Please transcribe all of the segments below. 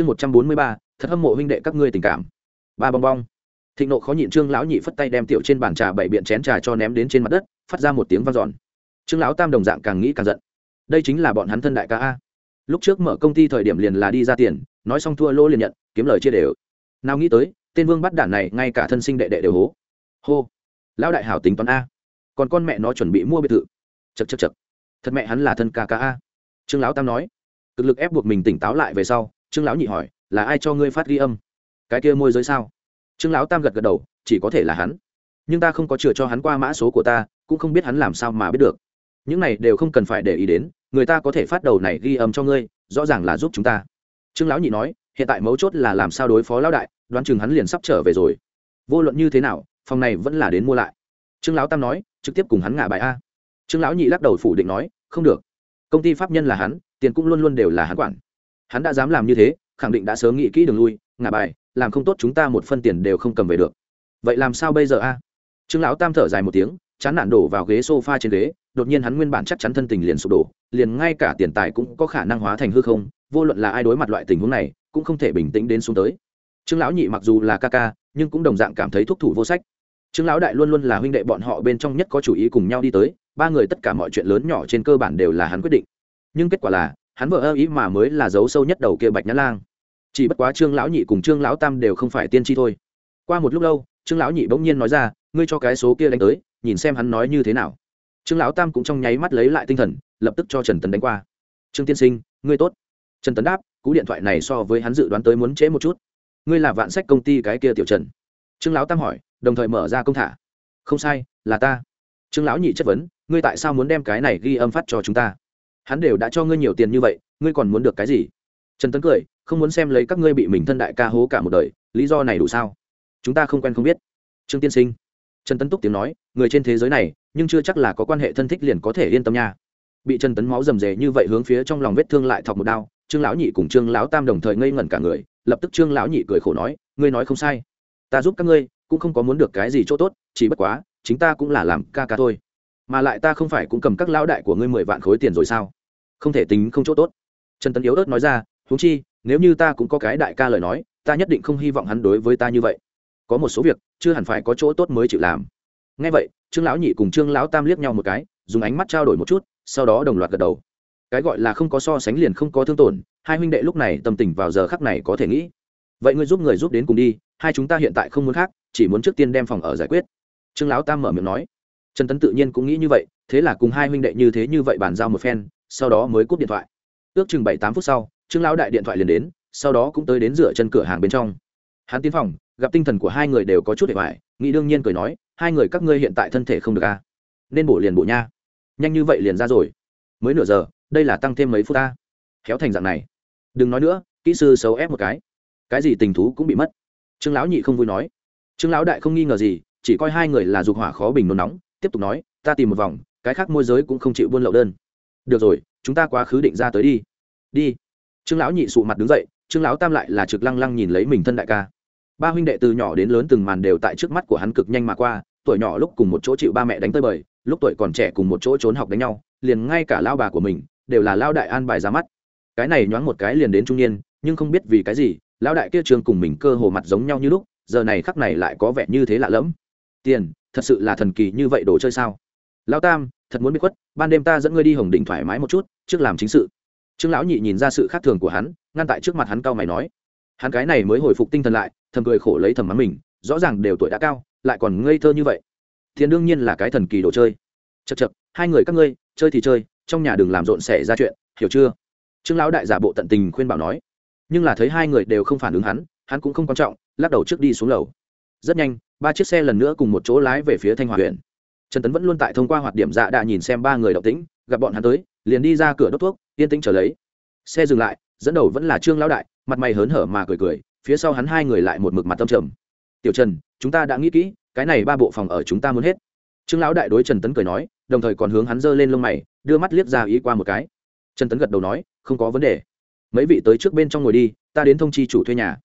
chương một trăm bốn mươi ba thật hâm mộ huynh đệ các ngươi tình cảm ba bong bong thịnh nộ khó nhịn trương lão nhị phất tay đem tiểu trên bàn trà bảy biện chén trà cho ném đến trên mặt đất phát ra một tiếng vang dọn trương lão tam đồng dạng càng nghĩ càng giận đây chính là bọn hắn thân đại ca a lúc trước mở công ty thời điểm liền là đi ra tiền nói xong thua lỗ liền nhận kiếm lời chia đều nào nghĩ tới tên vương bắt đản này ngay cả thân sinh đệ đệ đều hố hô lão đại hảo tính toán a còn con mẹ nó chuẩn bị mua biệt thự chật chật chật thật mẹ hắn là thân ca ca a trương lão tam nói cực lực ép buộc mình tỉnh táo lại về sau trương lão nhị hỏi là ai cho ngươi phát ghi âm cái kia môi giới sao trương lão tam gật gật đầu chỉ có thể là hắn nhưng ta không có chừa cho hắn qua mã số của ta cũng không biết hắn làm sao mà biết được những này đều không cần phải để ý đến người ta có thể phát đầu này ghi âm cho ngươi rõ ràng là giúp chúng ta trương lão nhị nói hiện tại mấu chốt là làm sao đối phó lão đại đoán chừng hắn liền sắp trở về rồi vô luận như thế nào phòng này vẫn là đến mua lại trương lão tam nói trực tiếp cùng hắn ngả bài a trương lão nhị lắc đầu phủ định nói không được công ty pháp nhân là hắn tiền cũng luôn luôn đều là hắn quản hắn đã dám làm như thế khẳng định đã sớm nghĩ kỹ đường lui ngả bài làm không tốt chúng ta một phân tiền đều không cầm về được vậy làm sao bây giờ a trương lão tam thở dài một tiếng chán nản đổ vào ghế s o f a trên ghế đột nhiên hắn nguyên bản chắc chắn thân tình liền sụp đổ liền ngay cả tiền tài cũng có khả năng hóa thành hư không vô luận là ai đối mặt loại tình huống này cũng không thể bình tĩnh đến xuống tới trương lão nhị mặc dù là ca ca nhưng cũng đồng dạng cảm thấy thúc thủ vô sách trương lão đại luôn luôn là huynh đệ bọn họ bên trong nhất có chủ ý cùng nhau đi tới ba người tất cả mọi chuyện lớn nhỏ trên cơ bản đều là hắn quyết định nhưng kết quả là hắn vợ ơ ý mà mới là dấu sâu nhất đầu kia bạch nhã lang chỉ bất quá trương lão nhị cùng trương lão tam đều không phải tiên tri thôi qua một lúc lâu trương lão nhị bỗng nhiên nói ra ngươi cho cái số kia đánh tới nhìn xem hắn nói như thế nào trương lão tam cũng trong nháy mắt lấy lại tinh thần lập tức cho trần tấn đánh qua trương tiên sinh ngươi tốt trần tấn đáp cú điện thoại này so với hắn dự đoán tới muốn trễ một chút ngươi là vạn sách công ty cái kia tiểu trần trương lão tam hỏi đồng thời mở ra công thả không sai là ta trương lão nhị chất vấn ngươi tại sao muốn đem cái này ghi âm phát cho chúng ta hắn đều đã cho ngươi nhiều tiền như vậy ngươi còn muốn được cái gì trần tấn cười không muốn xem lấy các ngươi bị mình thân đại ca hố cả một đời lý do này đủ sao chúng ta không quen không biết trương tiên sinh trần tấn túc tiếng nói người trên thế giới này nhưng chưa chắc là có quan hệ thân thích liền có thể yên tâm nha bị trần tấn máu rầm rề như vậy hướng phía trong lòng vết thương lại thọc một đao trương lão nhị cùng trương lão tam đồng thời ngây ngẩn cả người lập tức trương lão nhị cười khổ nói ngươi nói không sai ta giúp các ngươi cũng không có muốn được cái gì chỗ tốt chỉ bất quá chính ta cũng là làm ca ca thôi mà lại ta không phải cũng cầm các lão đại của ngươi mười vạn khối tiền rồi sao không thể tính không chỗ tốt trần tấn yếu ớt nói ra huống chi nếu như ta cũng có cái đại ca lời nói ta nhất định không hy vọng hắn đối với ta như vậy có một số việc chưa hẳn phải có chỗ tốt mới chịu làm ngay vậy trương lão nhị cùng trương lão tam liếc nhau một cái dùng ánh mắt trao đổi một chút sau đó đồng loạt gật đầu cái gọi là không có so sánh liền không có thương tổn hai huynh đệ lúc này tâm tình vào giờ khắc này có thể nghĩ vậy ngươi giúp người giúp đến cùng đi hai chúng ta hiện tại không muốn khác chỉ muốn trước tiên đem phòng ở giải quyết trương lão tam mở miệng nói trần tấn tự nhiên cũng nghĩ như vậy thế là cùng hai huynh đệ như thế như vậy bàn giao một phen sau đó mới cúp điện thoại ước chừng bảy tám phút sau trương lão đại điện thoại liền đến sau đó cũng tới đến dựa chân cửa hàng bên trong hắn tiến phòng gặp tinh thần của hai người đều có chút để hoài nghĩ đương nhiên cười nói hai người các ngươi hiện tại thân thể không được à. nên bổ liền bổ nha nhanh như vậy liền ra rồi mới nửa giờ đây là tăng thêm mấy phút ta khéo thành dạng này đừng nói nữa kỹ sư xấu ép một cái cái gì tình thú cũng bị mất trương lão nhị không vui nói trương lão đại không nghi ngờ gì chỉ coi hai người là dục hỏa khó bình nôn nóng tiếp tục nói ta tìm một vòng cái khác môi giới cũng không chịu buôn lậu đơn được rồi chúng ta quá khứ định ra tới đi đi trương lão nhị sụ mặt đứng dậy trương lão tam lại là trực lăng lăng nhìn lấy mình thân đại ca ba huynh đệ từ nhỏ đến lớn từng màn đều tại trước mắt của hắn cực nhanh mà qua tuổi nhỏ lúc cùng một chỗ chịu ba mẹ đánh tới bời lúc tuổi còn trẻ cùng một chỗ trốn học đánh nhau liền ngay cả lao bà của mình đều là lao đại an bài ra mắt cái này nhoáng một cái liền đến trung niên nhưng không biết vì cái gì lao đại kia trương cùng mình cơ hồ mặt giống nhau như lúc giờ này khắc này lại có vẻ như thế lạ lẫm tiền thật sự là thần kỳ như vậy đồ chơi sao lão tam thật muốn bị khuất ban đêm ta dẫn ngươi đi hồng đỉnh thoải mái một chút trước làm chính sự trương lão nhị nhìn ra sự khác thường của hắn ngăn tại trước mặt hắn cao mày nói hắn cái này mới hồi phục tinh thần lại thầm cười khổ lấy thầm mắng mình rõ ràng đều tuổi đã cao lại còn ngây thơ như vậy thiên đương nhiên là cái thần kỳ đồ chơi chật chật hai người các ngươi chơi thì chơi trong nhà đừng làm rộn xẻ ra chuyện hiểu chưa trương lão đại giả bộ tận tình khuyên bảo nói nhưng là thấy hai người đều không phản ứng hắn hắn cũng không quan trọng lắc đầu trước đi xuống lầu rất nhanh ba chiếc xe lần nữa cùng một chỗ lái về phía thanh hòa huyện trần tấn vẫn luôn tại thông qua hoạt điểm dạ đã nhìn xem ba người động tĩnh gặp bọn hắn tới liền đi ra cửa đốt thuốc yên tĩnh trở lấy xe dừng lại dẫn đầu vẫn là trương lão đại mặt mày hớn hở mà cười cười phía sau hắn hai người lại một mực mặt tâm trầm tiểu trần chúng ta đã nghĩ kỹ cái này ba bộ phòng ở chúng ta muốn hết trương lão đại đối trần tấn cười nói đồng thời còn hướng hắn giơ lên lông mày đưa mắt liếc ra ý qua một cái trần tấn gật đầu nói không có vấn đề mấy vị tới trước bên trong ngồi đi ta đến thông chi chủ thuê nhà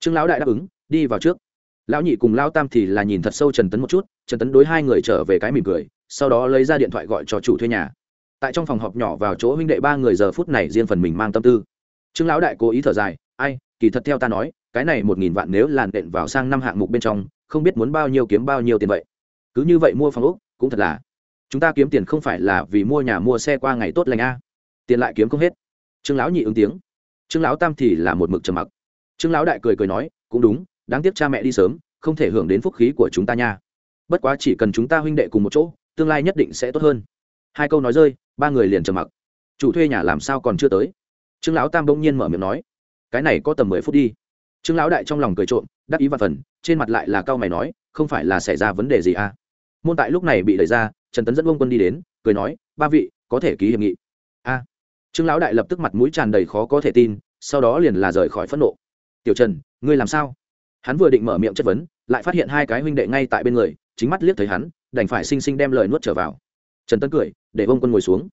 trương lão đại đáp ứng đi vào trước lão nhị cùng lao tam thì là nhìn thật sâu trần tấn một chút trần tấn đối hai người trở về cái mỉm cười sau đó lấy ra điện thoại gọi cho chủ thuê nhà tại trong phòng họp nhỏ vào chỗ huynh đệ ba người giờ phút này riêng phần mình mang tâm tư trương lão đại cố ý thở dài ai kỳ thật theo ta nói cái này một nghìn vạn nếu làn đện vào sang năm hạng mục bên trong không biết muốn bao nhiêu kiếm bao nhiêu tiền vậy cứ như vậy mua phòng úc cũng thật là chúng ta kiếm tiền không phải là vì mua nhà mua xe qua ngày tốt lành a tiền lại kiếm không hết trương lão nhị ứng tiếng trương lão tam thì là một mực trầm mặc trương lão đại cười cười nói cũng đúng đáng tiếc cha mẹ đi sớm không thể hưởng đến phúc khí của chúng ta nha bất quá chỉ cần chúng ta huynh đệ cùng một chỗ tương lai nhất định sẽ tốt hơn hai câu nói rơi ba người liền trầm mặc chủ thuê nhà làm sao còn chưa tới trương lão tam bỗng nhiên mở miệng nói cái này có tầm mười phút đi trương lão đại trong lòng cười trộm đắc ý và phần trên mặt lại là cao mày nói không phải là xảy ra vấn đề gì à môn tại lúc này bị đẩy ra trần tấn dẫn ông quân đi đến cười nói ba vị có thể ký hiệp nghị a trương lão đại lập tức mặt mũi tràn đầy khó có thể tin sau đó liền là rời khỏi phẫn nộ tiểu trần ngươi làm sao hắn vừa định mở miệng chất vấn lại phát hiện hai cái huynh đệ ngay tại bên người chính mắt liếc thấy hắn đành phải xinh xinh đem lời nuốt trở vào trần tân cười để vương quân ngồi xuống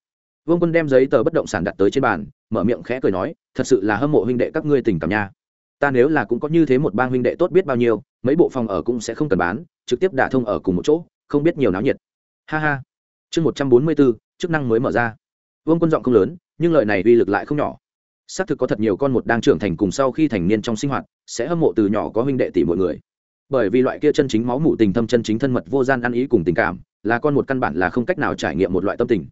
vương quân đem giấy tờ bất động sản đặt tới trên bàn mở miệng khẽ cười nói thật sự là hâm mộ huynh đệ các ngươi tình cảm nha ta nếu là cũng có như thế một bang huynh đệ tốt biết bao nhiêu mấy bộ phòng ở cũng sẽ không cần bán trực tiếp đả thông ở cùng một chỗ không biết nhiều náo nhiệt ha ha chương một trăm bốn mươi bốn chức năng mới mở ra vương quân giọng không lớn nhưng lời này uy lực lại không nhỏ xác thực có thật nhiều con một đang trưởng thành cùng sau khi thành niên trong sinh hoạt sẽ hâm mộ từ nhỏ có huynh đệ tỷ mọi người bởi vì loại kia chân chính máu mủ tình thâm chân chính thân mật vô gian ăn ý cùng tình cảm là con một căn bản là không cách nào trải nghiệm một loại tâm tình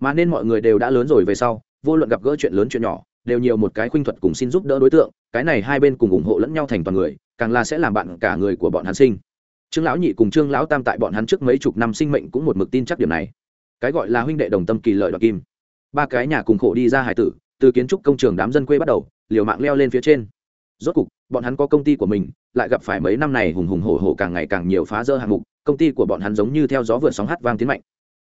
mà nên mọi người đều đã lớn rồi về sau vô luận gặp gỡ chuyện lớn chuyện nhỏ đều nhiều một cái khuynh thuật cùng xin giúp đỡ đối tượng cái này hai bên cùng ủng hộ lẫn nhau thành toàn người càng là sẽ làm bạn cả người của bọn hắn sinh trương lão nhị cùng trương lão tam tại bọn hắn trước mấy chục năm sinh mệnh cũng một mực tin chắc điểm này cái gọi là huynh đệ đồng tâm kỳ lợi đoạt kim ba cái nhà cùng khổ đi ra hải tử từ kiến trúc công trường đám dân quê bắt đầu liều mạng leo lên phía trên rốt cục bọn hắn có công ty của mình lại gặp phải mấy năm này hùng hùng hổ hổ càng ngày càng nhiều phá rỡ hạng mục công ty của bọn hắn giống như theo gió vượt sóng hát vang tiến mạnh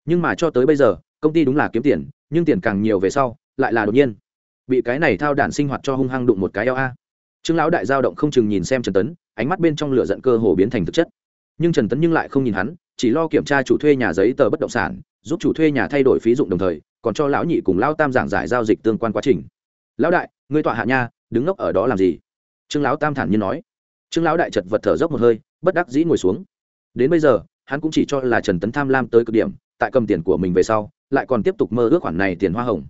nhưng mà cho tới bây giờ công ty đúng là kiếm tiền nhưng tiền càng nhiều về sau lại là đột nhiên bị cái này thao đản sinh hoạt cho hung hăng đụng một cái eo a trương lão đại giao động không chừng nhìn xem trần tấn ánh mắt bên trong lửa giận cơ hồ biến thành thực chất nhưng trần tấn nhưng lại không nhìn hắn chỉ lo kiểm tra chủ thuê nhà giấy tờ bất động sản giúp chủ thuê nhà thay đổi phí dụng đồng thời còn cho lão nhị cùng lão tam giảng giải giao dịch tương quan quá trình lão đại ngươi tọa hạ nha đứng ngốc ở đó làm gì trương lão tam thản nhiên nói trương lão đại chợt vật thở dốc một hơi bất đắc dĩ ngồi xuống đến bây giờ hắn cũng chỉ cho là trần tấn tham lam tới cực điểm tại cầm tiền của mình về sau lại còn tiếp tục mơ ước khoản này tiền hoa hồng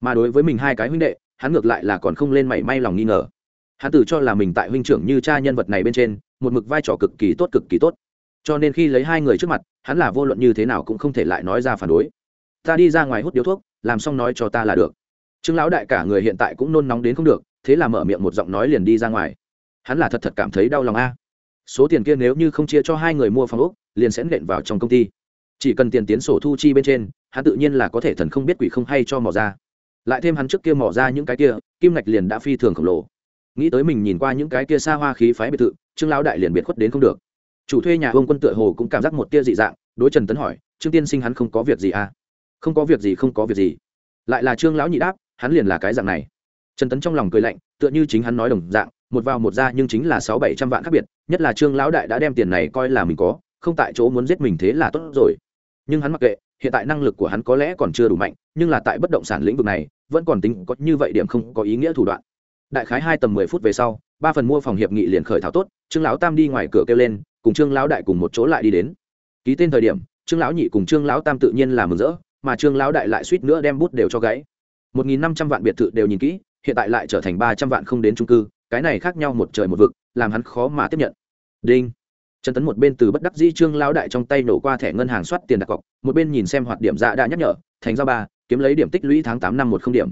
mà đối với mình hai cái huynh đệ hắn ngược lại là còn không lên mảy may lòng nghi ngờ hắn tự cho là mình tại huynh trưởng như cha nhân vật này bên trên một mực vai trò cực kỳ tốt cực kỳ tốt cho nên khi lấy hai người trước mặt hắn là vô luận như thế nào cũng không thể lại nói ra phản đối ta đi ra ngoài hút điếu thuốc làm xong nói cho ta là được trương lão đại cả người hiện tại cũng nôn nóng đến không được thế là mở miệng một giọng nói liền đi ra ngoài hắn là thật thật cảm thấy đau lòng a số tiền kia nếu như không chia cho hai người mua phòng úc liền sẽ nện vào trong công ty chỉ cần tiền tiến sổ thu chi bên trên hắn tự nhiên là có thể thần không biết quỷ không hay cho mỏ ra lại thêm hắn trước kia mỏ ra những cái kia kim ngạch liền đã phi thường khổng lồ nghĩ tới mình nhìn qua những cái kia xa hoa khí phái biệt thự trương lão đại liền biệt khuất đến không được chủ thuê nhà ông quân tựa hồ cũng cảm giác một tia dị dạng đối trần tấn hỏi trương tiên sinh hắn không có việc gì à không có việc gì không có việc gì lại là trương lão nhị đáp hắn liền là cái dạng này trần tấn trong lòng cười lạnh tựa như chính hắn nói đồng dạng một vào một ra nhưng chính là sáu bảy trăm vạn khác biệt nhất là trương lão đại đã đem tiền này coi là mình có không tại chỗ muốn giết mình thế là tốt rồi nhưng hắn mặc kệ hiện tại năng lực của hắn có lẽ còn chưa đủ mạnh nhưng là tại bất động sản lĩnh vực này vẫn còn tính có như vậy điểm không có ý nghĩa thủ đoạn đại khái hai tầm mười phút về sau ba phần mua phòng hiệp nghị liền khởi thảo tốt trương lão tam đi ngoài cửa kêu lên cùng trương lão đại cùng một chỗ lại đi đến ký tên thời điểm trương lão nhị cùng trương lão tam tự nhiên là mừng rỡ mà trương lão đại lại suýt nữa đem bút đều cho gãy một nghìn năm trăm vạn biệt thự đều nhìn kỹ hiện tại lại trở thành ba trăm vạn không đến trung cư cái này khác nhau một trời một vực làm hắn khó mà tiếp nhận đinh trần tấn một bên từ bất đắc di trương lão đại trong tay nổ qua thẻ ngân hàng soát tiền đặt cọc một bên nhìn xem hoạt điểm dạ đã nhắc nhở thành ra ba kiếm lấy điểm tích lũy tháng tám năm một không điểm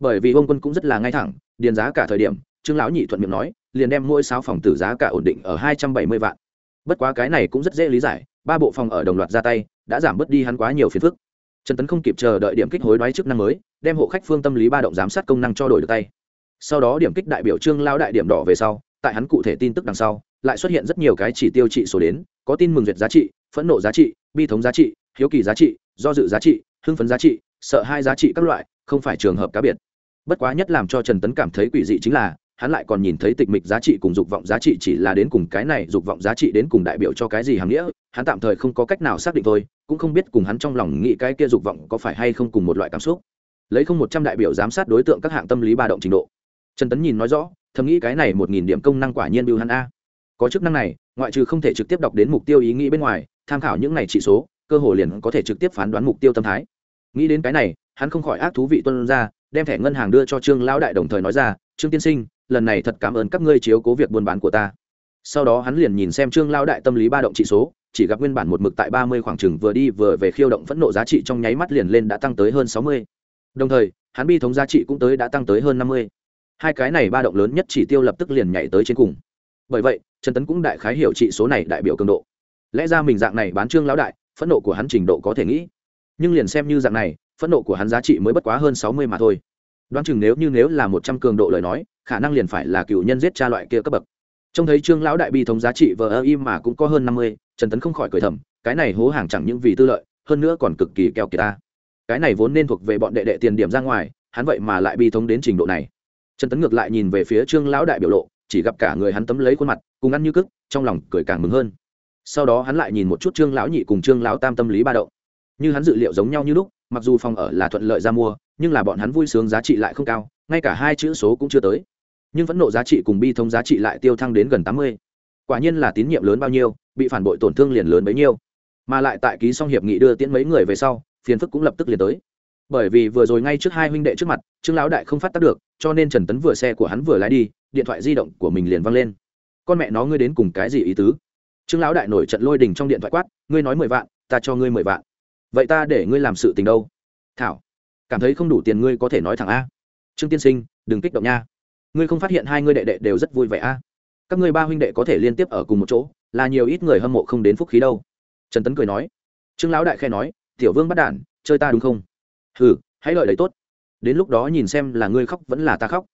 bởi vì ông quân cũng rất là ngay thẳng điền giá cả thời điểm trương lão nhị thuận miệng nói liền đem mỗi sáu phòng tử giá cả ổn định ở hai trăm bảy mươi vạn bất quá cái này cũng rất dễ lý giải ba bộ phòng ở đồng loạt ra tay đã giảm bớt đi hắn quá nhiều phiền phức trần tấn không kịp chờ đợi điểm kích hối đoái chức năng mới đem hộ khách phương tâm lý ba động giám sát công năng cho đổi được tay sau đó điểm kích đại biểu trương lao đại điểm đỏ về sau tại hắn cụ thể tin tức đằng sau lại xuất hiện rất nhiều cái chỉ tiêu trị số đến có tin mừng duyệt giá trị phẫn nộ giá trị bi thống giá trị hiếu kỳ giá trị do dự giá trị hưng phấn giá trị sợ hai giá trị các loại không phải trường hợp cá biệt bất quá nhất làm cho trần tấn cảm thấy quỷ dị chính là hắn lại còn nhìn thấy tịch mịch giá trị cùng dục vọng giá trị chỉ là đến cùng cái này dục vọng giá trị đến cùng đại biểu cho cái gì hàm nghĩa hắn tạm thời không có cách nào xác định thôi cũng không biết cùng hắn trong lòng nghĩ cái kia dục vọng có phải hay không cùng một loại cảm xúc lấy không một trăm đại biểu giám sát đối tượng các hạng tâm lý ba động trình độ trần tấn nhìn nói rõ thầm nghĩ cái này một nghìn điểm công năng quả nhiên biểu hắn a có chức năng này ngoại trừ không thể trực tiếp đọc đến mục tiêu ý nghĩ bên ngoài tham khảo những này chỉ số cơ hồ liền có thể trực tiếp phán đoán mục tiêu tâm thái nghĩ đến cái này hắn không khỏi ác thú vị tuân ra đem thẻ ngân hàng đưa cho trương lão đại đồng thời nói ra trương tiên sinh lần này thật cảm ơn các ngươi chiếu cố việc buôn bán của ta sau đó hắn liền nhìn xem trương lao đại tâm lý ba động trị số chỉ gặp nguyên bản một mực tại ba mươi khoảng chừng vừa đi vừa về khiêu động phẫn nộ giá trị trong nháy mắt liền lên đã tăng tới hơn sáu mươi đồng thời hắn bi thống giá trị cũng tới đã tăng tới hơn năm mươi hai cái này ba động lớn nhất chỉ tiêu lập tức liền nhảy tới trên cùng bởi vậy trần tấn cũng đại khái hiểu trị số này đại biểu cường độ lẽ ra mình dạng này bán trương lão đại phẫn nộ của hắn trình độ có thể nghĩ nhưng liền xem như dạng này phẫn nộ của hắn giá trị mới bất quá hơn sáu mươi mà thôi đoán chừng nếu như nếu là một trăm cường độ lời nói khả năng liền phải là cựu nhân giết cha loại kia cấp bậc trông thấy trương lão đại bi thống giá trị vờ ơ im mà cũng có hơn năm mươi trần tấn không khỏi cười thầm cái này hố hàng chẳng những vì tư lợi hơn nữa còn cực kỳ keo kiệt ta cái này vốn nên thuộc về bọn đệ đệ tiền điểm ra ngoài hắn vậy mà lại bi thống đến trình độ này trần tấn ngược lại nhìn về phía trương lão đại biểu lộ chỉ gặp cả người hắn tấm lấy khuôn mặt cùng ăn như cức trong lòng cười càng mừng hơn sau đó hắn lại nhìn một chút trương lão nhị cùng trương lão tam tâm lý ba động như hắn dự liệu giống nhau như lúc mặc dù phòng ở là thuận lợi ra mua nhưng là bọn hắn vui sướng giá trị lại không cao ngay cả hai chữ số cũng chưa tới nhưng phẫn nộ giá trị cùng bi thông giá trị lại tiêu thăng đến gần tám mươi quả nhiên là tín nhiệm lớn bao nhiêu bị phản bội tổn thương liền lớn bấy nhiêu mà lại tại ký xong hiệp nghị đưa tiễn mấy người về sau phiền phức cũng lập tức liền tới bởi vì vừa rồi ngay trước hai huynh đệ trước mặt trương lão đại không phát tác được cho nên trần tấn vừa xe của hắn vừa lái đi điện thoại di động của mình liền vang lên con mẹ nó ngươi đến cùng cái gì ý tứ trương lão đại nổi trận lôi đình trong điện thoại quát ngươi nói mười vạn ta cho ngươi mười vạn vậy ta để ngươi làm sự tình đâu thảo cảm thấy không đủ tiền ngươi có thể nói thẳng a trương tiên sinh đừng kích động nha ngươi không phát hiện hai ngươi đệ đệ đều rất vui vẻ à? các ngươi ba huynh đệ có thể liên tiếp ở cùng một chỗ là nhiều ít người hâm mộ không đến phúc khí đâu trần tấn cười nói trương lão đại khe nói tiểu vương bắt đản chơi ta đúng không ừ hãy lợi đấy tốt đến lúc đó nhìn xem là ngươi khóc vẫn là ta khóc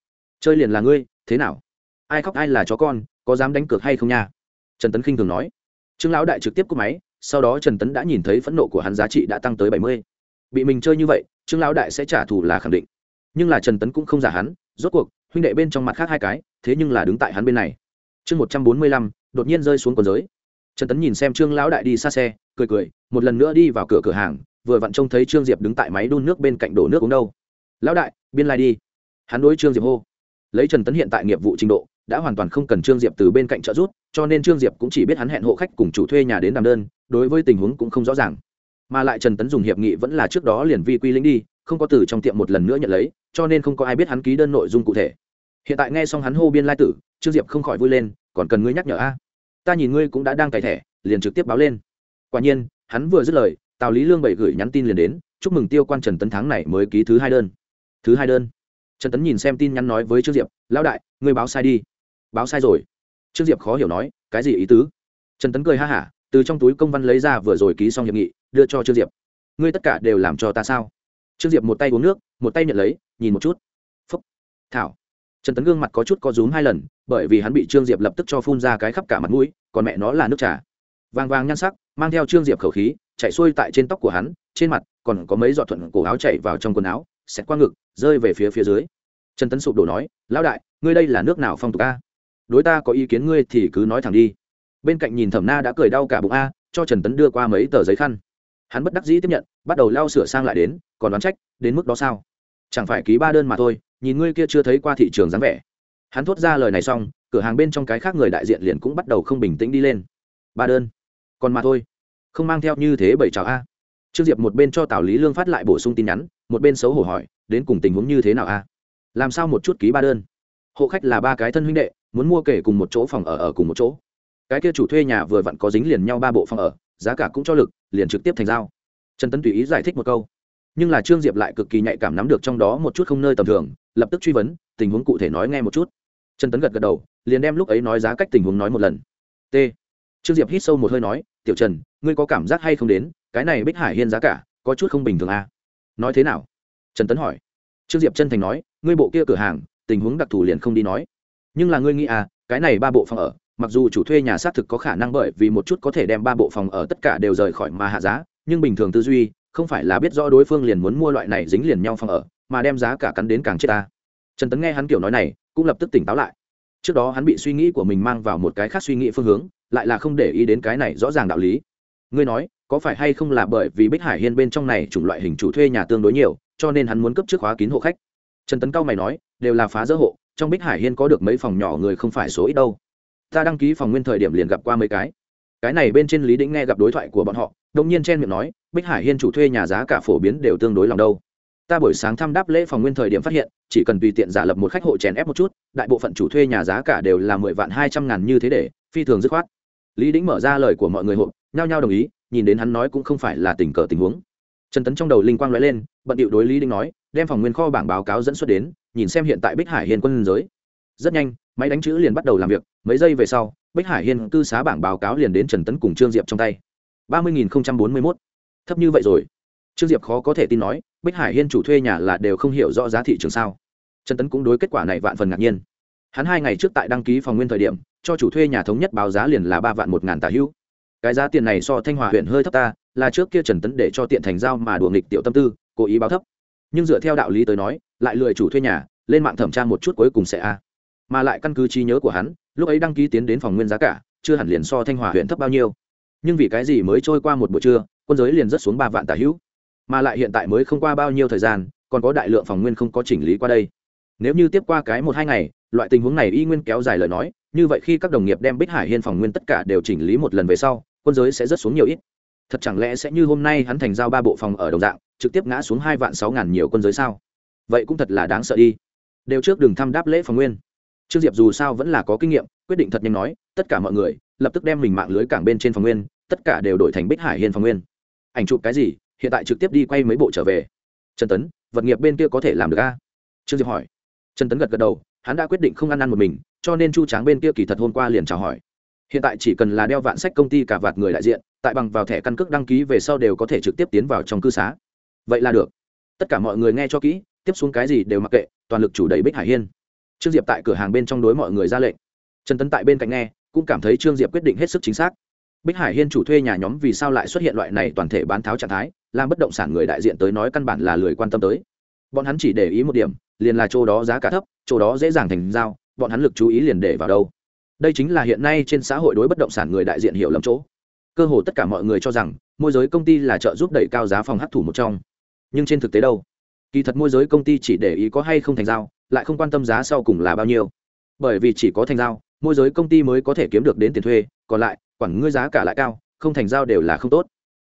chơi liền là ngươi thế nào ai khóc ai là chó con có dám đánh cược hay không nha trần tấn khinh thường nói trương lão đại trực tiếp cúp máy sau đó trần tấn đã nhìn thấy phẫn nộ của hắn giá trị đã tăng tới bảy mươi bị mình chơi như vậy trương lão đại sẽ trả thù là khẳng định nhưng là trần tấn cũng không giả hắn rốt cuộc huynh đệ bên trong mặt khác hai cái thế nhưng là đứng tại hắn bên này chương một trăm bốn mươi lăm đột nhiên rơi xuống quần giới trần tấn nhìn xem trương lão đại đi xa xe cười cười một lần nữa đi vào cửa cửa hàng vừa vặn trông thấy trương diệp đứng tại máy đun nước bên cạnh đổ nước uống đâu lão đại biên lai đi hắn đối trương diệp hô lấy trần tấn hiện tại nghiệp vụ trình độ đã hoàn toàn không cần trương diệp từ bên cạnh trợ giúp cho nên trương diệp cũng chỉ biết hắn hẹn hộ khách cùng chủ thuê nhà đến làm đơn đối với tình huống cũng không rõ ràng mà lại trần tấn dùng hiệp nghị vẫn là trước đó liền vi quy lĩnh đi không có từ trong tiệm một lần nữa nhận lấy cho nên không có ai biết hắn ký đơn nội dung cụ thể hiện tại nghe xong hắn hô biên lai tử trương diệp không khỏi vui lên còn cần ngươi nhắc nhở a ta nhìn ngươi cũng đã đang cày thẻ liền trực tiếp báo lên quả nhiên hắn vừa dứt lời tào lý lương bảy gửi nhắn tin liền đến chúc mừng tiêu quan trần tấn thắng này mới ký thứ hai đơn thứ hai đơn trần tấn nhìn xem tin nhắn nói với trương diệp lão đại ngươi báo sai đi báo sai rồi trương diệp khó hiểu nói cái gì ý tứ trần tấn cười ha hả từ trong túi công văn lấy ra vừa rồi ký xong hiệp nghị đưa cho trương diệp ngươi tất cả đều làm cho ta sao trương diệp một tay uống nước một tay nhận lấy nhìn một chút phúc thảo trần tấn gương mặt có chút có rúm hai lần bởi vì hắn bị trương diệp lập tức cho phun ra cái khắp cả mặt mũi còn mẹ nó là nước trà vàng vàng nhan sắc mang theo trương diệp khẩu khí chạy xuôi tại trên tóc của hắn trên mặt còn có mấy giọt thuận cổ áo chạy vào trong quần áo xẹt qua ngực rơi về phía phía dưới trần tấn sụp đổ nói lão đại ngươi đây là nước nào phong tục a đối ta có ý kiến ngươi thì cứ nói thẳng đi bên cạnh nhìn thẩm na đã cười đau cả bụng a cho trần tấn đưa qua mấy tờ giấy khăn hắn bất đắc dĩ tiếp nhận bắt đầu lau sửa sang lại đến còn đoán trách đến mức đó sao chẳng phải ký ba đơn mà thôi nhìn ngươi kia chưa thấy qua thị trường dáng vẻ hắn thốt ra lời này xong cửa hàng bên trong cái khác người đại diện liền cũng bắt đầu không bình tĩnh đi lên ba đơn còn mà thôi không mang theo như thế bảy chào a trương diệp một bên cho tào lý lương phát lại bổ sung tin nhắn một bên xấu hổ hỏi đến cùng tình huống như thế nào a làm sao một chút ký ba đơn hộ khách là ba cái thân huynh đệ muốn mua kể cùng một chỗ phòng ở ở cùng một chỗ cái kia chủ thuê nhà vừa vặn có dính liền nhau ba bộ phòng ở giá cả cũng cho lực liền trực tiếp thành giao trần tấn tùy ý giải thích một câu nhưng là trương diệp lại cực kỳ nhạy cảm nắm được trong đó một chút không nơi tầm thường lập tức truy vấn tình huống cụ thể nói nghe một chút trần tấn gật gật đầu liền đem lúc ấy nói giá cách tình huống nói một lần t trương diệp hít sâu một hơi nói tiểu trần ngươi có cảm giác hay không đến cái này bích hải hiên giá cả có chút không bình thường à? nói thế nào trần tấn hỏi trương diệp chân thành nói ngươi bộ kia cửa hàng tình huống đặc thù liền không đi nói nhưng là ngươi nghĩ à cái này ba bộ phòng ở mặc dù chủ thuê nhà xác thực có khả năng bởi vì một chút có thể đem ba bộ phòng ở tất cả đều rời khỏi mà hạ giá nhưng bình thường tư duy không phải là biết rõ đối phương liền muốn mua loại này dính liền nhau phòng ở mà đem giá cả cắn đến càng chết ta trần tấn nghe hắn kiểu nói này cũng lập tức tỉnh táo lại trước đó hắn bị suy nghĩ của mình mang vào một cái khác suy nghĩ phương hướng lại là không để ý đến cái này rõ ràng đạo lý ngươi nói có phải hay không là bởi vì bích hải hiên bên trong này chủng loại hình chủ thuê nhà tương đối nhiều cho nên hắn muốn cấp trước khóa kín hộ khách trần tấn cao mày nói đều là phá dỡ hộ trong bích hải hiên có được mấy phòng nhỏ người không phải số ít đâu ta đăng ký phòng nguyên thời điểm liền gặp qua mấy cái cái này bên trên lý đĩnh nghe gặp đối thoại của bọn họ đông nhiên chen miệng nói bích hải hiên chủ thuê nhà giá cả phổ biến đều tương đối lòng đâu ta buổi sáng thăm đáp lễ phòng nguyên thời điểm phát hiện chỉ cần tùy tiện giả lập một khách hộ chèn ép một chút đại bộ phận chủ thuê nhà giá cả đều là mười vạn hai trăm ngàn như thế để phi thường dứt khoát lý đĩnh mở ra lời của mọi người hộp nhao nhao đồng ý nhìn đến hắn nói cũng không phải là tình cờ tình huống trần tấn trong đầu linh quang l lên bận điệu đối lý đĩnh nói đem phòng nguyên kho bảng báo cáo dẫn xuất đến nhìn xem hiện tại bích hải hiền quân giới rất nhanh máy đánh chữ liền bắt đầu làm việc mấy giây về sau bích hải hiên cư xá bảng báo cáo liền đến trần tấn cùng trương diệp trong tay ba mươi nghìn bốn mươi mốt thấp như vậy rồi trương diệp khó có thể tin nói bích hải hiên chủ thuê nhà là đều không hiểu rõ giá thị trường sao trần tấn cũng đối kết quả này vạn phần ngạc nhiên hắn hai ngày trước tại đăng ký phòng nguyên thời điểm cho chủ thuê nhà thống nhất báo giá liền là ba vạn một ngàn tà hữu cái giá tiền này so thanh hòa huyện hơi thấp ta là trước kia trần tấn để cho tiện thành giao mà đùa nghịch tiểu tâm tư cố ý báo thấp nhưng dựa theo đạo lý tới nói lại lười chủ thuê nhà lên mạng thẩm tra một chút cuối cùng sẽ a mà lại căn cứ trí nhớ của hắn lúc ấy đăng ký tiến đến phòng nguyên giá cả chưa hẳn liền so thanh hòa huyện thấp bao nhiêu nhưng vì cái gì mới trôi qua một buổi trưa quân giới liền rất xuống ba vạn tả hữu mà lại hiện tại mới không qua bao nhiêu thời gian còn có đại lượng phòng nguyên không có chỉnh lý qua đây nếu như tiếp qua cái một hai ngày loại tình huống này y nguyên kéo dài lời nói như vậy khi các đồng nghiệp đem bích hải hiên phòng nguyên tất cả đều chỉnh lý một lần về sau quân giới sẽ rất xuống nhiều ít thật chẳng lẽ sẽ như hôm nay hắn thành giao ba bộ phòng ở đồng dạng trực tiếp ngã xuống hai vạn sáu ngàn nhiều quân giới sao vậy cũng thật là đáng sợ đi đều trước đường thăm đáp lễ phòng nguyên trương diệp dù sao vẫn là có kinh nghiệm quyết định thật nhanh nói tất cả mọi người lập tức đem mình mạng lưới cảng bên trên phòng nguyên tất cả đều đổi thành bích hải hiên phòng nguyên ảnh chụp cái gì hiện tại trực tiếp đi quay mấy bộ trở về trần tấn vật nghiệp bên kia có thể làm được a à? trương diệp hỏi trần tấn gật gật đầu hắn đã quyết định không ăn ăn một mình cho nên chu tráng bên kia kỳ thật hôm qua liền chào hỏi hiện tại chỉ cần là đeo vạn sách công ty cả vạt người đại diện tại bằng vào thẻ căn cước đăng ký về sau đều có thể trực tiếp tiến vào trong cư xá vậy là được tất cả mọi người nghe cho kỹ tiếp xuống cái gì đều mặc kệ toàn lực chủ đẩy bích hải hiên trương diệp tại cửa hàng bên trong đối mọi người ra lệnh trần tấn tại bên cạnh nghe cũng cảm thấy trương diệp quyết định hết sức chính xác bích hải hiên chủ thuê nhà nhóm vì sao lại xuất hiện loại này toàn thể bán tháo trạng thái làm bất động sản người đại diện tới nói căn bản là lười quan tâm tới bọn hắn chỉ để ý một điểm liền là chỗ đó giá cả thấp chỗ đó dễ dàng thành giao bọn hắn lực chú ý liền để vào đâu đây chính là hiện nay trên xã hội đối bất động sản người đại diện hiểu lầm chỗ cơ hồ tất cả mọi người cho rằng môi giới công ty là trợ giúp đẩy cao giá phòng hấp thụ một trong nhưng trên thực tế đâu kỳ thật môi giới công ty chỉ để ý có hay không thành giao lại không quan tâm giá sau cùng là bao nhiêu bởi vì chỉ có thành giao môi giới công ty mới có thể kiếm được đến tiền thuê còn lại quản ngươi giá cả lại cao không thành giao đều là không tốt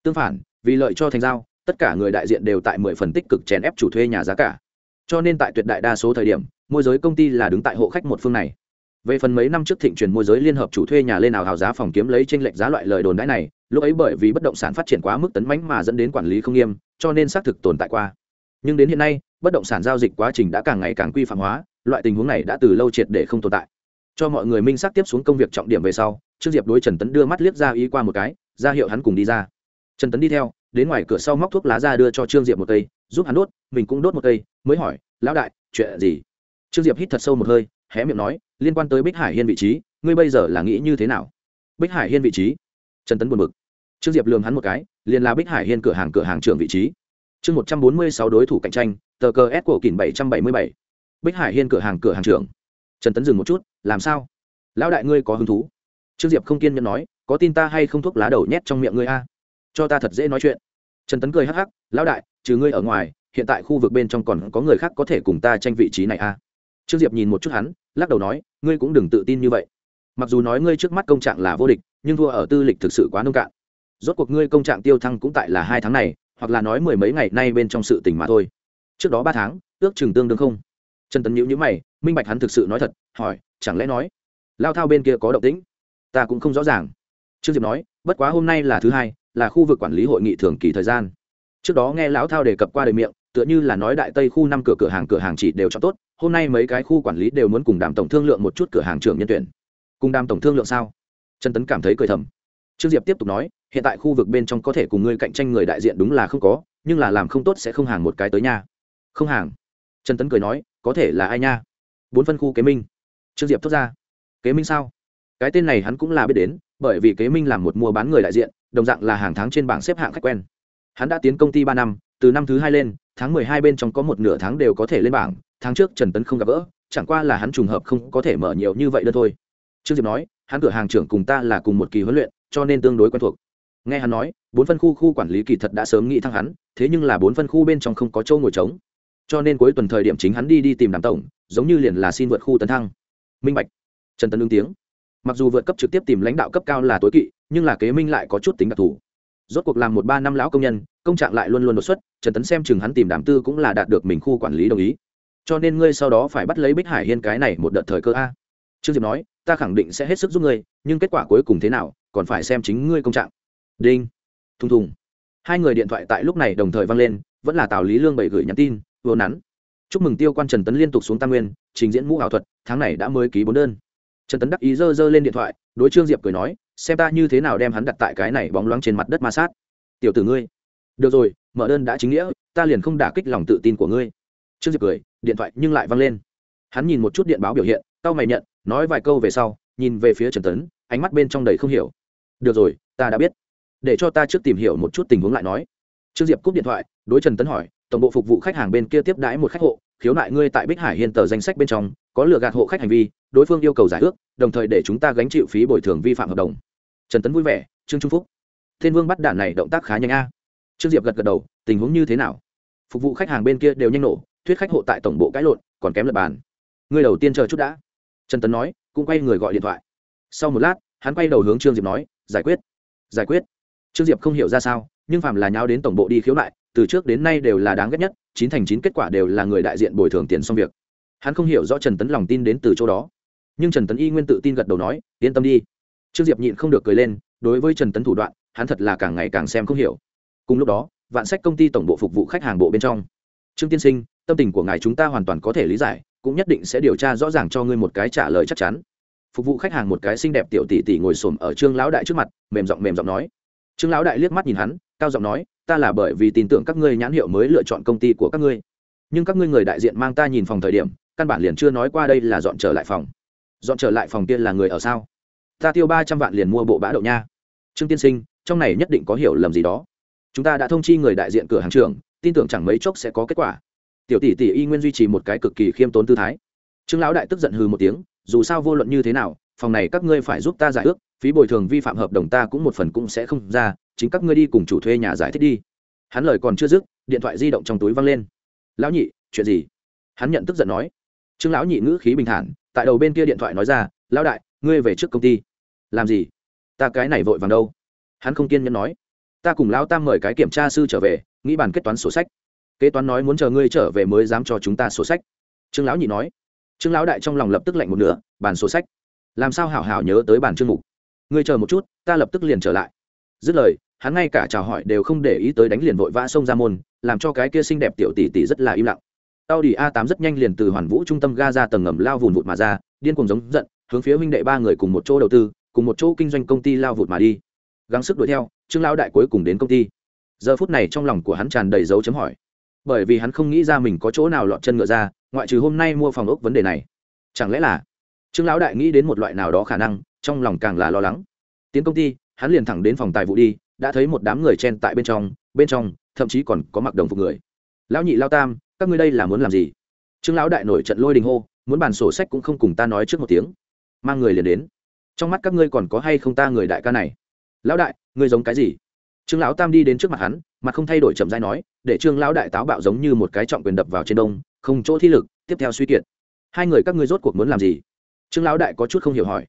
tương phản vì lợi cho thành giao tất cả người đại diện đều tại mười phần tích cực chèn ép chủ thuê nhà giá cả cho nên tại tuyệt đại đa số thời điểm môi giới công ty là đứng tại hộ khách một phương này về phần mấy năm trước thịnh truyền môi giới liên hợp chủ thuê nhà lên nào hào giá phòng kiếm lấy t r ê n lệch giá loại lời đồn đãi này lúc ấy bởi vì bất động sản phát triển quá mức tấn mánh mà dẫn đến quản lý không nghiêm cho nên xác thực tồn tại qua nhưng đến hiện nay bất động sản giao dịch quá trình đã càng ngày càng quy phạm hóa loại tình huống này đã từ lâu triệt để không tồn tại cho mọi người minh xác tiếp xuống công việc trọng điểm về sau trước diệp đối trần tấn đưa mắt liếc ra ý qua một cái ra hiệu hắn cùng đi ra trần tấn đi theo đến ngoài cửa sau móc thuốc lá ra đưa cho trương diệp một cây giúp hắn đốt mình cũng đốt một cây mới hỏi lão đại chuyện gì trương diệp hít thật sâu một hơi hé miệng nói liên quan tới bích hải hiên vị trí ngươi bây giờ là nghĩ như thế nào bích hải hiên vị trí trần tấn buồn bực trương diệp lường hắn một cái liền là bích hải hiên cửa hàng cửa hàng trưởng vị trí chương một trăm bốn mươi sáu đối thủ cạnh tranh tờ cờ s của kỳn bảy trăm bảy mươi bảy bích hải hiên cửa hàng cửa hàng trưởng trần tấn dừng một chút làm sao lão đại ngươi có hứng thú trương diệp không kiên nhẫn nói có tin ta hay không thuốc lá đầu nhét trong miệng ngươi a cho ta thật dễ nói chuyện trần tấn cười hắc hắc lão đại trừ ngươi ở ngoài hiện tại khu vực bên trong còn có người khác có thể cùng ta tranh vị trí này a à? trương diệp nhìn một chút hắn lắc đầu nói ngươi cũng đừng tự tin như vậy mặc dù nói ngươi trước mắt công trạng là vô địch nhưng thua ở tư lịch thực sự quá nông cạn rốt cuộc ngươi công trạng tiêu thăng cũng tại là hai tháng này hoặc là nói mười mấy ngày nay bên trong sự tỉnh mà thôi trước đó ba tháng ước chừng tương đương không trần tấn nhữ nhữ mày minh bạch hắn thực sự nói thật hỏi chẳng lẽ nói lao thao bên kia có động tĩnh ta cũng không rõ ràng trương diệp nói bất quá hôm nay là thứ hai là khu vực quản lý hội nghị thường kỳ thời gian trước đó nghe lão thao đề cập qua đời miệng tựa như là nói đại tây khu năm cửa cửa hàng cửa hàng chỉ đều cho tốt hôm nay mấy cái khu quản lý đều muốn cùng đàm tổng thương lượng một chút cửa hàng trưởng nhân tuyển cùng đàm tổng thương lượng sao trần tấn cảm thấy cười thầm trương diệp tiếp tục nói hiện tại khu vực bên trong có thể cùng ngươi cạnh tranh người đại diện đúng là không có nhưng là làm không tốt sẽ không hàng một cái tới nhà không hàng trần tấn cười nói có thể là ai nha bốn phân khu kế minh trương diệp thốt ra kế minh sao cái tên này hắn cũng là biết đến bởi vì kế minh là một mua bán người đại diện đồng dạng là hàng tháng trên bảng xếp hạng khách quen hắn đã tiến công ty ba năm từ năm thứ hai lên tháng mười hai bên trong có một nửa tháng đều có thể lên bảng tháng trước trần tấn không gặp gỡ chẳng qua là hắn trùng hợp không có thể mở nhiều như vậy đơn thôi trương diệp nói hắn cửa hàng trưởng cùng ta là cùng một kỳ huấn luyện cho nên tương đối quen thuộc nghe hắn nói bốn phân khu khu quản lý kỳ thật đã sớm nghĩ thăng hắn thế nhưng là bốn phân khu bên trong không có chỗ ngồi trống cho nên cuối tuần thời điểm chính hắn đi đi tìm đàm tổng giống như liền là xin vượt khu tấn thăng minh bạch trần tấn ứng tiếng mặc dù vượt cấp trực tiếp tìm lãnh đạo cấp cao là tối kỵ nhưng là kế minh lại có chút tính đặc thù rốt cuộc làm một ba năm lão công nhân công trạng lại luôn luôn đột xuất trần tấn xem chừng hắn tìm đàm tư cũng là đạt được mình khu quản lý đồng ý cho nên ngươi sau đó phải bắt lấy bích hải hiên cái này một đợt thời cơ a trương diệp nói ta khẳng định sẽ hết sức giúp ngươi nhưng kết quả cuối cùng thế nào còn phải xem chính ngươi công trạng đinh thùng thùng hai người điện thoại tại lúc này đồng thời vang lên vẫn là tào lý lương bảy gửi nhắn tin vô nắn chúc mừng tiêu quan trần tấn liên tục xuống tam nguyên trình diễn mũ ảo thuật tháng này đã mới ký bốn đơn trần tấn đắc ý dơ dơ lên điện thoại đối trương diệp cười nói xem ta như thế nào đem hắn đặt tại cái này bóng loáng trên mặt đất ma sát tiểu tử ngươi được rồi mở đơn đã chính nghĩa ta liền không đả kích lòng tự tin của ngươi trương diệp cười điện thoại nhưng lại văng lên hắn nhìn một chút điện báo biểu hiện tao mày nhận nói vài câu về sau nhìn về phía trần tấn ánh mắt bên trong đầy không hiểu được rồi ta đã biết để cho ta trước tìm hiểu một chút tình huống lại nói trương diệp cúp điện thoại đối trần tấn hỏi tổng bộ phục vụ khách hàng bên kia tiếp đãi một khách hộ khiếu nại ngươi tại bích hải hiên tờ danh sách bên trong có lừa gạt hộ khách hành vi đối phương yêu cầu giải ước đồng thời để chúng ta gánh chịu phí bồi thường vi phạm hợp đồng trần tấn vui vẻ trương trung phúc thiên vương bắt đạn này động tác khá nhanh a trương diệp gật gật đầu tình huống như thế nào phục vụ khách hàng bên kia đều nhanh nổ thuyết khách hộ tại tổng bộ cãi lộn còn kém lập bàn ngươi đầu tiên chờ chút đã trần tấn nói cũng quay người gọi điện thoại sau một lát hắn quay đầu hướng trương diệp nói giải quyết giải quyết trương diệp không hiểu ra sao nhưng phàm là nháo đến tổng bộ đi khiếu nại từ trước đến nay đều là đáng ghét nhất chín thành chín kết quả đều là người đại diện bồi thường tiền xong việc hắn không hiểu rõ trần tấn lòng tin đến từ chỗ đó nhưng trần tấn y nguyên tự tin gật đầu nói yên tâm đi trương diệp nhịn không được cười lên đối với trần tấn thủ đoạn hắn thật là càng ngày càng xem không hiểu cùng lúc đó vạn sách công ty tổng bộ phục vụ khách hàng bộ bên trong trương tiên sinh tâm tình của ngài chúng ta hoàn toàn có thể lý giải cũng nhất định sẽ điều tra rõ ràng cho ngươi một cái trả lời chắc chắn phục vụ khách hàng một cái xinh đẹp tiểu tỷ tỷ ngồi xổm ở trương lão đại trước mặt mềm giọng mềm giọng nói trương lão đại liếc mắt nhìn hắn cao giọng nói ta là bởi vì tin tưởng các ngươi nhãn hiệu mới lựa chọn công ty của các ngươi nhưng các ngươi người đại diện mang ta nhìn phòng thời điểm căn bản liền chưa nói qua đây là dọn trở lại phòng dọn trở lại phòng tiên là người ở sao ta tiêu ba trăm vạn liền mua bộ bã đậu nha trương tiên sinh trong này nhất định có hiểu lầm gì đó chúng ta đã thông chi người đại diện cửa hàng trường tin tưởng chẳng mấy chốc sẽ có kết quả tiểu tỷ tỷ y nguyên duy trì một cái cực kỳ khiêm tốn tư thái trương lão đại tức giận hừ một tiếng dù sao vô luận như thế nào phòng này các ngươi phải giúp ta giải ước phí bồi thường vi phạm hợp đồng ta cũng một phần cũng sẽ không ra chính các ngươi đi cùng chủ thuê nhà giải thích đi hắn lời còn chưa dứt điện thoại di động trong túi văng lên lão nhị chuyện gì hắn nhận tức giận nói trương lão nhị ngữ khí bình thản tại đầu bên kia điện thoại nói ra lão đại ngươi về trước công ty làm gì ta cái này vội vàng đâu hắn không kiên nhẫn nói ta cùng lão tam mời cái kiểm tra sư trở về nghĩ bàn kết toán sổ sách kế toán nói muốn chờ ngươi trở về mới dám cho chúng ta sổ sách trương lão nhị nói trương lão đại trong lòng lập tức lạnh một nửa bàn sổ sách làm sao hảo hảo nhớ tới bàn chương mục ngươi chờ một chút ta lập tức liền trở lại dứt lời hắn ngay cả chào hỏi đều không để ý tới đánh liền vội vã xông ra môn làm cho cái kia xinh đẹp tiểu tỷ tỷ rất là im lặng tao đi a tám rất nhanh liền từ hoàn vũ trung tâm ga ra tầng ngầm lao vùn vụt mà ra điên cùng giống giận hướng phía huynh đệ ba người cùng một chỗ đầu tư cùng một chỗ kinh doanh công ty lao vụt mà đi gắng sức đuổi theo trương lão đại cuối cùng đến công ty giờ phút này trong lòng của hắn tràn đầy dấu chấm hỏi bởi vì hắn không nghĩ ra mình có chỗ nào lọt chân ngựa ra ngoại trừ hôm nay mua phòng ốc vấn đề này chẳng lẽ là trương lão đại nghĩ đến một loại nào đó khả năng trong lòng càng là lo lắng tiến công ty hắn liền thẳng đến phòng tài vụ đi đã thấy một đám người chen tại bên trong bên trong thậm chí còn có mặc đồng phục người lão nhị lao tam các ngươi đây là muốn làm gì trương lão đại nổi trận lôi đình hô muốn bàn sổ sách cũng không cùng ta nói trước một tiếng mang người liền đến trong mắt các ngươi còn có hay không ta người đại ca này lão đại ngươi giống cái gì trương lão tam đi đến trước mặt hắn mặt không thay đổi chậm dai nói để trương lão đại táo bạo giống như một cái trọng quyền đập vào trên đông không chỗ thi lực tiếp theo suy kiệt hai người các ngươi rốt cuộc muốn làm gì trương lão đại có chút không hiểu hỏi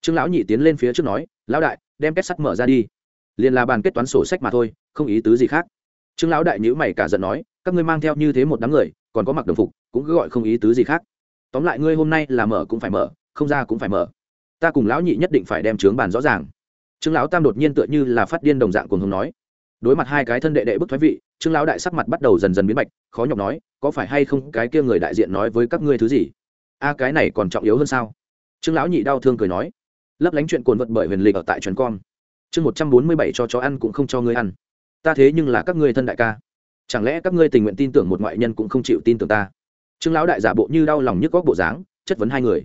trương lão nhị tiến lên phía trước nói lão đại đem kết sắt mở ra đi liền là bàn kết toán sổ sách mà thôi không ý tứ gì khác trương lão đại nhữ mày cả giận nói các ngươi mang theo như thế một đám người còn có mặc đồng phục cũng cứ gọi không ý tứ gì khác tóm lại ngươi hôm nay là mở cũng phải mở không ra cũng phải mở ta cùng lão nhị nhất định phải đem trướng bàn rõ ràng trương lão tam đột nhiên tựa như là phát điên đồng dạng cùng hùng nói đối mặt hai cái thân đệ đệ bức thoái vị trương lão đại sắc mặt bắt đầu dần dần biến bạch khó nhọc nói có phải hay không cái kia người đại diện nói với các ngươi thứ gì a cái này còn trọng yếu hơn sao trương lão nhị đau thương cười nói lấp lánh chuyện cuồn vật bởi huyền lịch ở tại truyền con chương một trăm bốn mươi bảy cho chó ăn cũng không cho ngươi ăn ta thế nhưng là các ngươi thân đại ca chẳng lẽ các ngươi tình nguyện tin tưởng một ngoại nhân cũng không chịu tin tưởng ta trương lão đại giả bộ như đau lòng nhức góc bộ dáng chất vấn hai người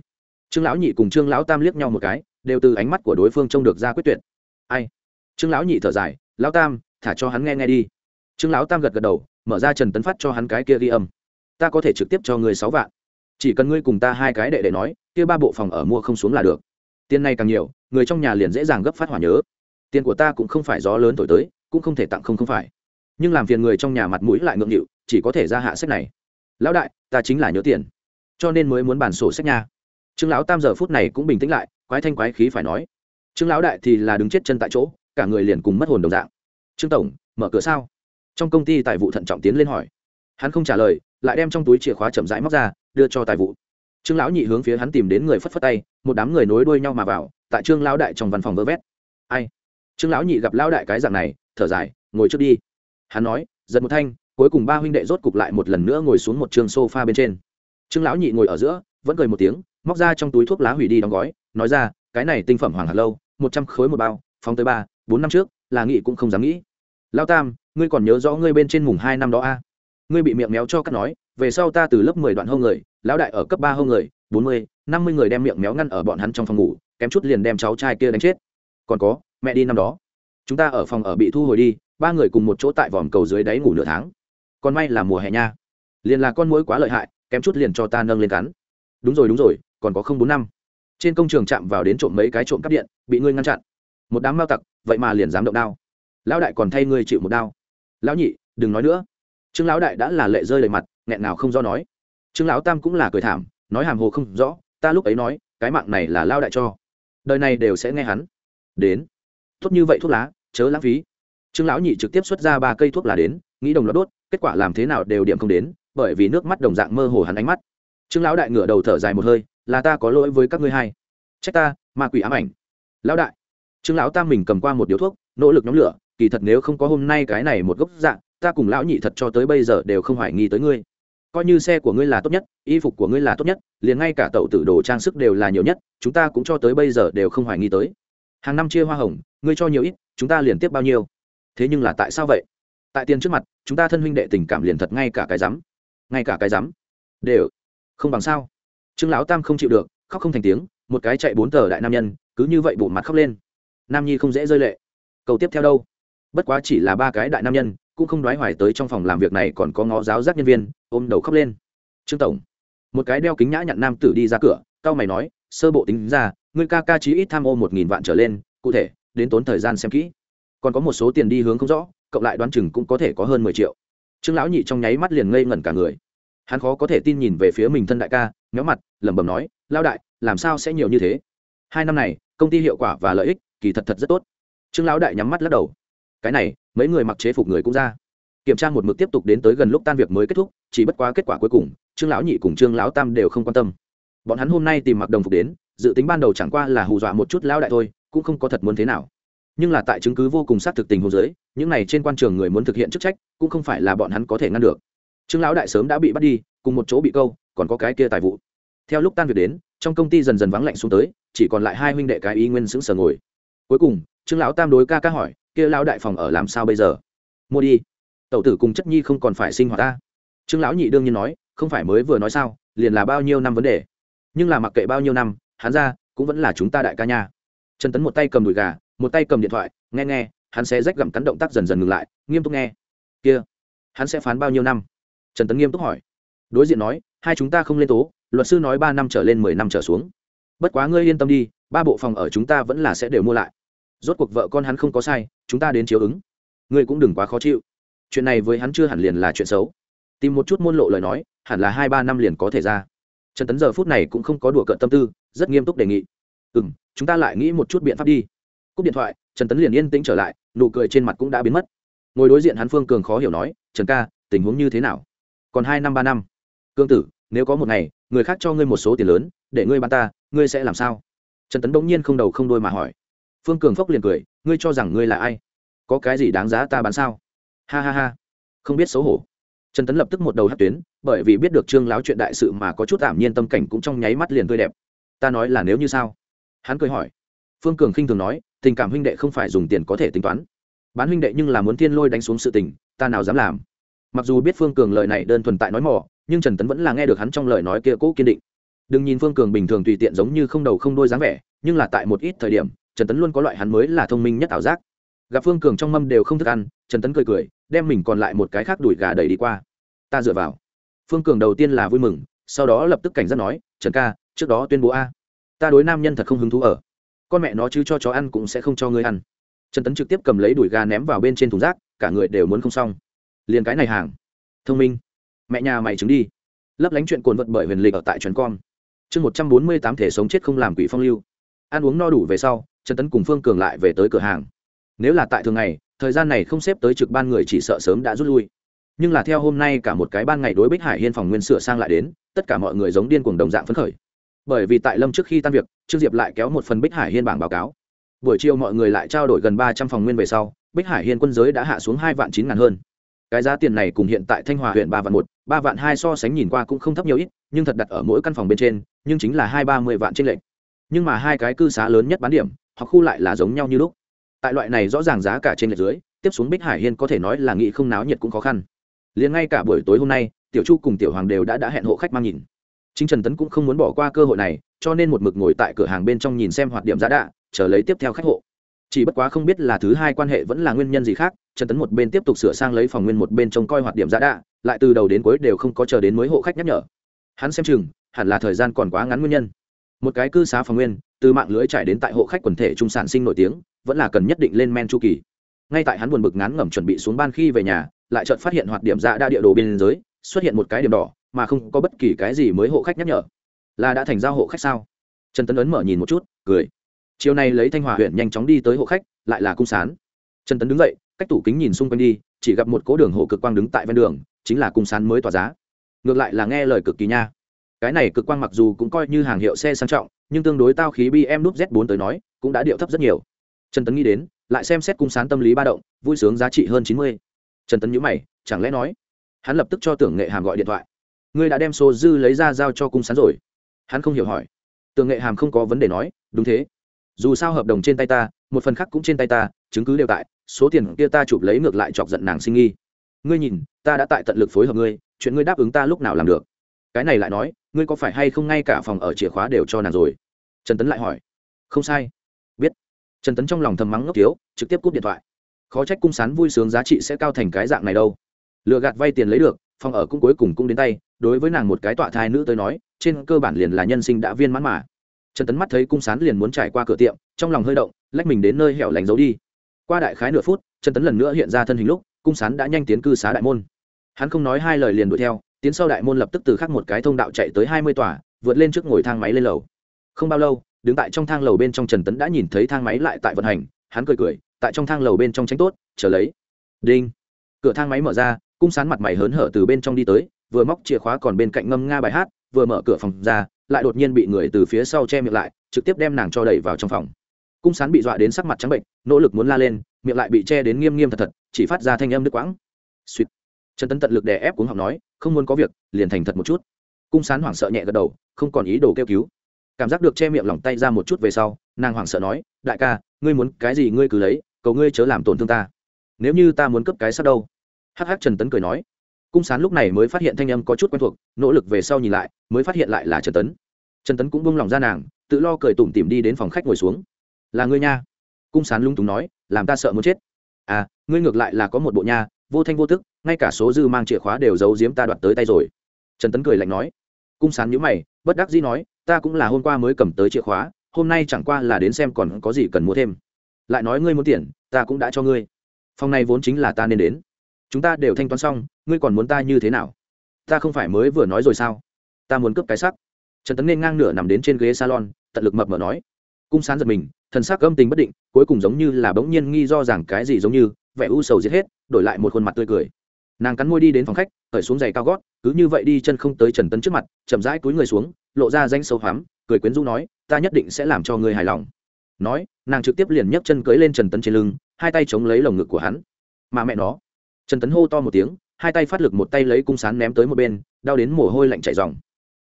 trương lão nhị cùng trương lão tam liếc nhau một cái đều từ ánh mắt của đối phương trông được ra quyết tuyệt ai trương lão nhị thở dài lão tam thả cho hắn nghe nghe đi trương lão tam gật gật đầu mở ra trần tấn phát cho hắn cái kia ghi âm ta có thể trực tiếp cho người sáu vạn chỉ cần ngươi cùng ta hai cái đệ để nói kia ba bộ phòng ở mua không xuống là được tiền này càng nhiều người trong nhà liền dễ dàng gấp phát hỏa nhớ tiền của ta cũng không phải gió lớn thổi tới cũng không thể tặng không không phải nhưng làm phiền người trong nhà mặt mũi lại ngượng nghịu chỉ có thể ra hạ sách này lão đại ta chính là nhớ tiền cho nên mới muốn bàn sổ sách nha trương lão tam giờ phút này cũng bình tĩnh lại quái thanh quái khí phải nói trương lão đại thì là đứng chết chân tại chỗ cả người liền cùng mất hồn đồng dạng trương tổng mở cửa sao trong công ty tài vụ thận trọng tiến lên hỏi hắn không trả lời lại đem trong túi chìa khóa chậm rãi móc ra đưa cho tài vụ trương lão nhị hướng phía hắn tìm đến người phất phất tay một đám người nối đuôi nhau mà vào tại trương lão đại trong văn phòng vơ vét ai trương lão nhị gặp lão đại cái dạng này thở dài ngồi trước đi hắn nói giật một thanh cuối cùng ba huynh đệ rốt cục lại một lần nữa ngồi xuống một trường sofa bên trên trương lão nhị ngồi ở giữa vẫn cười một tiếng móc ra trong túi thuốc lá hủy đi đóng gói nói ra cái này tinh phẩm hoàng hạt lâu một trăm khối một bao phóng tới ba bốn năm trước là nghị cũng không dám nghĩ lao tam ngươi còn nhớ rõ ngươi bên trên mùng hai năm đó a à? ngươi bị miệng méo cho cắt nói về sau ta từ lớp mười đoạn hâu người lão đại ở cấp ba hơn người bốn mươi năm mươi người đem miệng méo ngăn ở bọn hắn trong phòng ngủ kém chút liền đem cháu trai kia đánh chết còn có mẹ đi năm đó chúng ta ở phòng ở bị thu hồi đi ba người cùng một chỗ tại vòm cầu dưới đáy ngủ nửa tháng còn may là mùa hè nha liền là con mũi quá lợi hại kém chút liền cho ta nâng lên cắn đúng rồi đúng rồi còn có không bốn năm trên công trường chạm vào đến trộm mấy cái trộm cắp điện bị ngươi ngăn chặn một đám mao tặc vậy mà liền dám động đao lão đại còn thay ngươi chịu một đao lão nhị đừng nói nữa trương lão đại đã là lệ rơi đầy mặt nghẹn nào không do nói trương lão tam cũng là cười thảm nói hàm hồ không rõ ta lúc ấy nói cái mạng này là lao đại cho đời này đều sẽ nghe hắn đến thuốc như vậy thuốc lá chớ lãng phí trương lão nhị trực tiếp xuất ra ba cây thuốc lá đến nghĩ đồng loạt đốt kết quả làm thế nào đều điểm không đến bởi vì nước mắt đồng dạng mơ hồ hắn ánh mắt trương lão đại ngửa đầu thở dài một hơi là ta có lỗi với các ngươi hai trách ta ma quỷ ám ảnh lão đại trương lão tam mình cầm qua một điếu thuốc nỗ lực nhóm lửa kỳ thật nếu không có hôm nay cái này một gốc dạng ta cùng lão nhị thật cho tới bây giờ đều không hoài nghi tới ngươi coi như xe của ngươi là tốt nhất y phục của ngươi là tốt nhất liền ngay cả tậu tử đồ trang sức đều là nhiều nhất chúng ta cũng cho tới bây giờ đều không hoài nghi tới hàng năm chia hoa hồng ngươi cho nhiều ít chúng ta liền tiếp bao nhiêu thế nhưng là tại sao vậy tại tiền trước mặt chúng ta thân huynh đệ tình cảm liền thật ngay cả cái rắm ngay cả cái rắm đều không bằng sao trương lão tam không chịu được khóc không thành tiếng một cái chạy bốn tờ đại nam nhân cứ như vậy bộ mặt khóc lên nam nhi không dễ rơi lệ câu tiếp theo đâu bất quá chỉ là ba cái đại nam nhân cũng không đoái hoài tới trong phòng làm việc này còn có ngó giáo giác nhân viên ôm đầu khóc lên trương tổng một cái đeo kính nhã nhặn nam tử đi ra cửa cao mày nói sơ bộ tính ra ngươi ca ca chí ít tham ô một nghìn vạn trở lên cụ thể đến tốn thời gian xem kỹ còn có một số tiền đi hướng không rõ cộng lại đoán chừng cũng có thể có hơn mười triệu trương lão nhị trong nháy mắt liền ngây ngẩn cả người hắn khó có thể tin nhìn về phía mình thân đại ca nhóm mặt lẩm bẩm nói lao đại làm sao sẽ nhiều như thế hai năm này công ty hiệu quả và lợi ích kỳ thật thật rất tốt trương lão đại nhắm mắt lắc đầu cái này mấy người mặc chế phục người cũng ra kiểm tra một mực tiếp tục đến tới gần lúc tan việc mới kết thúc chỉ bất quá kết quả cuối cùng trương lão nhị cùng trương lão tam đều không quan tâm bọn hắn hôm nay tìm mặc đồng phục đến dự tính ban đầu chẳng qua là hù dọa một chút lão đại thôi cũng không có thật muốn thế nào nhưng là tại chứng cứ vô cùng xác thực tình hồ dưới những này trên quan trường người muốn thực hiện chức trách cũng không phải là bọn hắn có thể ngăn được trương lão đại sớm đã bị bắt đi cùng một chỗ bị câu còn có cái kia tài vụ theo lúc tan việc đến trong công ty dần dần vắng lạnh xuống tới chỉ còn lại hai huynh đệ cái y nguyên sững sờ ngồi cuối cùng trương lão tam đối ca ca hỏi kia lão đại phòng ở làm sao bây giờ mua đi tẩu tử cùng chất nhi không còn phải sinh hoạt ta trương lão nhị đương nhiên nói không phải mới vừa nói sao liền là bao nhiêu năm vấn đề nhưng là mặc kệ bao nhiêu năm hắn ra cũng vẫn là chúng ta đại ca nha trần tấn một tay cầm đùi gà một tay cầm điện thoại nghe nghe hắn sẽ rách gặm cắn động tác dần dần ngừng lại nghiêm túc nghe kia hắn sẽ phán bao nhiêu năm trần tấn nghiêm túc hỏi đối diện nói hai chúng ta không lên tố luật sư nói ba năm trở lên mười năm trở xuống bất quá ngươi yên tâm đi ba bộ phòng ở chúng ta vẫn là sẽ đều mua lại rốt cuộc vợ con hắn không có sai chúng ta đến chiếu ứng ngươi cũng đừng quá khó chịu chuyện này với hắn chưa hẳn liền là chuyện xấu tìm một chút môn lộ lời nói hẳn là hai ba năm liền có thể ra trần tấn giờ phút này cũng không có đùa cợt tâm tư rất nghiêm túc đề nghị ừ m chúng ta lại nghĩ một chút biện pháp đi cúp điện thoại trần tấn liền yên tĩnh trở lại nụ cười trên mặt cũng đã biến mất ngồi đối diện hắn phương cường khó hiểu nói trần ca tình huống như thế nào còn hai năm ba năm cương tử nếu có một ngày người khác cho ngươi một số tiền lớn để ngươi bán ta ngươi sẽ làm sao trần tấn bỗng nhiên không đầu không đôi mà hỏi phương cường phốc liền cười ngươi cho rằng ngươi là ai có cái gì đáng giá ta bán sao ha ha ha không biết xấu hổ trần tấn lập tức một đầu hát tuyến bởi vì biết được trương láo chuyện đại sự mà có chút tạm nhiên tâm cảnh cũng trong nháy mắt liền tươi đẹp ta nói là nếu như sao hắn cười hỏi phương cường khinh thường nói tình cảm huynh đệ không phải dùng tiền có thể tính toán bán huynh đệ nhưng là muốn thiên lôi đánh xuống sự tình ta nào dám làm mặc dù biết phương cường lời này đơn thuần tại nói mỏ nhưng trần tấn vẫn là nghe được hắn trong lời nói kia cố kiên định đừng nhìn phương cường bình thường tùy tiện giống như không đầu không đôi dáng vẻ nhưng là tại một ít thời điểm trần tấn luôn có loại hắn mới là thông minh nhất ảo giác gặp phương cường trong mâm đều không thức ăn trần tấn cười cười đem mình còn lại một cái khác đuổi gà đầy đi qua ta dựa vào phương cường đầu tiên là vui mừng sau đó lập tức cảnh giác nói trần ca trước đó tuyên bố a ta đối nam nhân thật không hứng thú ở con mẹ nó chứ cho chó ăn cũng sẽ không cho ngươi ăn trần tấn trực tiếp cầm lấy đuổi gà ném vào bên trên thùng rác cả người đều muốn không xong liền cái này hàng thông minh mẹ nhà mày chứng đi lấp lánh chuyện cồn vật bởi huyền lịch ở tại trần com chương một trăm bốn mươi tám thể sống chết không làm quỷ phong lưu ăn uống no đủ về sau trần tấn cùng phương cường lại về tới cửa hàng nếu là tại thường ngày thời gian này không xếp tới trực ban người chỉ sợ sớm đã rút lui nhưng là theo hôm nay cả một cái ban ngày đối bích hải hiên phòng nguyên sửa sang lại đến tất cả mọi người giống điên cuồng đồng dạng phấn khởi bởi vì tại lâm trước khi tan việc trương diệp lại kéo một phần bích hải hiên bảng báo cáo buổi chiều mọi người lại trao đổi gần ba trăm phòng nguyên về sau bích hải hiên quân giới đã hạ xuống hai vạn chín ngàn hơn cái giá tiền này cùng hiện tại thanh hòa huyện ba vạn một ba vạn hai so sánh nhìn qua cũng không thấp nhiều ít nhưng thật đặt ở mỗi căn phòng bên trên nhưng chính là hai ba mươi vạn trên r lệch nhưng mà hai cái cư xá lớn nhất bán điểm hoặc khu lại là giống nhau như lúc tại loại này rõ ràng giá cả trên lệch dưới tiếp xuống bích hải hiên có thể nói là nghị không náo nhiệt cũng khó khăn liền ngay cả buổi tối hôm nay tiểu chu cùng tiểu hoàng đều đã đã hẹn hộ khách mang nhìn chính trần tấn cũng không muốn bỏ qua cơ hội này cho nên một mực ngồi tại cửa hàng bên trong nhìn xem hoạt điểm giá đạ chờ lấy tiếp theo khách hộ chỉ bất quá không biết là thứ hai quan hệ vẫn là nguyên nhân gì khác trần tấn một bên tiếp tục sửa sang lấy phòng nguyên một bên trông coi hoạt điểm giá đạ lại từ đầu đến cuối đều không có chờ đến mới hộ khách nhắc nhở hắn xem chừng hẳn là thời gian còn quá ngắn nguyên nhân một cái cư xá phòng nguyên từ mạng lưới trải đến tại hộ khách quần thể trung sản sinh nổi tiếng vẫn là cần nhất định lên men chu kỳ ngay tại hắn buồn bực ngán ngẩm chuẩn bị xuống ban khi về nhà lại chợt phát hiện hoạt điểm dạ đa địa đồ bên giới xuất hiện một cái điểm đỏ mà không có bất kỳ cái gì mới hộ khách nhắc nhở là đã thành giao hộ khách sao trần tấn ấn mở nhìn một chút cười chiều nay lấy thanh hòa huyện nhanh chóng đi tới hộ khách lại là cung sán trần tấn đứng dậy cách tủ kính nhìn xung quanh đi chỉ gặp một cố đường hộ cực quang đứng tại ven đường chính là cung sán mới tỏa giá ngược lại là nghe lời cực kỳ nha cái này cực quang mặc dù cũng coi như hàng hiệu xe sang trọng nhưng tương đối tao khí bm núp z 4 tới nói cũng đã điệu thấp rất nhiều trần tấn nghĩ đến lại xem xét cung sán tâm lý ba động vui sướng giá trị hơn chín mươi trần tấn nhíu mày chẳng lẽ nói hắn lập tức cho tưởng nghệ hàm gọi điện thoại ngươi đã đem số dư lấy ra giao cho cung sán rồi hắn không hiểu hỏi tưởng nghệ hàm không có vấn đề nói đúng thế dù sao hợp đồng trên tay ta một phần khác cũng trên tay ta chứng cứ đều tại số tiền kia ta chụp lấy ngược lại chọc giận nàng sinh nghi ngươi nhìn ta đã tại tận lực phối hợp ngươi chuyện ngươi đáp ứng ta lúc nào làm được cái này lại nói ngươi có phải hay không ngay cả phòng ở chìa khóa đều cho nàng rồi trần tấn lại hỏi không sai biết trần tấn trong lòng thầm mắng ngốc thiếu trực tiếp cúp điện thoại khó trách cung sán vui sướng giá trị sẽ cao thành cái dạng này đâu lựa gạt vay tiền lấy được phòng ở cũng cuối cùng cũng đến tay đối với nàng một cái tọa thai nữ tới nói trên cơ bản liền là nhân sinh đã viên mãn mà trần tấn mắt thấy cung sán liền muốn trải qua cửa tiệm trong lòng hơi động lách mình đến nơi hẻo lánh giấu đi qua đại khái nửa phút trần tấn lần nữa hiện ra thân hình lúc cung sán đã nhanh tiến cư xá đại môn hắn không nói hai lời liền đuổi theo tiến sau đại môn lập tức từ khắc một cái thông đạo chạy tới hai mươi tòa vượt lên trước ngồi thang máy lên lầu không bao lâu đứng tại trong thang lầu bên trong trần tấn đã nhìn thấy thang máy lại tại vận hành hắn cười cười tại trong thang lầu bên trong tránh tốt chờ lấy đinh cửa thang máy mở ra cung sán mặt mày hớn hở từ bên trong đi tới vừa móc chìa khóa còn bên cạnh ngâm nga bài hát vừa mở cửa phòng ra lại đột nhiên bị người từ phía sau che miệng lại trực tiếp đem nàng cho đẩy vào trong phòng cung sán bị dọa đến sắc mặt trắng bệnh nỗ lực muốn la lên miệng lại bị che đến nghiêm nghiêm thật thật chỉ phát ra thanh âm nước quãng suýt trần tấn tận lực đè ép cuống học nói không muốn có việc liền thành thật một chút cung sán hoảng sợ nhẹ gật đầu không còn ý đồ kêu cứu cảm giác được che miệng lỏng tay ra một chút về sau nàng hoảng sợ nói đại ca ngươi muốn cái gì ngươi cứ lấy cầu ngươi chớ làm tổn thương ta nếu như ta muốn cấp cái sắt đâu Hắc Hắc trần tấn cười nói cung sán lúc này mới phát hiện thanh âm có chút quen thuộc nỗ lực về sau nhìn lại mới phát hiện lại là trần tấn trần tấn cũng buông lòng ra nàng tự lo cười tủm tỉm đi đến phòng khách ngồi xuống là ngươi nha cung sán lung túng nói làm ta sợ muốn chết à ngươi ngược lại là có một bộ nha vô thanh vô tức ngay cả số dư mang chìa khóa đều giấu giếm ta đoạt tới tay rồi trần tấn cười lạnh nói cung sán nhữ mày bất đắc dĩ nói ta cũng là hôm qua mới cầm tới chìa khóa hôm nay chẳng qua là đến xem còn có gì cần mua thêm lại nói ngươi muốn tiền ta cũng đã cho ngươi phòng này vốn chính là ta nên đến chúng ta đều thanh toán xong ngươi còn muốn ta như thế nào ta không phải mới vừa nói rồi sao ta muốn cướp cái sắc trần tấn nên ngang nửa nằm đến trên ghế salon tận lực mập mờ nói cung sán giật mình thần sắc âm tình bất định cuối cùng giống như là bỗng nhiên nghi do rằng cái gì giống như vẻ u sầu giết hết đổi lại một khuôn mặt tươi cười nàng cắn môi đi đến phòng khách khởi xuống giày cao gót cứ như vậy đi chân không tới trần tấn trước mặt chậm rãi túi người xuống lộ ra danh sâu hoắm cười quyến rũ nói ta nhất định sẽ làm cho người hài lòng nói nàng trực tiếp liền nhấc chân cưới lên trần tấn trên lưng hai tay chống lấy lồng ngực của hắn mà mẹ nó trần tấn hô to một tiếng hai tay phát lực một tay lấy cung sán ném tới một bên đau đến mồ hôi lạnh chảy dòng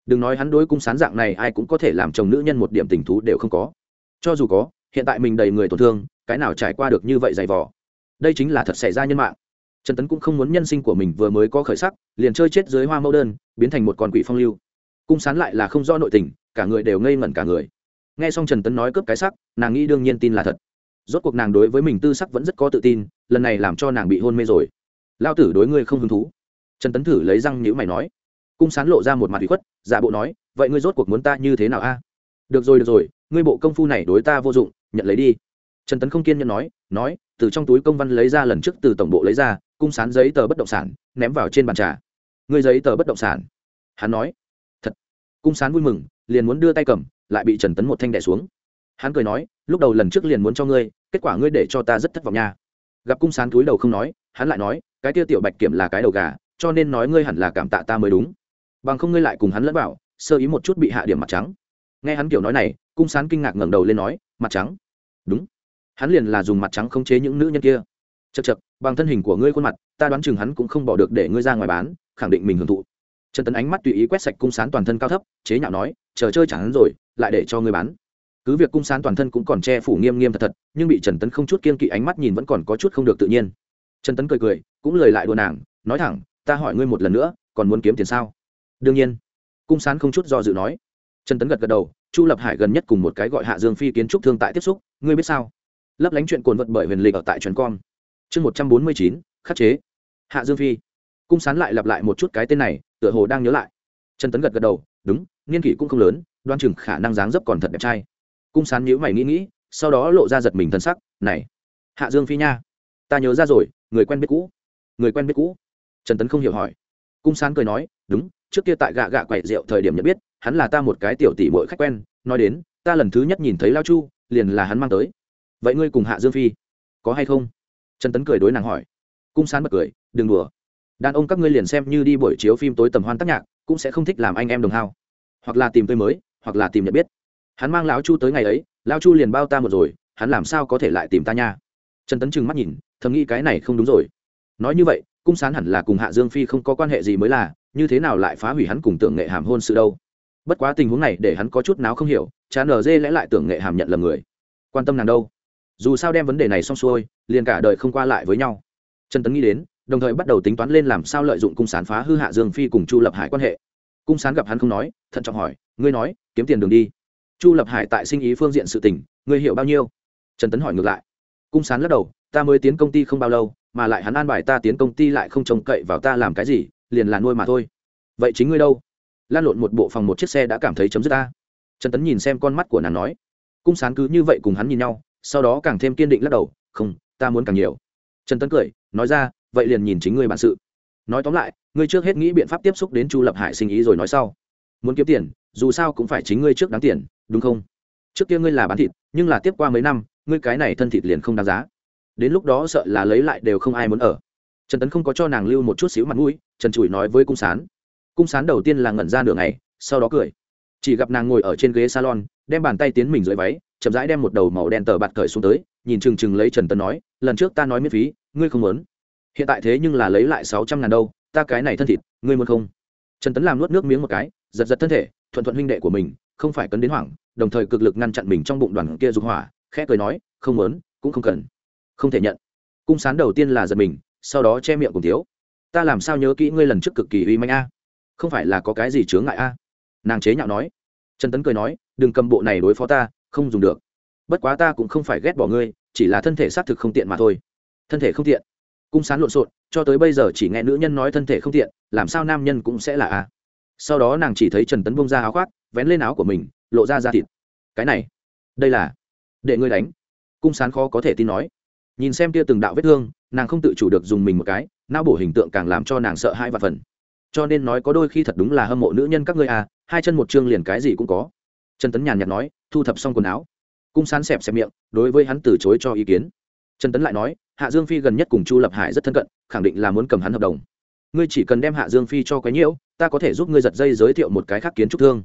đừng nói hắn đối cung sán dạng này ai cũng có thể làm chồng nữ nhân một điểm tình thú đều không có cho dù có hiện tại mình đầy người tổn thương cái nào trải qua được như vậy dày vò đây chính là thật xảy ra nhân mạng trần tấn cũng không muốn nhân sinh của mình vừa mới có khởi sắc liền chơi chết dưới hoa mẫu đơn biến thành một con quỷ phong lưu cung sán lại là không do nội tình cả người đều ngây ngẩn cả người nghe xong trần tấn nói cướp cái sắc nàng nghĩ đương nhiên tin là thật rốt cuộc nàng đối với mình tư sắc vẫn rất có tự tin lần này làm cho nàng bị hôn mê rồi lao tử đối ngươi không hứng thú trần tấn thử lấy răng nhữ mày nói cung sán lộ ra một mặt bị khuất giả bộ nói vậy ngươi rốt cuộc muốn ta như thế nào a được rồi được rồi ngươi bộ công phu này đối ta vô dụng nhận lấy đi trần tấn không kiên nhẫn nói nói từ trong túi công văn lấy ra lần trước từ tổng bộ lấy ra cung sán giấy tờ bất động sản ném vào trên bàn trà người giấy tờ bất động sản hắn nói thật cung sán vui mừng liền muốn đưa tay cầm lại bị trần tấn một thanh đẻ xuống hắn cười nói lúc đầu lần trước liền muốn cho ngươi kết quả ngươi để cho ta rất thất vọng nha gặp cung sán túi đầu không nói hắn lại nói cái tiêu tiểu bạch kiểm là cái đầu gà cho nên nói ngươi hẳn là cảm tạ ta mới đúng bằng không ngươi lại cùng hắn lẫn bảo sơ ý một chút bị hạ điểm mặt trắng nghe hắn kiểu nói này cung sán kinh ngạc ngẩng đầu lên nói mặt trắng đúng hắn liền là dùng mặt trắng khống chế những nữ nhân kia chật chật bằng thân hình của ngươi khuôn mặt ta đoán chừng hắn cũng không bỏ được để ngươi ra ngoài bán khẳng định mình hưởng thụ trần tấn ánh mắt tùy ý quét sạch cung sán toàn thân cao thấp chế nhạo nói chờ chơi chẳng hắn rồi lại để cho ngươi bán cứ việc cung sán toàn thân cũng còn che phủ nghiêm nghiêm thật thật nhưng bị trần tấn không chút kiên kỵ ánh mắt nhìn vẫn còn có chút không được tự nhiên trần tấn cười cười cũng lời lại đùa nàng nói thẳng ta hỏi ngươi một lần nữa còn muốn kiếm tiền sao đương nhiên cung sán không chút do dự nói trần tấn gật gật đầu chu lập hải gần nhất cùng một cái gọi hạ dương phi kiến trúc thương tại tiếp xúc ngươi biết sao lấp lánh chuyện cồn vật bởi huyền lịch ở tại trần com chương một trăm bốn mươi chín khắc chế hạ dương phi cung sán lại lặp lại một chút cái tên này tựa hồ đang nhớ lại trần tấn gật gật đầu đúng niên kỷ cũng không lớn đoan chừng khả năng dáng dấp còn thật đẹp trai cung sán nhữ mày nghĩ nghĩ sau đó lộ ra giật mình thân sắc này hạ dương phi nha ta nhớ ra rồi người quen biết cũ người quen biết cũ trần tấn không hiểu hỏi cung sán cười nói đúng trước kia tại gạ gạ quậy rượu thời điểm nhận biết hắn là ta một cái tiểu tỷ bội khách quen nói đến ta lần thứ nhất nhìn thấy lao chu liền là hắn mang tới vậy ngươi cùng hạ dương phi có hay không trần tấn cười đối nàng hỏi cung sán bật cười đừng đùa đàn ông các ngươi liền xem như đi buổi chiếu phim tối tầm hoan tác nhạc cũng sẽ không thích làm anh em đồng hao hoặc là tìm tươi mới hoặc là tìm nhận biết hắn mang lão chu tới ngày ấy lão chu liền bao ta một rồi hắn làm sao có thể lại tìm ta nha trần tấn trừng mắt nhìn thầm nghĩ cái này không đúng rồi nói như vậy cung sán hẳn là cùng hạ dương phi không có quan hệ gì mới là như thế nào lại phá hủy hắn cùng tưởng nghệ hàm hôn sự đâu bất quá tình huống này để hắn có chút nào không hiểu chán ở dê lẽ lại tưởng nghệ hàm nhận lầm người quan tâm nàng đâu dù sao đem vấn đề này xong xuôi liền cả đời không qua lại với nhau trần tấn nghĩ đến đồng thời bắt đầu tính toán lên làm sao lợi dụng cung sán phá hư hạ dương phi cùng chu lập hải quan hệ cung sán gặp hắn không nói thận trọng hỏi ngươi nói kiếm tiền đường đi chu lập hải tại sinh ý phương diện sự tỉnh ngươi hiểu bao nhiêu trần tấn hỏi ngược lại cung sán lắc đầu ta mới tiến công ty không bao lâu mà lại hắn an bài ta tiến công ty lại không trông cậy vào ta làm cái gì liền là nuôi mà thôi vậy chính ngươi đâu lan lộn một bộ phòng một chiếc xe đã cảm thấy chấm dứt ta trần tấn nhìn xem con mắt của nàng nói cung sán cứ như vậy cùng hắn nhìn nhau sau đó càng thêm kiên định lắc đầu không ta muốn càng nhiều trần tấn cười nói ra vậy liền nhìn chính ngươi bản sự nói tóm lại ngươi trước hết nghĩ biện pháp tiếp xúc đến chu lập hải sinh ý rồi nói sau muốn kiếm tiền dù sao cũng phải chính ngươi trước đáng tiền đúng không trước kia ngươi là bán thịt nhưng là tiếp qua mấy năm ngươi cái này thân thịt liền không đáng giá đến lúc đó sợ là lấy lại đều không ai muốn ở trần tấn không có cho nàng lưu một chút xíu mặt mũi trần trụi nói với cung sán cung sán đầu tiên là ngẩn ra nửa ngày sau đó cười chỉ gặp nàng ngồi ở trên ghế salon đem bàn tay tiến mình dưới váy chậm rãi đem một đầu màu đen tờ bạt cởi xuống tới nhìn chừng chừng lấy trần tấn nói lần trước ta nói miễn phí ngươi không muốn hiện tại thế nhưng là lấy lại sáu trăm ngàn đâu ta cái này thân thịt ngươi muốn không trần tấn làm nuốt nước miếng một cái giật giật thân thể thuận thuận huynh đệ của mình không phải cấn đến hoảng đồng thời cực lực ngăn chặn mình trong bụng đoàn kia dục hỏa khẽ cười nói không muốn cũng không cần không thể nhận cung sán đầu tiên là giật mình sau đó che miệng cùng thiếu ta làm sao nhớ kỹ ngươi lần trước cực kỳ uy manh a không phải là có cái gì chướng ngại a nàng chế nhạo nói trần tấn cười nói đừng cầm bộ này đối phó ta không dùng được bất quá ta cũng không phải ghét bỏ ngươi chỉ là thân thể xác thực không tiện mà thôi thân thể không tiện cung sán lộn xộn cho tới bây giờ chỉ nghe nữ nhân nói thân thể không tiện làm sao nam nhân cũng sẽ là a à. sau đó nàng chỉ thấy trần tấn bông ra áo khoác vén lên áo của mình lộ ra da thịt cái này đây là để ngươi đánh cung sán khó có thể tin nói nhìn xem kia từng đạo vết thương nàng không tự chủ được dùng mình một cái não bổ hình tượng càng làm cho nàng sợ hãi và phần cho nên nói có đôi khi thật đúng là hâm mộ nữ nhân các ngươi à hai chân một chương liền cái gì cũng có trần tấn nhàn nhạt nói thu thập xong quần áo cung sán xẹp xẹp miệng đối với hắn từ chối cho ý kiến trần tấn lại nói hạ dương phi gần nhất cùng chu lập hải rất thân cận khẳng định là muốn cầm hắn hợp đồng ngươi chỉ cần đem hạ dương phi cho quái nhiễu ta có thể giúp ngươi giật dây giới thiệu một cái khác kiến trúc thương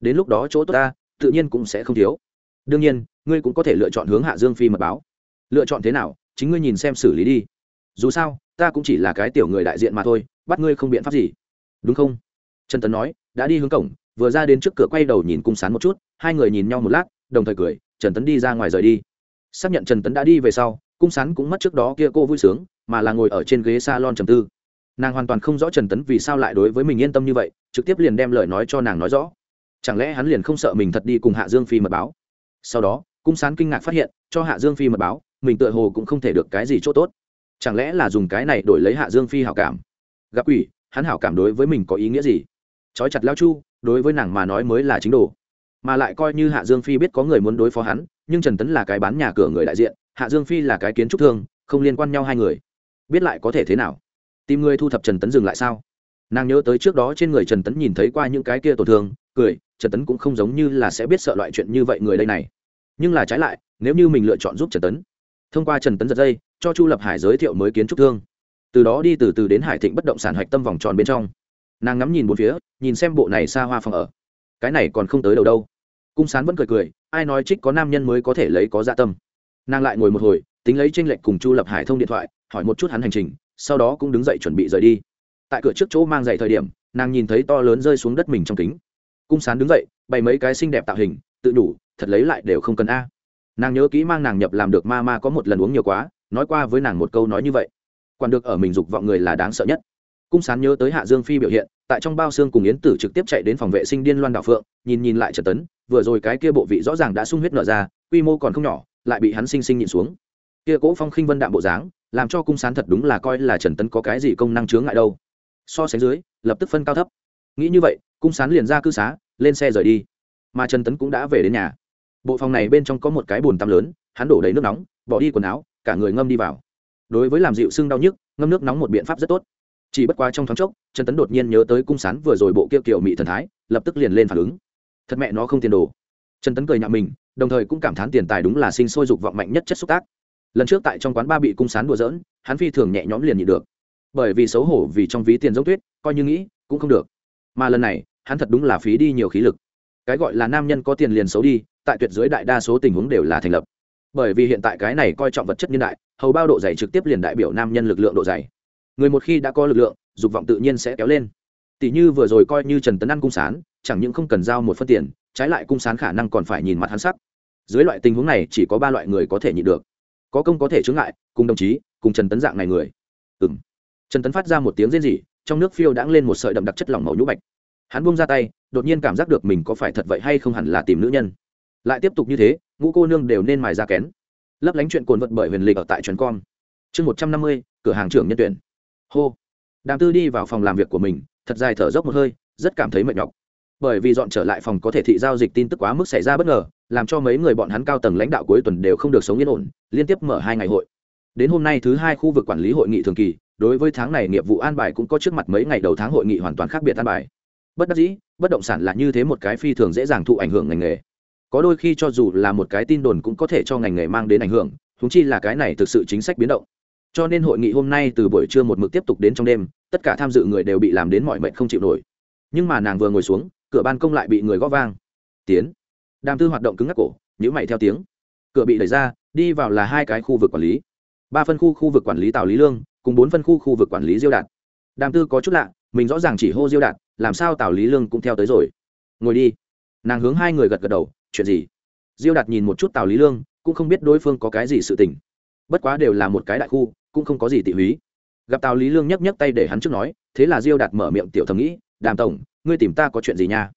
đến lúc đó chỗ tốt ta tự nhiên cũng sẽ không thiếu đương nhiên ngươi cũng có thể lựa chọn hướng hạ dương phi mật báo lựa chọn thế nào chính ngươi nhìn xem xử lý đi dù sao ta cũng chỉ là cái tiểu người đại diện mà thôi bắt ngươi không biện pháp gì đúng không trần tấn nói đã đi hướng cổng vừa ra đến trước cửa quay đầu nhìn cung sán một chút hai người nhìn nhau một lát đồng thời cười trần tấn đi ra ngoài rời đi xác nhận trần tấn đã đi về sau cung sán cũng mất trước đó kia cô vui sướng mà là ngồi ở trên ghế s a lon trầm tư nàng hoàn toàn không rõ trần tấn vì sao lại đối với mình yên tâm như vậy trực tiếp liền đem lời nói cho nàng nói rõ chẳng lẽ hắn liền không sợ mình thật đi cùng hạ dương phi mật báo sau đó cung sán kinh ngạc phát hiện cho hạ dương phi mật báo mình tựa hồ cũng không thể được cái gì c h ỗ t ố t chẳng lẽ là dùng cái này đổi lấy hạ dương phi hảo cảm gặp ủy hắn hảo cảm đối với mình có ý nghĩa gì trói chặt lao chu đối với nàng mà nói mới là chính đồ mà lại coi như hạ dương phi biết có người muốn đối phó hắn nhưng trần tấn là cái bán nhà cửa người đại diện hạ dương phi là cái kiến trúc thương không liên quan nhau hai người biết lại có thể thế nào tìm người thu thập trần tấn dừng lại sao nàng nhớ tới trước đó trên người trần tấn nhìn thấy qua những cái kia tổn thương cười trần tấn cũng không giống như là sẽ biết sợ loại chuyện như vậy người đây này nhưng là trái lại nếu như mình lựa chọn giúp trần tấn thông qua trần tấn giật dây cho chu lập hải giới thiệu mới kiến trúc thương từ đó đi từ từ đến hải thịnh bất động sản hạch tâm vòng tròn bên trong nàng ngắm nhìn bốn phía nhìn xem bộ này xa hoa phòng ở cái này còn không tới đầu đâu cung sán vẫn cười cười ai nói trích có nam nhân mới có thể lấy có dạ tâm nàng lại ngồi một hồi tính lấy tranh lệch cùng chu lập hải thông điện thoại hỏi một chút hắn hành trình sau đó cũng đứng dậy chuẩn bị rời đi tại cửa trước chỗ mang dậy thời điểm nàng nhìn thấy to lớn rơi xuống đất mình trong kính cung sán đứng dậy bày mấy cái xinh đẹp tạo hình tự đủ thật lấy lại đều không cần a nàng nhớ kỹ mang nàng nhập làm được ma ma có một lần uống nhiều quá nói qua với nàng một câu nói như vậy quản được ở mình dục vọng người là đáng sợ nhất cung sán nhớ tới hạ dương phi biểu hiện tại trong bao xương cùng yến tử trực tiếp chạy đến phòng vệ sinh điên loan đảo phượng nhìn nhìn lại trần tấn vừa rồi cái kia bộ vị rõ ràng đã sung huyết nở ra quy mô còn không nhỏ lại bị hắn sinh sinh nhịn xuống kia cỗ phong khinh vân đạm bộ dáng làm cho cung sán thật đúng là coi là trần tấn có cái gì công năng chướng ngại đâu so sánh dưới lập tức phân cao thấp nghĩ như vậy cung sán liền ra cư xá lên xe rời đi mà trần tấn cũng đã về đến nhà bộ phòng này bên trong có một cái bồn tắm lớn hắn đổ đầy nước nóng bỏ đi quần áo cả người ngâm đi vào đối với làm dịu sưng đau nhức ngâm nước nóng một biện pháp rất tốt chỉ bất quá trong thoáng chốc trần tấn đột nhiên nhớ tới cung sán vừa rồi bộ kia kiểu mỹ thần thái lập tức liền lên phản ứng thật mẹ nó không tiền đồ trần tấn cười nhạo mình đồng thời cũng cảm thán tiền tài đúng là sinh sôi dục vọng mạnh nhất chất xúc tác lần trước tại trong quán ba bị cung sán đùa dỡn, hắn phi thường nhẹ nhõm liền nhị được bởi vì xấu hổ vì trong ví tiền giống tuyết coi như nghĩ cũng không được mà lần này hắn thật đúng là phí đi nhiều khí lực cái gọi là nam nhân có tiền liền xấu đi tại tuyệt dưới đại đa số tình huống đều là thành lập bởi vì hiện tại cái này coi trọng vật chất nhân đại hầu bao độ dày trực tiếp liền đại biểu nam nhân lực lượng độ dày người một khi đã có lực lượng dục vọng tự nhiên sẽ kéo lên tỷ như vừa rồi coi như trần tấn ăn cung sán chẳng những không cần giao một phân tiền trái lại cung sán khả năng còn phải nhìn mặt hắn sắc dưới loại tình huống này chỉ có ba loại người có thể nhịn được có công có thể chướng lại cùng đồng chí cùng trần tấn dạng này người ừng trần tấn phát ra một tiếng rên rỉ trong nước phiêu đãng lên một sợi đậm đặc chất lỏng màu nhũ bạch hắn buông ra tay đột nhiên cảm giác được mình có phải thật vậy hay không hẳn là tìm nữ nhân lại tiếp tục như thế ngũ cô nương đều nên mài ra kén lấp lánh chuyện cồn vật bởi huyền lịch ở tại trần com chương một trăm năm mươi cửa hàng trưởng nhân tuyển hô đàm tư đi vào phòng làm việc của mình thật dài thở dốc một hơi rất cảm thấy mệt nhọc bởi vì dọn trở lại phòng có thể thị giao dịch tin tức quá mức xảy ra bất ngờ làm cho mấy người bọn hắn cao tầng lãnh đạo cuối tuần đều không được sống yên ổn liên tiếp mở hai ngày hội đến hôm nay thứ hai khu vực quản lý hội nghị thường kỳ đối với tháng này nghiệp vụ an bài cũng có trước mặt mấy ngày đầu tháng hội nghị hoàn toàn khác biệt an bài bất đắc dĩ bất động sản là như thế một cái phi thường dễ dàng thụ ảnh hưởng ngành nghề có đôi khi cho dù là một cái tin đồn cũng có thể cho ngành nghề mang đến ảnh hưởng húng chi là cái này thực sự chính sách biến động cho nên hội nghị hôm nay từ buổi trưa một mực tiếp tục đến trong đêm tất cả tham dự người đều bị làm đến mọi mệnh không chịu nổi nhưng mà nàng vừa ngồi xuống cửa ban công lại bị người gõ vang tiến đàm tư hoạt động cứng ngắc cổ nhữ mày theo tiếng cửa bị đẩy ra đi vào là hai cái khu vực quản lý ba phân khu khu vực quản lý tào lý lương cùng bốn phân khu khu vực quản lý diêu đạt đàm tư có chút lạ mình rõ ràng chỉ hô diêu đạt làm sao tào lý lương cũng theo tới rồi ngồi đi nàng hướng hai người gật gật đầu chuyện gì diêu đạt nhìn một chút tào lý lương cũng không biết đối phương có cái gì sự tình bất quá đều là một cái đại khu cũng không có gì tị húy gặp tào lý lương nhấc nhấc tay để hắn trước nói thế là diêu đạt mở miệng tiểu thầm nghĩ đàm tổng ngươi tìm ta có chuyện gì nha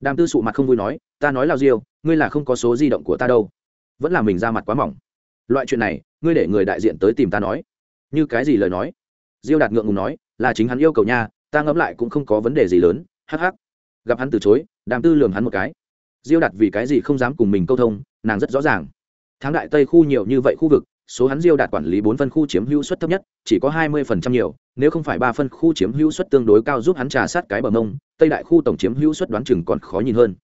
đàm tư sụ mặt không vui nói ta nói là diêu ngươi là không có số di động của ta đâu vẫn là mình ra mặt quá mỏng loại chuyện này ngươi để người đại diện tới tìm ta nói như cái gì lời nói diêu đạt ngượng ngùng nói là chính hắn yêu cầu nha ta ngẫm lại cũng không có vấn đề gì lớn hắc hắc gặp hắn từ chối đàm tư lường hắn một cái diêu đạt vì cái gì không dám cùng mình câu thông nàng rất rõ ràng tháng đại tây khu nhiều như vậy khu vực số hắn diêu đạt quản lý bốn phân khu chiếm hữu suất thấp nhất chỉ có hai mươi phần trăm nhiều nếu không phải ba phân khu chiếm hữu suất tương đối cao giúp hắn trà sát cái bờ mông tây đại khu tổng chiếm hữu suất đoán chừng còn khó nhìn hơn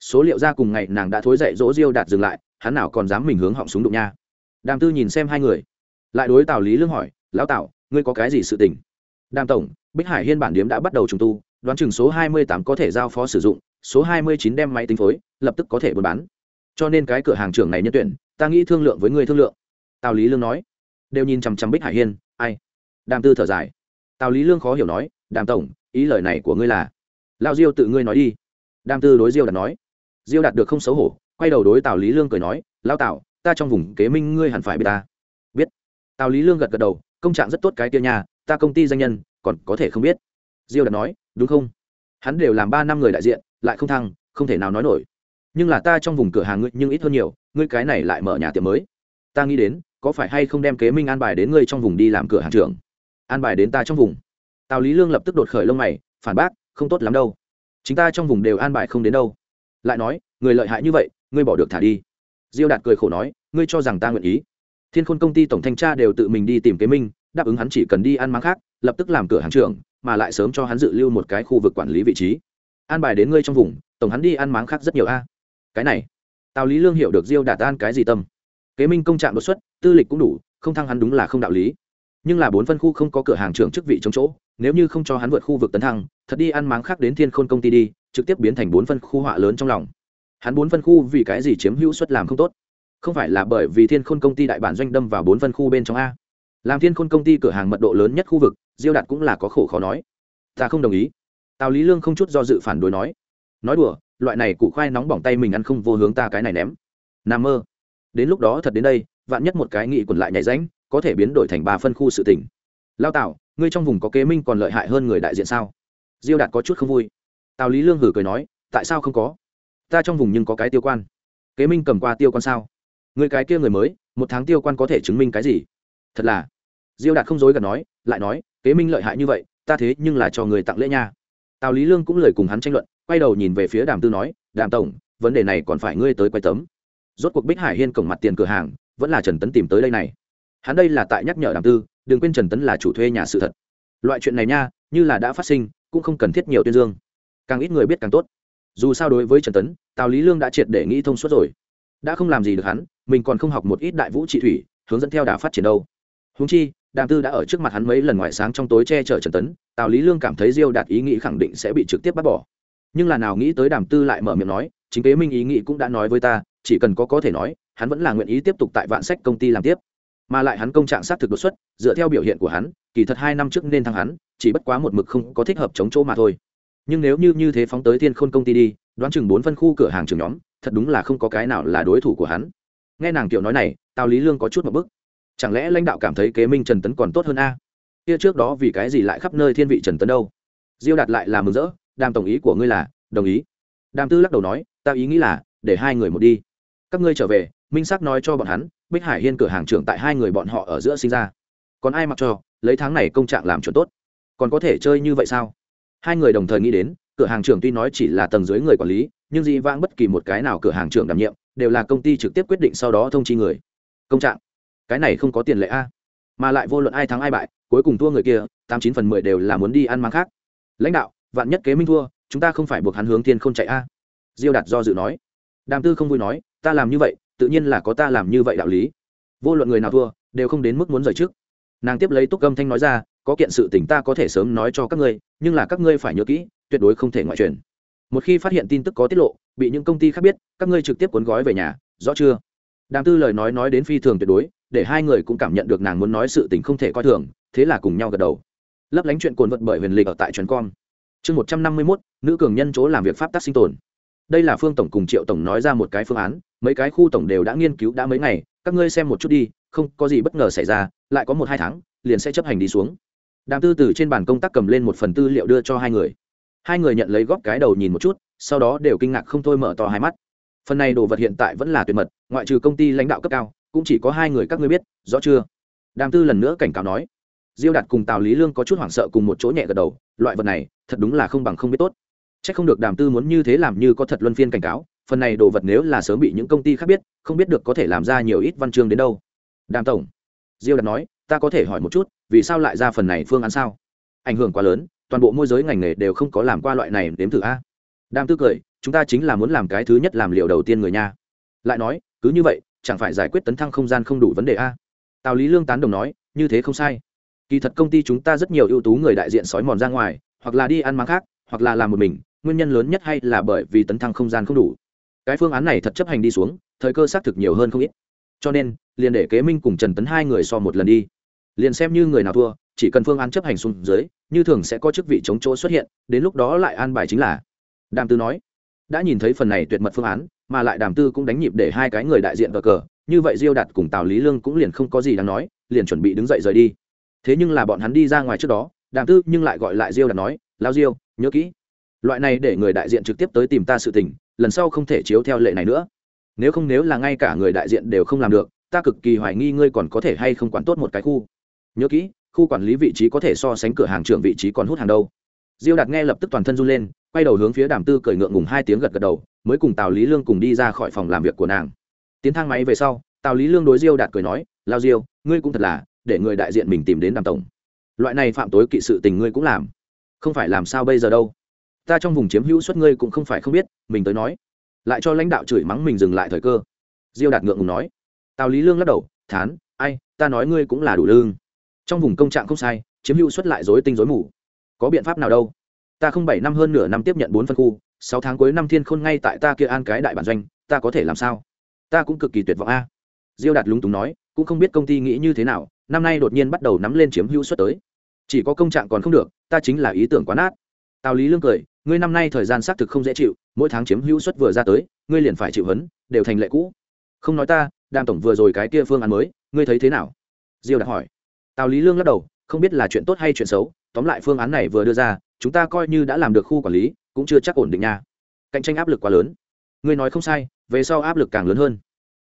số liệu ra cùng ngày nàng đã thối dậy dỗ diêu đạt dừng lại hắn nào còn dám mình hướng họng súng đụng nha đàm tư nhìn xem hai người lại đối tào lý lương hỏi lão tào ngươi có cái gì sự tình đàm tổng bích hải hiên bản điếm đã bắt đầu trùng tu đoán chừng số hai mươi tám có thể giao phó sử dụng số hai mươi chín đem máy tính phối lập tức có thể buôn bán cho nên cái cửa hàng trưởng này nhân tuyển ta nghĩ thương lượng với ngươi thương lượng tào lý lương nói đều nhìn chằm chằm bích hải hiên ai đàm tư thở dài tào lý lương khó hiểu nói đàm tổng ý lời này của ngươi là lao diêu tự ngươi nói đi đàm tư đối diêu đạt nói diêu đạt được không xấu hổ quay đầu đối tào lý lương cười nói lao tạo ta trong vùng kế minh ngươi hẳn phải biết ta biết tào lý lương gật gật đầu công trạng rất tốt cái tiêu nhà ta công ty danh nhân còn có thể không biết diêu đạt nói đúng không hắn đều làm ba năm người đại diện lại không thăng không thể nào nói nổi nhưng là ta trong vùng cửa hàng ngươi nhưng ít hơn nhiều ngươi cái này lại mở nhà tiệm mới ta nghĩ đến có phải hay không đem kế minh an bài đến ngươi trong vùng đi làm cửa hàng trưởng an bài đến ta trong vùng tào lý lương lập tức đột khởi lông mày phản bác không tốt lắm đâu chúng ta trong vùng đều an bài không đến đâu lại nói người lợi hại như vậy ngươi bỏ được thả đi diêu đạt cười khổ nói ngươi cho rằng ta nguyện ý thiên khôn công ty tổng thanh tra đều tự mình đi tìm kế minh đáp ứng hắn chỉ cần đi ăn máng khác lập tức làm cửa hàng trưởng mà lại sớm cho hắn dự lưu một cái khu vực quản lý vị trí an bài đến ngươi trong vùng tổng hắn đi ăn máng khác rất nhiều a cái này tào lý lương hiểu được diêu đạt an cái gì tâm kế minh công trạng đột xuất tư lịch cũng đủ không thăng hắn đúng là không đạo lý nhưng là bốn phân khu không có cửa hàng trưởng chức vị chống chỗ nếu như không cho hắn vượt khu vực tấn thăng thật đi ăn máng khác đến thiên khôn công ty đi trực tiếp biến thành bốn phân khu họa lớn trong lòng hắn bốn phân khu vì cái gì chiếm hữu suất làm không tốt không phải là bởi vì thiên khôn công ty đại bản doanh đâm vào bốn phân khu bên trong a làm thiên khôn công ty cửa hàng mật độ lớn nhất khu vực diêu đạt cũng là có khổ khó nói ta không đồng ý tào lý lương không chút do dự phản đối nói nói đùa loại này cụ khoai nóng bỏng tay mình ăn không vô hướng ta cái này ném n mơ đến lúc đó thật đến đây vạn nhất một cái nghị quần lại nhảy ránh có thể biến đổi thành ba phân khu sự tỉnh lao tạo ngươi trong vùng có kế minh còn lợi hại hơn người đại diện sao diêu đạt có chút không vui tào lý lương hử cười nói tại sao không có ta trong vùng nhưng có cái tiêu quan kế minh cầm qua tiêu quan sao người cái kia người mới một tháng tiêu quan có thể chứng minh cái gì thật là diêu đạt không dối gần nói lại nói kế minh lợi hại như vậy ta thế nhưng là cho người tặng lễ nha tào lý lương cũng lời cùng hắn tranh luận quay đầu nhìn về phía đàm tư nói đàm tổng vấn đề này còn phải ngươi tới quay tấm rốt cuộc bích hải hiên cổng mặt tiền cửa hàng vẫn là trần tấn tìm tới đây này hắn đây là tại nhắc nhở đàm tư đừng quên trần tấn là chủ thuê nhà sự thật loại chuyện này nha như là đã phát sinh cũng không cần thiết nhiều tuyên dương càng ít người biết càng tốt dù sao đối với trần tấn tào lý lương đã triệt để nghĩ thông suốt rồi đã không làm gì được hắn mình còn không học một ít đại vũ trị thủy hướng dẫn theo đà phát triển đâu húng chi đàm tư đã ở trước mặt hắn mấy lần ngoại sáng trong tối che chở trần tấn tào lý lương cảm thấy diêu đạt ý nghĩ khẳng định sẽ bị trực tiếp bắt bỏ nhưng là nào nghĩ tới đàm tư lại mở miệng nói chính kế minh ý nghĩ cũng đã nói với ta chỉ cần có có thể nói hắn vẫn là nguyện ý tiếp tục tại vạn sách công ty làm tiếp mà lại hắn công trạng xác thực đột xuất dựa theo biểu hiện của hắn kỳ thật hai năm trước nên thăng hắn chỉ bất quá một mực không có thích hợp chống chỗ mà thôi nhưng nếu như như thế phóng tới thiên khôn công ty đi đoán chừng bốn phân khu cửa hàng trường nhóm thật đúng là không có cái nào là đối thủ của hắn nghe nàng tiểu nói này tào lý lương có chút một bức chẳng lẽ lãnh đạo cảm thấy kế minh trần tấn còn tốt hơn a kia trước đó vì cái gì lại khắp nơi thiên vị trần tấn đâu diêu đạt lại là mừng rỡ đàm tổng ý của ngươi là đồng ý đàm tư lắc đầu nói ta ý nghĩ là để hai người một đi các ngươi trở về minh xác nói cho bọn hắn bích hải hiên cửa hàng trưởng tại hai người bọn họ ở giữa sinh ra còn ai mặc cho lấy tháng này công trạng làm chuẩn tốt còn có thể chơi như vậy sao hai người đồng thời nghĩ đến cửa hàng trưởng tuy nói chỉ là tầng dưới người quản lý nhưng dĩ vãng bất kỳ một cái nào cửa hàng trưởng đảm nhiệm đều là công ty trực tiếp quyết định sau đó thông chi người công trạng cái này không có tiền lệ a mà lại vô luận ai thắng ai bại cuối cùng thua người kia tám chín phần mười đều là muốn đi ăn mang khác lãnh đạo vạn nhất kế minh thua chúng ta không phải buộc hắn hướng thiên không chạy a diêu đạt do dự nói đàm tư không vui nói ta làm như vậy tự nhiên là có ta làm như vậy đạo lý vô luận người nào thua đều không đến mức muốn rời trước nàng tiếp lấy túc gâm thanh nói ra có kiện sự tỉnh ta có thể sớm nói cho các ngươi nhưng là các ngươi phải nhớ kỹ tuyệt đối không thể ngoại truyền một khi phát hiện tin tức có tiết lộ bị những công ty khác biết các ngươi trực tiếp cuốn gói về nhà rõ chưa đàm tư lời nói nói đến phi thường tuyệt đối để hai người cũng cảm nhận được nàng muốn nói sự tình không thể coi thường thế là cùng nhau gật đầu lấp lánh chuyện cồn vật bởi huyền lịch ở tại trần com chương một trăm năm mươi mốt nữ cường nhân chỗ làm việc pháp tác sinh tồn đây là phương tổng cùng triệu tổng nói ra một cái phương án mấy cái khu tổng đều đã nghiên cứu đã mấy ngày các ngươi xem một chút đi không có gì bất ngờ xảy ra lại có một hai tháng liền sẽ chấp hành đi xuống đàm tư từ trên bàn công tác cầm lên một phần tư liệu đưa cho hai người hai người nhận lấy góp cái đầu nhìn một chút sau đó đều kinh ngạc không thôi mở to hai mắt phần này đồ vật hiện tại vẫn là tuyệt mật ngoại trừ công ty lãnh đạo cấp cao cũng chỉ có hai người các ngươi biết rõ chưa đàm tư lần nữa cảnh cáo nói diêu đạt cùng tào lý lương có chút hoảng sợ cùng một chỗ nhẹ gật đầu loại vật này thật đúng là không bằng không biết tốt Chắc không được Đàm Tư muốn như thế làm như có thật luân phiên cảnh cáo, phần này đồ vật nếu là sớm bị những công ty khác biết, không biết được có thể làm ra nhiều ít văn chương đến đâu. Đàm tổng, Diêu đã nói, ta có thể hỏi một chút, vì sao lại ra phần này phương án sao? Ảnh hưởng quá lớn, toàn bộ môi giới ngành nghề đều không có làm qua loại này đếm thử a. Đàm Tư cười, chúng ta chính là muốn làm cái thứ nhất làm liệu đầu tiên người nha. Lại nói, cứ như vậy, chẳng phải giải quyết tấn thăng không gian không đủ vấn đề a? Tào Lý Lương tán đồng nói, như thế không sai. Kỳ thật công ty chúng ta rất nhiều ưu tú người đại diện sói mòn ra ngoài, hoặc là đi ăn máng khác, hoặc là làm một mình, nguyên nhân lớn nhất hay là bởi vì tấn thăng không gian không đủ cái phương án này thật chấp hành đi xuống thời cơ xác thực nhiều hơn không ít cho nên liền để kế minh cùng trần tấn hai người so một lần đi liền xem như người nào thua chỉ cần phương án chấp hành xuống dưới như thường sẽ có chức vị chống chỗ xuất hiện đến lúc đó lại an bài chính là đàm tư nói đã nhìn thấy phần này tuyệt mật phương án mà lại đàm tư cũng đánh nhịp để hai cái người đại diện cờ cờ như vậy diêu đạt cùng tào lý lương cũng liền không có gì đáng nói liền chuẩn bị đứng dậy rời đi thế nhưng là bọn hắn đi ra ngoài trước đó đàm tư nhưng lại gọi lại diêu đạt nói lão diêu nhớ kỹ loại này để người đại diện trực tiếp tới tìm ta sự tình lần sau không thể chiếu theo lệ này nữa nếu không nếu là ngay cả người đại diện đều không làm được ta cực kỳ hoài nghi ngươi còn có thể hay không quản tốt một cái khu nhớ kỹ khu quản lý vị trí có thể so sánh cửa hàng trưởng vị trí còn hút hàng đâu diêu đạt nghe lập tức toàn thân run lên quay đầu hướng phía đàm tư cởi ngượng ngùng hai tiếng gật gật đầu mới cùng tào lý lương cùng đi ra khỏi phòng làm việc của nàng tiến thang máy về sau tào lý lương đối diêu đạt cười nói lao diêu ngươi cũng thật là để người đại diện mình tìm đến đàm tổng loại này phạm tối kỵ sự tình ngươi cũng làm không phải làm sao bây giờ đâu ta trong vùng chiếm hữu suất ngươi cũng không phải không biết mình tới nói lại cho lãnh đạo chửi mắng mình dừng lại thời cơ diêu đạt ngượng ngùng nói tào lý lương lắc đầu thán ai ta nói ngươi cũng là đủ lương trong vùng công trạng không sai chiếm hữu suất lại dối tinh dối mù có biện pháp nào đâu ta không bảy năm hơn nửa năm tiếp nhận bốn phân khu sáu tháng cuối năm thiên khôn ngay tại ta kia an cái đại bản doanh ta có thể làm sao ta cũng cực kỳ tuyệt vọng a diêu đạt lúng túng nói cũng không biết công ty nghĩ như thế nào năm nay đột nhiên bắt đầu nắm lên chiếm hữu suất tới chỉ có công trạng còn không được ta chính là ý tưởng quá nát tào lý lương cười ngươi năm nay thời gian xác thực không dễ chịu mỗi tháng chiếm hữu suất vừa ra tới ngươi liền phải chịu vấn, đều thành lệ cũ không nói ta đàm tổng vừa rồi cái kia phương án mới ngươi thấy thế nào diêu đạt hỏi tào lý lương lắc đầu không biết là chuyện tốt hay chuyện xấu tóm lại phương án này vừa đưa ra chúng ta coi như đã làm được khu quản lý cũng chưa chắc ổn định nha cạnh tranh áp lực quá lớn ngươi nói không sai về sau áp lực càng lớn hơn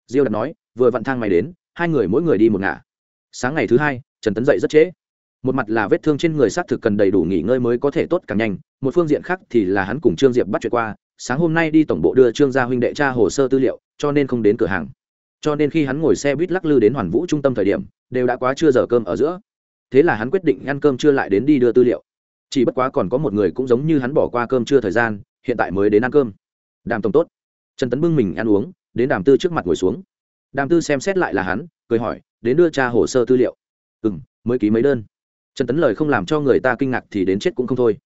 diêu đạt nói vừa vận thang mày đến hai người mỗi người đi một ngả sáng ngày thứ hai trần tấn dậy rất trễ một mặt là vết thương trên người xác thực cần đầy đủ nghỉ ngơi mới có thể tốt càng nhanh một phương diện khác thì là hắn cùng trương diệp bắt chuyện qua sáng hôm nay đi tổng bộ đưa trương gia huynh đệ tra hồ sơ tư liệu cho nên không đến cửa hàng cho nên khi hắn ngồi xe buýt lắc lư đến hoàn vũ trung tâm thời điểm đều đã quá trưa giờ cơm ở giữa thế là hắn quyết định ăn cơm trưa lại đến đi đưa tư liệu chỉ bất quá còn có một người cũng giống như hắn bỏ qua cơm trưa thời gian hiện tại mới đến ăn cơm đàm tổng tốt trần tấn bưng mình ăn uống đến đàm tư trước mặt ngồi xuống đàm tư xem xét lại là hắn cười hỏi đến đưa cha hồ sơ tư liệu ừ m mới ký mấy đơn trần tấn lời không làm cho người ta kinh ngạc thì đến chết cũng không thôi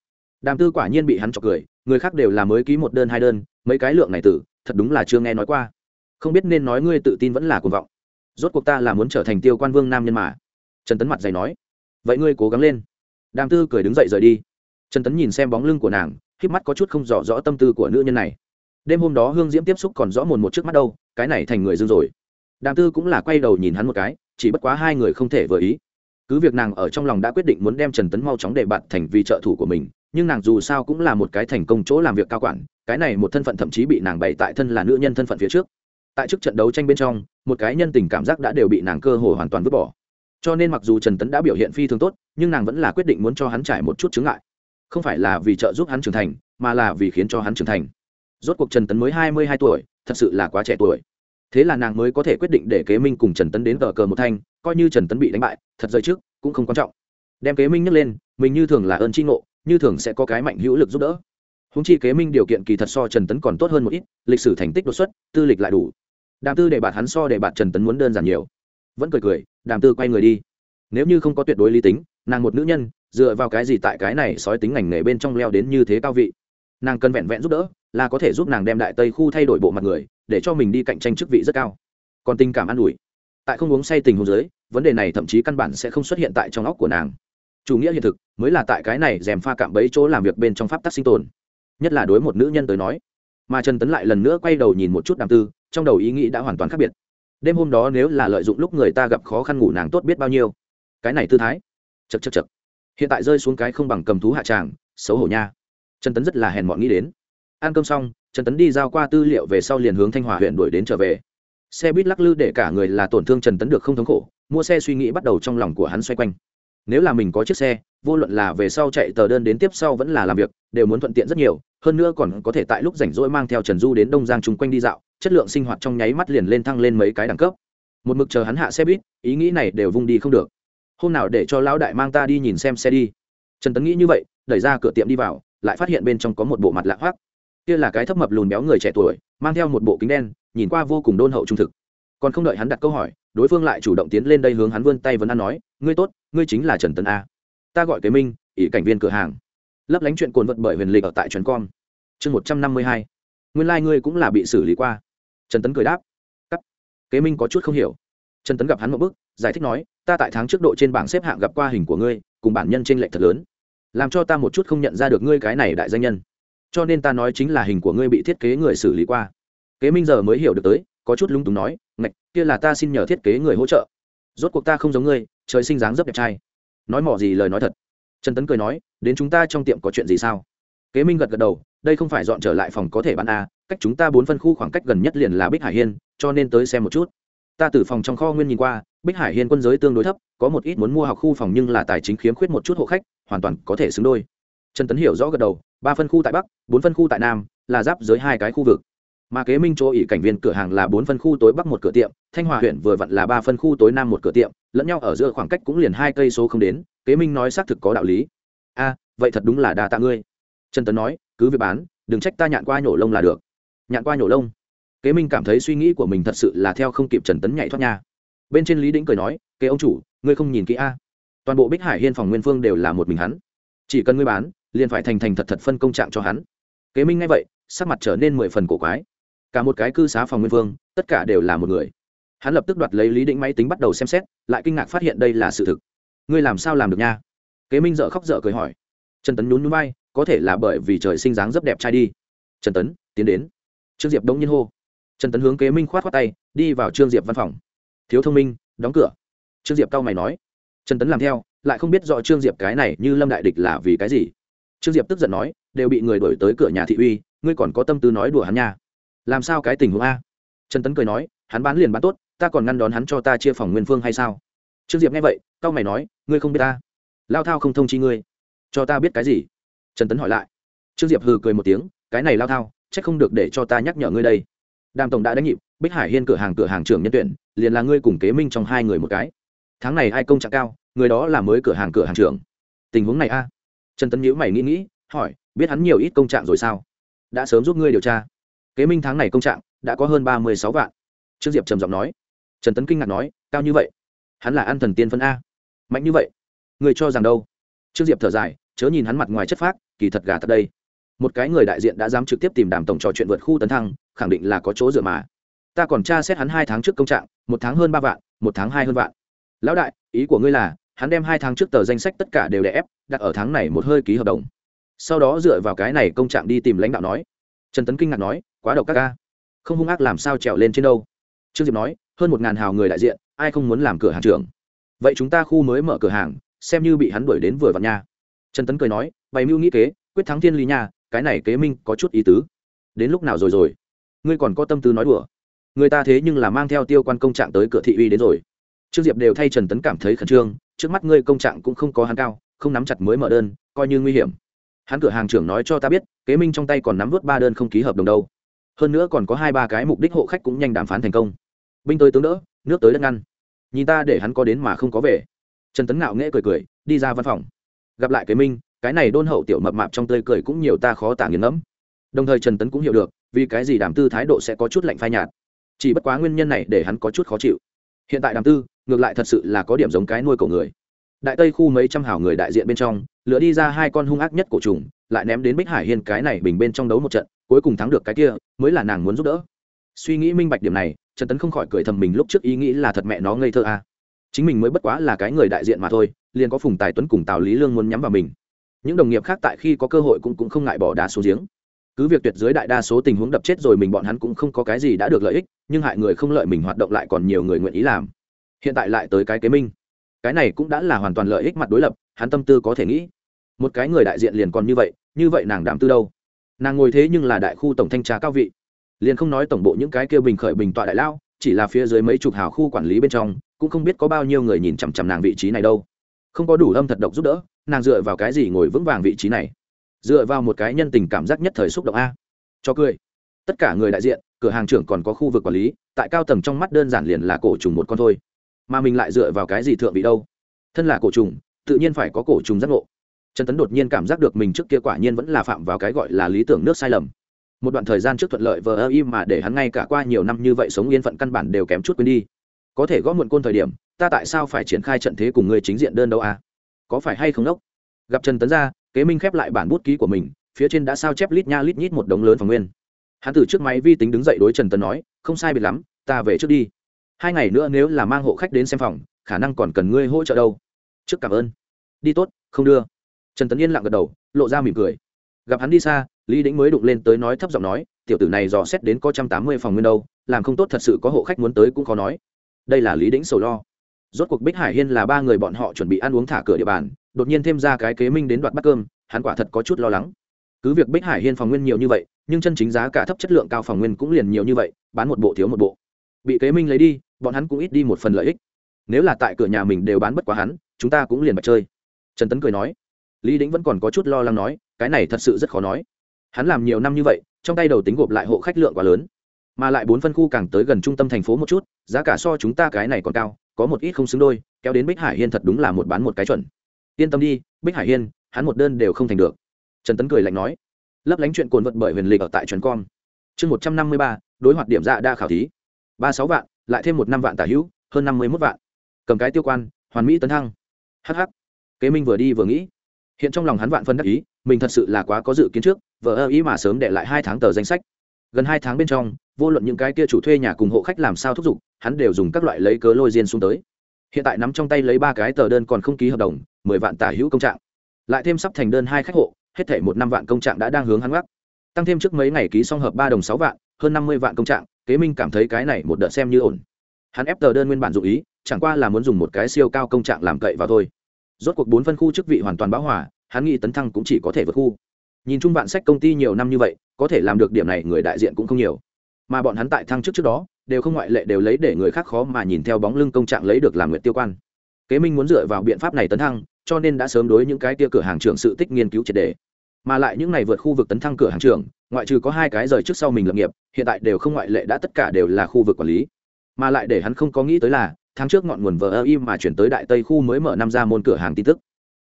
đàm tư quả nhiên bị hắn chọc cười người khác đều là mới ký một đơn hai đơn mấy cái lượng này tử thật đúng là chưa nghe nói qua không biết nên nói ngươi tự tin vẫn là cuồng vọng rốt cuộc ta là muốn trở thành tiêu quan vương nam nhân mà trần tấn mặt dày nói vậy ngươi cố gắng lên đàm tư cười đứng dậy rời đi trần tấn nhìn xem bóng lưng của nàng k mắt có chút không rõ rõ tâm tư của nữ nhân này đêm hôm đó hương diễm tiếp xúc còn rõ mồn một trước mắt đâu cái này thành người dưng rồi đàm tư cũng là quay đầu nhìn hắn một cái chỉ bất quá hai người không thể vừa ý cứ việc nàng ở trong lòng đã quyết định muốn đem trần tấn mau chóng để bạt thành vì trợ thủ của mình nhưng nàng dù sao cũng là một cái thành công chỗ làm việc cao quản cái này một thân phận thậm chí bị nàng bày tại thân là nữ nhân thân phận phía trước tại trước trận đấu tranh bên trong một cái nhân tình cảm giác đã đều bị nàng cơ hồ hoàn toàn vứt bỏ cho nên mặc dù trần tấn đã biểu hiện phi thường tốt nhưng nàng vẫn là quyết định muốn cho hắn trải một chút chứng ngại không phải là vì trợ giúp hắn trưởng thành mà là vì khiến cho hắn trưởng thành rốt cuộc trần tấn mới hai mươi hai tuổi thật sự là quá trẻ tuổi thế là nàng mới có thể quyết định để kế minh cùng trần tấn đến tờ cờ một thanh coi như trần tấn bị đánh bại thật rơi trước cũng không quan trọng đem kế minh nhắc lên mình như thường là ơn tri ngộ như thường sẽ có cái mạnh hữu lực giúp đỡ húng chi kế minh điều kiện kỳ thật so trần tấn còn tốt hơn một ít lịch sử thành tích đột xuất tư lịch lại đủ đàm tư để bạt hắn so để bạt trần tấn muốn đơn giản nhiều vẫn cười cười đàm tư quay người đi nếu như không có tuyệt đối lý tính nàng một nữ nhân dựa vào cái gì tại cái này sói tính ngành nghề bên trong leo đến như thế cao vị nàng cần vẹn vẹn giúp đỡ là có thể giúp nàng đem đại tây khu thay đổi bộ mặt người để cho mình đi cạnh tranh chức vị rất cao còn tình cảm an ủi tại không uống say tình hôn giới, vấn đề này thậm chí căn bản sẽ không xuất hiện tại trong óc của nàng chủ nghĩa hiện thực mới là tại cái này dèm pha cạm bẫy chỗ làm việc bên trong pháp tắc sinh tồn nhất là đối một nữ nhân tới nói mà trần tấn lại lần nữa quay đầu nhìn một chút đàm tư trong đầu ý nghĩ đã hoàn toàn khác biệt đêm hôm đó nếu là lợi dụng lúc người ta gặp khó khăn ngủ nàng tốt biết bao nhiêu cái này tư thái chật chật chật hiện tại rơi xuống cái không bằng cầm thú hạ tràng xấu hổ nha trần tấn rất là hèn mọn nghĩ đến ăn cơm xong trần tấn đi giao qua tư liệu về sau liền hướng thanh hòa huyện đuổi đến trở về xe buýt lắc lư để cả người là tổn thương trần tấn được không thống khổ mua xe suy nghĩ bắt đầu trong lòng của hắn xoay quanh nếu là mình có chiếc xe vô luận là về sau chạy tờ đơn đến tiếp sau vẫn là làm việc đều muốn thuận tiện rất nhiều hơn nữa còn có thể tại lúc rảnh rỗi mang theo trần du đến đông giang chung quanh đi dạo chất lượng sinh hoạt trong nháy mắt liền lên thăng lên mấy cái đẳng cấp một mực chờ hắn hạ xe buýt ý nghĩ này đều vung đi không được hôm nào để cho lão đại mang ta đi nhìn xem xe đi trần tấn nghĩ như vậy đẩy ra cửa tiệm đi vào lại phát hiện bên trong có một bộ mặt lạ hoác kia là cái thấp mập lùn béo người trẻ tuổi mang theo một bộ kính đen nhìn qua vô cùng đôn hậu trung thực còn không đợi hắn đặt câu hỏi đối phương lại chủ động tiến lên đây hướng hắn vươn tay vấn an nói ngươi tốt ngươi chính là trần tấn a ta gọi kế minh ỷ cảnh viên cửa hàng lấp lánh chuyện cồn vật bởi huyền lịch ở tại trần com chương một trăm năm mươi hai nguyên lai、like、ngươi cũng là bị xử lý qua trần tấn cười đáp kế minh có chút không hiểu trần tấn gặp hắn một bức giải thích nói ta tại tháng trước độ trên bảng xếp hạng gặp qua hình của ngươi cùng bản nhân t r ê n lệch thật lớn làm cho ta một chút không nhận ra được ngươi cái này đại danh nhân cho nên ta nói chính là hình của ngươi bị thiết kế người xử lý qua kế minh giờ mới hiểu được tới có chút lúng túng nói ngạch kia là ta xin nhờ thiết kế người hỗ trợ rốt cuộc ta không giống ngươi trời sinh dáng dấp đẹp trai nói mỏ gì lời nói thật trần tấn cười nói đến chúng ta trong tiệm có chuyện gì sao kế minh gật gật đầu đây không phải dọn trở lại phòng có thể bán à? cách chúng ta bốn phân khu khoảng cách gần nhất liền là bích hải hiên cho nên tới xem một chút ta từ phòng trong kho nguyên nhìn qua bích hải hiên quân giới tương đối thấp có một ít muốn mua học khu phòng nhưng là tài chính khiếm khuyết một chút hộ khách hoàn toàn có thể xứng đôi trần tấn hiểu rõ gật đầu ba phân khu tại bắc bốn phân khu tại nam là giáp dưới hai cái khu vực mà kế minh chỗ ỉ cảnh viên cửa hàng là bốn phân khu tối bắc một cửa tiệm thanh hòa huyện vừa vặn là ba phân khu tối nam một cửa tiệm lẫn nhau ở giữa khoảng cách cũng liền hai cây số không đến kế minh nói xác thực có đạo lý a vậy thật đúng là đa tạ ngươi trần tấn nói cứ việc bán đừng trách ta nhạn qua nhổ lông là được nhạn qua nhổ lông kế minh cảm thấy suy nghĩ của mình thật sự là theo không kịp trần tấn nhảy thoát nhà bên trên lý đĩnh cười nói kế ông chủ ngươi không nhìn kỹ a toàn bộ bích hải hiên phòng nguyên phương đều là một mình hắn chỉ cần ngươi bán liền phải thành thành thật thật phân công trạng cho hắn kế minh ngay vậy sắc mặt trở nên mười phần cổ quái cả một cái cư xá phòng nguyên vương tất cả đều là một người hắn lập tức đoạt lấy lý định máy tính bắt đầu xem xét lại kinh ngạc phát hiện đây là sự thực ngươi làm sao làm được nha kế minh dợ khóc dợ cười hỏi trần tấn nhún nhún vai có thể là bởi vì trời sinh dáng rất đẹp trai đi trần tấn tiến đến trương diệp đông nhiên hô trần tấn hướng kế minh khoát khoát tay đi vào trương diệp văn phòng thiếu thông minh đóng cửa trương diệp cau mày nói trần tấn làm theo lại không biết rõ trương diệp cái này như lâm đại địch là vì cái gì trương diệp tức giận nói đều bị người đổi tới cửa nhà thị uy ngươi còn có tâm tư nói đùa hắn nha làm sao cái tình huống a trần tấn cười nói hắn bán liền bán tốt ta còn ngăn đón hắn cho ta chia phòng nguyên phương hay sao trương diệp nghe vậy c a o mày nói ngươi không biết ta lao thao không thông chi ngươi cho ta biết cái gì trần tấn hỏi lại trương diệp hừ cười một tiếng cái này lao thao c h ắ c không được để cho ta nhắc nhở ngươi đây đàm tổng đã đánh nhịp bích hải hiên cửa hàng cửa hàng trưởng nhân tuyển liền là ngươi cùng kế minh trong hai người một cái tháng này hai công trạng cao người đó là mới cửa hàng cửa hàng trưởng tình huống này a trần tấn nhữ mày nghĩ nghĩ hỏi biết hắn nhiều ít công trạng rồi sao đã sớm giúp ngươi điều tra kế minh tháng này công trạng đã có hơn ba mươi sáu vạn trương diệp trầm giọng nói trần tấn kinh ngạc nói cao như vậy hắn là An thần tiên phân a mạnh như vậy người cho rằng đâu trương diệp thở dài chớ nhìn hắn mặt ngoài chất phác kỳ thật gà thật đây một cái người đại diện đã dám trực tiếp tìm đàm tổng trò chuyện vượt khu tấn thăng khẳng định là có chỗ dựa mà ta còn tra xét hắn hai tháng trước công trạng một tháng hơn ba vạn một tháng hai hơn vạn lão đại ý của ngươi là hắn đem hai tháng trước tờ danh sách tất cả đều đè ép đặt ở tháng này một hơi ký hợp đồng sau đó dựa vào cái này công trạng đi tìm lãnh đạo nói trần tấn kinh ngạc nói quá độc các ca không hung ác làm sao trèo lên trên đâu trương diệp nói hơn một ngàn hào người đại diện ai không muốn làm cửa hàng trưởng vậy chúng ta khu mới mở cửa hàng xem như bị hắn đuổi đến vừa vặn nha trần tấn cười nói bày mưu nghĩ kế quyết thắng thiên lý nhà. cái này kế minh có chút ý tứ đến lúc nào rồi rồi ngươi còn có tâm tư nói đùa người ta thế nhưng là mang theo tiêu quan công trạng tới cửa thị uy đến rồi trương diệp đều thay trần tấn cảm thấy khẩn trương trước mắt ngươi công trạng cũng không có hắn cao không nắm chặt mới mở đơn coi như nguy hiểm hắn cửa hàng trưởng nói cho ta biết kế minh trong tay còn nắm vớt ba đơn không ký hợp đồng đâu hơn nữa còn có hai ba cái mục đích hộ khách cũng nhanh đàm phán thành công binh tới tướng đỡ nước tới đất ngăn nhìn ta để hắn có đến mà không có về trần tấn ngạo nghễ cười cười đi ra văn phòng gặp lại kế minh cái này đôn hậu tiểu mập mạp trong tươi cười cũng nhiều ta khó tả nghiền ngẫm đồng thời trần tấn cũng hiểu được vì cái gì đàm tư thái độ sẽ có chút lạnh phai nhạt chỉ bất quá nguyên nhân này để hắn có chút khó chịu hiện tại đàm tư ngược lại thật sự là có điểm giống cái nuôi cổ người đại tây khu mấy trăm hảo người đại diện bên trong lựa đi ra hai con hung ác nhất cổ trùng lại ném đến bích hải hiên cái này bình bên trong đấu một trận cuối cùng thắng được cái kia mới là nàng muốn giúp đỡ suy nghĩ minh bạch điểm này trần tấn không khỏi cười thầm mình lúc trước ý nghĩ là thật mẹ nó ngây thơ à. chính mình mới bất quá là cái người đại diện mà thôi liền có phùng tài tuấn cùng tào lý lương muốn nhắm vào mình những đồng nghiệp khác tại khi có cơ hội cũng cũng không ngại bỏ đá xuống giếng cứ việc tuyệt dưới đại đa số tình huống đập chết rồi mình bọn hắn cũng không có cái gì đã được lợi ích nhưng hại người không lợi mình hoạt động lại còn nhiều người nguyện ý làm hiện tại lại tới cái kế minh cái này cũng đã là hoàn toàn lợi ích mặt đối lập hắn tâm tư có thể nghĩ một cái người đại diện liền còn như vậy như vậy nàng đảm tư đâu nàng ngồi thế nhưng là đại khu tổng thanh tra cao vị liền không nói tổng bộ những cái kia bình khởi bình tọa đại lao chỉ là phía dưới mấy chục hào khu quản lý bên trong cũng không biết có bao nhiêu người nhìn chằm chằm nàng vị trí này đâu không có đủ âm thật độc giúp đỡ nàng dựa vào cái gì ngồi vững vàng vị trí này dựa vào một cái nhân tình cảm giác nhất thời xúc động a cho cười tất cả người đại diện cửa hàng trưởng còn có khu vực quản lý tại cao tầng trong mắt đơn giản liền là cổ trùng một con thôi mà mình lại dựa vào cái gì thượng vị đâu thân là cổ trùng tự nhiên phải có cổ trùng giác ngộ trần tấn đột nhiên cảm giác được mình trước kia quả nhiên vẫn là phạm vào cái gọi là lý tưởng nước sai lầm một đoạn thời gian trước thuận lợi vờ ơ im mà để hắn ngay cả qua nhiều năm như vậy sống yên phận căn bản đều kém chút quên đi có thể góp muộn côn thời điểm ta tại sao phải triển khai trận thế cùng người chính diện đơn đâu à có phải hay không đốc gặp trần tấn ra kế minh khép lại bản bút ký của mình phía trên đã sao chép lít nha lít nhít một đống lớn phòng nguyên hắn từ trước máy vi tính đứng dậy đối trần tấn nói không sai biệt lắm ta về trước đi hai ngày nữa nếu là mang hộ khách đến xem phòng khả năng còn cần ngươi hỗ trợ đâu trước cảm ơn đi tốt không đưa trần tấn yên lặng gật đầu lộ ra mỉm cười gặp hắn đi xa lý đĩnh mới đụng lên tới nói thấp giọng nói tiểu tử này dò xét đến có trăm tám mươi phòng nguyên đâu làm không tốt thật sự có hộ khách muốn tới cũng khó nói đây là lý đĩnh sầu lo rốt cuộc bích hải hiên là ba người bọn họ chuẩn bị ăn uống thả cửa địa bàn đột nhiên thêm ra cái kế minh đến đoạt bát cơm hắn quả thật có chút lo lắng cứ việc bích hải hiên phòng nguyên nhiều như vậy nhưng chân chính giá cả thấp chất lượng cao phòng nguyên cũng liền nhiều như vậy bán một bộ thiếu một bộ bị kế minh lấy đi bọn hắn cũng ít đi một phần lợi ích nếu là tại cửa nhà mình đều bán bất quá hắn chúng ta cũng liền bạch chơi trần tấn cười nói lý đĩnh vẫn còn có chút lo lắng nói cái này thật sự rất khó nói hắn làm nhiều năm như vậy trong tay đầu tính gộp lại hộ khách lượng quá lớn mà lại bốn phân khu càng tới gần trung tâm thành phố một chút giá cả so chúng ta cái này còn cao có một ít không xứng đôi kéo đến bích hải hiên thật đúng là một bán một cái chuẩn yên tâm đi bích hải hiên hắn một đơn đều không thành được trần tấn cười lạnh nói lấp lánh chuyện cồn vật bởi huyền lịch ở tại trần com chương một trăm năm mươi ba đối hoạt điểm dạ đa khảo thí ba sáu vạn lại thêm một năm vạn tả hữu hơn năm mươi mốt vạn cầm cái tiêu quan hoàn mỹ tấn thăng hh kế minh vừa đi vừa nghĩ hiện trong lòng hắn vạn phân đắc ý mình thật sự là quá có dự kiến trước vợ ơ ý mà sớm để lại hai tháng tờ danh sách gần hai tháng bên trong vô luận những cái kia chủ thuê nhà cùng hộ khách làm sao thúc giục hắn đều dùng các loại lấy cớ lôi diên xuống tới hiện tại nắm trong tay lấy ba cái tờ đơn còn không ký hợp đồng mười vạn tả hữu công trạng lại thêm sắp thành đơn hai khách hộ hết thể một năm vạn công trạng đã đang hướng hắn gác tăng thêm trước mấy ngày ký xong hợp ba đồng sáu vạn hơn năm mươi vạn công trạng kế minh cảm thấy cái này một đợt xem như ổn hắn ép tờ đơn nguyên bản dụ ý chẳng qua là muốn dùng một cái siêu cao công trạng làm cậy vào thôi rốt cuộc bốn phân khu chức vị hoàn toàn báo hòa hắn nghĩ tấn thăng cũng chỉ có thể vượt khu nhìn chung vạn sách công ty nhiều năm như vậy có thể làm được điểm này người đại diện cũng không nhiều mà bọn hắn tại thăng chức trước đó đều không ngoại lệ đều lấy để người khác khó mà nhìn theo bóng lưng công trạng lấy được làm nguyệt tiêu quan kế minh muốn dựa vào biện pháp này tấn thăng cho nên đã sớm đối những cái tia cửa hàng trường sự tích nghiên cứu triệt đề mà lại những này vượt khu vực tấn thăng cửa hàng trưởng, ngoại trừ có hai cái rời trước sau mình lập nghiệp hiện tại đều không ngoại lệ đã tất cả đều là khu vực quản lý mà lại để hắn không có nghĩ tới là tháng trước ngọn nguồn vờ ơ im mà chuyển tới đại tây khu mới mở năm ra môn cửa hàng tin tức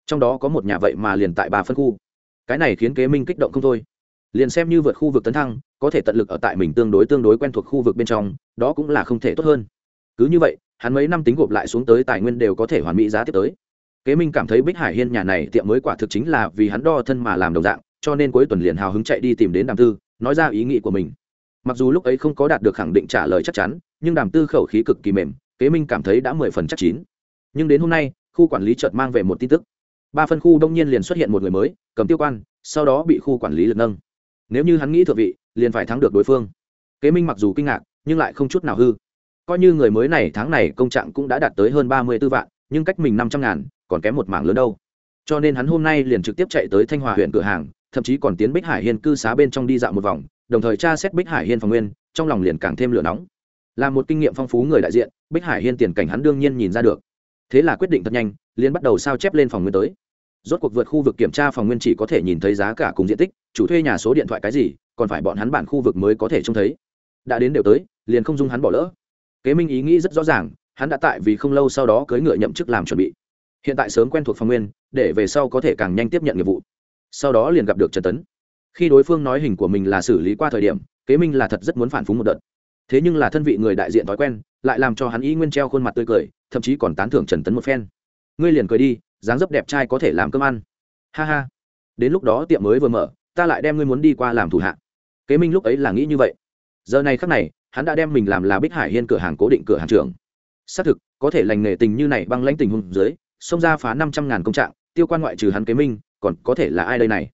trong đó có một nhà vậy mà liền tại ba phân khu cái này khiến kế minh kích động không thôi liền xem như vượt khu vực tấn thăng có thể tận lực ở tại mình tương đối tương đối quen thuộc khu vực bên trong đó cũng là không thể tốt hơn cứ như vậy hắn mấy năm tính gộp lại xuống tới tài nguyên đều có thể hoàn mỹ giá tiếp tới kế minh cảm thấy bích hải hiên nhà này tiệm mới quả thực chính là vì hắn đo thân mà làm đồng dạng cho nên cuối tuần liền hào hứng chạy đi tìm đến đàm tư nói ra ý nghĩ của mình mặc dù lúc ấy không có đạt được khẳng định trả lời chắc chắn nhưng đàm tư khẩu khí cực kỳ mềm kế minh cảm thấy đã mười phần chắc chín nhưng đến hôm nay khu quản lý chợt mang về một tin tức ba phân khu đông nhiên liền xuất hiện một người mới cầm tiêu quan sau đó bị khu quản lý lật nâng nếu như hắn nghĩ thượng vị liền phải thắng được đối phương kế minh mặc dù kinh ngạc nhưng lại không chút nào hư coi như người mới này tháng này công trạng cũng đã đạt tới hơn ba mươi b ố vạn nhưng cách mình năm trăm ngàn còn kém một mảng lớn đâu cho nên hắn hôm nay liền trực tiếp chạy tới thanh hòa huyện cửa hàng thậm chí còn tiến bích hải hiên cư xá bên trong đi dạo một vòng đồng thời tra xét bích hải hiên phòng nguyên trong lòng liền càng thêm lửa nóng là một kinh nghiệm phong phú người đại diện bích hải hiên tiền cảnh hắn đương nhiên nhìn ra được thế là quyết định thật nhanh liền bắt đầu sao chép lên phòng nguyên tới rốt cuộc vượt khu vực kiểm tra phòng nguyên chỉ có thể nhìn thấy giá cả cùng diện tích chủ thuê nhà số điện thoại cái gì còn phải bọn hắn bản khu vực mới có thể trông thấy đã đến đều tới liền không dung hắn bỏ lỡ kế minh ý nghĩ rất rõ ràng hắn đã tại vì không lâu sau đó cưới ngựa nhậm chức làm chuẩn bị hiện tại sớm quen thuộc phong nguyên để về sau có thể càng nhanh tiếp nhận nghiệp vụ sau đó liền gặp được trần tấn khi đối phương nói hình của mình là xử lý qua thời điểm kế minh là thật rất muốn phản phúng một đợt thế nhưng là thân vị người đại diện thói quen lại làm cho hắn ý nguyên treo khuôn mặt tươi cười thậm chí còn tán thưởng trần tấn một phen ngươi liền cười đi dáng dấp đẹp trai có thể làm cơm ăn ha ha đến lúc đó tiệm mới vừa mở ta lại đem ngươi muốn đi qua làm thủ hạ kế minh lúc ấy là nghĩ như vậy giờ này khắc này hắn đã đem mình làm là bích hải hiên cửa hàng cố định cửa hàng trưởng xác thực có thể lành nghề tình như này băng lãnh tình hùng dưới xông ra phá năm trăm ngàn công trạng tiêu quan ngoại trừ hắn kế minh còn có thể là ai đây này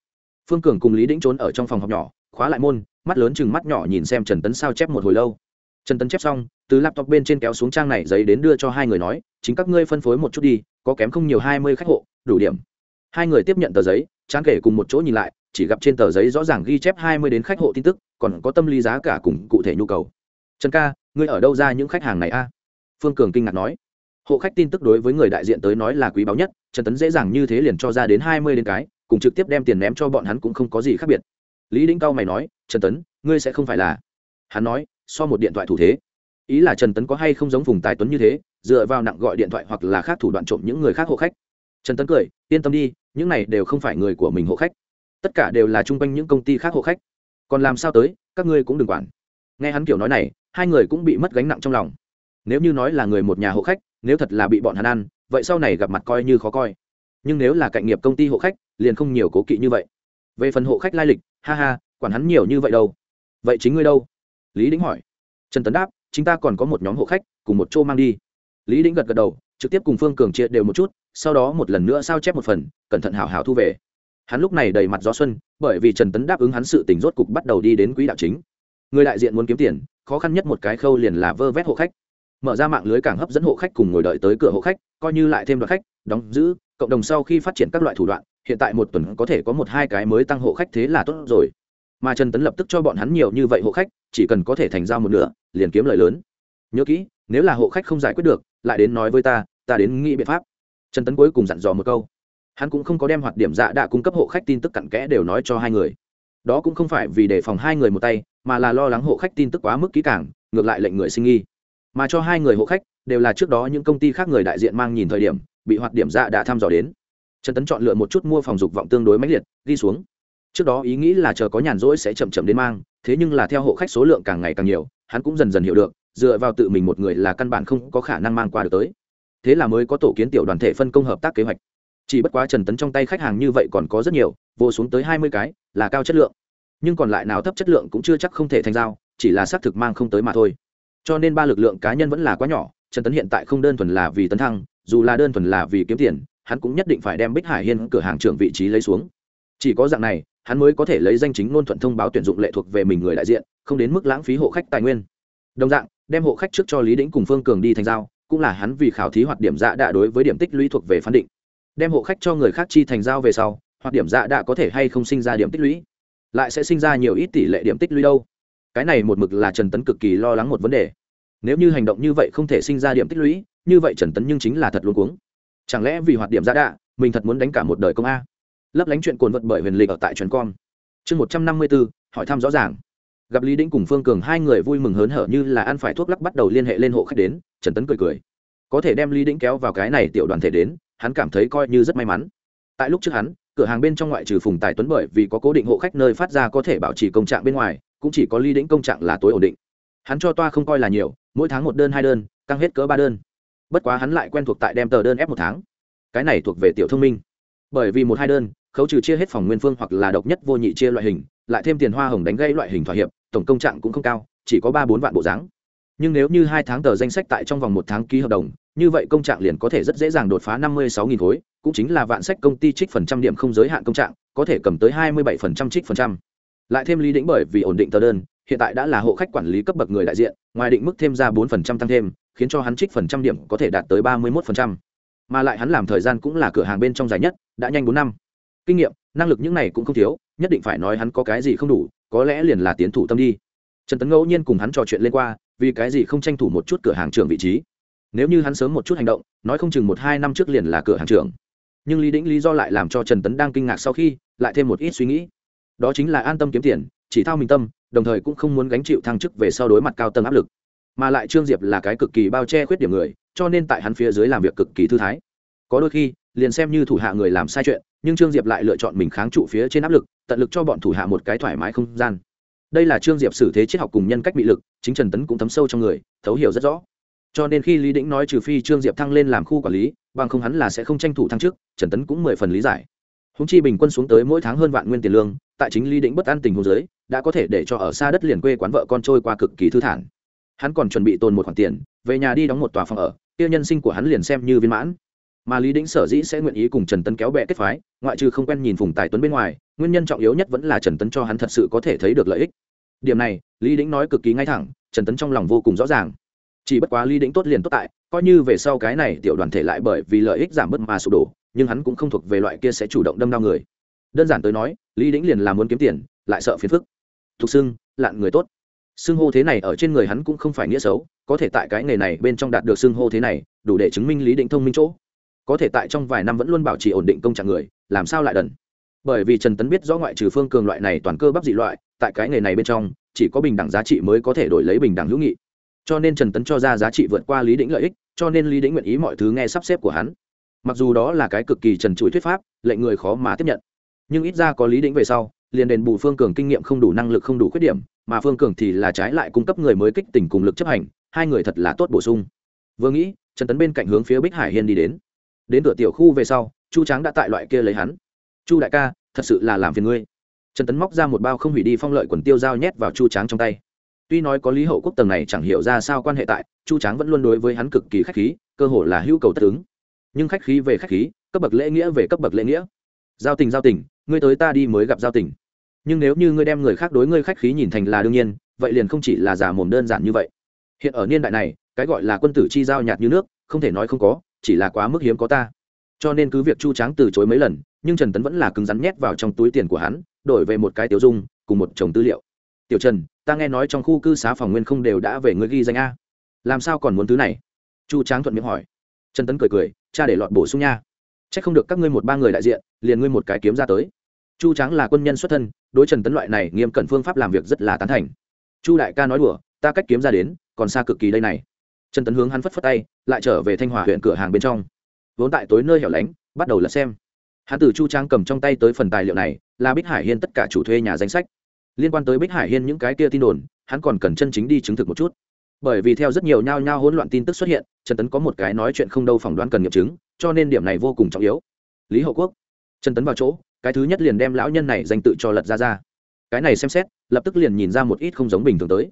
phương cường cùng lý đĩnh trốn ở trong phòng học nhỏ khóa lại môn mắt lớn chừng mắt nhỏ nhìn xem trần tấn sao chép một hồi lâu trần tấn chép xong từ laptop bên trên kéo xuống trang này giấy đến đưa cho hai người nói chính các ngươi phân phối một chút đi có kém không nhiều hai mươi khách hộ đủ điểm hai người tiếp nhận tờ giấy chán kể cùng một chỗ nhìn lại chỉ gặp trên tờ giấy rõ ràng ghi chép hai mươi đến khách hộ tin tức còn có tâm lý giá cả cùng cụ thể nhu cầu trần ca ngươi ở đâu ra những khách hàng này a phương cường kinh ngạc nói hộ khách tin tức đối với người đại diện tới nói là quý báu nhất trần tấn dễ dàng như thế liền cho ra đến hai mươi đến cái cùng trực tiếp đem tiền ném cho bọn hắn cũng không có gì khác biệt lý đĩnh cao mày nói trần tấn ngươi sẽ không phải là hắn nói so một điện thoại thủ thế ý là trần tấn có hay không giống vùng tài tuấn như thế dựa vào nặng gọi điện thoại hoặc là khác thủ đoạn trộm những người khác hộ khách trần tấn cười yên tâm đi những này đều không phải người của mình hộ khách tất cả đều là chung quanh những công ty khác hộ khách còn làm sao tới các ngươi cũng đừng quản nghe hắn kiểu nói này hai người cũng bị mất gánh nặng trong lòng nếu như nói là người một nhà hộ khách nếu thật là bị bọn hắn ăn vậy sau này gặp mặt coi như khó coi nhưng nếu là cạnh nghiệp công ty hộ khách liền không nhiều cố kỵ như vậy về phần hộ khách lai lịch ha ha quản hắn nhiều như vậy đâu vậy chính ngươi đâu lý đĩnh hỏi trần tấn đáp chúng ta còn có một nhóm hộ khách cùng một chỗ mang đi lý đĩnh gật gật đầu trực tiếp cùng phương cường chia đều một chút sau đó một lần nữa sao chép một phần cẩn thận hào hào thu về hắn lúc này đầy mặt gió xuân bởi vì trần tấn đáp ứng hắn sự tình rốt cục bắt đầu đi đến quỹ đạo chính người đại diện muốn kiếm tiền khó khăn nhất một cái khâu liền là vơ vét hộ khách mở ra mạng lưới càng hấp dẫn hộ khách cùng ngồi đợi tới cửa hộ khách coi như lại thêm đoàn khách đóng giữ cộng đồng sau khi phát triển các loại thủ đoạn hiện tại một tuần có thể có một hai cái mới tăng hộ khách thế là tốt rồi mà trần tấn lập tức cho bọn hắn nhiều như vậy hộ khách chỉ cần có thể thành ra một nửa liền kiếm lời lớn nhớ kỹ nếu là hộ khách không giải quyết được lại đến nói với ta ta đến nghĩ biện pháp trần tấn cuối cùng dặn dò một câu hắn cũng không có đem hoạt điểm dạ đã cung cấp hộ khách tin tức cặn kẽ đều nói cho hai người đó cũng không phải vì đề phòng hai người một tay mà là lo lắng hộ khách tin tức quá mức kỹ càng ngược lại lệnh người sinh nghi mà cho hai người hộ khách đều là trước đó những công ty khác người đại diện mang nhìn thời điểm bị hoạt điểm ra dạ đã thăm dò đến trần tấn chọn lựa một chút mua phòng dục vọng tương đối mãnh liệt đi xuống trước đó ý nghĩ là chờ có nhàn rỗi sẽ chậm chậm đến mang thế nhưng là theo hộ khách số lượng càng ngày càng nhiều hắn cũng dần dần hiểu được dựa vào tự mình một người là căn bản không có khả năng mang qua được tới thế là mới có tổ kiến tiểu đoàn thể phân công hợp tác kế hoạch chỉ bất quá trần tấn trong tay khách hàng như vậy còn có rất nhiều vô xuống tới hai mươi cái là cao chất lượng nhưng còn lại nào thấp chất lượng cũng chưa chắc không thể thành giao chỉ là xác thực mang không tới mà thôi cho nên ba lực lượng cá nhân vẫn là quá nhỏ trần tấn hiện tại không đơn thuần là vì tấn thăng dù là đơn thuần là vì kiếm tiền hắn cũng nhất định phải đem bích hải hiên cửa hàng trưởng vị trí lấy xuống chỉ có dạng này hắn mới có thể lấy danh chính ngôn thuận thông báo tuyển dụng lệ thuộc về mình người đại diện không đến mức lãng phí hộ khách tài nguyên đồng dạng đem hộ khách trước cho lý đĩnh cùng phương cường đi thành giao cũng là hắn vì khảo thí hoạt điểm dạ đạ đối với điểm tích lũy thuộc về phán định đem hộ khách cho người khác chi thành giao về sau hoặc điểm dạ đạ có thể hay không sinh ra điểm tích lũy lại sẽ sinh ra nhiều ít tỷ lệ điểm tích lũy đâu cái này một mực là trần tấn cực kỳ lo lắng một vấn đề nếu như hành động như vậy không thể sinh ra điểm tích lũy như vậy trần tấn nhưng chính là thật luôn cuống chẳng lẽ vì hoạt điểm giả đạ mình thật muốn đánh cả một đời công a lấp lánh chuyện cồn vật bởi huyền lịch ở tại truyền con chương một trăm năm mươi bốn hỏi thăm rõ ràng gặp lý đĩnh cùng phương cường hai người vui mừng hớn hở như là ăn phải thuốc lắc bắt đầu liên hệ lên hộ khách đến trần tấn cười cười có thể đem lý đĩnh kéo vào cái này tiểu đoàn thể đến hắn cảm thấy coi như rất may mắn tại lúc trước hắn cửa hàng bên trong ngoại trừ phùng tài tuấn bởi vì có cố định hộ khách nơi phát ra có thể bảo trì công trạng bên ngoài cũng chỉ có ly đĩnh công trạng là tối ổn định hắn cho toa không coi là nhiều mỗi tháng một đơn hai đơn tăng hết cỡ ba đơn bất quá hắn lại quen thuộc tại đem tờ đơn ép một tháng cái này thuộc về tiểu thông minh bởi vì một hai đơn khấu trừ chia hết phòng nguyên phương hoặc là độc nhất vô nhị chia loại hình lại thêm tiền hoa hồng đánh gây loại hình thỏa hiệp tổng công trạng cũng không cao chỉ có ba bốn vạn bộ dáng nhưng nếu như hai tháng tờ danh sách tại trong vòng một tháng ký hợp đồng như vậy công trạng liền có thể rất dễ dàng đột phá năm mươi sáu nghìn khối cũng chính là vạn sách công ty trích phần trăm điểm không giới hạn công trạng có thể cầm tới hai mươi bảy phần trăm trích phần trăm lại thêm lý Đỉnh bởi vì ổn định tờ đơn hiện tại đã là hộ khách quản lý cấp bậc người đại diện ngoài định mức thêm ra bốn phần trăm tăng thêm khiến cho hắn trích phần trăm điểm có thể đạt tới ba mươi một phần trăm mà lại hắn làm thời gian cũng là cửa hàng bên trong dài nhất đã nhanh bốn năm kinh nghiệm năng lực những này cũng không thiếu nhất định phải nói hắn có cái gì không đủ có lẽ liền là tiến thủ tâm đi trần tấn ngẫu nhiên cùng hắn trò chuyện lên qua vì cái gì không tranh thủ một chút cửa hàng trưởng vị trí nếu như hắn sớm một chút hành động nói không chừng một hai năm trước liền là cửa hàng trưởng nhưng lý đĩnh lý do lại làm cho trần tấn đang kinh ngạc sau khi lại thêm một ít suy nghĩ đó chính là an tâm kiếm tiền chỉ thao mình tâm đồng thời cũng không muốn gánh chịu thăng chức về sau đối mặt cao tầng áp lực mà lại trương diệp là cái cực kỳ bao che khuyết điểm người cho nên tại hắn phía dưới làm việc cực kỳ thư thái có đôi khi liền xem như thủ hạ người làm sai chuyện nhưng trương diệp lại lựa chọn mình kháng trụ phía trên áp lực tận lực cho bọn thủ hạ một cái thoải mái không gian đây là trương diệp xử thế triết học cùng nhân cách bị lực chính trần tấn cũng thấm sâu trong người thấu hiểu rất rõ cho nên khi lý đĩnh nói trừ phi trương diệp thăng lên làm khu quản lý bằng không hắn là sẽ không tranh thủ thăng chức, trần tấn cũng mười phần lý giải húng chi bình quân xuống tới mỗi tháng hơn vạn nguyên tiền lương tại chính lý đĩnh bất an tình hồ giới, đã có thể để cho ở xa đất liền quê quán vợ con trôi qua cực kỳ thư thản hắn còn chuẩn bị tồn một khoản tiền về nhà đi đóng một tòa phòng ở kia nhân sinh của hắn liền xem như viên mãn mà lý đĩnh sở dĩ sẽ nguyện ý cùng trần tấn kéo bẹ kết phái ngoại trừ không quen nhìn phùng tài tuấn bên ngoài nguyên nhân trọng yếu nhất vẫn là trần tấn cho hắn thật sự có thể thấy được lợi ích điểm này lý đĩnh nói cực kỳ ngay thẳng trần tấn trong lòng vô cùng rõ ràng chỉ bất quá lý đĩnh tốt liền tốt tại coi như về sau cái này tiểu đoàn thể lại bởi vì lợi ích giảm bớt mà sụp đổ nhưng hắn cũng không thuộc về loại kia sẽ chủ động đâm đau người đơn giản tới nói lý đĩnh liền là muốn kiếm tiền lại sợ phiền phức thục xưng lặn người tốt xưng hô thế này ở trên người hắn cũng không phải nghĩa xấu có thể tại cái nghề này bên trong đạt được xưng hô thế này đủ để chứng minh lý đĩnh thông minh chỗ có thể tại trong vài năm vẫn luôn bảo trì ổn định công trạng người làm sao lại đần bởi vì trần tấn biết rõ ngoại trừ phương cường loại này toàn cơ bắp dị loại tại cái nghề này bên trong chỉ có bình đẳng giá trị mới có thể đổi lấy bình đẳng hữu nghị cho nên trần tấn cho ra giá trị vượt qua lý đĩnh lợi ích cho nên lý đĩnh nguyện ý mọi thứ nghe sắp xếp của hắn mặc dù đó là cái cực kỳ trần trụi thuyết pháp lệnh người khó mà tiếp nhận nhưng ít ra có lý Đỉnh về sau liền đền bù phương cường kinh nghiệm không đủ năng lực không đủ khuyết điểm mà phương cường thì là trái lại cung cấp người mới kích tỉnh cùng lực chấp hành hai người thật là tốt bổ sung vừa nghĩ trần tấn bên cạnh hướng phía bích hải hiên đi đến đến cửa tiểu khu về sau chu tráng đã tại loại kia lấy hắn chu đại ca thật sự là làm phiền ngươi trần tấn móc ra một bao không hủy đi phong lợi quần tiêu dao nhét vào chu tráng trong tay tuy nói có lý hậu quốc tầng này chẳng hiểu ra sao quan hệ tại chu tráng vẫn luôn đối với hắn cực kỳ khách khí cơ hồ là hữu cầu tất ứng nhưng khách khí về khách khí cấp bậc lễ nghĩa về cấp bậc lễ nghĩa giao tình giao tình ngươi tới ta đi mới gặp giao tình nhưng nếu như ngươi đem người khác đối ngươi khách khí nhìn thành là đương nhiên vậy liền không chỉ là giả mồm đơn giản như vậy hiện ở niên đại này cái gọi là quân tử chi giao nhạt như nước không thể nói không có chỉ là quá mức hiếm có ta cho nên cứ việc chu tráng từ chối mấy lần nhưng trần tấn vẫn là cứng rắn nhét vào trong túi tiền của hắn đổi về một cái tiểu dung cùng một chồng tư liệu tiểu trần ta nghe nói trong khu cư xá phòng nguyên không đều đã về ngươi ghi danh a làm sao còn muốn thứ này chu tráng thuận miệng hỏi trần tấn cười cười cha để lọt bổ sung nha c h ắ c không được các ngươi một ba người đại diện liền ngươi một cái kiếm ra tới chu tráng là quân nhân xuất thân đối trần tấn loại này nghiêm cẩn phương pháp làm việc rất là tán thành chu đại ca nói đùa ta cách kiếm ra đến còn xa cực kỳ đây này trần tấn hướng hắn phất phất tay lại trở về thanh hòa huyện cửa hàng bên trong vốn tại tối nơi hẻo lánh bắt đầu lật xem hắn Tử chu trang cầm trong tay tới phần tài liệu này là bích hải hiên tất cả chủ thuê nhà danh sách liên quan tới bích hải hiên những cái kia tin đồn hắn còn cần chân chính đi chứng thực một chút bởi vì theo rất nhiều nhao nhao hỗn loạn tin tức xuất hiện trần tấn có một cái nói chuyện không đâu phỏng đoán cần nghiệm chứng cho nên điểm này vô cùng trọng yếu lý hậu quốc trần tấn vào chỗ cái thứ nhất liền đem lão nhân này danh tự cho lật ra ra cái này xem xét lập tức liền nhìn ra một ít không giống bình thường tới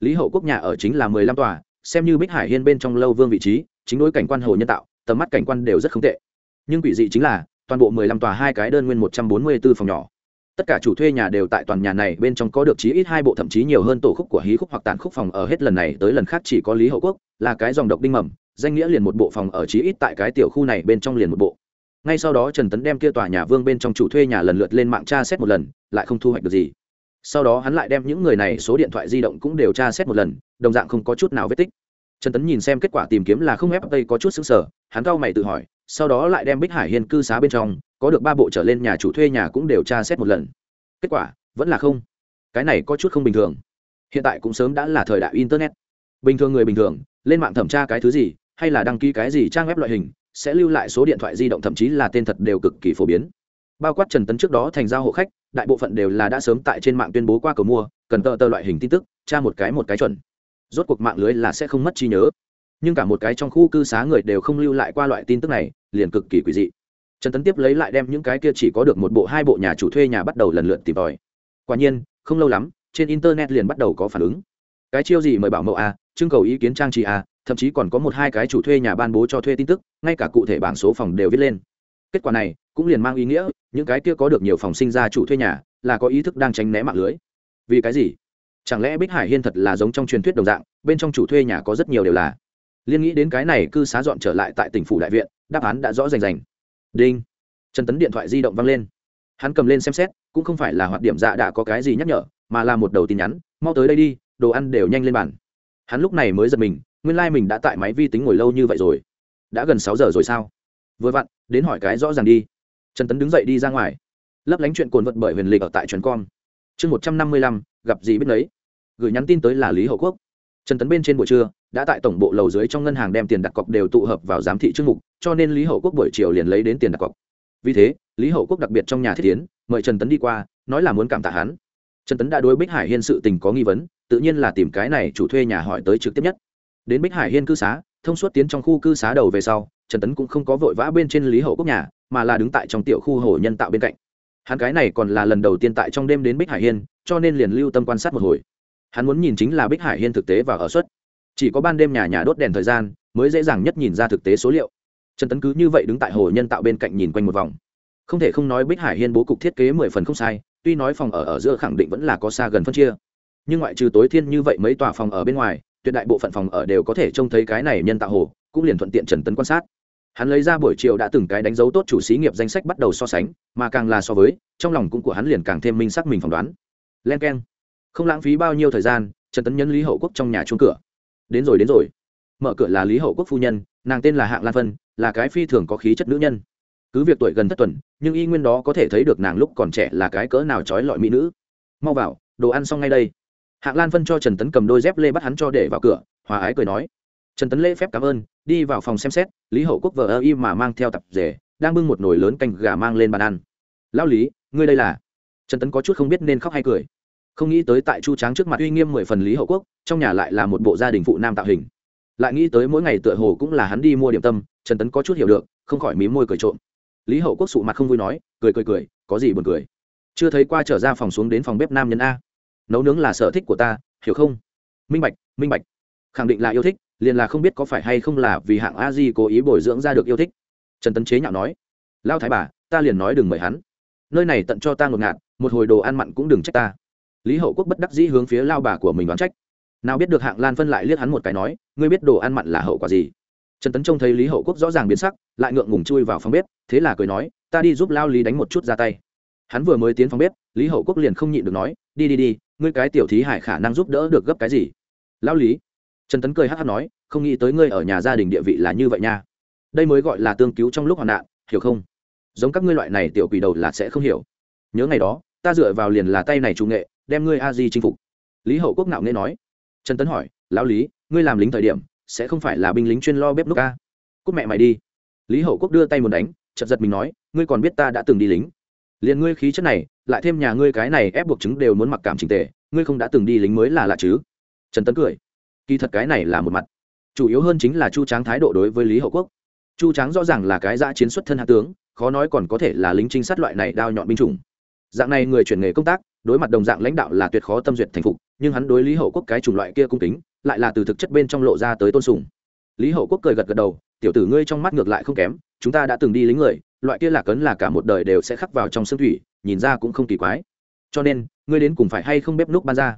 lý hậu quốc nhà ở chính là mười lăm tòa xem như bích hải hiên bên trong lâu vương vị trí chính đối cảnh quan hồ nhân tạo tầm mắt cảnh quan đều rất không tệ nhưng quỷ dị chính là toàn bộ mười lăm tòa hai cái đơn nguyên một trăm bốn mươi b ố phòng nhỏ tất cả chủ thuê nhà đều tại toàn nhà này bên trong có được chí ít hai bộ thậm chí nhiều hơn tổ khúc của hí khúc hoặc tàn khúc phòng ở hết lần này tới lần khác chỉ có lý hậu quốc là cái dòng độc đinh mầm danh nghĩa liền một bộ phòng ở chí ít tại cái tiểu khu này bên trong liền một bộ ngay sau đó trần tấn đem kia tòa nhà vương bên trong chủ thuê nhà lần lượt lên mạng tra xét một lần lại không thu hoạch được gì sau đó hắn lại đem những người này số điện thoại di động cũng đều tra xét một lần đồng dạng không có chút nào vết tích trần tấn nhìn xem kết quả tìm kiếm là không ép tây có chút xứng sở hắn cau mày tự hỏi sau đó lại đem bích hải hiên cư xá bên trong có được ba bộ trở lên nhà chủ thuê nhà cũng đều tra xét một lần kết quả vẫn là không cái này có chút không bình thường hiện tại cũng sớm đã là thời đại internet bình thường người bình thường lên mạng thẩm tra cái thứ gì hay là đăng ký cái gì trang web loại hình sẽ lưu lại số điện thoại di động thậm chí là tên thật đều cực kỳ phổ biến bao quát trần tấn trước đó thành giao hộ khách đại bộ phận đều là đã sớm tại trên mạng tuyên bố qua cầu mua cần tờ tờ loại hình tin tức tra một cái một cái chuẩn rốt cuộc mạng lưới là sẽ không mất trí nhớ nhưng cả một cái trong khu cư xá người đều không lưu lại qua loại tin tức này liền cực kỳ quỷ dị trần tấn tiếp lấy lại đem những cái kia chỉ có được một bộ hai bộ nhà chủ thuê nhà bắt đầu lần lượt tìm tòi quả nhiên không lâu lắm trên internet liền bắt đầu có phản ứng cái chiêu gì mời bảo mẫu a à, trưng cầu ý kiến trang trí a à, thậm chí còn có một hai cái chủ thuê nhà ban bố cho thuê tin tức ngay cả cụ thể bảng số phòng đều viết lên kết quả này cũng liền mang ý nghĩa những cái kia có được nhiều phòng sinh ra chủ thuê nhà là có ý thức đang tránh né mạng lưới vì cái gì chẳng lẽ bích hải hiên thật là giống trong truyền thuyết đồng dạng bên trong chủ thuê nhà có rất nhiều đều là liên nghĩ đến cái này cư xá dọn trở lại tại tỉnh phủ đại viện đáp án đã rõ rành rành đinh trần tấn điện thoại di động văng lên hắn cầm lên xem xét cũng không phải là hoạt điểm dạ đã có cái gì nhắc nhở mà là một đầu tin nhắn mau tới đây đi đồ ăn đều nhanh lên bàn hắn lúc này mới giật mình nguyên lai、like、mình đã tại máy vi tính ngồi lâu như vậy rồi đã gần sáu giờ rồi sao vừa vặn đến hỏi cái rõ ràng đi trần tấn đứng dậy đi ra ngoài lấp lánh chuyện cồn vật bởi huyền lịch ở tại trần com chương một trăm năm mươi lăm gặp gì biết đấy? gửi nhắn tin tới là lý hậu quốc trần tấn bên trên buổi trưa đã tại tổng bộ lầu dưới trong ngân hàng đem tiền đặt cọc đều tụ hợp vào giám thị chương mục cho nên lý hậu quốc buổi chiều liền lấy đến tiền đặt cọc vì thế lý hậu quốc đặc biệt trong nhà thiết tiến mời trần tấn đi qua nói là muốn cảm tạ hắn trần tấn đã đối bích hải hiên sự tình có nghi vấn tự nhiên là tìm cái này chủ thuê nhà hỏi tới trực tiếp nhất đến bích hải hiên cư xá thông suốt tiến trong khu cư xá đầu về sau trần tấn cũng không có vội vã bên trên lý hậu quốc nhà mà là đứng tại trong tiểu khu hồ nhân tạo bên cạnh hắn cái này còn là lần đầu tiên tại trong đêm đến bích hải hiên cho nên liền lưu tâm quan sát một hồi hắn muốn nhìn chính là bích hải hiên thực tế và ở suất chỉ có ban đêm nhà nhà đốt đèn thời gian mới dễ dàng nhất nhìn ra thực tế số liệu trần tấn cứ như vậy đứng tại hồ nhân tạo bên cạnh nhìn quanh một vòng không thể không nói bích hải hiên bố cục thiết kế mười phần không sai tuy nói phòng ở ở giữa khẳng định vẫn là có xa gần phân chia nhưng ngoại trừ tối thiên như vậy mấy tòa phòng ở bên ngoài tuyệt đại bộ phận phòng ở đều có thể trông thấy cái này nhân tạo hồ cũng liền thuận tiện trần tấn quan sát hắn lấy ra buổi chiều đã từng cái đánh dấu tốt chủ xí nghiệp danh sách bắt đầu so sánh mà càng là so với trong lòng cũng của hắn liền càng thêm minh xác mình phỏng đoán len k e n không lãng phí bao nhiêu thời gian trần tấn nhấn lý hậu quốc trong nhà chuông cửa đến rồi đến rồi mở cửa là lý hậu quốc phu nhân nàng tên là hạng lan phân là cái phi thường có khí chất nữ nhân cứ việc tuổi gần thất tuần nhưng y nguyên đó có thể thấy được nàng lúc còn trẻ là cái cỡ nào trói lọi mỹ nữ mau vào đồ ăn xong ngay đây hạng lan phân cho trần tấn cầm đôi dép lê bắt hắn cho để vào cửa hòa ái cười nói trần tấn lễ phép cảm ơn đi vào phòng xem xét lý hậu quốc vợ ơ y mà mang theo tập rể đang bưng một nồi lớn canh gà mang lên bàn ăn Lão lý ngươi đây là trần tấn có chút không biết nên khóc hay cười không nghĩ tới tại chu tráng trước mặt uy nghiêm mười phần lý hậu quốc trong nhà lại là một bộ gia đình phụ nam tạo hình lại nghĩ tới mỗi ngày tựa hồ cũng là hắn đi mua điểm tâm trần tấn có chút hiểu được không khỏi mí môi cười trộm lý hậu quốc sụ mặt không vui nói cười cười cười có gì buồn cười chưa thấy qua trở ra phòng xuống đến phòng bếp nam nhân a nấu nướng là sở thích của ta hiểu không minh bạch minh bạch khẳng định là yêu thích liền là không biết có phải hay không là vì hạng a di cố ý bồi dưỡng ra được yêu thích trần tấn chế nhạo nói lao thái bà ta liền nói đừng mời hắn nơi này tận cho ta ngột ngạt một hồi đồ ăn mặn cũng đừng trách ta lý hậu quốc bất đắc dĩ hướng phía lao bà của mình đoán trách nào biết được hạng lan phân lại liếc hắn một cái nói ngươi biết đồ ăn mặn là hậu quả gì trần tấn trông thấy lý hậu quốc rõ ràng biến sắc lại ngượng ngùng chui vào phòng bếp thế là cười nói ta đi giúp lao lý đánh một chút ra tay hắn vừa mới tiến phòng bếp lý hậu quốc liền không nhịn được nói đi đi đi ngươi cái tiểu thí hải khả năng giúp đỡ được gấp cái gì lão lý trần tấn cười hát hát nói không nghĩ tới ngươi ở nhà gia đình địa vị là như vậy nha đây mới gọi là tương cứu trong lúc hoạn nạn hiểu không giống các ngươi loại này tiểu quỷ đầu là sẽ không hiểu nhớ ngày đó ta dựa vào liền là tay này trung nghệ đem ngươi a di chinh phục lý hậu quốc nạo nghe nói trần tấn hỏi lão lý ngươi làm lính thời điểm sẽ không phải là binh lính chuyên lo bếp núc ca cúc mẹ mày đi lý hậu quốc đưa tay muốn đánh chật giật mình nói ngươi còn biết ta đã từng đi lính liền ngươi khí chất này lại thêm nhà ngươi cái này ép buộc chứng đều muốn mặc cảm trình tề ngươi không đã từng đi lính mới là lạ chứ trần tấn cười kỳ thật cái này là một mặt chủ yếu hơn chính là chu tráng thái độ đối với lý hậu quốc chu tráng rõ ràng là cái giã chiến xuất thân hạ tướng khó nói còn có thể là lính trinh sát loại này đao nhọn binh chủng dạng này người chuyển nghề công tác đối mặt đồng dạng lãnh đạo là tuyệt khó tâm duyệt thành phục nhưng hắn đối lý hậu quốc cái chủng loại kia cung kính lại là từ thực chất bên trong lộ ra tới tôn sùng lý hậu quốc cười gật gật đầu tiểu tử ngươi trong mắt ngược lại không kém chúng ta đã từng đi lính người loại kia lạc ấn là cả một đời đều sẽ khắc vào trong xương thủy nhìn ra cũng không kỳ quái cho nên ngươi đến cùng phải hay không bếp núc ban ra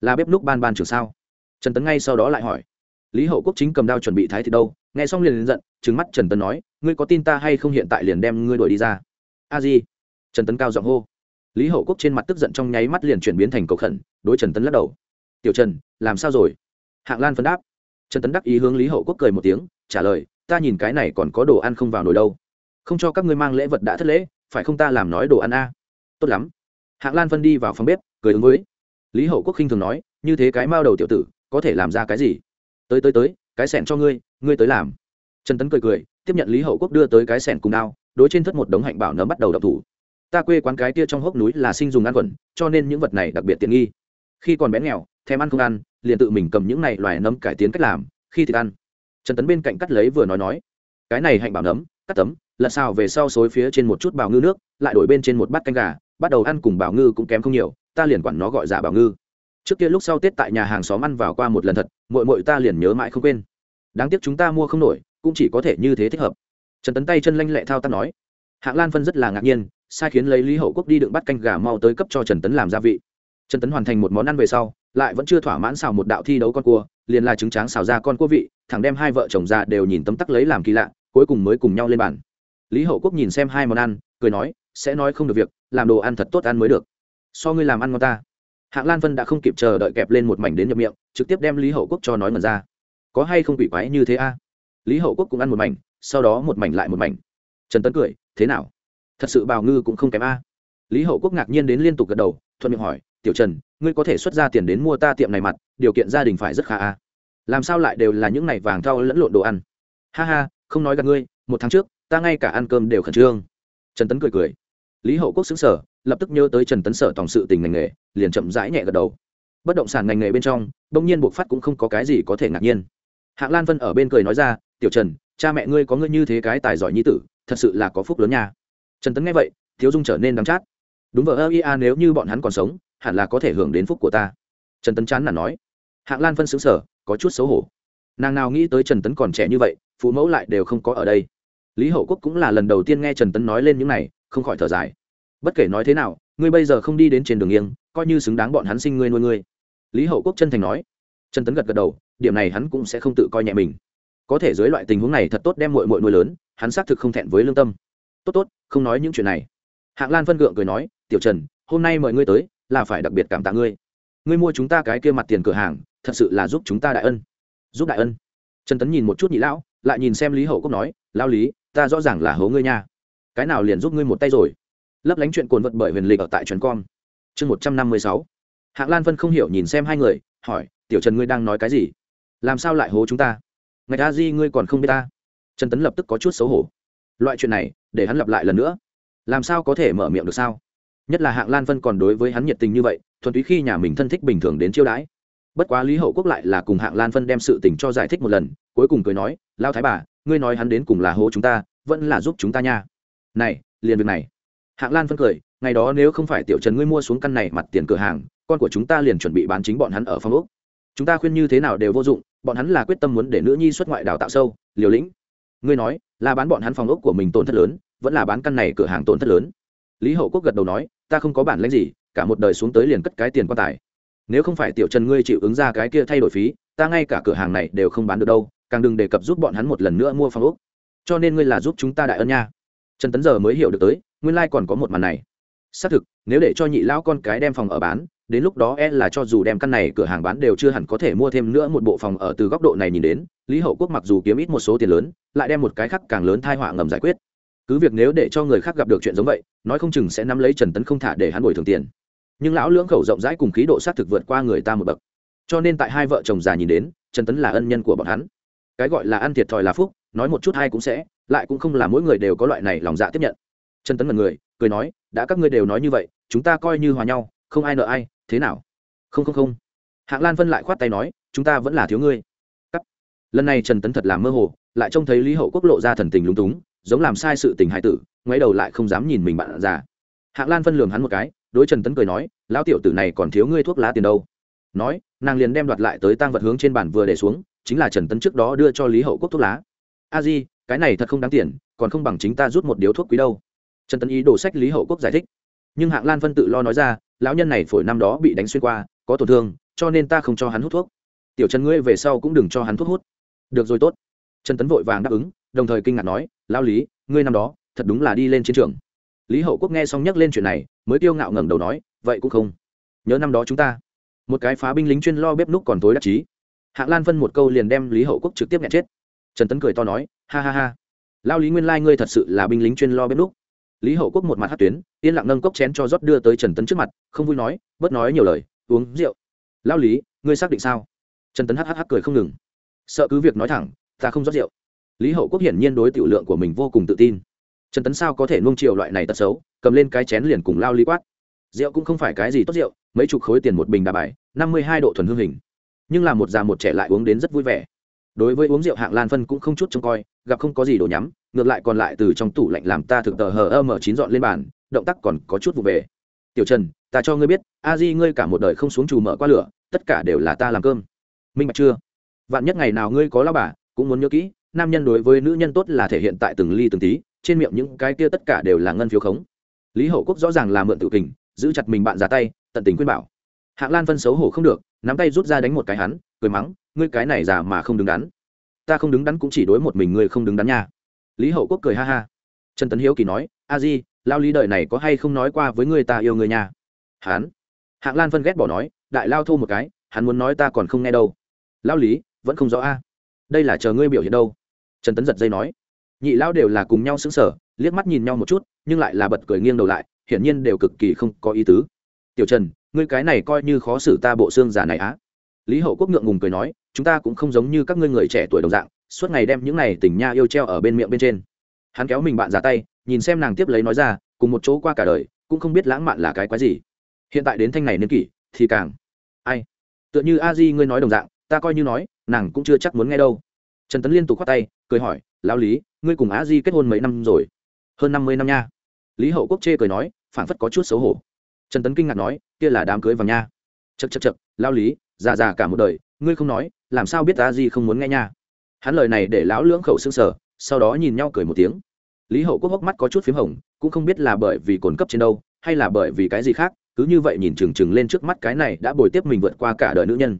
là bếp núc ban ban trường sao trần tấn ngay sau đó lại hỏi lý hậu quốc chính cầm đao chuẩn bị thái thì đâu nghe xong liền giận trứng mắt trần tấn nói ngươi có tin ta hay không hiện tại liền đem ngươi đuổi đi ra a à di trần tấn cao giọng hô lý hậu quốc trên mặt tức giận trong nháy mắt liền chuyển biến thành cầu khẩn đối trần tấn lắc đầu tiểu trần làm sao rồi hạng lan phân đáp trần tấn đắc ý hướng lý hậu quốc cười một tiếng trả lời ta nhìn cái này còn có đồ ăn không vào nồi đâu không cho các ngươi mang lễ vật đã thất lễ phải không ta làm nói đồ ăn a tốt lắm hạng lan Vân đi vào phòng bếp cười ứng với lý hậu quốc khinh thường nói như thế cái mao đầu tiểu tử có thể làm ra cái gì tới tới tới cái sẻn cho ngươi ngươi tới làm trần tấn cười cười tiếp nhận lý hậu quốc đưa tới cái sẻn cùng đao đối trên thất một đống hạnh bảo nấm bắt đầu đập thủ ta quê quán cái tia trong hốc núi là sinh dùng ăn quần, cho nên những vật này đặc biệt tiện nghi khi còn bé nghèo thèm ăn không ăn liền tự mình cầm những này loài nấm cải tiến cách làm khi thịt ăn trần tấn bên cạnh cắt lấy vừa nói nói cái này hạnh bảo nấm cắt tấm là xào về sau xối phía trên một chút bào ngư nước lại đổi bên trên một bát canh gà bắt đầu ăn cùng bào ngư cũng kém không nhiều ta liền quản nó gọi giả bào ngư trước kia lúc sau tết tại nhà hàng xóm ăn vào qua một lần thật mội mội ta liền nhớ mãi không quên đáng tiếc chúng ta mua không nổi cũng chỉ có thể như thế thích hợp trần tấn tay chân lanh lẹ thao tác nói hạng lan phân rất là ngạc nhiên sai khiến lấy lý hậu quốc đi đựng bắt canh gà mau tới cấp cho trần tấn làm gia vị trần tấn hoàn thành một món ăn về sau lại vẫn chưa thỏa mãn xào một đạo thi đấu con cua liền là trứng tráng xào ra con cua vị thẳng đem hai vợ chồng già đều nhìn tấm tắc lấy làm kỳ lạ cuối cùng mới cùng nhau lên bàn lý hậu quốc nhìn xem hai món ăn cười nói sẽ nói không được việc làm đồ ăn thật tốt ăn mới được so ngươi làm ăn ngon ta hạng lan vân đã không kịp chờ đợi kẹp lên một mảnh đến nhập miệng trực tiếp đem lý hậu quốc cho nói mật ra có hay không quỷ quái như thế a lý hậu quốc cũng ăn một mảnh sau đó một mảnh lại một mảnh trần tấn cười thế nào thật sự bào ngư cũng không kém a lý hậu quốc ngạc nhiên đến liên tục gật đầu thuận miệng hỏi tiểu trần ngươi có thể xuất ra tiền đến mua ta tiệm này mặt điều kiện gia đình phải rất khá a làm sao lại đều là những này vàng thau lẫn lộn đồ ăn ha ha không nói gặp ngươi một tháng trước ta ngay cả ăn cơm đều khẩn trương trần tấn cười cười lý hậu quốc xứng sở lập tức nhớ tới trần tấn sở tổng sự tình ngành nghề liền chậm rãi nhẹ gật đầu bất động sản ngành nghề bên trong bỗng nhiên buộc phát cũng không có cái gì có thể ngạc nhiên hạng lan vân ở bên cười nói ra tiểu trần cha mẹ ngươi có ngươi như thế cái tài giỏi nhi tử thật sự là có phúc lớn nha trần tấn nghe vậy thiếu dung trở nên đắm chát đúng vợ ơ ia nếu như bọn hắn còn sống hẳn là có thể hưởng đến phúc của ta trần tấn chán là nói hạng lan phân xứng sở có chút xấu hổ nàng nào nghĩ tới trần tấn còn trẻ như vậy phụ mẫu lại đều không có ở đây lý hậu quốc cũng là lần đầu tiên nghe trần tấn nói lên những này không khỏi thở dài bất kể nói thế nào ngươi bây giờ không đi đến trên đường nghiêng coi như xứng đáng bọn hắn sinh ngươi nuôi ngươi lý hậu quốc chân thành nói trần tấn gật gật đầu điểm này hắn cũng sẽ không tự coi nhẹ mình có thể dưới loại tình huống này thật tốt đem mội mội nuôi lớn hắn xác thực không thẹn với lương tâm tốt tốt không nói những chuyện này hạng lan phân gượng cười nói tiểu trần hôm nay mời ngươi tới là phải đặc biệt cảm tạ ngươi ngươi mua chúng ta cái kia mặt tiền cửa hàng thật sự là giúp chúng ta đại ân giúp đại ân trần tấn nhìn một chút nhị lão lại nhìn xem lý hậu cốc nói lao lý ta rõ ràng là hố ngươi nha cái nào liền giúp ngươi một tay rồi lấp lánh chuyện cồn vật bởi huyền lịch ở tại trần com chương một trăm năm mươi sáu hạng lan Vân không hiểu nhìn xem hai người hỏi tiểu trần ngươi đang nói cái gì làm sao lại hố chúng ta ngày ta di ngươi còn không biết ta trần tấn lập tức có chút xấu hổ loại chuyện này để hắn lặp lại lần nữa làm sao có thể mở miệng được sao nhất là hạng lan Vân còn đối với hắn nhiệt tình như vậy thuần túy khi nhà mình thân thích bình thường đến chiêu đãi bất quá lý hậu quốc lại là cùng hạng lan phân đem sự tình cho giải thích một lần cuối cùng cười nói lao thái bà ngươi nói hắn đến cùng là hố chúng ta vẫn là giúp chúng ta nha này liền việc này hạng lan phân cười ngày đó nếu không phải tiểu trần ngươi mua xuống căn này mặt tiền cửa hàng con của chúng ta liền chuẩn bị bán chính bọn hắn ở phòng úc chúng ta khuyên như thế nào đều vô dụng bọn hắn là quyết tâm muốn để nữ nhi xuất ngoại đào tạo sâu liều lĩnh ngươi nói là bán bọn hắn phòng ốc của mình tổn thất lớn vẫn là bán căn này cửa hàng tổn thất lớn lý hậu quốc gật đầu nói ta không có bản lãnh gì cả một đời xuống tới liền cất cái tiền quan tài nếu không phải tiểu trần ngươi chịu ứng ra cái kia thay đổi phí ta ngay cả cửa hàng này đều không bán được đâu càng đừng đề cập giúp bọn hắn một lần nữa mua phòng úc cho nên ngươi là giúp chúng ta đại ân nha trần tấn giờ mới hiểu được tới nguyên lai、like、còn có một màn này xác thực nếu để cho nhị lão con cái đem phòng ở bán đến lúc đó e là cho dù đem căn này cửa hàng bán đều chưa hẳn có thể mua thêm nữa một bộ phòng ở từ góc độ này nhìn đến lý hậu quốc mặc dù kiếm ít một số tiền lớn lại đem một cái khác càng lớn thai họa ngầm giải quyết cứ việc nếu để cho người khác gặp được chuyện giống vậy nói không chừng sẽ nắm lấy trần tấn không thả để hắn bồi thường tiền nhưng lão lưỡng khẩu rộng rãi cùng khí độ sát thực vượt qua người ta một bậc cho nên tại hai vợ chồng già nhìn đến trần tấn là ân nhân của bọn hắn cái gọi là ăn thiệt thòi là phúc nói một chút hay cũng sẽ lại cũng không là mỗi người đều có loại này lòng dạ tiếp nhận trần tấn là người cười nói đã các ngươi đều nói như vậy chúng ta coi như hòa nhau không ai nợ ai thế nào không không không hạng lan vân lại khoát tay nói chúng ta vẫn là thiếu ngươi lần này trần tấn thật là mơ hồ lại trông thấy lý hậu quốc lộ ra thần tình lúng túng giống làm sai sự tình hài tử ngoáy đầu lại không dám nhìn mình bạn già hạng lan vân lường hắn một cái đối trần tấn cười nói lão tiểu tử này còn thiếu ngươi thuốc lá tiền đâu nói nàng liền đem đoạt lại tới tang vật hướng trên bàn vừa để xuống chính là trần tấn trước đó đưa cho lý hậu quốc thuốc lá a di cái này thật không đáng tiền còn không bằng chính ta rút một điếu thuốc quý đâu trần tấn ý đổ sách lý hậu quốc giải thích nhưng hạng lan phân tự lo nói ra lão nhân này phổi năm đó bị đánh xuyên qua có tổn thương cho nên ta không cho hắn hút thuốc tiểu trần ngươi về sau cũng đừng cho hắn thuốc hút được rồi tốt trần tấn vội vàng đáp ứng đồng thời kinh ngạc nói lão lý ngươi năm đó thật đúng là đi lên chiến trường lý hậu quốc nghe xong nhắc lên chuyện này mới tiêu ngạo ngẩng đầu nói vậy cũng không nhớ năm đó chúng ta một cái phá binh lính chuyên lo bếp núc còn tối đắc chí hạng lan phân một câu liền đem lý hậu quốc trực tiếp nhẹ chết trần tấn cười to nói ha ha ha lao lý nguyên lai ngươi thật sự là binh lính chuyên lo bếp núc lý hậu quốc một mặt hát tuyến yên lặng nâng cốc chén cho rót đưa tới trần tấn trước mặt không vui nói bớt nói nhiều lời uống rượu lao lý ngươi xác định sao trần tấn hhh cười không ngừng sợ cứ việc nói thẳng ta không rót rượu lý hậu quốc hiển nhiên đối tiểu lượng của mình vô cùng tự tin trần tấn sao có thể nung chiều loại này tật xấu cầm lên cái chén liền cùng lao ly quát rượu cũng không phải cái gì tốt rượu mấy chục khối tiền một bình đà bài năm mươi hai độ thuần hương hình nhưng là một già một trẻ lại uống đến rất vui vẻ đối với uống rượu hạng lan phân cũng không chút trông coi gặp không có gì đồ nhắm ngược lại còn lại từ trong tủ lạnh làm ta thực tờ hờ ơ m chín dọn lên bàn động tác còn có chút vụ về tiểu trần ta cho ngươi biết a di ngươi cả một đời không xuống trù mở qua lửa tất cả đều là ta làm cơm minh bạch chưa vạn nhất ngày nào ngươi có lao bà cũng muốn nhớ kỹ nam nhân đối với nữ nhân tốt là thể hiện tại từng ly từng tí trên miệng những cái kia tất cả đều là ngân phiếu khống lý hậu quốc rõ ràng là mượn tự kình giữ chặt mình bạn ra tay tận tình khuyên bảo hạng lan phân xấu hổ không được nắm tay rút ra đánh một cái hắn cười mắng ngươi cái này già mà không đứng đắn ta không đứng đắn cũng chỉ đối một mình ngươi không đứng đắn nha lý hậu quốc cười ha ha trần tấn hiếu kỳ nói a di lao lý đời này có hay không nói qua với ngươi ta yêu người nhà hắn hạng lan phân ghét bỏ nói đại lao thu một cái hắn muốn nói ta còn không nghe đâu lao lý vẫn không rõ a đây là chờ ngươi biểu hiện đâu trần tấn giật dây nói nhị lao đều là cùng nhau xứng sở liếc mắt nhìn nhau một chút nhưng lại là bật cười nghiêng đầu lại hiển nhiên đều cực kỳ không có ý tứ tiểu trần ngươi cái này coi như khó xử ta bộ xương giả này á lý hậu quốc ngượng ngùng cười nói chúng ta cũng không giống như các ngươi người trẻ tuổi đồng dạng suốt ngày đem những này tình nha yêu treo ở bên miệng bên trên hắn kéo mình bạn ra tay nhìn xem nàng tiếp lấy nói ra cùng một chỗ qua cả đời cũng không biết lãng mạn là cái quái gì hiện tại đến thanh này niên kỷ thì càng ai tựa như a di ngươi nói đồng dạng ta coi như nói nàng cũng chưa chắc muốn nghe đâu trần tấn liên tục khoát tay cười hỏi lao lý ngươi cùng á di kết hôn mấy năm rồi hơn năm mươi năm nha lý hậu quốc chê cười nói phản phất có chút xấu hổ trần tấn kinh ngạc nói kia là đám cưới vào nha chật chật chật lao lý già già cả một đời ngươi không nói làm sao biết Á di không muốn nghe nha hắn lời này để lão lưỡng khẩu xương sở sau đó nhìn nhau cười một tiếng lý hậu quốc hốc mắt có chút p h í m hồng cũng không biết là bởi vì cồn cấp trên đâu hay là bởi vì cái gì khác cứ như vậy nhìn trừng trừng lên trước mắt cái này đã bồi tiếp mình vượt qua cả đời nữ nhân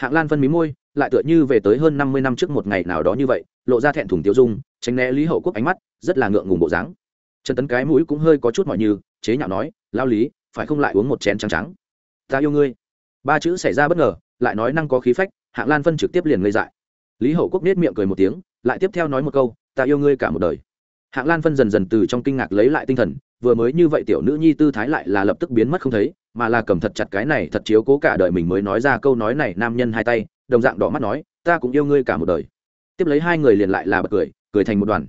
hạng lan phân mí môi lại tựa như về tới hơn năm mươi năm trước một ngày nào đó như vậy lộ ra thẹn thùng tiêu dung tránh né lý hậu quốc ánh mắt rất là ngượng ngùng bộ dáng trần tấn cái mũi cũng hơi có chút mọi như chế nhạo nói lao lý phải không lại uống một chén trắng trắng ta yêu ngươi ba chữ xảy ra bất ngờ lại nói năng có khí phách hạng lan phân trực tiếp liền ngây dại lý hậu quốc nết miệng cười một tiếng lại tiếp theo nói một câu ta yêu ngươi cả một đời hạng lan phân dần dần từ trong kinh ngạc lấy lại tinh thần vừa mới như vậy tiểu nữ nhi tư thái lại là lập tức biến mất không thấy mà là cầm thật chặt cái này thật chiếu cố cả đời mình mới nói ra câu nói này nam nhân hai tay đồng dạng đỏ mắt nói ta cũng yêu ngươi cả một đời tiếp lấy hai người liền lại là bật cười cười thành một đoàn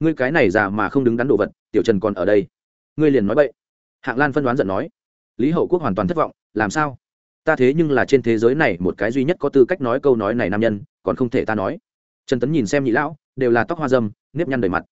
ngươi cái này già mà không đứng đắn đồ vật tiểu trần còn ở đây ngươi liền nói bậy hạng lan phân đoán giận nói lý hậu quốc hoàn toàn thất vọng làm sao ta thế nhưng là trên thế giới này một cái duy nhất có tư cách nói câu nói này nam nhân còn không thể ta nói trần tấn nhìn xem nhị lão đều là tóc hoa dâm nếp nhăn đầy mặt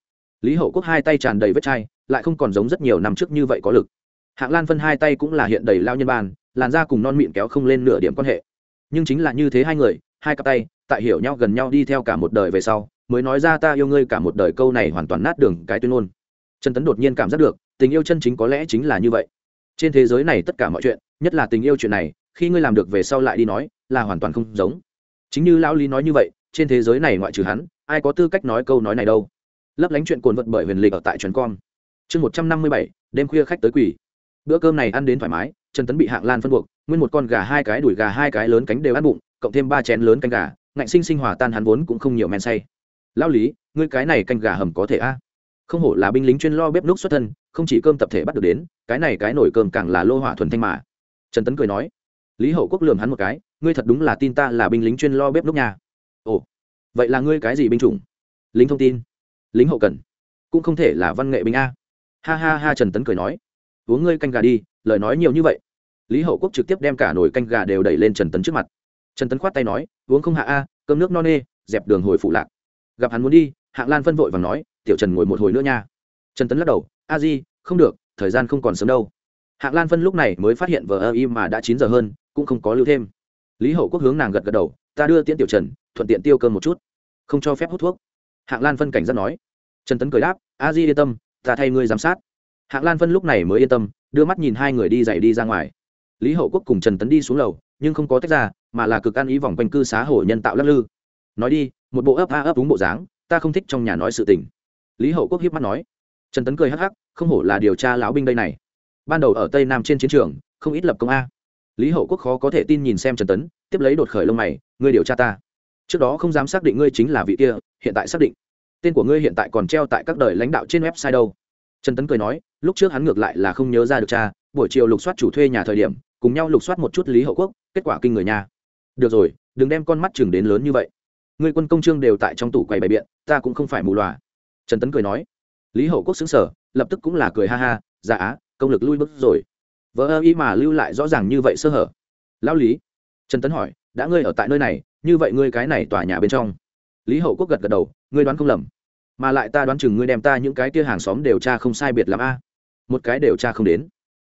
lý hậu quốc hai tay tràn đầy vết chai lại không còn giống rất nhiều năm trước như vậy có lực hạng lan phân hai tay cũng là hiện đầy lao nhân bàn làn da cùng non mịn kéo không lên nửa điểm quan hệ nhưng chính là như thế hai người hai cặp tay tại hiểu nhau gần nhau đi theo cả một đời về sau mới nói ra ta yêu ngươi cả một đời câu này hoàn toàn nát đường cái tuyên ngôn trần tấn đột nhiên cảm giác được tình yêu chân chính có lẽ chính là như vậy trên thế giới này tất cả mọi chuyện nhất là tình yêu chuyện này khi ngươi làm được về sau lại đi nói là hoàn toàn không giống chính như lão lý nói như vậy trên thế giới này ngoại trừ hắn ai có tư cách nói câu nói này đâu lấp lánh chuyện cồn vật bởi huyền lịch ở tại trần com chương một trăm năm mươi bảy đêm khuya khách tới quỷ bữa cơm này ăn đến thoải mái trần tấn bị hạng lan phân buộc nguyên một con gà hai cái đuổi gà hai cái lớn cánh đều ăn bụng cộng thêm ba chén lớn canh gà ngạnh sinh sinh hòa tan hắn vốn cũng không nhiều men say lao lý ngươi cái này canh gà hầm có thể a không hổ là binh lính chuyên lo bếp núc xuất thân không chỉ cơm tập thể bắt được đến cái này cái nổi cơm càng là lô hỏa thuần thanh mà trần tấn cười nói lý hậu quốc lường hắn một cái ngươi thật đúng là tin ta là binh lính chuyên lo bếp núc nhà ồ vậy là ngươi cái gì binh chủng lính thông tin lính hậu cần cũng không thể là văn nghệ binh a ha ha ha trần tấn cười nói uống ngươi canh gà đi lời nói nhiều như vậy lý hậu quốc trực tiếp đem cả nồi canh gà đều đẩy lên trần tấn trước mặt trần tấn khoát tay nói uống không hạ a cơm nước no nê dẹp đường hồi phụ lạc gặp hắn muốn đi hạng lan phân vội và nói tiểu trần ngồi một hồi nữa nha trần tấn lắc đầu a di không được thời gian không còn sớm đâu hạng lan phân lúc này mới phát hiện vờ ơ y mà đã chín giờ hơn cũng không có lưu thêm lý hậu quốc hướng nàng gật gật đầu ta đưa tiễn tiểu trần thuận tiện tiêu cơm một chút không cho phép hút thuốc hạng lan phân cảnh giác nói trần tấn cười đáp a di yên tâm ta thay ngươi giám sát hạng lan phân lúc này mới yên tâm đưa mắt nhìn hai người đi dậy đi ra ngoài lý hậu quốc cùng trần tấn đi xuống lầu nhưng không có tách ra mà là cực ăn ý vòng quanh cư xá hồ nhân tạo lắc lư nói đi một bộ ấp a ấp đúng bộ dáng ta không thích trong nhà nói sự tình lý hậu quốc hiếp mắt nói trần tấn cười hắc hắc không hổ là điều tra lão binh đây này ban đầu ở tây nam trên chiến trường không ít lập công a lý hậu quốc khó có thể tin nhìn xem trần tấn tiếp lấy đột khởi lông mày ngươi điều tra ta trước đó không dám xác định ngươi chính là vị kia hiện tại xác định tên của ngươi hiện tại còn treo tại các đời lãnh đạo trên website đâu trần tấn cười nói lúc trước hắn ngược lại là không nhớ ra được cha buổi chiều lục soát chủ thuê nhà thời điểm cùng nhau lục soát một chút lý hậu quốc kết quả kinh người nha được rồi đừng đem con mắt chừng đến lớn như vậy người quân công trương đều tại trong tủ quầy bày biện ta cũng không phải mù loà trần tấn cười nói lý hậu quốc xứng sở lập tức cũng là cười ha ha dạ á công lực lui bước rồi vỡ ơ ý mà lưu lại rõ ràng như vậy sơ hở lão lý trần tấn hỏi đã ngươi ở tại nơi này như vậy ngươi cái này tòa nhà bên trong lý hậu quốc gật gật đầu ngươi đoán không lầm mà lại ta đoán chừng ngươi đem ta những cái kia hàng xóm đều tra không sai biệt l a một cái đều tra không đến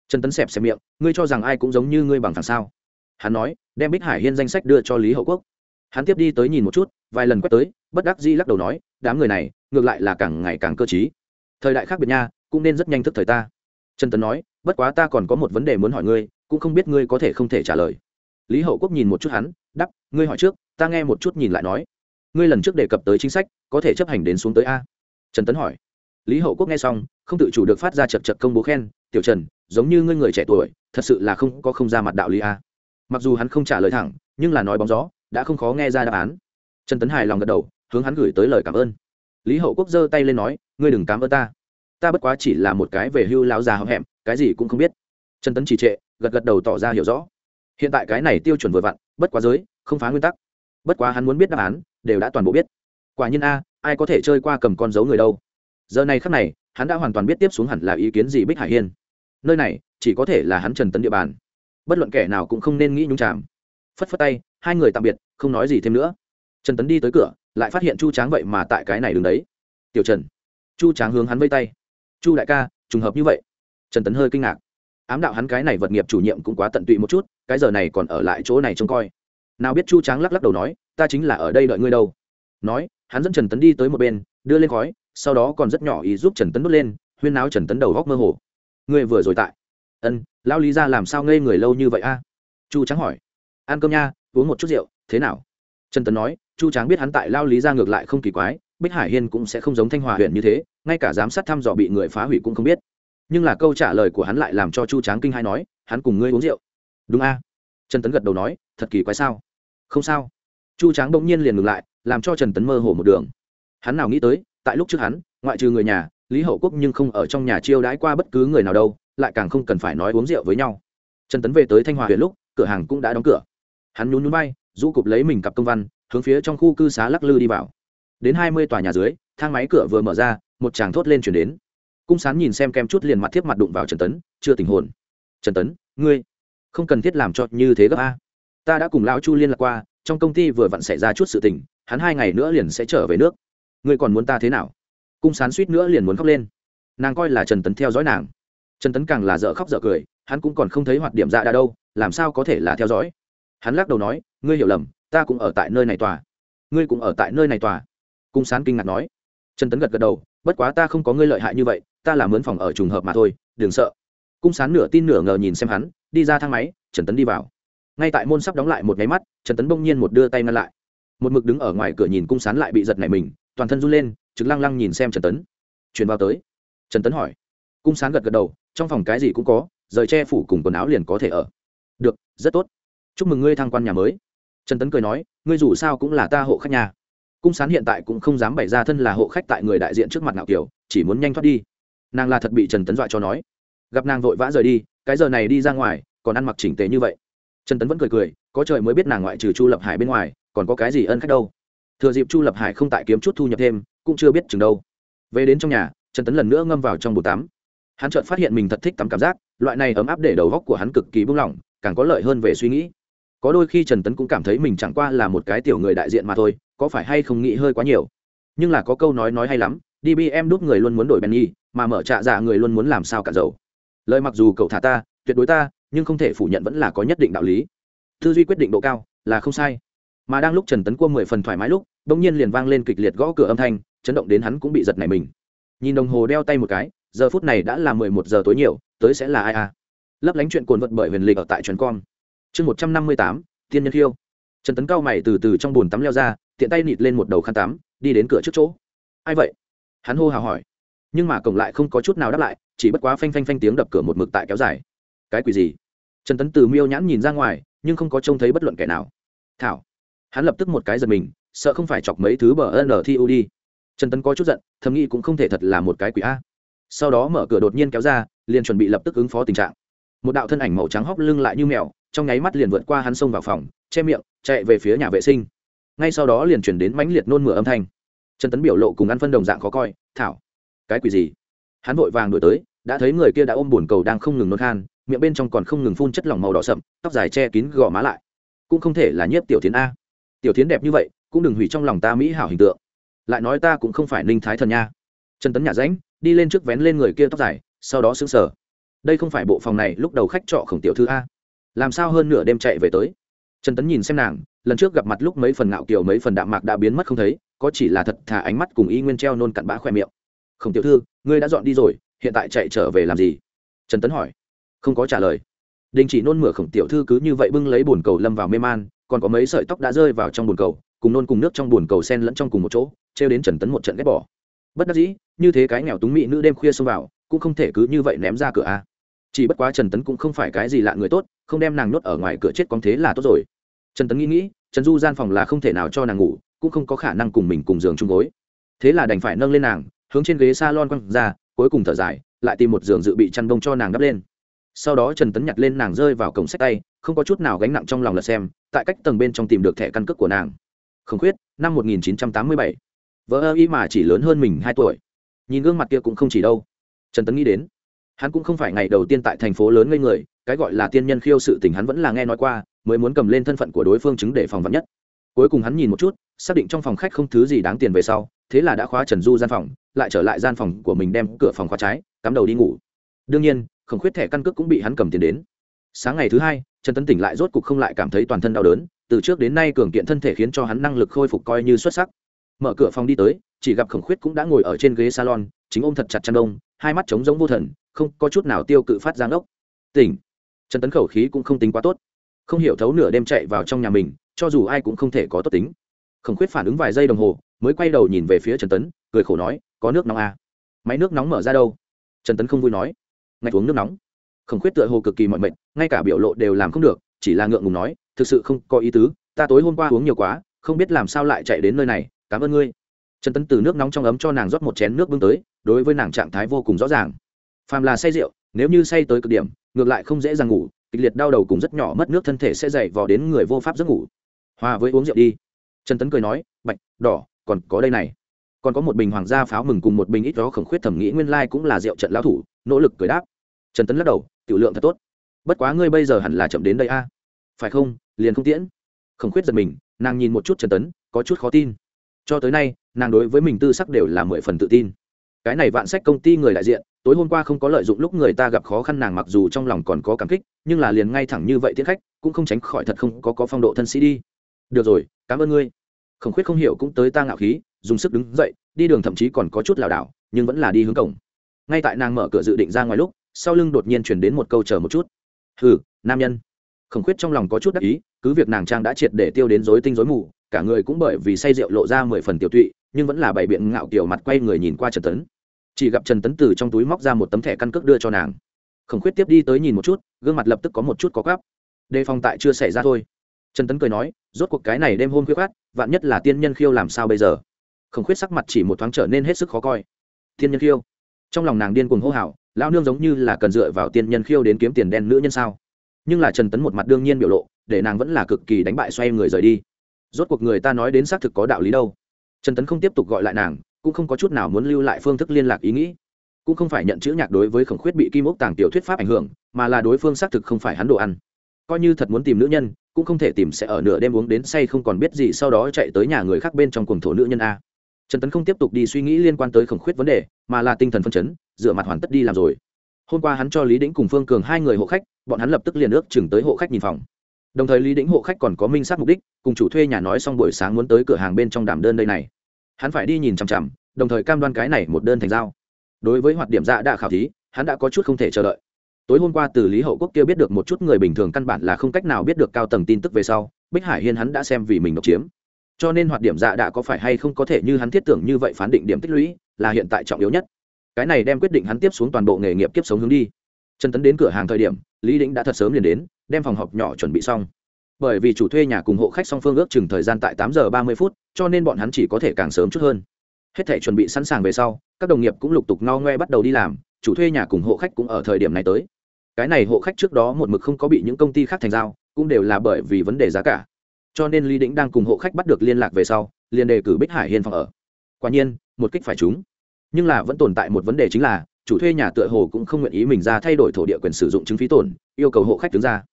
trần tấn xẹp xẹp miệng ngươi cho rằng ai cũng giống như ngươi bằng thằng sao hắn nói đem bích hải hiên danh sách đưa cho lý hậu quốc hắn tiếp đi tới nhìn một chút vài lần quét tới bất đắc di lắc đầu nói đám người này ngược lại là càng ngày càng cơ t thời đại khác biệt nha cũng nên rất nhanh thức thời ta trần tấn nói bất quá ta còn có một vấn đề muốn hỏi ngươi cũng không biết ngươi có thể không thể trả lời lý hậu quốc nhìn một chút hắn đắp ngươi hỏi trước ta nghe một chút nhìn lại nói ngươi lần trước đề cập tới chính sách có thể chấp hành đến xuống tới a trần tấn hỏi lý hậu quốc nghe xong không tự chủ được phát ra chật chật công bố khen tiểu trần giống như ngươi người trẻ tuổi thật sự là không có không ra mặt đạo lý a mặc dù hắn không trả lời thẳng nhưng là nói bóng gió đã không khó nghe ra đáp án trần tấn hải lòng gật đầu hướng hắn gửi tới lời cảm ơn lý hậu quốc giơ tay lên nói ngươi đừng cảm ơn ta ta bất quá chỉ là một cái về hưu lão già hậm hẹm cái gì cũng không biết trần tấn chỉ trệ gật gật đầu tỏ ra hiểu rõ hiện tại cái này tiêu chuẩn vừa vặn bất quá giới không phá nguyên tắc bất quá hắn muốn biết đáp án đều đã toàn bộ biết quả nhiên a ai có thể chơi qua cầm con dấu người đâu giờ này khắc này hắn đã hoàn toàn biết tiếp xuống hẳn là ý kiến gì bích hải hiên nơi này chỉ có thể là hắn trần tấn địa bàn bất luận kẻ nào cũng không nên nghĩ nhung chạm phất phất tay hai người tạm biệt không nói gì thêm nữa trần tấn đi tới cửa lại phát hiện chu tráng vậy mà tại cái này đứng đấy tiểu trần chu tráng hướng hắn vây tay chu đại ca trùng hợp như vậy trần tấn hơi kinh ngạc ám đạo hắn cái này vật nghiệp chủ nhiệm cũng quá tận tụy một chút cái giờ này còn ở lại chỗ này trông coi nào biết chu tráng lắc lắc đầu nói ta chính là ở đây đợi ngươi đâu nói hắn dẫn trần tấn đi tới một bên đưa lên khói sau đó còn rất nhỏ ý giúp trần tấn đốt lên huyên náo trần tấn đầu góc mơ hồ ngươi vừa rồi tại ân lão lý ra làm sao ngây người lâu như vậy a chu trắng hỏi ăn cơm nha uống một chút rượu thế nào trần tấn nói chu tráng biết hắn tại lao lý ra ngược lại không kỳ quái bích hải hiên cũng sẽ không giống thanh hòa huyện như thế ngay cả giám sát thăm dò bị người phá hủy cũng không biết nhưng là câu trả lời của hắn lại làm cho chu tráng kinh hai nói hắn cùng ngươi uống rượu đúng a trần tấn gật đầu nói thật kỳ quái sao không sao chu tráng bỗng nhiên liền ngừng lại làm cho trần tấn mơ hồ một đường hắn nào nghĩ tới tại lúc trước hắn ngoại trừ người nhà lý hậu quốc nhưng không ở trong nhà chiêu đãi qua bất cứ người nào đâu lại càng không cần phải nói uống rượu với nhau trần tấn về tới thanh hòa huyện lúc cửa hàng cũng đã đóng cửa hắn nhún nhún bay rũ cụp lấy mình cặp công văn hướng phía trong khu cư xá lắc lư đi vào đến hai mươi tòa nhà dưới thang máy cửa vừa mở ra một chàng thốt lên chuyển đến cung sán nhìn xem kem chút liền mặt thiếp mặt đụng vào trần tấn chưa tình hồn trần tấn ngươi không cần thiết làm cho như thế gấp a ta đã cùng lão chu liên lạc qua trong công ty vừa vặn xảy ra chút sự tình hắn hai ngày nữa liền sẽ trở về nước ngươi còn muốn ta thế nào cung sán suýt nữa liền muốn khóc lên nàng coi là trần tấn theo dõi nàng trần tấn càng là dở khóc dở cười hắn cũng còn không thấy hoạt điểm dạ đã đâu làm sao có thể là theo dõi hắn lắc đầu nói ngươi hiểu lầm ta cũng ở tại nơi này tòa ngươi cũng ở tại nơi này tòa cung sán kinh ngạc nói trần tấn gật gật đầu bất quá ta không có ngươi lợi hại như vậy ta làm mướn phòng ở trùng hợp mà thôi đừng sợ cung sán nửa tin nửa ngờ nhìn xem hắn đi ra thang máy trần tấn đi vào ngay tại môn sắp đóng lại một nháy mắt trần tấn bỗng nhiên một đưa tay ngăn lại một mực đứng ở ngoài cửa nhìn cung sán lại bị giật này mình toàn thân run lên chứng lăng lăng nhìn xem trần tấn chuyển vào tới trần tấn hỏi cung sán gật gật đầu trong phòng cái gì cũng có rời che phủ cùng quần áo liền có thể ở được rất tốt chúc mừng ngươi thăng quan nhà mới trần tấn cười nói ngươi dù sao cũng là ta hộ khách nhà cung sán hiện tại cũng không dám bày ra thân là hộ khách tại người đại diện trước mặt ngạo kiểu chỉ muốn nhanh thoát đi nàng là thật bị trần tấn dọa cho nói gặp nàng vội vã rời đi cái giờ này đi ra ngoài còn ăn mặc chỉnh tề như vậy trần tấn vẫn cười cười có trời mới biết nàng ngoại trừ chu lập hải bên ngoài còn có cái gì ân khách đâu thừa dịp chu lập hải không tại kiếm chút thu nhập thêm cũng chưa biết chừng đâu về đến trong nhà trần tấn lần nữa ngâm vào trong bồn tắm hắn chợt phát hiện mình thật thích tắm cảm giác loại này ấm áp để đầu góc của hắn cực kỳ buông lỏng càng có lợi hơn về suy nghĩ có đôi khi trần tấn cũng cảm thấy mình chẳng qua là một cái tiểu người đại diện mà thôi có phải hay không nghĩ hơi quá nhiều nhưng là có câu nói nói hay lắm dbm đút người luôn muốn đổi bèn nhi mà mở trạ giả dạ người luôn muốn làm sao cả dầu lời mặc dù cậu thả ta tuyệt đối ta nhưng không thể phủ nhận vẫn là có nhất định đạo lý tư duy quyết định độ cao là không sai mà đang lúc trần tấn cua mười phần thoải mái lúc bỗng nhiên liền vang lên kịch liệt gõ cửa âm thanh chấn động đến hắn cũng bị giật này mình nhìn đồng hồ đeo tay một cái giờ phút này đã là mười một giờ tối nhiều tới sẽ là ai à lấp lánh chuyện cuồn vật bởi huyền lịch ở tại truyền con chương một trăm năm mươi tám tiên nhân khiêu trần tấn cao mày từ từ trong bồn tắm leo ra tiện tay nịt lên một đầu khăn tắm đi đến cửa trước chỗ ai vậy hắn hô hào hỏi nhưng mà cổng lại không có chút nào đáp lại chỉ bất quá phanh phanh phanh tiếng đập cửa một mực tại kéo dài cái quỷ gì trần tấn từ miêu nhãn nhìn ra ngoài nhưng không có trông thấy bất luận kẻ nào thảo hắn lập tức một cái giật mình sợ không phải chọc mấy thứ bờ nlu đi trần tấn có chút giận thầm nghĩ cũng không thể thật là một cái quỷ a sau đó mở cửa đột nhiên kéo ra liền chuẩn bị lập tức ứng phó tình trạng một đạo thân ảnh màu trắng hóc lưng lại như mèo trong nháy mắt liền vượt qua hắn xông vào phòng che miệng chạy về phía nhà vệ sinh ngay sau đó liền chuyển đến mãnh liệt nôn mửa âm thanh trần tấn biểu lộ cùng ăn phân đồng dạng khó coi thảo cái quỷ gì hắn vội vàng đổi tới đã thấy người kia đã ôm bồn cầu đang không ngừng nôn khan miệng bên trong còn không ngừng phun chất lỏng màu đỏ sậm tóc dài che kín gò má lại cũng không thể là nhiếp tiểu tiến a tiểu tiến đẹp như vậy cũng đừng hủy trong lòng ta mỹ hảo hình tượng lại nói ta cũng không phải ninh thái thần nha trần tấn nhả ránh đi lên trước vén lên người kia tóc dài sau đó xứng sở đây không phải bộ phòng này lúc đầu khách trọ khổng tiểu thư a làm sao hơn nửa đêm chạy về tới trần tấn nhìn xem nàng lần trước gặp mặt lúc mấy phần ngạo kiều mấy phần đạm mạc đã biến mất không thấy có chỉ là thật thà ánh mắt cùng y nguyên treo nôn cặn bã khoe miệng khổng tiểu thư ngươi đã dọn đi rồi hiện tại chạy trở về làm gì trần tấn hỏi không có trả lời đình chỉ nôn mửa khổng tiểu thư cứ như vậy bưng lấy bồn cầu lâm vào mê man còn có mấy sợi tóc đã rơi vào trong bồn cầu cùng nôn cùng nước trong buồn cầu sen lẫn trong cùng một chỗ treo đến trần tấn một trận ghét bỏ bất đắc dĩ như thế cái nghèo túng mỹ nữ đêm khuya xông vào cũng không thể cứ như vậy ném ra cửa a à. chỉ bất quá trần tấn cũng không phải cái gì lạ người tốt không đem nàng nhốt ở ngoài cửa chết con thế là tốt rồi trần tấn nghĩ nghĩ trần du gian phòng là không thể nào cho nàng ngủ cũng không có khả năng cùng mình cùng giường chung gối thế là đành phải nâng lên nàng hướng trên ghế salon quăng ra cuối cùng thở dài lại tìm một giường dự bị chăn bông cho nàng đắp lên sau đó trần tấn nhặt lên nàng rơi vào cổng sách tay không có chút nào gánh nặng trong lòng là xem tại cách tầng bên trong tìm được thẻ căn cước của nàng khổng khuyết năm 1987. vợ ơ y mà chỉ lớn hơn mình hai tuổi nhìn gương mặt kia cũng không chỉ đâu trần tấn nghĩ đến hắn cũng không phải ngày đầu tiên tại thành phố lớn ngây người cái gọi là tiên nhân khiêu sự tình hắn vẫn là nghe nói qua mới muốn cầm lên thân phận của đối phương chứng để phòng vắn nhất cuối cùng hắn nhìn một chút xác định trong phòng khách không thứ gì đáng tiền về sau thế là đã khóa trần du gian phòng lại trở lại gian phòng của mình đem cửa phòng khóa trái cắm đầu đi ngủ đương nhiên khổng khuyết thẻ căn cước cũng bị hắn cầm tiền đến sáng ngày thứ hai trần tấn tỉnh lại rốt cục không lại cảm thấy toàn thân đau đớn từ trước đến nay cường kiện thân thể khiến cho hắn năng lực khôi phục coi như xuất sắc mở cửa phòng đi tới chỉ gặp khổng khuyết cũng đã ngồi ở trên ghế salon chính ôm thật chặt chăn đông hai mắt trống giống vô thần không có chút nào tiêu cự phát giang ốc tỉnh trần tấn khẩu khí cũng không tính quá tốt không hiểu thấu nửa đêm chạy vào trong nhà mình cho dù ai cũng không thể có tốt tính khổng khuyết phản ứng vài giây đồng hồ mới quay đầu nhìn về phía trần tấn cười khổ nói có nước nóng à? máy nước nóng mở ra đâu trần tấn không vui nói ngạch uống nước nóng khổng khuyết tựa hồ cực kỳ mọi mệnh ngay cả biểu lộ đều làm không được chỉ là ngượng ngùng nói thực sự không có ý tứ ta tối hôm qua uống nhiều quá không biết làm sao lại chạy đến nơi này cảm ơn ngươi trần tấn từ nước nóng trong ấm cho nàng rót một chén nước bưng tới đối với nàng trạng thái vô cùng rõ ràng phàm là say rượu nếu như say tới cực điểm ngược lại không dễ dàng ngủ kịch liệt đau đầu cùng rất nhỏ mất nước thân thể sẽ dày vò đến người vô pháp giấc ngủ hòa với uống rượu đi trần tấn cười nói bạch đỏ còn có đây này còn có một bình hoàng gia pháo mừng cùng một bình ít đó khổng khuyết thẩm nghĩ nguyên lai cũng là rượu trận lao thủ nỗ lực cười đáp trần tấn lắc đầu tiểu lượng thật tốt bất quá ngươi bây giờ hẳn là chậm đến đây a phải không liền không tiễn khổng khuyết giật mình nàng nhìn một chút trần tấn có chút khó tin cho tới nay nàng đối với mình tư sắc đều là mười phần tự tin cái này vạn sách công ty người đại diện tối hôm qua không có lợi dụng lúc người ta gặp khó khăn nàng mặc dù trong lòng còn có cảm kích nhưng là liền ngay thẳng như vậy tiễn khách cũng không tránh khỏi thật không có có phong độ thân sĩ đi được rồi cảm ơn ngươi khổng khuyết không hiểu cũng tới ta ngạo khí dùng sức đứng dậy đi đường thậm chí còn có chút lảo đảo nhưng vẫn là đi hướng cổng ngay tại nàng mở cửa dự định ra ngoài lúc sau lưng đột nhiên chuyển đến một câu chờ một chút hừ nam nhân khổng khuyết trong lòng có chút đắc ý cứ việc nàng trang đã triệt để tiêu đến dối tinh dối mù cả người cũng bởi vì say rượu lộ ra mười phần tiểu tụy nhưng vẫn là bày biện ngạo kiểu mặt quay người nhìn qua trần tấn chỉ gặp trần tấn từ trong túi móc ra một tấm thẻ căn cước đưa cho nàng khổng khuyết tiếp đi tới nhìn một chút gương mặt lập tức có một chút có gắp đề phòng tại chưa xảy ra thôi trần tấn cười nói rốt cuộc cái này đêm hôm khuyết khát vạn nhất là tiên nhân khiêu làm sao bây giờ khổng khuyết sắc mặt chỉ một thoáng trở nên hết sức khó coi tiên nhân khiêu trong lòng nàng điên cuồng hô hào lao nương giống như là cần dựa vào tiên nhân khiêu đến kiếm tiền đen nữ nhân sao nhưng là trần tấn một mặt đương nhiên biểu lộ để nàng vẫn là cực kỳ đánh bại xoay người rời đi rốt cuộc người ta nói đến xác thực có đạo lý đâu trần tấn không tiếp tục gọi lại nàng cũng không có chút nào muốn lưu lại phương thức liên lạc ý nghĩ cũng không phải nhận chữ nhạc đối với khổng khuyết bị kim ốc tàng tiểu thuyết pháp ảnh hưởng mà là đối phương xác thực không phải hắn đồ ăn coi như thật muốn tìm nữ nhân cũng không thể tìm sẽ ở nửa đêm uống đến say không còn biết gì sau đó chạy tới nhà người khác bên trong cuồng thổ nữ nhân a trần tấn không tiếp tục đi suy nghĩ liên quan tới khổng khuyết vấn đề mà là tinh thần phân chấn rửa mặt hoàn tất đi làm rồi hôm qua hắn cho lý đĩnh cùng phương cường hai người hộ khách bọn hắn lập tức liền ước chừng tới hộ khách nhìn phòng đồng thời lý đĩnh hộ khách còn có minh sát mục đích cùng chủ thuê nhà nói xong buổi sáng muốn tới cửa hàng bên trong đảm đơn đây này hắn phải đi nhìn chằm chằm đồng thời cam đoan cái này một đơn thành giao đối với hoạt điểm dạ đã khảo thí hắn đã có chút không thể chờ đợi tối hôm qua từ lý hậu quốc kia biết được một chút người bình thường căn bản là không cách nào biết được cao tầng tin tức về sau bích hải hiên hắn đã xem vì mình độc chiếm cho nên hoạt điểm dạ đã có phải hay không có thể như hắn thiết tưởng như vậy phán định điểm tích lũy là hiện tại trọng yếu nhất cái này đem quyết định hắn tiếp xuống toàn bộ nghề nghiệp kiếp sống hướng đi trần tấn đến cửa hàng thời điểm lý lĩnh đã thật sớm liền đến đem phòng họp nhỏ chuẩn bị xong bởi vì chủ thuê nhà cùng hộ khách song phương ước chừng thời gian tại tám giờ ba mươi phút cho nên bọn hắn chỉ có thể càng sớm chút hơn hết thể chuẩn bị sẵn sàng về sau các đồng nghiệp cũng lục tục no ngoe bắt đầu đi làm chủ thuê nhà cùng hộ khách cũng ở thời điểm này tới cái này hộ khách trước đó một mực không có bị những công ty khác thành giao cũng đều là bởi vì vấn đề giá cả cho nên lý đĩnh đang cùng hộ khách bắt được liên lạc về sau liền đề cử bích hải hiên phòng ở quả nhiên một kích phải chúng nhưng là vẫn tồn tại một vấn đề chính là chủ thuê nhà tựa hồ cũng không nguyện ý mình ra thay đổi thổ địa quyền sử dụng chứng phí tổn yêu cầu hộ khách đứng ra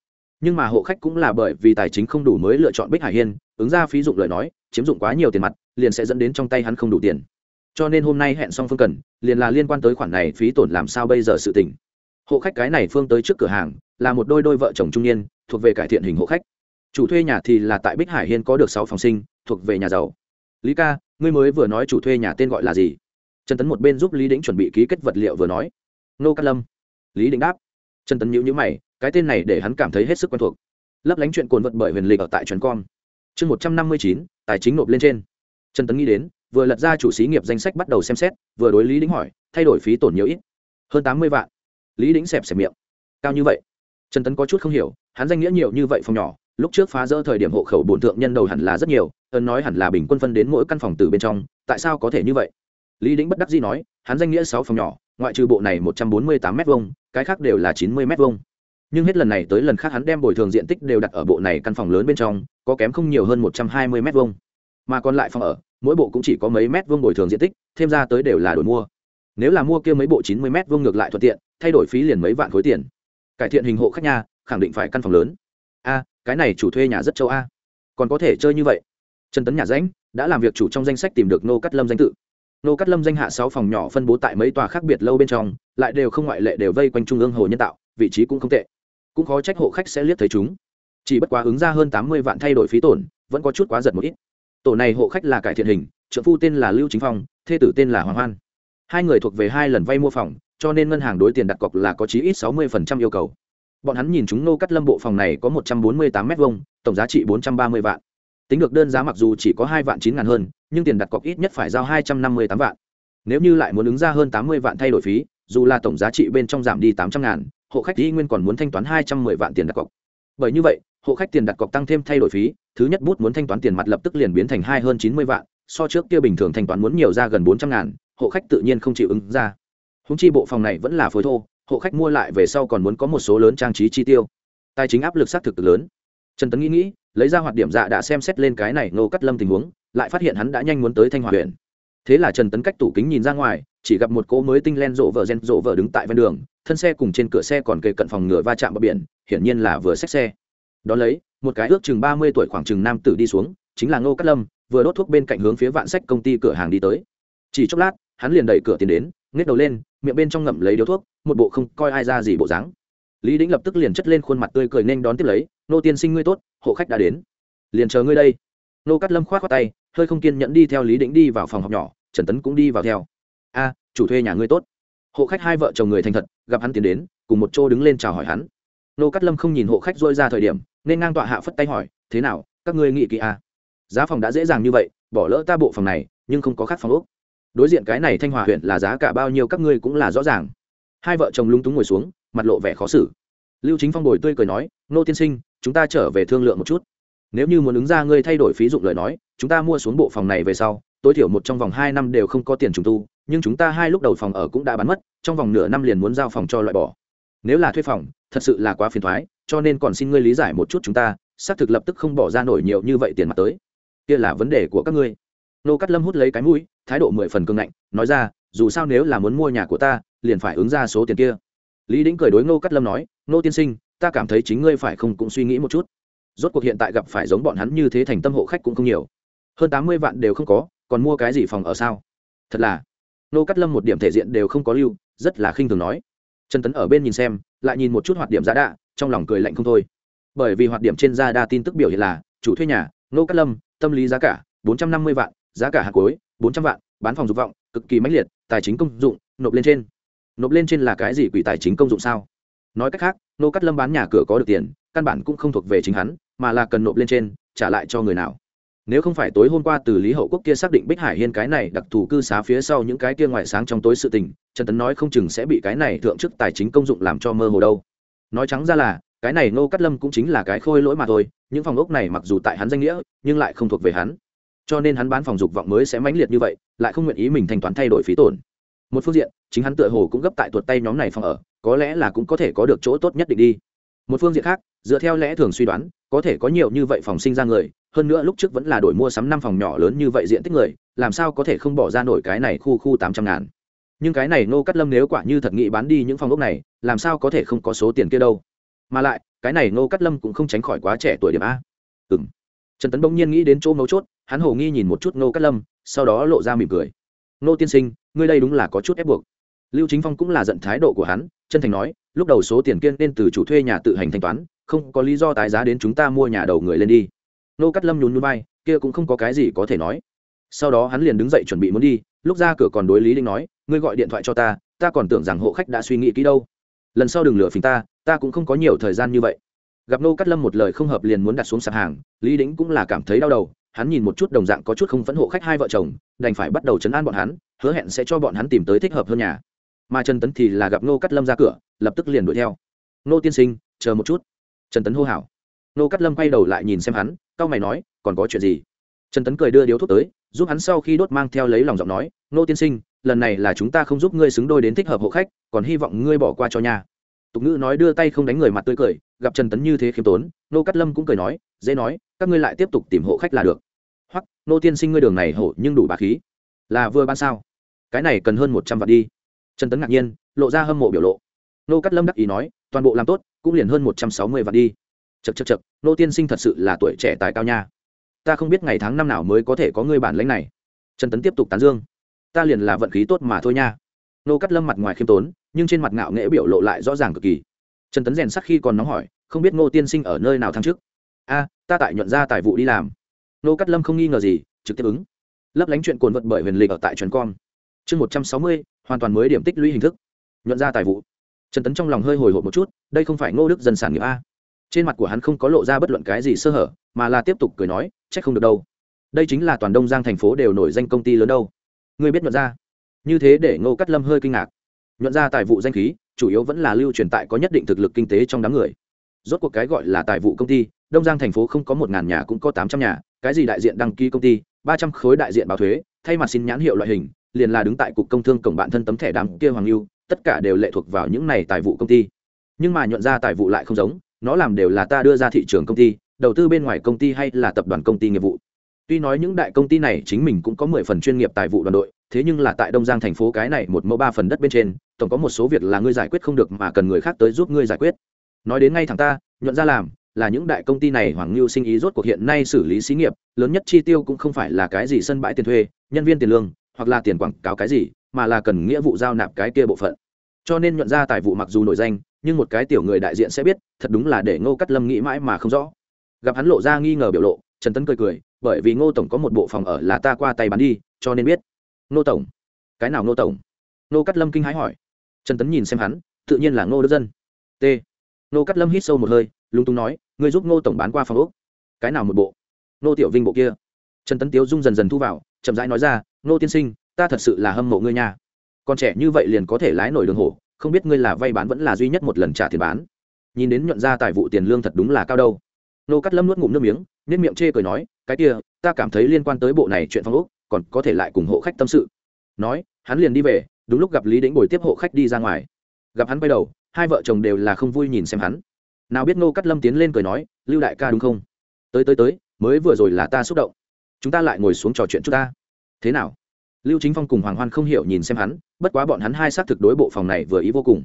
nhưng mà hộ khách cũng là bởi vì tài chính không đủ mới lựa chọn bích hải hiên ứng ra phí dụng lời nói chiếm dụng quá nhiều tiền mặt liền sẽ dẫn đến trong tay hắn không đủ tiền cho nên hôm nay hẹn xong phương cần liền là liên quan tới khoản này phí tổn làm sao bây giờ sự tình hộ khách cái này phương tới trước cửa hàng là một đôi đôi vợ chồng trung niên thuộc về cải thiện hình hộ khách chủ thuê nhà thì là tại bích hải hiên có được sáu phòng sinh thuộc về nhà giàu lý ca ngươi mới vừa nói chủ thuê nhà tên gọi là gì trần tấn một bên giúp lý đĩnh chuẩn bị ký kết vật liệu vừa nói nô cát lâm lý đĩnh đáp trần tấn nhữ nhữ mày cái tên này để hắn cảm thấy hết sức quen thuộc lấp lánh chuyện cồn vật bởi huyền lịch ở tại trần com chương một trăm năm mươi chín tài chính nộp lên trên trần tấn nghĩ đến vừa lật ra chủ xí nghiệp danh sách bắt đầu xem xét vừa đối lý đĩnh hỏi thay đổi phí tổn nhiều ít hơn tám mươi vạn lý đĩnh xẹp xẹp miệng cao như vậy trần tấn có chút không hiểu hắn danh nghĩa nhiều như vậy phòng nhỏ lúc trước phá rỡ thời điểm hộ khẩu bổn thượng nhân đầu hẳn là rất nhiều ơn nói hẳn là bình quân phân đến mỗi căn phòng từ bên trong tại sao có thể như vậy lý đĩnh bất đắc dĩ nói hắn danh nghĩa sáu phòng nhỏ ngoại trừ bộ này một trăm bốn mươi tám m hai cái khác đều là chín mươi m hai nhưng hết lần này tới lần khác hắn đem bồi thường diện tích đều đặt ở bộ này căn phòng lớn bên trong có kém không nhiều hơn một trăm hai mươi m hai mà còn lại phòng ở mỗi bộ cũng chỉ có mấy mét vuông bồi thường diện tích thêm ra tới đều là đổi mua nếu là mua kia mấy bộ chín mươi mét vuông ngược lại thuận tiện thay đổi phí liền mấy vạn khối tiền cải thiện hình hộ khách nhà khẳng định phải căn phòng lớn a cái này chủ thuê nhà rất châu a còn có thể chơi như vậy trần tấn nhà ránh đã làm việc chủ trong danh sách tìm được nô cắt lâm danh tự nô cắt lâm danh hạ sáu phòng nhỏ phân bố tại mấy tòa khác biệt lâu bên trong lại đều không ngoại lệ đều vây quanh trung ương hồ nhân tạo vị trí cũng không tệ cũng khó trách hộ khách sẽ liếc thấy chúng chỉ bất quá ứng ra hơn tám mươi vạn thay đổi phí tổn vẫn có chút quá giật một ít tổ này hộ khách là cải thiện hình trợ phu tên là lưu chính phong thê tử tên là hoàng hoan hai người thuộc về hai lần vay mua phòng cho nên ngân hàng đối tiền đặt cọc là có chí ít sáu mươi phần trăm yêu cầu bọn hắn nhìn chúng nô cắt lâm bộ phòng này có một trăm bốn mươi tám m hai tổng giá trị bốn trăm ba mươi vạn tính được đơn giá mặc dù chỉ có hai vạn chín ngàn hơn nhưng tiền đặt cọc ít nhất phải giao hai trăm năm mươi tám vạn nếu như lại muốn ứng ra hơn tám mươi vạn thay đổi phí dù là tổng giá trị bên trong giảm đi tám trăm ngàn hộ khách Y nguyên còn muốn thanh toán hai trăm mười vạn tiền đặt cọc bởi như vậy hộ khách tiền đặt cọc tăng thêm thay đổi phí thứ nhất bút muốn thanh toán tiền mặt lập tức liền biến thành hai hơn chín mươi vạn so trước kia bình thường thanh toán muốn nhiều ra gần bốn trăm ngàn hộ khách tự nhiên không chịu ứng ra húng chi bộ phòng này vẫn là phối thô hộ khách mua lại về sau còn muốn có một số lớn trang trí chi tiêu tài chính áp lực xác thực lớn trần tấn nghĩ nghĩ lấy ra hoạt điểm dạ đã xem xét lên cái này ngô cắt lâm tình huống lại phát hiện hắn đã nhanh muốn tới thanh hòa huyện thế là trần tấn cách tủ kính nhìn ra ngoài chỉ gặp một cỗ mới tinh len rộ vợ gen rộ vợ đứng tại ven đường thân xe cùng trên cửa xe còn kề cận phòng ngựa va chạm bờ biển hiển nhiên là vừa xách xe đón lấy một cái ước chừng ba mươi tuổi khoảng chừng nam tử đi xuống chính là ngô cát lâm vừa đốt thuốc bên cạnh hướng phía vạn sách công ty cửa hàng đi tới chỉ chốc lát hắn liền đẩy cửa tiến đến ngét đầu lên miệng bên trong ngậm lấy điếu thuốc một bộ không coi ai ra gì bộ dáng lý đĩnh lập tức liền chất lên khuôn mặt tươi cười nên đón tiếp lấy nô tiên sinh ngươi tốt hộ khách đã đến liền chờ ngươi đây nô cắt lâm k h o á t khoác tay hơi không kiên nhẫn đi theo lý đĩnh đi vào phòng học nhỏ trần tấn cũng đi vào theo a chủ thuê nhà ngươi tốt hộ khách hai vợ chồng người thành thật gặp hắn tiến đến cùng một chỗ đứng lên chào hỏi hắn nô cắt lâm không nhìn hộ khách dôi ra thời điểm nên ngang tọa hạ phất tay hỏi thế nào các ngươi nghĩ kỳ a à? giá phòng đã dễ dàng như vậy bỏ lỡ ta bộ phòng này nhưng không có khác phòng úc đối diện cái này thanh hòa huyện là giá cả bao nhiêu các ngươi cũng là rõ ràng hai vợ chồng lung túng ngồi xuống mặt lộ vẻ khó xử lưu chính phong bồi tươi cười nói nô tiên sinh chúng ta trở về thương lượng một chút nếu như muốn ứng ra ngươi thay đổi phí dụng lời nói chúng ta mua xuống bộ phòng này về sau tối thiểu một trong vòng hai năm đều không có tiền trùng tu nhưng chúng ta hai lúc đầu phòng ở cũng đã bán mất trong vòng nửa năm liền muốn giao phòng cho loại bỏ nếu là thuê phòng thật sự là quá phiền thoái cho nên còn xin ngươi lý giải một chút chúng ta xác thực lập tức không bỏ ra nổi nhiều như vậy tiền mặt tới kia là vấn đề của các ngươi nô cắt lâm hút lấy cái mũi thái độ mười phần cương ngạnh nói ra dù sao nếu là muốn mua nhà của ta liền phải ứng ra số tiền kia lý đĩnh cười đối ngô cắt lâm nói ngô tiên sinh ta cảm thấy chính ngươi phải không cũng suy nghĩ một chút rốt cuộc hiện tại gặp phải giống bọn hắn như thế thành tâm hộ khách cũng không nhiều hơn tám mươi vạn đều không có còn mua cái gì phòng ở sao thật là ngô cắt lâm một điểm thể diện đều không có lưu rất là khinh thường nói trần tấn ở bên nhìn xem lại nhìn một chút hoạt điểm giá đạ trong lòng cười lạnh không thôi bởi vì hoạt điểm trên giá đa tin tức biểu hiện là chủ thuê nhà ngô cắt lâm tâm lý giá cả bốn trăm năm mươi vạn giá cả hạt cối bốn trăm vạn bán phòng dục vọng cực kỳ mãnh liệt tài chính công dụng nộp lên trên nộp lên trên là cái gì quỷ tài chính công dụng sao nói cách khác nô cắt lâm bán nhà cửa có được tiền căn bản cũng không thuộc về chính hắn mà là cần nộp lên trên trả lại cho người nào nếu không phải tối hôm qua từ lý hậu quốc kia xác định bích hải hiên cái này đặc thù cư xá phía sau những cái kia ngoài sáng trong tối sự tình trần tấn nói không chừng sẽ bị cái này thượng chức tài chính công dụng làm cho mơ hồ đâu nói trắng ra là cái này ngô cát lâm cũng chính là cái khôi lỗi mà thôi những phòng ốc này mặc dù tại hắn danh nghĩa nhưng lại không thuộc về hắn cho nên hắn bán phòng dục vọng mới sẽ mãnh liệt như vậy lại không nguyện ý mình thanh toán thay đổi phí tổn một phương diện chính hắn tựa hồ cũng gấp tại tuột tay nhóm này phòng ở có lẽ là cũng có thể có được chỗ tốt nhất định đi một phương diện khác dựa theo lẽ thường suy đoán có thể có nhiều như vậy phòng sinh ra người hơn nữa lúc trước vẫn là đổi mua sắm năm phòng nhỏ lớn như vậy diện tích người làm sao có thể không bỏ ra nổi cái này khu khu tám trăm ngàn nhưng cái này nô cắt lâm nếu quả như thật nghị bán đi những phòng ốc này làm sao có thể không có số tiền kia đâu mà lại cái này nô cắt lâm cũng không tránh khỏi quá trẻ tuổi điểm a ừ m trần tấn bỗng nhiên nghĩ đến chỗ mấu chốt hắn hồ nghi nhìn một chút nô cắt lâm sau đó lộ ra mỉm cười nô tiên sinh ngươi đây đúng là có chút ép buộc lưu chính phong cũng là giận thái độ của hắn chân thành nói lúc đầu số tiền kiên nên từ chủ thuê nhà tự hành thanh toán không có lý do tái giá đến chúng ta mua nhà đầu người lên đi nô cắt lâm nhún núi bay kia cũng không có cái gì có thể nói sau đó hắn liền đứng dậy chuẩn bị muốn đi lúc ra cửa còn đối lý đinh nói ngươi gọi điện thoại cho ta ta còn tưởng rằng hộ khách đã suy nghĩ kỹ đâu lần sau đừng lừa phỉnh ta ta cũng không có nhiều thời gian như vậy gặp nô cắt lâm một lời không hợp liền muốn đặt xuống sạp hàng lý đính cũng là cảm thấy đau đầu hắn nhìn một chút đồng dạng có chút không phẫn hộ khách hai vợ chồng đành phải bắt đầu chấn an bọn hắn hứa hẹn sẽ cho bọn hắn tìm tới thích hợp hơn nhà mà trần tấn thì là gặp nô cắt lâm ra cửa lập tức liền đuổi theo nô tiên sinh chờ một chút trần tấn hô hào nô cắt lâm quay đầu lại nhìn xem hắn c a o mày nói còn có chuyện gì trần tấn cười đưa điếu thuốc tới giúp hắn sau khi đốt mang theo lấy lòng giọng nói nô tiên sinh lần này là chúng ta không giúp ngươi xứng đôi đến thích hợp hộ khách còn hy vọng ngươi bỏ qua cho nhà tục ngữ nói đưa tay không đánh người mặt tươi cười gặp trần tấn như thế khiêm tốn nô cắt lâm cũng cười nói dễ nói các ngươi lại tiếp tục tìm hộ khách là được nô tiên sinh ngươi đường này hổ nhưng đủ bá khí là vừa ban sao cái này cần hơn một trăm vạn đi trần tấn ngạc nhiên lộ ra hâm mộ biểu lộ nô cắt lâm đắc ý nói toàn bộ làm tốt cũng liền hơn một trăm sáu mươi vạn đi chật chật chật nô tiên sinh thật sự là tuổi trẻ tài cao nha ta không biết ngày tháng năm nào mới có thể có ngươi bản lãnh này trần tấn tiếp tục tán dương ta liền là vận khí tốt mà thôi nha nô cắt lâm mặt ngoài khiêm tốn nhưng trên mặt ngạo nghễ biểu lộ lại rõ ràng cực kỳ trần tấn rèn sắc khi còn nóng hỏi không biết ngô tiên sinh ở nơi nào thăng chức? a ta tại nhuận ra tài vụ đi làm nô cát lâm không nghi ngờ gì trực tiếp ứng lấp lánh chuyện cồn vật bởi huyền lịch ở tại truyền com chương một trăm sáu mươi hoàn toàn mới điểm tích lũy hình thức nhuận ra tài vụ trần tấn trong lòng hơi hồi hộp một chút đây không phải ngô đức dân sản nghiệp a trên mặt của hắn không có lộ ra bất luận cái gì sơ hở mà là tiếp tục cười nói c h ắ c không được đâu đây chính là toàn đông giang thành phố đều nổi danh công ty lớn đâu người biết nhuận ra như thế để ngô cát lâm hơi kinh ngạc nhuận ra tài vụ danh khí chủ yếu vẫn là lưu truyền tại có nhất định thực lực kinh tế trong đám người rốt cuộc cái gọi là tài vụ công ty đông giang thành phố không có một ngàn nhà cũng có tám trăm nhà cái gì đại diện đăng ký công ty ba trăm khối đại diện báo thuế thay mặt xin nhãn hiệu loại hình liền là đứng tại cục công thương cổng bản thân tấm thẻ đám kia hoàng lưu tất cả đều lệ thuộc vào những này tài vụ công ty nhưng mà nhuận ra tài vụ lại không giống nó làm đều là ta đưa ra thị trường công ty đầu tư bên ngoài công ty hay là tập đoàn công ty nghiệp vụ tuy nói những đại công ty này chính mình cũng có mười phần chuyên nghiệp tài vụ đoàn đội thế nhưng là tại đông giang thành phố cái này một mẫu ba phần đất bên trên tổng có một số việc là ngươi giải quyết không được mà cần người khác tới giúp ngươi giải quyết nói đến ngay thẳng ta nhuận ra làm là những đại công ty này hoàng lưu sinh ý rốt cuộc hiện nay xử lý xí nghiệp lớn nhất chi tiêu cũng không phải là cái gì sân bãi tiền thuê nhân viên tiền lương hoặc là tiền quảng cáo cái gì mà là cần nghĩa vụ giao nạp cái kia bộ phận cho nên nhuận ra tài vụ mặc dù nổi danh nhưng một cái tiểu người đại diện sẽ biết thật đúng là để ngô cắt lâm nghĩ mãi mà không rõ gặp hắn lộ ra nghi ngờ biểu lộ trần tấn cười cười bởi vì ngô tổng có một bộ phòng ở là ta qua tay bán đi cho nên biết ngô tổng cái nào ngô tổng ngô cắt lâm kinh hãi hỏi trần tấn nhìn xem hắn tự nhiên là ngô đức dân t ngô cắt lâm hít sâu một hơi lúng túng nói ngươi giúp ngô tổng bán qua phòng úc cái nào một bộ Ngô tiểu vinh bộ kia trần tấn tiếu dung dần dần thu vào chậm rãi nói ra Ngô tiên sinh ta thật sự là hâm mộ ngươi nha còn trẻ như vậy liền có thể lái nổi đường hổ không biết ngươi là vay bán vẫn là duy nhất một lần trả tiền bán nhìn đến nhuận ra tài vụ tiền lương thật đúng là cao đâu nô cắt lâm nuốt ngụm nước miếng nên miệng chê cười nói cái kia ta cảm thấy liên quan tới bộ này chuyện phong úc còn có thể lại cùng hộ khách tâm sự nói hắn liền đi về đúng lúc gặp lý đĩnh bồi tiếp hộ khách đi ra ngoài gặp hắn quay đầu hai vợ chồng đều là không vui nhìn xem hắn nào biết ngô cắt lâm tiến lên cười nói lưu đại ca đúng không tới tới tới mới vừa rồi là ta xúc động chúng ta lại ngồi xuống trò chuyện chúng ta thế nào lưu chính phong cùng hoàng hoan không hiểu nhìn xem hắn bất quá bọn hắn hai xác thực đối bộ phòng này vừa ý vô cùng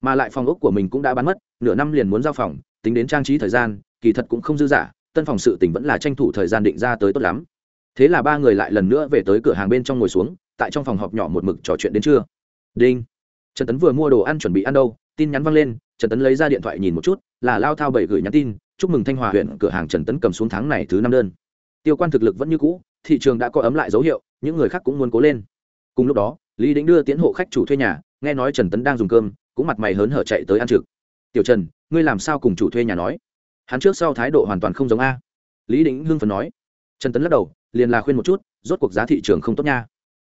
mà lại phòng ốc của mình cũng đã bán mất nửa năm liền muốn giao phòng tính đến trang trí thời gian kỳ thật cũng không dư giả, tân phòng sự tỉnh vẫn là tranh thủ thời gian định ra tới tốt lắm thế là ba người lại lần nữa về tới cửa hàng bên trong ngồi xuống tại trong phòng họp nhỏ một mực trò chuyện đến trưa đinh trần tấn vừa mua đồ ăn chuẩn bị ăn đâu tin nhắn văng lên trần tấn lấy ra điện thoại nhìn một chút là lao thao bảy gửi nhắn tin chúc mừng thanh hòa huyện cửa hàng trần tấn cầm xuống tháng này thứ năm đơn tiêu quan thực lực vẫn như cũ thị trường đã có ấm lại dấu hiệu những người khác cũng muốn cố lên cùng lúc đó lý đĩnh đưa tiến hộ khách chủ thuê nhà nghe nói trần tấn đang dùng cơm cũng mặt mày hớn hở chạy tới ăn trực tiểu trần ngươi làm sao cùng chủ thuê nhà nói hắn trước sau thái độ hoàn toàn không giống a lý đĩnh hưng phần nói trần tấn lắc đầu liền là khuyên một chút rốt cuộc giá thị trường không tốt nha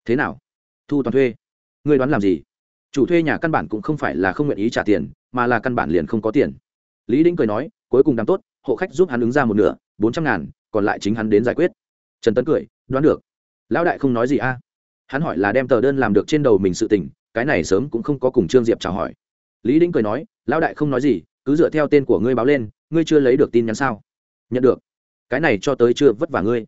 thế nào thu toàn thuê ngươi đoán làm gì chủ thuê nhà căn bản cũng không phải là không nguyện ý trả tiền mà là căn bản liền không có tiền lý đĩnh cười nói cuối cùng đ tốt hộ khách giúp hắn ứng ra một nửa bốn trăm ngàn còn lại chính hắn đến giải quyết trần tấn cười đoán được lão đại không nói gì a hắn hỏi là đem tờ đơn làm được trên đầu mình sự tình cái này sớm cũng không có cùng trương diệp chào hỏi lý đĩnh cười nói lão đại không nói gì cứ dựa theo tên của ngươi báo lên ngươi chưa lấy được tin nhắn sao nhận được cái này cho tới chưa vất vả ngươi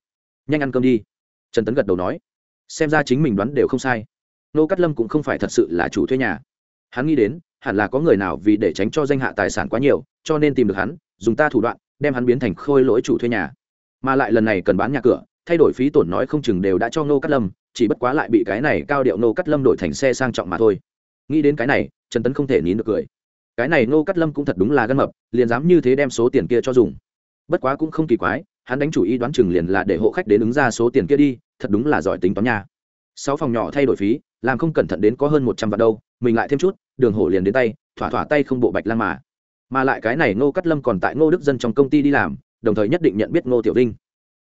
nhanh ăn cơm đi trần tấn gật đầu nói xem ra chính mình đoán đều không sai nô cát lâm cũng không phải thật sự là chủ thuê nhà hắn nghĩ đến hẳn là có người nào vì để tránh cho danh hạ tài sản quá nhiều cho nên tìm được hắn dùng ta thủ đoạn đem hắn biến thành khôi lỗi chủ thuê nhà mà lại lần này cần bán nhà cửa thay đổi phí tổn nói không chừng đều đã cho nô cát lâm chỉ bất quá lại bị cái này cao điệu nô cát lâm đổi thành xe sang trọng mà thôi nghĩ đến cái này trần tấn không thể nín được cười cái này nô cát lâm cũng thật đúng là gân mập liền dám như thế đem số tiền kia cho dùng bất quá cũng không kỳ quái hắn đánh chủ ý đoán chừng liền là để hộ khách đến ứng ra số tiền kia đi thật đúng là giỏi tính toán nhà sáu phòng nhỏ thay đổi phí làm không cẩn thận đến có hơn một trăm vạn đâu mình lại thêm chút đường hổ liền đến tay thỏa thỏa tay không bộ bạch lang mà mà lại cái này ngô cắt lâm còn tại ngô đức dân trong công ty đi làm đồng thời nhất định nhận biết ngô tiểu vinh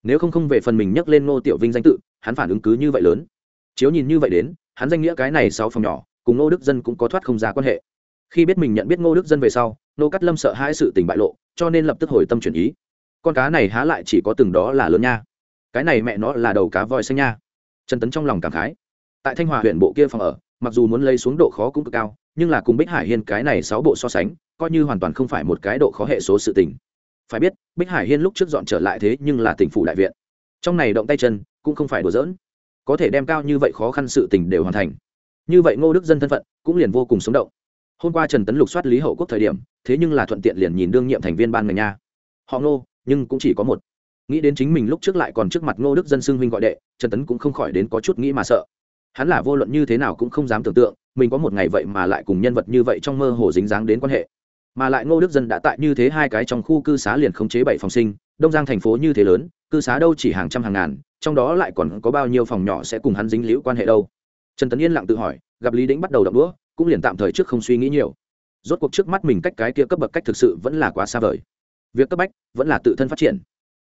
nếu không không về phần mình nhắc lên ngô tiểu vinh danh tự hắn phản ứng cứ như vậy lớn chiếu nhìn như vậy đến hắn danh nghĩa cái này sáu phòng nhỏ cùng ngô đức dân cũng có thoát không ra quan hệ khi biết mình nhận biết ngô đức dân về sau ngô cắt lâm sợ hai sự tình bại lộ cho nên lập tức hồi tâm chuyển ý con cá này há lại chỉ có từng đó là lớn nha cái này mẹ nó là đầu cá voi xanh nha trần tấn trong lòng cảm khái tại thanh hòa huyện bộ kia phòng ở mặc dù muốn lấy xuống độ khó cũng cực cao nhưng là cùng bích hải hiên cái này sáu bộ so sánh coi như hoàn toàn không phải một cái độ khó hệ số sự tình phải biết bích hải hiên lúc trước dọn trở lại thế nhưng là tỉnh phủ đại viện trong này động tay chân cũng không phải đùa giỡn có thể đem cao như vậy khó khăn sự tình đều hoàn thành như vậy ngô đức dân thân phận cũng liền vô cùng sống động hôm qua trần tấn lục soát lý hậu quốc thời điểm thế nhưng là thuận tiện liền nhìn đương nhiệm thành viên ban ngành nha họ ngô nhưng cũng chỉ có một nghĩ đến chính mình lúc trước lại còn trước mặt ngô đức dân xưng huynh gọi đệ trần tấn cũng không khỏi đến có chút nghĩ mà sợ hắn là vô luận như thế nào cũng không dám tưởng tượng mình có một ngày vậy mà lại cùng nhân vật như vậy trong mơ hồ dính dáng đến quan hệ mà lại ngô đức dân đã tại như thế hai cái trong khu cư xá liền khống chế bảy phòng sinh đông giang thành phố như thế lớn cư xá đâu chỉ hàng trăm hàng ngàn trong đó lại còn có bao nhiêu phòng nhỏ sẽ cùng hắn dính liễu quan hệ đâu trần tấn yên lặng tự hỏi gặp lý đĩnh bắt đầu đập đũa cũng liền tạm thời trước không suy nghĩ nhiều rốt cuộc trước mắt mình cách cái kia cấp bậc cách thực sự vẫn là quá xa vời việc cấp bách vẫn là tự thân phát triển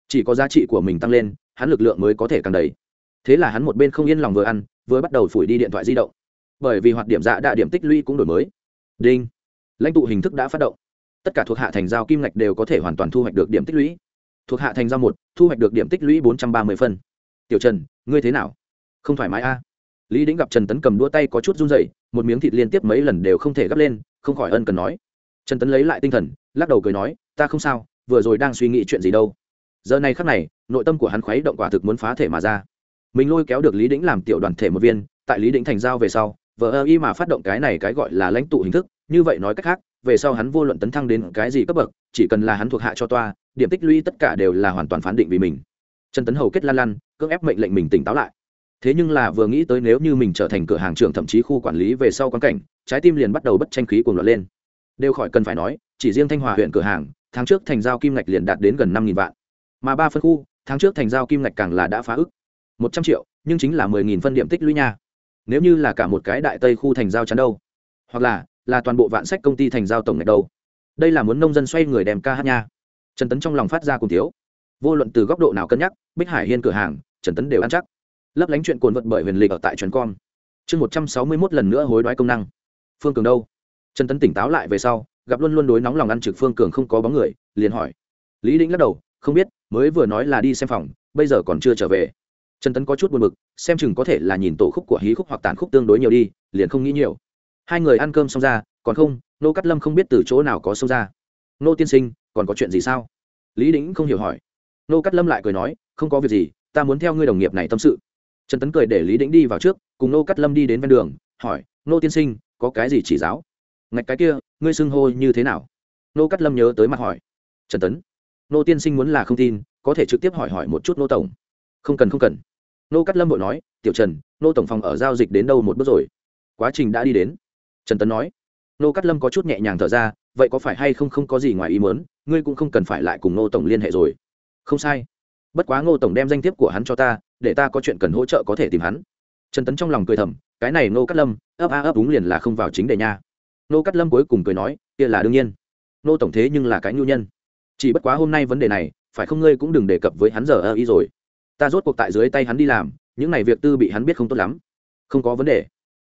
chỉ có giá trị của mình tăng lên hắn lực lượng mới có thể càng đầy thế là hắn một bên không yên lòng vừa ăn vừa bắt đầu phủi đi điện thoại di động bởi vì hoạt điểm dạ đạ điểm tích lũy cũng đổi mới đinh lãnh tụ hình thức đã phát động tất cả thuộc hạ thành giao kim ngạch đều có thể hoàn toàn thu hoạch được điểm tích lũy thuộc hạ thành giao một thu hoạch được điểm tích lũy bốn trăm ba mươi phân tiểu trần ngươi thế nào không thoải mái a à? lý đĩnh gặp trần tấn cầm đua tay có chút run dậy một miếng thịt liên tiếp mấy lần đều không thể gấp lên không khỏi ân cần nói trần tấn lấy lại tinh thần lắc đầu cười nói ta không sao vừa rồi đang suy nghĩ chuyện gì đâu giờ này khắc này nội tâm của hắn khuấy động quả thực muốn phá thể mà ra mình lôi kéo được lý đĩnh làm tiểu đoàn thể một viên tại lý đĩnh thành giao về sau vợ ơ y mà phát động cái này cái gọi là lãnh tụ hình thức như vậy nói cách khác về sau hắn vô luận tấn thăng đến cái gì cấp bậc chỉ cần là hắn thuộc hạ cho toa điểm tích lũy tất cả đều là hoàn toàn phán định vì mình trần tấn hầu kết lan lăn, cưỡng ép mệnh lệnh mình tỉnh táo lại thế nhưng là vừa nghĩ tới nếu như mình trở thành cửa hàng trưởng thậm chí khu quản lý về sau quan cảnh trái tim liền bắt đầu bất tranh khí cuồng loạn lên đều khỏi cần phải nói chỉ riêng thanh hòa huyện cửa hàng tháng trước thành giao kim ngạch liền đạt đến gần năm vạn mà ba phân khu tháng trước thành giao kim ngạch càng là đã phá ức một trăm triệu nhưng chính là mười nghìn phân điểm tích lũy nha nếu như là cả một cái đại tây khu thành giao chắn đâu hoặc là là toàn bộ vạn sách công ty thành giao tổng ngạch đâu đây là muốn nông dân xoay người đem ca hát nha trần tấn trong lòng phát ra cùng thiếu vô luận từ góc độ nào cân nhắc bích hải hiên cửa hàng trần tấn đều ăn chắc lấp lánh chuyện cồn vận bởi huyền lịch ở tại trần com chương một trăm sáu mươi mốt lần nữa hối đoái công năng phương cường đâu trần tấn tỉnh táo lại về sau gặp luôn luôn đối nóng lòng ăn trực phương cường không có bóng người liền hỏi lý đĩnh lắc đầu không biết mới vừa nói là đi xem phòng bây giờ còn chưa trở về trần tấn có chút buồn b ự c xem chừng có thể là nhìn tổ khúc của hí khúc hoặc tàn khúc tương đối nhiều đi liền không nghĩ nhiều hai người ăn cơm xong ra còn không nô cắt lâm không biết từ chỗ nào có xông ra nô tiên sinh còn có chuyện gì sao lý đĩnh không hiểu hỏi nô cắt lâm lại cười nói không có việc gì ta muốn theo ngươi đồng nghiệp này tâm sự trần tấn cười để lý đĩnh đi vào trước cùng nô cắt lâm đi đến ven đường hỏi nô tiên sinh có cái gì chỉ giáo ngạch cái kia ngươi xưng hô như thế nào nô cắt lâm nhớ tới mặt hỏi trần tấn nô tiên sinh muốn là không tin có thể trực tiếp hỏi hỏi một chút nô tổng không cần không cần nô cát lâm vội nói tiểu trần nô tổng phòng ở giao dịch đến đâu một bước rồi quá trình đã đi đến trần tấn nói nô cát lâm có chút nhẹ nhàng thở ra vậy có phải hay không không có gì ngoài ý mớn ngươi cũng không cần phải lại cùng nô tổng liên hệ rồi không sai bất quá ngô tổng đem danh thiếp của hắn cho ta để ta có chuyện cần hỗ trợ có thể tìm hắn trần tấn trong lòng cười thầm cái này nô cát lâm ấp a ấp đúng liền là không vào chính đề nha nô cát lâm cuối cùng cười nói kia là đương nhiên nô tổng thế nhưng là cái nhu nhân chỉ bất quá hôm nay vấn đề này phải không ngươi cũng đừng đề cập với hắn giờ ơ ý rồi ta rốt cuộc tại dưới tay hắn đi làm những n à y việc tư bị hắn biết không tốt lắm không có vấn đề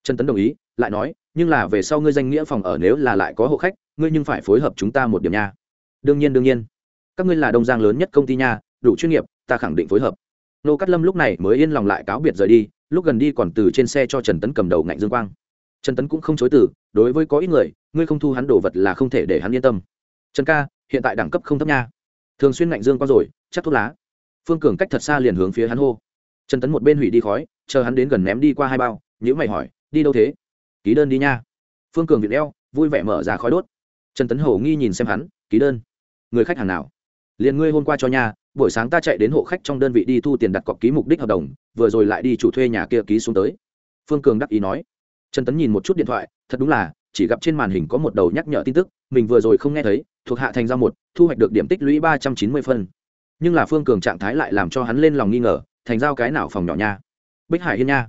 trần tấn đồng ý lại nói nhưng là về sau ngươi danh nghĩa phòng ở nếu là lại có hộ khách ngươi nhưng phải phối hợp chúng ta một điểm nha đương nhiên đương nhiên các ngươi là đông giang lớn nhất công ty nha đủ chuyên nghiệp ta khẳng định phối hợp nô cát lâm lúc này mới yên lòng lại cáo biệt rời đi lúc gần đi còn từ trên xe cho trần tấn cầm đầu ngạnh dương quang trần tấn cũng không chối từ đối với có ít người ngươi không thu hắn đồ vật là không thể để hắn yên tâm trần ca hiện tại đẳng cấp không thấp nha thường xuyên ngạnh dương quang rồi chắc thuốc lá phương cường cách thật xa liền hướng phía hắn hô trần tấn một bên hủy đi khói chờ hắn đến gần ném đi qua hai bao nhữ mày hỏi đi đâu thế ký đơn đi nha phương cường việt đeo vui vẻ mở ra khói đốt trần tấn hầu nghi nhìn xem hắn ký đơn người khách hàng nào liền ngươi hôm qua cho nha. buổi sáng ta chạy đến hộ khách trong đơn vị đi thu tiền đặt cọc ký mục đích hợp đồng vừa rồi lại đi chủ thuê nhà kia ký xuống tới phương cường đắc ý nói trần tấn nhìn một chút điện thoại thật đúng là chỉ gặp trên màn hình có một đầu nhắc nhở tin tức mình vừa rồi không nghe thấy thuộc hạ thành ra một thu hoạch được điểm tích lũy ba trăm chín mươi phân nhưng là phương cường trạng thái lại làm cho hắn lên lòng nghi ngờ thành giao cái nào phòng nhỏ nha bích hải hiên nha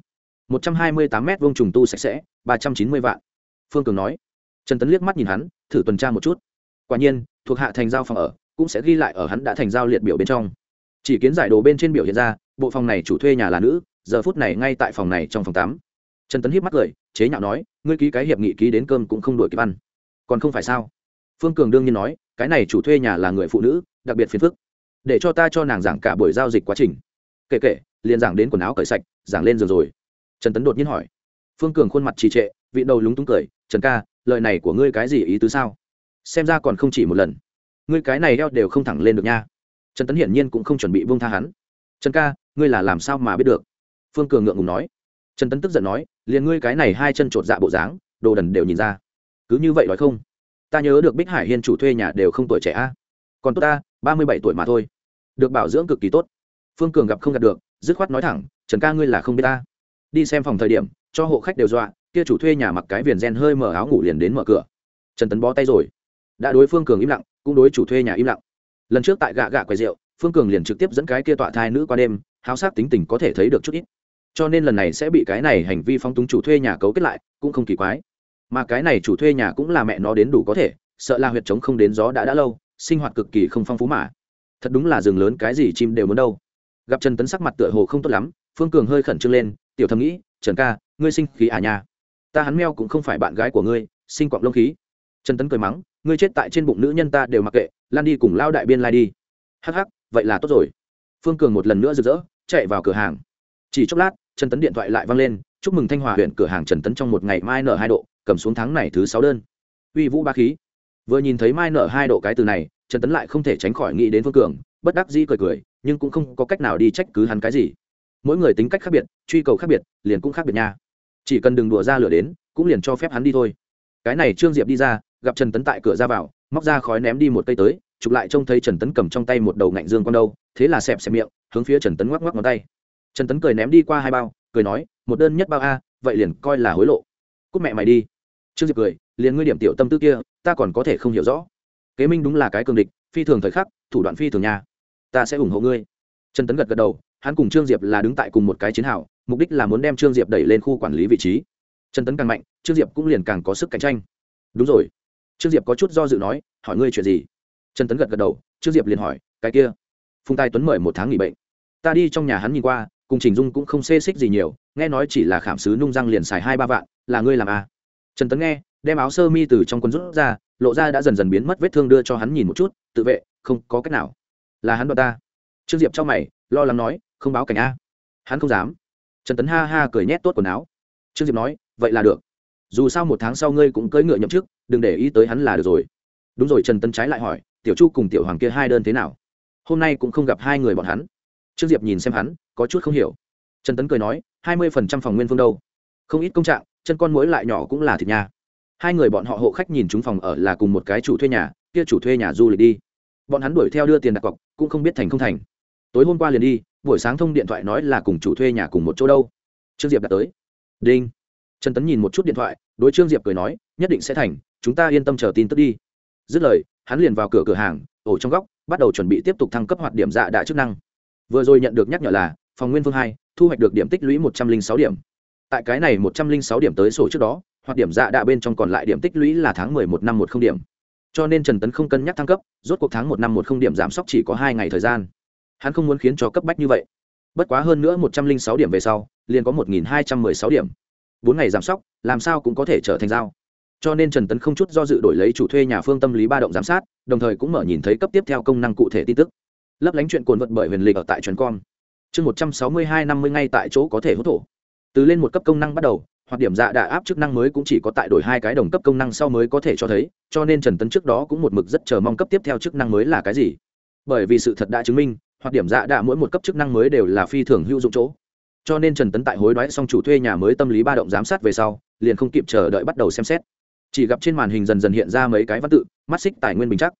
một trăm hai mươi tám m vông trùng tu sạch sẽ ba trăm chín mươi vạn phương cường nói trần tấn liếc mắt nhìn hắn thử tuần tra một chút quả nhiên thuộc hạ thành giao phòng ở cũng sẽ ghi lại ở hắn đã thành giao liệt biểu bên trong chỉ kiến giải đồ bên trên biểu hiện ra bộ phòng này chủ thuê nhà là nữ giờ phút này ngay tại phòng này trong phòng tám trần tấn hiếp mắt cười chế nhạo nói ngươi ký cái hiệp nghị ký đến cơm cũng không đổi kịp ăn còn không phải sao phương cường đương nhiên nói cái này chủ thuê nhà là người phụ nữ đặc biệt phiền phức để cho ta cho nàng giảng cả buổi giao dịch quá trình kể kể liền giảng đến quần áo cởi sạch giảng lên giường rồi trần tấn đột nhiên hỏi phương cường khuôn mặt trì trệ vị đầu lúng túng cười trần ca lời này của ngươi cái gì ý tứ sao xem ra còn không chỉ một lần ngươi cái này đeo đều không thẳng lên được nha trần tấn hiển nhiên cũng không chuẩn bị buông tha hắn trần ca ngươi là làm sao mà biết được phương cường ngượng ngùng nói trần tấn tức giận nói liền ngươi cái này hai chân chột dạ bộ dáng đồ đần đều nhìn ra cứ như vậy nói không ta nhớ được bích hải hiên chủ thuê nhà đều không tuổi trẻ a còn tốt ta ba mươi bảy tuổi mà thôi được bảo dưỡng cực kỳ tốt phương cường gặp không gặp được dứt khoát nói thẳng trần ca ngươi là không biết ta đi xem phòng thời điểm cho hộ khách đều dọa kia chủ thuê nhà mặc cái viền gen hơi mở áo ngủ liền đến mở cửa trần tấn bó tay rồi đã đối phương cường im lặng cũng đối chủ thuê nhà im lặng lần trước tại gạ gạ quầy rượu phương cường liền trực tiếp dẫn cái kia tọa thai nữ qua đêm háo sát tính tình có thể thấy được chút ít cho nên lần này sẽ bị cái này hành vi phong túng chủ thuê nhà cấu kết lại cũng không kỳ quái mà cái này chủ thuê nhà cũng là mẹ nó đến đủ có thể sợ là huyệt trống không đến gió đã đã lâu sinh hoạt cực kỳ không phong phú mà thật đúng là rừng lớn cái gì chim đều muốn đâu gặp trần tấn sắc mặt tựa hồ không tốt lắm phương cường hơi khẩn trương lên tiểu thầm nghĩ trần ca ngươi sinh khí à nhà ta hắn meo cũng không phải bạn gái của ngươi sinh quặng lông khí trần tấn cười mắng ngươi chết tại trên bụng nữ nhân ta đều mặc kệ lan đi cùng lao đại biên lai đi hắc hắc vậy là tốt rồi phương cường một lần nữa rực rỡ chạy vào cửa hàng chỉ chốc lát trần tấn điện thoại lại vang lên chúc mừng thanh hòa huyện cửa hàng trần tấn trong một ngày mai nở hai độ cầm xuống tháng này thứ sáu đơn uy vũ ba khí vừa nhìn thấy mai nở hai độ cái từ này trần tấn lại không thể tránh khỏi nghĩ đến phương cường bất đắc dĩ cười cười nhưng cũng không có cách nào đi trách cứ hắn cái gì mỗi người tính cách khác biệt truy cầu khác biệt liền cũng khác biệt nha chỉ cần đừng đùa ra lửa đến cũng liền cho phép hắn đi thôi cái này trương diệp đi ra gặp trần tấn tại cửa ra vào móc ra khói ném đi một cây tới chụp lại trông thấy trần tấn cầm trong tay một đầu ngạnh dương con đâu thế là xẹp xẹp miệng hướng phía trần tấn ngoắc ngoắc ngón tay trần tấn cười ném đi qua hai bao cười nói một đơn nhất bao a vậy liền coi là hối lộ cúc mẹ mày đi trương diệp cười liền ngươi điểm tiểu tâm tư kia ta còn có thể không hiểu rõ kế minh đúng là cái cường địch phi thường thời khắc thủ đoạn phi thường nhà ta sẽ ủng hộ ngươi trần tấn gật gật đầu hắn cùng trương diệp là đứng tại cùng một cái chiến hào mục đích là muốn đem trương diệp đẩy lên khu quản lý vị trí trần tấn càng mạnh trương diệp cũng liền càng có sức cạnh tranh đúng rồi trương diệp có chút do dự nói hỏi ngươi chuyện gì trần tấn gật gật đầu trương diệp liền hỏi cái kia phùng tài tuấn mời một tháng nghỉ bệnh ta đi trong nhà hắn nhìn qua cùng trình dung cũng không xê xích gì nhiều nghe nói chỉ là khảm sứ nung răng liền xài hai ba vạn là ngươi làm à. trần tấn nghe đem áo sơ mi từ trong quần rút ra lộ ra đã dần dần biến mất vết thương đưa cho hắn nhìn một chút tự vệ không có cách nào là hắn đoạt ta trương diệp cho mày lo lắng nói không báo cảnh a hắn không dám trần tấn ha ha cười nhét tốt quần áo trương diệp nói vậy là được dù sao một tháng sau ngươi cũng cưỡi ngựa nhậm chức đừng để ý tới hắn là được rồi đúng rồi trần tấn trái lại hỏi tiểu chu cùng tiểu hoàng kia hai đơn thế nào hôm nay cũng không gặp hai người bọn hắn trương diệp nhìn xem hắn có chút không hiểu trần tấn cười nói hai mươi phần trăm phòng nguyên phương đâu không ít công trạng chân con mối lại nhỏ cũng là thịt nhà hai người bọn họ hộ khách nhìn chúng phòng ở là cùng một cái chủ thuê nhà kia chủ thuê nhà du lịch đi bọn hắn đuổi theo đưa tiền đặt cọc cũng không biết thành không thành tối hôm qua liền đi buổi sáng thông điện thoại nói là cùng chủ thuê nhà cùng một chỗ đâu trương diệp đã tới đinh trần tấn nhìn một chút điện thoại đối trương diệp cười nói nhất định sẽ thành chúng ta yên tâm chờ tin tức đi dứt lời hắn liền vào cửa cửa hàng ổ trong góc bắt đầu chuẩn bị tiếp tục thăng cấp hoạt điểm dạ đạ chức năng vừa rồi nhận được nhắc nhở là phòng nguyên phương hai thu hoạch được điểm tích lũy một trăm linh sáu điểm tại cái này một trăm linh sáu điểm tới sổ trước đó hoặc điểm dạ đạ bên trong còn lại điểm tích lũy là tháng mười một năm một không điểm cho nên trần tấn không cân nhắc thăng cấp rốt cuộc tháng một năm một không điểm giảm sốc chỉ có hai ngày thời gian hắn không muốn khiến cho cấp bách như vậy bất quá hơn nữa một trăm linh sáu điểm về sau liền có một nghìn hai trăm mười sáu điểm bốn ngày giảm sốc làm sao cũng có thể trở thành dao cho nên trần tấn không chút do dự đổi lấy chủ thuê nhà phương tâm lý ba động giám sát đồng thời cũng mở nhìn thấy cấp tiếp theo công năng cụ thể tin tức lấp lánh chuyện cồn vật bởi huyền lịch ở tại truyền com chương một trăm sáu mươi hai năm mươi ngay tại chỗ có thể hút thổ từ lên một cấp công năng bắt đầu hoặc điểm dạ đà áp chức năng mới cũng chỉ có tại đổi hai cái đồng cấp công năng sau mới có thể cho thấy cho nên trần tấn trước đó cũng một mực rất chờ mong cấp tiếp theo chức năng mới là cái gì bởi vì sự thật đã chứng minh hoặc điểm dạ đà mỗi một cấp chức năng mới đều là phi thường hữu dụng chỗ cho nên trần tấn tại hối đoái xong chủ thuê nhà mới tâm lý ba động giám sát về sau liền không kịp chờ đợi bắt đầu xem xét chỉ gặp trên màn hình dần dần hiện ra mấy cái văn tự mắt xích tài nguyên bình chắc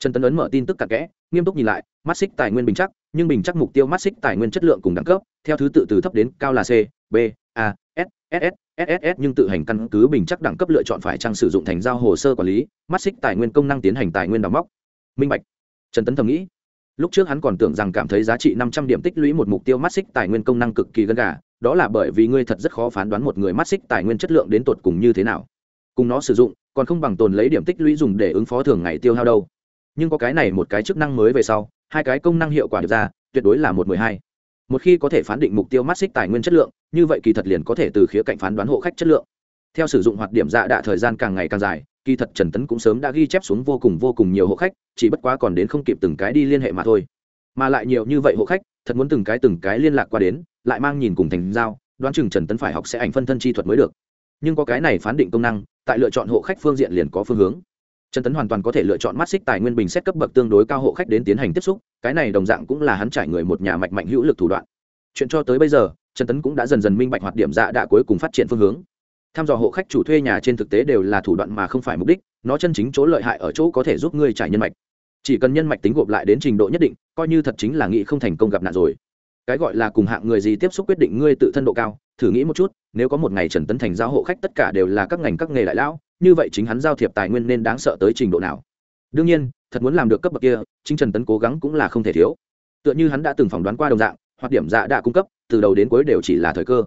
trần tấn ấn mở tin tức cặn kẽ nghiêm túc nhìn lại mắt xích tài nguyên bình chắc nhưng bình chắc mục tiêu mắt xích tài nguyên chất lượng cùng đẳng cấp theo thứ tự từ thấp đến cao là c b a s ss ss nhưng tự hành căn cứ bình chắc đẳng cấp lựa chọn phải trang sử dụng thành giao hồ sơ quản lý mắt xích tài nguyên công năng tiến hành tài nguyên đóng móc minh bạch trần tấn thầm nghĩ lúc trước hắn còn tưởng rằng cảm thấy giá trị năm trăm điểm tích lũy một mục tiêu mắt xích tài nguyên công năng cực kỳ gần gà đó là bởi vì ngươi thật rất khó phán đoán một người mắt xích tài nguyên chất lượng đến tột cùng như thế nào cùng nó sử dụng còn không bằng tồn lấy điểm tích lũy dùng để ứng phó thường ngày tiêu hao đâu nhưng có cái này một cái chức năng mới về sau hai cái công năng hiệu quả được ra tuyệt đối là một mười hai một khi có thể phán định mục tiêu mắt xích tài nguyên chất lượng như vậy kỳ thật liền có thể từ khía cạnh phán đoán hộ khách chất lượng theo sử dụng hoạt điểm dạ đạ thời gian càng ngày càng dài kỳ thật trần tấn cũng sớm đã ghi chép xuống vô cùng vô cùng nhiều hộ khách chỉ bất quá còn đến không kịp từng cái đi liên hệ mà thôi mà lại nhiều như vậy hộ khách thật muốn từng cái từng cái liên lạc qua đến lại mang nhìn cùng thành giao đoán chừng trần tấn phải học sẽ ảnh phân thân chi thuật mới được nhưng có cái này phán định công năng tại lựa chọn hộ khách phương diện liền có phương hướng trần tấn hoàn toàn có thể lựa chọn mắt xích tài nguyên bình xét cấp bậc tương đối cao hộ khách đến tiến hành tiếp xúc cái này đồng dạng cũng là hắn trải người một nhà mạch mạnh hữu lực thủ đoạn chuyện cho tới bây giờ trần tấn cũng đã dần dần minh bạch hoạt điểm dạ đã cuối cùng phát triển phương hướng tham dò hộ khách chủ thuê nhà trên thực tế đều là thủ đoạn mà không phải mục đích nó chân chính chỗ lợi hại ở chỗ có thể giúp ngươi trải nhân mạch chỉ cần nhân mạch tính gộp lại đến trình độ nhất định coi như thật chính là nghị không thành công gặp nạn rồi cái gọi là cùng hạng người gì tiếp xúc quyết định ngươi tự thân độ cao thử nghĩ một chút nếu có một ngày trần tấn thành giao hộ khách tất cả đều là các ngành các nghề đại lão như vậy chính hắn giao thiệp tài nguyên nên đáng sợ tới trình độ nào đương nhiên thật muốn làm được cấp bậc kia chính trần tấn cố gắng cũng là không thể thiếu tựa như hắn đã từng phỏng đoán qua đồng dạng hoặc điểm dạ đã cung cấp từ đầu đến cuối đều chỉ là thời cơ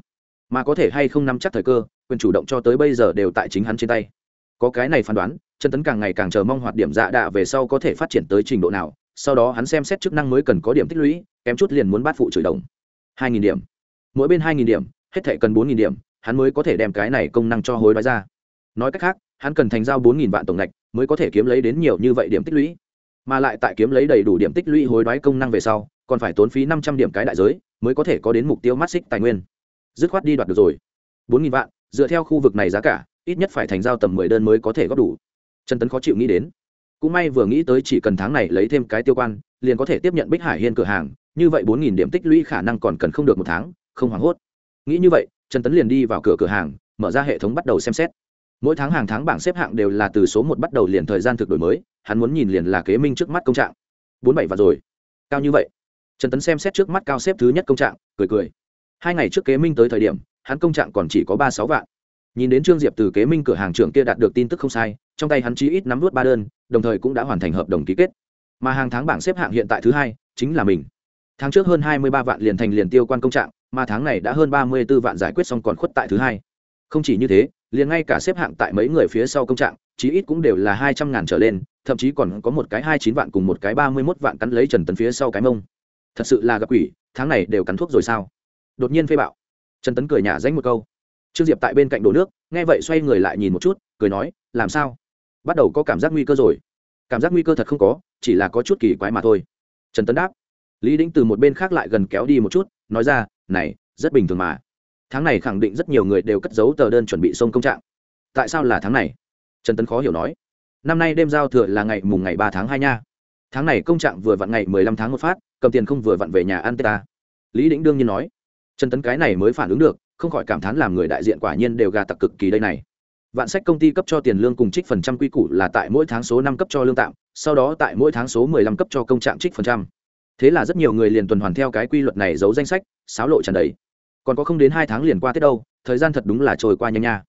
mà có thể hay không nắm chắc thời cơ quyền chủ động cho tới bây giờ đều tại chính hắn trên tay có cái này phán đoán trần tấn càng ngày càng chờ mong hoạt điểm dạ đạ về sau có thể phát triển tới trình độ nào sau đó hắn xem xét chức năng mới cần có điểm tích lũy kém chút liền muốn bát phụ chửi đồng hai nghìn điểm mỗi bên hai nghìn điểm hết thể cần bốn nghìn điểm hắn mới có thể đem cái này công năng cho hối đoái ra nói cách khác hắn cần thành giao bốn nghìn vạn tổng ngạch mới có thể kiếm lấy đến nhiều như vậy điểm tích lũy mà lại tại kiếm lấy đầy đủ điểm tích lũy hối đoái công năng về sau còn phải tốn phí năm trăm điểm cái đại giới mới có thể có đến mục tiêu mắt xích tài nguyên dứt khoát đi đoạt được rồi bốn nghìn vạn dựa theo khu vực này giá cả ít nhất phải thành giao tầm mười đơn mới có thể góp đủ trần tấn khó chịu nghĩ đến cũng may vừa nghĩ tới chỉ cần tháng này lấy thêm cái tiêu quan liền có thể tiếp nhận bích hải hiên cửa hàng như vậy bốn nghìn điểm tích lũy khả năng còn cần không được một tháng không hoảng hốt nghĩ như vậy trần tấn liền đi vào cửa cửa hàng mở ra hệ thống bắt đầu xem xét mỗi tháng hàng tháng bảng xếp hạng đều là từ số một bắt đầu liền thời gian thực đổi mới hắn muốn nhìn liền là kế minh trước mắt công trạng bốn bảy và rồi cao như vậy trần tấn xem xét trước mắt cao xếp thứ nhất công trạng cười cười hai ngày trước kế minh tới thời điểm hắn công trạng còn chỉ có ba sáu vạn nhìn đến trương diệp từ kế minh cửa hàng trưởng kia đạt được tin tức không sai trong tay hắn chí ít nắm vút ba đơn đồng thời cũng đã hoàn thành hợp đồng ký kết mà hàng tháng bảng xếp hạng hiện tại thứ hai chính là mình tháng trước hơn 23 vạn liền thành liền tiêu quan công trạng mà tháng này đã hơn 34 vạn giải quyết xong còn khuất tại thứ hai không chỉ như thế liền ngay cả xếp hạng tại mấy người phía sau công trạng chí ít cũng đều là 200 ngàn trở lên thậm chí còn có một cái 29 vạn cùng một cái 31 vạn cắn lấy trần tấn phía sau cái mông thật sự là gặp quỷ tháng này đều cắn thuốc rồi sao đột nhiên phê bạo trần tấn cười nhả danh một câu trương diệp tại bên cạnh đổ nước nghe vậy xoay người lại nhìn một chút cười nói làm sao bắt đầu có cảm giác nguy cơ rồi cảm giác nguy cơ thật không có chỉ là có chút kỳ quái mà thôi trần tấn đáp lý đĩnh từ một bên khác lại gần kéo đi một chút nói ra này rất bình thường mà tháng này khẳng định rất nhiều người đều cất giấu tờ đơn chuẩn bị sông công trạng tại sao là tháng này trần tấn khó hiểu nói năm nay đêm giao thừa là ngày mùng ngày ba tháng hai nha tháng này công trạng vừa vặn ngày mười lăm tháng một phát cầm tiền không vừa vặn về nhà ăn tê ta lý đĩnh đương nhiên nói trần tấn cái này mới phản ứng được không khỏi cảm thán làm người đại diện quả nhiên đều gà tặc cực kỳ đây này vạn sách công ty cấp cho tiền lương cùng trích phần trăm quy củ là tại mỗi tháng số năm cấp cho lương tạm sau đó tại mỗi tháng số mười lăm cấp cho công trạng trích phần trăm thế là rất nhiều người liền tuần hoàn theo cái quy luật này giấu danh sách xáo lộ trần đấy còn có không đến hai tháng liền qua tết đâu thời gian thật đúng là trôi qua nhanh nha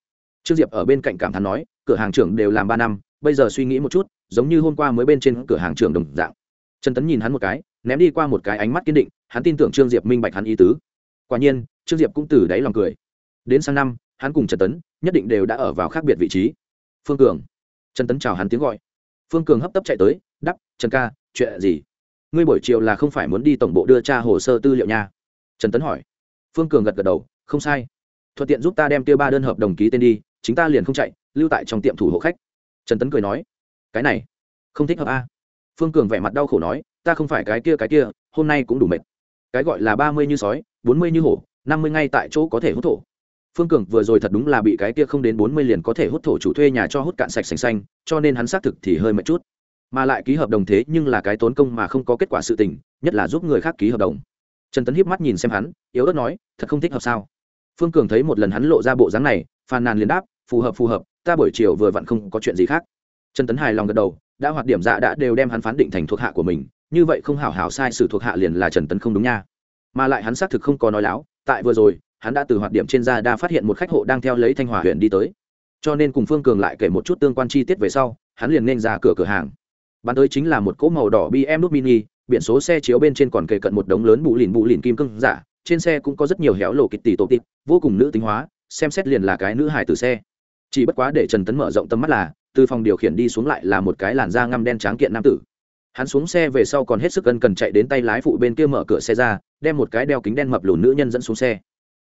trương diệp ở bên cạnh cảm thán nói cửa hàng trưởng đều làm ba năm bây giờ suy nghĩ một chút giống như hôm qua mới bên trên cửa hàng trưởng đồng dạng trần tấn nhìn hắn một cái ném đi qua một cái ánh mắt kiên định hắn tin tưởng trương diệp minh bạch hắn ý tứ quả nhiên trương diệp cũng từ đáy lòng cười đến sang năm hắn cùng trần tấn nhất định đều đã ở vào khác biệt vị trí phương cường trần tấn chào hắn tiếng gọi phương cường hấp tấp chạy tới đắp trần ca chuyện gì ngươi buổi chiều là không phải muốn đi tổng bộ đưa tra hồ sơ tư liệu nha trần tấn hỏi phương cường gật gật đầu không sai thuận tiện giúp ta đem tiêu ba đơn hợp đồng ký tên đi chính ta liền không chạy lưu tại trong tiệm thủ hộ khách trần tấn cười nói cái này không thích hợp a à? phương cường vẻ mặt đau khổ nói ta không phải cái kia cái kia hôm nay cũng đủ mệt cái gọi là ba mươi như sói bốn mươi như hổ năm mươi ngay tại chỗ có thể hút thổ phương cường vừa rồi thật đúng là bị cái kia không đến bốn mươi liền có thể hút thổ chủ thuê nhà cho hút cạn sạch sành xanh cho nên hắn xác thực thì hơi mệt chút mà lại ký hợp đồng thế nhưng là cái tốn công mà không có kết quả sự tình nhất là giúp người khác ký hợp đồng trần tấn hiếp mắt nhìn xem hắn yếu ớt nói thật không thích hợp sao phương cường thấy một lần hắn lộ ra bộ dáng này phàn nàn liền đáp phù hợp phù hợp ta buổi chiều vừa vặn không có chuyện gì khác trần tấn hài lòng gật đầu đã hoạt điểm dạ đã đều đem hắn phán định thành thuộc hạ của mình như vậy không hảo hảo sai sự thuộc hạ liền là trần tấn không đúng nha mà lại hắn xác thực không có nói láo tại vừa rồi hắn đã từ hoạt điểm trên ra đa phát hiện một khách hộ đang theo lấy thanh hòa huyện đi tới cho nên cùng phương cường lại kể một chút tương quan chi tiết về sau hắn liền nên ra cửa cửa hàng bắn tới chính là một cỗ màu đỏ bm nút mini biển số xe chiếu bên trên còn kề cận một đống lớn bụ lìn bụ lìn kim cương giả trên xe cũng có rất nhiều héo lộ kịch tỷ tổ tịp vô cùng nữ tính hóa xem xét liền là cái nữ hài từ xe chỉ bất quá để trần tấn mở rộng tầm mắt là từ phòng điều khiển đi xuống lại là một cái làn da ngăm đen tráng kiện nam tử hắn xuống xe về sau còn hết sức ân cần chạy đến tay lái phụ bên kia mở cửa xe ra đem một cái đeo kính đen mập lùn nữ nhân dẫn xuống xe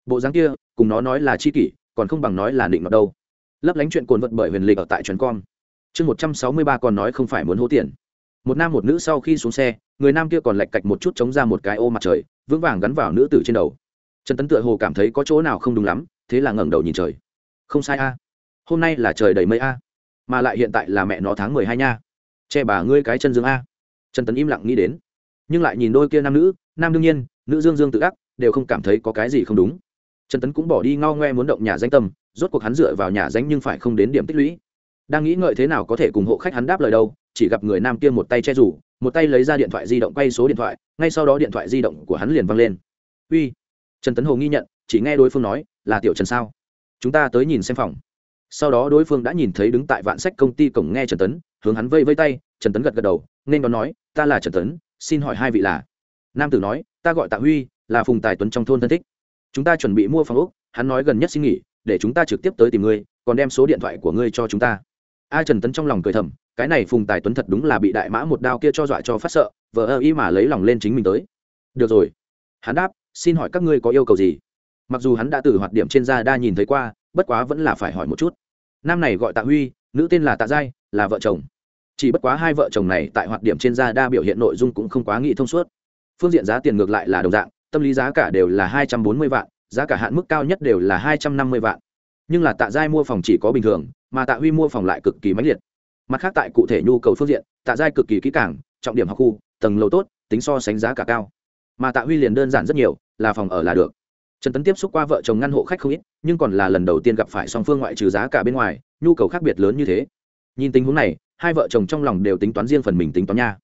bộ dáng kia cùng nó nói là chi kỷ còn không bằng nói là định ngọt đâu lấp lánh chuyện cồn vật bởi huyền lịch ở tại trần con chương một trăm sáu mươi ba còn nói không phải muốn hố tiền một nam một nữ sau khi xuống xe người nam kia còn lệch cạch một chút chống ra một cái ô mặt trời vững vàng gắn vào nữ tử trên đầu trần tấn tựa hồ cảm thấy có chỗ nào không đúng lắm thế là ngẩng đầu nhìn trời không sai a hôm nay là trời đầy mây a mà lại hiện tại là mẹ nó tháng mười hai nha che bà ngươi cái chân dương a à. trần tấn im lặng nghĩ đến nhưng lại nhìn đôi kia nam nữ nam đương nhiên nữ dương dương tự ác đều không cảm thấy có cái gì không đúng trần tấn cũng bỏ đi ngao ngoe muốn động nhà danh tâm rốt cuộc hắn dựa vào nhà danh nhưng phải không đến điểm tích lũy đang nghĩ ngợi thế nào có thể cùng hộ khách hắn đáp lời đâu chỉ gặp người nam kia một tay che rủ một tay lấy ra điện thoại di động quay số điện thoại ngay sau đó điện thoại di động của hắn liền văng lên uy trần tấn hồ nghi nhận chỉ nghe đối phương nói là tiểu trần sao chúng ta tới nhìn xem phòng sau đó đối phương đã nhìn thấy đứng tại vạn sách công ty cổng nghe trần tấn hướng hắn vây vây tay trần tấn gật gật đầu nên đón nói ta là trần tấn xin hỏi hai vị là nam tử nói ta gọi tạ huy là phùng tài tuấn trong thôn thân thích chúng ta chuẩn bị mua phòng úc hắn nói gần nhất xin nghỉ để chúng ta trực tiếp tới tìm ngươi còn đem số điện thoại của ngươi cho chúng ta a trần tấn trong lòng cười thầm cái này phùng tài tuấn thật đúng là bị đại mã một đao kia cho dọa cho phát sợ vờ ơ y mà lấy lòng lên chính mình tới được rồi hắn đáp xin hỏi các ngươi có yêu cầu gì mặc dù hắn đã từ hoạt điểm trên da đa nhìn thấy qua bất quá vẫn là phải hỏi một chút nam này gọi tạ huy nữ tên là tạ giai là vợ chồng chỉ bất quá hai vợ chồng này tại hoạt điểm trên da đa biểu hiện nội dung cũng không quá nghị thông suốt phương diện giá tiền ngược lại là đồng dạng tâm lý giá cả đều là hai trăm bốn mươi vạn giá cả hạn mức cao nhất đều là hai trăm năm mươi vạn nhưng là tạ giai mua phòng chỉ có bình thường mà tạ huy mua phòng lại cực kỳ mãnh liệt mặt khác tại cụ thể nhu cầu phương diện tạ giai cực kỳ kỹ càng trọng điểm học khu tầng lầu tốt tính so sánh giá cả cao mà tạ huy liền đơn giản rất nhiều là phòng ở là được trần tấn tiếp xúc qua vợ chồng ngăn hộ khách không ít nhưng còn là lần đầu tiên gặp phải song phương ngoại trừ giá cả bên ngoài nhu cầu khác biệt lớn như thế nhìn tình huống này hai vợ chồng trong lòng đều tính toán riêng phần mình tính toán nha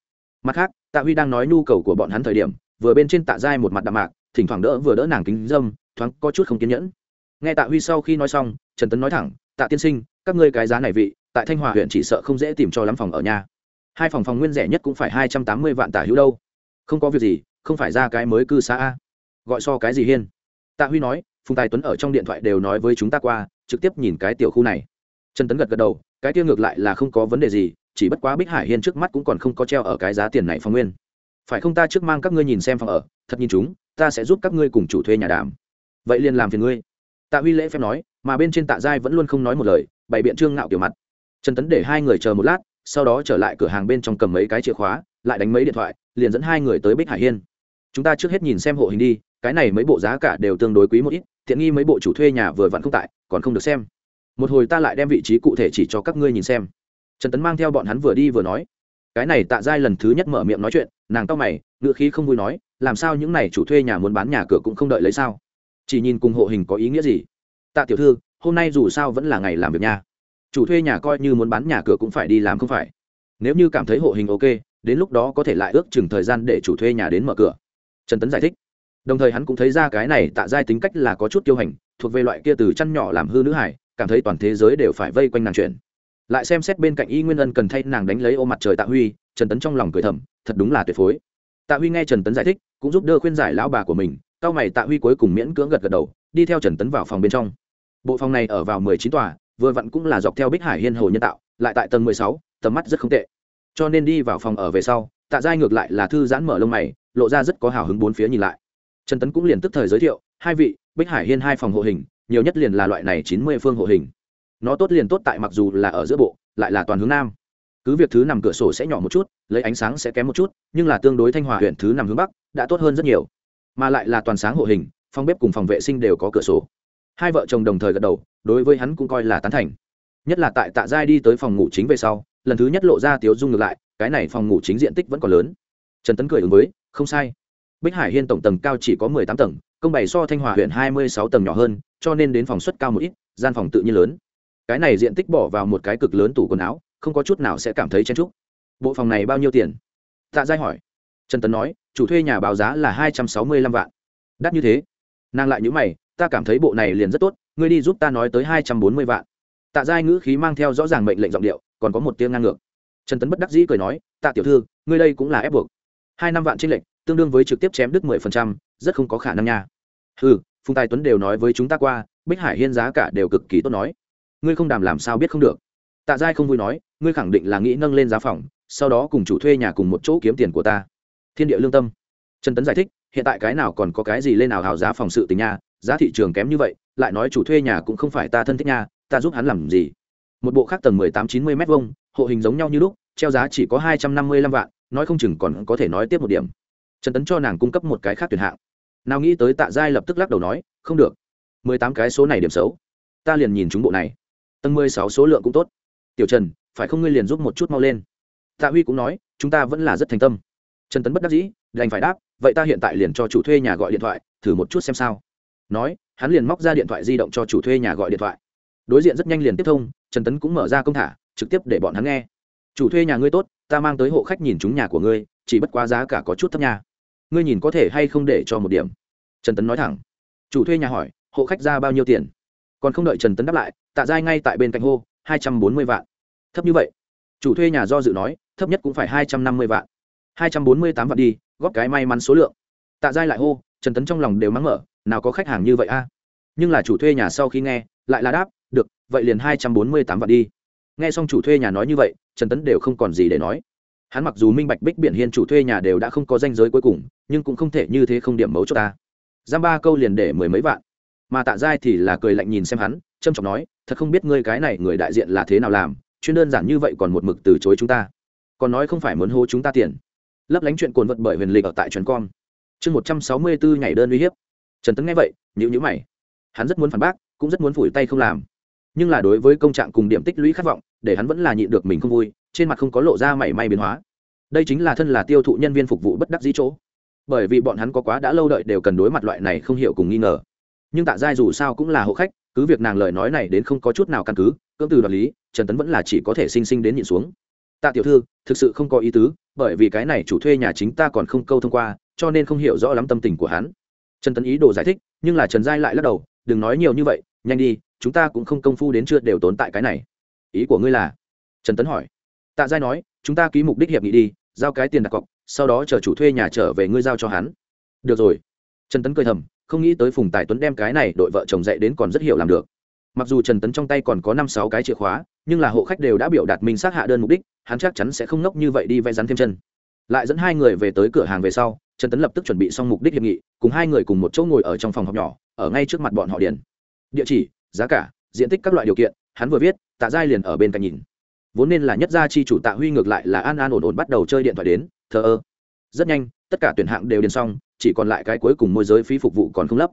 mặt khác tạ huy đang nói nhu cầu của bọn hắn thời điểm vừa bên trên tạ giai một mặt đạm mạc thỉnh thoảng đỡ vừa đỡ nàng kính dâm thoáng có chút không kiên nhẫn nghe tạ huy sau khi nói xong trần tấn nói thẳng tạ tiên sinh các ngươi cái giá này vị tại thanh hòa huyện chỉ sợ không dễ tìm cho lắm phòng ở nhà hai phòng phòng nguyên rẻ nhất cũng phải hai trăm tám mươi vạn tả hữu đâu không có việc gì không phải ra cái mới cư xã a gọi so cái gì hiên tạ huy nói phùng tài tuấn ở trong điện thoại đều nói với chúng ta qua trực tiếp nhìn cái tiểu khu này trần tấn gật gật đầu cái tiêu ngược lại là không có vấn đề gì chỉ bất quá bích hải hiên trước mắt cũng còn không có treo ở cái giá tiền này phòng nguyên phải không ta trước mang các ngươi nhìn xem phòng ở thật nhìn chúng ta sẽ giúp các ngươi cùng chủ thuê nhà đàm vậy liền làm phiền ngươi tạ huy lễ phép nói mà bên trên tạ giai vẫn luôn không nói một lời bày biện trương ngạo kiểu mặt trần tấn để hai người chờ một lát sau đó trở lại cửa hàng bên trong cầm mấy cái chìa khóa lại đánh mấy điện thoại liền dẫn hai người tới bích hải hiên chúng ta trước hết nhìn xem hộ hình đi cái này mấy bộ giá cả đều tương đối quý một ít tiện nghi mấy bộ chủ thuê nhà vừa vặn không tại còn không được xem một hồi ta lại đem vị trí cụ thể chỉ cho các ngươi nhìn xem trần tấn mang theo bọn hắn vừa đi vừa nói cái này tạ giai lần thứ nhất mở miệng nói chuyện nàng cao mày nửa khí không vui nói làm sao những này chủ thuê nhà muốn bán nhà cửa cũng không đợi lấy sao chỉ nhìn cùng hộ hình có ý nghĩa gì tạ tiểu thư hôm nay dù sao vẫn là ngày làm việc nha. chủ thuê nhà coi như muốn bán nhà cửa cũng phải đi làm không phải nếu như cảm thấy hộ hình ok đến lúc đó có thể lại ước chừng thời gian để chủ thuê nhà đến mở cửa trần tấn giải thích đồng thời hắn cũng thấy ra cái này tạ giai tính cách là có chút tiêu hành thuộc về loại kia từ chăn nhỏ làm hư nữ hải cảm thấy toàn thế giới đều phải vây quanh nàng chuyện lại xem xét bên cạnh y nguyên ân cần thay nàng đánh lấy ô mặt trời tạ huy trần tấn trong lòng cười thầm thật đúng là tuyệt phối tạ huy nghe trần tấn giải thích cũng giúp đỡ khuyên giải lão bà của mình cao mày tạ huy cuối cùng miễn cưỡng gật gật đầu đi theo trần tấn vào phòng bên trong bộ phòng này ở vào mười chín tòa vừa vặn cũng là dọc theo bích hải hiên hồ nhân tạo lại tại tầng mười sáu tầm mắt rất không tệ cho nên đi vào phòng ở về sau tạ giai ngược lại là thư giãn mở lông mày lộ ra rất có hào hứng bốn phía nhìn lại trần tấn cũng liền tức thời giới thiệu hai vị bích hải hiên hai phòng hộ hình nhiều nhất liền là loại này chín mươi phương hộ hình nó tốt liền tốt tại mặc dù là ở giữa bộ lại là toàn hướng nam cứ việc thứ nằm cửa sổ sẽ nhỏ một chút lấy ánh sáng sẽ kém một chút nhưng là tương đối thanh hòa huyện thứ nằm hướng bắc đã tốt hơn rất nhiều mà lại là toàn sáng hộ hình phòng bếp cùng phòng vệ sinh đều có cửa sổ hai vợ chồng đồng thời gật đầu đối với hắn cũng coi là tán thành nhất là tại tạ giai đi tới phòng ngủ chính về sau lần thứ nhất lộ ra tiếu dung ngược lại cái này phòng ngủ chính diện tích vẫn còn lớn trần tấn cười ứng với không sai bích hải hiên tổng tầng cao chỉ có mười tám tầng công bày so thanh hòa huyện hai mươi sáu tầng nhỏ hơn cho nên đến phòng suất cao một ít gian phòng tự nhiên lớn cái này diện tích bỏ vào một cái cực lớn tủ quần áo không có chút nào sẽ cảm thấy chen trúc bộ phòng này bao nhiêu tiền tạ giai hỏi trần tấn nói chủ thuê nhà báo giá là hai trăm sáu mươi lăm vạn đắt như thế nàng lại nhữ mày ta cảm thấy bộ này liền rất tốt ngươi đi giúp ta nói tới hai trăm bốn mươi vạn tạ giai ngữ khí mang theo rõ ràng mệnh lệnh giọng điệu còn có một tiếng ngang ngược trần tấn bất đắc dĩ cười nói tạ tiểu thư ngươi đây cũng là ép buộc hai năm vạn trên lệnh tương đương với trực tiếp chém đứt mười phần trăm rất không có khả năng nha Hừ, phùng tài tuấn đều nói với chúng ta qua bích hải hiên giá cả đều cực kỳ tốt nói ngươi không đảm làm sao biết không được tạ giai không vui nói ngươi khẳng định là nghĩ nâng lên giá phòng sau đó cùng chủ thuê nhà cùng một chỗ kiếm tiền của ta thiên địa lương tâm trần tấn giải thích hiện tại cái nào còn có cái gì lên nào hào giá phòng sự tình nha giá thị trường kém như vậy lại nói chủ thuê nhà cũng không phải ta thân thích nha ta giúp hắn làm gì một bộ khác tầng mười tám chín mươi m hai hộ hình giống nhau như lúc treo giá chỉ có hai trăm năm mươi lăm vạn nói không chừng còn có thể nói tiếp một điểm trần tấn cho nàng cung cấp một cái khác tuyển hạng nào nghĩ tới tạ giai lập tức lắc đầu nói không được mười tám cái số này điểm xấu ta liền nhìn chúng bộ này tầng mười sáu số lượng cũng tốt tiểu trần phải không ngươi liền giúp một chút mau lên tạ huy cũng nói chúng ta vẫn là rất thành tâm trần tấn bất đắc dĩ đành phải đáp vậy ta hiện tại liền cho chủ thuê nhà gọi điện thoại thử một chút xem sao nói hắn liền móc ra điện thoại di động cho chủ thuê nhà gọi điện thoại đối diện rất nhanh liền tiếp thông trần tấn cũng mở ra công thả trực tiếp để bọn hắn nghe chủ thuê nhà ngươi tốt ta mang tới hộ khách nhìn chúng nhà của ngươi chỉ bất quá giá cả có chút thấp nhà ngươi nhìn có thể hay không để cho một điểm trần tấn nói thẳng chủ thuê nhà hỏi hộ khách ra bao nhiêu tiền còn không đợi trần tấn đáp lại tạ giai ngay tại bên cạnh hô hai trăm bốn mươi vạn thấp như vậy chủ thuê nhà do dự nói thấp nhất cũng phải hai trăm năm mươi vạn hai trăm bốn mươi tám vạn đi góp cái may mắn số lượng tạ giai lại hô trần tấn trong lòng đều mắng mở nào có khách hàng như vậy a nhưng là chủ thuê nhà sau khi nghe lại là đáp được vậy liền hai trăm bốn mươi tám vạn đi nghe xong chủ thuê nhà nói như vậy trần tấn đều không còn gì để nói hắn mặc dù minh bạch bích biển hiên chủ thuê nhà đều đã không có danh giới cuối cùng nhưng cũng không thể như thế không điểm mấu cho ta giam ba câu liền để mười mấy vạn mà tạ giai thì là cười lạnh nhìn xem hắn trâm trọng nói thật không biết ngươi cái này người đại diện là thế nào làm chuyên đơn giản như vậy còn một mực từ chối chúng ta còn nói không phải muốn hô chúng ta tiền lấp lánh chuyện cồn vật bởi huyền lịch ở tại truyền con chương một trăm sáu mươi bốn ngày đơn uy hiếp trần tấn nghe vậy nhữ nhữ mày hắn rất muốn phản bác cũng rất muốn phủi tay không làm nhưng là đối với công trạng cùng điểm tích lũy khát vọng để hắn vẫn là nhịn được mình không vui trên mặt không có lộ ra mảy may biến hóa đây chính là thân là tiêu thụ nhân viên phục vụ bất đắc dĩ chỗ bởi vì bọn hắn có quá đã lâu đợi đều cần đối mặt loại này không hiểu cùng nghi ngờ nhưng tạ giai dù sao cũng là hộ khách cứ việc nàng lời nói này đến không có chút nào căn cứ cưỡng từ đoạt lý trần tấn vẫn là chỉ có thể sinh sinh đến nhịn xuống tạ tiểu thư thực sự không có ý tứ bởi vì cái này chủ thuê nhà chính ta còn không câu thông qua cho nên không hiểu rõ lắm tâm tình của hắn trần tấn ý đồ giải thích nhưng là trần giai lại lắc đầu đừng nói nhiều như vậy nhanh đi chúng ta cũng không công phu đến chưa đều tốn tại cái này ý của ngươi là trần tấn hỏi tạ giai nói chúng ta ký mục đích hiệp nghị đi giao cái tiền đặt cọc sau đó chờ chủ thuê nhà trở về ngươi giao cho hắn được rồi trần tấn cười thầm không nghĩ tới phùng tài tuấn đem cái này đội vợ chồng dạy đến còn rất hiểu làm được mặc dù trần tấn trong tay còn có năm sáu cái chìa khóa nhưng là hộ khách đều đã biểu đạt mình xác hạ đơn mục đích hắn chắc chắn sẽ không nốc như vậy đi vay rắn thêm chân lại dẫn hai người về tới cửa hàng về sau trần tấn lập tức chuẩn bị xong mục đích hiệp nghị cùng hai người cùng một chỗ ngồi ở trong phòng học nhỏ ở ngay trước mặt bọn họ điền địa chỉ giá cả diện tích các loại điều kiện hắn vừa viết tạ giai liền ở bên cạnh nhìn vốn nên là nhất gia chi chủ tạ huy ngược lại là an an ổn ổn bắt đầu chơi điện thoại đến thờ ơ rất nhanh tất cả tuyển hạng đều điền xong chỉ còn lại cái cuối cùng môi giới phí phục vụ còn không lấp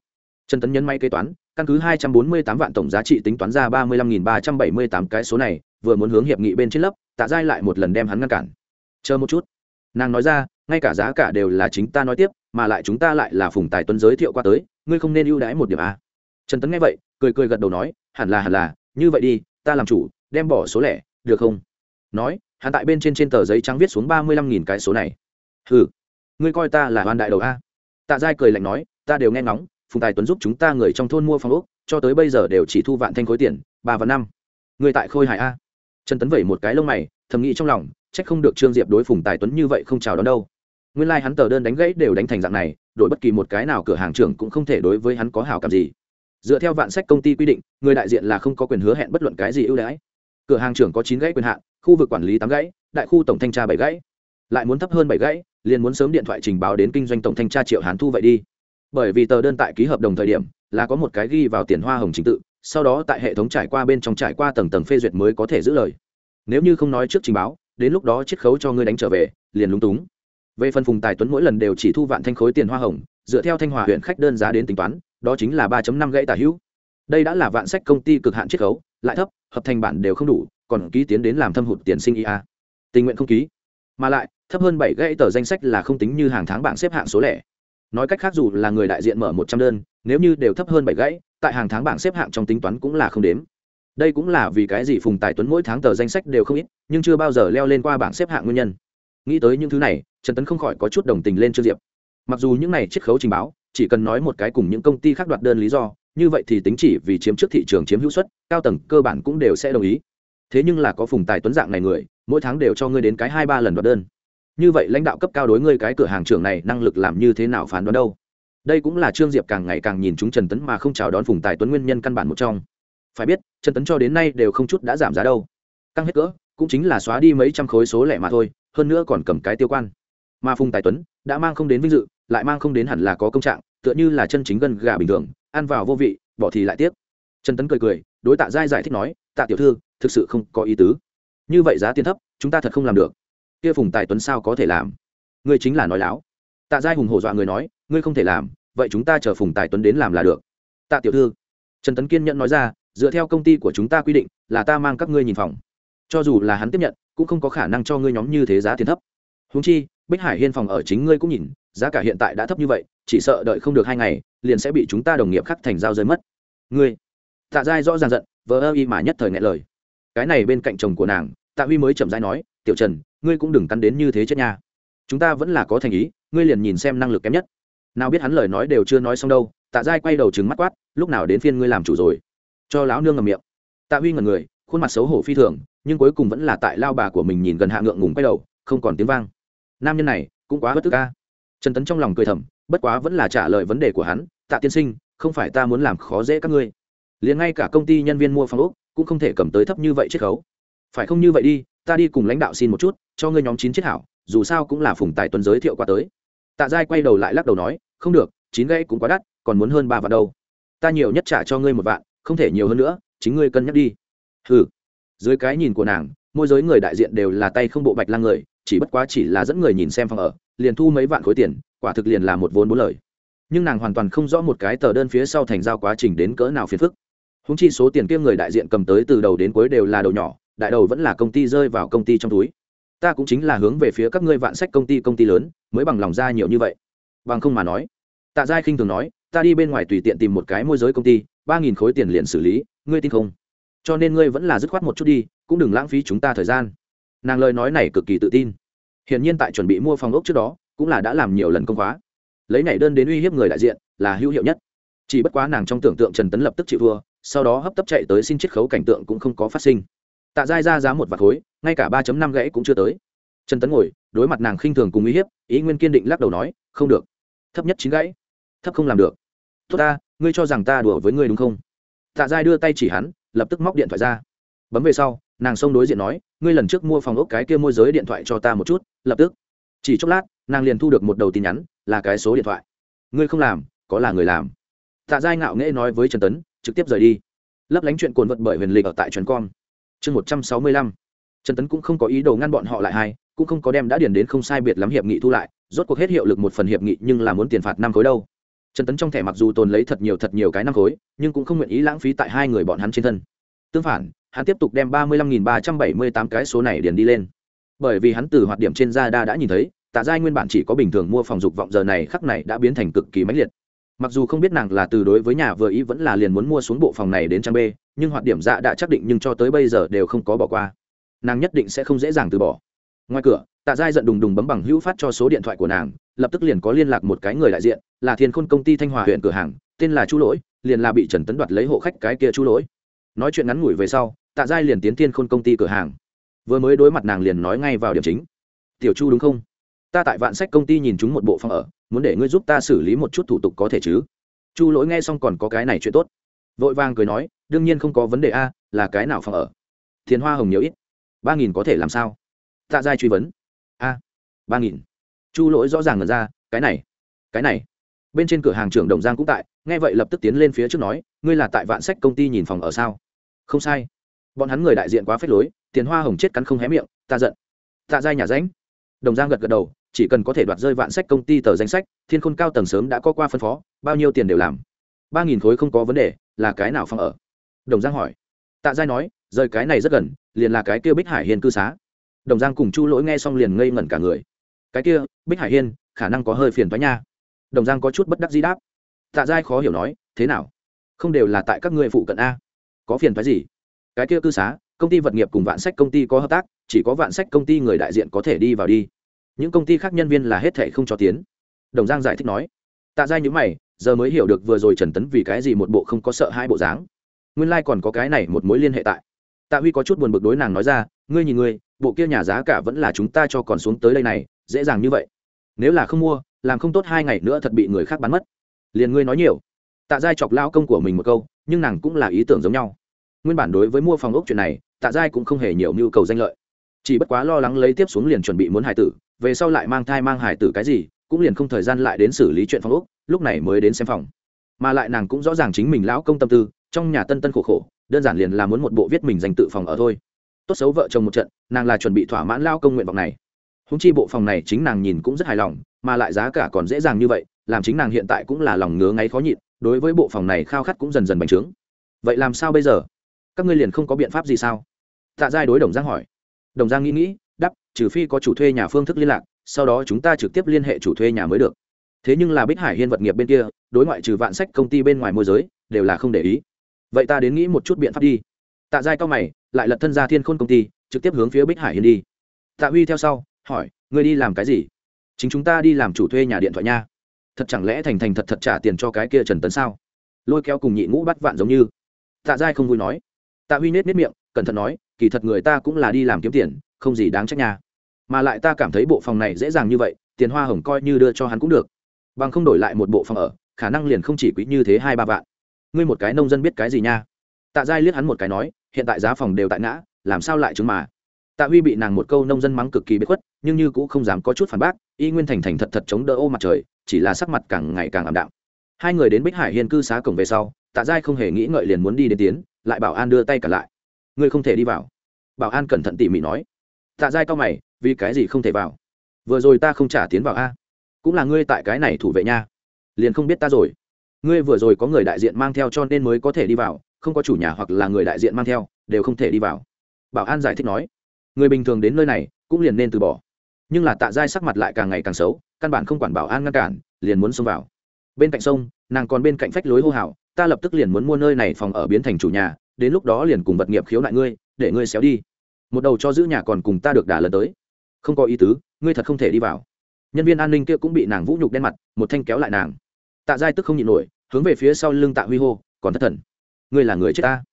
trần tấn nhấn may kế toán căn cứ hai trăm bốn mươi tám vạn tổng giá trị tính toán ra ba mươi lăm nghìn ba trăm bảy mươi tám cái số này vừa muốn hướng hiệp nghị bên trên lớp tạ giai lại một lần đem hắn ngăn cản chờ một chút nàng nói ra ngay cả giá cả đều là chính ta nói tiếp mà lại chúng ta lại là phụng tài tuấn giới thiệu qua tới ngươi không nên ưu đãi một điểm a à. trần tấn nghe vậy cười cười gật đầu nói hẳn là hẳn là như vậy đi ta làm chủ đem bỏ số lẻ được không nói hắn tại bên trên trên tờ giấy trắng viết xuống ba mươi lăm nghìn cái số này Hừ, ngươi coi ta là hoàn đại đầu a à. tạ giai cười lạnh nói ta đều nghe ngóng phùng tài tuấn giúp chúng ta người trong thôn mua phòng ốc cho tới bây giờ đều chỉ thu vạn thanh khối tiền ba và năm người tại khôi hải a trần tấn vẩy một cái lông mày thầm nghĩ trong lòng trách không được trương diệp đối phùng tài tuấn như vậy không chào đón đâu nguyên lai、like、hắn tờ đơn đánh gãy đều đánh thành dạng này đổi bất kỳ một cái nào cửa hàng trưởng cũng không thể đối với hắn có hảo cảm gì dựa theo vạn sách công ty quy định người đại diện là không có quyền hứa hẹn bất luận cái gì ưu đãi cửa hàng trưởng có chín gãy quyền hạn khu vực quản lý tám gãy đại khu tổng thanh tra bảy gãy lại muốn thấp hơn bảy gãy liền muốn sớm điện thoại trình báo đến kinh doanh tổng thanh tra triệu hán thu vậy đi bởi vì tờ đơn tại ký hợp đồng thời điểm là có một cái ghi vào tiền hoa hồng chính tự sau đó tại hệ thống trải qua bên trong trải qua tầng tầng phê duyệt mới có thể giữ lời nếu như không nói trước trình báo đến lúc đó chiết khấu cho ngươi đánh trở về liền lúng túng về phần phùng tài tuấn mỗi lần đều chỉ thu vạn thanh khối tiền hoa hồng dựa theo thanh hòa huyện khách đơn giá đến tính toán đó chính là ba năm gãy tả hữu đây đã là vạn sách công ty cực hạn chiết khấu lại thấp hợp thành bản đều không đủ còn ký tiến đến làm thâm hụt tiền sinh ia tình nguyện không ký mà lại thấp hơn bảy gãy tờ danh sách là không tính như hàng tháng bảng xếp hạng số lẻ nói cách khác dù là người đại diện mở một trăm đơn nếu như đều thấp hơn bảy gãy tại hàng tháng bảng xếp hạng trong tính toán cũng là không đếm đây cũng là vì cái gì phùng tài tuấn mỗi tháng tờ danh sách đều không ít nhưng chưa bao giờ leo lên qua bảng xếp hạng nguyên nhân nghĩ tới những thứ này trần tấn không khỏi có chút đồng tình lên trương diệp mặc dù những này chiết khấu trình báo chỉ cần nói một cái cùng những công ty khác đoạt đơn lý do như vậy thì tính chỉ vì chiếm trước thị trường chiếm hữu suất cao tầng cơ bản cũng đều sẽ đồng ý thế nhưng là có phùng tài tuấn dạng này người mỗi tháng đều cho ngươi đến cái hai ba lần đoạt đơn như vậy lãnh đạo cấp cao đối ngươi cái cửa hàng trưởng này năng lực làm như thế nào phán đoán đâu đây cũng là trương diệp càng ngày càng nhìn chúng trần tấn mà không chào đón phùng tài tuấn nguyên nhân căn bản một trong phải biết trần tấn cho đến nay đều không chút đã giảm giá đâu tăng hết cỡ cũng chính là xóa đi mấy trăm khối số lẻ mà thôi hơn nữa còn cầm cái tiêu quan mà phùng tài tuấn đã mang không đến vinh dự lại mang không đến hẳn là có công trạng tựa như là chân chính gần gà bình thường ăn vào vô vị bỏ thì lại tiếc trần tấn cười cười đối tạ giai giải thích nói tạ tiểu thư thực sự không có ý tứ như vậy giá tiền thấp chúng ta thật không làm được kia phùng tài tuấn sao có thể làm ngươi chính là nói láo tạ giai hùng hổ dọa người nói ngươi không thể làm vậy chúng ta chờ phùng tài tuấn đến làm là được tạ tiểu thư trần tấn kiên nhận nói ra dựa theo công ty của chúng ta quy định là ta mang các ngươi nhìn phòng cho dù là hắn tiếp nhận cũng không có khả năng cho ngươi nhóm như thế giá tiền thấp húng chi bích hải hiên phòng ở chính ngươi cũng nhìn giá cả hiện tại đã thấp như vậy chỉ sợ đợi không được hai ngày liền sẽ bị chúng ta đồng nghiệp khắc thành giao rơi mất ngươi tạ giai rõ ràng giận vờ ơ y mà nhất thời ngại lời cái này bên cạnh chồng của nàng tạ huy mới chậm dai nói tiểu trần ngươi cũng đừng cắn đến như thế chết nha chúng ta vẫn là có thành ý ngươi liền nhìn xem năng lực kém nhất nào biết hắn lời nói đều chưa nói xong đâu tạ Gai quay đầu trừng mắt quát lúc nào đến phiên ngươi làm chủ rồi cho lão nương ngậm miệng tạ huy ngẩn người khuôn mặt xấu hổ phi thường nhưng cuối cùng vẫn là tại lao bà của mình nhìn gần hạ ngượng ngùng quay đầu không còn tiếng vang nam nhân này cũng quá bất tức a. trần tấn trong lòng cười thầm bất quá vẫn là trả lời vấn đề của hắn tạ tiên sinh không phải ta muốn làm khó dễ các ngươi liền ngay cả công ty nhân viên mua phòng úc cũng không thể cầm tới thấp như vậy chiết khấu phải không như vậy đi ta đi cùng lãnh đạo xin một chút cho ngươi nhóm chín chiếc hảo dù sao cũng là phùng tài tuấn giới thiệu qua tới tạ giai quay đầu lại lắc đầu nói không được chín gãy cũng quá đắt còn muốn hơn ba vạn đâu ta nhiều nhất trả cho ngươi một vạn không thể nhiều hơn nữa chính ngươi cân nhắc đi ừ dưới cái nhìn của nàng môi giới người đại diện đều là tay không bộ bạch lang người chỉ bất quá chỉ là dẫn người nhìn xem phòng ở liền thu mấy vạn khối tiền quả thực liền là một vốn bốn lời nhưng nàng hoàn toàn không rõ một cái tờ đơn phía sau thành giao quá trình đến cỡ nào phiền phức húng chi số tiền kia người đại diện cầm tới từ đầu đến cuối đều là đầu nhỏ đại đầu vẫn là công ty rơi vào công ty trong túi ta cũng chính là hướng về phía các ngươi vạn sách công ty công ty lớn mới bằng lòng ra nhiều như vậy bằng không mà nói tạ giai khinh thường nói ta đi bên ngoài tùy tiện tìm một cái môi giới công ty ba nghìn khối tiền liền xử lý ngươi tin không cho nên ngươi vẫn là dứt khoát một chút đi cũng đừng lãng phí chúng ta thời gian nàng lời nói này cực kỳ tự tin hiện nhiên tại chuẩn bị mua phòng ốc trước đó cũng là đã làm nhiều lần công khóa lấy nhảy đơn đến uy hiếp người đại diện là hữu hiệu nhất chỉ bất quá nàng trong tưởng tượng trần tấn lập tức chịu thua sau đó hấp tấp chạy tới xin chiết khấu cảnh tượng cũng không có phát sinh tạ giai ra giá một vạt khối ngay cả ba năm gãy cũng chưa tới trần tấn ngồi đối mặt nàng khinh thường cùng uy hiếp ý nguyên kiên định lắc đầu nói không được thấp nhất chín gãy thấp không làm được tốt ta ngươi cho rằng ta đùa với ngươi đúng không tạ giai đưa tay chỉ hắn lập tức móc điện thoại ra bấm về sau nàng xông đối diện nói ngươi lần trước mua phòng ốc cái kia môi giới điện thoại cho ta một chút lập tức chỉ chốc lát nàng liền thu được một đầu tin nhắn là cái số điện thoại ngươi không làm có là người làm tạ giai ngạo nghễ nói với trần tấn trực tiếp rời đi lấp lánh chuyện cồn vật bởi huyền lịch ở tại trần com chương một trăm sáu mươi lăm trần tấn cũng không có ý đồ ngăn bọn họ lại hai cũng không có đem đã điền đến không sai biệt lắm hiệp nghị thu lại rốt cuộc hết hiệu lực một phần hiệp nghị nhưng là muốn tiền phạt năm khối đâu trần tấn trong thẻ mặc dù tồn lấy thật nhiều thật nhiều cái năm khối nhưng cũng không nguyện ý lãng phí tại hai người bọn hắn trên thân tương phản hắn tiếp tục đem ba mươi lăm nghìn ba trăm bảy mươi tám cái số này điền đi lên bởi vì hắn từ hoạt điểm trên ra đa đã nhìn thấy tạ giai nguyên bản chỉ có bình thường mua phòng dục vọng giờ này khắc này đã biến thành cực kỳ mãnh liệt mặc dù không biết nàng là từ đối với nhà vừa ý vẫn là liền muốn mua xuống bộ phòng này đến trang b nhưng hoạt điểm dạ đã chắc định nhưng cho tới bây giờ đều không có bỏ qua nàng nhất định sẽ không dễ dàng từ bỏ ngoài cửa tạ giai giận đùng đùng bấm bằng hữu phát cho số điện thoại của nàng lập tức liền có liên lạc một cái người đại diện là thiên khôn công ty thanh hòa huyện cửa hàng tên là chu lỗi liền là bị trần tấn đoạt lấy hộ khách cái kia chu lỗi nói chuyện ngắn ngủi về sau tạ giai liền tiến thiên khôn công ty cửa hàng vừa mới đối mặt nàng liền nói ngay vào điểm chính tiểu chu đúng không ta tại vạn sách công ty nhìn chúng một bộ phòng ở muốn để ngươi giúp ta xử lý một chút thủ tục có thể chứ chu lỗi nghe xong còn có cái này chuyện tốt vội vàng cười nói đương nhiên không có vấn đề a là cái nào phòng ở tiền hoa hồng nhiều ít ba nghìn có thể làm sao tạ giai truy vấn a ba nghìn chu lỗi rõ ràng ngần ra cái này cái này bên trên cửa hàng trưởng đồng giang cũng tại nghe vậy lập tức tiến lên phía trước nói ngươi là tại vạn sách công ty nhìn phòng ở sao không sai bọn hắn người đại diện quá phết lối tiền hoa hồng chết cắn không hé miệng ta giận tạ giai nhà ránh đồng giang gật gật đầu chỉ cần có thể đoạt rơi vạn sách công ty tờ danh sách thiên khôn cao tầng sớm đã có qua phân phó bao nhiêu tiền đều làm ba nghìn khối không có vấn đề là cái nào phòng ở đồng giang hỏi tạ giai nói rời cái này rất gần liền là cái kia bích hải hiên cư xá đồng giang cùng chu lỗi nghe xong liền ngây ngẩn cả người cái kia bích hải hiên khả năng có hơi phiền thoái nha đồng giang có chút bất đắc dĩ đáp tạ giai khó hiểu nói thế nào không đều là tại các ngươi phụ cận a có phiền thoái gì cái kia cư xá công ty vật nghiệp cùng vạn sách công ty có hợp tác chỉ có vạn sách công ty người đại diện có thể đi vào đi những công ty khác nhân viên là hết thể không cho tiến đồng giang giải thích nói tạ ra những mày giờ mới hiểu được vừa rồi trần tấn vì cái gì một bộ không có sợ hai bộ dáng nguyên lai、like、còn có cái này một mối liên hệ tại tạ huy có chút buồn bực đối nàng nói ra ngươi nhìn ngươi bộ kia nhà giá cả vẫn là chúng ta cho còn xuống tới đây này dễ dàng như vậy nếu là không mua làm không tốt hai ngày nữa thật bị người khác bắn mất liền ngươi nói nhiều tạ giai chọc lao công của mình một câu nhưng nàng cũng là ý tưởng giống nhau nguyên bản đối với mua phòng ốc chuyện này tạ giai cũng không hề nhiều nhu cầu danh lợi chỉ bất quá lo lắng lấy tiếp xuống liền chuẩn bị muốn hải tử về sau lại mang thai mang hải tử cái gì cũng liền không thời gian lại đến xử lý chuyện phòng ốc lúc này mới đến xem phòng mà lại nàng cũng rõ ràng chính mình lão công tâm tư trong nhà tân tân khổ khổ đơn giản liền là muốn một bộ viết mình dành tự phòng ở thôi tốt xấu vợ chồng một trận nàng là chuẩn bị thỏa mãn lao công nguyện vọng này húng chi bộ phòng này chính nàng nhìn cũng rất hài lòng mà lại giá cả còn dễ dàng như vậy làm chính nàng hiện tại cũng là lòng ngứa ngáy khó nhịn đối với bộ phòng này khao khát cũng dần dần bành trướng vậy làm sao bây giờ các ngươi liền không có biện pháp gì sao tạ giai đối đồng giang hỏi đồng giang nghĩ nghĩ đắp trừ phi có chủ thuê nhà phương thức liên lạc sau đó chúng ta trực tiếp liên hệ chủ thuê nhà mới được thế nhưng là bích hải hiên vật nghiệp bên kia đối ngoại trừ vạn sách công ty bên ngoài môi giới đều là không để ý vậy ta đến nghĩ một chút biện pháp đi tạ giai cao mày lại lật thân ra thiên khôn công ty trực tiếp hướng phía bích hải hiền đi tạ huy theo sau hỏi ngươi đi làm cái gì chính chúng ta đi làm chủ thuê nhà điện thoại nha thật chẳng lẽ thành thành thật thật trả tiền cho cái kia trần tấn sao lôi kéo cùng nhị ngũ bắt vạn giống như tạ giai không vui nói tạ huy nết nết miệng cẩn thận nói kỳ thật người ta cũng là đi làm kiếm tiền không gì đáng trách nhà mà lại ta cảm thấy bộ phòng này dễ dàng như vậy tiền hoa hồng coi như đưa cho hắn cũng được bằng không đổi lại một bộ phòng ở khả năng liền không chỉ quý như thế hai ba vạn ngươi một cái nông dân biết cái gì nha tạ giai liếc hắn một cái nói hiện tại giá phòng đều tại ngã làm sao lại chứng mà tạ huy bị nàng một câu nông dân mắng cực kỳ bất khuất nhưng như cũng không dám có chút phản bác y nguyên thành thành thật thật chống đỡ ô mặt trời chỉ là sắc mặt càng ngày càng ảm đạm hai người đến bích hải hiên cư xá cổng về sau tạ giai không hề nghĩ ngợi liền muốn đi đến tiến lại bảo an đưa tay cả lại ngươi không thể đi vào bảo an cẩn thận tỉ mỉ nói tạ giai cao mày vì cái gì không thể vào vừa rồi ta không trả tiến vào a cũng là ngươi tại cái này thủ vệ nha liền không biết ta rồi ngươi vừa rồi có người đại diện mang theo cho nên mới có thể đi vào không có chủ nhà hoặc là người đại diện mang theo đều không thể đi vào bảo an giải thích nói người bình thường đến nơi này cũng liền nên từ bỏ nhưng là tạ giai sắc mặt lại càng ngày càng xấu căn bản không quản bảo an ngăn cản liền muốn xông vào bên cạnh sông nàng còn bên cạnh phách lối hô hào ta lập tức liền muốn mua nơi này phòng ở biến thành chủ nhà đến lúc đó liền cùng vật nghiệp khiếu nại ngươi để ngươi xéo đi một đầu cho giữ nhà còn cùng ta được đả lần tới không có ý tứ ngươi thật không thể đi vào nhân viên an ninh kia cũng bị nàng vũ nhục đen mặt một thanh kéo lại nàng tạ giai tức không nhịn nổi hướng về phía sau lưng tạ huy hô còn thất thần ngươi là người chết ta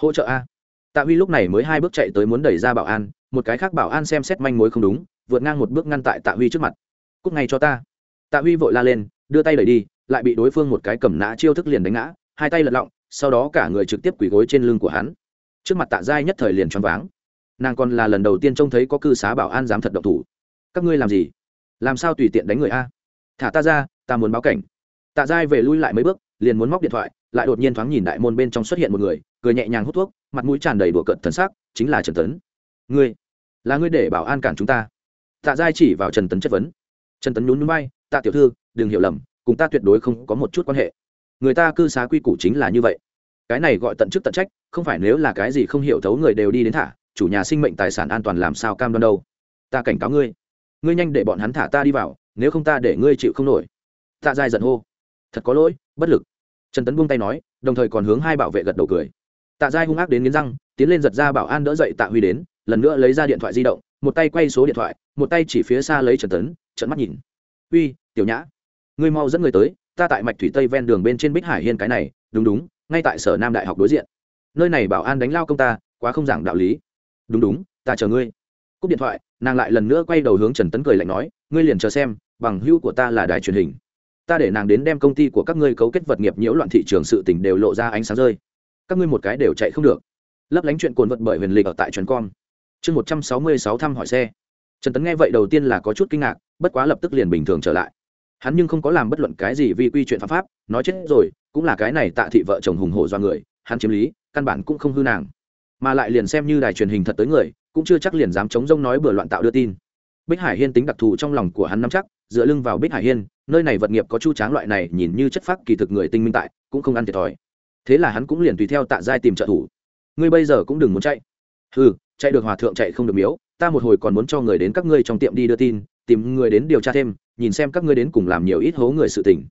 hỗ trợ a tạ huy lúc này mới hai bước chạy tới muốn đẩy ra bảo an một cái khác bảo an xem xét manh mối không đúng vượt ngang một bước ngăn tại tạ huy trước mặt cúc ngay cho ta tạ huy vội la lên đưa tay đẩy đi lại bị đối phương một cái cầm nã chiêu thức liền đánh ngã hai tay lật lọng sau đó cả người trực tiếp quỳ gối trên lưng của hắn trước mặt tạ giai nhất thời liền choáng váng nàng còn là lần đầu tiên trông thấy có cư xá bảo an dám thật độc thủ các ngươi làm gì làm sao tùy tiện đánh người a thả ta ra ta muốn báo cảnh tạ giai về lui lại mấy bước liền muốn móc điện thoại lại đột nhiên thoáng nhìn đại môn bên trong xuất hiện một người cười nhẹ nhàng hút thuốc mặt mũi tràn đầy đùa cận thần sắc chính là trần tấn ngươi là ngươi để bảo an cản chúng ta tạ giai chỉ vào trần tấn chất vấn trần tấn nhún nhún bay tạ tiểu thư đừng hiểu lầm cùng ta tuyệt đối không có một chút quan hệ người ta cư xá quy củ chính là như vậy cái này gọi tận chức tận trách không phải nếu là cái gì không hiểu thấu người đều đi đến thả chủ nhà sinh mệnh tài sản an toàn làm sao cam đoan đâu ta cảnh cáo ngươi ngươi nhanh để bọn hắn thả ta đi vào nếu không ta để ngươi chịu không nổi tạ giai giận hô thật có lỗi bất lực trần tấn buông tay nói đồng thời còn hướng hai bảo vệ gật đầu cười tạ giai hung ác đến nghiến răng tiến lên giật ra bảo an đỡ dậy tạ huy đến lần nữa lấy ra điện thoại di động một tay quay số điện thoại một tay chỉ phía xa lấy trần tấn trận mắt nhìn uy tiểu nhã ngươi mau dẫn người tới ta tại mạch thủy tây ven đường bên trên bích hải hiên cái này đúng đúng ngay tại sở nam đại học đối diện nơi này bảo an đánh lao công ta quá không giảng đạo lý đúng đúng ta chờ ngươi cúp điện thoại nàng lại lần nữa quay đầu hướng trần tấn cười lạnh nói ngươi liền chờ xem bằng hữu của ta là đài truyền hình ta để nàng đến đem công ty của các ngươi cấu kết vật nghiệp nhiễu loạn thị trường sự tình đều lộ ra ánh sáng rơi các ngươi một cái đều chạy không được lấp lánh chuyện cồn vật bởi huyền lịch ở tại trần con chương một trăm sáu mươi sáu thăm hỏi xe trần tấn nghe vậy đầu tiên là có chút kinh ngạc bất quá lập tức liền bình thường trở lại hắn nhưng không có làm bất luận cái gì vi quy chuyện pháp pháp nói chết rồi cũng là cái này tạ thị vợ chồng hùng hổ do người hắn chiếm lý căn bản cũng không hư nàng mà lại liền xem như đài truyền hình thật tới người cũng chưa chắc liền dám chống rông nói bừa loạn tạo đưa tin bích hải hiên tính đặc thù trong lòng của hắn nắm chắc dựa lưng vào bích hải hiên nơi này vật nghiệp có chu tráng loại này nhìn như chất phác kỳ thực người tinh minh tại cũng không ăn thiệt thòi thế là hắn cũng liền tùy theo tạ giai tìm trợ thủ ngươi bây giờ cũng đừng muốn chạy Hừ, chạy được hòa thượng chạy không được miếu ta một hồi còn muốn cho người đến các ngươi trong tiệm đi đưa tin tìm người đến điều tra thêm nhìn xem các ngươi đến cùng làm nhiều ít hố người sự tình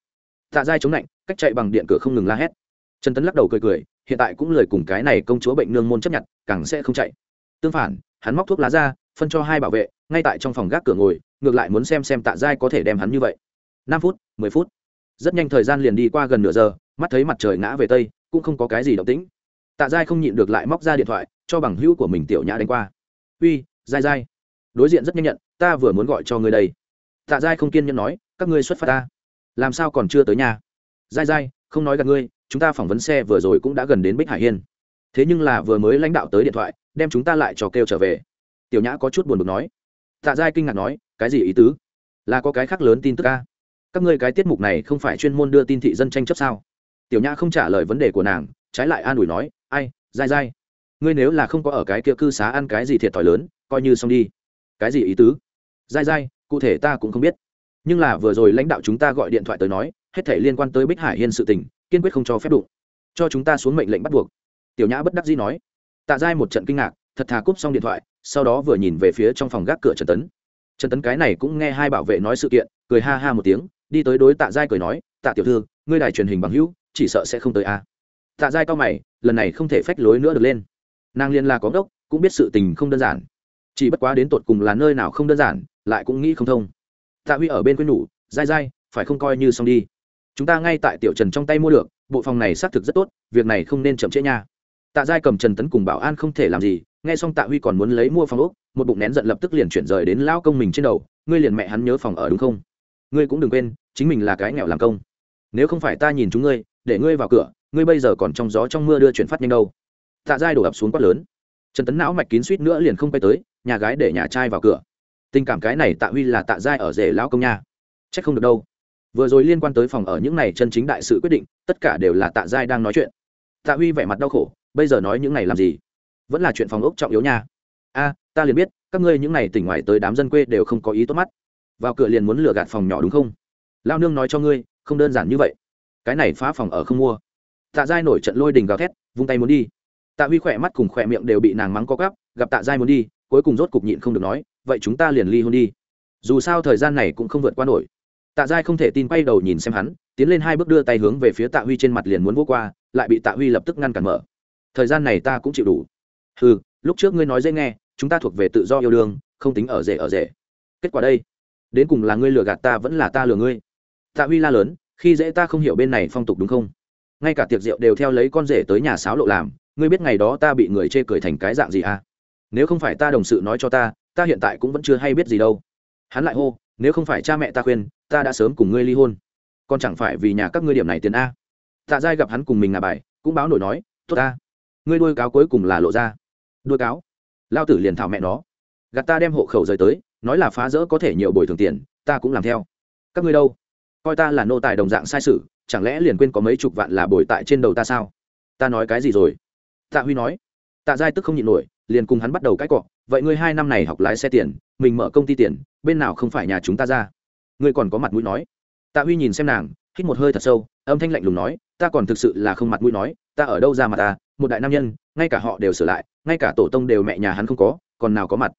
tạ giai chống lạnh cách chạy bằng điện cửa không ngừng la hét trần tấn lắc đầu cười cười hiện tại cũng lười cùng cái này công chúa bệnh nương môn chấp nhận càng sẽ không chạy tương phản hắn móc thuốc lá ra phân cho hai bảo vệ ngay tại trong phòng gác cửa ngồi ngược lại muốn xem xem tạ giai có thể đem hắn như vậy năm phút mười phút rất nhanh thời gian liền đi qua gần nửa giờ mắt thấy mặt trời ngã về tây cũng không có cái gì động tĩnh tạ giai không nhịn được lại móc ra điện thoại cho bằng hữu của mình tiểu nhã đánh qua uy giai giai đối diện rất nhanh nhận ta vừa muốn gọi cho ngươi đây tạ giai không kiên nhẫn nói các ngươi xuất phát ta làm sao còn chưa tới nhà giai giai không nói gặp ngươi chúng ta phỏng vấn xe vừa rồi cũng đã gần đến bích hải hiên thế nhưng là vừa mới lãnh đạo tới điện thoại đem chúng ta lại cho kêu trở về tiểu nhã có chút buồn bực nói tạ giai kinh ngạc nói cái gì ý tứ là có cái khác lớn tin tức ca các ngươi cái tiết mục này không phải chuyên môn đưa tin thị dân tranh chấp sao tiểu nhã không trả lời vấn đề của nàng trái lại an ủi nói ai dai dai ngươi nếu là không có ở cái kia cư xá ăn cái gì thiệt thòi lớn coi như xong đi cái gì ý tứ dai dai cụ thể ta cũng không biết nhưng là vừa rồi lãnh đạo chúng ta gọi điện thoại tới nói hết thể liên quan tới bích hải hiên sự tình kiên quyết không cho phép đụng cho chúng ta xuống mệnh lệnh bắt buộc tiểu nhã bất đắc dĩ nói tạ dai một trận kinh ngạc thật thà cúp xong điện thoại sau đó vừa nhìn về phía trong phòng gác cửa trần tấn trần tấn cái này cũng nghe hai bảo vệ nói sự kiện cười ha ha một tiếng đi tới đối tạ giai cười nói tạ tiểu thư ngươi đài truyền hình bằng hữu chỉ sợ sẽ không tới a à. tạ giai cao mày lần này không thể phách lối nữa được lên nàng liên là có đốc cũng biết sự tình không đơn giản chỉ bất quá đến tột cùng là nơi nào không đơn giản lại cũng nghĩ không thông tạ huy ở bên quên nhủ dai dai phải không coi như xong đi chúng ta ngay tại tiểu trần trong tay mua được bộ phòng này xác thực rất tốt việc này không nên chậm trễ nha tạ giai cầm trần tấn cùng bảo an không thể làm gì nghe xong tạ huy còn muốn lấy mua phòng ốc một bụng nén giận lập tức liền chuyển rời đến lão công mình trên đầu ngươi liền mẹ hắn nhớ phòng ở đúng không ngươi cũng đừng quên chính mình là cái nghèo làm công nếu không phải ta nhìn chúng ngươi để ngươi vào cửa ngươi bây giờ còn trong gió trong mưa đưa chuyển phát nhanh đâu tạ giai đổ ập xuống quát lớn trần tấn não mạch kín suýt nữa liền không bay tới nhà gái để nhà trai vào cửa tình cảm cái này tạ huy là tạ giai ở rể lão công nha chắc không được đâu vừa rồi liên quan tới phòng ở những này chân chính đại sự quyết định tất cả đều là tạ giai đang nói chuyện tạ huy vẻ mặt đau khổ bây giờ nói những này làm gì vẫn là chuyện phòng ốc trọng yếu nha a ta liền biết các ngươi những n à y tỉnh ngoài tới đám dân quê đều không có ý tốt mắt vào cửa liền muốn lừa gạt phòng nhỏ đúng không lao nương nói cho ngươi không đơn giản như vậy cái này phá phòng ở không mua tạ giai nổi trận lôi đình gào thét vung tay muốn đi tạ huy khỏe mắt cùng khỏe miệng đều bị nàng mắng co gắp gặp tạ giai muốn đi cuối cùng rốt cục nhịn không được nói vậy chúng ta liền ly hôn đi dù sao thời gian này cũng không vượt qua nổi tạ giai không thể tin quay đầu nhìn xem hắn tiến lên hai bước đưa tay hướng về phía tạ huy trên mặt liền muốn vô qua lại bị tạ huy lập tức ngăn cản mở thời gian này ta cũng chịu đủ ừ lúc trước ngươi nói dễ nghe chúng ta thuộc về tự do yêu đương không tính ở rể ở rể kết quả đây đến cùng là ngươi lừa gạt ta vẫn là ta lừa ngươi tạ huy la lớn khi dễ ta không hiểu bên này phong tục đúng không ngay cả tiệc rượu đều theo lấy con rể tới nhà sáo lộ làm ngươi biết ngày đó ta bị người chê cười thành cái dạng gì à nếu không phải ta đồng sự nói cho ta ta hiện tại cũng vẫn chưa hay biết gì đâu hắn lại hô nếu không phải cha mẹ ta khuyên ta đã sớm cùng ngươi ly hôn Con chẳng phải vì nhà các ngươi điểm này tiền a tạ giai gặp hắn cùng mình ngả bài cũng báo nổi nói tốt ta ngươi đôi cáo cuối cùng là lộ ra đôi cáo lao tử liền thảo mẹ nó gạt ta đem hộ khẩu rời tới nói là phá rỡ có thể nhiều bồi thường tiền ta cũng làm theo các ngươi đâu coi ta là nô tài đồng dạng sai sự chẳng lẽ liền quên có mấy chục vạn là bồi tại trên đầu ta sao ta nói cái gì rồi tạ huy nói tạ giai tức không nhịn nổi liền cùng hắn bắt đầu cãi cọ vậy ngươi hai năm này học lái xe tiền mình mở công ty tiền bên nào không phải nhà chúng ta ra ngươi còn có mặt mũi nói tạ huy nhìn xem nàng hít một hơi thật sâu âm thanh lạnh lùng nói ta còn thực sự là không mặt mũi nói ta ở đâu ra mặt ta một đại nam nhân ngay cả họ đều sửa lại ngay cả tổ tông đều mẹ nhà hắn không có còn nào có mặt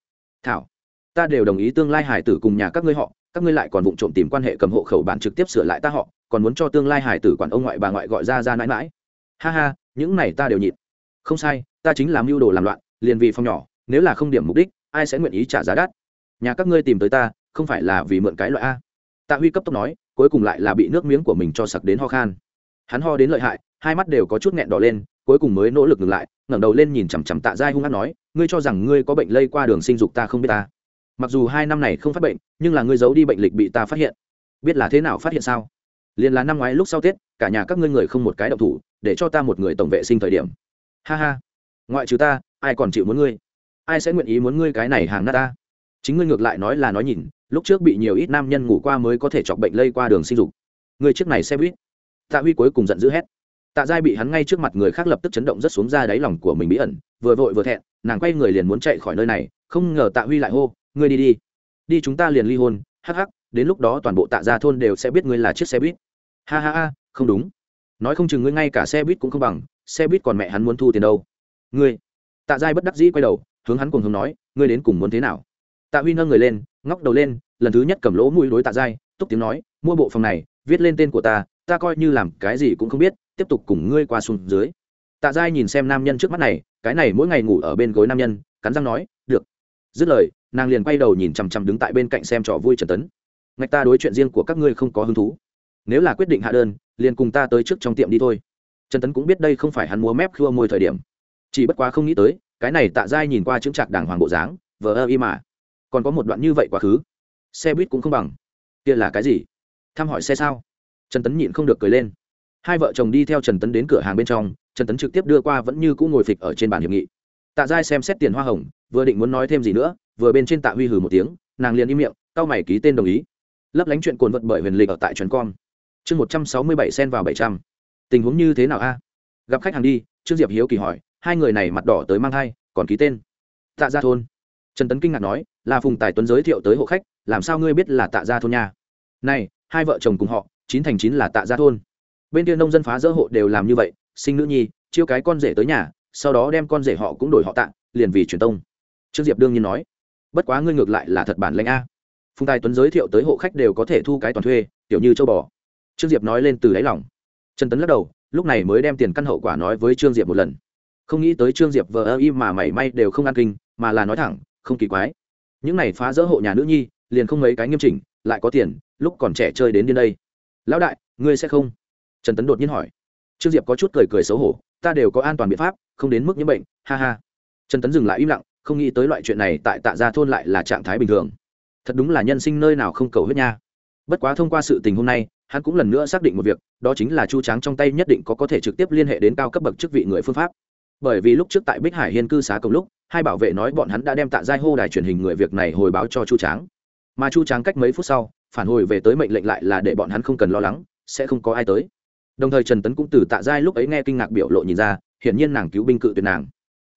thảo ta đều đồng ý tương lai hải tử cùng nhà các ngươi họ các ngươi lại còn vụng trộm tìm quan hệ cầm hộ khẩu bản trực tiếp sửa lại ta họ còn muốn cho tương lai hải tử quản ông ngoại bà ngoại gọi ra ra mãi mãi ha ha những này ta đều nhịn không sai ta chính là mưu đồ làm loạn liền vì phong nhỏ nếu là không điểm mục đích ai sẽ nguyện ý trả giá đắt nhà các ngươi tìm tới ta không phải là vì mượn cái loại a tạ huy cấp tốc nói cuối cùng lại là bị nước miếng của mình cho sặc đến ho khan hắn ho đến lợi hại hai mắt đều có chút nghẹn đỏ lên cuối cùng mới nỗ lực ngừng lại ngẩng đầu lên nhìn chằm chằm tạ giai hung hát nói ngươi cho rằng ngươi có bệnh lây qua đường sinh dục ta không biết ta mặc dù hai năm này không phát bệnh nhưng là ngươi giấu đi bệnh lịch bị ta phát hiện biết là thế nào phát hiện sao liền là năm ngoái lúc sau tết cả nhà các ngươi người không một cái động thủ để cho ta một người tổng vệ sinh thời điểm ha ha ngoại trừ ta ai còn chịu muốn ngươi ai sẽ nguyện ý muốn ngươi cái này hàng nát ta chính ngươi ngược lại nói là nói nhìn lúc trước bị nhiều ít nam nhân ngủ qua mới có thể chọc bệnh lây qua đường sinh dục người trước này xe buýt tạ huy cuối cùng giận dữ hét tạ giai bị hắn ngay trước mặt người khác lập tức chấn động rất xuống ra đáy lòng của mình bí ẩn vừa vội vừa thẹn nàng quay người liền muốn chạy khỏi nơi này không ngờ tạ huy lại hô ngươi đi đi đi chúng ta liền ly hôn hắc hắc đến lúc đó toàn bộ tạ gia thôn đều sẽ biết ngươi là chiếc xe buýt ha ha ha không đúng nói không chừng ngươi ngay cả xe buýt cũng không bằng xe buýt còn mẹ hắn muốn thu tiền đâu ngươi tạ giai bất đắc dĩ quay đầu hướng hắn cùng hướng nói ngươi đến cùng muốn thế nào tạ huy nâng người lên ngóc đầu lên lần thứ nhất cầm lỗ mũi đối tạ giai túc tiếng nói mua bộ phòng này viết lên tên của ta ta coi như làm cái gì cũng không biết tiếp tục cùng ngươi qua xuống dưới tạ giai nhìn xem nam nhân trước mắt này cái này mỗi ngày ngủ ở bên gối nam nhân cắn răng nói được dứt lời nàng liền quay đầu nhìn chằm chằm đứng tại bên cạnh xem trò vui trần tấn ngạch ta đối chuyện riêng của các ngươi không có hứng thú nếu là quyết định hạ đơn liền cùng ta tới trước trong tiệm đi thôi trần tấn cũng biết đây không phải hắn múa mép khua môi thời điểm chỉ bất quá không nghĩ tới cái này tạ giai nhìn qua chững trạc đàng hoàng bộ dáng vờ ơ y mà còn có một đoạn như vậy quá khứ xe buýt cũng không bằng kia là cái gì thăm hỏi xe sao trần tấn nhịn không được cười lên hai vợ chồng đi theo trần tấn đến cửa hàng bên trong trần tấn trực tiếp đưa qua vẫn như cũng ngồi phịch ở trên bàn hiệp nghị tạ giai xem xét tiền hoa hồng vừa định muốn nói thêm gì nữa vừa bên trên tạ huy hừ một tiếng nàng liền im miệng cau mày ký tên đồng ý lấp lánh chuyện cồn vật bởi huyền lịch ở tại trần com chương một trăm sáu mươi bảy sen vào bảy trăm tình huống như thế nào a gặp khách hàng đi trương diệp hiếu kỳ hỏi hai người này mặt đỏ tới mang thai còn ký tên tạ gia thôn trần tấn kinh ngạc nói là phùng tài tuấn giới thiệu tới hộ khách làm sao ngươi biết là tạ gia thôn nhà này hai vợ chồng cùng họ chín thành chín là tạ gia thôn bên kia nông dân phá dỡ hộ đều làm như vậy sinh nữ nhi chiêu cái con rể tới nhà sau đó đem con rể họ cũng đổi họ tạng liền vì truyền tông trương diệp đương nhiên nói bất quá ngươi ngược lại là thật bản lãnh a phùng tài tuấn giới thiệu tới hộ khách đều có thể thu cái toàn thuê tiểu như châu bò trương diệp nói lên từ đáy lòng trần tấn lắc đầu lúc này mới đem tiền căn hậu quả nói với trương diệp một lần không nghĩ tới trương diệp vờ ơ y mà mảy may đều không ăn kinh mà là nói thẳng không kỳ quái những này phá rỡ hộ nhà nữ nhi liền không mấy cái nghiêm chỉnh lại có tiền lúc còn trẻ chơi đến điên đây lão đại ngươi sẽ không trần tấn đột nhiên hỏi trương diệp có chút cười cười xấu hổ ta đều có an toàn biện pháp không đến mức nhiễm bệnh ha ha trần tấn dừng lại im lặng không nghĩ tới loại chuyện này tại tạ gia thôn lại là trạng thái bình thường thật đúng là nhân sinh nơi nào không cầu hết nha bất quá thông qua sự tình hôm nay hắn cũng lần nữa xác định một việc đó chính là chu tráng trong tay nhất định có có thể trực tiếp liên hệ đến cao cấp bậc chức vị người phương pháp bởi vì lúc trước tại bích hải hiên cư xá công lúc hai bảo vệ nói bọn hắn đã đem tạ giai hô đài truyền hình người việc này hồi báo cho chu tráng mà chu tráng cách mấy phút sau phản hồi về tới mệnh lệnh lại là để bọn hắn không cần lo lắng sẽ không có ai tới đồng thời trần tấn cũng từ tạ giai lúc ấy nghe kinh ngạc biểu lộ nhìn ra hiển nhiên nàng cứu binh cự tuyệt nàng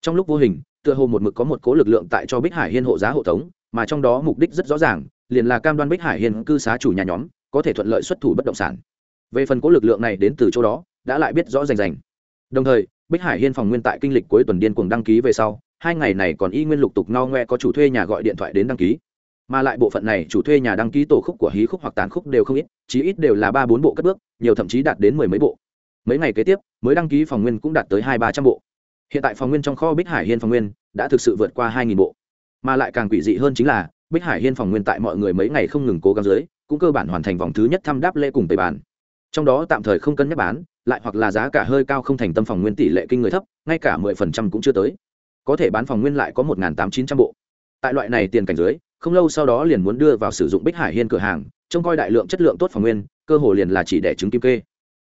trong lúc vô hình tựa hồ một mực có một cố lực lượng tại cho bích hải hiên hộ giá hộ tống mà trong đó mục đích rất rõ ràng liền là cam đoan bích hải hiên cư xá chủ nhà nhóm có thể thuận lợi xuất thủ bất động sản về phần cố lực lượng này đến từ chỗ đó đã lại biết rõ rành rành đồng thời bích hải hiên phòng nguyên tại kinh lịch cuối tuần điên cuồng đăng ký về sau hai ngày này còn y nguyên lục tục no ngoe có chủ thuê nhà gọi điện thoại đến đăng ký mà lại bộ phận này chủ thuê nhà đăng ký tổ khúc của hí khúc hoặc tán khúc đều không ít chí ít đều là ba bốn bộ cất bước nhiều thậm chí đạt đến mười mấy bộ mấy ngày kế tiếp mới đăng ký phòng nguyên cũng đạt tới hai ba trăm bộ hiện tại phòng nguyên trong kho bích hải hiên phòng nguyên đã thực sự vượt qua hai nghìn bộ mà lại càng quỷ dị hơn chính là bích hải hiên phòng nguyên tại mọi người mấy ngày không ngừng cố gắng dưới cũng cơ bản hoàn thành vòng thứ nhất thăm đáp lễ cùng tề bàn trong đó tạm thời không cân nhắc bán lại hoặc là giá cả hơi cao không thành tâm phòng nguyên tỷ lệ kinh người thấp ngay cả mười phần trăm cũng chưa tới có thể bán phòng nguyên lại có một tám chín trăm bộ tại loại này tiền cảnh dưới không lâu sau đó liền muốn đưa vào sử dụng bích hải hiên cửa hàng trông coi đại lượng chất lượng tốt phòng nguyên cơ hồ liền là chỉ để chứng kim kê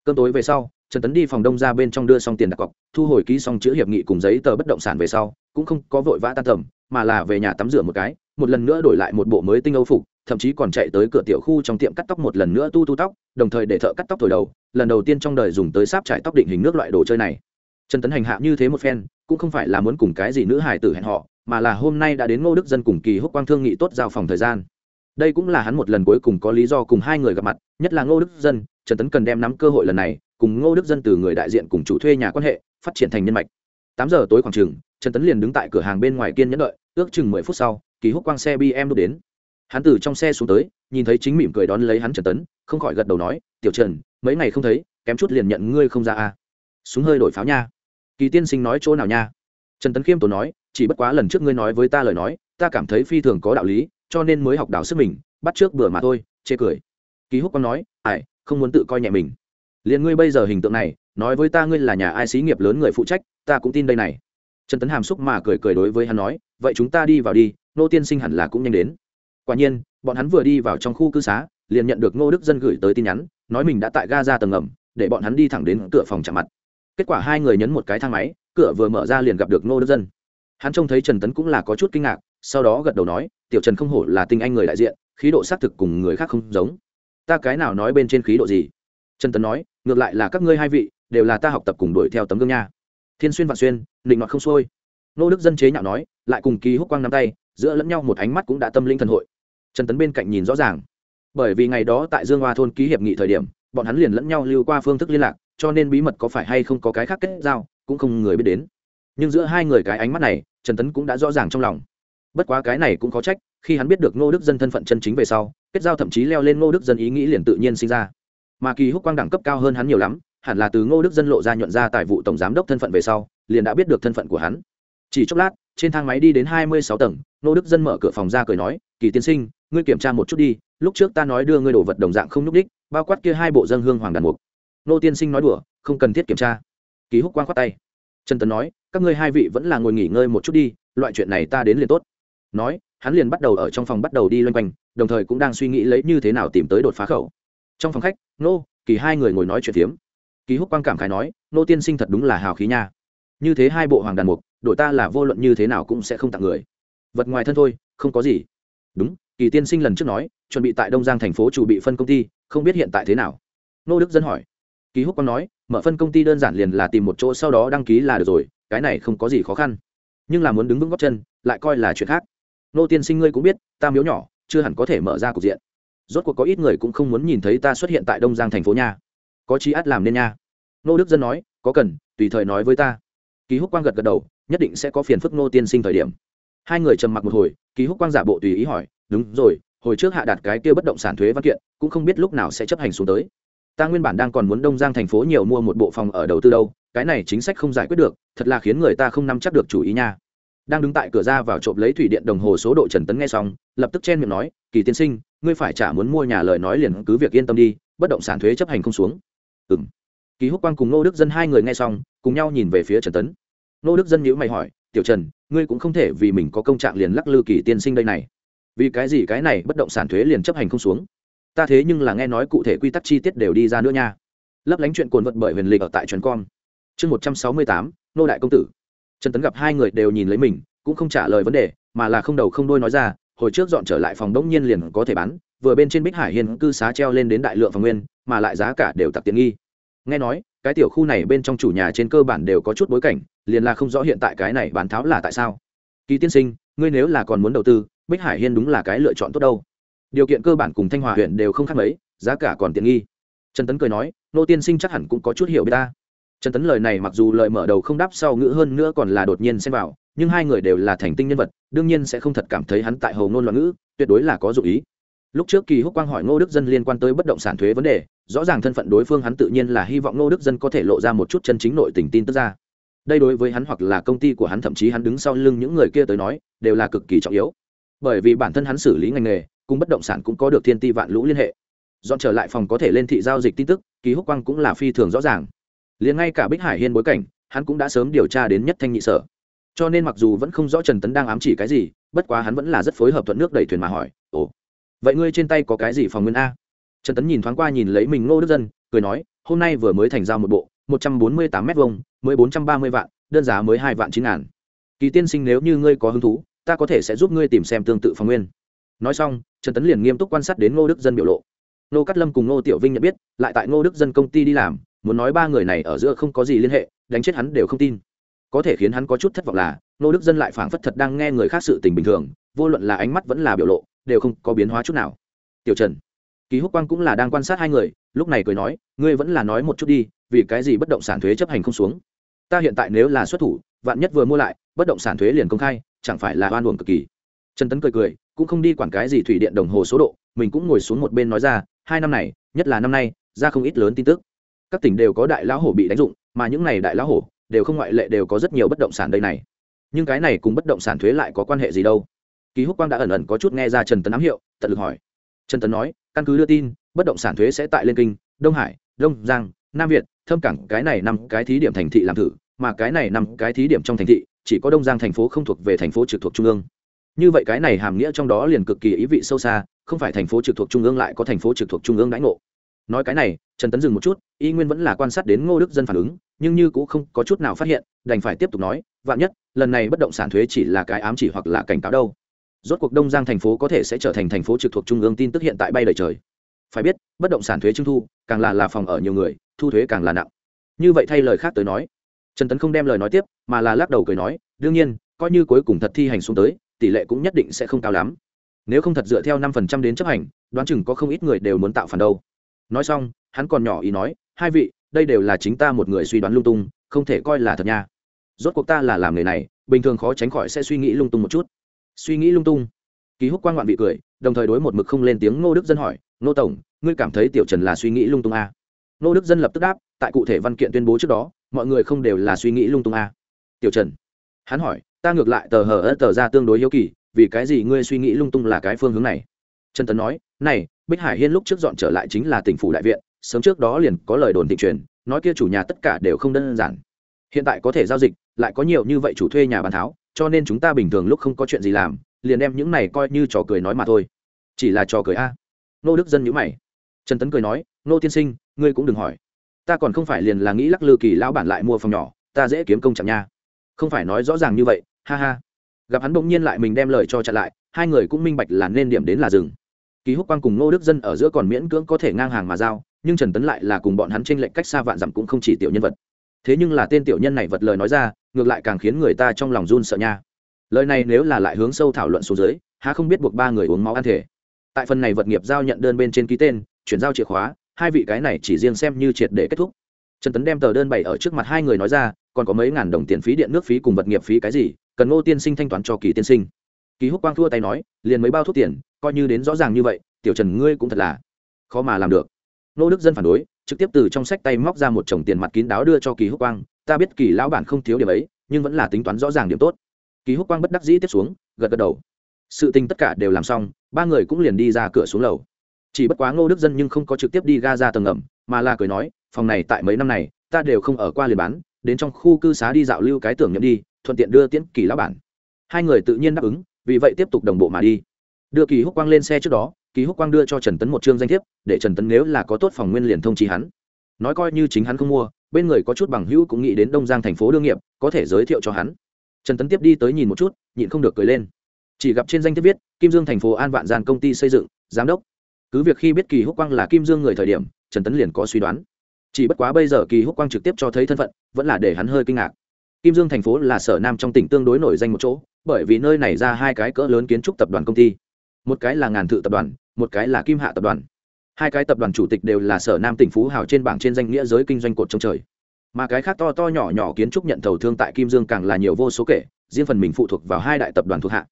cơm tối về sau trần tấn đi phòng đông ra bên trong đưa xong tiền đặt cọc thu hồi ký xong chữ hiệp nghị cùng giấy tờ bất động sản về sau cũng không có vội vã tan tầm mà là về nhà tắm rửa một cái một lần nữa đổi lại một bộ mới tinh âu phục thậm chí còn chạy tới cửa tiểu khu trong tiệm cắt tóc một lần nữa tu tu tóc đồng thời để thợ cắt tóc thổi đầu lần đầu tiên trong đời dùng tới sáp trải tóc định hình nước loại đồ chơi này trần tấn hành hạ như thế một phen cũng không phải là muốn cùng cái gì nữ hài tử hẹn họ mà là hôm nay đã đến ngô đức dân cùng kỳ húc quang thương nghị tốt giao phòng thời gian đây cũng là hắn một lần cuối cùng có lý do cùng hai người gặp mặt nhất là ngô đức dân trần tấn cần đem nắm cơ hội lần này cùng ngô đức dân từ người đại diện cùng chủ thuê nhà quan hệ phát triển thành nhân mạch tám giờ tối khoảng trường trần tấn liền đứng tại cửa hàng bên ngoài kiên nhẫn đợi ước chừng mười phút sau kỳ húc quang xe bm đến hắn từ trong xe xuống tới nhìn thấy chính mỉm cười đón lấy hắn trần tấn không khỏi gật đầu nói tiểu trần mấy ngày không thấy kém chút liền nhận ngươi không ra à. súng hơi đổi pháo nha kỳ tiên sinh nói chỗ nào nha trần tấn khiêm tổ nói chỉ bất quá lần trước ngươi nói với ta lời nói ta cảm thấy phi thường có đạo lý cho nên mới học đạo sức mình bắt trước bừa mà thôi chê cười ký húc quang nói ai không muốn tự coi nhẹ mình liền ngươi bây giờ hình tượng này nói với ta ngươi là nhà ai xí nghiệp lớn người phụ trách ta cũng tin đây này trần tấn hàm xúc mà cười cười đối với hắn nói vậy chúng ta đi vào đi nô tiên sinh hẳn là cũng nhanh đến quả nhiên bọn hắn vừa đi vào trong khu cư xá liền nhận được ngô đức dân gửi tới tin nhắn nói mình đã tại ga ra tầng ngầm để bọn hắn đi thẳng đến cửa phòng chạm mặt kết quả hai người nhấn một cái thang máy cửa vừa mở ra liền gặp được ngô đức dân hắn trông thấy trần tấn cũng là có chút kinh ngạc sau đó gật đầu nói tiểu trần không hổ là tinh anh người đại diện khí độ xác thực cùng người khác không giống ta cái nào nói bên trên khí độ gì trần tấn nói ngược lại là các ngươi hai vị đều là ta học tập cùng đuổi theo tấm gương nha thiên xuyên vạn xuyên định ngọt không xuôi nô đức dân chế nhạo nói lại cùng ký húc quang nắm tay giữa lẫn nhau một ánh mắt cũng đã tâm linh thần hội trần tấn bên cạnh nhìn rõ ràng bởi vì ngày đó tại dương hoa thôn ký hiệp nghị thời điểm bọn hắn liền lẫn nhau lưu qua phương thức liên lạc cho nên bí mật có phải hay không có cái khác kết giao cũng không người biết đến nhưng giữa hai người cái ánh mắt này trần tấn cũng đã rõ ràng trong lòng bất quá cái này cũng có trách khi hắn biết được ngô đức dân thân phận chân chính về sau kết giao thậm chí leo lên ngô đức dân ý nghĩ liền tự nhiên sinh ra mà kỳ húc quang đẳng cấp cao hơn hắn nhiều lắm hẳn là từ ngô đức dân lộ ra nhuận ra tại vụ tổng giám đốc thân phận về sau liền đã biết được thân phận của hắn chỉ chốc lát trên thang máy đi đến hai mươi sáu tầng ngô đức dân mở cửa phòng ra cười nói kỳ tiên sinh ngươi kiểm tra một chút đi lúc trước ta nói đưa ngươi đổ vật đồng dạng không n ú c đích bao quát kia hai bộ dân hương hoàng đàn mục Ngô tiên sinh nói đùa không cần thiết kiểm tra kỳ húc quang khoát tay trần tấn nói các ngươi hai vị vẫn là ngồi nghỉ ngơi một chút đi loại chuyện này ta đến liền tốt nói hắn liền bắt đầu ở trong phòng bắt đầu đi loanh quanh đồng thời cũng đang suy nghĩ lấy như thế nào tìm tới đột phá khẩu trong phòng khách nô kỳ hai người ngồi nói chuyện tiếm kỳ húc quang cảm khái nói nô tiên sinh thật đúng là hào khí nha như thế hai bộ hoàng đàn mục đội ta là vô luận như thế nào cũng sẽ không tặng người vật ngoài thân thôi không có gì đúng kỳ tiên sinh lần trước nói chuẩn bị tại đông giang thành phố chủ bị phân công ty không biết hiện tại thế nào nô đức dân hỏi kỳ húc quang nói mở phân công ty đơn giản liền là tìm một chỗ sau đó đăng ký là được rồi cái này không có gì khó khăn nhưng là muốn đứng vững góc chân lại coi là chuyện khác nô tiên sinh ngươi cũng biết ta miếu nhỏ chưa hẳn có thể mở ra cục diện rốt cuộc có ít người cũng không muốn nhìn thấy ta xuất hiện tại đông giang thành phố nha có chi át làm nên nha nô đức dân nói có cần tùy thời nói với ta ký húc quang gật gật đầu nhất định sẽ có phiền phức nô tiên sinh thời điểm hai người trầm mặc một hồi ký húc quang giả bộ tùy ý hỏi đúng rồi hồi trước hạ đạt cái kia bất động sản thuế văn kiện cũng không biết lúc nào sẽ chấp hành xuống tới ta nguyên bản đang còn muốn đông giang thành phố nhiều mua một bộ phòng ở đầu tư đâu cái này chính sách không giải quyết được thật là khiến người ta không nắm chắc được chủ ý nha đang đứng tại cửa ra vào trộm lấy thủy điện đồng hồ số độ trần tấn nghe xong lập tức chen miệng nói kỳ tiên sinh ngươi phải trả muốn mua nhà lời nói liền cứ việc yên tâm đi bất động sản thuế chấp hành không xuống ừ m kỳ húc quang cùng nô đức dân hai người nghe xong cùng nhau nhìn về phía trần tấn nô đức dân nhữ mày hỏi tiểu trần ngươi cũng không thể vì mình có công trạng liền lắc lư kỳ tiên sinh đây này vì cái gì cái này bất động sản thuế liền chấp hành không xuống ta thế nhưng là nghe nói cụ thể quy tắc chi tiết đều đi ra nữa nha lấp lánh chuyện cồn vật bởi huyền lịch ở tại trần con chương một trăm sáu mươi tám nô đại công tử trần tấn gặp hai người đều nhìn lấy mình cũng không trả lời vấn đề mà là không đầu không đôi nói ra hồi trước dọn trở lại phòng đông nhiên liền có thể bán vừa bên trên bích hải hiên cư xá treo lên đến đại lượng phòng nguyên mà lại giá cả đều tặc tiện nghi nghe nói cái tiểu khu này bên trong chủ nhà trên cơ bản đều có chút bối cảnh liền là không rõ hiện tại cái này bán tháo là tại sao kỳ tiên sinh ngươi nếu là còn muốn đầu tư bích hải hiên đúng là cái lựa chọn tốt đâu điều kiện cơ bản cùng thanh hòa huyện đều không khác mấy giá cả còn tiện nghi trần tấn cười nói nô tiên sinh chắc hẳn cũng có chút hiểu biết ta trần tấn lời này mặc dù lời mở đầu không đáp sau ngữ hơn nữa còn là đột nhiên xem vào nhưng hai người đều là thành tinh nhân vật đương nhiên sẽ không thật cảm thấy hắn tại hầu ngôn loạn ngữ tuyệt đối là có dụ ý lúc trước kỳ húc quang hỏi ngô đức dân liên quan tới bất động sản thuế vấn đề rõ ràng thân phận đối phương hắn tự nhiên là hy vọng ngô đức dân có thể lộ ra một chút chân chính nội tình tin tức ra đây đối với hắn hoặc là công ty của hắn thậm chí hắn đứng sau lưng những người kia tới nói đều là cực kỳ trọng yếu bởi vì bản thân hắn xử lý ngành nghề cùng bất động sản cũng có được thiên ti vạn lũ liên hệ dọn trở lại phòng có thể lên thị giao dịch tin tức kỳ húc quang cũng là phi thường rõ ràng liền ngay cả bích hải hiên bối cảnh hắn cũng đã sớm điều tra đến nhất thanh nhị sở cho nên mặc dù vẫn không rõ trần tấn đang ám chỉ cái gì bất quá hắn vẫn là rất phối hợp thuận nước đẩy thuyền mà hỏi ồ vậy ngươi trên tay có cái gì phòng nguyên a trần tấn nhìn thoáng qua nhìn lấy mình ngô đức dân cười nói hôm nay vừa mới thành giao một bộ một trăm bốn mươi tám m vông mới bốn trăm ba mươi vạn đơn giá mới hai vạn chín ngàn kỳ tiên sinh nếu như ngươi có hứng thú ta có thể sẽ giúp ngươi tìm xem tương tự phòng nguyên nói xong trần tấn liền nghiêm túc quan sát đến ngô đức dân biểu lộ ngô cát lâm cùng ngô tiểu vinh nhận biết lại tại ngô đức dân công ty đi làm muốn nói ba người này ở giữa không có gì liên hệ đánh chết hắn đều không tin có thể khiến hắn có chút thất vọng là nô đức dân lại phảng phất thật đang nghe người khác sự tình bình thường vô luận là ánh mắt vẫn là biểu lộ đều không có biến hóa chút nào tiểu trần ký húc quang cũng là đang quan sát hai người lúc này cười nói ngươi vẫn là nói một chút đi vì cái gì bất động sản thuế chấp hành không xuống ta hiện tại nếu là xuất thủ vạn nhất vừa mua lại bất động sản thuế liền công khai chẳng phải là oan uổng cực kỳ trần tấn cười cười cũng không đi quản cái gì thủy điện đồng hồ số độ mình cũng ngồi xuống một bên nói ra hai năm này nhất là năm nay ra không ít lớn tin tức các tỉnh đều có đại lão hổ bị đánh dụng mà những này đại lão hổ đều không ngoại lệ đều có rất nhiều bất động sản đây này nhưng cái này cùng bất động sản thuế lại có quan hệ gì đâu Kỳ húc quang đã ẩn ẩn có chút nghe ra trần tấn ám hiệu tận lực hỏi trần tấn nói căn cứ đưa tin bất động sản thuế sẽ tại lên kinh đông hải đông giang nam việt thâm cảng cái này nằm cái thí điểm thành thị làm thử mà cái này nằm cái thí điểm trong thành thị chỉ có đông giang thành phố không thuộc về thành phố trực thuộc trung ương như vậy cái này hàm nghĩa trong đó liền cực kỳ ý vị sâu xa không phải thành phố trực thuộc trung ương lại có thành phố trực thuộc trung ương đãi ngộ nói cái này trần tấn dừng một chút y nguyên vẫn là quan sát đến ngô đức dân phản ứng nhưng như cũng không có chút nào phát hiện đành phải tiếp tục nói vạn nhất lần này bất động sản thuế chỉ là cái ám chỉ hoặc là cảnh cáo đâu rốt cuộc đông giang thành phố có thể sẽ trở thành thành phố trực thuộc trung ương tin tức hiện tại bay lời trời phải biết bất động sản thuế trưng thu càng là là phòng ở nhiều người thu thuế càng là nặng như vậy thay lời khác tới nói trần tấn không đem lời nói tiếp mà là lắc đầu cười nói đương nhiên coi như cuối cùng thật thi hành xuống tới tỷ lệ cũng nhất định sẽ không cao lắm nếu không thật dựa theo năm phần trăm đến chấp hành đoán chừng có không ít người đều muốn tạo phản đâu nói xong hắn còn nhỏ ý nói hai vị đây đều là chính ta một người suy đoán lung tung không thể coi là thật nha rốt cuộc ta là làm người này bình thường khó tránh khỏi sẽ suy nghĩ lung tung một chút suy nghĩ lung tung ký húc quan ngoạn vị cười đồng thời đối một mực không lên tiếng ngô đức dân hỏi ngô tổng ngươi cảm thấy tiểu trần là suy nghĩ lung tung à? ngô đức dân lập tức đáp tại cụ thể văn kiện tuyên bố trước đó mọi người không đều là suy nghĩ lung tung à? tiểu trần hắn hỏi ta ngược lại tờ hờ ớt tờ ra tương đối hiếu kỳ vì cái gì ngươi suy nghĩ lung tung là cái phương hướng này trần tấn nói này bích hải hiên lúc trước dọn trở lại chính là tỉnh phủ đại viện sớm trước đó liền có lời đồn thị truyền nói kia chủ nhà tất cả đều không đơn giản hiện tại có thể giao dịch lại có nhiều như vậy chủ thuê nhà bán tháo cho nên chúng ta bình thường lúc không có chuyện gì làm liền đem những này coi như trò cười nói mà thôi chỉ là trò cười a nô đức dân nhữ mày trần tấn cười nói nô tiên sinh ngươi cũng đừng hỏi ta còn không phải liền là nghĩ lắc lư kỳ lão bản lại mua phòng nhỏ ta dễ kiếm công chẳng nha không phải nói rõ ràng như vậy ha ha gặp hắn bỗng nhiên lại mình đem lời cho trả lại hai người cũng minh bạch là nên điểm đến là dừng ký húc quang cùng ngô đức dân ở giữa còn miễn cưỡng có thể ngang hàng mà giao nhưng trần tấn lại là cùng bọn hắn tranh lệnh cách xa vạn dặm cũng không chỉ tiểu nhân vật thế nhưng là tên tiểu nhân này vật lời nói ra ngược lại càng khiến người ta trong lòng run sợ nha lời này nếu là lại hướng sâu thảo luận xuống dưới há không biết buộc ba người uống máu ăn thể tại phần này vật nghiệp giao nhận đơn bên trên ký tên chuyển giao chìa khóa hai vị cái này chỉ riêng xem như triệt để kết thúc trần tấn đem tờ đơn bày ở trước mặt hai người nói ra còn có mấy ngàn đồng tiền phí điện nước phí cùng vật nghiệp phí cái gì cần ngô tiên sinh thanh toán cho kỳ tiên sinh Kỳ húc quang thua tay nói liền mấy bao thuốc tiền coi như đến rõ ràng như vậy tiểu trần ngươi cũng thật là khó mà làm được nô đức dân phản đối trực tiếp từ trong sách tay móc ra một chồng tiền mặt kín đáo đưa cho kỳ húc quang ta biết kỳ lão bản không thiếu điểm ấy nhưng vẫn là tính toán rõ ràng điểm tốt kỳ húc quang bất đắc dĩ tiếp xuống gật gật đầu sự tình tất cả đều làm xong ba người cũng liền đi ra cửa xuống lầu chỉ bất quá ngô đức dân nhưng không có trực tiếp đi ga ra tầng ngầm mà là cười nói phòng này tại mấy năm này ta đều không ở qua liền bán đến trong khu cư xá đi dạo lưu cái tưởng niệm đi thuận tiện đưa tiễn kỳ lão bản hai người tự nhiên đáp ứng vì vậy tiếp tục đồng bộ mà đi đưa kỳ húc quang lên xe trước đó kỳ húc quang đưa cho trần tấn một chương danh thiếp để trần tấn nếu là có tốt phòng nguyên liền thông trí hắn nói coi như chính hắn không mua bên người có chút bằng hữu cũng nghĩ đến đông giang thành phố đương nghiệp có thể giới thiệu cho hắn trần tấn tiếp đi tới nhìn một chút nhịn không được cười lên chỉ gặp trên danh thiếp viết kim dương thành phố an vạn giàn công ty xây dựng giám đốc cứ việc khi biết kỳ húc quang là kim dương người thời điểm trần tấn liền có suy đoán chỉ bất quá bây giờ kỳ húc quang trực tiếp cho thấy thân phận vẫn là để hắn hơi kinh ngạc kim dương thành phố là sở nam trong tỉnh tương đối nổi danh một chỗ bởi vì nơi này ra hai cái cỡ lớn kiến trúc tập đoàn công ty một cái là ngàn thự tập đoàn một cái là kim hạ tập đoàn hai cái tập đoàn chủ tịch đều là sở nam tỉnh phú hào trên bảng trên danh nghĩa giới kinh doanh cột trong trời mà cái khác to to nhỏ nhỏ kiến trúc nhận thầu thương tại kim dương càng là nhiều vô số kể riêng phần mình phụ thuộc vào hai đại tập đoàn thuộc hạ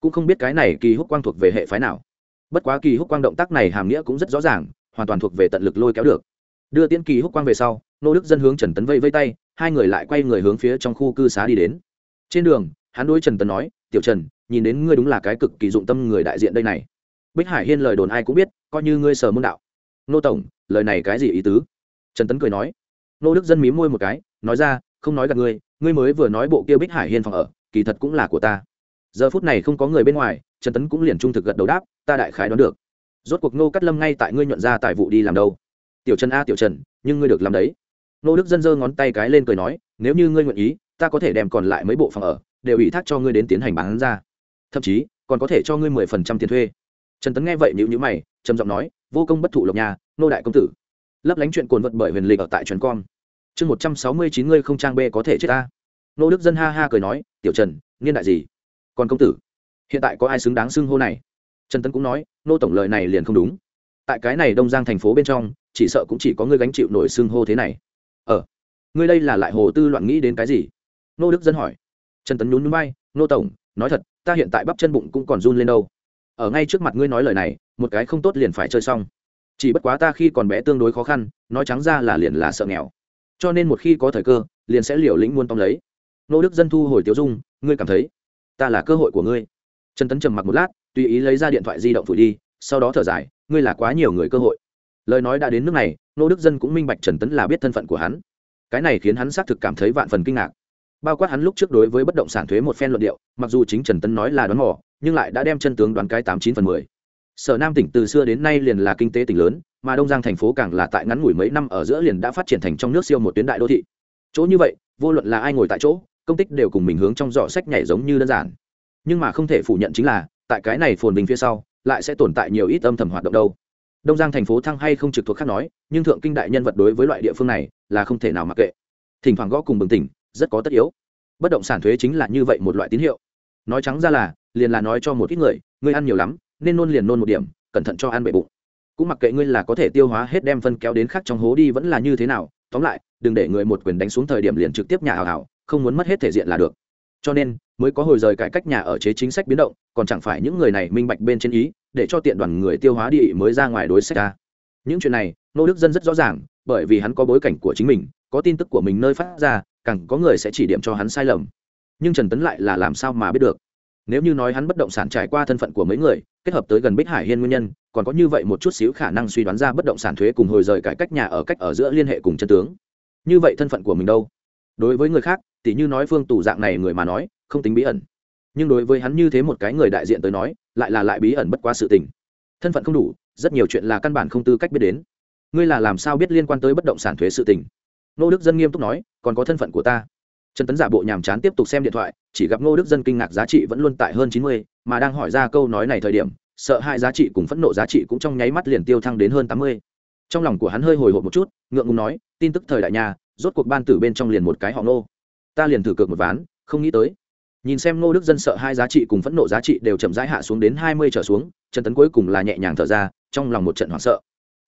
cũng không biết cái này kỳ húc quang thuộc về hệ phái nào bất quá kỳ húc quang động tác này hàm nghĩa cũng rất rõ ràng hoàn toàn thuộc về tận lực lôi kéo được đưa tiễn kỳ húc quang về sau nô đức dân hướng trần tấn vây vây tay hai người lại quay người hướng phía trong khu cư xá đi đến trên đường hắn đối trần tấn nói tiểu trần nhìn đến ngươi đúng là cái cực kỳ dụng tâm người đại diện đây này bích hải hiên lời đồn ai cũng biết coi như ngươi sở môn đạo nô tổng lời này cái gì ý tứ trần tấn cười nói nô đức dân mím môi một cái nói ra không nói gặp ngươi ngươi mới vừa nói bộ kia bích hải hiên phòng ở kỳ thật cũng là của ta giờ phút này không có người bên ngoài trần tấn cũng liền trung thực gật đầu đáp ta đại khái đoán được rốt cuộc nô cắt lâm ngay tại ngươi nhận ra tài vụ đi làm đâu tiểu trần a tiểu trần nhưng ngươi được làm đấy nô đức dân giơ ngón tay cái lên cười nói nếu như ngươi nguyện ý ta có thể đem còn lại mấy bộ phòng ở đều ủy thác cho ngươi đến tiến hành bán ra thậm chí còn có thể cho ngươi mười phần trăm tiền thuê trần tấn nghe vậy nhữ nhữ mày trầm giọng nói vô công bất thụ lộc nhà nô đại công tử lấp lánh chuyện cồn vật bởi huyền lịch ở tại trần com chương một trăm sáu mươi chín ngươi không trang b có thể chết ta nô đức dân ha ha cười nói tiểu trần niên đại gì còn công tử hiện tại có ai xứng đáng xưng hô này trần tấn cũng nói nô tổng lời này liền không đúng tại cái này đông giang thành phố bên trong chỉ sợ cũng chỉ có ngươi gánh chịu nổi xưng hô thế này ờ ngươi đây là lại hồ tư loạn nghĩ đến cái gì nô đức dân hỏi trần tấn nhún núi bay nô tổng nói thật ta hiện tại bắp chân bụng cũng còn run lên đâu ở ngay trước mặt ngươi nói lời này một cái không tốt liền phải chơi xong chỉ bất quá ta khi còn bé tương đối khó khăn nói trắng ra là liền là sợ nghèo cho nên một khi có thời cơ liền sẽ liều lĩnh muôn tông lấy nô đức dân thu hồi tiêu dung ngươi cảm thấy ta là cơ hội của ngươi trần tấn trầm mặc một lát tùy ý lấy ra điện thoại di động phủi đi sau đó thở dài ngươi là quá nhiều người cơ hội lời nói đã đến nước này nô đức dân cũng minh bạch trần tấn là biết thân phận của hắn cái này khiến hắn xác thực cảm thấy vạn phần kinh ngạc bao quát hắn lúc trước đối với bất động sản thuế một phen luận điệu mặc dù chính trần Tân nói là đoán mỏ nhưng lại đã đem chân tướng đoán cái tám chín phần mười sở nam tỉnh từ xưa đến nay liền là kinh tế tỉnh lớn mà đông giang thành phố càng là tại ngắn ngủi mấy năm ở giữa liền đã phát triển thành trong nước siêu một tuyến đại đô thị chỗ như vậy vô luận là ai ngồi tại chỗ công tích đều cùng mình hướng trong giỏ sách nhảy giống như đơn giản nhưng mà không thể phủ nhận chính là tại cái này phồn bình phía sau lại sẽ tồn tại nhiều ít âm thầm hoạt động đâu đông giang thành phố thăng hay không trực thuộc khác nói nhưng thượng kinh đại nhân vật đối với loại địa phương này là không thể nào mặc kệ thỉnh thoảng gõ cùng bừng tỉnh rất có tất yếu bất động sản thuế chính là như vậy một loại tín hiệu nói trắng ra là liền là nói cho một ít người ngươi ăn nhiều lắm nên nôn liền nôn một điểm cẩn thận cho ăn bệ bụng cũng mặc kệ ngươi là có thể tiêu hóa hết đem phân kéo đến khác trong hố đi vẫn là như thế nào tóm lại đừng để người một quyền đánh xuống thời điểm liền trực tiếp nhà hào hào không muốn mất hết thể diện là được cho nên mới có hồi rời cải cách nhà ở chế chính sách biến động còn chẳng phải những người này minh bạch bên trên ý để cho tiện đoàn người tiêu hóa đi mới ra ngoài đối sách ra những chuyện này nô đức dân rất rõ ràng bởi vì hắn có bối cảnh của chính mình có tin tức của mình nơi phát ra càng có người sẽ chỉ điểm cho hắn sai lầm nhưng trần tấn lại là làm sao mà biết được nếu như nói hắn bất động sản trải qua thân phận của mấy người kết hợp tới gần bích hải hiên nguyên nhân còn có như vậy một chút xíu khả năng suy đoán ra bất động sản thuế cùng hồi rời cải cách nhà ở cách ở giữa liên hệ cùng chân tướng như vậy thân phận của mình đâu đối với người khác tỷ như nói phương tù dạng này người mà nói không tính bí ẩn nhưng đối với hắn như thế một cái người đại diện tới nói lại là lại bí ẩn bất quá sự tình thân phận không đủ rất nhiều chuyện là căn bản không tư cách biết đến ngươi là làm sao biết liên quan tới bất động sản thuế sự tình ngô đức dân nghiêm túc nói còn có thân phận của ta trần tấn giả bộ nhàm chán tiếp tục xem điện thoại chỉ gặp ngô đức dân kinh ngạc giá trị vẫn luôn tại hơn chín mươi mà đang hỏi ra câu nói này thời điểm sợ hãi giá trị cùng phẫn nộ giá trị cũng trong nháy mắt liền tiêu thăng đến hơn tám mươi trong lòng của hắn hơi hồi hộp một chút ngượng ngùng nói tin tức thời đại nhà rốt cuộc ban tử bên trong liền một cái họ ngô ta liền thử cược một ván không nghĩ tới nhìn xem ngô đức dân sợ hai giá trị cùng phẫn nộ giá trị đều chậm rãi hạ xuống đến hai mươi trở xuống trần tấn cuối cùng là nhẹ nhàng thở ra trong lòng một trận hoảng sợ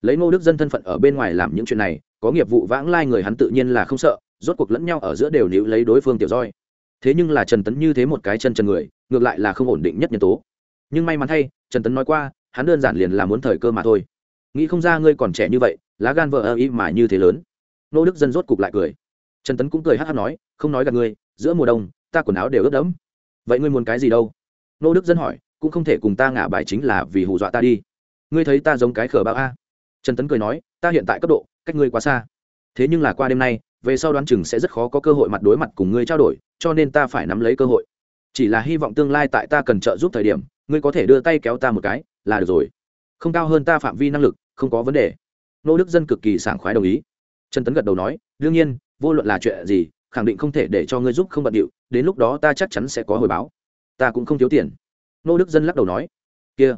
lấy ngô đức dân thân phận ở bên ngoài làm những chuyện này có nghiệp vụ vãng lai người hắn tự nhiên là không sợ rốt cuộc lẫn nhau ở giữa đều níu lấy đối phương tiểu roi thế nhưng là trần tấn như thế một cái chân chân người ngược lại là không ổn định nhất nhân tố nhưng may mắn thay trần tấn nói qua hắn đơn giản liền là muốn thời cơ mà thôi nghĩ không ra ngươi còn trẻ như vậy lá gan vợ ơ y mà như thế lớn Ngô đức dân rốt cục lại cười trần tấn cũng cười hát hát nói không nói gặp ngươi giữa mùa đông ta quần áo đều ướt đẫm vậy ngươi muốn cái gì đâu Ngô đức dân hỏi cũng không thể cùng ta ngả bài chính là vì hù dọa ta đi ngươi thấy ta giống cái khờ bao a trần tấn cười nói ta hiện tại cấp độ cách ngươi quá xa thế nhưng là qua đêm nay về sau đoán chừng sẽ rất khó có cơ hội mặt đối mặt cùng ngươi trao đổi cho nên ta phải nắm lấy cơ hội chỉ là hy vọng tương lai tại ta cần trợ giúp thời điểm ngươi có thể đưa tay kéo ta một cái là được rồi không cao hơn ta phạm vi năng lực không có vấn đề nô đức dân cực kỳ sảng khoái đồng ý trần tấn gật đầu nói đương nhiên vô luận là chuyện gì khẳng định không thể để cho ngươi giúp không bận điệu đến lúc đó ta chắc chắn sẽ có hồi báo ta cũng không thiếu tiền nô đức dân lắc đầu nói kia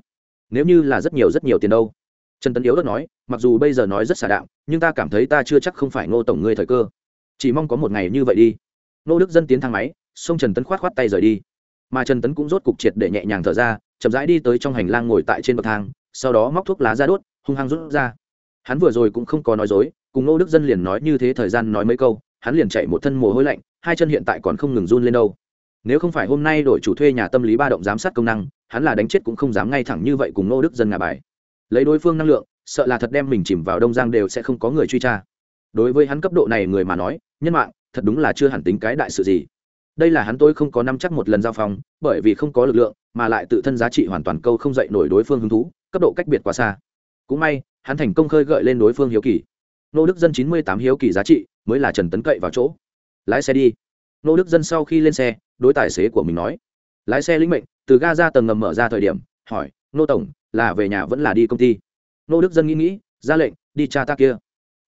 nếu như là rất nhiều rất nhiều tiền đâu trần tấn yếu đất nói mặc dù bây giờ nói rất xả đạo nhưng ta cảm thấy ta chưa chắc không phải ngô tổng ngươi thời cơ chỉ mong có một ngày như vậy đi nô đức dân tiến thang máy xong trần tấn khoát khoát tay rời đi mà trần tấn cũng rốt cục triệt để nhẹ nhàng thở ra chậm rãi đi tới trong hành lang ngồi tại trên bậc thang sau đó móc thuốc lá ra đốt hung hăng rút ra hắn vừa rồi cũng không có nói dối cùng nô đức dân liền nói như thế thời gian nói mấy câu hắn liền chạy một thân mồ hôi lạnh hai chân hiện tại còn không ngừng run lên đâu nếu không phải hôm nay đổi chủ thuê nhà tâm lý ba động giám sát công năng hắn là đánh chết cũng không dám ngay thẳng như vậy cùng nô đức dân ngà bài lấy đối phương năng lượng sợ là thật đem mình chìm vào đông giang đều sẽ không có người truy tra đối với hắn cấp độ này người mà nói nhân mạng thật đúng là chưa hẳn tính cái đại sự gì đây là hắn tôi không có năm chắc một lần giao phong bởi vì không có lực lượng mà lại tự thân giá trị hoàn toàn câu không dậy nổi đối phương hứng thú cấp độ cách biệt quá xa cũng may hắn thành công khơi gợi lên đối phương hiếu kỳ nô đức dân chín mươi tám hiếu kỳ giá trị mới là trần tấn cậy vào chỗ lái xe đi nô đức dân sau khi lên xe đối tài xế của mình nói lái xe lĩnh mệnh từ ga ra tầng ngầm mở ra thời điểm hỏi nô tổng là về nhà vẫn là đi công ty nô đức dân nghĩ nghĩ ra lệnh đi cha ta kia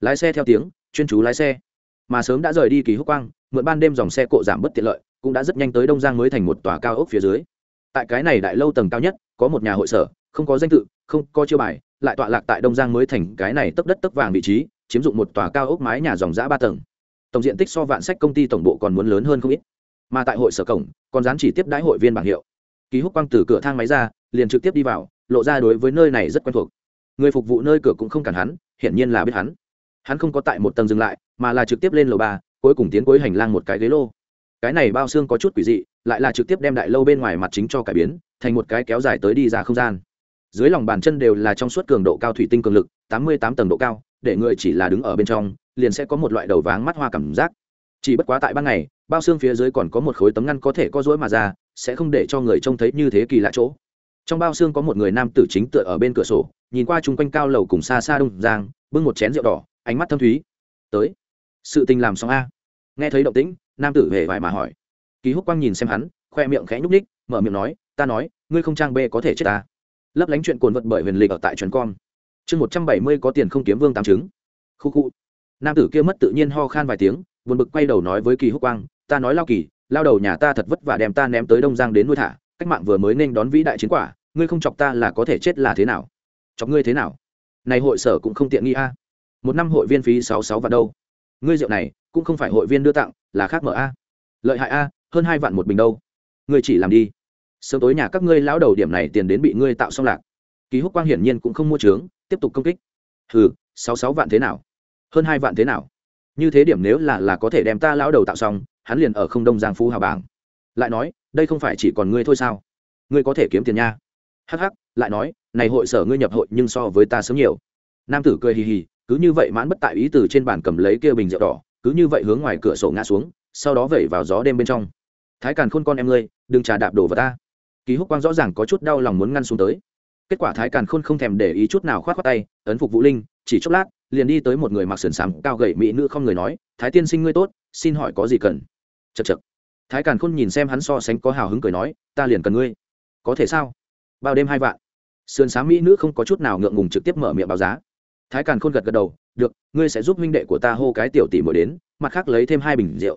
lái xe theo tiếng chuyên chú lái xe mà sớm đã rời đi kỳ húc quang mượn ban đêm dòng xe cộ giảm bất tiện lợi cũng đã rất nhanh tới đông giang mới thành một tòa cao ốc phía dưới tại cái này đại lâu tầng cao nhất có một nhà hội sở không có danh tự không có chiêu bài lại tọa lạc tại đông giang mới thành cái này tấp đất tấp vàng vị trí chiếm dụng một tòa cao ốc mái nhà dòng giã ba tầng tổng diện tích so vạn sách công ty tổng bộ còn muốn lớn hơn không ít mà tại hội sở cổng còn dán chỉ tiếp đãi hội viên bảng hiệu ký húc quang từ cửa thang máy ra liền trực tiếp đi vào lộ ra đối với nơi này rất quen thuộc người phục vụ nơi cửa cũng không cản hắn hiển nhiên là biết hắn hắn không có tại một tầng dừng lại mà là trực tiếp lên lầu ba cuối cùng tiến cuối hành lang một cái ghế lô cái này bao xương có chút quỷ dị lại là trực tiếp đem đại lâu bên ngoài mặt chính cho cải biến thành một cái kéo dài tới đi ra không gian dưới lòng bàn chân đều là trong suốt cường độ cao thủy tinh cường lực tám mươi tám tầng độ cao để người chỉ là đứng ở bên trong liền sẽ có một loại đầu váng mắt hoa cảm giác chỉ bất quá tại ban ngày bao xương phía dưới còn có một khối tấm ngăn có thể có rỗi mà ra sẽ không để cho người trông thấy như thế kỳ lạ chỗ trong bao xương có một người nam tử chính tựa ở bên cửa sổ nhìn qua chung quanh cao lầu cùng xa xa đông giang bưng một chén rượu đỏ ánh mắt thâm thúy tới sự tình làm xong a nghe thấy động tĩnh nam tử về vải mà hỏi ký húc quang nhìn xem hắn khoe miệng khẽ nhúc ních mở miệng nói ta nói ngươi không trang bê có thể chết ta lấp lánh chuyện cồn vật bởi huyền lịch ở tại truyền con, chương một trăm bảy mươi có tiền không kiếm vương tám trứng khu khu nam tử kia mất tự nhiên ho khan vài tiếng buồn bực quay đầu nói với kỳ húc quang ta nói lao kỳ lao đầu nhà ta thật vất vả đem ta ném tới đông giang đến nuôi thả cách mạng vừa mới nên đón vĩ đại chiến quả ngươi không chọc ta là có thể chết là thế nào chọc ngươi thế nào này hội sở cũng không tiện nghi a một năm hội viên phí sáu sáu vạn đâu ngươi rượu này cũng không phải hội viên đưa tặng là khác mở a lợi hại a hơn hai vạn một bình đâu ngươi chỉ làm đi sớm tối nhà các ngươi lão đầu điểm này tiền đến bị ngươi tạo xong lạc ký húc quang hiển nhiên cũng không mua trướng tiếp tục công kích hừ sáu sáu vạn thế nào hơn hai vạn thế nào như thế điểm nếu là là có thể đem ta lão đầu tạo xong hắn liền ở không đông giang phú hào bảng lại nói đây không phải chỉ còn ngươi thôi sao ngươi có thể kiếm tiền nha hắc hắc lại nói này hội sở ngươi nhập hội nhưng so với ta sớm nhiều nam tử cười hì hì cứ như vậy mãn bất tại ý từ trên bàn cầm lấy kia bình rượu đỏ cứ như vậy hướng ngoài cửa sổ ngã xuống sau đó vẩy vào gió đêm bên trong thái càn khôn con em ngươi đừng trà đạp đổ vào ta kỳ húc quang rõ ràng có chút đau lòng muốn ngăn xuống tới kết quả thái càn khôn không thèm để ý chút nào khoát khoát tay ấn phục vũ linh chỉ chốc lát liền đi tới một người mặc sườn sáng cao gầy mỹ nữ không người nói thái tiên sinh ngươi tốt xin hỏi có gì cần chật chật thái càn khôn nhìn xem hắn so sánh có hào hứng cười nói ta liền cần ngươi có thể sao bao đêm hai vạn sườn sáng mỹ nữ không có chút nào ngượng ngùng trực tiếp mở miệng báo giá thái càn khôn gật gật đầu được ngươi sẽ giúp minh đệ của ta hô cái tiểu tỷ mỗi đến mặt khác lấy thêm hai bình rượu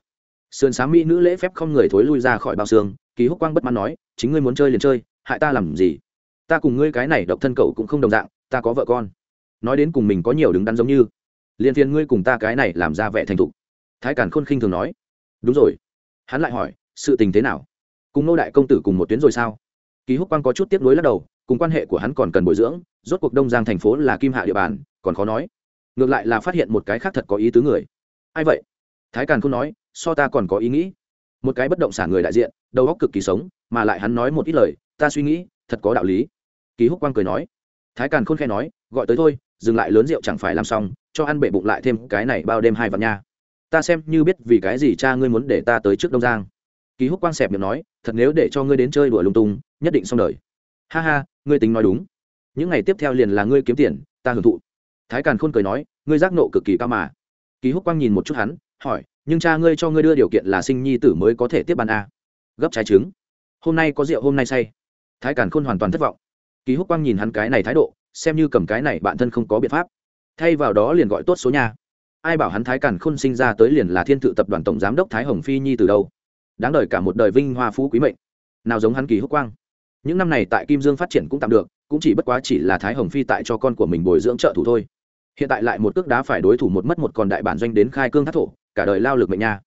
sườn sáng mỹ nữ lễ phép không người thối lui ra khỏi bao xương ký húc quang bất mãn nói chính ngươi muốn chơi liền chơi hại ta làm gì ta cùng ngươi cái này độc thân cậu cũng không đồng dạng ta có vợ con nói đến cùng mình có nhiều đứng đắn giống như liền phiền ngươi cùng ta cái này làm ra vẻ thành thục thái càn khôn khinh thường nói đúng rồi hắn lại hỏi sự tình thế nào cùng nô đại công tử cùng một tuyến rồi sao ký húc quang có chút tiếp nối lắc đầu cùng quan hệ của hắn còn cần bồi dưỡng rốt cuộc đông giang thành phố là kim hạ địa bàn còn khó nói ngược lại là phát hiện một cái khác thật có ý tứ người ai vậy thái càn khôn nói so ta còn có ý nghĩ một cái bất động sản người đại diện đầu óc cực kỳ sống mà lại hắn nói một ít lời ta suy nghĩ thật có đạo lý ký húc quang cười nói thái càn khôn khen nói gọi tới thôi dừng lại lớn rượu chẳng phải làm xong cho ăn bể bụng lại thêm cái này bao đêm hai vạn nha ta xem như biết vì cái gì cha ngươi muốn để ta tới trước đông giang ký húc quang xẹp miệng nói thật nếu để cho ngươi đến chơi đùa lung tung nhất định xong đời ha ha ngươi tính nói đúng những ngày tiếp theo liền là ngươi kiếm tiền ta hưởng thụ thái càn khôn cười nói ngươi giác nộ cực kỳ cao mà ký húc quang nhìn một chút hắn hỏi nhưng cha ngươi cho ngươi đưa điều kiện là sinh nhi tử mới có thể tiếp bàn a à? gấp trái trứng hôm nay có rượu hôm nay say thái càn khôn hoàn toàn thất vọng ký húc quang nhìn hắn cái này thái độ xem như cầm cái này bạn thân không có biện pháp thay vào đó liền gọi tốt số nhà ai bảo hắn thái càn khôn sinh ra tới liền là thiên thự tập đoàn tổng giám đốc thái hồng phi nhi từ đâu đáng đời cả một đời vinh hoa phú quý mệnh nào giống hắn kỳ húc quang những năm này tại kim dương phát triển cũng tạm được cũng chỉ bất quá chỉ là thái hồng phi tại cho con của mình bồi dưỡng trợ thủ thôi hiện tại lại một cước đá phải đối thủ một mất một còn đại bản doanh đến khai cương thác thổ cả đời lao lực mệnh nha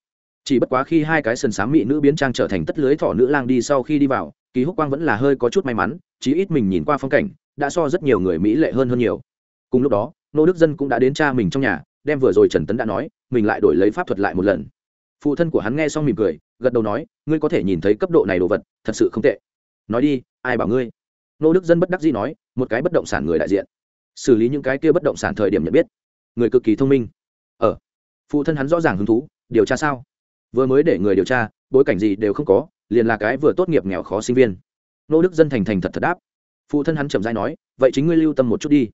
chỉ bất quá khi hai cái sần sám mỹ nữ biến trang trở thành tất lưới thỏ nữ lang đi sau khi đi vào kỳ húc quang vẫn là hơi có chút may mắn chí ít mình nhìn qua phong cảnh đã so rất nhiều người mỹ lệ hơn hơn nhiều cùng lúc đó nô đức dân cũng đã đến cha mình trong nhà đem vừa rồi trần tấn đã nói mình lại đổi lấy pháp thuật lại một lần phụ thân của hắn nghe xong mỉm cười gật đầu nói ngươi có thể nhìn thấy cấp độ này đồ vật thật sự không tệ nói đi ai bảo ngươi nô đức dân bất đắc dĩ nói một cái bất động sản người đại diện xử lý những cái kia bất động sản thời điểm nhận biết người cực kỳ thông minh ờ phụ thân hắn rõ ràng hứng thú điều tra sao vừa mới để người điều tra bối cảnh gì đều không có liền là cái vừa tốt nghiệp nghèo khó sinh viên nô đức dân thành thành thật thật đáp phụ thân hắn chậm dai nói vậy chính ngươi lưu tâm một chút đi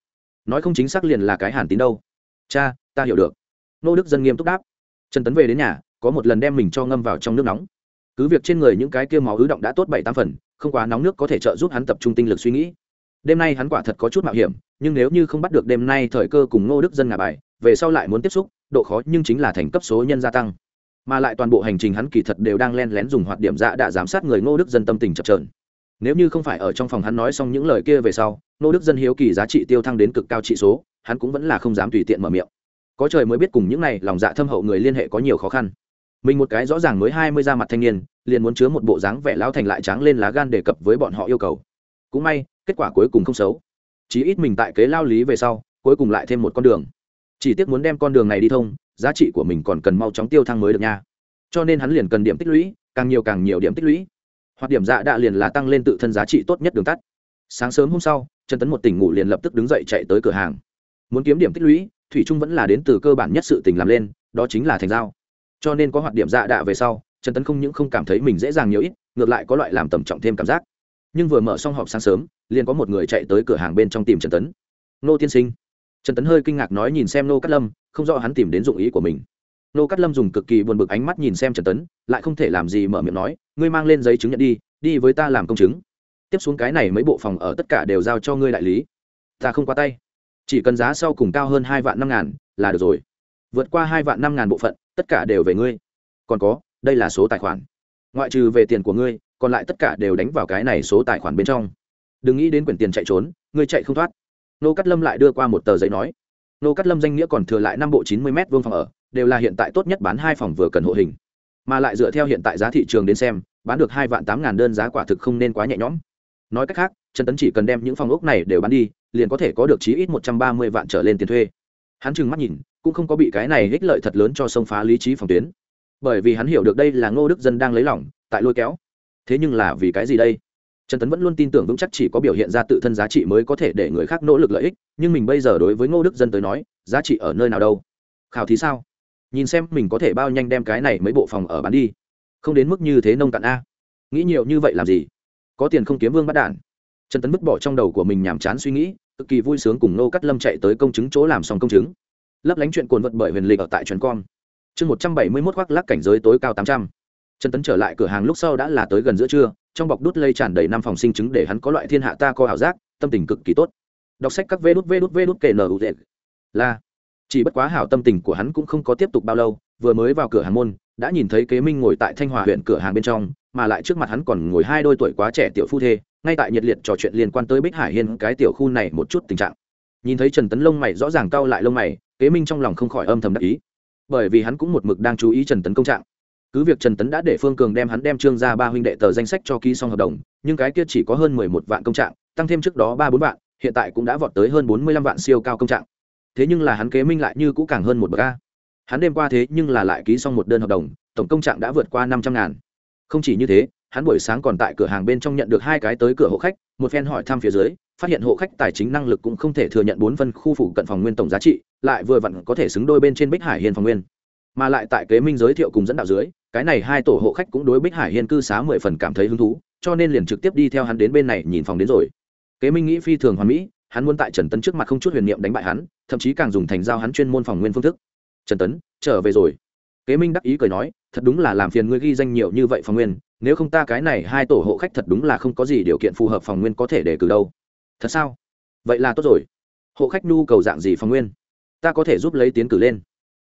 nói không chính xác liền là cái hàn tín đâu cha ta hiểu được nô đức dân nghiêm túc đáp trần tấn về đến nhà có một lần đem mình cho ngâm vào trong nước nóng cứ việc trên người những cái kia máu ứ động đã tốt bảy tam phần không quá nóng nước có thể trợ giúp hắn tập trung tinh lực suy nghĩ đêm nay hắn quả thật có chút mạo hiểm nhưng nếu như không bắt được đêm nay thời cơ cùng ngô đức dân ngà bài về sau lại muốn tiếp xúc độ khó nhưng chính là thành cấp số nhân gia tăng mà lại toàn bộ hành trình hắn kỳ thật đều đang len lén dùng hoạt điểm dạ đã giám sát người ngô đức dân tâm tình chập trờn nếu như không phải ở trong phòng hắn nói xong những lời kia về sau nô đức dân hiếu kỳ giá trị tiêu thăng đến cực cao trị số hắn cũng vẫn là không dám tùy tiện mở miệng có trời mới biết cùng những này lòng dạ thâm hậu người liên hệ có nhiều khó khăn mình một cái rõ ràng mới hai mươi ra mặt thanh niên liền muốn chứa một bộ dáng vẻ lao thành lại tráng lên lá gan đề cập với bọn họ yêu cầu cũng may kết quả cuối cùng không xấu chí ít mình tại kế lao lý về sau cuối cùng lại thêm một con đường chỉ tiếc muốn đem con đường này đi thông giá trị của mình còn cần mau chóng tiêu thăng mới được nha cho nên hắn liền cần điểm tích lũy càng nhiều càng nhiều điểm tích lũy hoặc điểm dạ đạ liền là tăng lên tự thân giá trị tốt nhất đường tắt sáng sớm hôm sau trần tấn một tỉnh ngủ liền lập tức đứng dậy chạy tới cửa hàng muốn kiếm điểm tích lũy thủy trung vẫn là đến từ cơ bản nhất sự tình làm lên đó chính là thành giao cho nên có hoạt điểm dạ đạ về sau trần tấn không những không cảm thấy mình dễ dàng nhiều ít ngược lại có loại làm tầm trọng thêm cảm giác nhưng vừa mở xong họp sáng sớm liền có một người chạy tới cửa hàng bên trong tìm trần tấn nô tiên sinh trần tấn hơi kinh ngạc nói nhìn xem nô cát lâm không rõ hắn tìm đến dụng ý của mình nô cát lâm dùng cực kỳ buồn bực ánh mắt nhìn xem trần tấn lại không thể làm gì mở miệng nói ngươi mang lên giấy chứng nhận đi đi với ta làm công chứng tiếp xuống cái này mấy bộ phòng ở tất cả đều giao cho ngươi đại lý ta không qua tay chỉ cần giá sau cùng cao hơn hai vạn năm ngàn là được rồi vượt qua hai vạn năm ngàn bộ phận tất cả đều về ngươi còn có đây là số tài khoản ngoại trừ về tiền của ngươi còn lại tất cả đều đánh vào cái này số tài khoản bên trong đừng nghĩ đến quyển tiền chạy trốn ngươi chạy không thoát nô cát lâm lại đưa qua một tờ giấy nói nô cát lâm danh nghĩa còn thừa lại năm bộ chín mươi m vương phòng ở đều là hiện tại tốt nhất bán hai phòng vừa cần hộ hình mà lại dựa theo hiện tại giá thị trường đến xem bán được hai vạn tám ngàn đơn giá quả thực không nên quá nhẹ nhõm nói cách khác trần tấn chỉ cần đem những phòng ốc này đều bán đi liền có thể có được chí ít một trăm ba mươi vạn trở lên tiền thuê hắn trừng mắt nhìn cũng không có bị cái này ích lợi thật lớn cho sông phá lý trí phòng tuyến bởi vì hắn hiểu được đây là ngô đức dân đang lấy lỏng tại lôi kéo thế nhưng là vì cái gì đây trần tấn vẫn luôn tin tưởng vững chắc chỉ có biểu hiện ra tự thân giá trị mới có thể để người khác nỗ lực lợi ích nhưng mình bây giờ đối với ngô đức dân tới nói giá trị ở nơi nào đâu khảo thí sao nhìn xem mình có thể bao nhanh đem cái này mấy bộ phòng ở bán đi không đến mức như thế nông cạn a nghĩ nhiều như vậy làm gì có tiền không kiếm vương bắt đản trần tấn vứt bỏ trong đầu của mình nhàm chán suy nghĩ cực kỳ vui sướng cùng nô cắt lâm chạy tới công chứng chỗ làm xong công chứng lấp lánh chuyện cồn vật bởi huyền lịch ở tại trần com chương một trăm bảy mươi mốt khoác lắc cảnh giới tối cao tám trăm trần tấn trở lại cửa hàng lúc sau đã là tới gần giữa trưa trong bọc đút lây tràn đầy năm phòng sinh chứng để hắn có loại thiên hạ ta có ảo giác tâm tình cực kỳ tốt đọc sách các vê đút vê đút vê đút kề nờ là chỉ bất quá hảo tâm tình của hắn cũng không có tiếp tục bao lâu vừa mới vào cửa hàng môn đã nhìn thấy kế minh ngồi tại thanh hòa huyện cửa hàng bên trong mà lại trước mặt hắn còn ngồi hai đôi tuổi quá trẻ tiểu phu thê ngay tại nhiệt liệt trò chuyện liên quan tới bích hải hiên cái tiểu khu này một chút tình trạng nhìn thấy trần tấn lông mày rõ ràng cau lại lông mày kế minh trong lòng không khỏi âm thầm đắc ý bởi vì hắn cũng một mực đang chú ý trần tấn công trạng cứ việc trần tấn đã để phương cường đem hắn đem trương ra ba huynh đệ tờ danh sách cho ký xong hợp đồng nhưng cái kia chỉ có hơn mười một vạn công trạng tăng thêm trước đó ba bốn vạn hiện tại cũng đã vọt tới hơn bốn mươi lăm vạn siêu cao công trạng thế nhưng là hắn kế minh lại như cũ càng hơn một bậc a hắn đêm qua thế nhưng là lại ký xong một đơn hợp đồng tổng công trạng đã vượt qua năm trăm ngàn không chỉ như thế hắn buổi sáng còn tại cửa hàng bên trong nhận được hai cái tới cửa hộ khách một phen hỏi thăm phía dưới phát hiện hộ khách tài chính năng lực cũng không thể thừa nhận bốn phân khu phủ cận phòng nguyên tổng giá trị lại vừa vặn có thể xứng đôi bên trên bích hải Hiên phòng nguyên mà lại tại kế minh giới thiệu cùng dẫn đạo dưới cái này hai tổ hộ khách cũng đối bích hải hiên cư xá mười phần cảm thấy hứng thú cho nên liền trực tiếp đi theo hắn đến bên này nhìn phòng đến rồi kế minh nghĩ phi thường hoàn mỹ hắn muốn tại trần tấn trước mặt không chút huyền niệm đánh bại hắn thậm chí càng dùng thành dao hắn chuyên môn phòng nguyên phương thức trần tấn trở về rồi kế minh đắc ý cười nói thật đúng là làm phiền ngươi ghi danh nhiều như vậy phòng nguyên nếu không ta cái này hai tổ hộ khách thật đúng là không có gì điều kiện phù hợp phòng nguyên có thể đề cử đâu thật sao vậy là tốt rồi hộ khách nhu cầu dạng gì phòng nguyên ta có thể giúp lấy tiến cử lên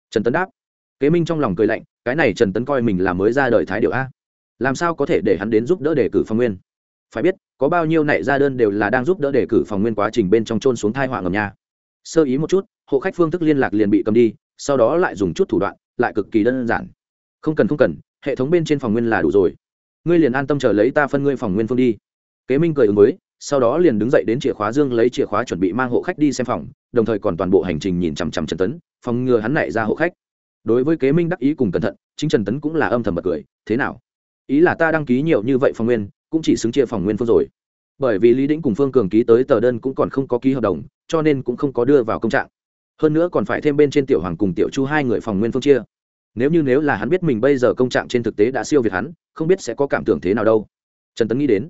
trần tấn đáp kế minh trong lòng cười lạnh cái này trần tấn coi mình là mới ra đời thái điệu a làm sao có thể để hắn đến giúp đỡ đề cử phòng nguyên phải biết có bao nhiêu nảy ra đơn đều là đang giúp đỡ đề cử phòng nguyên quá trình bên trong trôn xuống thai họa ngầm nhà sơ ý một chút hộ khách phương thức liên lạc liền bị cầm đi sau đó lại dùng chút thủ đoạn lại cực kỳ đơn giản không cần không cần hệ thống bên trên phòng nguyên là đủ rồi ngươi liền an tâm chờ lấy ta phân ngươi phòng nguyên phương đi kế minh cười ứng với sau đó liền đứng dậy đến chìa khóa dương lấy chìa khóa chuẩn bị mang hộ khách đi xem phòng đồng thời còn toàn bộ hành trình nhìn chằm chằm trần tấn phòng ngừa hắn nảy ra hộ khách đối với kế minh đắc ý cùng cẩn thận chính trần tấn cũng là âm thầm bật cười thế nào ý là ta đăng ký nhiều như vậy phòng nguyên cũng chỉ xứng chia phòng nguyên phương rồi bởi vì lý đĩnh cùng phương cường ký tới tờ đơn cũng còn không có ký hợp đồng cho nên cũng không có đưa vào công trạng hơn nữa còn phải thêm bên trên tiểu hoàng cùng tiểu chu hai người phòng nguyên phương chia nếu như nếu là hắn biết mình bây giờ công trạng trên thực tế đã siêu việt hắn không biết sẽ có cảm tưởng thế nào đâu trần tấn nghĩ đến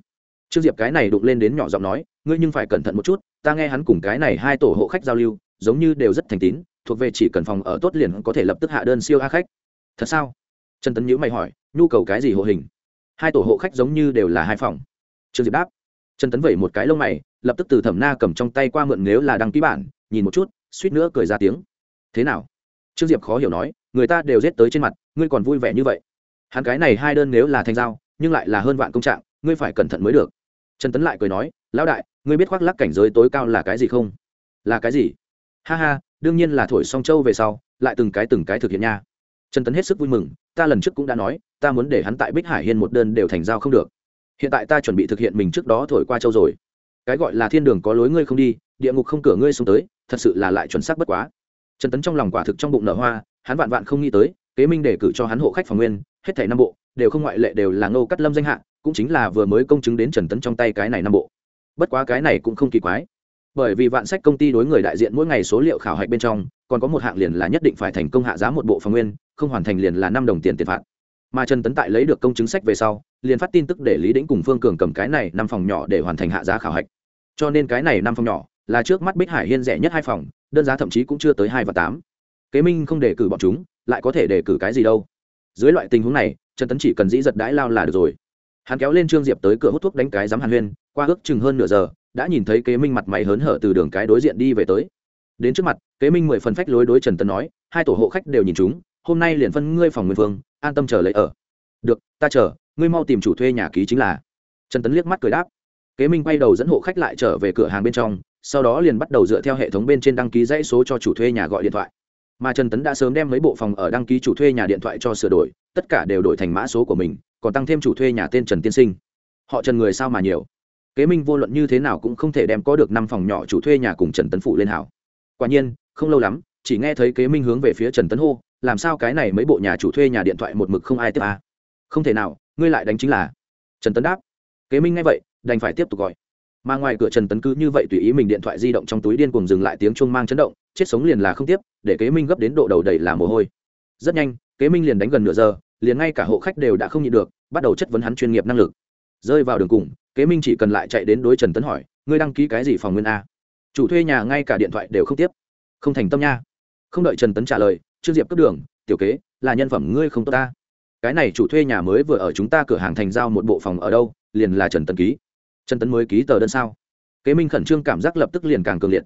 trương diệp cái này đụng lên đến nhỏ giọng nói ngươi nhưng phải cẩn thận một chút ta nghe hắn cùng cái này hai tổ hộ khách giao lưu giống như đều rất thành tín thuộc về chỉ cần phòng ở tốt liền có thể lập tức hạ đơn siêu a khách thật sao trần tấn nhữ mày hỏi nhu cầu cái gì hộ hình hai tổ hộ khách giống như đều là hai phòng trương diệp đáp trần tấn vẩy một cái lông mày lập tức từ thẩm na cầm trong tay qua mượn nếu là đăng ký bản nhìn một chút suýt nữa cười ra tiếng thế nào trương diệp khó hiểu nói người ta đều rét tới trên mặt ngươi còn vui vẻ như vậy hắn cái này hai đơn nếu là thành dao nhưng lại là hơn vạn công trạng ngươi phải cẩn thận mới được trần tấn lại cười nói lão đại ngươi biết khoác lắc cảnh giới tối cao là cái gì không là cái gì ha ha đương nhiên là thổi song châu về sau lại từng cái từng cái thực hiện nha trần tấn hết sức vui mừng ta lần trước cũng đã nói ta muốn để hắn tại bích hải hiên một đơn đều thành giao không được hiện tại ta chuẩn bị thực hiện mình trước đó thổi qua châu rồi cái gọi là thiên đường có lối ngươi không đi địa ngục không cửa ngươi xuống tới thật sự là lại chuẩn xác bất quá trần tấn trong lòng quả thực trong bụng nở hoa hắn vạn vạn không nghĩ tới kế minh để cử cho hắn hộ khách phòng nguyên hết thảy năm bộ đều không ngoại lệ đều là ngô cắt lâm danh hạ cũng chính là vừa mới công chứng đến trần tấn trong tay cái này năm bộ bất quá cái này cũng không kỳ quái bởi vì vạn sách công ty đối người đại diện mỗi ngày số liệu khảo hạch bên trong còn có một hạng liền là nhất định phải thành công hạ giá một bộ phòng nguyên không hoàn thành liền là năm đồng tiền tiền phạt mà trần tấn tại lấy được công chứng sách về sau liền phát tin tức để lý đĩnh cùng phương cường cầm cái này năm phòng nhỏ để hoàn thành hạ giá khảo hạch cho nên cái này năm phòng nhỏ là trước mắt bích hải hiên rẻ nhất hai phòng đơn giá thậm chí cũng chưa tới hai và tám kế minh không đề cử bọn chúng lại có thể đề cử cái gì đâu dưới loại tình huống này trần tấn chỉ cần dĩ giật đãi lao là được rồi hắn kéo lên trương diệp tới cửa hút thuốc đánh cái dám hàn huyên qua ước chừng hơn nửa giờ đã nhìn thấy kế minh mặt mày hớn hở từ đường cái đối diện đi về tới đến trước mặt kế minh mười phần phách lối đối trần tấn nói hai tổ hộ khách đều nhìn chúng hôm nay liền phân ngươi phòng nguyên Vương, an tâm chờ lấy ở được ta chờ ngươi mau tìm chủ thuê nhà ký chính là trần tấn liếc mắt cười đáp kế minh quay đầu dẫn hộ khách lại trở về cửa hàng bên trong sau đó liền bắt đầu dựa theo hệ thống bên trên đăng ký dãy số cho chủ thuê nhà gọi điện thoại mà trần tấn đã sớm đem mấy bộ phòng ở đăng ký chủ thuê nhà điện thoại cho sửa đổi tất cả đều đổi thành mã số của mình còn tăng thêm chủ thuê nhà tên trần tiên sinh họ trần người sao mà nhiều kế minh vô luận như thế nào cũng không thể đem có được năm phòng nhỏ chủ thuê nhà cùng trần tấn phụ lên hảo quả nhiên không lâu lắm chỉ nghe thấy kế minh hướng về phía trần tấn hô làm sao cái này mấy bộ nhà chủ thuê nhà điện thoại một mực không ai tiếp à? không thể nào ngươi lại đánh chính là trần tấn đáp kế minh ngay vậy đành phải tiếp tục gọi mà ngoài cửa trần tấn cứ như vậy tùy ý mình điện thoại di động trong túi điên cùng dừng lại tiếng chuông mang chấn động chết sống liền là không tiếp để kế minh gấp đến độ đầu đầy là mồ hôi rất nhanh kế minh liền đánh gần nửa giờ liền ngay cả hộ khách đều đã không nhịn được bắt đầu chất vấn hắn chuyên nghiệp năng lực rơi vào đường cùng kế minh chỉ cần lại chạy đến đối trần tấn hỏi ngươi đăng ký cái gì phòng nguyên a chủ thuê nhà ngay cả điện thoại đều không tiếp không thành tâm nha không đợi trần tấn trả lời trương diệp cấp đường tiểu kế là nhân phẩm ngươi không tốt ta cái này chủ thuê nhà mới vừa ở chúng ta cửa hàng thành giao một bộ phòng ở đâu liền là trần tấn ký trần tấn mới ký tờ đơn sao kế minh khẩn trương cảm giác lập tức liền càng cường liệt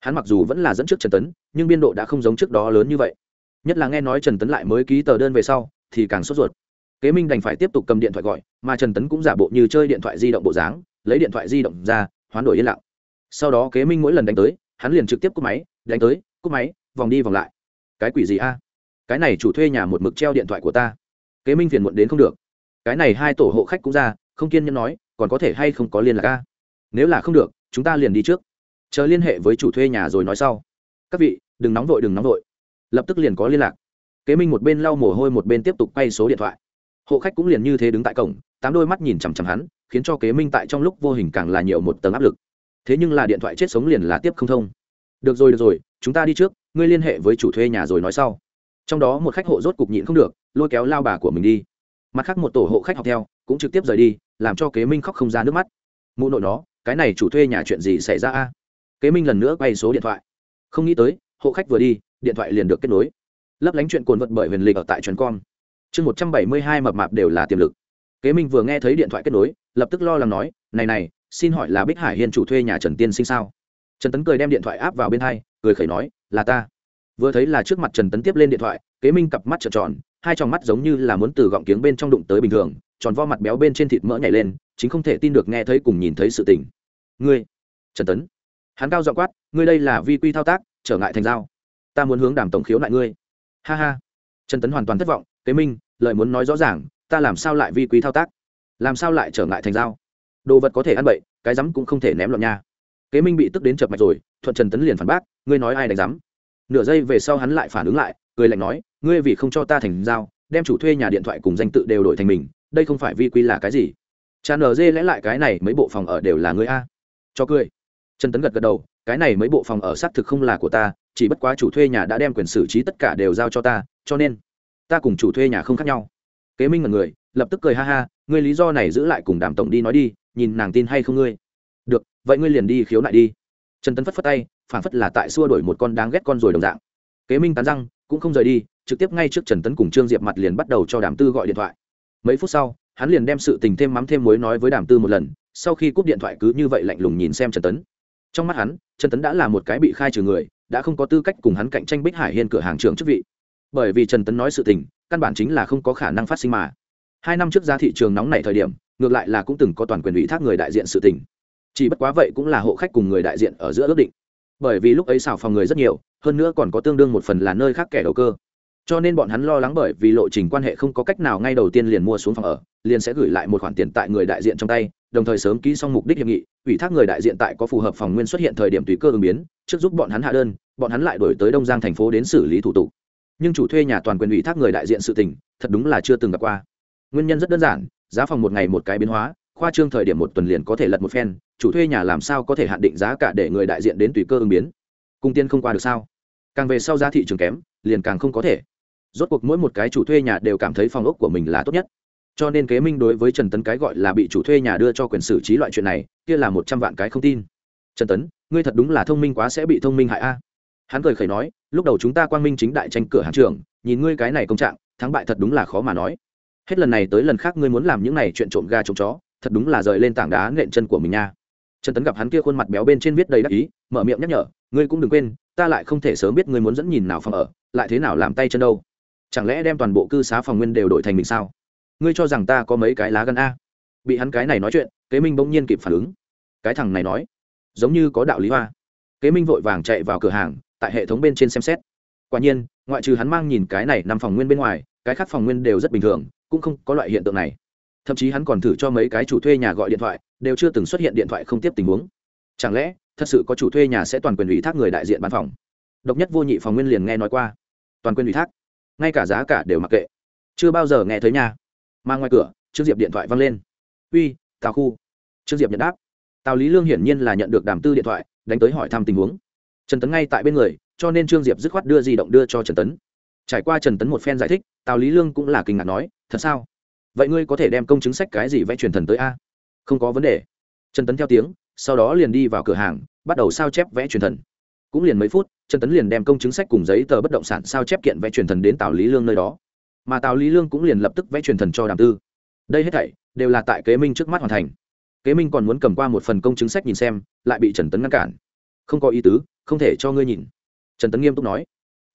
hắn mặc dù vẫn là dẫn trước trần tấn nhưng biên độ đã không giống trước đó lớn như vậy nhất là nghe nói trần tấn lại mới ký tờ đơn về sau thì càng sốt ruột kế minh đành phải tiếp tục cầm điện thoại gọi mà trần tấn cũng giả bộ như chơi điện thoại di động bộ dáng lấy điện thoại di động ra hoán đổi yên lặng sau đó kế minh mỗi lần đánh tới hắn liền trực tiếp cúp máy đánh tới cúp máy vòng đi vòng lại cái quỷ gì a cái này chủ thuê nhà một mực treo điện thoại của ta kế minh phiền muộn đến không được cái này hai tổ hộ khách cũng ra không kiên nhẫn nói còn có thể hay không có liên lạc a nếu là không được chúng ta liền đi trước chờ liên hệ với chủ thuê nhà rồi nói sau các vị đừng nóng vội đừng nóng vội lập tức liền có liên lạc kế minh một bên lau mồ hôi một bên tiếp tục quay số điện thoại hộ khách cũng liền như thế đứng tại cổng tám đôi mắt nhìn chằm chằm hắn khiến cho kế minh tại trong lúc vô hình càng là nhiều một tầng áp lực thế nhưng là điện thoại chết sống liền là tiếp không thông được rồi được rồi chúng ta đi trước ngươi liên hệ với chủ thuê nhà rồi nói sau trong đó một khách hộ rốt cục nhịn không được lôi kéo lao bà của mình đi mặt khác một tổ hộ khách học theo cũng trực tiếp rời đi làm cho kế minh khóc không ra nước mắt mụ nội nó cái này chủ thuê nhà chuyện gì xảy ra a kế minh lần nữa quay số điện thoại không nghĩ tới hộ khách vừa đi điện thoại liền được kết nối lấp lánh chuyện cồn vật bởi huyền lịch ở tại trần com chương một trăm bảy mươi hai mập mạp đều là tiềm lực kế minh vừa nghe thấy điện thoại kết nối lập tức lo lắng nói này này xin hỏi là bích hải hiên chủ thuê nhà trần tiên sinh sao trần tấn cười đem điện thoại áp vào bên hai cười khẩy nói là ta vừa thấy là trước mặt trần tấn tiếp lên điện thoại kế minh cặp mắt trợn tròn hai tròng mắt giống như là muốn từ gọng kiếng bên trong đụng tới bình thường tròn vo mặt béo bên trên thịt mỡ nhảy lên chính không thể tin được nghe thấy cùng nhìn thấy sự tình ngươi trần tấn hắn cao dọ quát ngươi đây là vi quy thao tác trở ngại thành dao. ta muốn hướng đàm tổng khiếu lại ngươi ha ha trần tấn hoàn toàn thất vọng kế minh lời muốn nói rõ ràng ta làm sao lại vi quy thao tác làm sao lại trở ngại thành dao? đồ vật có thể ăn bậy cái rắm cũng không thể ném lọt nha kế minh bị tức đến chập mạch rồi thuận trần tấn liền phản bác ngươi nói ai đánh giám nửa giây về sau hắn lại phản ứng lại người lạnh nói ngươi vì không cho ta thành giao đem chủ thuê nhà điện thoại cùng danh tự đều đổi thành mình đây không phải vi quy là cái gì cha nở dê lẽ lại cái này mấy bộ phòng ở đều là ngươi a cho cười trần tấn gật gật đầu cái này mấy bộ phòng ở xác thực không là của ta chỉ bất quá chủ thuê nhà đã đem quyền xử trí tất cả đều giao cho ta cho nên ta cùng chủ thuê nhà không khác nhau kế minh là người lập tức cười ha ha ngươi lý do này giữ lại cùng đàm tổng đi nói đi nhìn nàng tin hay không ngươi vậy ngươi liền đi khiếu nại đi trần tấn phất phất tay phản phất là tại xua đổi một con đáng ghét con rồi đồng dạng kế minh tán răng cũng không rời đi trực tiếp ngay trước trần tấn cùng trương diệp mặt liền bắt đầu cho đàm tư gọi điện thoại mấy phút sau hắn liền đem sự tình thêm mắm thêm mối nói với đàm tư một lần sau khi cúp điện thoại cứ như vậy lạnh lùng nhìn xem trần tấn trong mắt hắn trần tấn đã là một cái bị khai trừ người đã không có tư cách cùng hắn cạnh tranh bích hải hiên cửa hàng trưởng chức vị bởi vì trần tấn nói sự tình căn bản chính là không có khả năng phát sinh mà hai năm trước ra thị trường nóng này thời điểm ngược lại là cũng từng có toàn quyền ủy thác người đại diện sự tình chỉ bất quá vậy cũng là hộ khách cùng người đại diện ở giữa ước định bởi vì lúc ấy xào phòng người rất nhiều hơn nữa còn có tương đương một phần là nơi khác kẻ đầu cơ cho nên bọn hắn lo lắng bởi vì lộ trình quan hệ không có cách nào ngay đầu tiên liền mua xuống phòng ở liền sẽ gửi lại một khoản tiền tại người đại diện trong tay đồng thời sớm ký xong mục đích hiệp nghị ủy thác người đại diện tại có phù hợp phòng nguyên xuất hiện thời điểm tùy cơ ứng biến trước giúp bọn hắn hạ đơn bọn hắn lại đổi tới đông giang thành phố đến xử lý thủ tục nhưng chủ thuê nhà toàn quyền ủy thác người đại diện sự tình thật đúng là chưa từng gặp qua nguyên nhân rất đơn giản giá phòng một ngày một cái biến hóa khoa trương thời điểm một tuần liền có thể lật một phen chủ thuê nhà làm sao có thể hạn định giá cả để người đại diện đến tùy cơ ứng biến cung tiên không qua được sao càng về sau giá thị trường kém liền càng không có thể rốt cuộc mỗi một cái chủ thuê nhà đều cảm thấy phòng ốc của mình là tốt nhất cho nên kế minh đối với trần tấn cái gọi là bị chủ thuê nhà đưa cho quyền xử trí loại chuyện này kia là một trăm vạn cái không tin trần tấn ngươi thật đúng là thông minh quá sẽ bị thông minh hại a hắn cười khẩy nói lúc đầu chúng ta quang minh chính đại tranh cửa hàng trường nhìn ngươi cái này công trạng thắng bại thật đúng là khó mà nói hết lần này tới lần khác ngươi muốn làm những này chuyện trộm gà trộm chó thật đúng là rời lên tảng đá nện chân của mình nha trần tấn gặp hắn kia khuôn mặt béo bên trên viết đầy đắc ý mở miệng nhắc nhở ngươi cũng đừng quên ta lại không thể sớm biết ngươi muốn dẫn nhìn nào phòng ở lại thế nào làm tay chân đâu chẳng lẽ đem toàn bộ cư xá phòng nguyên đều đổi thành mình sao ngươi cho rằng ta có mấy cái lá gân a bị hắn cái này nói chuyện kế minh bỗng nhiên kịp phản ứng cái thằng này nói giống như có đạo lý hoa kế minh vội vàng chạy vào cửa hàng tại hệ thống bên trên xem xét quả nhiên ngoại trừ hắn mang nhìn cái này nằm phòng nguyên bên ngoài cái khác phòng nguyên đều rất bình thường cũng không có loại hiện tượng này thậm chí hắn còn thử cho mấy cái chủ thuê nhà gọi điện thoại đều chưa từng xuất hiện điện thoại không tiếp tình huống chẳng lẽ thật sự có chủ thuê nhà sẽ toàn quyền ủy thác người đại diện bán phòng độc nhất vô nhị phòng nguyên liền nghe nói qua toàn quyền ủy thác ngay cả giá cả đều mặc kệ chưa bao giờ nghe thấy nhà mang ngoài cửa trương diệp điện thoại văng lên uy tào khu trương diệp nhận đáp tào lý lương hiển nhiên là nhận được đàm tư điện thoại đánh tới hỏi thăm tình huống trần tấn ngay tại bên người cho nên trương diệp dứt khoát đưa di động đưa cho trần tấn trải qua trần tấn một phen giải thích tào lý lương cũng là kinh ngạc nói thật sao vậy ngươi có thể đem công chứng sách cái gì vẽ truyền thần tới a không có vấn đề trần tấn theo tiếng sau đó liền đi vào cửa hàng bắt đầu sao chép vẽ truyền thần cũng liền mấy phút trần tấn liền đem công chứng sách cùng giấy tờ bất động sản sao chép kiện vẽ truyền thần đến tào lý lương nơi đó mà tào lý lương cũng liền lập tức vẽ truyền thần cho đàm tư đây hết thảy đều là tại kế minh trước mắt hoàn thành kế minh còn muốn cầm qua một phần công chứng sách nhìn xem lại bị trần tấn ngăn cản không có ý tứ không thể cho ngươi nhìn trần tấn nghiêm túc nói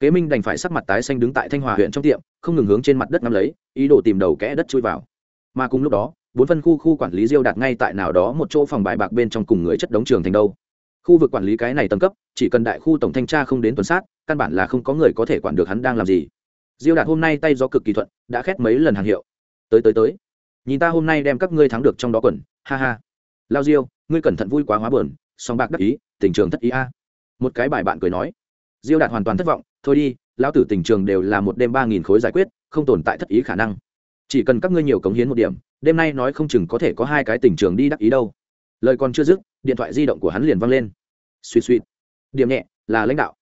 kế minh đành phải sắc mặt tái xanh đứng tại thanh hòa huyện trong tiệm không ngừng hướng trên mặt đất ngắm lấy ý đồ tìm đầu kẽ đất chui vào mà cùng lúc đó bốn phân khu khu quản lý diêu đạt ngay tại nào đó một chỗ phòng bài bạc bên trong cùng người chất đống trường thành đâu khu vực quản lý cái này tầng cấp chỉ cần đại khu tổng thanh tra không đến tuần sát căn bản là không có người có thể quản được hắn đang làm gì diêu đạt hôm nay tay gió cực kỳ thuận đã khét mấy lần hàng hiệu tới tới tới nhìn ta hôm nay đem các ngươi thắng được trong đó quần ha ha lao diêu ngươi cẩn thận vui quá hóa buồn song bạc đắc ý tình trường thất ý a một cái bài bạn cười nói diêu đạt hoàn toàn thất vọng thôi đi lão tử tình trường đều là một đêm ba nghìn khối giải quyết không tồn tại thất ý khả năng chỉ cần các ngươi nhiều cống hiến một điểm đêm nay nói không chừng có thể có hai cái tình trường đi đắc ý đâu lời còn chưa dứt điện thoại di động của hắn liền văng lên suy suy điểm nhẹ là lãnh đạo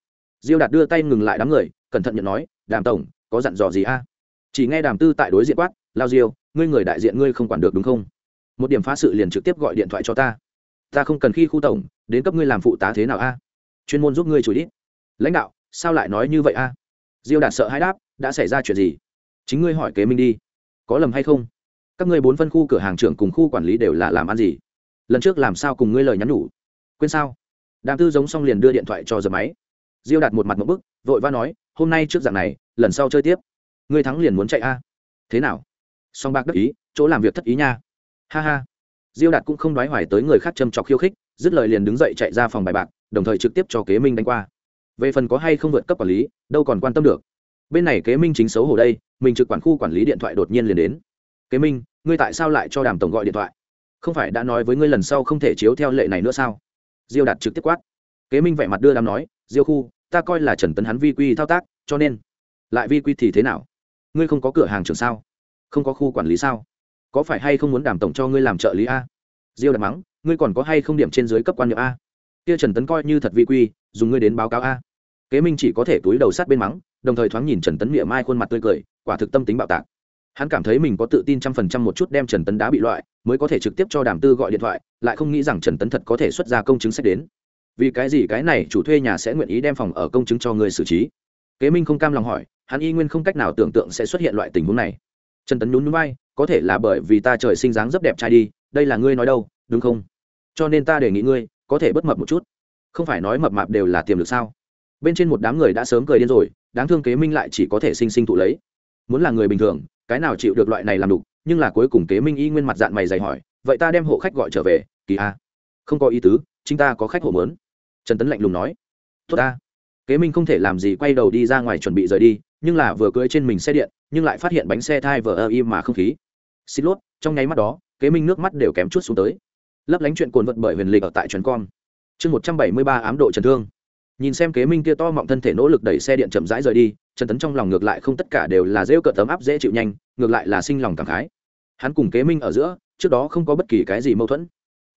diêu đạt đưa tay ngừng lại đám người cẩn thận nhận nói đàm tổng có dặn dò gì a chỉ nghe đàm tư tại đối diện quát lao diêu ngươi người đại diện ngươi không quản được đúng không một điểm phá sự liền trực tiếp gọi điện thoại cho ta ta không cần khi khu tổng đến cấp ngươi làm phụ tá thế nào a chuyên môn giúp ngươi chủ đít lãnh đạo sao lại nói như vậy a diêu đạt sợ hãi đáp đã xảy ra chuyện gì chính ngươi hỏi kế minh đi có lầm hay không các ngươi bốn phân khu cửa hàng trưởng cùng khu quản lý đều là làm ăn gì lần trước làm sao cùng ngươi lời nhắn nhủ quên sao đàm tư giống xong liền đưa điện thoại cho dập máy diêu đạt một mặt một bức vội va nói hôm nay trước dạng này lần sau chơi tiếp ngươi thắng liền muốn chạy a thế nào song bạc đắc ý chỗ làm việc thất ý nha ha ha diêu đạt cũng không đoái hoài tới người khác châm trọc khiêu khích dứt lời liền đứng dậy chạy ra phòng bài bạc đồng thời trực tiếp cho kế minh đánh qua về phần có hay không vượt cấp quản lý đâu còn quan tâm được bên này kế minh chính xấu hổ đây mình trực quản khu quản lý điện thoại đột nhiên liền đến kế minh ngươi tại sao lại cho đàm tổng gọi điện thoại không phải đã nói với ngươi lần sau không thể chiếu theo lệ này nữa sao diêu đạt trực tiếp quát kế minh vẻ mặt đưa đàm nói diêu khu ta coi là trần tấn hắn vi quy thao tác cho nên lại vi quy thì thế nào ngươi không có cửa hàng trường sao không có khu quản lý sao có phải hay không muốn đàm tổng cho ngươi làm trợ lý a diêu đạt mắng ngươi còn có hay không điểm trên dưới cấp quan niệm a kia trần tấn coi như thật vi quy dùng ngươi đến báo cáo a kế minh chỉ có thể túi đầu sát bên mắng đồng thời thoáng nhìn trần tấn miệng mai khuôn mặt tươi cười quả thực tâm tính bạo tạc hắn cảm thấy mình có tự tin trăm phần trăm một chút đem trần tấn đá bị loại mới có thể trực tiếp cho đàm tư gọi điện thoại lại không nghĩ rằng trần tấn thật có thể xuất ra công chứng sách đến vì cái gì cái này chủ thuê nhà sẽ nguyện ý đem phòng ở công chứng cho người xử trí kế minh không cam lòng hỏi hắn y nguyên không cách nào tưởng tượng sẽ xuất hiện loại tình huống này trần tấn nhún nhún vai có thể là bởi vì ta trời sinh dáng rất đẹp trai đi đây là ngươi nói đâu đúng không cho nên ta đề nghị ngươi có thể bất mập một chút không phải nói mập mạp đều là tiềm lực sao bên trên một đám người đã sớm cười điên rồi đáng thương kế minh lại chỉ có thể sinh sinh tụ lấy muốn là người bình thường cái nào chịu được loại này làm đục nhưng là cuối cùng kế minh y nguyên mặt dạng mày dày hỏi vậy ta đem hộ khách gọi trở về kỳ a không có ý tứ chính ta có khách hộ mớn trần tấn lạnh lùng nói tốt ta kế minh không thể làm gì quay đầu đi ra ngoài chuẩn bị rời đi nhưng là vừa cưỡi trên mình xe điện nhưng lại phát hiện bánh xe thai vờ ơ y mà không khí xịt lốt trong nháy mắt đó kế minh nước mắt đều kém chút xuống tới lấp lánh chuyện cồn vật bởi huyền lịch ở tại trần con chương một trăm bảy mươi ba ám độ trần thương nhìn xem kế minh kia to mọng thân thể nỗ lực đẩy xe điện chậm rãi rời đi trần tấn trong lòng ngược lại không tất cả đều là rêu cợt tấm áp dễ chịu nhanh ngược lại là sinh lòng cảm khái hắn cùng kế minh ở giữa trước đó không có bất kỳ cái gì mâu thuẫn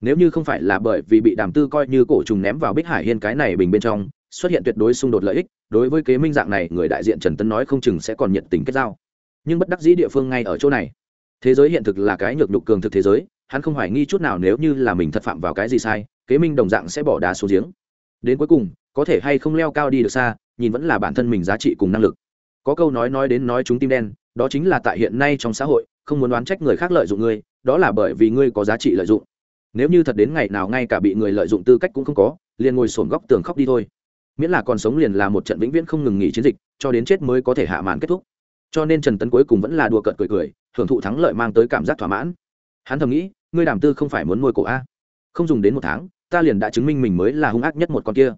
nếu như không phải là bởi vì bị đàm tư coi như cổ trùng ném vào bích hải hiên cái này bình bên trong xuất hiện tuyệt đối xung đột lợi ích đối với kế minh dạng này người đại diện trần tấn nói không chừng sẽ còn nhiệt tình kết giao nhưng bất đắc dĩ địa phương ngay ở chỗ này thế giới hiện thực là cái nhược nhục cường thực thế giới hắn không hoài nghi chút nào nếu như là mình thật phạm vào cái gì sai kế minh đồng dạng sẽ bỏ đá xuống giếng đến cuối cùng có thể hay không leo cao đi được xa nhìn vẫn là bản thân mình giá trị cùng năng lực có câu nói nói đến nói chúng tim đen đó chính là tại hiện nay trong xã hội không muốn đoán trách người khác lợi dụng ngươi đó là bởi vì ngươi có giá trị lợi dụng nếu như thật đến ngày nào ngay cả bị người lợi dụng tư cách cũng không có liền ngồi sổn góc tường khóc đi thôi miễn là còn sống liền là một trận vĩnh viễn không ngừng nghỉ chiến dịch cho đến chết mới có thể hạ màn kết thúc cho nên trần tấn cuối cùng vẫn là đùa cợt cười cười hưởng thụ thắng lợi mang tới cảm giác thỏa mãn hắn thầm nghĩ ngươi đàm tư không phải muốn nuôi cổ a không dùng đến một tháng ta liền đã chứng minh mình mới là hung ác nhất một con kia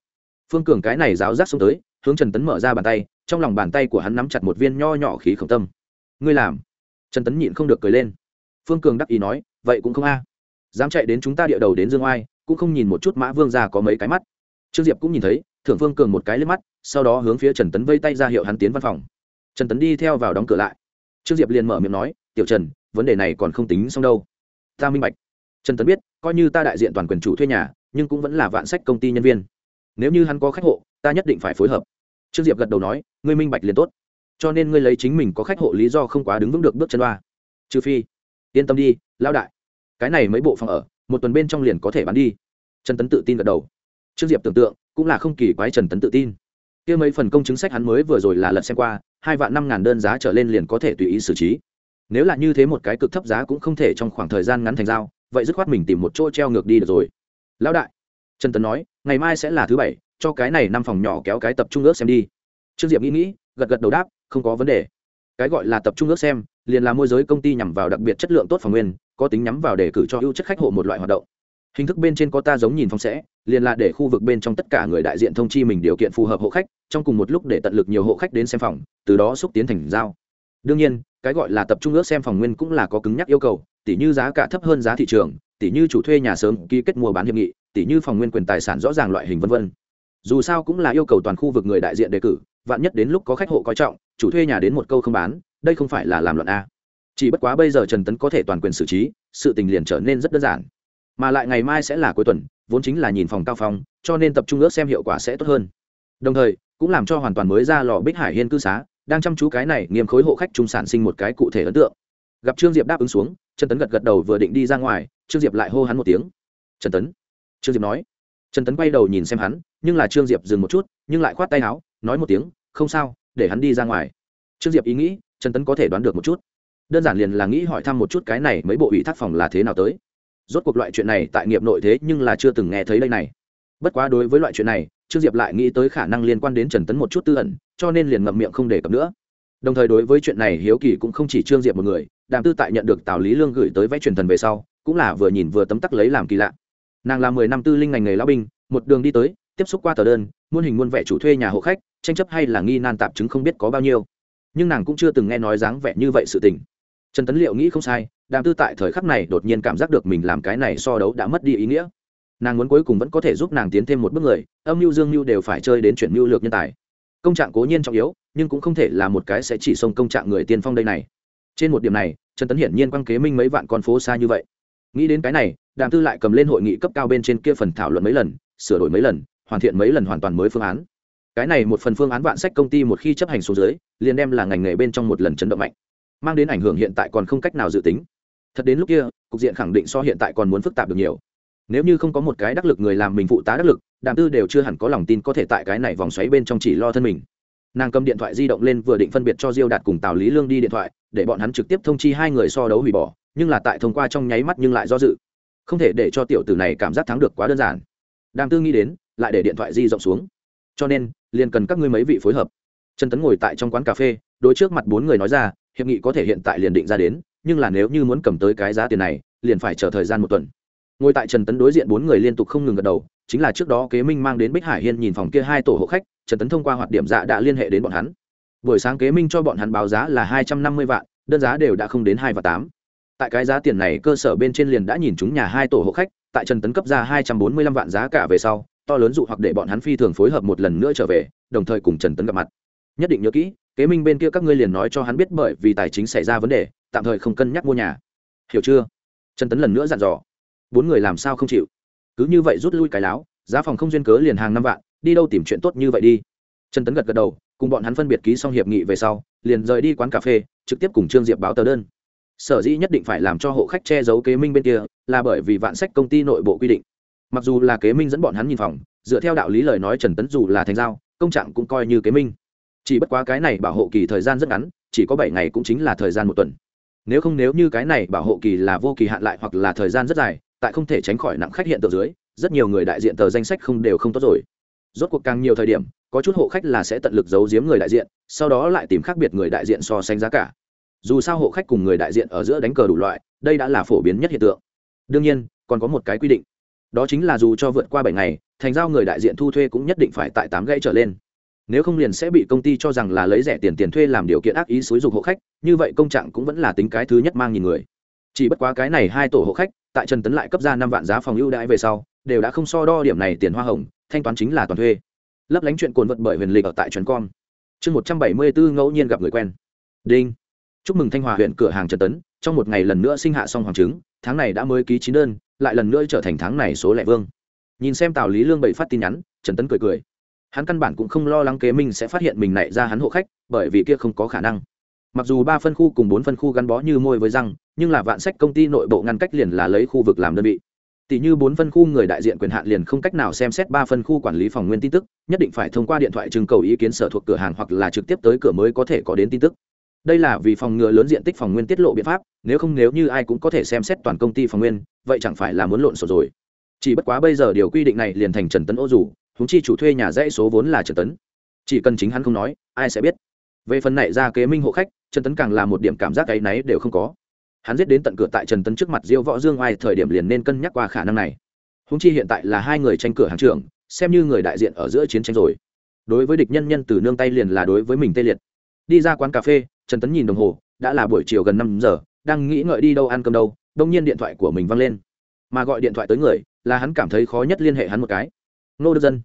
phương cường cái này giáo giác xuống tới hướng trần tấn mở ra bàn tay trong lòng bàn tay của hắn nắm chặt một viên nho nhỏ khí khổng tâm ngươi làm trần tấn nhịn không được cười lên phương cường đắc ý nói vậy cũng không a dám chạy đến chúng ta địa đầu đến dương oai cũng không nhìn một chút mã vương ra có mấy cái mắt trương diệp cũng nhìn thấy thưởng phương cường một cái lên mắt sau đó hướng phía trần tấn vây tay ra hiệu hắn tiến văn phòng trần tấn đi theo vào đóng cửa lại trương diệp liền mở miệng nói tiểu trần vấn đề này còn không tính xong đâu ta minh bạch trần tấn biết coi như ta đại diện toàn quyền chủ thuê nhà nhưng cũng vẫn là vạn sách công ty nhân viên nếu như hắn có khách hộ ta nhất định phải phối hợp trương diệp gật đầu nói ngươi minh bạch liền tốt cho nên ngươi lấy chính mình có khách hộ lý do không quá đứng vững được bước chân ba trừ phi yên tâm đi Lão đại cái này mấy bộ phòng ở một tuần bên trong liền có thể bán đi trần tấn tự tin gật đầu trương diệp tưởng tượng cũng là không kỳ quái trần tấn tự tin kia mấy phần công chứng sách hắn mới vừa rồi là lật xem qua hai vạn năm ngàn đơn giá trở lên liền có thể tùy ý xử trí nếu là như thế một cái cực thấp giá cũng không thể trong khoảng thời gian ngắn thành giao vậy dứt khoát mình tìm một chỗ treo ngược đi được rồi lão đại trần tấn nói ngày mai sẽ là thứ bảy cho cái này năm phòng nhỏ kéo cái tập trung ước xem đi trương diệp nghĩ nghĩ gật gật đầu đáp không có vấn đề cái gọi là tập trung ước xem liền là môi giới công ty nhằm vào đặc biệt chất lượng tốt phòng nguyên có tính nhắm vào để cử cho ưu chất khách hộ một loại hoạt động hình thức bên trên có ta giống nhìn phong sẽ liền là để khu vực bên trong tất cả người đại diện thông chi mình điều kiện phù hợp hộ khách trong cùng một lúc để tận lực nhiều hộ khách đến xem phòng từ đó xúc tiến thành giao đương nhiên cái gọi là tập trung ước xem phòng nguyên cũng là có cứng nhắc yêu cầu tỷ như giá cả thấp hơn giá thị trường tỷ như chủ thuê nhà sớm ký kết mua bán hiệp nghị tỷ như phòng nguyên quyền tài sản rõ ràng loại hình vân vân dù sao cũng là yêu cầu toàn khu vực người đại diện đề cử vạn nhất đến lúc có khách hộ coi trọng chủ thuê nhà đến một câu không bán đây không phải là làm luận a chỉ bất quá bây giờ trần tấn có thể toàn quyền xử trí sự tình liền trở nên rất đơn giản mà lại ngày mai sẽ là cuối tuần vốn chính là nhìn phòng cao phong cho nên tập trung ước xem hiệu quả sẽ tốt hơn đồng thời cũng làm cho hoàn toàn mới ra lò bích hải hiên cư xá đang chăm chú cái này nghiêm khối hộ khách trung sản sinh một cái cụ thể ấn tượng gặp trương diệp đáp ứng xuống trần tấn gật gật đầu vừa định đi ra ngoài trương diệp lại hô hắn một tiếng trần tấn trương diệp nói trần tấn quay đầu nhìn xem hắn nhưng là trương diệp dừng một chút nhưng lại khoát tay áo nói một tiếng không sao để hắn đi ra ngoài trương diệp ý nghĩ trần tấn có thể đoán được một chút đơn giản liền là nghĩ hỏi thăm một chút cái này mấy bộ ủy thác phòng là thế nào tới rốt cuộc loại chuyện này tại nghiệp nội thế nhưng là chưa từng nghe thấy đây này bất quá đối với loại chuyện này trương diệp lại nghĩ tới khả năng liên quan đến trần tấn một chút tư ẩn cho nên liền ngậm miệng không đề cập nữa đồng thời đối với chuyện này hiếu kỳ cũng không chỉ trương diệp một người đàm tư tại nhận được tào lý lương gửi tới vẽ truyền thần về sau cũng là vừa nhìn vừa tấm tắc lấy làm kỳ lạ nàng là mười năm tư linh ngành nghề lao binh một đường đi tới tiếp xúc qua tờ đơn muôn hình muôn vẻ chủ thuê nhà hộ khách tranh chấp hay là nghi nan tạp chứng không biết có bao nhiêu nhưng nàng cũng chưa từng nghe nói dáng vẻ như vậy sự tình trần tấn liệu nghĩ không sai đàm tư tại thời khắc này đột nhiên cảm giác được mình làm cái này so đấu đã mất đi ý nghĩa nàng muốn cuối cùng vẫn có thể giúp nàng tiến thêm một bước người âm mưu dương mưu đều phải chơi đến chuyển mưu lược nhân tài công trạng cố nhiên trọng yếu nhưng cũng không thể là một cái sẽ chỉ xông công trạng người tiên phong đây này trên một điểm này trần tấn hiển nhiên quăng kế minh mấy vạn con phố xa như vậy nghĩ đến cái này đàm tư lại cầm lên hội nghị cấp cao bên trên kia phần thảo luận mấy lần sửa đổi mấy lần hoàn thiện mấy lần hoàn toàn mới phương án cái này một phần phương án vạn sách công ty một khi chấp hành xuống dưới liền đem là ngành nghề bên trong một lần chấn động mạnh mang đến ảnh hưởng hiện tại còn không cách nào dự tính thật đến lúc kia cục diện khẳng định so hiện tại còn muốn phức tạp được nhiều nếu như không có một cái đắc lực người làm mình phụ tá đắc lực đàm tư đều chưa hẳn có lòng tin có thể tại cái này vòng xoáy bên trong chỉ lo thân mình nàng cầm điện thoại di động lên vừa định phân biệt cho diêu đạt cùng tào lý lương đi điện thoại để bọn hắn trực tiếp thông chi hai người so đấu hủy bỏ nhưng là tại thông qua trong nháy mắt nhưng lại do dự không thể để cho tiểu tử này cảm giác thắng được quá đơn giản đàm tư nghĩ đến lại để điện thoại di rộng xuống cho nên liền cần các ngươi mấy vị phối hợp trần tấn ngồi tại trong quán cà phê đối trước mặt bốn người nói ra hiệp nghị có thể hiện tại liền định ra đến nhưng là nếu như muốn cầm tới cái giá tiền này liền phải chờ thời gian một tuần ngồi tại trần tấn đối diện bốn người liên tục không ngừng gật đầu chính là trước đó kế minh mang đến bích hải hiên nhìn phòng kia hai tổ hộ khách trần tấn thông qua hoạt điểm dạ đã liên hệ đến bọn hắn buổi sáng kế minh cho bọn hắn báo giá là hai trăm năm mươi vạn đơn giá đều đã không đến hai và tám tại cái giá tiền này cơ sở bên trên liền đã nhìn chúng nhà hai tổ hộ khách tại trần tấn cấp ra hai trăm bốn mươi lăm vạn giá cả về sau to lớn dụ hoặc để bọn hắn phi thường phối hợp một lần nữa trở về đồng thời cùng trần tấn gặp mặt nhất định nhớ kỹ kế minh bên kia các ngươi liền nói cho hắn biết bởi vì tài chính xảy ra vấn đề tạm thời không cân nhắc mua nhà hiểu chưa trần tấn lần nữa dặn dò bốn người làm sao không chịu cứ như vậy rút lui cái láo giá phòng không duyên cớ liền hàng năm vạn đi đâu tìm chuyện tốt như vậy đi trần tấn gật gật đầu cùng bọn hắn phân biệt ký xong hiệp nghị về sau liền rời đi quán cà phê trực tiếp cùng trương diệp báo tờ đơn sở dĩ nhất định phải làm cho hộ khách che giấu kế minh bên kia là bởi vì vạn sách công ty nội bộ quy định mặc dù là kế minh dẫn bọn hắn nhìn phòng dựa theo đạo lý lời nói trần tấn dù là thành giao công trạng cũng coi như kế minh chỉ bất quá cái này bảo hộ kỳ thời gian rất ngắn chỉ có bảy ngày cũng chính là thời gian một tuần nếu không nếu như cái này bảo hộ kỳ là vô kỳ hạn lại hoặc là thời gian rất dài tại không thể tránh khỏi nặng khách hiện tượng dưới rất nhiều người đại diện tờ danh sách không đều không tốt rồi rốt cuộc càng nhiều thời điểm có chút hộ khách là sẽ tận lực giấu giếm người đại diện sau đó lại tìm khác biệt người đại diện so sánh giá cả dù sao hộ khách cùng người đại diện ở giữa đánh cờ đủ loại đây đã là phổ biến nhất hiện tượng đương nhiên còn có một cái quy định đó chính là dù cho vượt qua bảy ngày thành giao người đại diện thu thuê cũng nhất định phải tại tám gãy trở lên nếu không liền sẽ bị công ty cho rằng là lấy rẻ tiền tiền thuê làm điều kiện ác ý xúi dục hộ khách như vậy công trạng cũng vẫn là tính cái thứ nhất mang nhìn người chỉ bất quá cái này hai tổ hộ khách tại trần tấn lại cấp ra năm vạn giá phòng ưu đãi về sau đều đã không so đo điểm này tiền hoa hồng thanh toán chính là toàn thuê lấp lánh chuyện cồn vật bởi huyền lịch ở tại trần com chương một trăm bảy mươi bốn ngẫu nhiên gặp người quen đinh chúc mừng thanh hòa huyện cửa hàng trần tấn trong một ngày lần nữa sinh hạ xong hoàng trứng tháng này đã mới ký chín đơn lại lần nữa trở thành tháng này số lẻ vương nhìn xem tào lý lương bậy phát tin nhắn trần tấn cười cười hắn căn bản cũng không lo lắng kế minh sẽ phát hiện mình nảy ra hắn hộ khách bởi vì kia không có khả năng mặc dù ba phân khu cùng bốn phân khu gắn bó như môi với răng nhưng là vạn sách công ty nội bộ ngăn cách liền là lấy khu vực làm đơn vị tỷ như bốn phân khu người đại diện quyền hạn liền không cách nào xem xét ba phân khu quản lý phòng nguyên tin tức nhất định phải thông qua điện thoại trưng cầu ý kiến sở thuộc cửa hàng hoặc là trực tiếp tới cửa mới có thể có đến tin tức đây là vì phòng ngừa lớn diện tích phòng nguyên tiết lộ biện pháp nếu không nếu như ai cũng có thể xem xét toàn công ty phòng nguyên vậy chẳng phải là muốn lộn xộn rồi chỉ bất quá bây giờ điều quy định này liền thành trần tấn ô dù húng chi chủ thuê nhà dãy số vốn là trần tấn chỉ cần chính hắn không nói ai sẽ biết về phần này ra kế minh hộ khách trần tấn càng là một điểm cảm giác cái náy đều không có hắn giết đến tận cửa tại trần tấn trước mặt diêu võ dương ai thời điểm liền nên cân nhắc qua khả năng này húng chi hiện tại là hai người tranh cửa hàng trưởng xem như người đại diện ở giữa chiến tranh rồi đối với địch nhân nhân từ nương tay liền là đối với mình tê liệt đi ra quán cà phê trần tấn nhìn đồng hồ đã là buổi chiều gần năm giờ đang nghĩ ngợi đi đâu ăn cơm đâu đông nhiên điện thoại của mình văng lên mà gọi điện thoại tới người là hắn cảm thấy khó nhất liên hệ hắn một cái nô đức dân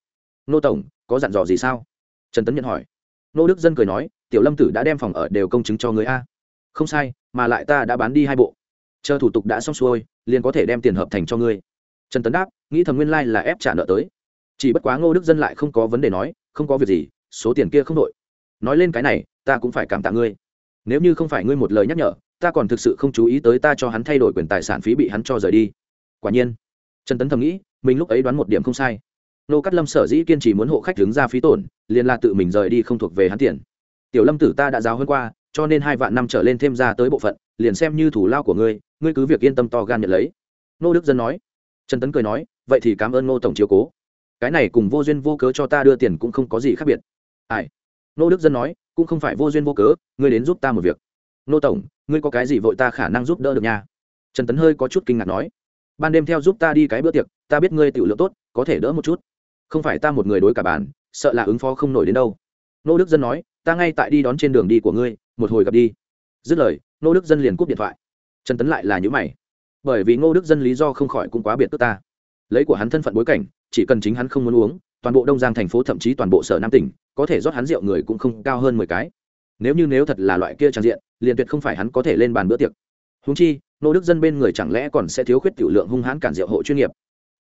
nô tổng có dặn dò gì sao trần tấn nhận hỏi nô đức dân cười nói tiểu lâm tử đã đem phòng ở đều công chứng cho người a không sai mà lại ta đã bán đi hai bộ chờ thủ tục đã xong xuôi liền có thể đem tiền hợp thành cho ngươi trần tấn đáp nghĩ thầm nguyên lai、like、là ép trả nợ tới chỉ bất quá ngô đức dân lại không có vấn đề nói không có việc gì số tiền kia không đội nói lên cái này ta cũng phải cảm tạ ngươi nếu như không phải ngươi một lời nhắc nhở ta còn thực sự không chú ý tới ta cho hắn thay đổi quyền tài sản phí bị hắn cho rời đi quả nhiên trần tấn thầm nghĩ mình lúc ấy đoán một điểm không sai nô cát lâm sở dĩ kiên trì muốn hộ khách đứng ra phí tổn liền là tự mình rời đi không thuộc về hắn tiền tiểu lâm tử ta đã giáo hơn qua cho nên hai vạn năm trở lên thêm ra tới bộ phận liền xem như thủ lao của ngươi ngươi cứ việc yên tâm to gan nhận lấy nô đức dân nói trần tấn cười nói vậy thì cảm ơn Nô tổng chiếu cố cái này cùng vô duyên vô cớ cho ta đưa tiền cũng không có gì khác biệt ai nô đức dân nói cũng không phải vô duyên vô cớ ngươi đến giúp ta một việc nô tổng ngươi có cái gì vội ta khả năng giúp đỡ được nha trần tấn hơi có chút kinh ngạc nói ban đêm theo giúp ta đi cái bữa tiệc ta biết ngươi tiểu lượng tốt có thể đỡ một chút không phải ta một người đối cả bàn sợ là ứng phó không nổi đến đâu nô đức dân nói ta ngay tại đi đón trên đường đi của ngươi một hồi gặp đi dứt lời ngô đức dân liền cúp điện thoại trần tấn lại là nhữ mày bởi vì ngô đức dân lý do không khỏi cũng quá biệt tức ta lấy của hắn thân phận bối cảnh chỉ cần chính hắn không muốn uống toàn bộ đông giang thành phố thậm chí toàn bộ sở nam tỉnh có thể rót hắn rượu người cũng không cao hơn mười cái nếu như nếu thật là loại kia tràn diện liền tuyệt không phải hắn có thể lên bàn bữa tiệc húng chi nô đức dân bên người chẳng lẽ còn sẽ thiếu khuyết tiểu lượng hung hãn cản rượu hộ chuyên nghiệp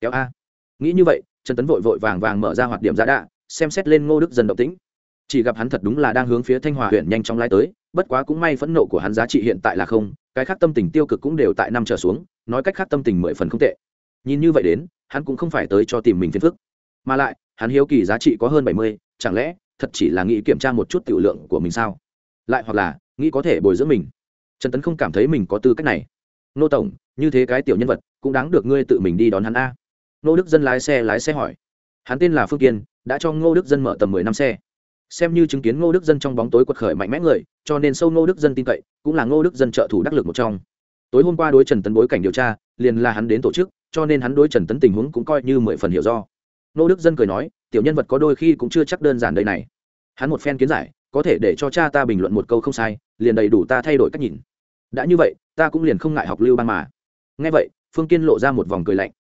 kéo a nghĩ như vậy trần tấn vội vội vàng vàng mở ra hoạt điểm giá đạ xem xét lên ngô đức dân động tĩnh chỉ gặp hắn thật đúng là đang hướng phía thanh hòa huyện nhanh chóng lai tới bất quá cũng may phẫn nộ của hắn giá trị hiện tại là không cái khác tâm tình tiêu cực cũng đều tại năm trở xuống nói cách khác tâm tình mười phần không tệ nhìn như vậy đến hắn cũng không phải tới cho tìm mình phiền phức mà lại hắn hiếu kỳ giá trị có hơn bảy mươi chẳng lẽ thật chỉ là nghĩ kiểm tra một chút tiểu lượng của mình sao lại hoặc là nghĩ có thể bồi dưỡng mình trần tấn không cảm thấy mình có tư cách này nô tổng như thế cái tiểu nhân vật cũng đáng được ngươi tự mình đi đón hắn a nô đức dân lái xe lái xe hỏi hắn tên là phương kiên đã cho ngô đức dân mở tầm mười năm xe xem như chứng kiến ngô đức dân trong bóng tối quật khởi mạnh mẽ người cho nên sâu ngô đức dân tin cậy cũng là ngô đức dân trợ thủ đắc lực một trong tối hôm qua đối trần tấn bối cảnh điều tra liền là hắn đến tổ chức cho nên hắn đối trần tấn tình huống cũng coi như mười phần hiểu do ngô đức dân cười nói tiểu nhân vật có đôi khi cũng chưa chắc đơn giản đây này hắn một phen kiến giải có thể để cho cha ta bình luận một câu không sai liền đầy đủ ta thay đổi cách nhìn đã như vậy ta cũng liền không ngại học lưu ban mà nghe vậy phương kiên lộ ra một vòng cười lạnh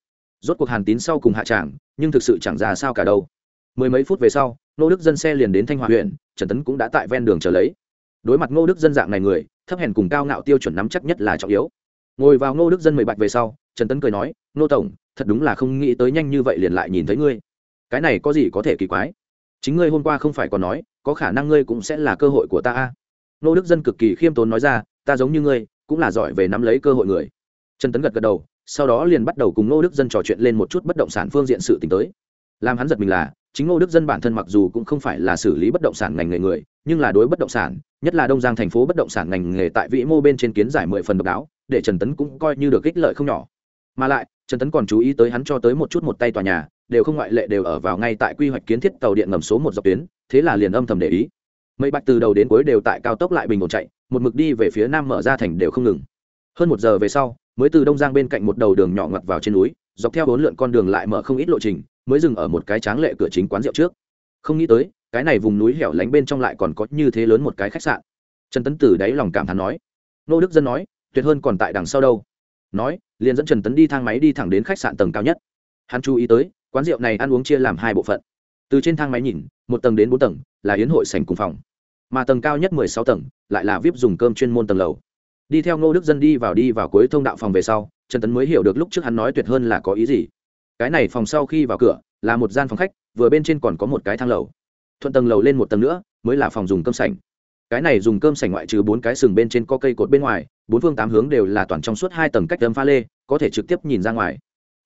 rốt cuộc hàn tín sau cùng hạ tràng nhưng thực sự chẳng ra sao cả đâu mười mấy phút về sau ngô đức dân xe liền đến thanh hòa huyện trần tấn cũng đã tại ven đường chờ lấy đối mặt ngô đức dân dạng này người thấp hèn cùng cao ngạo tiêu chuẩn nắm chắc nhất là trọng yếu ngồi vào ngô đức dân mười bạch về sau trần tấn cười nói ngô tổng thật đúng là không nghĩ tới nhanh như vậy liền lại nhìn thấy ngươi cái này có gì có thể kỳ quái chính ngươi hôm qua không phải còn nói có khả năng ngươi cũng sẽ là cơ hội của ta a ngô đức dân cực kỳ khiêm tốn nói ra ta giống như ngươi cũng là giỏi về nắm lấy cơ hội người trần tấn gật gật đầu sau đó liền bắt đầu cùng ngô đức dân trò chuyện lên một chút bất động sản phương diện sự t tới làm hắn giật mình là chính ngô đức dân bản thân mặc dù cũng không phải là xử lý bất động sản ngành nghề người nhưng là đối bất động sản nhất là đông giang thành phố bất động sản ngành nghề tại vĩ mô bên trên kiến giải mười phần độc đáo để trần tấn cũng coi như được ích lợi không nhỏ mà lại trần tấn còn chú ý tới hắn cho tới một chút một tay tòa nhà đều không ngoại lệ đều ở vào ngay tại quy hoạch kiến thiết tàu điện ngầm số một dọc tuyến thế là liền âm thầm để ý mấy bạch từ đầu đến cuối đều tại cao tốc lại bình ổn chạy một mực đi về phía nam mở ra thành đều không ngừng hơn một giờ về sau mới từ đông giang bên cạnh một đầu đường nhỏ ngặt vào trên núi dọc theo bốn lượn con đường lại mở không ít lộ trình mới dừng ở một cái tráng lệ cửa chính quán rượu trước không nghĩ tới cái này vùng núi hẻo lánh bên trong lại còn có như thế lớn một cái khách sạn trần tấn tử đáy lòng cảm thán nói nô đức dân nói tuyệt hơn còn tại đằng sau đâu nói liền dẫn trần tấn đi thang máy đi thẳng đến khách sạn tầng cao nhất hắn chú ý tới quán rượu này ăn uống chia làm hai bộ phận từ trên thang máy nhìn một tầng đến bốn tầng là hiến hội sành cùng phòng mà tầng cao nhất mười sáu tầng lại là vip dùng cơm chuyên môn tầng lầu đi theo ngô đức dân đi vào đi vào cuối thông đạo phòng về sau trần tấn mới hiểu được lúc trước hắn nói tuyệt hơn là có ý gì cái này phòng sau khi vào cửa là một gian phòng khách vừa bên trên còn có một cái thang lầu thuận tầng lầu lên một tầng nữa mới là phòng dùng cơm sảnh cái này dùng cơm sảnh ngoại trừ bốn cái sừng bên trên có cây cột bên ngoài bốn phương tám hướng đều là toàn trong suốt hai tầng cách đâm pha lê có thể trực tiếp nhìn ra ngoài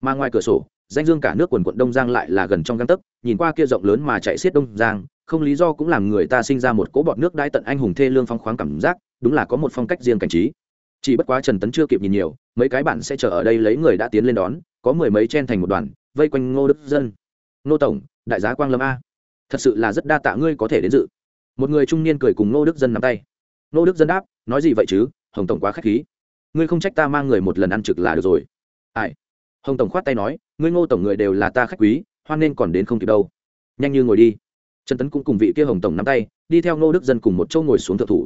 mà ngoài cửa sổ danh dương cả nước quần quận đông giang lại là gần trong găng tấc nhìn qua kia rộng lớn mà chạy xiết đông giang không lý do cũng làm người ta sinh ra một cỗ bọt nước đai tận anh hùng thê lương phong khoáng cảm giác đúng là có một phong cách riêng cảnh trí chỉ bất quá trần tấn chưa kịp nhìn nhiều mấy cái bạn sẽ chờ ở đây lấy người đã tiến lên đón có mười mấy chen thành một đoàn vây quanh ngô đức dân ngô tổng đại giá quang lâm a thật sự là rất đa tạ ngươi có thể đến dự một người trung niên cười cùng ngô đức dân nắm tay ngô đức dân đáp nói gì vậy chứ hồng tổng quá k h á c h khí ngươi không trách ta mang người một lần ăn trực là được rồi ai hồng tổng khoát tay nói ngươi ngô tổng người đều là ta khách quý hoan nên còn đến không kịp đâu nhanh như ngồi đi trần tấn cũng cùng vị kia hồng tổng nắm tay đi theo ngô đức dân cùng một châu ngồi xuống thượng thủ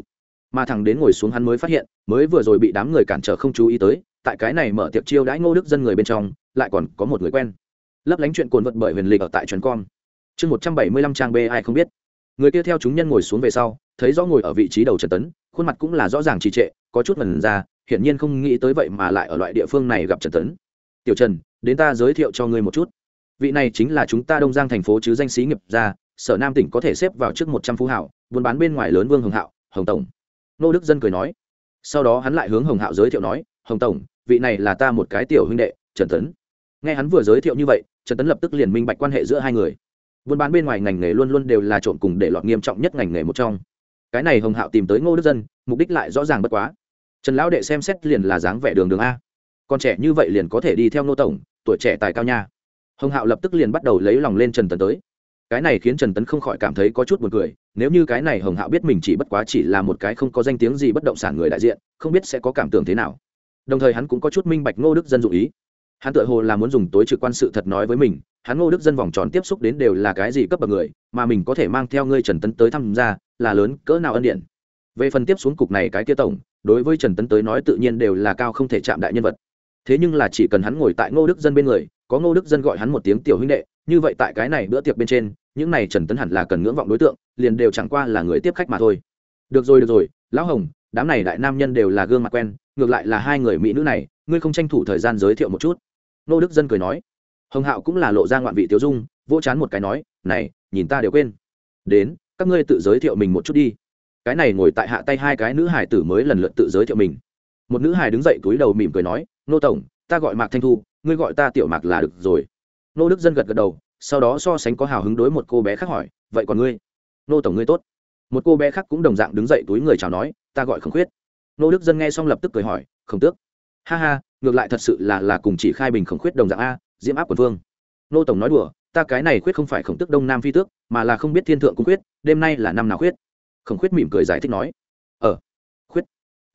mà thằng đến ngồi xuống hắn mới phát hiện mới vừa rồi bị đám người cản trở không chú ý tới tại cái này mở tiệp chiêu đãi ngô đức dân người bên trong lại còn có một người quen lấp lánh chuyện cồn vật bởi huyền lịch ở tại truyền con chương một trăm bảy mươi lăm trang b ai không biết người kia theo chúng nhân ngồi xuống về sau thấy rõ ngồi ở vị trí đầu trần tấn khuôn mặt cũng là rõ ràng trì trệ có chút ngần ra hiển nhiên không nghĩ tới vậy mà lại ở loại địa phương này gặp trần tấn tiểu trần đến ta giới thiệu cho ngươi một chút vị này chính là chúng ta đông giang thành phố chứ danh sĩ nghiệp gia sở nam tỉnh có thể xếp vào trước một trăm phú hảo buôn bán bên ngoài lớn vương hồng hạo hồng tổng nô đức dân cười nói sau đó hắn lại hướng hồng hạo giới thiệu nói hồng tổng vị này là ta một cái tiểu huynh đệ trần tấn nghe hắn vừa giới thiệu như vậy trần tấn lập tức liền minh bạch quan hệ giữa hai người buôn bán bên ngoài ngành nghề luôn luôn đều là trộn cùng để lọt nghiêm trọng nhất ngành nghề một trong cái này hồng hạo tìm tới ngô đức dân mục đích lại rõ ràng bất quá trần lão đệ xem xét liền là dáng vẻ đường đường a con trẻ như vậy liền có thể đi theo ngô tổng tuổi trẻ tài cao nha hồng hạo lập tức liền bắt đầu lấy lòng lên trần tấn tới cái này khiến trần tấn không khỏi cảm thấy có chút b u ồ n cười nếu như cái này hồng hạo biết mình chỉ bất quá chỉ là một cái không có danh tiếng gì bất động sản người đại diện không biết sẽ có cảm tưởng thế nào đồng thời hắn cũng có chút minh bạch ngô đức dân dụ ý hắn tự hồ là muốn dùng tối trực quan sự thật nói với mình hắn ngô đức dân vòng tròn tiếp xúc đến đều là cái gì cấp bậc người mà mình có thể mang theo ngươi trần tấn tới tham gia là lớn cỡ nào ân điện về phần tiếp xuống cục này cái kia tổng đối với trần tấn tới nói tự nhiên đều là cao không thể chạm đại nhân vật thế nhưng là chỉ cần hắn ngồi tại ngô đức dân bên người có ngô đức dân gọi hắn một tiếng tiểu huynh đệ như vậy tại cái này bữa tiệc bên trên những này trần tấn hẳn là cần ngưỡng vọng đối tượng liền đều chẳng qua là người tiếp khách mà thôi được rồi được rồi lão hồng đám này đại nam nhân đều là gương mặt quen ngược lại là hai người mỹ nữ này ngươi không tranh thủ thời gian giới thiệu một chút nô đức dân cười nói hồng hạo cũng là lộ ra ngoạn vị tiêu dung vỗ chán một cái nói này nhìn ta đều quên đến các ngươi tự giới thiệu mình một chút đi cái này ngồi tại hạ tay hai cái nữ hải tử mới lần lượt tự giới thiệu mình một nữ hải đứng dậy cúi đầu mỉm cười nói nô tổng ta gọi mạc thanh thu ngươi gọi ta tiểu mạc là được rồi nô đức dân gật gật đầu sau đó so sánh có hào hứng đối một cô bé khác hỏi vậy còn ngươi nô tổng ngươi tốt một cô bé khác cũng đồng dạng đứng dậy túi người chào nói ta gọi khổng khuyết nô đức dân nghe xong lập tức cười hỏi khổng tước ha ha ngược lại thật sự là là cùng chỉ khai bình khổng khuyết đồng dạng a diễm áp quần vương nô tổng nói đùa ta cái này khuyết không phải khổng tước đông nam phi tước mà là không biết thiên thượng cũng khuyết đêm nay là năm nào khuyết khổng khuyết mỉm cười giải thích nói ờ khuyết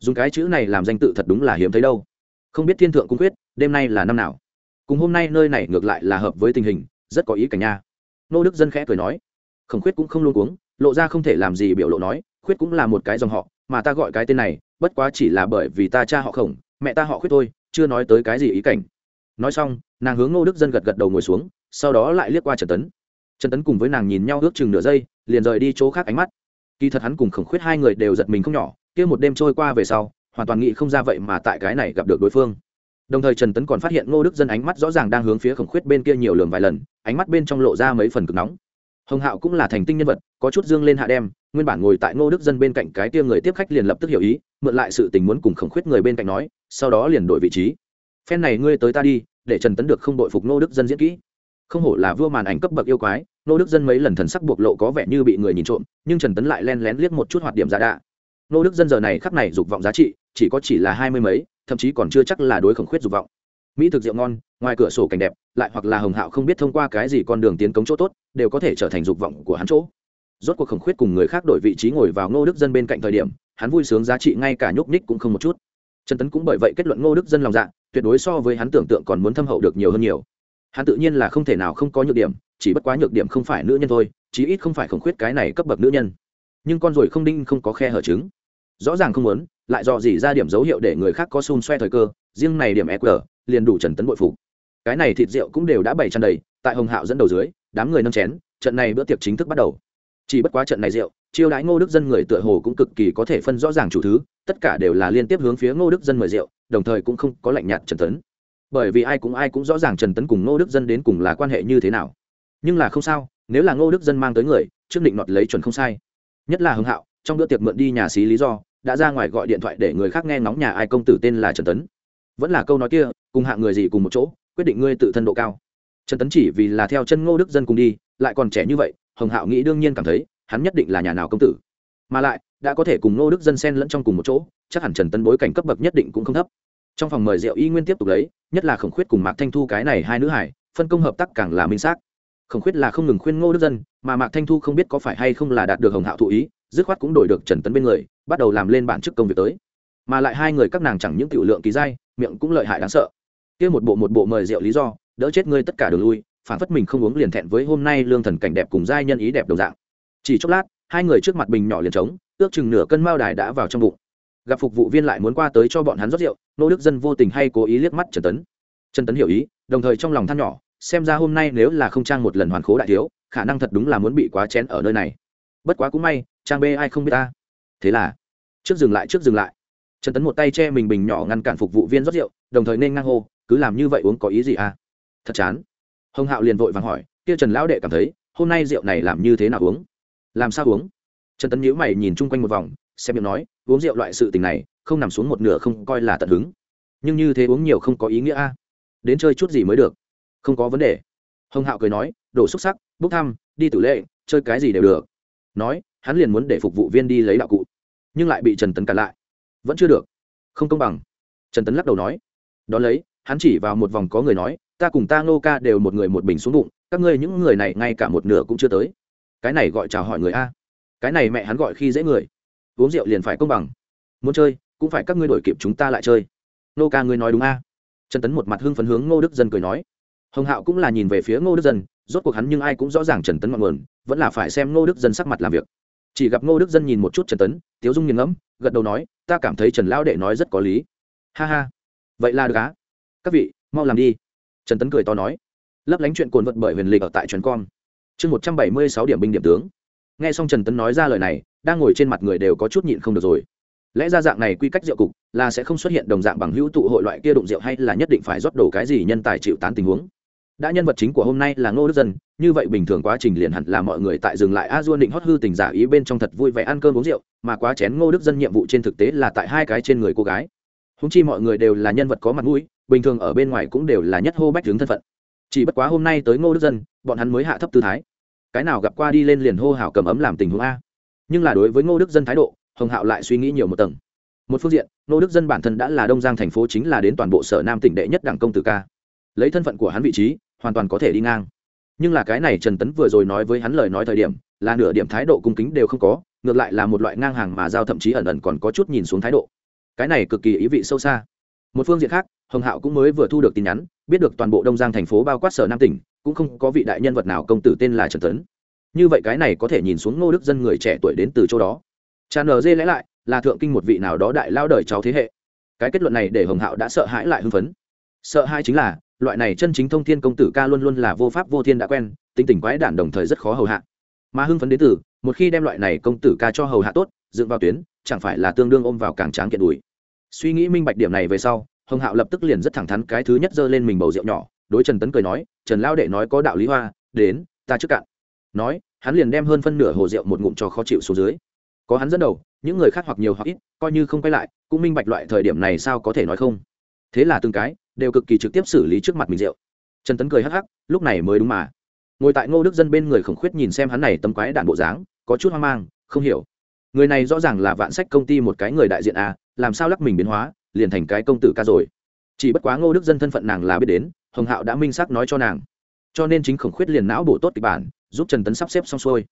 dùng cái chữ này làm danh tự thật đúng là hiếm thấy đâu không biết thiên thượng cũng khuyết đêm nay là năm nào cùng hôm nay nơi này ngược lại là hợp với tình hình rất có ý cảnh nha nô đức dân khẽ cười nói khổng khuyết cũng không luôn uống lộ ra không thể làm gì biểu lộ nói khuyết cũng là một cái dòng họ mà ta gọi cái tên này bất quá chỉ là bởi vì ta cha họ khổng mẹ ta họ khuyết thôi chưa nói tới cái gì ý cảnh nói xong nàng hướng nô đức dân gật gật đầu ngồi xuống sau đó lại liếc qua trần tấn trần tấn cùng với nàng nhìn nhau ước chừng nửa giây liền rời đi chỗ khác ánh mắt kỳ thật hắn cùng khổng khuyết hai người đều giật mình không nhỏ kia một đêm trôi qua về sau hoàn toàn nghĩ không ra vậy mà tại cái này gặp được đối phương đồng thời trần tấn còn phát hiện ngô đức dân ánh mắt rõ ràng đang hướng phía khổng khuyết bên kia nhiều lường vài lần ánh mắt bên trong lộ ra mấy phần cực nóng hồng hạo cũng là thành tinh nhân vật có chút dương lên hạ đem nguyên bản ngồi tại ngô đức dân bên cạnh cái tia người tiếp khách liền lập tức hiểu ý mượn lại sự tình muốn cùng khổng khuyết người bên cạnh nói sau đó liền đổi vị trí phen này ngươi tới ta đi để trần tấn được không đội phục ngô đức dân diễn kỹ không hổ là vua màn ảnh cấp bậc yêu quái ngô đức dân mấy lần thần sắc buộc lộ có vẻ như bị người nhìn trộm nhưng trần tấn lại len lén liếc một chút hoạt điểm giả đạ ngô đức dân giờ này khắc này dục vọng giá trị chỉ có chỉ là hai mươi mấy thậm chí còn chưa chắc là đối khổng khuyết dục vọng mỹ thực rượu ngon ngoài cửa sổ cảnh đẹp lại hoặc là hồng hạo không biết thông qua cái gì con đường tiến cống chỗ tốt đều có thể trở thành dục vọng của hắn chỗ rốt cuộc khổng khuyết cùng người khác đổi vị trí ngồi vào ngô đức dân bên cạnh thời điểm hắn vui sướng giá trị ngay cả nhúc ních cũng không một chút trần tấn cũng bởi vậy kết luận ngô đức dân lòng dạ tuyệt đối so với hắn tưởng tượng còn muốn thâm hậu được nhiều hơn nhiều hắn tự nhiên là không thể nào không có nhược điểm chỉ bất quá nhược điểm không phải nữ nhân thôi chí ít không phải khổng khuyết cái này cấp bậc nữ nhân nhưng con ruồi không đinh không có khe hở trứng rõ ràng không muốn lại dò dỉ ra điểm dấu hiệu để người khác có xun xoe thời cơ riêng này điểm e qr liền đủ trần tấn bội phục cái này thịt rượu cũng đều đã bày tràn đầy tại hồng hạo dẫn đầu dưới đám người nâng chén trận này bữa tiệc chính thức bắt đầu chỉ bất quá trận này rượu chiêu đãi ngô đức dân người tựa hồ cũng cực kỳ có thể phân rõ ràng chủ thứ tất cả đều là liên tiếp hướng phía ngô đức dân mời rượu đồng thời cũng không có lạnh nhạt trần tấn bởi vì ai cũng ai cũng rõ ràng trần tấn cùng ngô đức dân đến cùng là quan hệ như thế nào nhưng là không sao nếu là ngô đức dân mang tới người trước định nọt lấy chuẩn không sai nhất là hưng hạo trong bữa tiệc mượn đi nhà xí lý do đã ra ngoài gọi điện thoại để người khác nghe ngóng nhà ai công tử tên là trần tấn vẫn là câu nói kia cùng hạng người gì cùng một chỗ quyết định ngươi tự thân độ cao trần tấn chỉ vì là theo chân ngô đức dân cùng đi lại còn trẻ như vậy hồng hạo nghĩ đương nhiên cảm thấy hắn nhất định là nhà nào công tử mà lại đã có thể cùng ngô đức dân xen lẫn trong cùng một chỗ chắc hẳn trần tấn bối cảnh cấp bậc nhất định cũng không thấp trong phòng mời rượu y nguyên tiếp tục lấy nhất là khổng khuyết cùng mạc thanh thu cái này hai nữ hải phân công hợp tác càng là minh xác khổng khuyết là không ngừng khuyên ngô đức dân mà mạc thanh thu không biết có phải hay không là đạt được hồng hạo thụ ý dứt khoát cũng đổi được trần tấn bên người bắt đầu làm lên bản chức công việc tới mà lại hai người các nàng chẳng những tiểu lượng kỳ dai miệng cũng lợi hại đáng sợ kia một bộ một bộ mời rượu lý do đỡ chết ngươi tất cả đường lui phản phất mình không uống liền thẹn với hôm nay lương thần cảnh đẹp cùng giai nhân ý đẹp đồng dạng chỉ chốc lát hai người trước mặt bình nhỏ liền trống ước chừng nửa cân mao đài đã vào trong bụng gặp phục vụ viên lại muốn qua tới cho bọn hắn rót rượu nô đức dân vô tình hay cố ý liếc mắt trần tấn trần tấn hiểu ý đồng thời trong lòng than nhỏ xem ra hôm nay nếu là không trang một lần hoàn khố đại thiếu khả năng thật đúng là muốn bị quá chén ở nơi này bất quá cũng may trang b ai không biết ta thế là trước dừng lại trước dừng lại trần tấn một tay che mình bình nhỏ ngăn cản phục vụ viên rót rượu đồng thời nên ngang hô cứ làm như vậy uống có ý gì à thật chán hồng hạo liền vội vàng hỏi kia trần lão đệ cảm thấy hôm nay rượu này làm như thế nào uống làm sao uống trần tấn nhíu mày nhìn chung quanh một vòng xem miệng nói uống rượu loại sự tình này không nằm xuống một nửa không coi là tận hứng nhưng như thế uống nhiều không có ý nghĩa a à? đến chơi chút gì mới được không có vấn đề hồng hạo cười nói đổ xúc sắc bốc thăm đi tử lệ chơi cái gì đều được nói hắn liền muốn để phục vụ viên đi lấy đạo cụ nhưng lại bị trần tấn cản lại vẫn chưa được không công bằng trần tấn lắc đầu nói đón lấy hắn chỉ vào một vòng có người nói ta cùng ta ngô ca đều một người một bình xuống bụng các ngươi những người này ngay cả một nửa cũng chưa tới cái này gọi chào hỏi người a cái này mẹ hắn gọi khi dễ người uống rượu liền phải công bằng muốn chơi cũng phải các ngươi đổi kịp chúng ta lại chơi nô ca ngươi nói đúng a trần tấn một mặt hưng phấn hướng ngô đức dân cười nói hồng hạo cũng là nhìn về phía ngô đức dân rốt cuộc hắn nhưng ai cũng rõ ràng trần tấn ngọn nguồn vẫn là phải xem ngô đức dân sắc mặt làm việc chỉ gặp ngô đức dân nhìn một chút trần tấn tiếu dung nghiền ngẫm gật đầu nói ta cảm thấy trần lão đệ nói rất có lý ha ha vậy là được á các vị mau làm đi trần tấn cười to nói lấp lánh chuyện cồn vật bởi huyền lịch ở tại trần com chương một trăm bảy mươi sáu điểm binh điểm tướng nghe xong trần tấn nói ra lời này đang ngồi trên mặt người đều có chút nhịn không được rồi lẽ ra dạng này quy cách rượu cục là sẽ không xuất hiện đồng dạng bằng hữu tụ hội loại kia đụng rượu hay là nhất định phải rót đổ cái gì nhân tài chịu tán tình huống đã nhân vật chính của hôm nay là ngô đức dân như vậy bình thường quá trình liền hẳn là mọi người tại dừng lại a duôn định hót hư tình giả ý bên trong thật vui vẻ ăn cơm uống rượu mà quá chén ngô đức dân nhiệm vụ trên thực tế là tại hai cái trên người cô gái húng chi mọi người đều là nhân vật có mặt mũi bình thường ở bên ngoài cũng đều là nhất hô bách tướng thân phận chỉ bất quá hôm nay tới ngô đức dân bọn hắn mới hạ thấp tư thái cái nào gặp qua đi lên liền hô hào cầm ấm làm tình huống a nhưng là đối với ngô đức dân thái độ hồng hạo lại suy nghĩ nhiều một tầng một phương diện ngô đức dân bản thân đã là đông giang thành phố chính là đến toàn bộ sở nam tỉnh đệ nhất đảng công tử ca lấy thân phận của hắn vị trí hoàn toàn có thể đi ngang nhưng là cái này trần tấn vừa rồi nói với hắn lời nói thời điểm là nửa điểm thái độ cung kính đều không có ngược lại là một loại ngang hàng mà giao thậm chí ẩn ẩn còn có chút nhìn xuống thái độ cái này cực kỳ ý vị sâu xa một phương diện khác hồng hạo cũng mới vừa thu được tin nhắn biết được toàn bộ đông giang thành phố bao quát sở nam tỉnh cũng không có vị đại nhân vật nào công tử tên là trần tấn như vậy cái này có thể nhìn xuống ngô đức dân người trẻ tuổi đến từ chỗ đó cha nờ dê lẽ lại là thượng kinh một vị nào đó đại lao đời cháu thế hệ cái kết luận này để hồng hạo đã sợ hãi lại hưng phấn sợ hãi chính là loại này chân chính thông thiên công tử ca luôn luôn là vô pháp vô thiên đã quen tính tình quái đản đồng thời rất khó hầu hạ mà hưng phấn đến từ một khi đem loại này công tử ca cho hầu hạ tốt dựng vào tuyến chẳng phải là tương đương ôm vào càng tráng kiện đùi suy nghĩ minh bạch điểm này về sau hồng hạo lập tức liền rất thẳng thắn cái thứ nhất giơ lên mình bầu rượu nhỏ đối trần tấn cười nói trần lao đệ nói có đạo lý hoa đến ta trước cạn nói hắn liền đem hơn phân nửa hồ rượu một ngụm cho khó chịu xuống dưới có hắn dẫn đầu những người khác hoặc nhiều hoặc ít coi như không quay lại cũng minh bạch loại thời điểm này sao có thể nói không thế là từng cái đều cực kỳ trực tiếp xử lý trước mặt mình rượu trần tấn cười hắc hắc lúc này mới đúng mà ngồi tại ngô đức dân bên người khổng khuyết nhìn xem hắn này tấm quái đạn bộ dáng có chút hoang mang không hiểu người này rõ ràng là vạn sách công ty một cái người đại diện a, à, làm sao lắc mình biến hóa liền thành cái công tử ca rồi chỉ bất quá ngô đức dân thân phận nàng là biết đến hồng hạo đã minh xác nói cho nàng cho nên chính khổng khuyết liền não bổ tốt kịch bản giúp trần tấn sắp xếp xong xuôi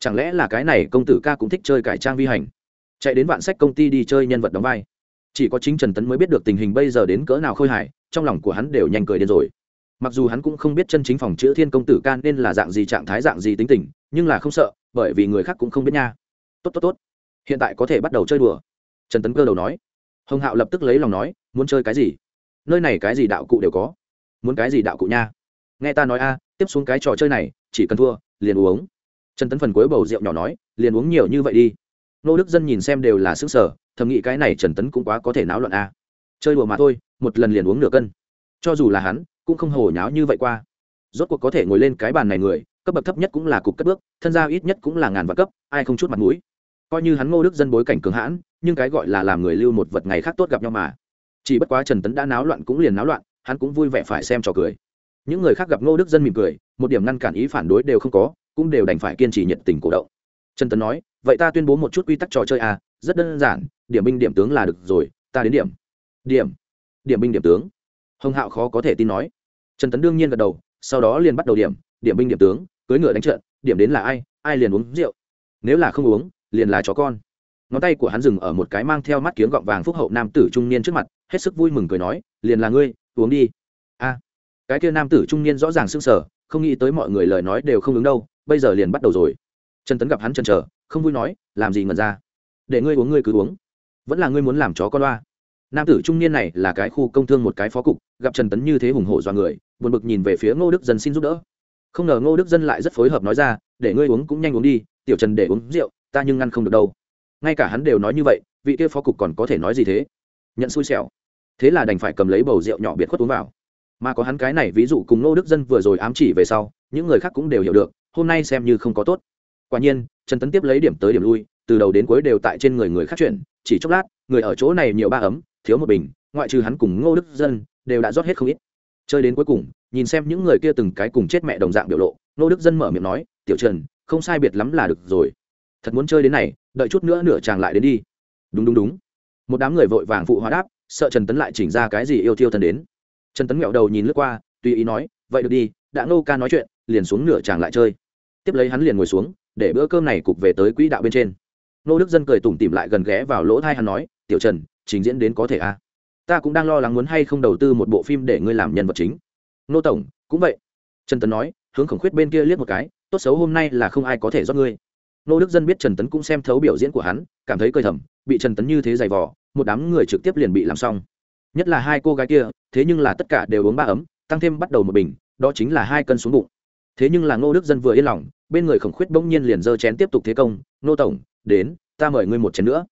chẳng lẽ là cái này công tử ca cũng thích chơi cải trang vi hành chạy đến vạn sách công ty đi chơi nhân vật đóng vai chỉ có chính trần tấn mới biết được tình hình bây giờ đến cỡ nào khôi hài trong lòng của hắn đều nhanh cười điên rồi mặc dù hắn cũng không biết chân chính phòng chữa thiên công tử can nên là dạng gì trạng thái dạng gì tính tình nhưng là không sợ bởi vì người khác cũng không biết nha tốt tốt tốt hiện tại có thể bắt đầu chơi đùa trần tấn cơ đầu nói hồng hạo lập tức lấy lòng nói muốn chơi cái gì nơi này cái gì đạo cụ đều có muốn cái gì đạo cụ nha nghe ta nói a tiếp xuống cái trò chơi này chỉ cần thua liền uống trần tấn phần cuối bầu rượu nhỏ nói liền uống nhiều như vậy đi nô đức dân nhìn xem đều là xứng sở thầm nghĩ cái này trần tấn cũng quá có thể náo loạn a chơi đùa mà thôi một lần liền uống nửa cân cho dù là hắn cũng không hồ nháo như vậy qua rốt cuộc có thể ngồi lên cái bàn này người cấp bậc thấp nhất cũng là cục cất bước thân gia ít nhất cũng là ngàn vạn cấp ai không chút mặt mũi coi như hắn ngô đức dân bối cảnh cường hãn nhưng cái gọi là làm người lưu một vật ngày khác tốt gặp nhau mà chỉ bất quá trần tấn đã náo loạn cũng liền náo loạn hắn cũng vui vẻ phải xem trò cười những người khác gặp ngô đức dân mỉm cười một điểm ngăn cản ý phản đối đều không có cũng đều đành phải kiên trì nhiệt tình cổ động trần tấn nói vậy ta tuyên bố một chút quy tắc trò chơi à rất đơn giản điểm binh điểm tướng là được rồi ta đến điểm điểm điểm binh điểm tướng hồng hạo khó có thể tin nói trần tấn đương nhiên gật đầu sau đó liền bắt đầu điểm điểm binh điểm tướng cưới ngựa đánh trận điểm đến là ai ai liền uống rượu nếu là không uống liền là chó con ngón tay của hắn dừng ở một cái mang theo mắt kiếng gọng vàng phúc hậu nam tử trung niên trước mặt hết sức vui mừng cười nói liền là ngươi uống đi a à, cái kia nam tử trung niên rõ ràng sưng sờ, không nghĩ tới mọi người lời nói đều không ứng đâu bây giờ liền bắt đầu rồi trần tấn gặp hắn chần chờ không vui nói làm gì ngần ra để ngươi uống ngươi cứ uống vẫn là ngươi muốn làm chó con loa nam tử trung niên này là cái khu công thương một cái phó cục gặp trần tấn như thế hùng hổ dọa người buồn bực nhìn về phía ngô đức dân xin giúp đỡ không ngờ ngô đức dân lại rất phối hợp nói ra để ngươi uống cũng nhanh uống đi tiểu trần để uống rượu ta nhưng ngăn không được đâu ngay cả hắn đều nói như vậy vị kia phó cục còn có thể nói gì thế nhận xui xẻo thế là đành phải cầm lấy bầu rượu nhỏ biệt khuất uống vào mà có hắn cái này ví dụ cùng ngô đức dân vừa rồi ám chỉ về sau những người khác cũng đều hiểu được hôm nay xem như không có tốt quả nhiên trần tấn tiếp lấy điểm tới điểm lui từ đầu đến cuối đều tại trên người người khác chuyển chỉ chốc lát người ở chỗ này nhiều ba ấm thiếu một bình ngoại trừ hắn cùng ngô đức dân đều đã rót hết không ít chơi đến cuối cùng nhìn xem những người kia từng cái cùng chết mẹ đồng dạng biểu lộ ngô đức dân mở miệng nói tiểu trần không sai biệt lắm là được rồi thật muốn chơi đến này đợi chút nữa nửa chàng lại đến đi đúng đúng đúng một đám người vội vàng phụ hóa đáp sợ trần tấn lại chỉnh ra cái gì yêu thiêu thần đến trần tấn nghẹo đầu nhìn lướt qua tùy ý nói vậy được đi đã ngô ca nói chuyện liền xuống nửa chàng lại chơi tiếp lấy hắn liền ngồi xuống để bữa cơm này cục về tới quỹ đạo bên trên nô đức dân cười tủm tỉm lại gần ghé vào lỗ thai hắn nói tiểu trần trình diễn đến có thể a à? ta cũng đang lo lắng muốn hay không đầu tư một bộ phim để ngươi làm nhân vật chính nô tổng cũng vậy trần tấn nói hướng khổng khuyết bên kia liếc một cái tốt xấu hôm nay là không ai có thể rót ngươi nô đức dân biết trần tấn cũng xem thấu biểu diễn của hắn cảm thấy cơi thầm bị trần tấn như thế giày vò một đám người trực tiếp liền bị làm xong nhất là hai cô gái kia thế nhưng là tất cả đều uống ba ấm tăng thêm bắt đầu một bình đó chính là hai cân xuống bụng thế nhưng là nô đức dân vừa yên lòng bên người khổng khuyết bỗng nhiên liền giơ chén tiếp tục thế công nô tổng đến ta mời ngươi một chén nữa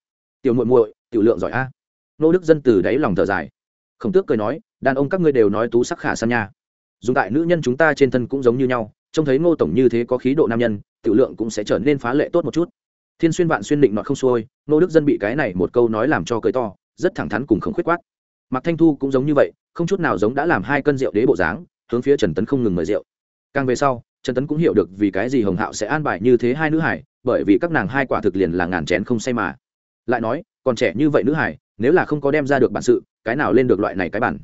tiểu muội muội tiểu lượng giỏi a nô đức dân từ đáy lòng thở dài khổng tước cười nói đàn ông các ngươi đều nói tú sắc khả san nha dùng tại nữ nhân chúng ta trên thân cũng giống như nhau trông thấy ngô tổng như thế có khí độ nam nhân tiểu lượng cũng sẽ trở nên phá lệ tốt một chút thiên xuyên vạn xuyên định nọt không xuôi nô đức dân bị cái này một câu nói làm cho cười to rất thẳng thắn cùng không khuyết quát mạc thanh thu cũng giống như vậy không chút nào giống đã làm hai cân rượu đế bộ dáng hướng phía trần tấn không ngừng mời rượu càng về sau trần tấn cũng hiểu được vì cái gì hồng hạo sẽ an bài như thế hai nữ hải bởi vì các nàng hai quả thực liền là ngàn chén không say mà lại nói còn trẻ như vậy nữ hải nếu là không có đem ra được bản sự cái nào lên được loại này cái bản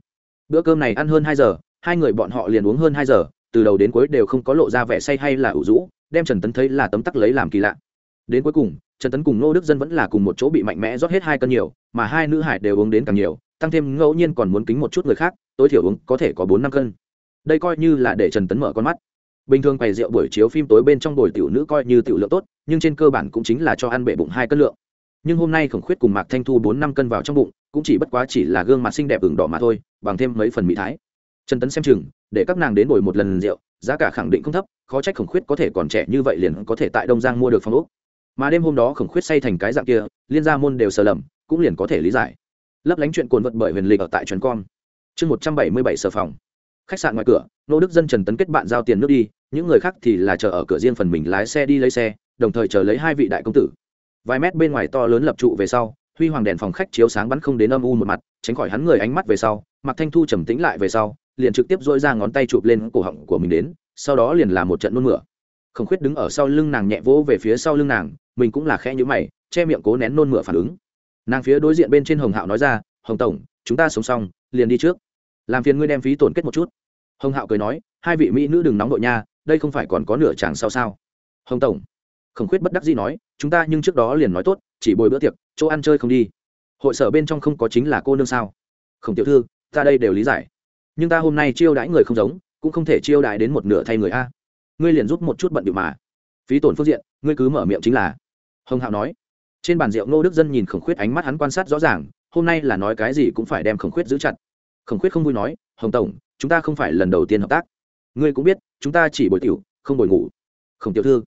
bữa cơm này ăn hơn hai giờ hai người bọn họ liền uống hơn hai giờ từ đầu đến cuối đều không có lộ ra vẻ say hay là ủ rũ đem trần tấn thấy là tấm tắc lấy làm kỳ lạ đến cuối cùng trần tấn cùng ngô đức dân vẫn là cùng một chỗ bị mạnh mẽ rót hết hai cân nhiều mà hai nữ hải đều uống đến càng nhiều tăng thêm ngẫu nhiên còn muốn kính một chút người khác tối thiểu uống có thể có bốn năm cân đây coi như là để trần tấn mở con mắt bình thường quầy rượu buổi chiếu phim tối bên trong buổi tiểu nữ coi như tiểu lượng tốt nhưng trên cơ bản cũng chính là cho ăn bể bụng hai cân lượng nhưng hôm nay khổng khuyết cùng mạc thanh thu bốn năm cân vào trong bụng cũng chỉ bất quá chỉ là gương mặt xinh đẹp ửng đỏ mà thôi bằng thêm mấy phần mỹ thái trần tấn xem chừng để các nàng đến đổi một lần rượu giá cả khẳng định không thấp khó trách khổng khuyết có thể còn trẻ như vậy liền có thể tại đông giang mua được phòng úc mà đêm hôm đó khổng khuyết say thành cái dạng kia liên gia môn đều sờ lầm cũng liền có thể lý giải lấp lánh chuyện cồn vật bởi huyền lịch ở tại trần com chương một trăm bảy mươi bảy sở phòng khách sạn ngoài cửa nô đức dân trần tấn kết bạn giao tiền nước đi những người khác thì là chờ ở cửa riêng phần mình lái xe đi lấy xe đồng thời chờ lấy hai vị đại công tử vài mét bên ngoài to lớn lập trụ về sau huy hoàng đèn phòng khách chiếu sáng bắn không đến âm u một mặt tránh khỏi hắn người ánh mắt về sau mặc thanh thu trầm tĩnh lại về sau liền trực tiếp dỗi ra ngón tay chụp lên cổ họng của mình đến sau đó liền làm một trận nôn mửa khổng khuyết đứng ở sau lưng nàng nhẹ vỗ về phía sau lưng nàng mình cũng là khẽ nhữ mày che miệng cố nén nôn mửa phản ứng nàng phía đối diện bên trên hồng hạo nói ra hồng tổng chúng ta sống xong liền đi trước làm phiền ngươi đem phí tổn kết một chút hồng hạo cười nói hai vị mỹ nữ đừng nóng đội nha đây không phải còn có nửa chàng sau sao hồng tổng khổng khuyết bất đắc dĩ nói chúng ta nhưng trước đó liền nói tốt chỉ bồi bữa tiệc chỗ ăn chơi không đi hội sở bên trong không có chính là cô nương sao khổng tiểu thư ta đây đều lý giải nhưng ta hôm nay chiêu đãi người không giống cũng không thể chiêu đãi đến một nửa thay người a ngươi liền giúp một chút bận điệu mà phí tổn phương diện ngươi cứ mở miệng chính là hồng hạo nói trên bàn rượu ngô đức dân nhìn khổng khuyết ánh mắt hắn quan sát rõ ràng hôm nay là nói cái gì cũng phải đem khổng khuyết giữ chặt khổng khuyết không vui nói hồng tổng chúng ta không phải lần đầu tiên hợp tác ngươi cũng biết chúng ta chỉ bồi tiểu không bồi ngủ khổng tiểu thư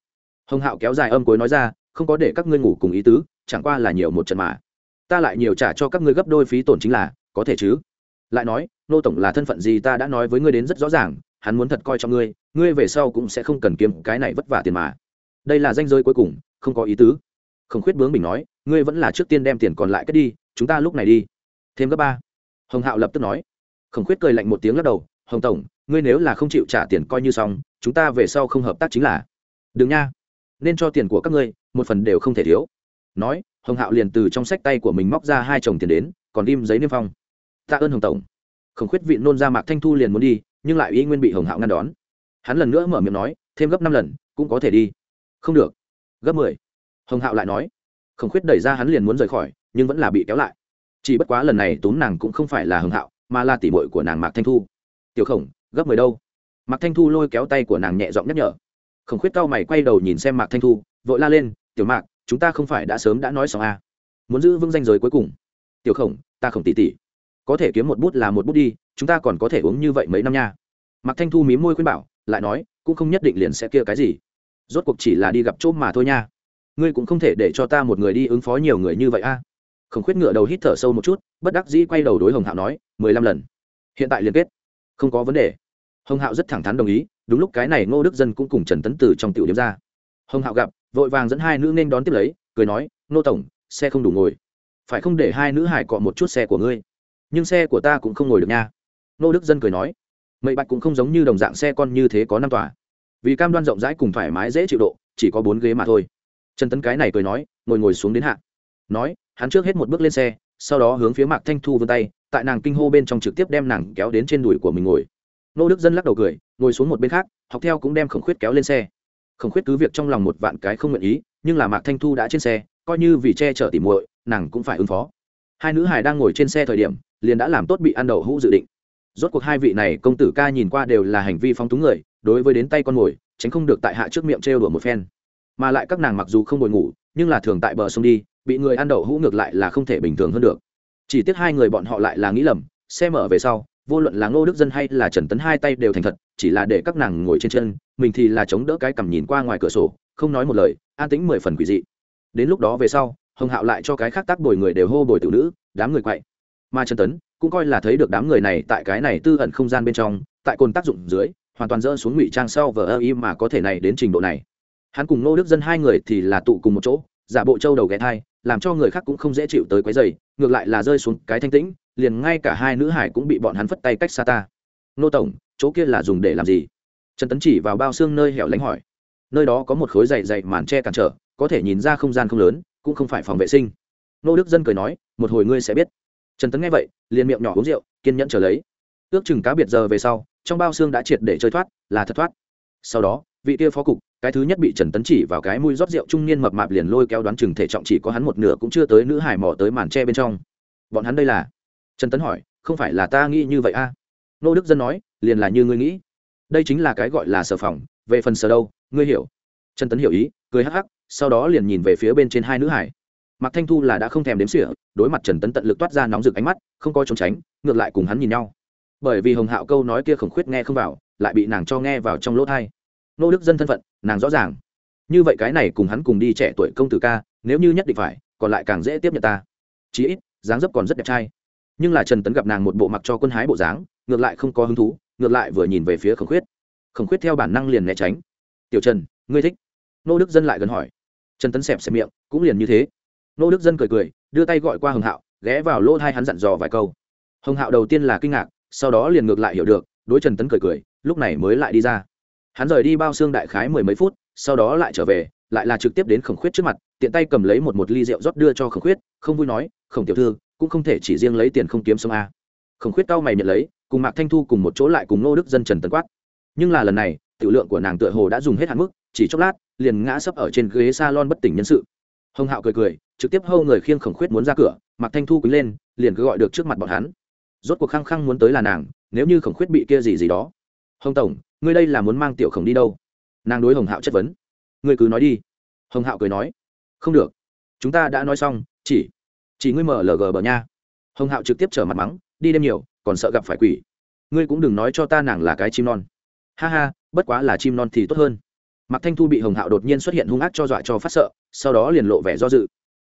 hồng hạo kéo dài âm cuối nói ra không có để các ngươi ngủ cùng ý tứ chẳng qua là nhiều một trận mà ta lại nhiều trả cho các ngươi gấp đôi phí tổn chính là có thể chứ lại nói nô tổng là thân phận gì ta đã nói với ngươi đến rất rõ ràng hắn muốn thật coi trọng ngươi ngươi về sau cũng sẽ không cần kiếm cái này vất vả tiền mà đây là danh giới cuối cùng không có ý tứ không khuyết bướng mình nói ngươi vẫn là trước tiên đem tiền còn lại cất đi chúng ta lúc này đi thêm gấp ba hồng hạo lập tức nói khổng khuyết cười lạnh một tiếng lắc đầu hồng tổng ngươi nếu là không chịu trả tiền coi như xong chúng ta về sau không hợp tác chính là đừng nha nên cho tiền của các ngươi một phần đều không thể thiếu nói hồng hạo liền từ trong sách tay của mình móc ra hai chồng tiền đến còn ghim giấy niêm phong tạ ơn hồng tổng khổng khuyết vị nôn ra mạc thanh thu liền muốn đi nhưng lại y nguyên bị hồng hạo ngăn đón hắn lần nữa mở miệng nói thêm gấp năm lần cũng có thể đi không được gấp mười hồng hạo lại nói khổng khuyết đẩy ra hắn liền muốn rời khỏi nhưng vẫn là bị kéo lại chỉ bất quá lần này tốn nàng cũng không phải là Hồng hạo mà là tỉ mội của nàng mạc thanh thu tiểu khổng gấp mười đâu mạc thanh thu lôi kéo tay của nàng nhẹ giọng nhắc nhở khổng khuyết cao mày quay đầu nhìn xem mạc thanh thu vội la lên tiểu mạc chúng ta không phải đã sớm đã nói xong à. muốn giữ vững danh giới cuối cùng tiểu khổng ta khổng tỉ tỉ có thể kiếm một bút là một bút đi chúng ta còn có thể uống như vậy mấy năm nha mạc thanh thu mí môi khuyên bảo lại nói cũng không nhất định liền sẽ kia cái gì rốt cuộc chỉ là đi gặp chỗ mà thôi nha ngươi cũng không thể để cho ta một người đi ứng phó nhiều người như vậy a à? khổng khuyết ngựa đầu hít thở sâu một chút bất đắc dĩ quay đầu đối hồng hạo nói mười lăm lần hiện tại liên kết không có vấn đề hồng hạo rất thẳng thắn đồng ý đúng lúc cái này ngô đức dân cũng cùng trần tấn từ trong tiểu điểm ra hồng hạo gặp vội vàng dẫn hai nữ nên đón tiếp lấy cười nói nô tổng xe không đủ ngồi phải không để hai nữ hải cọ một chút xe của ngươi nhưng xe của ta cũng không ngồi được nha Ngô đức dân cười nói mậy bạch cũng không giống như đồng dạng xe con như thế có năm tòa vì cam đoan rộng rãi cùng thoải mái dễ chịu độ chỉ có bốn ghế mà thôi trần tấn cái này cười nói ngồi ngồi xuống đến hạ nói hắn trước hết một bước lên xe sau đó hướng phía mạc thanh thu vươn tay tại nàng kinh hô bên trong trực tiếp đem nàng kéo đến trên đùi của mình ngồi nô đức dân lắc đầu cười ngồi xuống một bên khác học theo cũng đem khổng khuyết kéo lên xe khổng khuyết cứ việc trong lòng một vạn cái không nguyện ý nhưng là mạc thanh thu đã trên xe coi như vì che chở tỉ muội nàng cũng phải ứng phó hai nữ hài đang ngồi trên xe thời điểm liền đã làm tốt bị ăn đậu hũ dự định rốt cuộc hai vị này công tử ca nhìn qua đều là hành vi phóng túng người đối với đến tay con mồi tránh không được tại hạ trước miệng trêu đùa một phen mà lại các nàng mặc dù không ngồi ngủ nhưng là thường tại bờ sông đi bị người ăn đậu hũ ngược lại là không thể bình thường hơn được chỉ tiếc hai người bọn họ lại là nghĩ lầm xe mở về sau vô luận là ngô đức dân hay là trần tấn hai tay đều thành thật chỉ là để các nàng ngồi trên chân mình thì là chống đỡ cái cằm nhìn qua ngoài cửa sổ không nói một lời an tĩnh mười phần quỷ dị đến lúc đó về sau hồng hạo lại cho cái khác tác bồi người đều hô bồi tử nữ đám người quậy mà trần tấn cũng coi là thấy được đám người này tại cái này tư ẩn không gian bên trong tại côn tác dụng dưới hoàn toàn dỡ xuống ngụy trang sau vờ ơ y mà có thể này đến trình độ này hắn cùng ngô đức dân hai người thì là tụ cùng một chỗ giả bộ châu đầu ghé thai làm cho người khác cũng không dễ chịu tới quấy dày ngược lại là rơi xuống cái thanh tĩnh liền ngay cả hai nữ hải cũng bị bọn hắn phất tay cách xa ta nô tổng chỗ kia là dùng để làm gì trần tấn chỉ vào bao xương nơi hẻo lánh hỏi nơi đó có một khối dày dày màn tre cản trở có thể nhìn ra không gian không lớn cũng không phải phòng vệ sinh nô đức dân cười nói một hồi ngươi sẽ biết trần tấn nghe vậy liền miệng nhỏ uống rượu kiên nhẫn trở lấy ước chừng cá biệt giờ về sau trong bao xương đã triệt để chơi thoát là thất thoát sau đó vị kia phó cục cái thứ nhất bị trần tấn chỉ vào cái mùi rót rượu trung niên mập mạp liền lôi kéo đoán chừng thể trọng chỉ có hắn một nửa cũng chưa tới nữ hải mò tới màn tre bên trong bọn hắn đây là trần tấn hỏi không phải là ta nghĩ như vậy a à? nô đức dân nói liền là như ngươi nghĩ đây chính là cái gọi là sở phòng về phần sở đâu ngươi hiểu trần tấn hiểu ý cười hắc hắc sau đó liền nhìn về phía bên trên hai nữ hải mạc thanh thu là đã không thèm đếm sỉa đối mặt trần tấn tận lực toát ra nóng rực ánh mắt không coi trốn tránh ngược lại cùng hắn nhìn nhau bởi vì hồng hạo câu nói kia khổng khuyết nghe không vào lại bị nàng cho nghe vào trong lỗ thai nô đức dân thân phận nàng rõ ràng như vậy cái này cùng hắn cùng đi trẻ tuổi công tử ca nếu như nhất định phải còn lại càng dễ tiếp nhận ta chí ít dáng dấp còn rất đẹp trai nhưng là trần tấn gặp nàng một bộ mặc cho quân hái bộ dáng ngược lại không có hứng thú ngược lại vừa nhìn về phía khổng khuyết khổng khuyết theo bản năng liền né tránh tiểu trần ngươi thích nô đức dân lại gần hỏi trần tấn xẹp xẹp miệng cũng liền như thế nô đức dân cười cười đưa tay gọi qua hồng hạo ghé vào lỗ hai hắn dặn dò vài câu hồng hạo đầu tiên là kinh ngạc sau đó liền ngược lại hiểu được đối trần tấn cười cười lúc này mới lại đi ra hắn rời đi bao xương đại khái mười mấy phút sau đó lại trở về lại là trực tiếp đến khổng khuyết trước mặt tiện tay cầm lấy một một ly rượu rót đưa cho khổng khuyết không vui nói khổng tiểu thư cũng không thể chỉ riêng lấy tiền không kiếm sống a khổng khuyết tao mày nhận lấy cùng mạc thanh thu cùng một chỗ lại cùng nô đức dân trần tấn quát nhưng là lần này tiểu lượng của nàng tựa hồ đã dùng hết hạn mức chỉ chốc lát liền ngã sấp ở trên ghế salon bất tỉnh nhân sự hồng hạo cười cười trực tiếp hâu người khiêng khổng khuyết muốn ra cửa mạc thanh thu quý lên liền cứ gọi được trước mặt bọn hắn rốt cuộc khăng khăng muốn tới là nàng nếu như khổng khuyết bị kia gì gì đó hồng tổng ngươi đây là muốn mang tiểu khổng đi đâu nàng đối hồng hạo chất vấn ngươi cứ nói đi hồng hạo cười nói không được chúng ta đã nói xong chỉ chỉ ngươi mở lg bờ nha hồng hạo trực tiếp trở mặt mắng đi đêm nhiều còn sợ gặp phải quỷ ngươi cũng đừng nói cho ta nàng là cái chim non ha ha bất quá là chim non thì tốt hơn mặc thanh thu bị hồng hạo đột nhiên xuất hiện hung ác cho dọa cho phát sợ sau đó liền lộ vẻ do dự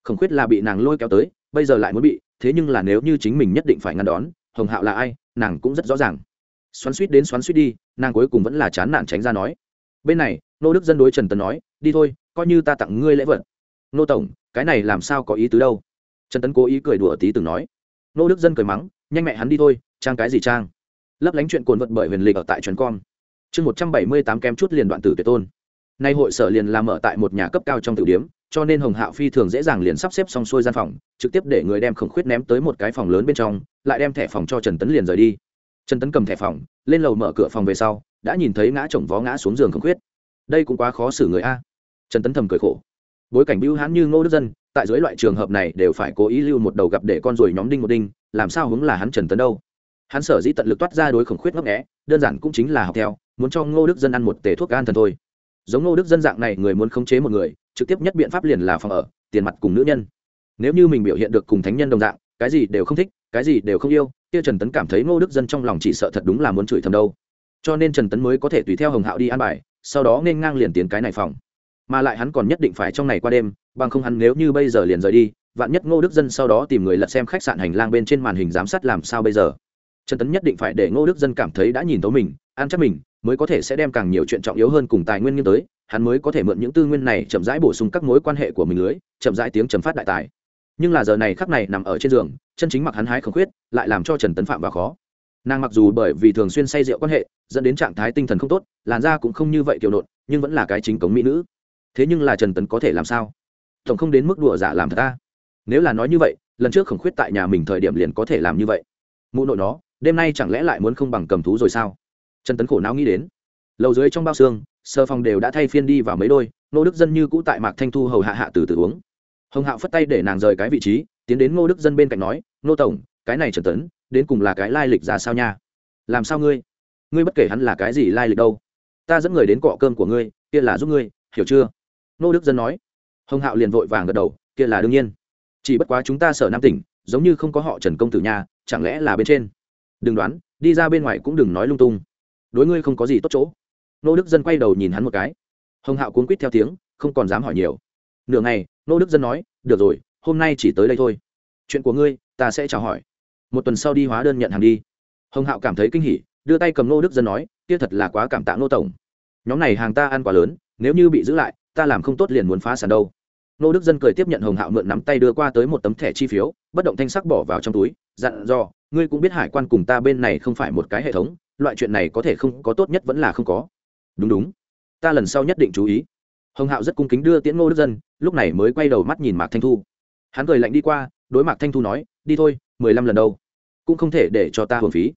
khổng khuyết là bị nàng lôi kéo tới bây giờ lại muốn bị thế nhưng là nếu như chính mình nhất định phải ngăn đón hồng hạo là ai nàng cũng rất rõ ràng xoắn suýt đến xoắn suýt đi nàng cuối cùng vẫn là chán nản tránh ra nói bên này nô đức dân đối trần tấn nói đi thôi coi như ta tặng ngươi lễ vật nô tổng cái này làm sao có ý tứ đâu trần tấn cố ý cười đùa tí từng nói nô đức dân cười mắng nhanh mẹ hắn đi thôi trang cái gì trang lấp lánh chuyện cồn vật bởi huyền lịch ở tại truyền con. chương một trăm bảy mươi tám kém chút liền đoạn tử tuyệt tôn nay hội sở liền làm ở tại một nhà cấp cao trong tử điếm cho nên hồng hạo phi thường dễ dàng liền sắp xếp xong xuôi gian phòng trực tiếp để người đem khổng khuyết ném tới một cái phòng lớn bên trong lại đem thẻ phòng cho trần tấn liền rời đi trần tấn cầm thẻ phòng lên lầu mở cửa phòng về sau đã nhìn thấy ngã chồng vó ngã xuống giường khổng khuyết đây cũng quá khó xử người a trần tấn thầm cười khổ bối cảnh bưu hãn như ngô đức dân tại dưới loại trường hợp này đều phải cố ý lưu một đầu gặp để con ruồi nhóm đinh một đinh làm sao hướng là hắn trần tấn đâu hắn sở dĩ tận lực toát ra đối khổng khuyết ngấp nghẽ đơn giản cũng chính là học theo muốn cho ngô đức dân ăn một tể thuốc gan thần thôi giống ngô đức dân dạng này người muốn khống chế một người trực tiếp nhất biện pháp liền là phòng ở tiền mặt cùng nữ nhân nếu như mình biểu hiện được cùng thánh nhân đồng dạng cái gì đều không thích cái gì đều không yêu kia trần tấn cảm thấy ngô đức dân trong lòng chỉ sợ thật đúng là muốn chửi thầm đâu cho nên trần tấn mới có thể tùy theo hồng hạo đi an bài sau đó nên ngang liền tiến cái này phòng mà lại hắn còn nhất định phải trong này qua đêm bằng không hắn nếu như bây giờ liền rời đi vạn nhất ngô đức dân sau đó tìm người lật xem khách sạn hành lang bên trên màn hình giám sát làm sao bây giờ trần tấn nhất định phải để ngô đức dân cảm thấy đã nhìn thấu mình ăn chắc mình mới có thể sẽ đem càng nhiều chuyện trọng yếu hơn cùng tài nguyên nghiêng tới hắn mới có thể mượn những tư nguyên này chậm rãi bổ sung các mối quan hệ của mình lưới chậm rãi tiếng chấm phát đại tài nhưng là giờ này khắc này nằm ở trên giường chân chính mặc hắn hái không khuyết lại làm cho trần tấn phạm vào khó nàng mặc dù bởi vì thường xuyên say rượu quan hệ dẫn đến trạng thái tinh thần không tốt làn da cũng không như vậy tiểu nộn nhưng vẫn là cái chính cống mỹ nữ thế nhưng là trần tấn có thể làm sao tổng không đến mức đùa giả làm thật ta nếu là nói như vậy lần trước khổng khuyết tại nhà mình thời điểm liền có thể làm như vậy mụ nội nó đêm nay chẳng lẽ lại muốn không bằng cầm thú rồi sao trần tấn khổ não nghĩ đến lầu dưới trong bao xương sơ phòng đều đã thay phiên đi vào mấy đôi nô đức dân như cũ tại mạc thanh thu hầu hạ hạ từ từ uống hồng hạo phất tay để nàng rời cái vị trí tiến đến ngô đức dân bên cạnh nói nô tổng cái này trần tấn đến cùng là cái lai lịch ra sao nha làm sao ngươi ngươi bất kể hắn là cái gì lai lịch đâu ta dẫn người đến cọ cơm của ngươi kia là giúp ngươi hiểu chưa nô đức dân nói hồng hạo liền vội vàng gật đầu kia là đương nhiên chỉ bất quá chúng ta sở nam tỉnh giống như không có họ trần công tử nhà chẳng lẽ là bên trên đừng đoán đi ra bên ngoài cũng đừng nói lung tung đối ngươi không có gì tốt chỗ nô đức dân quay đầu nhìn hắn một cái hồng hạo cuốn quýt theo tiếng không còn dám hỏi nhiều nửa ngày nô đức dân nói được rồi hôm nay chỉ tới đây thôi chuyện của ngươi ta sẽ chào hỏi một tuần sau đi hóa đơn nhận hàng đi hồng hạo cảm thấy kinh hỉ đưa tay cầm nô đức dân nói kia thật là quá cảm tạ nô tổng nhóm này hàng ta ăn quá lớn nếu như bị giữ lại ta làm không tốt liền muốn phá sản đâu nô đức dân cười tiếp nhận hồng hạo mượn nắm tay đưa qua tới một tấm thẻ chi phiếu bất động thanh sắc bỏ vào trong túi dặn dò ngươi cũng biết hải quan cùng ta bên này không phải một cái hệ thống loại chuyện này có thể không có tốt nhất vẫn là không có đúng đúng ta lần sau nhất định chú ý hồng hạo rất cung kính đưa tiễn ngô đức dân lúc này mới quay đầu mắt nhìn mạc thanh thu hắn cười lạnh đi qua đối mạc thanh thu nói đi thôi mười lăm lần đâu cũng không thể để cho ta hưởng phí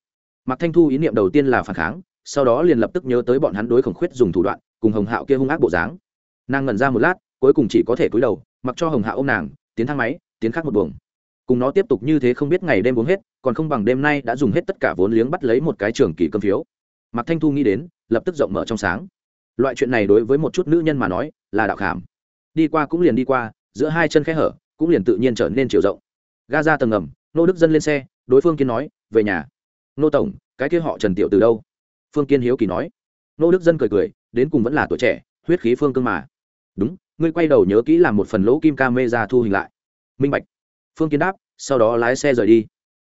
mạc thanh thu ý niệm đầu tiên là phản kháng sau đó liền lập tức nhớ tới bọn hắn đối khổng khuyết dùng thủ đoạn cùng hồng hạo kia hung ác bộ dáng nàng ngẩn ra một lát cuối cùng chỉ có thể cúi đầu mặc cho hồng hạ ôm nàng tiến thang máy tiến khắc một buồng cùng nó tiếp tục như thế không biết ngày đêm uống hết còn không bằng đêm nay đã dùng hết tất cả vốn liếng bắt lấy một cái trường kỳ cơm phiếu mạc thanh thu nghĩ đến lập tức rộng mở trong sáng loại chuyện này đối với một chút nữ nhân mà nói là đạo khảm đi qua cũng liền đi qua giữa hai chân khe hở cũng liền tự nhiên trở nên chiều rộng ga ra tầng ngầm nô đức dân lên xe đối phương kiên nói về nhà nô tổng cái kia họ trần tiểu từ đâu phương kiên hiếu kỳ nói nô đức dân cười cười đến cùng vẫn là tuổi trẻ huyết khí phương cương mà đúng ngươi quay đầu nhớ kỹ làm một phần lỗ kim ca mê ra thu hình lại minh bạch phương kiến đáp sau đó lái xe rời đi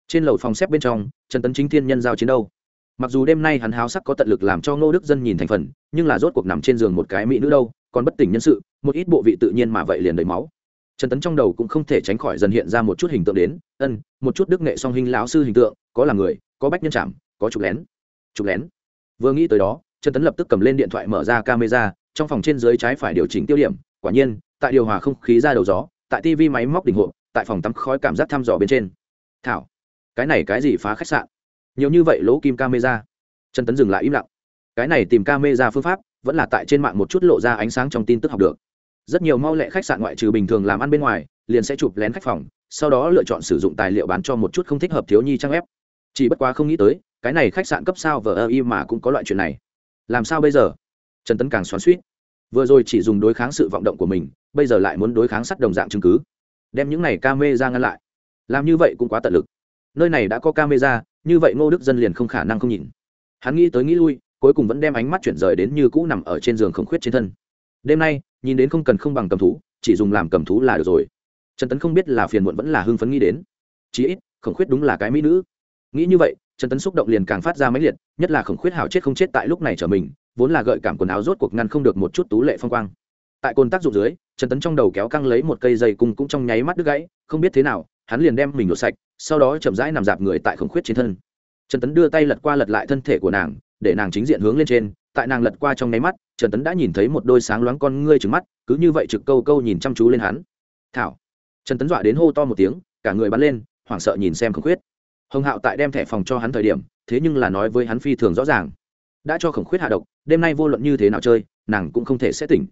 trên lầu phòng xếp bên trong trần tấn chính thiên nhân giao chiến đâu mặc dù đêm nay hắn háo sắc có tận lực làm cho ngô đức dân nhìn thành phần nhưng là rốt cuộc nằm trên giường một cái mỹ nữ đâu còn bất tỉnh nhân sự một ít bộ vị tự nhiên mà vậy liền đầy máu trần tấn trong đầu cũng không thể tránh khỏi dần hiện ra một chút hình tượng đến ân một chút đức nghệ song hình lão sư hình tượng có là người có bách nhân chạm có trục lén trục lén vừa nghĩ tới đó trần tấn lập tức cầm lên điện thoại mở ra camera trong phòng trên dưới trái phải điều chỉnh tiêu điểm quả nhiên tại điều hòa không khí ra đầu gió tại TV máy móc đỉnh hộ tại phòng tắm khói cảm giác thăm dò bên trên thảo cái này cái gì phá khách sạn nhiều như vậy lỗ kim camera trần tấn dừng lại im lặng cái này tìm camera phương pháp vẫn là tại trên mạng một chút lộ ra ánh sáng trong tin tức học được rất nhiều mau lẹ khách sạn ngoại trừ bình thường làm ăn bên ngoài liền sẽ chụp lén khách phòng sau đó lựa chọn sử dụng tài liệu bán cho một chút không thích hợp thiếu nhi trang ép chỉ bất quá không nghĩ tới cái này khách sạn cấp sao vờ ơ y mà cũng có loại chuyện này làm sao bây giờ trần tấn càng xoắn suýt vừa rồi chỉ dùng đối kháng sự vọng động của mình bây giờ lại muốn đối kháng sắt đồng dạng chứng cứ đem những này ca mê ra ngăn lại làm như vậy cũng quá tận lực nơi này đã có ca mê ra như vậy ngô đức dân liền không khả năng không nhìn hắn nghĩ tới nghĩ lui cuối cùng vẫn đem ánh mắt chuyển rời đến như cũ nằm ở trên giường không khuyết trên thân đêm nay nhìn đến không cần không bằng cầm thú chỉ dùng làm cầm thú là được rồi trần tấn không biết là phiền muộn vẫn là hưng phấn nghĩ đến chí ít khổng khuyết đúng là cái mỹ nữ nghĩ như vậy trần tấn xúc động liền càng phát ra máy liệt nhất là khổng khuyết hào chết không chết tại lúc này trở mình vốn là gợi cảm quần áo rốt cuộc ngăn không được một chút tú lệ phong quang tại côn tác dụng dưới trần tấn trong đầu kéo căng lấy một cây dây cung cũng trong nháy mắt đứt gãy không biết thế nào hắn liền đem mình lột sạch sau đó chậm rãi nằm dạp người tại khổng khuyết trên thân trần tấn đưa tay lật qua lật lại thân thể của nàng để nàng chính diện hướng lên trên tại nàng lật qua trong nháy mắt trần tấn đã nhìn thấy một đôi sáng loáng con ngươi trừng mắt cứ như vậy trực câu câu nhìn chăm chú lên hắn thảo trần tấn dọa đến hô to một tiếng cả người bắn lên hoảng sợ nhìn xem khổng khuyết hồng hạo tại đem thẻ phòng cho hắn thời điểm thế nhưng là nói với hắn phi thường rõ ràng đã cho khổng khuyết hạ độc đêm nay vô luận như thế nào chơi nàng cũng không thể sẽ tỉnh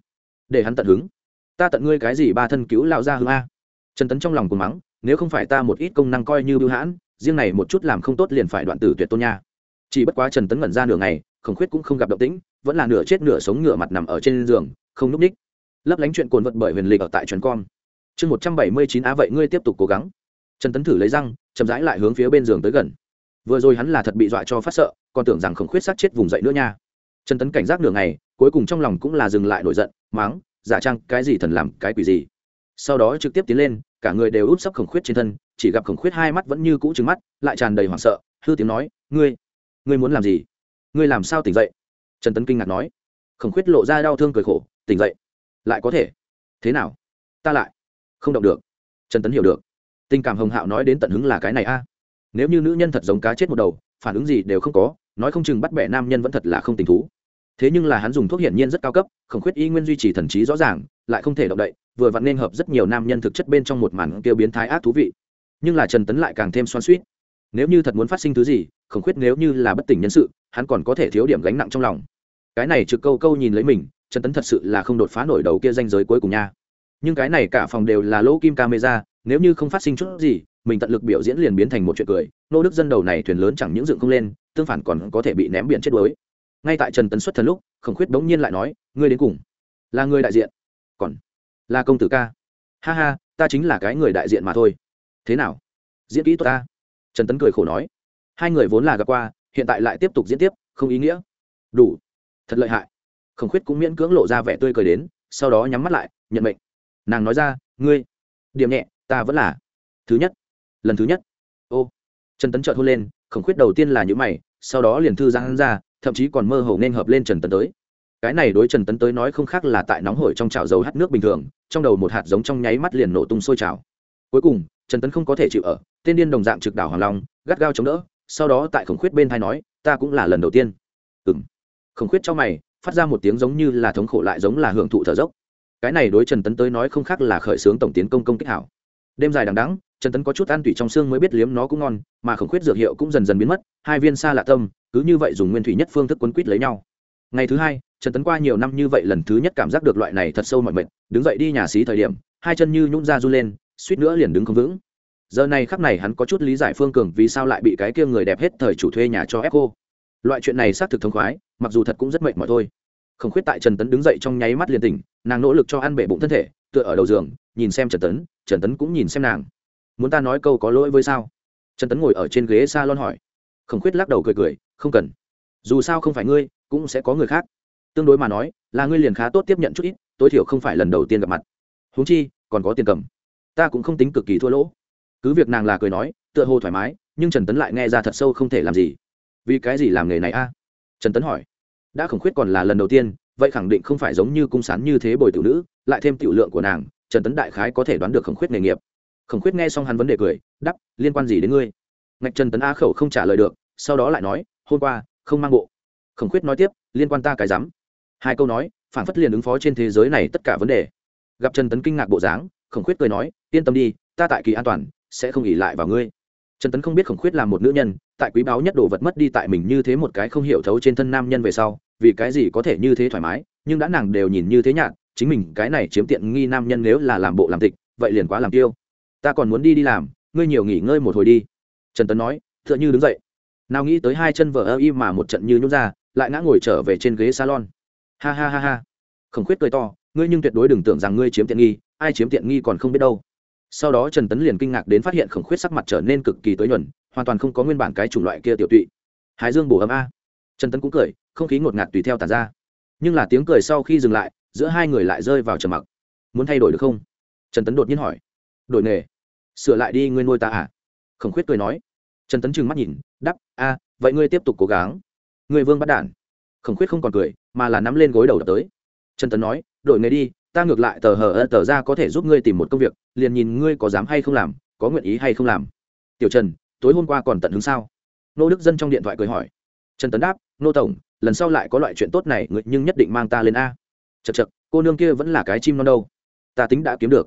để hắn tận hứng ta tận ngươi cái gì ba thân cứu lão gia hưng a trần tấn trong lòng cùng mắng nếu không phải ta một ít công năng coi như bưu hãn riêng này một chút làm không tốt liền phải đoạn tử tuyệt tôn nha chỉ bất quá trần tấn ngẩn ra nửa ngày khổng khuyết cũng không gặp động tĩnh vẫn là nửa chết nửa sống nửa mặt nằm ở trên giường không núp ních lấp lánh chuyện cồn vật bởi huyền lịch ở tại truyền con. chương một trăm bảy mươi chín á vậy ngươi tiếp tục cố gắng trần tấn thử lấy răng chậm rãi lại hướng phía bên giường tới gần vừa rồi hắn là thật bị dọa cho phát sợ còn tưởng rằng khổng khuyết sát chết vùng dậy nữa nha trần tấn cảnh giác nửa ngày cuối cùng trong lòng cũng là dừng lại nổi giận mắng, giả trang cái gì thần làm cái quỷ gì sau đó trực tiếp tiến lên cả người đều úp sấp khổng khuyết trên thân chỉ gặp khổng khuyết hai mắt vẫn như cũ trừng mắt lại tràn đầy hoảng sợ hư tiếng nói ngươi ngươi muốn làm gì ngươi làm sao tỉnh dậy trần tấn kinh ngạc nói khổng khuyết lộ ra đau thương cười khổ tỉnh dậy lại có thể thế nào ta lại không động được trần tấn hiểu được tình cảm hồng hạo nói đến tận hứng là cái này a nếu như nữ nhân thật giống cá chết một đầu phản ứng gì đều không có nói không chừng bắt bẻ nam nhân vẫn thật là không tình thú thế nhưng là hắn dùng thuốc hiển nhiên rất cao cấp khổng khuyết y nguyên duy trì thần trí rõ ràng lại không thể động đậy vừa vặn nên hợp rất nhiều nam nhân thực chất bên trong một màn kêu biến thái ác thú vị nhưng là trần tấn lại càng thêm xoan suýt nếu như thật muốn phát sinh thứ gì khổng khuyết nếu như là bất tỉnh nhân sự hắn còn có thể thiếu điểm gánh nặng trong lòng cái này trực câu câu nhìn lấy mình trần tấn thật sự là không đột phá nổi đầu kia danh giới cuối cùng nha nhưng cái này cả phòng đều là lỗ kim camera nếu như không phát sinh chút gì mình tận lực biểu diễn liền biến thành một chuyện cười nô đức dân đầu này thuyền lớn chẳng những dựng không lên tương phản còn có thể bị ném biển chết đuối ngay tại trần tấn xuất thần lúc khổng khuyết bỗng nhiên lại nói ngươi đến cùng là người đại diện còn là công tử ca ha ha ta chính là cái người đại diện mà thôi thế nào diễn kỹ tốt ta trần tấn cười khổ nói hai người vốn là gặp qua hiện tại lại tiếp tục diễn tiếp không ý nghĩa đủ thật lợi hại khổng khuyết cũng miễn cưỡng lộ ra vẻ tươi cười đến sau đó nhắm mắt lại nhận mệnh nàng nói ra ngươi điểm nhẹ ta vẫn là thứ nhất lần thứ nhất ô trần tấn trợt hôn lên khổng khuyết đầu tiên là những mày sau đó liền thư giang hắn ra thậm chí còn mơ hồ nên hợp lên trần tấn tới cái này đối trần tấn tới nói không khác là tại nóng hổi trong chảo dầu hắt nước bình thường trong đầu một hạt giống trong nháy mắt liền nổ tung sôi trào cuối cùng trần tấn không có thể chịu ở tên điên đồng dạng trực đảo hoàng long gắt gao chống đỡ sau đó tại khổng khuyết bên thai nói ta cũng là lần đầu tiên ừng khổng khuyết cho mày phát ra một tiếng giống như là thống khổ lại giống là hưởng thụ thở dốc cái này đối trần tấn tới nói không khác là khởi xướng tổng tiến công công kích hảo đêm dài đằng đắng trần tấn có chút ăn tủy trong xương mới biết liếm nó cũng ngon mà khổng khuyết dược hiệu cũng dần dần biến mất hai viên xa lạ tâm cứ như vậy dùng nguyên thủy nhất phương thức quấn quýt lấy nhau ngày thứ hai trần tấn qua nhiều năm như vậy lần thứ nhất cảm giác được loại này thật sâu mọi mệnh. đứng dậy đi nhà xí thời điểm hai chân như nhún ra run lên suýt nữa liền đứng không vững giờ này khắp này hắn có chút lý giải phương cường vì sao lại bị cái kia người đẹp hết thời chủ thuê nhà cho ép cô loại chuyện này xác thực thông khoái mặc dù thật cũng rất mệt mỏi thôi khổng khuyết tại trần tấn đứng dậy trong nháy mắt liền tỉnh nàng nỗ lực cho ăn bể bụng thân thể tựa ở đầu giường nhìn xem trần tấn trần tấn cũng nhìn xem nàng muốn ta nói câu có lỗi với sao trần tấn ngồi ở trên ghế s a lon hỏi khổng khuyết lắc đầu cười cười không cần dù sao không phải ngươi cũng sẽ có người khác tương đối mà nói là ngươi liền khá tốt tiếp nhận chút ít tối thiểu không phải lần đầu tiên gặp mặt huống chi còn có tiền cầm ta cũng không tính cực kỳ thua lỗ cứ việc nàng là cười nói tựa hồ thoải mái nhưng trần tấn lại nghe ra thật sâu không thể làm gì vì cái gì làm nghề này a trần tấn hỏi đã khổng khuyết còn là lần đầu tiên vậy khẳng định không phải giống như cung sán như thế bồi tiểu nữ lại thêm tiểu lượng của nàng trần tấn đại khái có thể đoán được khổng khuyết nghề nghiệp khổng khuyết nghe xong hắn vấn đề cười đắp liên quan gì đến ngươi ngạch trần tấn a khẩu không trả lời được sau đó lại nói hôm qua không mang bộ khổng khuyết nói tiếp liên quan ta cái rắm hai câu nói phản phất liền ứng phó trên thế giới này tất cả vấn đề gặp trần tấn kinh ngạc bộ dáng khổng khuyết cười nói yên tâm đi ta tại kỳ an toàn sẽ không ỉ lại vào ngươi trần tấn không biết khổng khuyết là một nữ nhân tại quý báo nhất đồ vật mất đi tại mình như thế một cái không hiểu thấu trên thân nam nhân về sau vì cái gì có thể như thế thoải mái nhưng đã nàng đều nhìn như thế nhạt chính mình cái này chiếm tiện nghi nam nhân nếu là làm bộ làm tịch vậy liền quá làm tiêu ta còn muốn đi đi làm ngươi nhiều nghỉ ngơi một hồi đi trần tấn nói t h ư ợ n h ư đứng dậy nào nghĩ tới hai chân vờ ơ y mà một trận như nhút ra lại ngã ngồi trở về trên ghế salon ha ha ha ha khổng khuyết cười to ngươi nhưng tuyệt đối đừng tưởng rằng ngươi chiếm tiện nghi ai chiếm tiện nghi còn không biết đâu sau đó trần tấn liền kinh ngạc đến phát hiện khổng khuyết sắc mặt trở nên cực kỳ tới nhuần hoàn toàn không có nguyên bản cái chủng loại kia tiểu tụy hải dương bổ ấm a trần tấn cũng cười không khí ngột ngạt tùy theo tàn ra nhưng là tiếng cười sau khi dừng lại giữa hai người lại rơi vào trầm mặc muốn thay đổi được không trần tấn đột nhiên hỏi đổi nghề sửa lại đi ngươi nuôi ta à khổng khuyết cười nói trần tấn trừng mắt nhìn đắp a vậy ngươi tiếp tục cố gắng người vương bắt đản khổng khuyết không còn cười mà là nắm lên gối đầu đập tới trần tấn nói đổi nghề đi ta ngược lại tờ hờ tờ ra có thể giúp ngươi tìm một công việc liền nhìn ngươi có dám hay không làm có nguyện ý hay không làm tiểu trần tối hôm qua còn tận hứng sao nô đức dân trong điện thoại cười hỏi trần tấn đáp nô tổng lần sau lại có loại chuyện tốt này ngươi nhưng nhất định mang ta lên a chật chật cô nương kia vẫn là cái chim non đâu ta tính đã kiếm được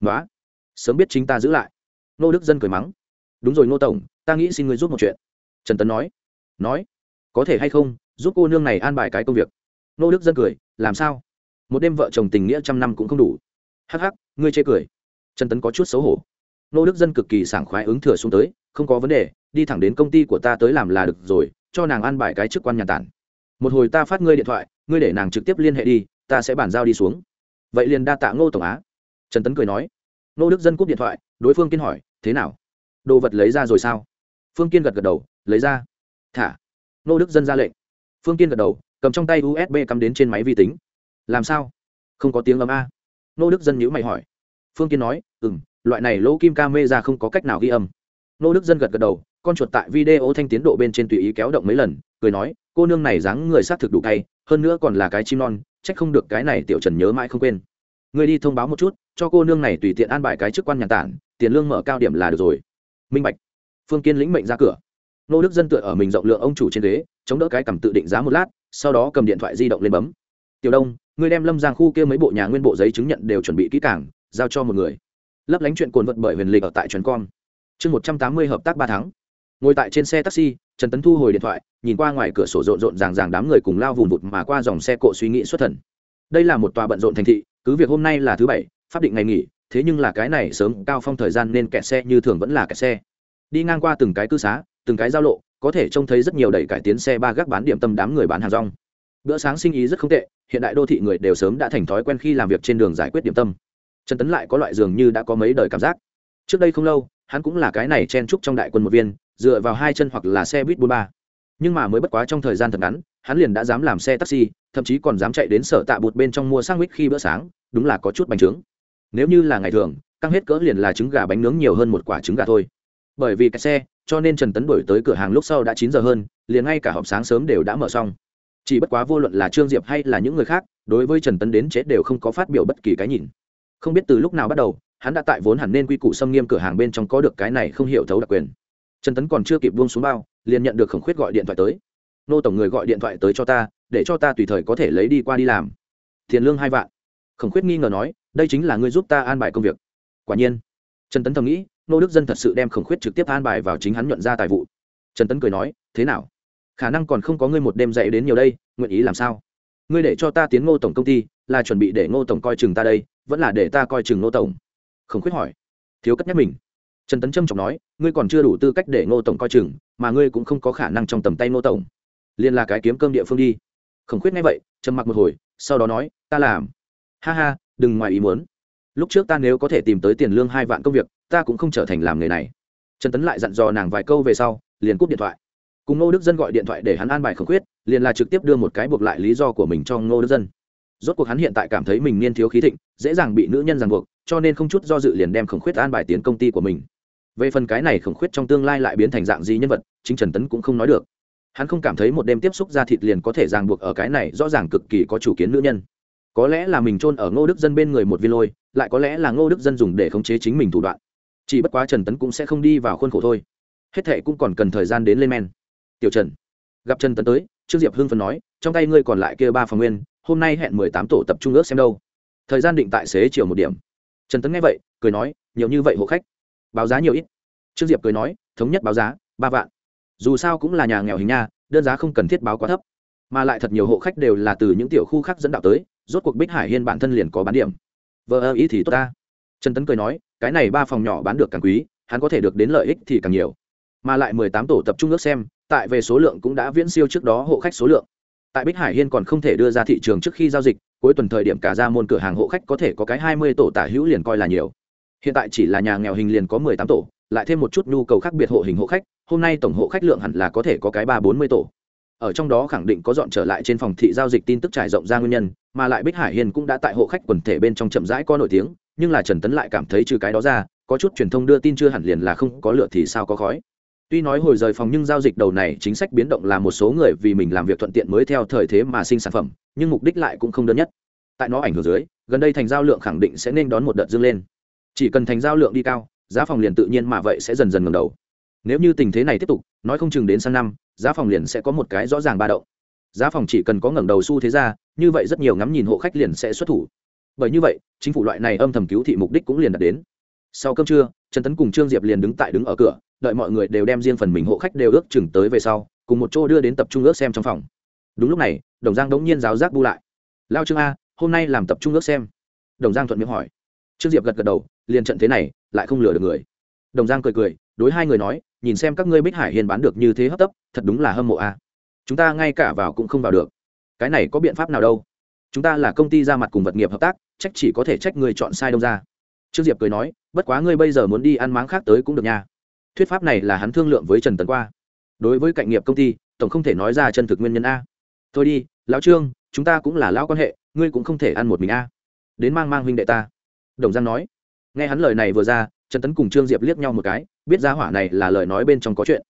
nói sớm biết chính ta giữ lại nô đức dân cười mắng đúng rồi nô tổng ta nghĩ xin người giúp một chuyện trần tấn nói nói có thể hay không giúp cô nương này an bài cái công việc nô đức dân cười làm sao một đêm vợ chồng tình nghĩa trăm năm cũng không đủ hắc hắc ngươi chê cười trần tấn có chút xấu hổ nô đức dân cực kỳ sảng khoái ứng thừa xuống tới không có vấn đề đi thẳng đến công ty của ta tới làm là được rồi cho nàng an bài cái chức quan nhà tản một hồi ta phát ngươi điện thoại ngươi để nàng trực tiếp liên hệ đi ta sẽ bàn giao đi xuống vậy liền đa tạ ngô tổng á trần tấn cười nói nô đức dân cúp điện thoại đối phương kiên hỏi thế nào đồ vật lấy ra rồi sao phương kiên gật gật đầu lấy ra thả nô đức dân ra lệnh phương kiên gật đầu cầm trong tay usb cắm đến trên máy vi tính làm sao không có tiếng ấm a nô đức dân nhữ mày hỏi phương kiên nói ừ m loại này lỗ kim ca mê ra không có cách nào ghi âm nô đức dân gật gật đầu con chuột tại video thanh tiến độ bên trên tùy ý kéo động mấy lần cười nói cô nương này dáng người s á t thực đủ tay hơn nữa còn là cái chim non c không được cái này tiểu trần nhớ mãi không quên người đi thông báo một chút cho cô nương này tùy tiện an bài cái chức quan nhàn tản tiền lương mở cao điểm là được rồi minh bạch phương kiên lĩnh mệnh ra cửa nô đức dân tựa ở mình rộng lượng ông chủ trên ghế chống đỡ cái cầm tự định giá một lát sau đó cầm điện thoại di động lên bấm tiểu đông người đem lâm giang khu kia mấy bộ nhà nguyên bộ giấy chứng nhận đều chuẩn bị kỹ cảng giao cho một người lấp lánh chuyện cồn vật bởi huyền lịch ở tại trần con chương một trăm tám mươi hợp tác ba tháng ngồi tại trên xe taxi trần tấn thu hồi điện thoại nhìn qua ngoài cửa sổ rộn rộn ràng ràng đám người cùng lao vùng vụt mà qua dòng xe cộ suy nghĩ xuất thần đây là một tòa bận rộn thành thị cứ việc hôm nay là thứ bảy pháp định ngày nghỉ thế nhưng là cái này sớm cao phong thời gian nên kẹt xe như thường vẫn là kẹt xe đi ngang qua từng cái cư xá từng cái giao lộ có thể trông thấy rất nhiều đẩy cải tiến xe ba gác bán điểm tâm đám người bán hàng rong bữa sáng sinh ý rất không tệ hiện đại đô thị người đều sớm đã thành thói quen khi làm việc trên đường giải quyết điểm tâm trần tấn lại có loại dường như đã có mấy đời cảm giác trước đây không lâu hắn cũng là cái này chen trúc trong đại quân một viên dựa vào hai chân hoặc là xe buýt bốn ba nhưng mà mới bất quá trong thời gian thật ngắn hắn liền đã dám làm xe taxi thậm chí còn dám chạy đến sở tạ bụt bên trong mua sang mít khi bữa sáng đúng là có chút bành trướng nếu như là ngày thường căng hết cỡ liền là trứng gà bánh nướng nhiều hơn một quả trứng gà thôi bởi vì kẹt xe cho nên trần tấn đổi tới cửa hàng lúc sau đã chín giờ hơn liền ngay cả họp sáng sớm đều đã mở xong chỉ bất quá vô luận là trương diệp hay là những người khác đối với trần tấn đến chết đều không có phát biểu bất kỳ cái nhìn không biết từ lúc nào bắt đầu hắn đã tại vốn hẳn nên quy củ xâm nghiêm cửa hàng bên trong có được cái này không hiểu thấu đặc quyền trần tấn còn chưa kịp buông xuống bao liền nhận được khổng khuyết gọi điện thoại tới nô tổng người gọi điện thoại tới cho ta để cho ta tùy thời có thể lấy đi qua đi làm tiền lương hai vạn khổng khuyết nghi ngờ nói đây chính là ngươi giúp ta an bài công việc quả nhiên trần tấn thầm nghĩ nô đức dân thật sự đem khổng khuyết trực tiếp an bài vào chính hắn nhuận ra tài vụ trần tấn cười nói thế nào khả năng còn không có ngươi một đêm dậy đến nhiều đây nguyện ý làm sao ngươi để cho ta tiến ngô tổng công ty là chuẩn bị để ngô tổng coi chừng ta đây vẫn là để ta coi chừng ngô tổng khổng khuyết hỏi thiếu cất nhắc mình trần tấn trâm trọng nói ngươi còn chưa đủ tư cách để ngô tổng coi chừng mà ngươi cũng không có khả năng trong tầm tay ngô tổng liên là cái kiếm cơm địa phương đi khổng khuyết nghe vậy trầm mặc một hồi sau đó nói ta làm ha ha đừng ngoài ý muốn lúc trước ta nếu có thể tìm tới tiền lương hai vạn công việc ta cũng không trở thành làm người này trần tấn lại dặn dò nàng vài câu về sau liền cúp điện thoại cùng ngô đức dân gọi điện thoại để hắn an bài khẩu quyết liền là trực tiếp đưa một cái buộc lại lý do của mình cho ngô đức dân rốt cuộc hắn hiện tại cảm thấy mình niên thiếu khí thịnh dễ dàng bị nữ nhân ràng buộc cho nên không chút do dự liền đem khổng khuyết an bài tiến công ty của mình về phần cái này khổng khuyết trong tương lai lại biến thành dạng gì nhân vật chính trần tấn cũng không nói được hắn không cảm thấy một đêm tiếp xúc ra thịt liền có thể ràng buộc ở cái này rõ ràng cực kỳ có chủ kiến nữ nhân có lẽ là mình chôn ở ngô đức dân bên người một viên lôi lại có lẽ là ngô đức dân dùng để khống chế chính mình thủ đoạn chỉ bất quá trần tấn cũng sẽ không đi vào khuôn khổ thôi hết thệ cũng còn cần thời gian đến lên men tiểu trần gặp trần tấn tới trương diệp hưng phần nói trong tay ngươi còn lại kia ba phòng nguyên hôm nay hẹn mười tám tổ tập trung ước xem đâu thời gian định tại xế chiều một điểm trần tấn nghe vậy cười nói nhiều như vậy hộ khách báo giá nhiều ít trương diệp cười nói thống nhất báo giá ba vạn dù sao cũng là nhà nghèo hình nha đơn giá không cần thiết báo quá thấp mà lại thật nhiều hộ khách đều là từ những tiểu khu khác dẫn đạo tới rốt cuộc bích hải hiên bản thân liền có bán điểm vờ ơ ý thì tốt ta trần tấn cười nói cái này ba phòng nhỏ bán được càng quý hắn có thể được đến lợi ích thì càng nhiều mà lại mười tám tổ tập trung nước xem tại về số lượng cũng đã viễn siêu trước đó hộ khách số lượng tại bích hải hiên còn không thể đưa ra thị trường trước khi giao dịch cuối tuần thời điểm cả ra môn cửa hàng hộ khách có thể có cái hai mươi tổ tả hữu liền coi là nhiều hiện tại chỉ là nhà nghèo hình liền có mười tám tổ lại thêm một chút nhu cầu khác biệt hộ hình hộ khách hôm nay tổng hộ khách lượng hẳn là có thể có cái ba bốn mươi tổ ở trong đó khẳng định có dọn trở lại trên phòng thị giao dịch tin tức trải rộng ra nguyên nhân mà lại bích hải hiền cũng đã tại hộ khách quần thể bên trong chậm rãi có nổi tiếng nhưng là trần tấn lại cảm thấy trừ cái đó ra có chút truyền thông đưa tin chưa hẳn liền là không có lựa thì sao có khói tuy nói hồi rời phòng nhưng giao dịch đầu này chính sách biến động là một số người vì mình làm việc thuận tiện mới theo thời thế mà sinh sản phẩm nhưng mục đích lại cũng không đơn nhất tại nó ảnh hưởng dưới gần đây thành giao lượng khẳng định sẽ nên đón một đợt dương lên chỉ cần thành giao lượng đi cao giá phòng liền tự nhiên mà vậy sẽ dần dần ngầm đầu nếu như tình thế này tiếp tục nói không chừng đến sang năm giá phòng liền sẽ có một cái rõ ràng ba động giá phòng chỉ cần có ngẩng đầu xu thế ra như vậy rất nhiều ngắm nhìn hộ khách liền sẽ xuất thủ bởi như vậy chính phủ loại này âm thầm cứu thị mục đích cũng liền đạt đến sau cơm trưa trần tấn cùng trương diệp liền đứng tại đứng ở cửa đợi mọi người đều đem riêng phần mình hộ khách đều ước chừng tới về sau cùng một chỗ đưa đến tập trung ước xem trong phòng đúng lúc này đồng giang đống nhiên giáo giác bu lại lao trương a hôm nay làm tập trung ước xem đồng giang thuận miệng hỏi trương diệp gật gật đầu liền trận thế này lại không lừa được người đồng giang cười cười đối hai người nói nhìn xem các ngươi bích hải hiền bán được như thế hấp tấp thật đúng là hâm mộ a chúng ta ngay cả vào cũng không vào được cái này có biện pháp nào đâu chúng ta là công ty ra mặt cùng vật nghiệp hợp tác trách chỉ có thể trách người chọn sai đông ra trương diệp cười nói bất quá ngươi bây giờ muốn đi ăn máng khác tới cũng được nha thuyết pháp này là hắn thương lượng với trần tấn qua đối với cạnh nghiệp công ty tổng không thể nói ra chân thực nguyên nhân a thôi đi lão trương chúng ta cũng là lão quan hệ ngươi cũng không thể ăn một mình a đến mang mang huynh đệ ta đồng giang nói nghe hắn lời này vừa ra trần tấn cùng trương diệp liếc nhau một cái biết ra hỏa này là lời nói bên trong có chuyện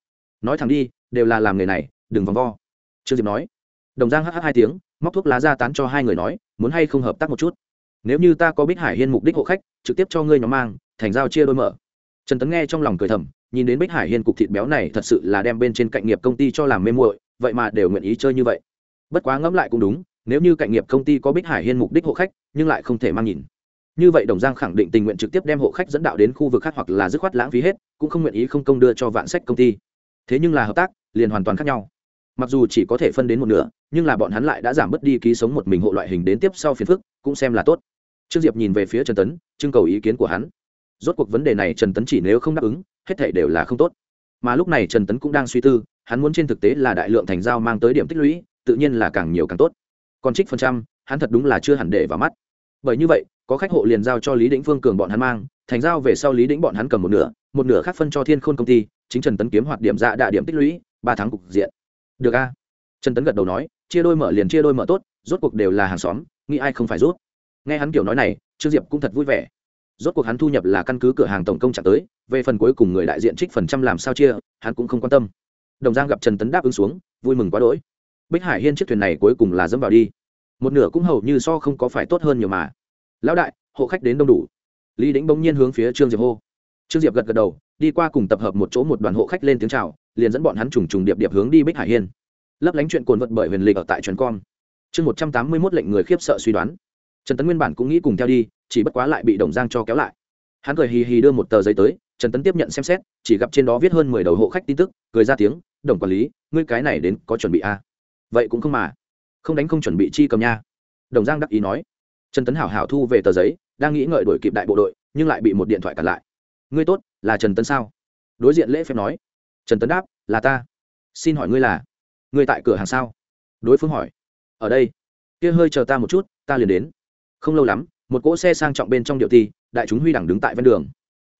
nói thẳng đi đều là làm nghề này đừng vòng vo trương diệp nói đồng giang hh hai tiếng móc thuốc lá ra tán cho hai người nói muốn hay không hợp tác một chút nếu như ta có bích hải hiên mục đích hộ khách trực tiếp cho ngươi nhóm mang thành giao chia đôi mở trần tấn nghe trong lòng cười thầm nhìn đến bích hải hiên cục thịt béo này thật sự là đem bên trên cạnh nghiệp công ty cho làm mê muội vậy mà đều nguyện ý chơi như vậy bất quá ngẫm lại cũng đúng nếu như cạnh nghiệp công ty có bích hải hiên mục đích hộ khách nhưng lại không thể mang nhìn như vậy đồng giang khẳng định tình nguyện trực tiếp đem hộ khách dẫn đạo đến khu vực khác hoặc là dứt khoát lãng phí hết cũng không nguyện ý không công đưa cho vạn sách công ty thế nhưng là hợp tác liền hoàn toàn khác nhau mặc dù chỉ có thể phân đến một nửa nhưng là bọn hắn lại đã giảm bớt đi ký sống một mình hộ loại hình đến tiếp sau phiền phức cũng xem là tốt trương diệp nhìn về phía trần tấn trưng cầu ý kiến của hắn rốt cuộc vấn đề này trần tấn chỉ nếu không đáp ứng hết thể đều là không tốt mà lúc này trần tấn cũng đang suy tư hắn muốn trên thực tế là đại lượng thành giao mang tới điểm tích lũy tự nhiên là càng nhiều càng tốt còn trích phần trăm hắn thật đúng là chưa hẳn để vào mắt bởi như vậy có khách hộ liền giao cho lý đĩnh phương cường bọn hắn mang thành giao về sau lý đĩnh bọn hắn cầm một nửa một nửa khác phân cho thiên khôn công ty chính trần tấn kiếm hoạt điểm dạ đạ điểm tích lũy ba tháng cục diện được a trần tấn gật đầu nói chia đôi mở liền chia đôi mở tốt rốt cuộc đều là hàng xóm nghĩ ai không phải rút nghe hắn kiểu nói này trương diệp cũng thật vui vẻ rốt cuộc hắn thu nhập là căn cứ cửa hàng tổng công trả tới về phần cuối cùng người đại diện trích phần trăm làm sao chia hắn cũng không quan tâm đồng giang gặp trần tấn đáp ứng xuống vui mừng quá đỗi bích hải hiên chiếc thuyền này cuối cùng là dẫm vào đi một nửa cũng hầu như so không có phải tốt hơn nhiều mà lão đại hộ khách đến đông đủ lý đĩnh bỗng nhiên hướng phía trương diệp hô trương diệp gật gật đầu đi qua cùng tập hợp một chỗ một đoàn hộ khách lên tiếng c h à o liền dẫn bọn hắn trùng trùng điệp điệp hướng đi bích hải hiên lấp lánh chuyện cồn vật bởi huyền lịch ở tại trần com chương một trăm tám mươi mốt lệnh người khiếp sợ suy đoán trần tấn nguyên bản cũng nghĩ cùng theo đi chỉ bất quá lại bị đồng giang cho kéo lại hắn cười hì hì đưa một tờ giấy tới trần tấn tiếp nhận xem xét chỉ gặp trên đó viết hơn mười đầu hộ khách tin tức cười ra tiếng đồng quản lý ngươi cái này đến có chuẩn bị à? vậy cũng không mà không đánh không chuẩn bị chi cầm nha đồng giang đắc ý nói trần tấn hảo hảo thu về tờ giấy đang nghĩ ngợi đổi kịp đại bộ đội nhưng lại bị một điện thoại cản lại ngươi tốt là trần tấn sao đối diện lễ phép nói trần tấn đáp là ta xin hỏi ngươi là ngươi tại cửa hàng sao đối phương hỏi ở đây kia hơi chờ ta một chút ta liền đến không lâu lắm một cỗ xe sang trọng bên trong điệu thi đại chúng huy đẳng đứng tại ven đường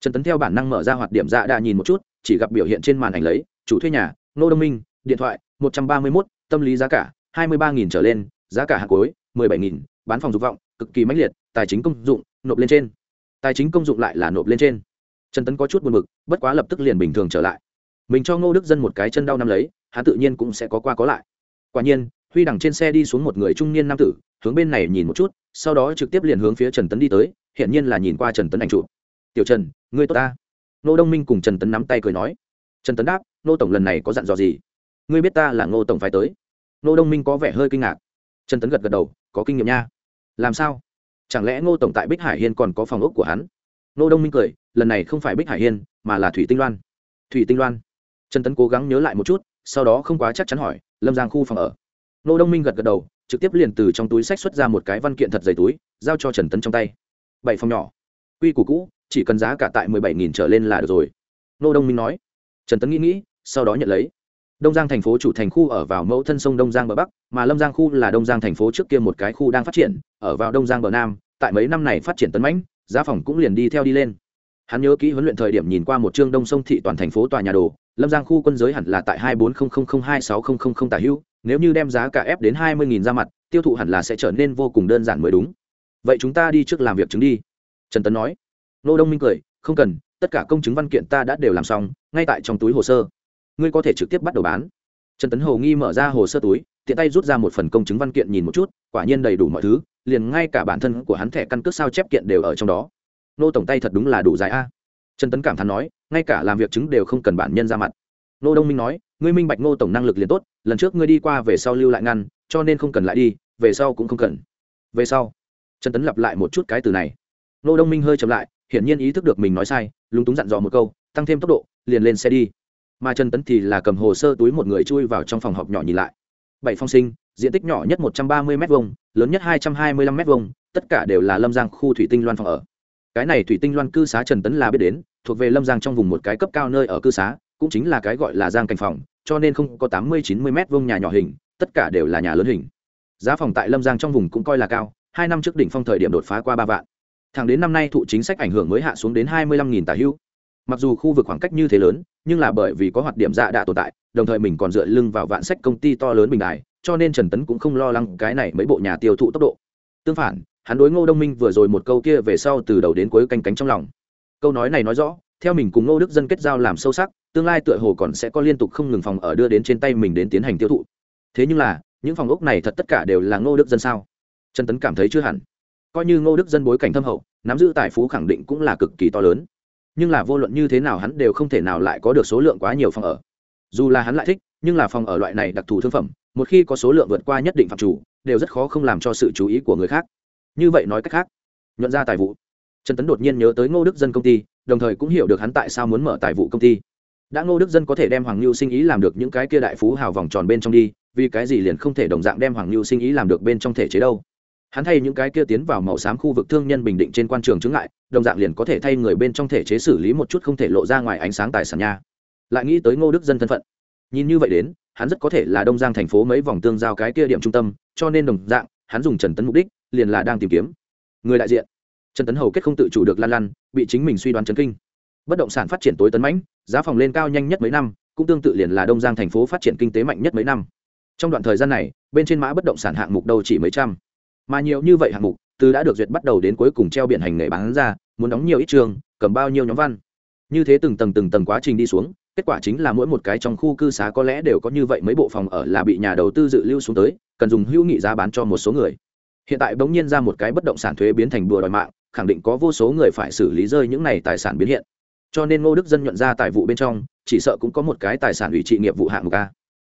trần tấn theo bản năng mở ra hoạt điểm dạ đà nhìn một chút chỉ gặp biểu hiện trên màn ảnh lấy chủ thuê nhà nô đông minh điện thoại một trăm ba mươi mốt tâm lý giá cả hai mươi ba nghìn trở lên giá cả hạt cối mười bảy nghìn bán phòng dục vọng cực kỳ mãnh liệt tài chính công dụng nộp lên trên tài chính công dụng lại là nộp lên trên trần tấn có chút buồn bực, bất quá lập tức liền bình thường trở lại mình cho ngô đức dân một cái chân đau năm lấy hắn tự nhiên cũng sẽ có qua có lại quả nhiên huy đằng trên xe đi xuống một người trung niên nam tử hướng bên này nhìn một chút sau đó trực tiếp liền hướng phía trần tấn đi tới hiện nhiên là nhìn qua trần tấn ảnh trụ tiểu trần ngươi tốt ta nô đông minh cùng trần tấn nắm tay cười nói trần tấn đáp nô tổng lần này có dặn dò gì ngươi biết ta là ngô tổng phải tới nô đông minh có vẻ hơi kinh ngạc trần tấn gật gật đầu có kinh nghiệm nha làm sao chẳng lẽ ngô tổng tại bích hải hiên còn có phòng ốc của hắn ngô đông minh cười lần này không phải bích hải hiên mà là thủy tinh loan thủy tinh loan trần tấn cố gắng nhớ lại một chút sau đó không quá chắc chắn hỏi lâm giang khu phòng ở ngô đông minh gật gật đầu trực tiếp liền từ trong túi sách xuất ra một cái văn kiện thật dày túi giao cho trần tấn trong tay bảy phòng nhỏ quy củ cũ chỉ cần giá cả tại mười bảy nghìn trở lên là được rồi ngô đông minh nói trần tấn nghĩ nghĩ sau đó nhận lấy đông giang thành phố chủ thành khu ở vào mẫu thân sông đông giang bờ bắc mà lâm giang khu là đông giang thành phố trước kia một cái khu đang phát triển ở vào đông giang bờ nam tại mấy năm này phát triển tấn mãnh giá phòng cũng liền đi theo đi lên hắn nhớ kỹ huấn luyện thời điểm nhìn qua một chương đông sông thị toàn thành phố tòa nhà đồ lâm giang khu quân giới hẳn là tại hai bốn không không không hai sáu không không không tả hữu nếu như đem giá cả ép đến hai mươi nghìn ra mặt tiêu thụ hẳn là sẽ trở nên vô cùng đơn giản mới đúng vậy chúng ta đi trước làm việc chứng đi trần tấn nói Lô đông minh cười không cần tất cả công chứng văn kiện ta đã đều làm xong ngay tại trong túi hồ sơ ngươi có thể trực tiếp bắt đầu bán trần tấn hồ nghi mở ra hồ sơ túi tiện tay rút ra một phần công chứng văn kiện nhìn một chút quả nhiên đầy đủ mọi thứ liền ngay cả bản thân của hắn thẻ căn cước sao chép kiện đều ở trong đó nô tổng tay thật đúng là đủ dài a trần tấn cảm thán nói ngay cả làm việc chứng đều không cần bản nhân ra mặt nô đông minh nói ngươi minh bạch nô tổng năng lực liền tốt lần trước ngươi đi qua về sau lưu lại ngăn cho nên không cần lại đi về sau cũng không cần về sau trần tấn lặp lại một chút cái từ này nô đông minh hơi chậm lại hiển nhiên ý thức được mình nói sai lúng túng dặn dò một câu tăng thêm tốc độ liền lên xe đi mà trần tấn thì là cầm hồ sơ túi một người chui vào trong phòng họp nhỏ nhìn lại bảy phong sinh diện tích nhỏ nhất một trăm ba mươi m hai lớn nhất hai trăm hai mươi lăm m hai tất cả đều là lâm giang khu thủy tinh loan phòng ở cái này thủy tinh loan cư xá trần tấn là biết đến thuộc về lâm giang trong vùng một cái cấp cao nơi ở cư xá cũng chính là cái gọi là giang cảnh phòng cho nên không có tám mươi chín mươi m hai nhà nhỏ hình tất cả đều là nhà lớn hình giá phòng tại lâm giang trong vùng cũng coi là cao hai năm trước đỉnh phong thời điểm đột phá qua ba vạn thẳng đến năm nay thụ chính sách ảnh hưởng mới hạ xuống đến hai mươi lăm nghìn tà hưu mặc dù khu vực khoảng cách như thế lớn nhưng là bởi vì có hoạt điểm dạ đạ tồn tại đồng thời mình còn dựa lưng vào vạn sách công ty to lớn bình đài cho nên trần tấn cũng không lo lắng cái này mấy bộ nhà tiêu thụ tốc độ tương phản hắn đối ngô đông minh vừa rồi một câu kia về sau từ đầu đến cuối canh cánh trong lòng câu nói này nói rõ theo mình cùng ngô đức dân kết giao làm sâu sắc tương lai tựa hồ còn sẽ có liên tục không ngừng phòng ở đưa đến trên tay mình đến tiến hành tiêu thụ thế nhưng là những phòng ốc này thật tất cả đều là ngô đức dân sao trần tấn cảm thấy chưa hẳn coi như ngô đức dân bối cảnh thâm hậu nắm giữ tài phú khẳng định cũng là cực kỳ to lớn nhưng là vô luận như thế nào hắn đều không thể nào lại có được số lượng quá nhiều phòng ở dù là hắn lại thích nhưng là phòng ở loại này đặc thù thương phẩm một khi có số lượng vượt qua nhất định phạm chủ đều rất khó không làm cho sự chú ý của người khác như vậy nói cách khác nhuận ra tài vụ trần tấn đột nhiên nhớ tới ngô đức dân công ty đồng thời cũng hiểu được hắn tại sao muốn mở tài vụ công ty đã ngô đức dân có thể đem hoàng lưu sinh ý làm được những cái kia đại phú hào vòng tròn bên trong đi vì cái gì liền không thể đồng dạng đem hoàng lưu sinh ý làm được bên trong thể chế đâu hắn thay những cái kia tiến vào màu xám khu vực thương nhân bình định trên quan trường chứng ngại đồng dạng liền có thể thay người bên trong thể chế xử lý một chút không thể lộ ra ngoài ánh sáng tài sản nha lại nghĩ tới ngô đức dân thân phận nhìn như vậy đến hắn rất có thể là đông giang thành phố mấy vòng tương giao cái kia điểm trung tâm cho nên đồng dạng hắn dùng trần tấn mục đích liền là đang tìm kiếm người đại diện trần tấn hầu kết không tự chủ được lan lan bị chính mình suy đoán chấn kinh bất động sản phát triển tối tấn mãnh giá phòng lên cao nhanh nhất mấy năm cũng tương tự liền là đông giang thành phố phát triển kinh tế mạnh nhất mấy năm trong đoạn thời gian này bên trên mã bất động sản hạng mục đâu chỉ mấy trăm mà nhiều như vậy hạng mục từ đã được duyệt bắt đầu đến cuối cùng treo biển hành nghề bán ra muốn đóng nhiều ít trường cầm bao nhiêu nhóm văn như thế từng tầng từng tầng quá trình đi xuống kết quả chính là mỗi một cái trong khu cư xá có lẽ đều có như vậy mấy bộ phòng ở là bị nhà đầu tư dự lưu xuống tới cần dùng hữu nghị giá bán cho một số người hiện tại bỗng nhiên ra một cái bất động sản thuế biến thành bừa đòi mạng khẳng định có vô số người phải xử lý rơi những này tài sản biến hiện cho nên ngô đức dân nhận ra tài vụ bên trong chỉ sợ cũng có một cái tài sản ủy trị nghiệp vụ hạng mục a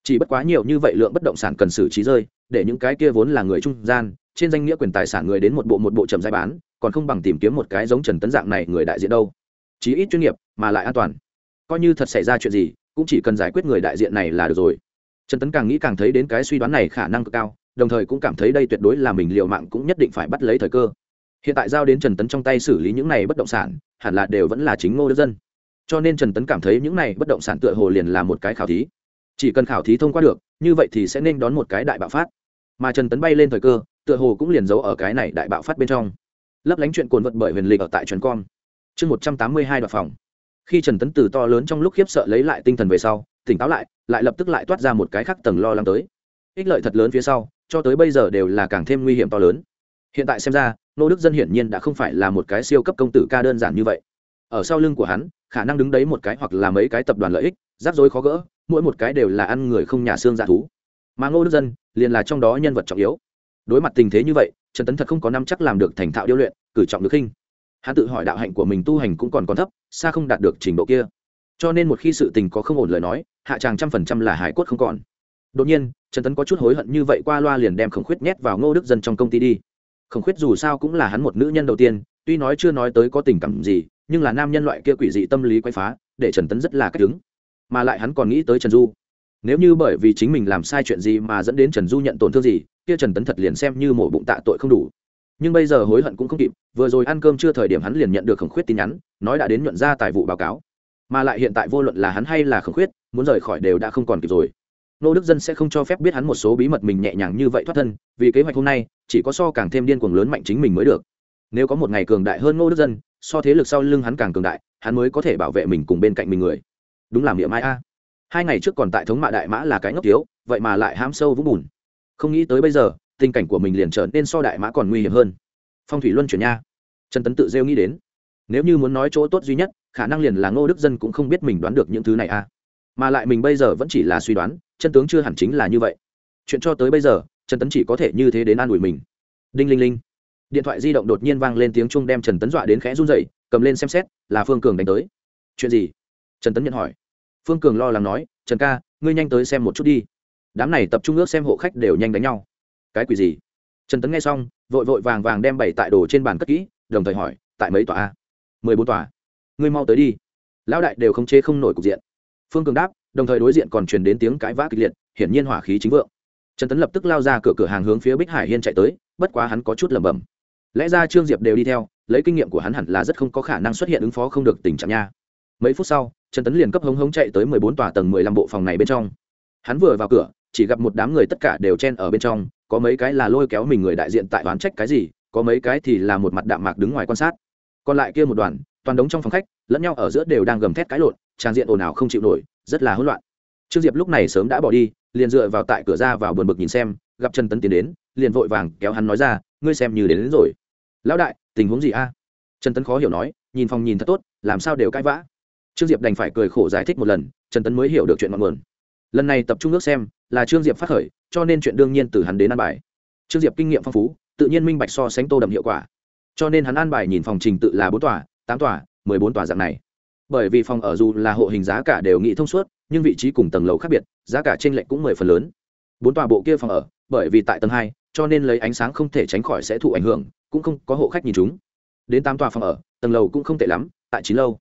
chỉ bất quá nhiều như vậy lượng bất động sản cần xử trí rơi để những cái kia vốn là người trung gian trên danh nghĩa quyền tài sản người đến một bộ một bộ chậm giải bán còn không bằng tìm kiếm một cái giống trần tấn dạng này người đại diện đâu chí ít chuyên nghiệp mà lại an toàn coi như thật xảy ra chuyện gì cũng chỉ cần giải quyết người đại diện này là được rồi trần tấn càng nghĩ càng thấy đến cái suy đoán này khả năng cực cao đồng thời cũng cảm thấy đây tuyệt đối là mình liệu mạng cũng nhất định phải bắt lấy thời cơ hiện tại giao đến trần tấn trong tay xử lý những này bất động sản hẳn là đều vẫn là chính ngô đức dân cho nên trần tấn cảm thấy những này bất động sản tựa hồ liền là một cái khảo thí chỉ cần khảo thí thông qua được như vậy thì sẽ nên đón một cái đại bạo phát mà trần tấn bay lên thời cơ tựa hồ cũng liền giấu ở cái này đại bạo phát bên trong lấp lánh chuyện cồn vật bởi huyền lịch ở tại truyền com chương một trăm tám mươi hai đoạn phòng khi trần tấn từ to lớn trong lúc khiếp sợ lấy lại tinh thần về sau tỉnh táo lại lại lập tức lại toát ra một cái khác tầng lo lắng tới ích lợi thật lớn phía sau cho tới bây giờ đều là càng thêm nguy hiểm to lớn hiện tại xem ra nô đức dân hiển nhiên đã không phải là một cái siêu cấp công tử ca đơn giản như vậy ở sau lưng của hắn khả năng đứng đấy một cái hoặc là mấy cái tập đoàn lợi ích rắc rối khó gỡ mỗi một cái đều là ăn người không nhà xương giả thú mà ngô đức dân liền là trong đó nhân vật trọng yếu đối mặt tình thế như vậy trần tấn thật không có năm chắc làm được thành thạo điêu luyện cử trọng được khinh hắn tự hỏi đạo hạnh của mình tu hành cũng còn còn thấp xa không đạt được trình độ kia cho nên một khi sự tình có không ổn lời nói hạ tràng trăm phần trăm là hải quất không còn đột nhiên trần tấn có chút hối hận như vậy qua loa liền đem khổng khuyết nhét vào ngô đức dân trong công ty đi khổng khuyết dù sao cũng là hắn một nữ nhân đầu tiên tuy nói chưa nói tới có tình cảm gì nhưng là nam nhân loại kia quỷ dị tâm lý quay phá để trần tấn rất là cách đứng mà lại hắn còn nghĩ tới trần du nếu như bởi vì chính mình làm sai chuyện gì mà dẫn đến trần du nhận tổn thương gì kia trần tấn thật liền xem như mổ bụng tạ tội không đủ nhưng bây giờ hối hận cũng không kịp vừa rồi ăn cơm chưa thời điểm hắn liền nhận được khổng khuyết tin nhắn nói đã đến nhuận ra tài vụ báo cáo mà lại hiện tại vô luận là hắn hay là khổng khuyết muốn rời khỏi đều đã không còn kịp rồi nô đức dân sẽ không cho phép biết hắn một số bí mật mình nhẹ nhàng như vậy thoát thân vì kế hoạch hôm nay chỉ có so càng thêm điên cuồng lớn mạnh chính mình mới được nếu có một ngày cường đại hơn nô đức dân so thế lực sau lưng hắn càng cường đại hắn mới có thể bảo vệ mình cùng bên cạnh mình người đúng là miệng mai a hai ngày trước còn tại thống mạ đại mã là cái ngốc thiếu vậy mà lại hám sâu vũng bùn không nghĩ tới bây giờ tình cảnh của mình liền trở nên so đại mã còn nguy hiểm hơn phong thủy luân chuyển nha trần tấn tự rêu nghĩ đến nếu như muốn nói chỗ tốt duy nhất khả năng liền là ngô đức dân cũng không biết mình đoán được những thứ này à mà lại mình bây giờ vẫn chỉ là suy đoán chân tướng chưa hẳn chính là như vậy chuyện cho tới bây giờ trần tấn chỉ có thể như thế đến an ủi mình đinh linh linh điện thoại di động đột nhiên vang lên tiếng chung đem trần tấn dọa đến khẽ run dậy cầm lên xem xét là phương cường đánh tới chuyện gì trần tấn nhận hỏi phương cường lo lắng nói trần ca ngươi nhanh tới xem một chút đi đám này tập trung ước xem hộ khách đều nhanh đánh nhau cái quỷ gì trần tấn nghe xong vội vội vàng vàng đem bảy tại đồ trên bàn cất kỹ đồng thời hỏi tại mấy tòa a mười bốn tòa ngươi mau tới đi lão đại đều không chế không nổi cục diện phương cường đáp đồng thời đối diện còn truyền đến tiếng cãi vã kịch liệt hiển nhiên hỏa khí chính vượng trần tấn lập tức lao ra cửa cửa hàng hướng phía bích hải hiên chạy tới bất quá hắn có chút lẩm bẩm lẽ ra trương diệp đều đi theo lấy kinh nghiệm của hắn hẳn là rất không có khả năng xuất hiện ứng phó không được tình trạng nha mấy phút sau trần tấn liền cấp hống hống chạy tới mười bốn tòa tầng mười lăm bộ phòng này bên trong hắn vừa vào cửa chỉ gặp một đám người tất cả đều chen ở bên trong có mấy cái là lôi kéo mình người đại diện tại oán trách cái gì có mấy cái thì là một mặt đạm mạc đứng ngoài quan sát còn lại kia một đoàn toàn đống trong phòng khách lẫn nhau ở giữa đều đang gầm thét cái lộn trang diện ồn ào không chịu nổi rất là hỗn loạn trương diệp lúc này sớm đã bỏ đi liền dựa vào tại cửa ra vào buồn bực nhìn xem gặp trần tấn tiến đến liền vội vàng kéo hắn nói ra ngươi xem như đến, đến rồi lão đại tình huống gì a trần tấn khó hiểu nói nhìn phòng nhìn thật tốt làm sao đều cãi vã trương diệp đành phải cười khổ giải thích một lần trần tấn mới hiểu được chuyện ngọn nguồn lần này tập trung nước xem là trương diệp phát khởi cho nên chuyện đương nhiên từ hắn đến an bài trương diệp kinh nghiệm phong phú tự nhiên minh bạch so sánh tô đậm hiệu quả cho nên hắn an bài nhìn phòng trình tự là bốn tòa tám tòa mười bốn tòa dạng này bởi vì phòng ở dù là hộ hình giá cả đều nghị thông suốt nhưng vị trí cùng tầng lầu khác biệt giá cả t r ê n lệch cũng mười phần lớn bốn tòa bộ kia phòng ở bởi vì tại tầng hai cho nên lấy ánh sáng không thể tránh khỏi sẽ thụ ảnh hưởng cũng không có hộ khách nhìn chúng đến tám tòa phòng ở tầng lầu cũng không tệ lắm tại chín lâu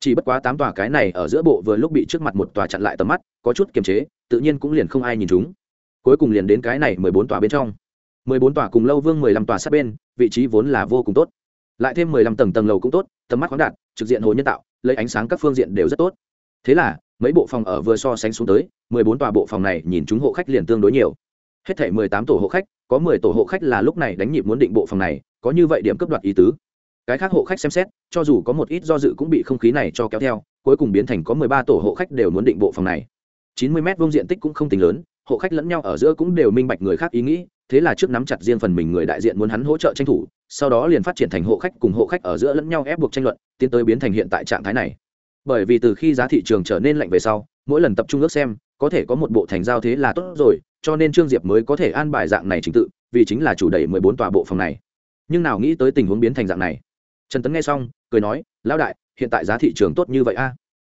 chỉ bất quá tám tòa cái này ở giữa bộ vừa lúc bị trước mặt một tòa chặn lại tầm mắt có chút kiềm chế tự nhiên cũng liền không ai nhìn chúng cuối cùng liền đến cái này mười bốn tòa bên trong mười bốn tòa cùng lâu vương mười lăm tòa sát bên vị trí vốn là vô cùng tốt lại thêm mười lăm tầng tầng lầu cũng tốt tầm mắt khoáng đạt trực diện hồ nhân tạo lấy ánh sáng các phương diện đều rất tốt thế là mấy bộ phòng ở vừa so sánh xuống tới mười bốn tòa bộ phòng này nhìn chúng hộ khách liền tương đối nhiều hết thể mười tám tổ hộ khách có mười tổ hộ khách là lúc này đánh nhịp muốn định bộ phòng này có như vậy điểm cấp đoạt ý tứ cái khác hộ khách xem xét cho dù có một ít do dự cũng bị không khí này cho kéo theo cuối cùng biến thành có mười ba tổ hộ khách đều muốn định bộ phòng này chín mươi m vông diện tích cũng không tính lớn hộ khách lẫn nhau ở giữa cũng đều minh bạch người khác ý nghĩ thế là trước nắm chặt riêng phần mình người đại diện muốn hắn hỗ trợ tranh thủ sau đó liền phát triển thành hộ khách cùng hộ khách ở giữa lẫn nhau ép buộc tranh luận tiến tới biến thành hiện tại trạng thái này bởi vì từ khi giá thị trường trở nên lạnh về sau mỗi lần tập trung ước xem có thể có một bộ thành giao thế là tốt rồi cho nên trương diệp mới có thể an bài dạng này trình tự vì chính là chủ đẩy mười bốn tòa bộ phòng này nhưng nào nghĩ tới tình huống biến thành dạng này trần tấn nghe xong cười nói lão đại hiện tại giá thị trường tốt như vậy a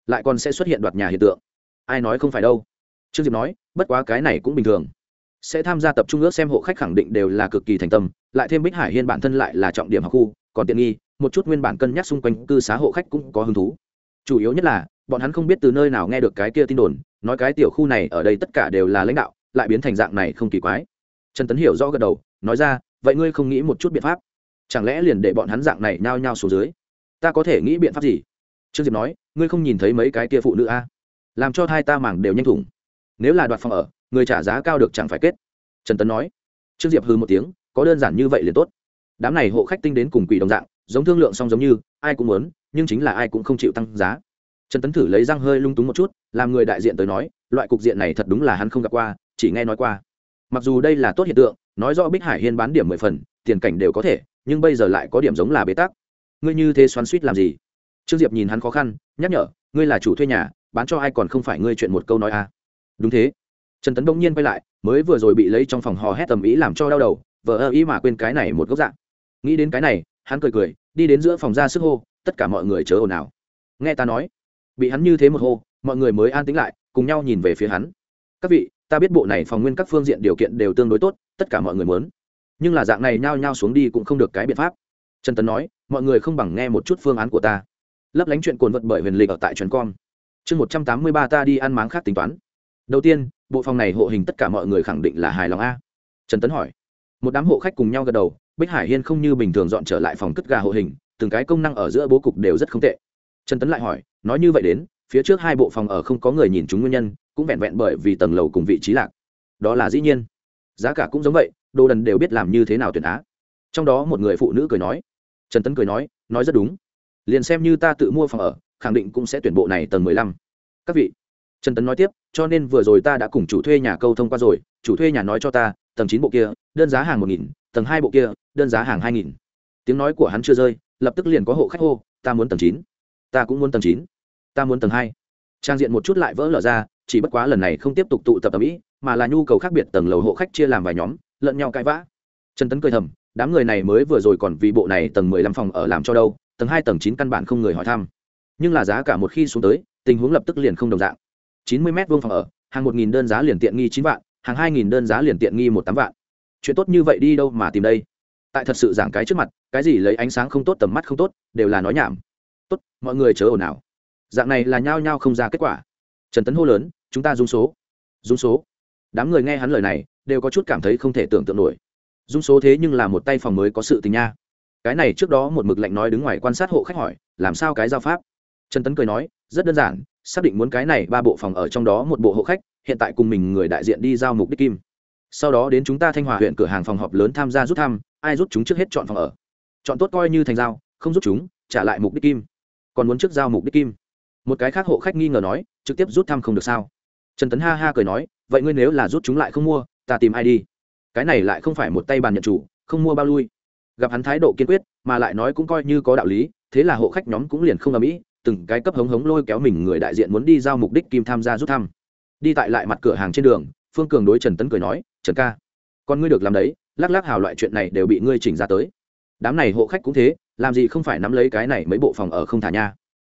lại còn sẽ xuất hiện đoạt nhà hiện tượng ai nói không phải đâu trương diệp nói bất quá cái này cũng bình thường sẽ tham gia tập trung ước xem hộ khách khẳng định đều là cực kỳ thành tâm lại thêm bích hải hiên bản thân lại là trọng điểm học khu còn tiện nghi một chút nguyên bản cân nhắc xung quanh cư xá hộ khách cũng có hứng thú chủ yếu nhất là bọn hắn không biết từ nơi nào nghe được cái kia tin đồn nói cái tiểu khu này ở đây tất cả đều là lãnh đạo lại biến thành dạng này không kỳ quái trần tấn hiểu rõ gật đầu nói ra vậy ngươi không nghĩ một chút biện pháp chẳng lẽ liền để bọn hắn dạng này nhao nhao xuống dưới ta có thể nghĩ biện pháp gì trương diệp nói ngươi không nhìn thấy mấy cái kia phụ nữ a à? làm cho hai ta mảng đều nhanh thủng nếu là đoạt phòng ở người trả giá cao được chẳng phải kết trần tấn nói trương diệp hư một tiếng có đơn giản như vậy liền tốt đám này hộ khách tinh đến cùng quỷ đồng dạng giống thương lượng xong giống như ai cũng muốn nhưng chính là ai cũng không chịu tăng giá trần tấn thử lấy răng hơi lung túng một chút làm người đại diện tới nói loại cục diện này thật đúng là hắn không gặp qua chỉ nghe nói qua mặc dù đây là tốt hiện tượng nói rõ bích hải hiên bán điểm mười phần tiền cảnh đều có thể nhưng bây giờ lại có điểm giống là bế tắc ngươi như thế xoắn suýt làm gì trương diệp nhìn hắn khó khăn nhắc nhở ngươi là chủ thuê nhà bán cho ai còn không phải ngươi chuyện một câu nói à đúng thế trần tấn bỗng nhiên quay lại mới vừa rồi bị lấy trong phòng hò hét tầm ý làm cho đau đầu vờ ơ ý mà quên cái này một gốc dạng nghĩ đến cái này hắn cười cười đi đến giữa phòng ra sức hô tất cả mọi người chớ ồn ào nghe ta nói bị hắn như thế một hô mọi người mới an tĩnh lại cùng nhau nhìn về phía hắn các vị ta biết bộ này phòng nguyên các phương diện điều kiện đều tương đối tốt tất cả mọi người muốn nhưng là dạng này nhao nhao xuống đi cũng không được cái biện pháp trần tấn nói mọi người không bằng nghe một chút phương án của ta lấp lánh chuyện cồn vật bởi huyền lịch ở tại trần com chương một trăm tám mươi ba ta đi ăn máng khác tính toán đầu tiên bộ phòng này hộ hình tất cả mọi người khẳng định là hài lòng a trần tấn hỏi một đám hộ khách cùng nhau gật đầu bích hải hiên không như bình thường dọn trở lại phòng cất gà hộ hình từng cái công năng ở giữa bố cục đều rất không tệ trần tấn lại hỏi nói như vậy đến phía trước hai bộ phòng ở không có người nhìn chúng nguyên nhân cũng vẹn vẹn bởi vì tầng lầu cùng vị trí lạc đó là dĩ nhiên giá cả cũng giống vậy đồ đần đều biết làm như thế nào tuyển á trong đó một người phụ nữ cười nói trần tấn cười nói nói rất đúng liền xem như ta tự mua phòng ở khẳng định cũng sẽ tuyển bộ này tầng mười lăm các vị trần tấn nói tiếp cho nên vừa rồi ta đã cùng chủ thuê nhà câu thông qua rồi chủ thuê nhà nói cho ta tầng chín bộ kia đơn giá hàng một nghìn tầng hai bộ kia đơn giá hàng hai nghìn tiếng nói của hắn chưa rơi lập tức liền có hộ khách hô ta muốn tầng chín ta cũng muốn tầng chín ta muốn tầng hai trang diện một chút lại vỡ lở ra chỉ bất quá lần này không tiếp tục tụ tập ở mỹ mà là nhu cầu khác biệt tầng lầu hộ khách chia làm vài nhóm lẫn nhau cãi vã trần tấn cười thầm đám người này mới vừa rồi còn vì bộ này tầng mười lăm phòng ở làm cho đâu tầng hai tầng chín căn bản không người hỏi thăm nhưng là giá cả một khi xuống tới tình huống lập tức liền không đồng dạng chín mươi m vuông phòng ở hàng một nghìn đơn giá liền tiện nghi chín vạn hàng hai nghìn đơn giá liền tiện nghi một tám vạn chuyện tốt như vậy đi đâu mà tìm đây tại thật sự giảng cái trước mặt cái gì lấy ánh sáng không tốt tầm mắt không tốt đều là nói nhảm tốt mọi người chớ ồn ào dạng này là nhao nhao không ra kết quả trần tấn hô lớn chúng ta dung số dung số đám người nghe hắn lời này đều có chút cảm thấy không thể tưởng tượng nổi dung số thế nhưng là một tay phòng mới có sự tình nha cái này trước đó một mực lạnh nói đứng ngoài quan sát hộ khách hỏi làm sao cái giao pháp trần tấn cười nói rất đơn giản xác định muốn cái này ba bộ phòng ở trong đó một bộ hộ khách hiện tại cùng mình người đại diện đi giao mục đích kim sau đó đến chúng ta thanh hòa huyện cửa hàng phòng họp lớn tham gia rút thăm ai rút chúng trước hết chọn phòng ở chọn tốt coi như thành giao không rút chúng trả lại mục đích kim còn muốn trước giao mục đích kim một cái khác hộ khách nghi ngờ nói trực tiếp rút thăm không được sao trần tấn ha ha cười nói vậy ngươi nếu là rút chúng lại không mua ta tìm ai đi cái này lại không phải một tay bàn nhận chủ không mua bao lui gặp hắn thái độ kiên quyết mà lại nói cũng coi như có đạo lý thế là hộ khách nhóm cũng liền không ở mỹ từng cái cấp hống hống lôi kéo mình người đại diện muốn đi giao mục đích kim tham gia rút thăm đi tại lại mặt cửa hàng trên đường phương cường đối trần tấn cười nói trần ca con ngươi được làm đấy lắc lắc hào loại chuyện này đều bị ngươi chỉnh ra tới đám này hộ khách cũng thế làm gì không phải nắm lấy cái này mấy bộ phòng ở không thả nha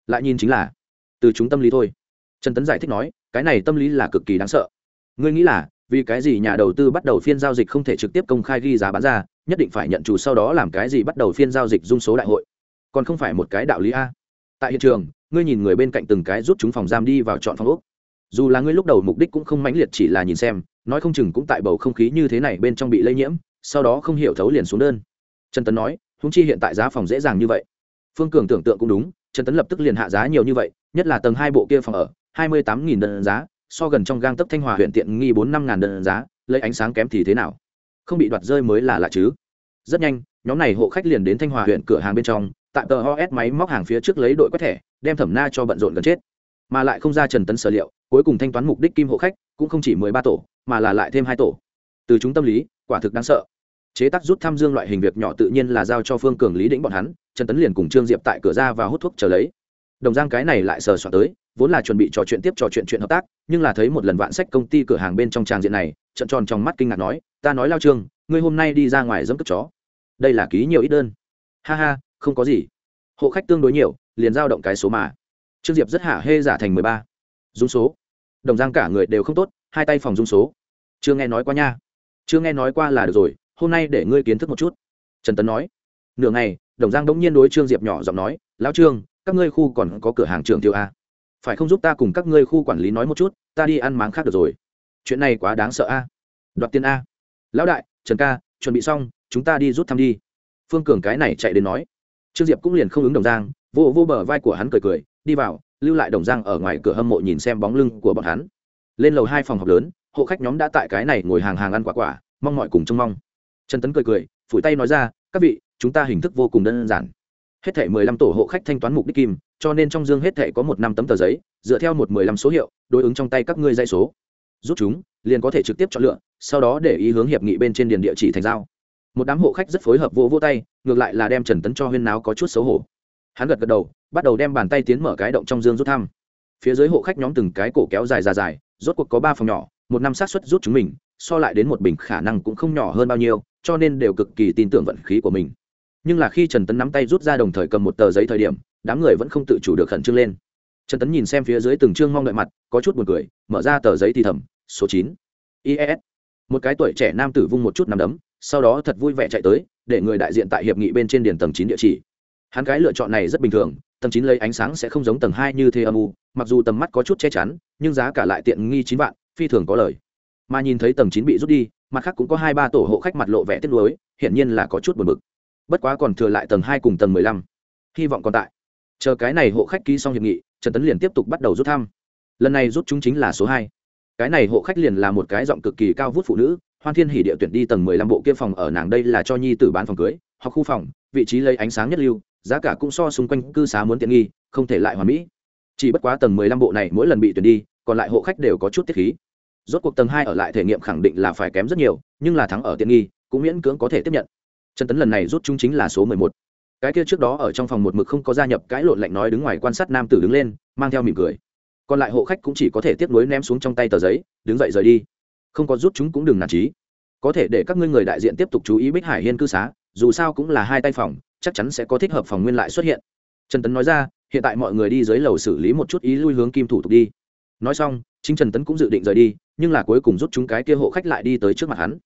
lại nhìn chính là từ chúng tâm lý thôi trần tấn giải thích nói cái này tâm lý là cực kỳ đáng sợ ngươi nghĩ là vì cái gì nhà đầu tư bắt đầu phiên giao dịch không thể trực tiếp công khai ghi giá bán ra nhất định phải nhận chủ sau đó làm cái gì bắt đầu phiên giao dịch dung số đại hội còn không phải một cái đạo lý a tại hiện trường ngươi nhìn người bên cạnh từng cái rút chúng phòng giam đi vào chọn phòng úc dù là ngươi lúc đầu mục đích cũng không mãnh liệt chỉ là nhìn xem nói không chừng cũng tại bầu không khí như thế này bên trong bị lây nhiễm sau đó không hiểu thấu liền xuống đơn trần tấn nói húng chi hiện tại giá phòng dễ dàng như vậy phương cường tưởng tượng cũng đúng trần tấn lập tức liền hạ giá nhiều như vậy nhất là tầng hai bộ kia phòng ở hai mươi tám nghìn đơn giá so gần trong gang tấp thanh hòa huyện tiện nghi bốn năm ngàn đơn giá lấy ánh sáng kém thì thế nào không bị đoạt rơi mới là lạ chứ rất nhanh nhóm này hộ khách liền đến thanh hòa huyện cửa hàng bên trong tại tờ os máy móc hàng phía trước lấy đội quét thẻ đem thẩm na cho bận rộn gần chết mà lại không ra trần tấn sở liệu cuối cùng thanh toán mục đích kim hộ khách cũng không chỉ mười ba tổ mà là lại thêm hai tổ từ chúng tâm lý quả thực đáng sợ chế tác rút tham dương loại hình việc nhỏ tự nhiên là giao cho phương cường lý đĩnh bọn hắn trần tấn liền cùng trương diệp tại cửa ra và hút thuốc chờ lấy đồng giang cái này lại sờ soạt tới vốn là chuẩn bị trò chuyện tiếp trò chuyện chuyện hợp tác nhưng là thấy một lần vạn sách công ty cửa hàng bên trong tràng diện này trận tròn trong mắt kinh ngạc nói ta nói lao trương ngươi hôm nay đi ra ngoài dẫm cất chó đây là ký nhiều ít đơn ha ha không có gì hộ khách tương đối nhiều liền giao động cái số mà trương diệp rất hạ hê giả thành mười ba dung số đồng giang cả người đều không tốt hai tay phòng dung số chưa nghe nói qua nha chưa nghe nói qua là được rồi hôm nay để ngươi kiến thức một chút trần tấn nói nửa ngày đồng giang đ ỗ n g nhiên đối trương diệp nhỏ giọng nói lão trương các ngươi khu còn có cửa hàng trường tiêu a phải không giúp ta cùng các ngươi khu quản lý nói một chút ta đi ăn máng khác được rồi chuyện này quá đáng sợ a đoạt tiền a lão đại trần ca chuẩn bị xong chúng ta đi rút thăm đi phương cường cái này chạy đến nói trương diệp cũng liền không ứng đồng giang vô vô bờ vai của hắn cười cười đi vào lưu lại đồng giang ở ngoài cửa hâm mộ nhìn xem bóng lưng của bọn hắn lên lầu hai phòng học lớn hộ khách nhóm đã tại cái này ngồi hàng hàng ăn quả quả mong mọi cùng trông mong trần tấn cười cười phủi tay nói ra các vị chúng ta hình thức vô cùng đơn giản hết thể mười lăm tổ hộ khách thanh toán mục đích kim cho nên trong dương hết thể có một năm tấm tờ giấy dựa theo một mười lăm số hiệu đối ứng trong tay các ngươi dây số rút chúng liền có thể trực tiếp chọn lựa sau đó để ý hướng hiệp nghị bên trên điền địa chỉ thành giao một đám hộ khách rất phối hợp vô vô tay ngược lại là đem trần tấn cho huyên náo có chút xấu hổ hắn gật gật đầu bắt đầu đem bàn tay tiến mở cái động trong dương rút thăm phía dưới hộ khách nhóm từng cái cổ kéo dài dài dài rốt cuộc có ba phòng nhỏ một năm sát suất rút chúng mình so lại đến một bình khả năng cũng không nhỏ hơn bao nhiêu cho nên đều cực kỳ tin tưởng vận khí của mình nhưng là khi trần tấn nắm tay rút ra đồng thời cầm một tờ giấy thời điểm đám người vẫn không tự chủ được khẩn trương lên trần tấn nhìn xem phía dưới từng chương mong đợi mặt có chút buồn cười mở ra tờ giấy thì thầm số chín is một cái tuổi trẻ nam tử vung một chút nằm đấm sau đó thật vui vẻ chạy tới để người đại diện tại hiệp nghị bên trên điền tầng chín địa chỉ hắn cái lựa chọn này rất bình thường tầng chín lấy ánh sáng sẽ không giống tầng hai như thế âm u mặc dù tầm mắt có chút che chắn nhưng giá cả lại tiện nghi chín vạn phi thường có lời mà nhìn thấy tầng chín bị rút đi mặt khác cũng có hai ba tổ hộ khách mặt lộ vẻ tiếc nuối hiển nhiên là có chút buồn bực bất quá còn thừa lại tầng hai cùng tầng mười lăm hy vọng còn tại chờ cái này hộ khách ký xong hiệp nghị trần tấn liền tiếp tục bắt đầu rút thăm lần này rút chúng chính là số hai cái này hộ khách liền là một cái giọng cực kỳ cao vút phụ nữ hoan thiên hỉ địa tuyển đi tầng mười lăm bộ kia phòng ở nàng đây là cho nhi t ử bán phòng cưới hoặc khu phòng vị trí lấy ánh sáng nhất lưu giá cả cũng so xung quanh cư xá muốn tiện nghi không thể lại hoàn mỹ chỉ bất quá tầng mười lăm bộ này mỗi lần bị tuyển đi còn lại hộ khách đều có chút tiết khí rốt cuộc tầng hai ở lại thể nghiệm khẳng định là phải kém rất nhiều nhưng là thắng ở tiện nghi cũng miễn cưỡng có thể tiếp nhận trần tấn lần này rút chúng chính là số mười một cái kia trước đó ở trong phòng một mực không có gia nhập cái lộn lạnh nói đứng ngoài quan sát nam tử đứng lên mang theo mỉm cười còn lại hộ khách cũng chỉ có thể tiếp nối ném xuống trong tay tờ giấy đứng dậy rời đi không có rút chúng cũng đừng nản trí có thể để các ngươi người đại diện tiếp tục chú ý bích hải hiên cư xá dù sao cũng là hai tay phòng chắc chắn sẽ có thích hợp phòng nguyên lại xuất hiện trần tấn nói ra hiện tại mọi người đi dưới lầu xử lý một chút ý lui hướng kim thủ tục đi nói xong chính trần tấn cũng dự định rời đi nhưng là cuối cùng rút chúng cái kia hộ khách lại đi tới trước mặt hắn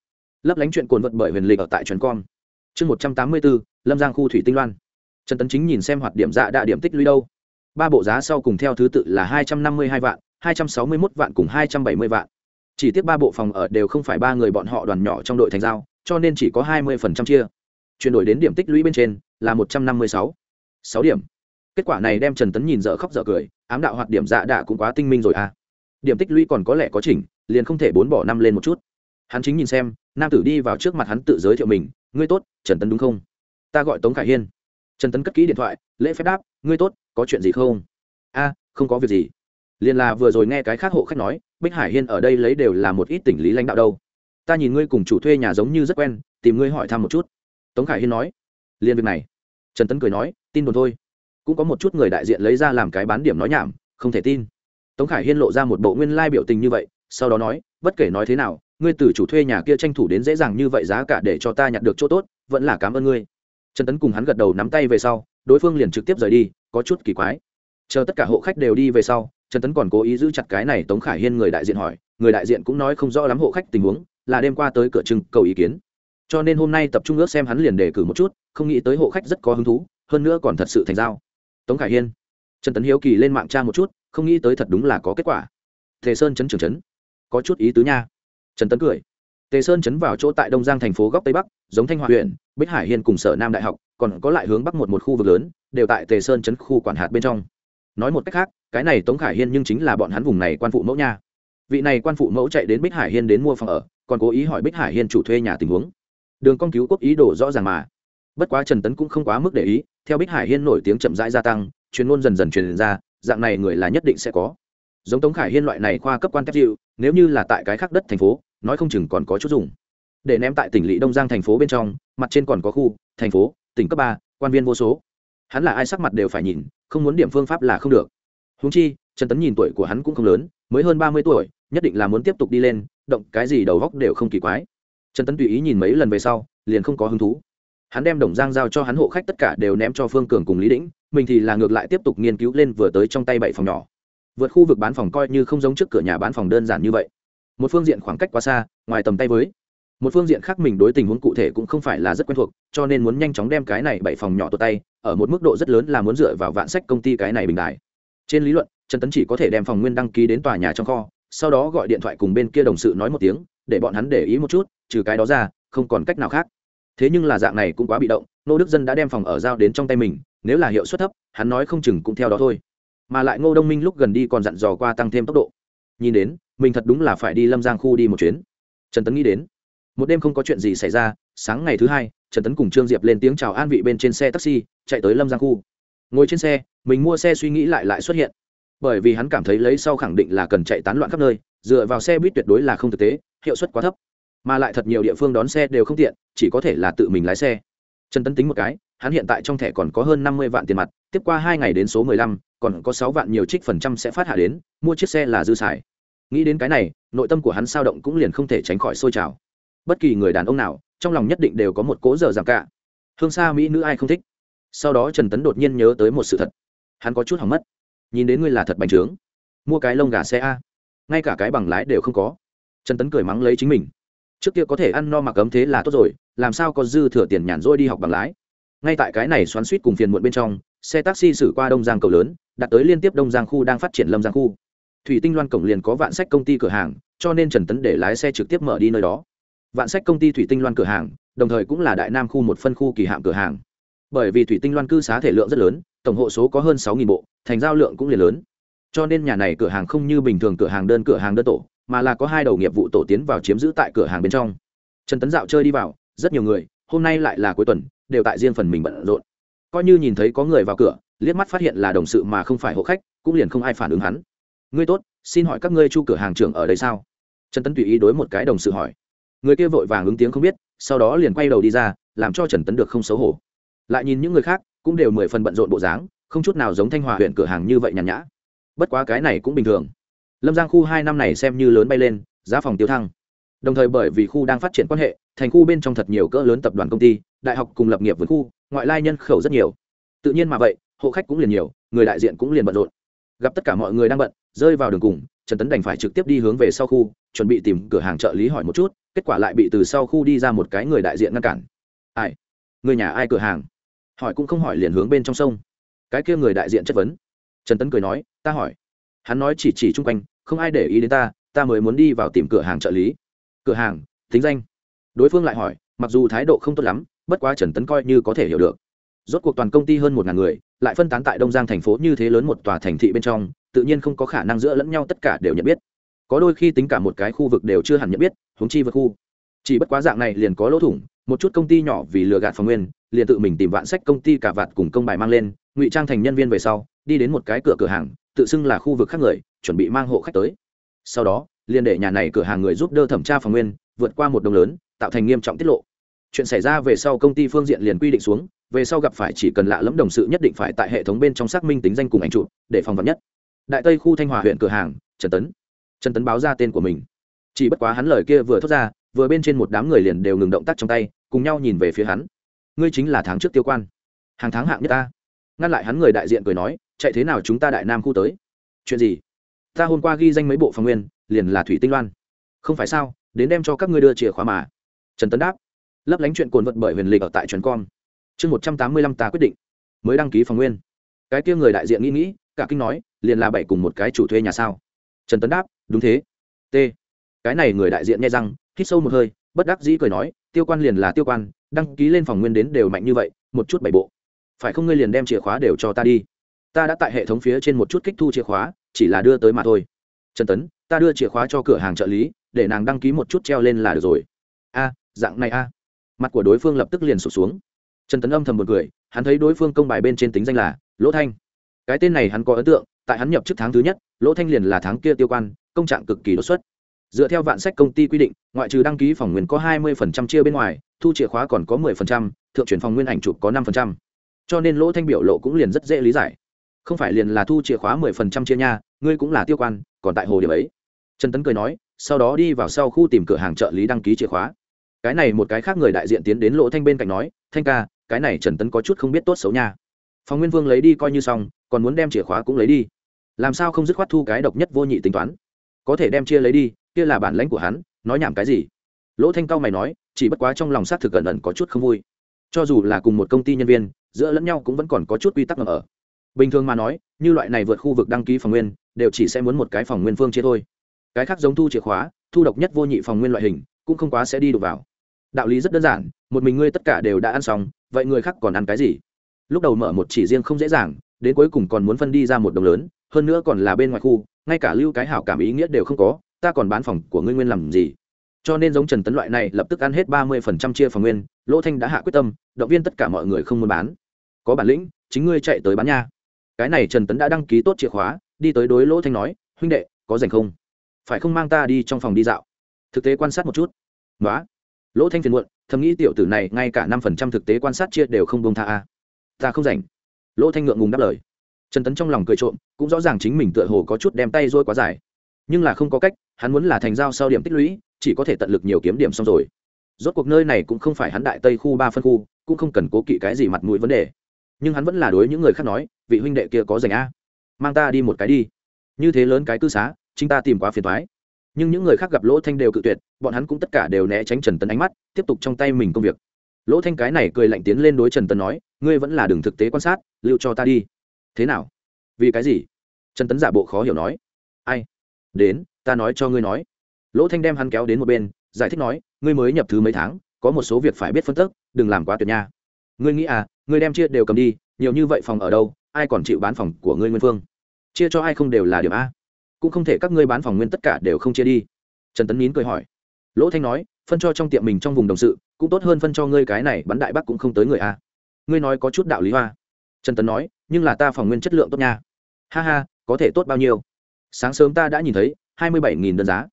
lấp lánh chuyện cồn vật bởi huyền lịch ở tại truyền con chương một trăm tám mươi bốn lâm giang khu thủy tinh loan trần tấn chính nhìn xem hoạt điểm dạ đạ điểm tích lũy đâu ba bộ giá sau cùng theo thứ tự là hai trăm năm mươi hai vạn hai trăm sáu mươi mốt vạn cùng hai trăm bảy mươi vạn chỉ tiếp ba bộ phòng ở đều không phải ba người bọn họ đoàn nhỏ trong đội thành giao cho nên chỉ có hai mươi phần trăm chia chuyển đổi đến điểm tích lũy bên trên là một trăm năm mươi sáu sáu điểm kết quả này đem trần tấn nhìn dở khóc dở cười ám đạo hoạt điểm dạ đạ cũng quá tinh minh rồi à điểm tích lũy còn có lẽ có chỉnh liền không thể bốn bỏ năm lên một chút hắn chính nhìn xem nam tử đi vào trước mặt hắn tự giới thiệu mình ngươi tốt trần tấn đúng không ta gọi tống khải hiên trần tấn cất kỹ điện thoại lễ phép đáp ngươi tốt có chuyện gì không a không có việc gì liền là vừa rồi nghe cái khác hộ khách nói bích hải hiên ở đây lấy đều là một ít tỉnh lý lãnh đạo đâu ta nhìn ngươi cùng chủ thuê nhà giống như rất quen tìm ngươi hỏi thăm một chút tống khải hiên nói liền việc này trần tấn cười nói tin đồn thôi cũng có một chút người đại diện lấy ra làm cái bán điểm nói nhảm không thể tin tống khải hiên lộ ra một bộ nguyên lai biểu tình như vậy sau đó nói bất kể nói thế nào ngươi từ chủ thuê nhà kia tranh thủ đến dễ dàng như vậy giá cả để cho ta nhặt được chỗ tốt vẫn là cảm ơn ngươi trần tấn cùng hắn gật đầu nắm tay về sau đối phương liền trực tiếp rời đi có chút kỳ quái chờ tất cả hộ khách đều đi về sau trần tấn còn cố ý giữ chặt cái này tống khải hiên người đại diện hỏi người đại diện cũng nói không rõ lắm hộ khách tình huống là đêm qua tới cửa trưng cầu ý kiến cho nên hôm nay tập trung ước xem hắn liền đề cử một chút không nghĩ tới hộ khách rất có hứng thú hơn nữa còn thật sự thành giao tống khải hiên trần tấn hiếu kỳ lên mạng tra một chút không nghĩ tới thật đúng là có kết quả thề sơn chấn trường chấn có chút ý tứ nha trần tấn cười tề sơn chấn vào chỗ tại đông giang thành phố góc tây bắc giống thanh Hoa huyện bích hải hiên cùng sở nam đại học còn có lại hướng bắc một một khu vực lớn đều tại tề sơn chấn khu quản hạt bên trong nói một cách khác cái này tống khải hiên nhưng chính là bọn hắn vùng này quan phụ mẫu nha vị này quan phụ mẫu chạy đến bích hải hiên đến mua phòng ở còn cố ý hỏi bích hải hiên chủ thuê nhà tình huống đường công cứu quốc ý đồ rõ ràng mà bất quá trần tấn cũng không quá mức để ý theo bích hải hiên nổi tiếng chậm rãi gia tăng truyền ngôn dần dần truyền ra dạng này người là nhất định sẽ có giống tống khải hiên loại này khoa cấp quan tép dịu nếu như là tại cái khác đất thành phố nói không chừng còn có chút dùng để ném tại tỉnh lỵ đông giang thành phố bên trong mặt trên còn có khu thành phố tỉnh cấp ba quan viên vô số hắn là ai sắc mặt đều phải nhìn không muốn điểm phương pháp là không được húng chi trần tấn nhìn tuổi của hắn cũng không lớn mới hơn ba mươi tuổi nhất định là muốn tiếp tục đi lên động cái gì đầu góc đều không kỳ quái trần tấn tùy ý nhìn mấy lần về sau liền không có hứng thú hắn đem đồng giang giao cho hắn hộ khách tất cả đều ném cho phương cường cùng lý đĩnh mình thì là ngược lại tiếp tục nghiên cứu lên vừa tới trong tay bảy phòng nhỏ vượt khu vực bán phòng coi như không giống trước cửa nhà bán phòng đơn giản như vậy một phương diện khoảng cách quá xa ngoài tầm tay với một phương diện khác mình đối tình huống cụ thể cũng không phải là rất quen thuộc cho nên muốn nhanh chóng đem cái này bảy phòng nhỏ tột tay ở một mức độ rất lớn là muốn dựa vào vạn sách công ty cái này bình đại trên lý luận trần tấn chỉ có thể đem phòng nguyên đăng ký đến tòa nhà trong kho sau đó gọi điện thoại cùng bên kia đồng sự nói một tiếng để bọn hắn để ý một chút trừ cái đó ra không còn cách nào khác thế nhưng là dạng này cũng quá bị động nô đức dân đã đem phòng ở giao đến trong tay mình nếu là hiệu suất thấp hắn nói không chừng cũng theo đó thôi mà lại ngô đông minh lúc gần đi còn dặn dò qua tăng thêm tốc độ nhìn đến mình thật đúng là phải đi lâm giang khu đi một chuyến trần tấn nghĩ đến một đêm không có chuyện gì xảy ra sáng ngày thứ hai trần tấn cùng trương diệp lên tiếng chào an vị bên trên xe taxi chạy tới lâm giang khu ngồi trên xe mình mua xe suy nghĩ lại lại xuất hiện bởi vì hắn cảm thấy lấy sau khẳng định là cần chạy tán loạn khắp nơi dựa vào xe buýt tuyệt đối là không thực tế hiệu suất quá thấp mà lại thật nhiều địa phương đón xe đều không tiện chỉ có thể là tự mình lái xe trần tấn tính một cái hắn hiện tại trong thẻ còn có hơn năm mươi vạn tiền mặt tiếp qua hai ngày đến số mười lăm còn có sáu vạn nhiều trích phần trăm sẽ phát hạ đến mua chiếc xe là dư xài nghĩ đến cái này nội tâm của hắn sao động cũng liền không thể tránh khỏi sôi trào bất kỳ người đàn ông nào trong lòng nhất định đều có một cố giờ giảm cả hương xa mỹ nữ ai không thích sau đó trần tấn đột nhiên nhớ tới một sự thật hắn có chút hỏng mất nhìn đến ngươi là thật bành trướng mua cái lông gà xe a ngay cả cái bằng lái đều không có trần tấn cười mắng lấy chính mình trước kia có thể ăn no mặc ấm thế là tốt rồi làm sao có dư thừa tiền nhàn rỗi đi học bằng lái ngay tại cái này xoắn suýt cùng phiền muộn bên trong xe taxi xử qua đông giang cầu lớn đặt tới liên tiếp đông giang khu đang phát triển lâm giang khu thủy tinh loan cổng liền có vạn sách công ty cửa hàng cho nên trần tấn để lái xe trực tiếp mở đi nơi đó vạn sách công ty thủy tinh loan cửa hàng đồng thời cũng là đại nam khu một phân khu kỳ hạm cửa hàng bởi vì thủy tinh loan cư xá thể lượng rất lớn tổng hộ số có hơn sáu bộ thành giao lượng cũng liền lớn cho nên nhà này cửa hàng không như bình thường cửa hàng đơn cửa hàng đơn tổ mà là có hai đầu nghiệp vụ tổ tiến vào chiếm giữ tại cửa hàng bên trong trần tấn dạo chơi đi vào rất nhiều người hôm nay lại là cuối tuần đều tại riêng phần mình bận rộn coi như nhìn thấy có người vào cửa liếc mắt phát hiện là đồng sự mà không phải hộ khách cũng liền không ai phản ứng hắn ngươi tốt xin hỏi các ngươi chu cửa hàng trưởng ở đây sao trần tấn tùy ý đối một cái đồng sự hỏi người kia vội vàng ứng tiếng không biết sau đó liền quay đầu đi ra làm cho trần tấn được không xấu hổ lại nhìn những người khác cũng đều mười phần bận rộn bộ dáng không chút nào giống thanh hòa huyện cửa hàng như vậy nhàn nhã bất quá cái này cũng bình thường lâm giang khu hai năm này xem như lớn bay lên giá phòng tiêu thăng đồng thời bởi vì khu đang phát triển quan hệ thành khu bên trong thật nhiều cỡ lớn tập đoàn công ty đại học cùng lập nghiệp vườn khu ngoại lai nhân khẩu rất nhiều tự nhiên mà vậy hộ khách cũng liền nhiều người đại diện cũng liền bận rộn gặp tất cả mọi người đang bận rơi vào đường cùng trần tấn đành phải trực tiếp đi hướng về sau khu chuẩn bị tìm cửa hàng trợ lý hỏi một chút kết quả lại bị từ sau khu đi ra một cái người đại diện ngăn cản ai người nhà ai cửa hàng hỏi cũng không hỏi liền hướng bên trong sông cái kia người đại diện chất vấn trần tấn cười nói ta hỏi hắn nói chỉ chỉ chung quanh không ai để ý đến ta ta mới muốn đi vào tìm cửa hàng trợ lý cửa hàng thính danh đối phương lại hỏi mặc dù thái độ không tốt lắm bất quá trần tấn coi như có thể hiểu được rốt cuộc toàn công ty hơn một ngàn người lại phân tán tại đông giang thành phố như thế lớn một tòa thành thị bên trong tự nhiên không có khả năng giữa lẫn nhau tất cả đều nhận biết có đôi khi tính cả một cái khu vực đều chưa hẳn nhận biết huống chi vượt khu chỉ bất quá dạng này liền có lỗ thủng một chút công ty nhỏ vì lừa gạt phòng nguyên liền tự mình tìm vạn sách công ty cả vạt cùng công bài mang lên ngụy trang thành nhân viên về sau đi đến một cái cửa cửa hàng tự xưng là khu vực khác người chuẩn bị mang hộ khách tới sau đó liền để nhà này cửa hàng người giúp đỡ thẩm tra phòng nguyên vượt qua một đồng lớn tạo thành nghiêm trọng tiết lộ chuyện xảy ra về sau công ty phương diện liền quy định xuống về sau gặp phải chỉ cần lạ lẫm đồng sự nhất định phải tại hệ thống bên trong xác minh tính danh cùng ảnh chụp để phòng vật nhất đại tây khu thanh hòa huyện cửa hàng trần tấn trần tấn báo ra tên của mình chỉ bất quá hắn lời kia vừa thốt ra vừa bên trên một đám người liền đều ngừng động tác trong tay cùng nhau nhìn về phía hắn ngươi chính là tháng trước tiêu quan hàng tháng hạng nhất ta ngăn lại hắn người đại diện cười nói chạy thế nào chúng ta đại nam khu tới chuyện gì ta hôm qua ghi danh mấy bộ phòng nguyên liền là thủy tinh loan không phải sao đến đem cho các ngươi đưa chìa khóa mà trần tấn đáp lấp lánh chuyện cồn vật bởi huyền lịch ở tại trần com chương một trăm tám mươi lăm ta quyết định mới đăng ký phòng nguyên cái kia người đại diện nghĩ nghĩ cả kinh nói liền là bảy cùng một cái chủ thuê nhà sao trần tấn đáp đúng thế t cái này người đại diện nghe rằng hít sâu một hơi bất đắc dĩ cười nói tiêu quan liền là tiêu quan đăng ký lên phòng nguyên đến đều mạnh như vậy một chút bảy bộ phải không ngươi liền đem chìa khóa đều cho ta đi ta đã tại hệ thống phía trên một chút kích thu chìa khóa chỉ là đưa tới mà thôi trần tấn ta đưa chìa khóa cho cửa hàng trợ lý để nàng đăng ký một chút treo lên là được rồi a dạng này a mặt của đối phương lập tức liền sụp xuống trần tấn âm thầm một người hắn thấy đối phương công bài bên trên tính danh là lỗ thanh cái tên này hắn có ấn tượng tại hắn nhập chức tháng thứ nhất lỗ thanh liền là tháng kia tiêu quan công trạng cực kỳ đột xuất dựa theo vạn sách công ty quy định ngoại trừ đăng ký phòng nguyên có hai mươi chia bên ngoài thu chìa khóa còn có 10%, thượng chuyển phòng nguyên ảnh chụp có 5%. Cho nên Lỗ Thanh biểu lộ cũng liền rất dễ lý giải. Không phải liền là thu chìa khóa 10% chia nha, ngươi cũng là tiêu quan, còn tại hồ điểm ấy. Trần Tấn cười nói, sau đó đi vào sau khu tìm cửa hàng trợ lý đăng ký chìa khóa cái này một cái khác người đại diện tiến đến lỗ thanh bên cạnh nói thanh ca cái này trần tấn có chút không biết tốt xấu nha phòng nguyên vương lấy đi coi như xong còn muốn đem chìa khóa cũng lấy đi làm sao không dứt khoát thu cái độc nhất vô nhị tính toán có thể đem chia lấy đi kia là bản lãnh của hắn nói nhảm cái gì lỗ thanh cao mày nói chỉ bất quá trong lòng xác thực gần ẩn có chút không vui cho dù là cùng một công ty nhân viên giữa lẫn nhau cũng vẫn còn có chút quy tắc ngầm ở bình thường mà nói như loại này vượt khu vực đăng ký phòng nguyên đều chỉ sẽ muốn một cái phòng nguyên phương chia thôi cái khác giống thu chìa khóa thu độc nhất vô nhị phòng nguyên loại hình cũng không quá sẽ đi đụng vào đạo lý rất đơn giản một mình ngươi tất cả đều đã ăn xong vậy người khác còn ăn cái gì lúc đầu mở một chỉ riêng không dễ dàng đến cuối cùng còn muốn phân đi ra một đồng lớn hơn nữa còn là bên ngoài khu ngay cả lưu cái hảo cảm ý nghĩa đều không có ta còn bán phòng của ngươi nguyên làm gì cho nên giống trần tấn loại này lập tức ăn hết ba mươi phần trăm chia phòng nguyên lỗ thanh đã hạ quyết tâm động viên tất cả mọi người không muốn bán có bản lĩnh chính ngươi chạy tới bán nha cái này trần tấn đã đăng ký tốt chìa khóa đi tới đối lỗ thanh nói huynh đệ có dành không phải không mang ta đi trong phòng đi dạo thực tế quan sát một chút nói lỗ thanh phiền muộn thầm nghĩ tiểu tử này ngay cả năm phần trăm thực tế quan sát chia đều không bông tha a ta không rảnh lỗ thanh ngượng ngùng đáp lời trần tấn trong lòng cười trộm cũng rõ ràng chính mình tựa hồ có chút đem tay dôi quá dài nhưng là không có cách hắn muốn là thành giao sau điểm tích lũy chỉ có thể tận lực nhiều kiếm điểm xong rồi rốt cuộc nơi này cũng không phải hắn đại tây khu ba phân khu cũng không cần cố kỵ cái gì mặt mũi vấn đề nhưng hắn vẫn là đối những người khác nói vị huynh đệ kia có dành a mang ta đi một cái đi như thế lớn cái cư xá chính ta tìm quá phiền thoái nhưng những người khác gặp lỗ thanh đều cự tuyệt bọn hắn cũng tất cả đều né tránh trần tấn ánh mắt tiếp tục trong tay mình công việc lỗ thanh cái này cười lạnh tiến lên đối trần tấn nói ngươi vẫn là đường thực tế quan sát lưu cho ta đi thế nào vì cái gì trần tấn giả bộ khó hiểu nói ai đến ta nói cho ngươi nói lỗ thanh đem hắn kéo đến một bên giải thích nói ngươi mới nhập thứ mấy tháng có một số việc phải biết phân tức đừng làm quá tuyệt nha ngươi nghĩ à ngươi đem chia đều cầm đi nhiều như vậy phòng ở đâu ai còn chịu bán phòng của ngươi nguyên phương chia cho ai không đều là điểm a cũng không thể các ngươi bán phòng nguyên tất cả đều không chia đi trần tấn nín cười hỏi lỗ thanh nói phân cho trong tiệm mình trong vùng đồng sự cũng tốt hơn phân cho ngươi cái này bắn đại bắc cũng không tới người a à. ngươi nói có chút đạo lý hoa trần tấn nói nhưng là ta phòng nguyên chất lượng tốt nha ha ha có thể tốt bao nhiêu sáng sớm ta đã nhìn thấy hai mươi bảy nghìn đơn giá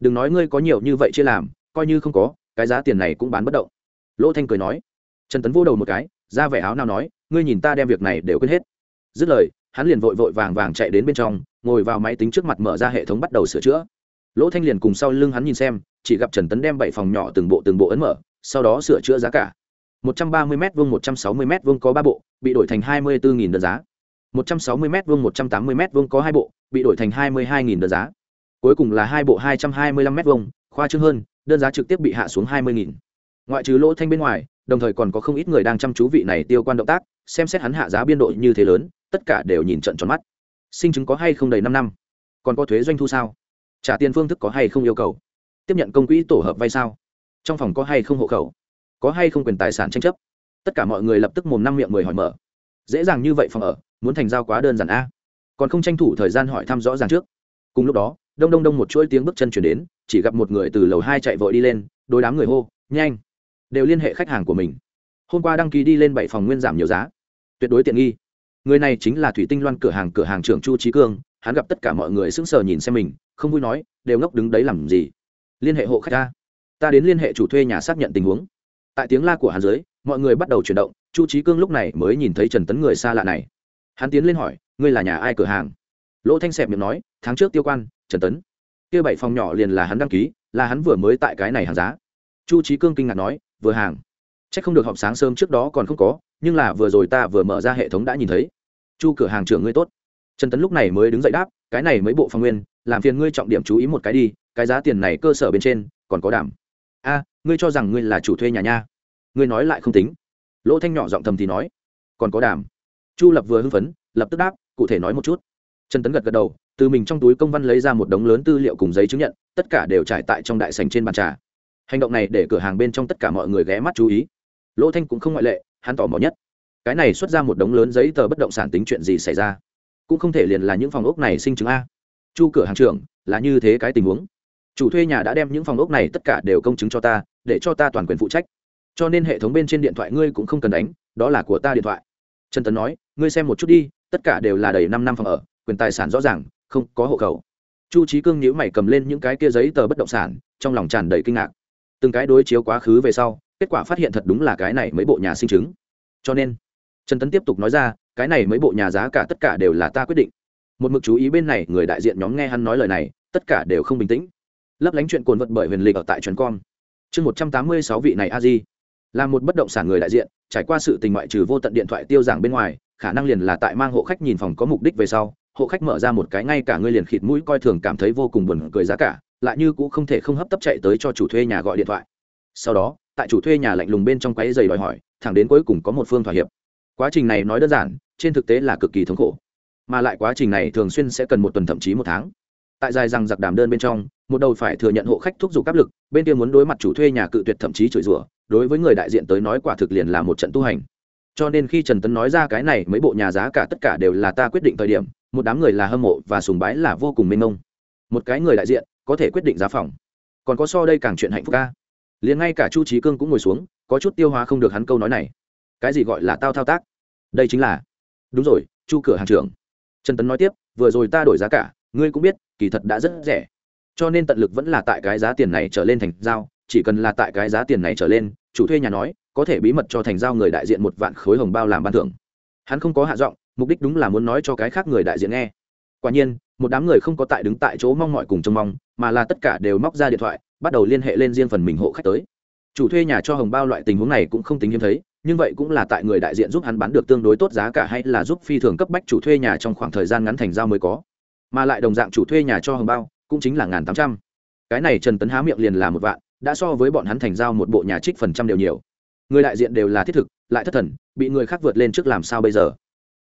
đừng nói ngươi có nhiều như vậy chia làm coi như không có cái giá tiền này cũng bán bất động lỗ thanh cười nói trần tấn vô đầu một cái ra vẻ áo nào nói ngươi nhìn ta đem việc này đều quên hết dứt lời hắn liền vội vội vàng vàng chạy đến bên trong ngồi vào máy tính trước mặt mở ra hệ thống bắt đầu sửa chữa lỗ thanh liền cùng sau lưng hắn nhìn xem chỉ gặp trần tấn đem bảy phòng nhỏ từng bộ từng bộ ấn mở sau đó sửa chữa giá cả Một trăm ba mươi m vuông mươi m vuông có ba bộ bị đổi thành hai 24.000 đơn giá Một trăm sáu mươi m vuông mươi m vuông có hai bộ bị đổi thành hai 22.000 đơn giá cuối cùng là hai bộ hai hai trăm mươi 225 m vuông khoa trương hơn đơn giá trực tiếp bị hạ xuống 20.000. ngoại trừ lỗ thanh bên ngoài đồng thời còn có không ít người đang chăm chú vị này tiêu quan động tác xem xét hắn hạ giá biên độ như thế lớn tất cả đều nhìn trận tròn mắt sinh chứng có hay không đầy năm năm còn có thuế doanh thu sao trả tiền phương thức có hay không yêu cầu tiếp nhận công quỹ tổ hợp vay sao trong phòng có hay không hộ khẩu có hay không quyền tài sản tranh chấp tất cả mọi người lập tức mồm năm miệng mười hỏi mở dễ dàng như vậy phòng ở muốn thành giao quá đơn giản a còn không tranh thủ thời gian hỏi thăm rõ ràng trước cùng lúc đó đông đông đông một chuỗi tiếng bước chân chuyển đến chỉ gặp một người từ lầu hai chạy vội đi lên đôi đám người hô nhanh đều liên hệ khách hàng của mình hôm qua đăng ký đi lên bảy phòng nguyên giảm nhiều giá tuyệt đối tiện nghi người này chính là thủy tinh loan cửa hàng cửa hàng trưởng chu trí cương hắn gặp tất cả mọi người sững sờ nhìn xem mình không vui nói đều ngốc đứng đấy làm gì liên hệ hộ khách ta ta đến liên hệ chủ thuê nhà xác nhận tình huống tại tiếng la của hắn dưới mọi người bắt đầu chuyển động chu trí cương lúc này mới nhìn thấy trần tấn người xa lạ này hắn tiến lên hỏi ngươi là nhà ai cửa hàng lỗ thanh xẹp miệng nói tháng trước tiêu quan trần tấn kia bảy phòng nhỏ liền là hắn đăng ký là hắn vừa mới tại cái này hàng giá chu trí cương kinh ngạc nói vừa hàng c h ắ c không được họp sáng sớm trước đó còn không có nhưng là vừa rồi ta vừa mở ra hệ thống đã nhìn thấy chu cửa hàng trưởng ngươi tốt trần tấn lúc này mới đứng dậy đáp cái này mấy bộ phòng nguyên làm phiền ngươi trọng điểm chú ý một cái đi cái giá tiền này cơ sở bên trên còn có đảm a ngươi cho rằng ngươi là chủ thuê nhà nha ngươi nói lại không tính lỗ thanh nhỏ giọng thầm thì nói còn có đảm chu lập vừa hưng phấn lập tức đáp cụ thể nói một chút trần tấn gật gật đầu từ mình trong túi công văn lấy ra một đống lớn tư liệu cùng giấy chứng nhận tất cả đều trải tại trong đại sành trên bàn trà hành động này để cửa hàng bên trong tất cả mọi người ghé mắt chú ý lỗ thanh cũng không ngoại lệ hắn tỏ mò nhất cái này xuất ra một đống lớn giấy tờ bất động sản tính chuyện gì xảy ra cũng không thể liền là những phòng ốc này sinh chứng a chu cửa hàng trưởng là như thế cái tình huống chủ thuê nhà đã đem những phòng ốc này tất cả đều công chứng cho ta để cho ta toàn quyền phụ trách cho nên hệ thống bên trên điện thoại ngươi cũng không cần đánh đó là của ta điện thoại trần tấn nói ngươi xem một chút đi tất cả đều là đầy năm năm phòng ở quyền tài sản rõ ràng không có hộ khẩu chu trí cương nhữ mày cầm lên những cái kia giấy tờ bất động sản trong lòng tràn đầy kinh ngạc từng cái đối chiếu quá khứ về sau kết quả phát hiện thật đúng là cái này mấy bộ nhà sinh chứng cho nên trần tấn tiếp tục nói ra cái này mấy bộ nhà giá cả tất cả đều là ta quyết định một mực chú ý bên này người đại diện nhóm nghe hắn nói lời này tất cả đều không bình tĩnh lấp lánh chuyện cồn vật bởi huyền lịch ở tại trần con. chương một trăm tám mươi sáu vị này a di là một bất động sản người đại diện trải qua sự tình ngoại trừ vô tận điện thoại tiêu giảng bên ngoài khả năng liền là tại mang hộ khách nhìn phòng có mục đích về sau hộ khách mở ra một cái ngay cả ngươi liền khịt mũi coi thường cảm thấy vô cùng buồn cười giá cả lại như cũng không thể không hấp tấp chạy tới cho chủ thuê nhà gọi điện thoại sau đó tại chủ thuê nhà lạnh lùng bên trong quáy giày đòi hỏi thẳng đến cuối cùng có một phương thỏa hiệp quá trình này nói đơn giản trên thực tế là cực kỳ thống khổ mà lại quá trình này thường xuyên sẽ cần một tuần thậm chí một tháng tại dài rằng giặc đàm đơn bên trong một đầu phải thừa nhận hộ khách thúc giục áp lực bên kia muốn đối mặt chủ thuê nhà cự tuyệt thậm chí chửi rủa đối với người đại diện tới nói quả thực liền là một trận tu hành cho nên khi trần tấn nói ra cái này mấy bộ nhà giá cả tất cả đều là ta quyết định thời điểm một đám người là hâm mộ và sùng bái là vô cùng mênh mông một cái người đại diện có thể quyết định giá phòng còn có so đây càng chuyện hạnh phúc ca liền ngay cả chu trí cương cũng ngồi xuống có chút tiêu hóa không được hắn câu nói này cái gì gọi là tao thao tác đây chính là đúng rồi chu cửa hàng trưởng trần tấn nói tiếp vừa rồi ta đổi giá cả ngươi cũng biết kỳ thật đã rất rẻ cho nên tận lực vẫn là tại cái giá tiền này trở lên thành giao chỉ cần là tại cái giá tiền này trở lên chủ thuê nhà nói có thể bí mật cho thành giao người đại diện một vạn khối hồng bao làm ban thưởng hắn không có hạ giọng mục đích đúng là muốn nói cho cái khác người đại diện nghe quả nhiên một đám người không có tại đứng tại chỗ mong mọi cùng trông mong mà là tất cả đều móc ra điện thoại bắt đầu liên hệ lên riêng phần mình hộ khách tới chủ thuê nhà cho hồng bao loại tình huống này cũng không tính hiếm thấy nhưng vậy cũng là tại người đại diện giúp hắn bán được tương đối tốt giá cả hay là giúp phi thường cấp bách chủ thuê nhà trong khoảng thời gian ngắn thành giao mới có mà lại đồng dạng chủ thuê nhà cho hồng bao cũng chính là ngàn tám trăm cái này trần tấn há miệng liền là một vạn đã so với bọn hắn thành giao một bộ nhà trích phần trăm đều nhiều người đại diện đều là thiết thực lại thất thần bị người khác vượt lên trước làm sao bây giờ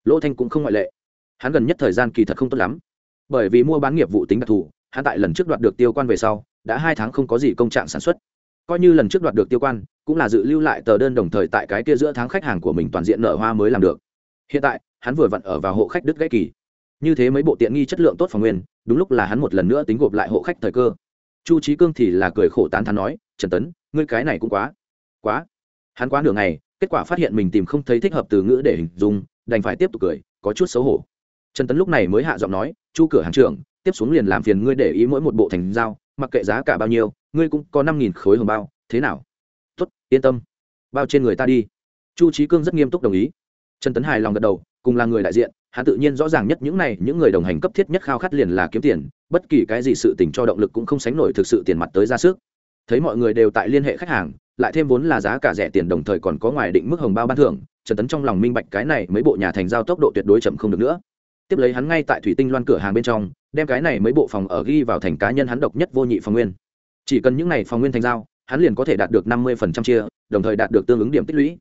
lỗ thanh cũng không ngoại lệ hắn gần nhất thời gian kỳ thật không tốt lắm bởi vì mua bán nghiệp vụ tính đặc thù hắn tại lần trước đoạt được tiêu quan về sau đã hai tháng không có gì công trạng sản xuất coi như lần trước đoạt được tiêu quan cũng là dự lưu lại tờ đơn đồng thời tại cái kia giữa tháng khách hàng của mình toàn diện nở hoa mới làm được hiện tại hắn vừa vặn ở vào hộ khách đức gãy kỳ như thế mấy bộ tiện nghi chất lượng tốt phòng nguyên đúng lúc là hắn một lần nữa tính gộp lại hộ khách thời cơ chu trí cương thì là cười khổ tán thán nói trần tấn ngươi cái này cũng quá quá hắn quá nửa ngày kết quả phát hiện mình tìm không thấy thích hợp từ ngữ để hình dung đành phải tiếp tục cười có chút xấu hổ trần tấn lúc này mới hạ giọng nói chu cửa hàng trưởng tiếp xuống liền làm phiền ngươi để ý mỗi một bộ thành giao mặc kệ giá cả bao nhiêu ngươi cũng có năm nghìn khối hồng bao thế nào t yên tâm bao trên người ta đi chu trí cương rất nghiêm túc đồng ý trần tấn hài lòng gật đầu cùng là người đại diện hắn tự nhiên rõ ràng nhất những này những người đồng hành cấp thiết nhất khao khát liền là kiếm tiền bất kỳ cái gì sự tình cho động lực cũng không sánh nổi thực sự tiền mặt tới ra sức thấy mọi người đều tại liên hệ khách hàng lại thêm vốn là giá cả rẻ tiền đồng thời còn có ngoài định mức hồng bao ban thưởng trần tấn trong lòng minh bạch cái này mấy bộ nhà thành giao tốc độ tuyệt đối chậm không được nữa tiếp lấy hắn ngay tại thủy tinh loan cửa hàng bên trong đem cái này mấy bộ phòng ở ghi vào thành cá nhân hắn độc nhất vô nhị phòng nguyên chỉ cần những này phòng nguyên thành giao hắn liền có thể đạt được năm mươi phần trăm chia đồng thời đạt được tương ứng điểm tích lũy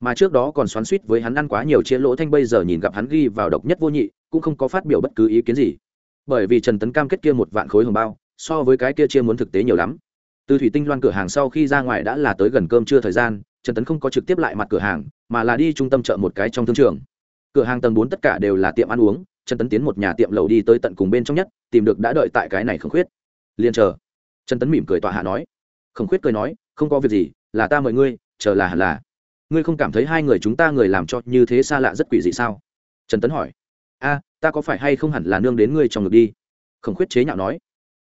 mà trước đó còn xoắn suýt với hắn ăn quá nhiều chia lỗ thanh bây giờ nhìn gặp hắn ghi vào độc nhất vô nhị cũng không có phát biểu bất cứ ý kiến gì bởi vì trần tấn cam kết kia một vạn khối hồng bao so với cái kia chia muốn thực tế nhiều lắm từ thủy tinh loan cửa hàng sau khi ra ngoài đã là tới gần cơm trưa thời gian trần tấn không có trực tiếp lại mặt cửa hàng mà là đi trung tâm chợ một cái trong thương trường cửa hàng tầng bốn tất cả đều là tiệm ăn uống trần tấn tiến một nhà tiệm lầu đi tới tận cùng bên trong nhất tìm được đã đợi tại cái này khổng khuyết liền chờ trần tấn mỉm cười tọa hạ nói khổng khuyết cười nói không có việc gì là ta mời ngươi chờ là hẳn là ngươi không cảm thấy hai người chúng ta người làm cho như thế xa lạ rất quỷ dị sao trần tấn hỏi a ta có phải hay không hẳn là nương đến ngươi trong ngực đi khổng khuyết chế nhạo nói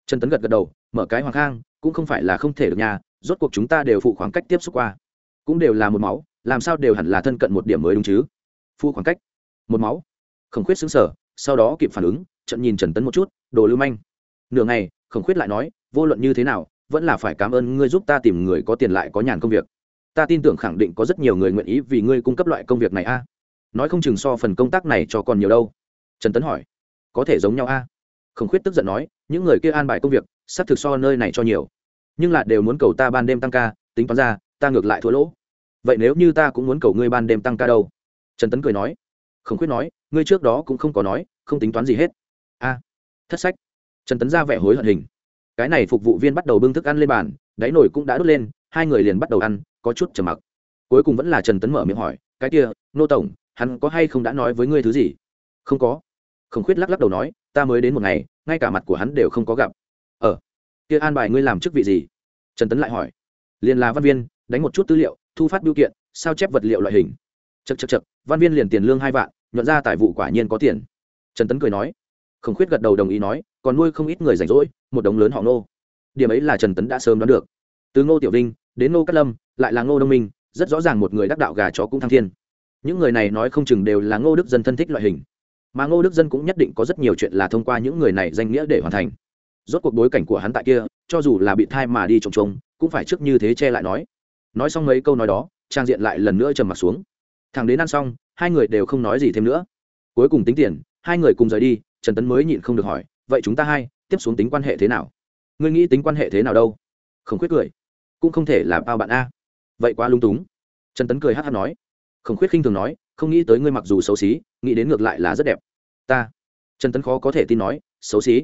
trần tấn gật gật đầu mở cái hoàng khang cũng không phải là không thể được nhà rốt cuộc chúng ta đều phụ khoảng cách tiếp xúc qua cũng đều là một máu làm sao đều hẳn là thân cận một điểm mới đúng chứ phụ khoảng cách một máu khổng khuyết xứng sở sau đó kịp phản ứng trận nhìn trần tấn một chút đồ lưu manh nửa ngày khổng khuyết lại nói vô luận như thế nào vẫn là phải cảm ơn ngươi giúp ta tìm người có tiền lại có nhàn công việc ta tin tưởng khẳng định có rất nhiều người nguyện ý vì ngươi cung cấp loại công việc này a nói không chừng so phần công tác này cho còn nhiều đâu trần tấn hỏi có thể giống nhau a à? khổng khuyết tức giận nói những người kia an bài công việc sắp thực so nơi này cho nhiều nhưng là đều muốn cầu ta ban đêm tăng ca tính toán ra ta ngược lại thua lỗ vậy nếu như ta cũng muốn cầu ngươi ban đêm tăng ca đâu trần tấn cười nói khổng quyết nói ngươi trước đó cũng không có nói không tính toán gì hết a thất sách trần tấn ra vẻ hối hận hình cái này phục vụ viên bắt đầu bưng thức ăn lên bàn đáy nồi cũng đã đốt lên hai người liền bắt đầu ăn có chút trầm mặc cuối cùng vẫn là trần tấn mở miệng hỏi cái kia nô tổng hắn có hay không đã nói với ngươi thứ gì không có khổng quyết lắc lắc đầu nói ta mới đến một ngày ngay cả mặt của hắn đều không có gặp ờ kia an bài ngươi làm chức vị gì trần tấn lại hỏi liền là văn viên đánh một chút tư liệu thu phát biêu kiện sao chép vật liệu loại hình chật chật chật văn viên liền tiền lương hai vạn nhuận ra tài vụ quả nhiên có tiền trần tấn cười nói khổng khuyết gật đầu đồng ý nói còn nuôi không ít người rảnh rỗi một đống lớn họ ngô điểm ấy là trần tấn đã sớm đoán được từ ngô tiểu vinh đến ngô cát lâm lại là ngô đông minh rất rõ ràng một người đắc đạo gà chó cũng thăng thiên những người này nói không chừng đều là ngô đức dân thân thích loại hình mà ngô đức dân cũng nhất định có rất nhiều chuyện là thông qua những người này danh nghĩa để hoàn thành rốt cuộc bối cảnh của hắn tại kia cho dù là bị thai mà đi trồng trống cũng phải trước như thế che lại nói nói xong mấy câu nói đó trang diện lại lần nữa trầm m ặ t xuống thằng đến ăn xong hai người đều không nói gì thêm nữa cuối cùng tính tiền hai người cùng rời đi trần tấn mới nhịn không được hỏi vậy chúng ta hai tiếp xuống tính quan hệ thế nào ngươi nghĩ tính quan hệ thế nào đâu Khổng khuyết cười cũng không thể là bao bạn a vậy quá lung túng trần tấn cười hát hát nói Khổng khuyết khinh thường nói không nghĩ tới ngươi mặc dù xấu xí nghĩ đến ngược lại là rất đẹp ta trần tấn khó có thể tin nói xấu xí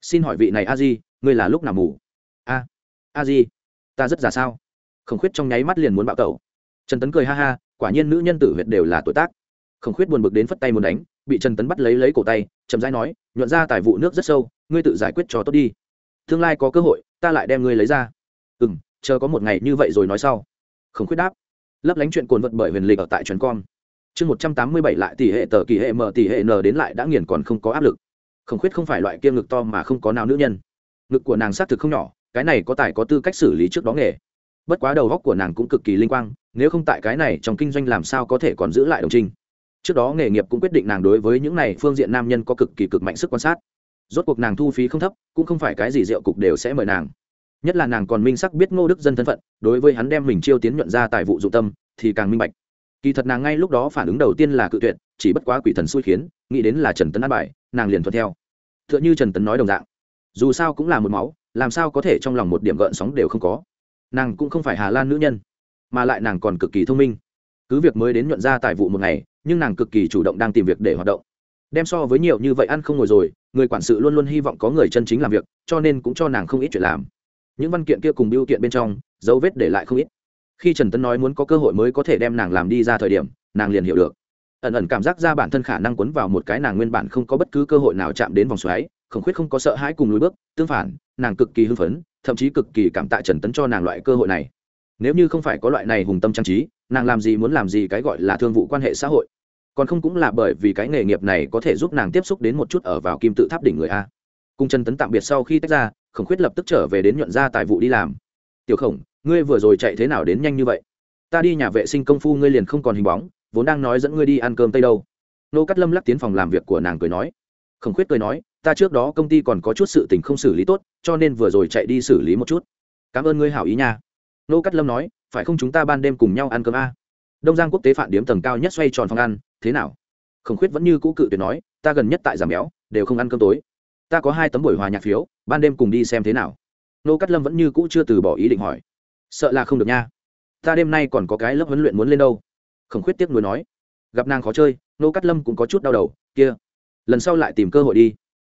xin hỏi vị này a di ngươi là lúc nào mù a a di ta rất già sao khổng khuyết trong nháy mắt liền muốn bạo tẩu trần tấn cười ha ha quả nhiên nữ nhân tử huyệt đều là tuổi tác khổng khuyết buồn bực đến phất tay muốn đánh bị trần tấn bắt lấy lấy cổ tay chậm rãi nói nhuận ra tài vụ nước rất sâu ngươi tự giải quyết cho tốt đi tương lai có cơ hội ta lại đem ngươi lấy ra ừ m chờ có một ngày như vậy rồi nói sau khổng khuyết đáp lấp lánh chuyện cồn vật bởi huyền lịch ở tại trần com chương một trăm tám mươi bảy lại tỷ hệ tờ kỳ hệ m tỷ hệ n đến lại đã nghiền còn không có áp lực khổng khuyết không phải loại kia ngực to mà không có nào nữ nhân ngực của nàng xác thực không nhỏ cái này có tài có tư cách xử lý trước đó nghề bất quá đầu góc của nàng cũng cực kỳ linh quang nếu không tại cái này trong kinh doanh làm sao có thể còn giữ lại đồng trinh trước đó nghề nghiệp cũng quyết định nàng đối với những này phương diện nam nhân có cực kỳ cực mạnh sức quan sát rốt cuộc nàng thu phí không thấp cũng không phải cái gì rượu cục đều sẽ mời nàng nhất là nàng còn minh sắc biết ngô đức dân thân phận đối với hắn đem mình chiêu tiến nhuận ra tài vụ dụng tâm thì càng minh bạch kỳ thật nàng ngay lúc đó phản ứng đầu tiên là cự tuyệt chỉ bất quá quỷ thần xui khiến nghĩ đến là trần tấn an bài nàng liền thuận theo t h ư ợ n h trần tấn nói đồng dạng dù sao cũng là một máu làm sao có thể trong lòng một điểm gợn sóng đều không có nàng cũng không phải hà lan nữ nhân mà lại nàng còn cực kỳ thông minh cứ việc mới đến nhuận ra tài vụ một ngày nhưng nàng cực kỳ chủ động đang tìm việc để hoạt động đem so với nhiều như vậy ăn không ngồi rồi người quản sự luôn luôn hy vọng có người chân chính làm việc cho nên cũng cho nàng không ít chuyện làm những văn kiện kia cùng biêu kiện bên trong dấu vết để lại không ít khi trần tấn nói muốn có cơ hội mới có thể đem nàng làm đi ra thời điểm nàng liền hiểu được ẩn ẩn cảm giác ra bản thân khả năng quấn vào một cái nàng nguyên bản không có bất cứ cơ hội nào chạm đến vòng xoáy khổng khuyết không có sợ hãi cùng lùi bước tương phản nàng cực kỳ hưng phấn thậm chí cực kỳ cảm tạ trần tấn cho nàng loại cơ hội này nếu như không phải có loại này hùng tâm trang trí nàng làm gì muốn làm gì cái gọi là thương vụ quan hệ xã hội còn không cũng là bởi vì cái nghề nghiệp này có thể giúp nàng tiếp xúc đến một chút ở vào kim tự tháp đỉnh người a cùng trần tấn tạm biệt sau khi tách ra khổng khuyết lập tức trở về đến nhuận ra tài vụ đi làm tiểu khổng ngươi vừa rồi chạy thế nào đến nhanh như vậy ta đi nhà vệ sinh công phu ngươi liền không còn hình bóng vốn đang nói dẫn ngươi đi ăn cơm tây đâu nô cắt lâm lắc tiến phòng làm việc của nàng cười nói khổng khuyết cười nói ta trước đó công ty còn có chút sự tình không xử lý tốt cho nên vừa rồi chạy đi xử lý một chút cảm ơn ngươi hảo ý nha nô cắt lâm nói phải không chúng ta ban đêm cùng nhau ăn cơm a à? đông giang quốc tế phản điếm tầng cao nhất xoay tròn phòng ăn thế nào khổng khuyết vẫn như cũ cự tuyệt nói ta gần nhất tại giảm béo đều không ăn cơm tối ta có hai tấm buổi hòa nhạc phiếu ban đêm cùng đi xem thế nào nô cắt lâm vẫn như cũ chưa từ bỏ ý định hỏi sợ là không được nha ta đêm nay còn có cái lớp huấn luyện muốn lên đâu khổng khuyết tiếc nuối nói gặp nàng khó chơi nô cắt lâm cũng có chút đau đầu kia lần sau lại tìm cơ hội đi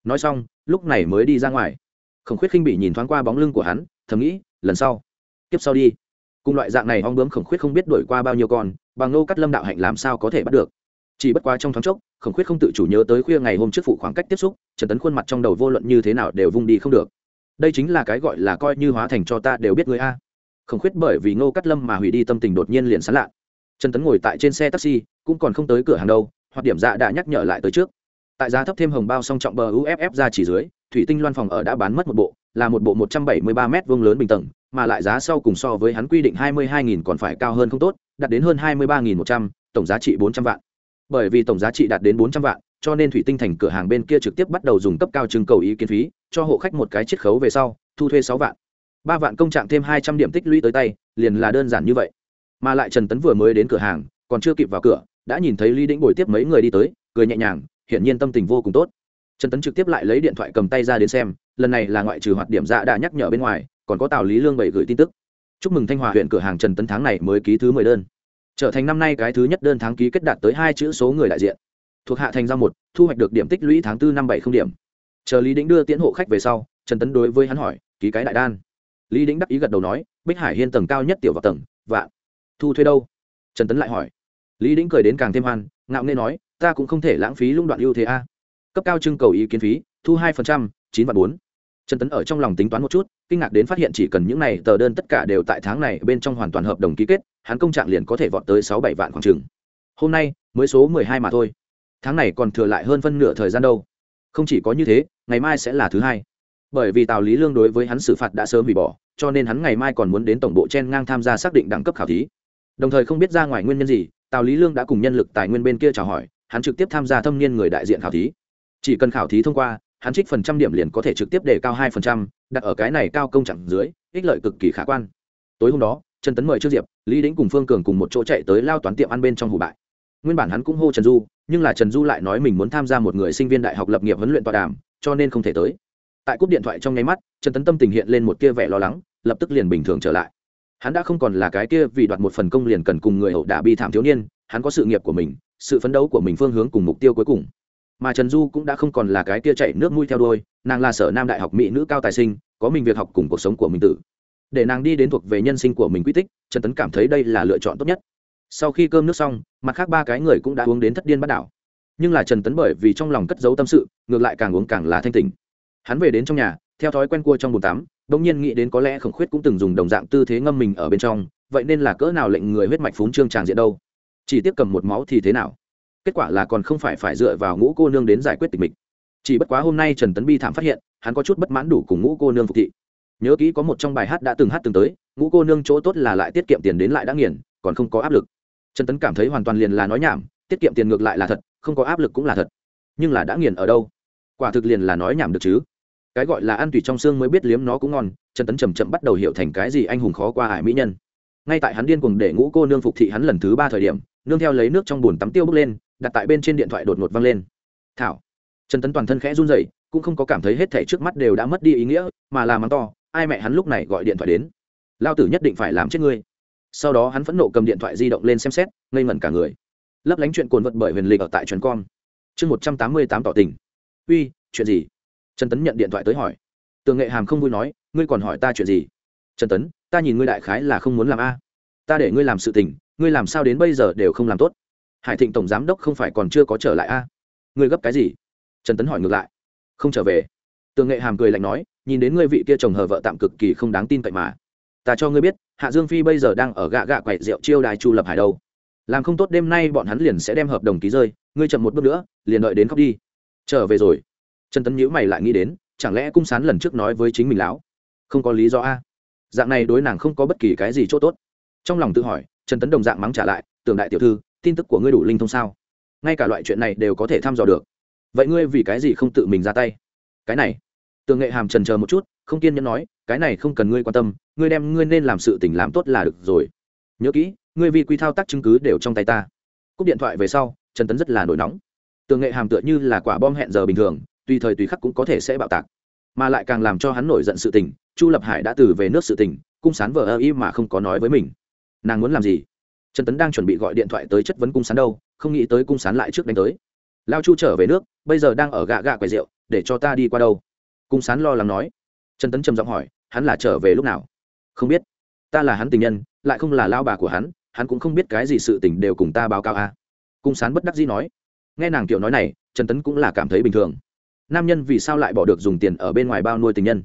nói xong lúc này mới đi ra ngoài khổng khuyết khinh bị nhìn thoáng qua bóng lưng của hắn thầm nghĩ lần sau tiếp sau đi cùng loại dạng này ong bướm khổng khuyết không biết đổi qua bao nhiêu con bằng nô cắt lâm đạo hạnh làm sao có thể bắt được chỉ bất quá trong thoáng chốc khổng khuyết không tự chủ nhớ tới khuya ngày hôm trước phụ khoảng cách tiếp xúc trần tấn khuôn mặt trong đầu vô luận như thế nào đều vung đi không được đây chính là cái gọi là coi như hóa thành cho ta đều biết người a khổng khuyết bởi vì ngô cắt lâm mà hủy đi tâm tình đột nhiên liền sán lạ trần tấn ngồi tại trên xe taxi cũng còn không tới cửa hàng đâu hoặc điểm dạ đã nhắc nhở lại tới trước tại giá thấp thêm hồng bao song trọng bờ uff ra chỉ dưới thủy tinh loan phòng ở đã bán mất một bộ là một bộ một trăm bảy mươi ba m vuông lớn bình tầng mà lại giá sau cùng so với hắn quy định hai mươi hai nghìn còn phải cao hơn không tốt đạt đến hơn hai mươi ba nghìn một trăm tổng giá trị bốn trăm vạn bởi vì tổng giá trị đạt đến bốn trăm vạn cho nên thủy tinh thành cửa hàng bên kia trực tiếp bắt đầu dùng cấp cao trưng cầu ý kiến phí cho hộ khách một cái chiết khấu về sau thu thuê sáu vạn ba vạn công trạng thêm hai trăm điểm tích lũy tới tay liền là đơn giản như vậy mà lại trần tấn vừa mới đến cửa hàng còn chưa kịp vào cửa đã nhìn thấy lý đĩnh bồi tiếp mấy người đi tới cười nhẹ nhàng hiển nhiên tâm tình vô cùng tốt trần tấn trực tiếp lại lấy điện thoại cầm tay ra đến xem lần này là ngoại trừ hoạt điểm dạ đã nhắc nhở bên ngoài còn có tào lý lương bảy gửi tin tức chúc mừng thanh hòa huyện cửa hàng trần tấn tháng này mới ký thứ mười đơn trở thành năm nay cái thứ nhất đơn tháng ký kết đạt tới hai chữ số người đại diện thuộc hạ thành ra một thu hoạch được điểm tích lũy tháng tư năm bảy không điểm chờ lý đĩnh đưa tiễn hộ khách về sau trần tấn đối với hắn hỏi ký cái đại đan lý đĩnh đắc ý gật đầu nói bích hải hiên tầng cao nhất tiểu vào tầng vạn thu thuê đâu trần tấn lại hỏi lý đĩnh cười đến càng thêm hoan ngạo nghê nói ta cũng không thể lãng phí lũng đoạn ưu thế a cấp cao trưng cầu ý kiến phí thu hai phần trăm chín vạn bốn trần tấn ở trong lòng tính toán một chút kinh ngạc đến phát hiện chỉ cần những này tờ đơn tất cả đều tại tháng này bên trong hoàn toàn hợp đồng ký kết hắn công trạng liền có thể vọt tới sáu bảy vạn khoảng t hôm nay mới số mười hai mà thôi tháng này còn thừa lại hơn phân nửa thời gian đâu không chỉ có như thế ngày mai sẽ là thứ hai bởi vì tào lý lương đối với hắn xử phạt đã sớm bị bỏ cho nên hắn ngày mai còn muốn đến tổng bộ chen ngang tham gia xác định đẳng cấp khảo thí đồng thời không biết ra ngoài nguyên nhân gì tào lý lương đã cùng nhân lực tài nguyên bên kia chào hỏi hắn trực tiếp tham gia thâm niên người đại diện khảo thí chỉ cần khảo thí thông qua hắn trích phần trăm điểm liền có thể trực tiếp đề cao hai phần trăm đặt ở cái này cao công trạng dưới ích lợi cực kỳ khả quan tối hôm đó trần tấn mời trước diệp lý đĩnh cùng phương cường cùng một chỗ chạy tới lao toán tiệm ăn bên trong hủ bại nguyên bản hắn cũng hô trần du nhưng là trần du lại nói mình muốn tham gia một người sinh viên đại học lập nghiệp huấn luyện tọa đàm cho nên không thể tới tại cúp điện thoại trong nháy mắt trần tấn tâm tình hiện lên một kia vẻ lo lắng lập tức liền bình thường trở lại hắn đã không còn là cái kia vì đoạt một phần công liền cần cùng người hậu đả bi thảm thiếu niên hắn có sự nghiệp của mình sự phấn đấu của mình phương hướng cùng mục tiêu cuối cùng mà trần du cũng đã không còn là cái kia chạy nước mũi theo đuôi, nàng là sở nam đại học mỹ nữ cao tài sinh có mình việc học cùng cuộc sống của mình tự, để nàng đi đến thuộc về nhân sinh của mình quy tích trần tấn cảm thấy đây là lựa chọn tốt nhất sau khi cơm nước xong mặt khác ba cái người cũng đã uống đến thất điên bắt đảo nhưng là trần tấn bởi vì trong lòng cất giấu tâm sự ngược lại càng uống càng là thanh tình hắn về đến trong nhà theo thói quen cua trong bồn tắm bỗng nhiên nghĩ đến có lẽ khổng khuyết cũng từng dùng đồng dạng tư thế ngâm mình ở bên trong vậy nên là cỡ nào lệnh người huyết mạch phúng trương tràng diện đâu chỉ tiếp cầm một máu thì thế nào kết quả là còn không phải phải dựa vào ngũ cô nương đến giải quyết tình mình chỉ bất quá hôm nay trần tấn bi thảm phát hiện hắn có chút bất mãn đủ cùng ngũ cô nương phục thị nhớ kỹ có một trong bài hát đã từng hát từng tới ngũ cô nương chỗ tốt là lại tiết kiệm tiền đến lại đã nghiền còn không có áp lực trần tấn cảm thấy hoàn toàn liền là nói nhảm tiết kiệm tiền ngược lại là thật không có áp lực cũng là thật nhưng là đã nghiền ở đâu quả thực liền là nói nhảm được chứ cái gọi là ăn tùy trong xương mới biết liếm nó cũng ngon trần tấn chầm chậm bắt đầu hiểu thành cái gì anh hùng khó qua hải mỹ nhân ngay tại hắn điên cuồng để ngũ cô nương phục thị hắn lần thứ ba thời điểm nương theo lấy nước trong bồn tắm tiêu bước lên đặt tại bên trên điện thoại đột ngột văng lên thảo trần tấn toàn thân khẽ run rẩy cũng không có cảm thấy hết thảy trước mắt đều đã mất đi ý nghĩa mà là mắng to ai mẹ hắn lúc này gọi điện thoại đến lao tử nhất định phải làm chết ngươi sau đó hắn phẫn nộ cầm điện thoại di động lên xem xét ngây ngẩn cả người lấp lánh chuyện cồn vật bởi huyền lịch ở tại truyền com chương một trăm tám mươi tám tỏ tình uy chuyện gì trần tấn nhận điện thoại tới hỏi tường nghệ hàm không vui nói ngươi còn hỏi ta chuyện gì trần tấn ta nhìn ngươi đại khái là không muốn làm a ta để ngươi làm sự tình ngươi làm sao đến bây giờ đều không làm tốt hải thịnh tổng giám đốc không phải còn chưa có trở lại a ngươi gấp cái gì trần tấn hỏi ngược lại không trở về tường nghệ hàm cười lạnh nói nhìn đến ngươi vị kia chồng hờ vợ tạm cực kỳ không đáng tin cậy mà ta cho ngươi biết hạ dương phi bây giờ đang ở gạ gạ quậy rượu chiêu đài chu lập hải đâu làm không tốt đêm nay bọn hắn liền sẽ đem hợp đồng ký rơi ngươi chậm một bước nữa liền đợi đến khóc đi trở về rồi trần tấn nhữ mày lại nghĩ đến chẳng lẽ cung sán lần trước nói với chính mình lão không có lý do a dạng này đối nàng không có bất kỳ cái gì chỗ tốt trong lòng tự hỏi trần tấn đồng dạng mắng trả lại tưởng đại tiểu thư tin tức của ngươi đủ linh thông sao ngay cả loại chuyện này đều có thể thăm dò được vậy ngươi vì cái gì không tự mình ra tay cái này tường nghệ hàm trần chờ một chút không kiên nhẫn nói cái này không cần ngươi quan tâm ngươi đem ngươi nên làm sự tình làm tốt là được rồi nhớ kỹ ngươi vì quy thao tác chứng cứ đều trong tay ta cúp điện thoại về sau trần tấn rất là nổi nóng tường nghệ hàm tựa như là quả bom hẹn giờ bình thường tùy thời tùy khắc cũng có thể sẽ bạo tạc mà lại càng làm cho hắn nổi giận sự tình chu lập hải đã từ về nước sự tình cung sán vờ ơ y mà không có nói với mình nàng muốn làm gì trần tấn đang chuẩn bị gọi điện thoại tới chất vấn cung sán đâu không nghĩ tới cung sán lại trước đánh tới lao chu trở về nước bây giờ đang ở gạ gạ quầy rượu để cho ta đi qua đâu cung sán lo lắng nói trần tấn trầm giọng hỏi hắn là trở về lúc nào không biết ta là hắn tình nhân lại không là lao bà của hắn hắn cũng không biết cái gì sự t ì n h đều cùng ta báo cáo à. cung sán bất đắc dĩ nói nghe nàng kiểu nói này trần tấn cũng là cảm thấy bình thường nam nhân vì sao lại bỏ được dùng tiền ở bên ngoài bao nuôi tình nhân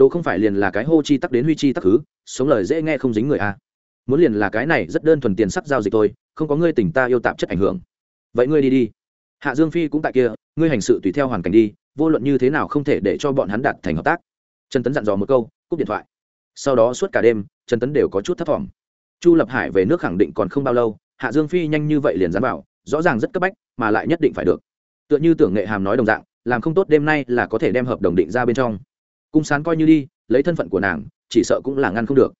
đồ không phải liền là cái hô chi tắc đến huy chi tắc thứ sống lời dễ nghe không dính người à muốn liền là cái này rất đơn thuần tiền sắc giao dịch thôi không có ngươi tỉnh ta yêu tạp chất ảnh hưởng vậy ngươi đi đi hạ dương phi cũng tại kia ngươi hành sự tùy theo hoàn cảnh đi vô luận như thế nào không thể để cho bọn hắn đạt thành hợp tác trần tấn dặn dò một câu cúp điện thoại sau đó suốt cả đêm trần tấn đều có chút thấp t chu lập hải về nước khẳng định còn không bao lâu hạ dương phi nhanh như vậy liền dám bảo rõ ràng rất cấp bách mà lại nhất định phải được tựa như tưởng nghệ hàm nói đồng dạng làm không tốt đêm nay là có thể đem hợp đồng định ra bên trong cung sán coi như đi lấy thân phận của nàng chỉ sợ cũng là ngăn không được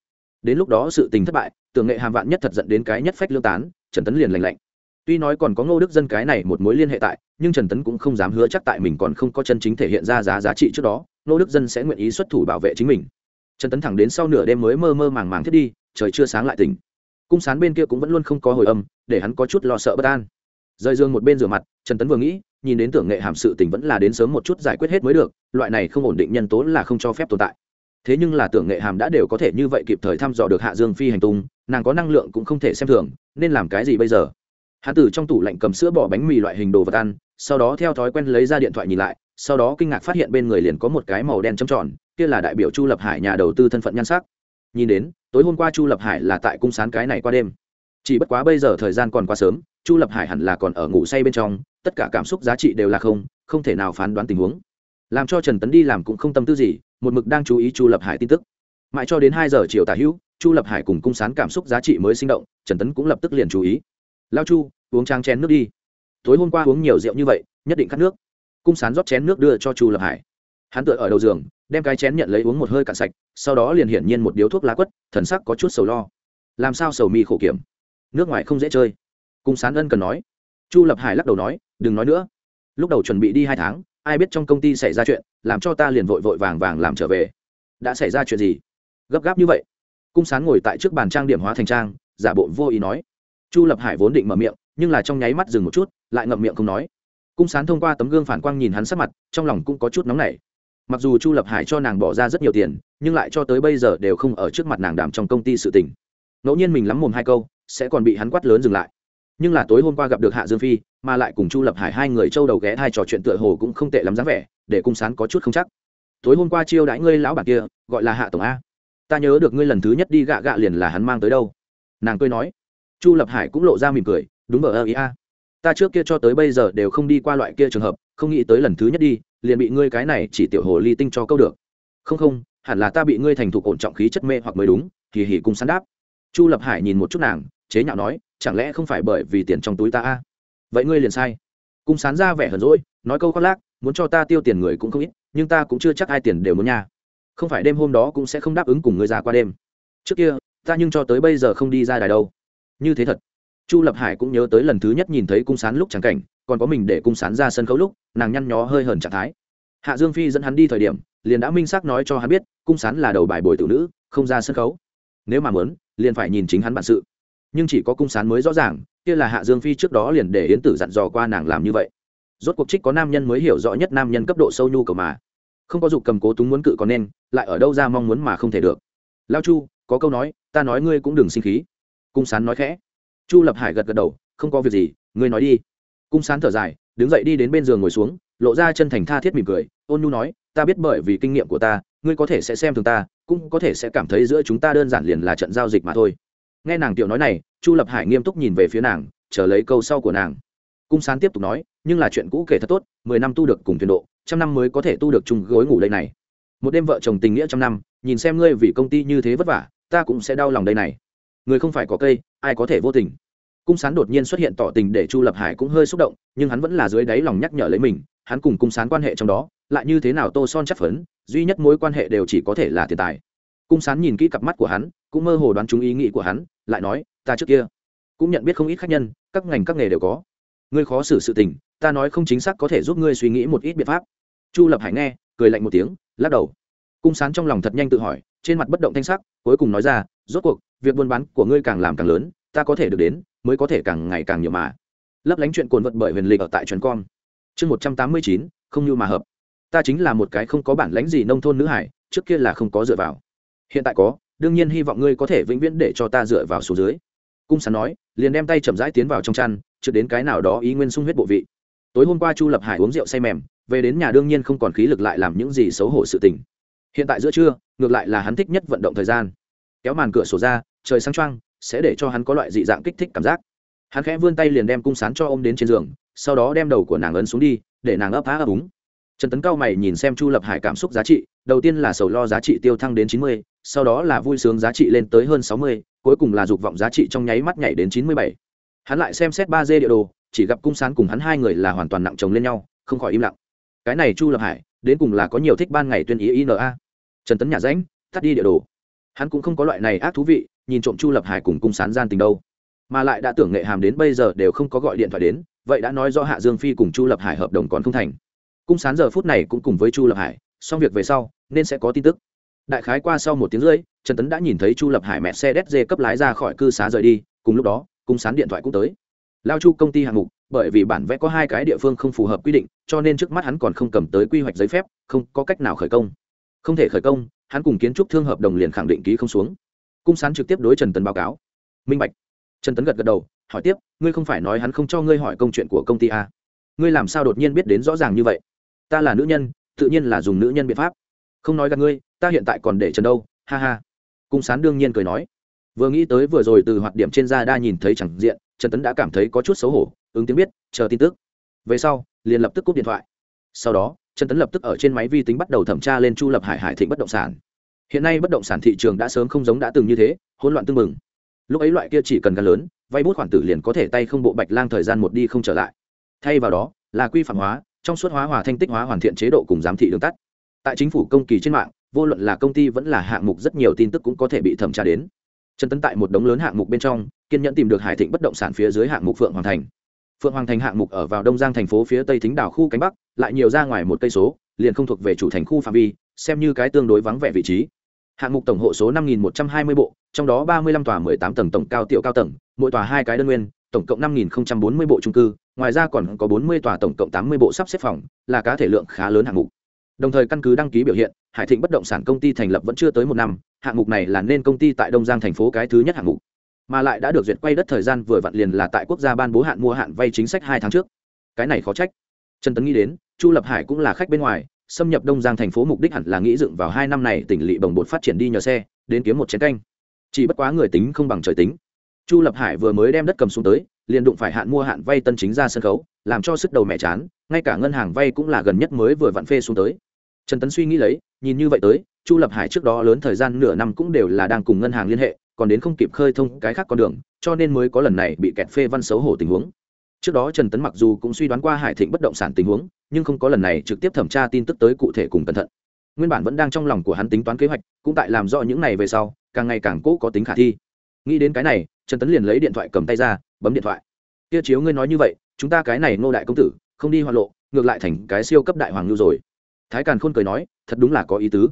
đến lúc đó sự tình thất bại tưởng nghệ hàm vạn nhất thật dẫn đến cái nhất phách lương tán trần tấn liền lành lạnh tuy nói còn có ngô đức dân cái này một mối liên hệ tại nhưng trần tấn cũng không dám hứa chắc tại mình còn không có chân chính thể hiện ra giá giá trị trước đó ngô đức dân sẽ nguyện ý xuất thủ bảo vệ chính mình trần tấn thẳng đến sau nửa đêm mới mơ mơ màng màng thiết đi trời chưa sáng lại tỉnh cung sán bên kia cũng vẫn luôn không có hồi âm để hắn có chút lo sợ bất an rời dương một bên rửa mặt trần tấn vừa nghĩ nhìn đến tưởng nghệ hàm sự tình vẫn là đến sớm một chút giải quyết hết mới được loại này không ổn định nhân tố là không cho phép tồn tại thế nhưng là tưởng nghệ hàm đã đều có thể như vậy kịp thời thăm dò được hạ dương phi hành tung nàng có năng lượng cũng không thể xem thường nên làm cái gì bây giờ hạ tử trong tủ lạnh cầm sữa bỏ bánh mì loại hình đồ vật ăn sau đó theo thói quen lấy ra điện thoại nhìn lại sau đó kinh ngạc phát hiện bên người liền có một cái màu đen trầm tròn kia là đại biểu chu lập hải nhà đầu tư thân phận nhan sắc nhìn đến tối hôm qua chu lập hải là tại cung sán cái này qua đêm chỉ bất quá bây giờ thời gian còn quá sớm chu lập hải hẳn là còn ở ngủ say bên trong tất cả cảm xúc giá trị đều là không không thể nào phán đoán tình huống làm cho trần tấn đi làm cũng không tâm tư gì một mực đang chú ý chu lập hải tin tức mãi cho đến hai giờ chiều tả hữu chu lập hải cùng cung sán cảm xúc giá trị mới sinh động trần tấn cũng lập tức liền chú ý lao chu uống trang chén nước đi tối hôm qua uống nhiều rượu như vậy nhất định khát nước cung sán rót chén nước đưa cho chu lập hải hắn tựa ở đầu giường đem cái chén nhận lấy uống một hơi cạn sạch sau đó liền hiển nhiên một điếu thuốc lá quất thần sắc có chút sầu lo làm sao sầu mi khổ kiểm nước ngoài không dễ chơi cung sán ân cần nói chu lập hải lắc đầu nói đừng nói nữa lúc đầu chuẩn bị đi hai tháng ai biết trong công ty xảy ra chuyện làm cho ta liền vội vội vàng vàng làm trở về đã xảy ra chuyện gì gấp gáp như vậy cung sán ngồi tại trước bàn trang điểm hóa thành trang giả bộ vô ý nói chu lập hải vốn định mở miệng nhưng là trong nháy mắt dừng một chút lại ngậm miệng không nói cung sán thông qua tấm gương phản quang nhìn hắn sắc mặt trong lòng cũng có chút nóng nảy mặc dù chu lập hải cho nàng bỏ ra rất nhiều tiền nhưng lại cho tới bây giờ đều không ở trước mặt nàng đàm trong công ty sự tình ngẫu nhiên mình lắm mồm hai câu sẽ còn bị hắn quát lớn dừng lại nhưng là tối hôm qua gặp được hạ dương phi mà lại cùng chu lập hải hai người châu đầu ghé hai trò chuyện tựa hồ cũng không tệ lắm dáng vẻ để cung sán có chút không chắc tối hôm qua chiêu đãi ngươi lão bản kia gọi là hạ tổng a ta nhớ được ngươi lần thứ nhất đi gạ gạ liền là hắn mang tới đâu nàng cười nói chu lập hải cũng lộ ra mỉm cười đúng ở ơ ý a ta trước kia cho tới bây giờ đều không đi qua loại kia trường hợp không nghĩ tới lần thứ nhất đi liền bị ngươi cái này chỉ tiểu hồ ly tinh cho câu được không không hẳn là ta bị ngươi thành thục ổn trọng khí chất mê hoặc mới đúng kỳ hỉ cung sán đáp chu lập hải nhìn một chút nàng chế nhạo nói chẳng lẽ không phải bởi vì tiền trong túi ta a vậy ngươi liền sai cung sán ra vẻ hờn rỗi nói câu khoác lác muốn cho ta tiêu tiền người cũng không ít nhưng ta cũng chưa chắc ai tiền đều muốn nhà không phải đêm hôm đó cũng sẽ không đáp ứng cùng ngươi ra qua đêm trước kia ta nhưng cho tới bây giờ không đi ra đài đâu như thế thật chu lập hải cũng nhớ tới lần thứ nhất nhìn thấy cung sán lúc trắng cảnh còn có mình để cung sán ra sân khấu lúc nàng nhăn nhó hơi hờn trạng thái hạ dương phi dẫn hắn đi thời điểm liền đã minh xác nói cho hắn biết cung sán là đầu bài bồi tử nữ không ra sân khấu nếu mà muốn liền phải nhìn chính hắn bản sự nhưng chỉ có cung sán mới rõ ràng kia là hạ dương phi trước đó liền để yến tử dặn dò qua nàng làm như vậy rốt cuộc trích có nam nhân mới hiểu rõ nhất nam nhân cấp độ sâu nhu cầu mà không có dục cầm cố túng muốn cự còn nên lại ở đâu ra mong muốn mà không thể được Lão chu có câu nói ta nói ngươi cũng đừng sinh khí cung sán nói khẽ chu lập hải gật gật đầu không có việc gì ngươi nói đi cung sán thở dài đứng dậy đi đến bên giường ngồi xuống lộ ra chân thành tha thiết mỉm cười ôn nhu nói ta biết bởi vì kinh nghiệm của ta ngươi có thể sẽ xem thường ta cũng có thể sẽ cảm thấy giữa chúng ta đơn giản liền là trận giao dịch mà thôi nghe nàng tiểu nói này chu lập hải nghiêm túc nhìn về phía nàng chờ lấy câu sau của nàng cung sán tiếp tục nói nhưng là chuyện cũ kể thật tốt mười năm tu được cùng thuyền độ trăm năm mới có thể tu được chung gối ngủ đây này một đêm vợ chồng tình nghĩa trăm năm nhìn xem ngươi vì công ty như thế vất vả ta cũng sẽ đau lòng đây này người không phải có cây ai có thể vô tình cung sán đột nhiên xuất hiện tỏ tình để chu lập hải cũng hơi xúc động nhưng hắn vẫn là dưới đáy lòng nhắc nhở lấy mình hắn cùng cung sán quan hệ trong đó lại như thế nào tô son chắc phấn duy nhất mối quan hệ đều chỉ có thể là tiền tài cung sán nhìn kỹ cặp mắt của hắn cũng mơ hồ đoán chúng ý nghĩ của hắn lại nói ta trước kia cũng nhận biết không ít khách nhân các ngành các nghề đều có ngươi khó xử sự tình ta nói không chính xác có thể giúp ngươi suy nghĩ một ít biện pháp chu lập hải nghe cười lạnh một tiếng lắc đầu cung sán trong lòng thật nhanh tự hỏi trên mặt bất động thanh sắc cuối cùng nói ra rốt cuộc việc buôn bán của ngươi càng làm càng lớn ta có thể được đến mới có thể càng ngày càng nhiều mà lấp lánh chuyện cồn vật bởi huyền lịch ở tại trần com chương một trăm tám mươi chín không như mà hợp ta chính là một cái không có bản lãnh gì nông thôn nữ hải trước kia là không có dựa vào hiện tại có đương nhiên hy vọng ngươi có thể vĩnh viễn để cho ta dựa vào số dưới cung sán nói liền đem tay chậm rãi tiến vào trong chăn trượt đến cái nào đó ý nguyên sung huyết bộ vị tối hôm qua chu lập hải uống rượu say mềm về đến nhà đương nhiên không còn khí lực lại làm những gì xấu hổ sự tình hiện tại giữa trưa ngược lại là hắn thích nhất vận động thời gian kéo màn cửa sổ ra trời sáng trăng sẽ để cho hắn có loại dị dạng kích thích cảm giác hắn khẽ vươn tay liền đem cung sán cho ô m đến trên giường sau đó đem đầu của nàng ấn xuống đi để nàng ấp á ấp úng trần tấn cao mày nhìn xem chu lập hải cảm xúc giá trị đầu tiên là sầu lo giá trị tiêu thăng đến chín mươi sau đó là vui sướng giá trị lên tới hơn sáu mươi cuối cùng là dục vọng giá trị trong nháy mắt nhảy đến 97. hắn lại xem xét ba d địa đồ chỉ gặp cung sán cùng hắn hai người là hoàn toàn nặng chồng lên nhau không khỏi im lặng cái này chu lập hải đến cùng là có nhiều thích ban ngày tuyên ý ina trần tấn nhà ránh tắt đi địa đồ hắn cũng không có loại này ác thú vị nhìn trộm chu lập hải cùng cung sán gian tình đâu mà lại đã tưởng nghệ hàm đến bây giờ đều không có gọi điện thoại đến vậy đã nói rõ hạ dương phi cùng chu lập hải hợp đồng còn không thành cung sán giờ phút này cũng cùng với chu lập hải xong việc về sau nên sẽ có tin tức đại khái qua sau một tiếng rưỡi trần tấn đã nhìn thấy chu lập hải mẹ xe đét dê cấp lái ra khỏi cư xá rời đi cùng lúc đó cung sán điện thoại cũng tới lao chu công ty hạng mục bởi vì bản vẽ có hai cái địa phương không phù hợp quy định cho nên trước mắt hắn còn không cầm tới quy hoạch giấy phép không có cách nào khởi công không thể khởi công hắn cùng kiến trúc thương hợp đồng liền khẳng định ký không xuống cung sán trực tiếp đối trần tấn báo cáo minh bạch trần tấn gật gật đầu hỏi tiếp ngươi không phải nói hắn không cho ngươi hỏi công chuyện của công ty à? ngươi làm sao đột nhiên biết đến rõ ràng như vậy ta là nữ nhân tự nhiên là dùng nữ nhân biện pháp không nói gặp ngươi ta hiện tại còn để trần đâu ha ha cung sán đương nhiên cười nói vừa nghĩ tới vừa rồi từ hoạt điểm trên ra đa nhìn thấy chẳng diện trần tấn đã cảm thấy có chút xấu hổ ứng tiếng biết chờ tin tức về sau liền lập tức cúp điện thoại sau đó trần tấn lập tức ở trên máy vi tính bắt đầu thẩm tra lên chu lập hải hải thịnh bất động sản hiện nay bất động sản thị trường đã sớm không giống đã từng như thế hỗn loạn tưng mừng lúc ấy loại kia chỉ cần gắn lớn vay bút khoản tử liền có thể tay không bộ bạch lang thời gian một đi không trở lại thay vào đó là quy phạm hóa trong suốt hóa hòa thanh tích hóa hoàn thiện chế độ cùng giám thị đường tắt tại chính phủ công kỳ trên mạng vô luận là công ty vẫn là hạng mục rất nhiều tin tức cũng có thể bị thẩm tra đến trần tấn tại một đống lớn hạng mục bên trong kiên nhẫn tìm được hải thịnh bất động sản phía dưới hạng mục phượng hoàng thành phượng hoàng thành hạng mục ở vào đông giang thành phố phía tây thính đảo khu cánh bắc lại nhiều ra ngoài một cây số liền không thuộc về chủ thành khu phạm vi xem như cái tương đối vắng vẻ vị trí hạng mục tổng hộ số năm nghìn một trăm hai mươi bộ trong đó ba mươi năm tòa mười tám tầng tổng cao tiểu cao tầng mỗi tòa hai cái đơn nguyên tổng cộng năm nghìn không trăm bốn mươi bộ trung cư ngoài ra còn có bốn mươi tòa tổng cộng tám mươi bộ sắp xếp phòng là cá thể lượng khá lớn hạng mục đồng thời căn cứ đăng ký biểu hiện hải thịnh bất động sản công ty thành lập vẫn chưa tới một năm hạng mục này là nên công ty tại đông giang thành phố cái thứ nhất hạng mục mà lại đã được duyệt quay đất thời gian vừa vặn liền là tại quốc gia ban bố hạn mua hạn vay chính sách hai tháng trước cái này khó trách trần tấn nghĩ đến chu lập hải cũng là khách bên ngoài xâm nhập đông giang thành phố mục đích hẳn là nghĩ dựng vào hai năm này tỉnh lỵ bồng bột phát triển đi nhờ xe đến kiếm một chén canh chỉ bất quá người tính không bằng trời tính chu lập hải vừa mới đem đất cầm xuống tới liền đụng phải hạn mua hạn vay tân chính ra sân khấu làm cho sức đầu mẹ chán ngay cả ngân hàng vay cũng là gần nhất mới vừa vặn phê xuống tới trần tấn suy nghĩ lấy nhìn như vậy tới chu lập hải trước đó lớn thời gian nửa năm cũng đều là đang cùng ngân hàng liên hệ còn đến không kịp khơi thông cái khác con đường cho nên mới có lần này bị kẹt phê văn xấu hổ tình huống trước đó trần tấn mặc dù cũng suy đoán qua hải thịnh bất động sản tình huống nhưng không có lần này trực tiếp thẩm tra tin tức tới cụ thể cùng cẩn thận nguyên bản vẫn đang trong lòng của hắn tính toán kế hoạch cũng tại làm rõ những này về sau càng ngày càng cố có tính khả thi nghĩ đến cái này trần tấn liền lấy điện thoại cầm tay ra bấm điện thoại kia chiếu ngươi nói như vậy chúng ta cái này nô đại công tử không đi hoa lộ ngược lại thành cái siêu cấp đại hoàng lưu rồi thái càn khôn cười nói thật đúng là có ý tứ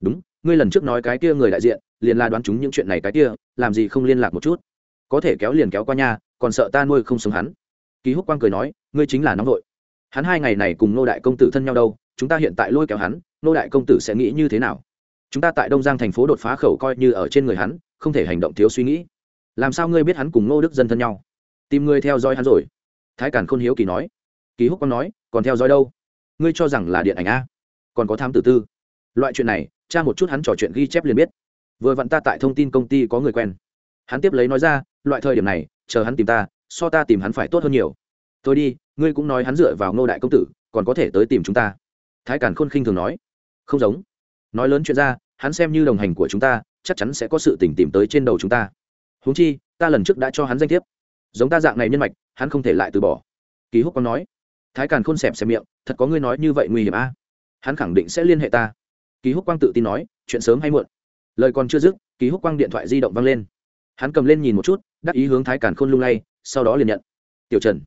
đúng ngươi lần trước nói cái kia người đại diện liền là đoán chúng những chuyện này cái kia làm gì không liên lạc một chút có thể kéo liền kéo qua nhà còn sợ ta nuôi không sống hắn ký húc quang cười nói ngươi chính là nóng vội hắn hai ngày này cùng nô đại công tử thân nhau đâu chúng ta hiện tại lôi kéo hắn nô đại công tử sẽ nghĩ như thế nào chúng ta tại đông giang thành phố đột phá khẩu coi như ở trên người hắn không thể hành động thiếu suy nghĩ làm sao ngươi biết hắn cùng nô đức dân thân nhau tìm ngươi theo dõi hắn rồi thái Càn khôn hiếu kỳ nói ký húc quang nói còn theo dõi đâu ngươi cho rằng là điện ảnh a còn có thám tử tư loại chuyện này cha một chút hắn trò chuyện ghi chép liền biết vừa vặn ta tại thông tin công ty có người quen hắn tiếp lấy nói ra loại thời điểm này chờ hắn tìm ta so ta tìm hắn phải tốt hơn nhiều tôi đi ngươi cũng nói hắn dựa vào ngô đại công tử còn có thể tới tìm chúng ta thái cản khôn khinh thường nói không giống nói lớn chuyện ra hắn xem như đồng hành của chúng ta chắc chắn sẽ có sự tình tìm tới trên đầu chúng ta huống chi ta lần trước đã cho hắn danh thiếp giống ta dạng này nhân mạch hắn không thể lại từ bỏ ký húc còn nói thái càn khôn xẹp xẹp miệng thật có ngươi nói như vậy nguy hiểm a à? hắn khẳng định sẽ liên hệ ta ký húc quang tự tin nói chuyện sớm hay muộn lời còn chưa dứt ký húc quang điện thoại di động văng lên hắn cầm lên nhìn một chút đắc ý hướng thái càn khôn lung lay sau đó liền nhận tiểu trần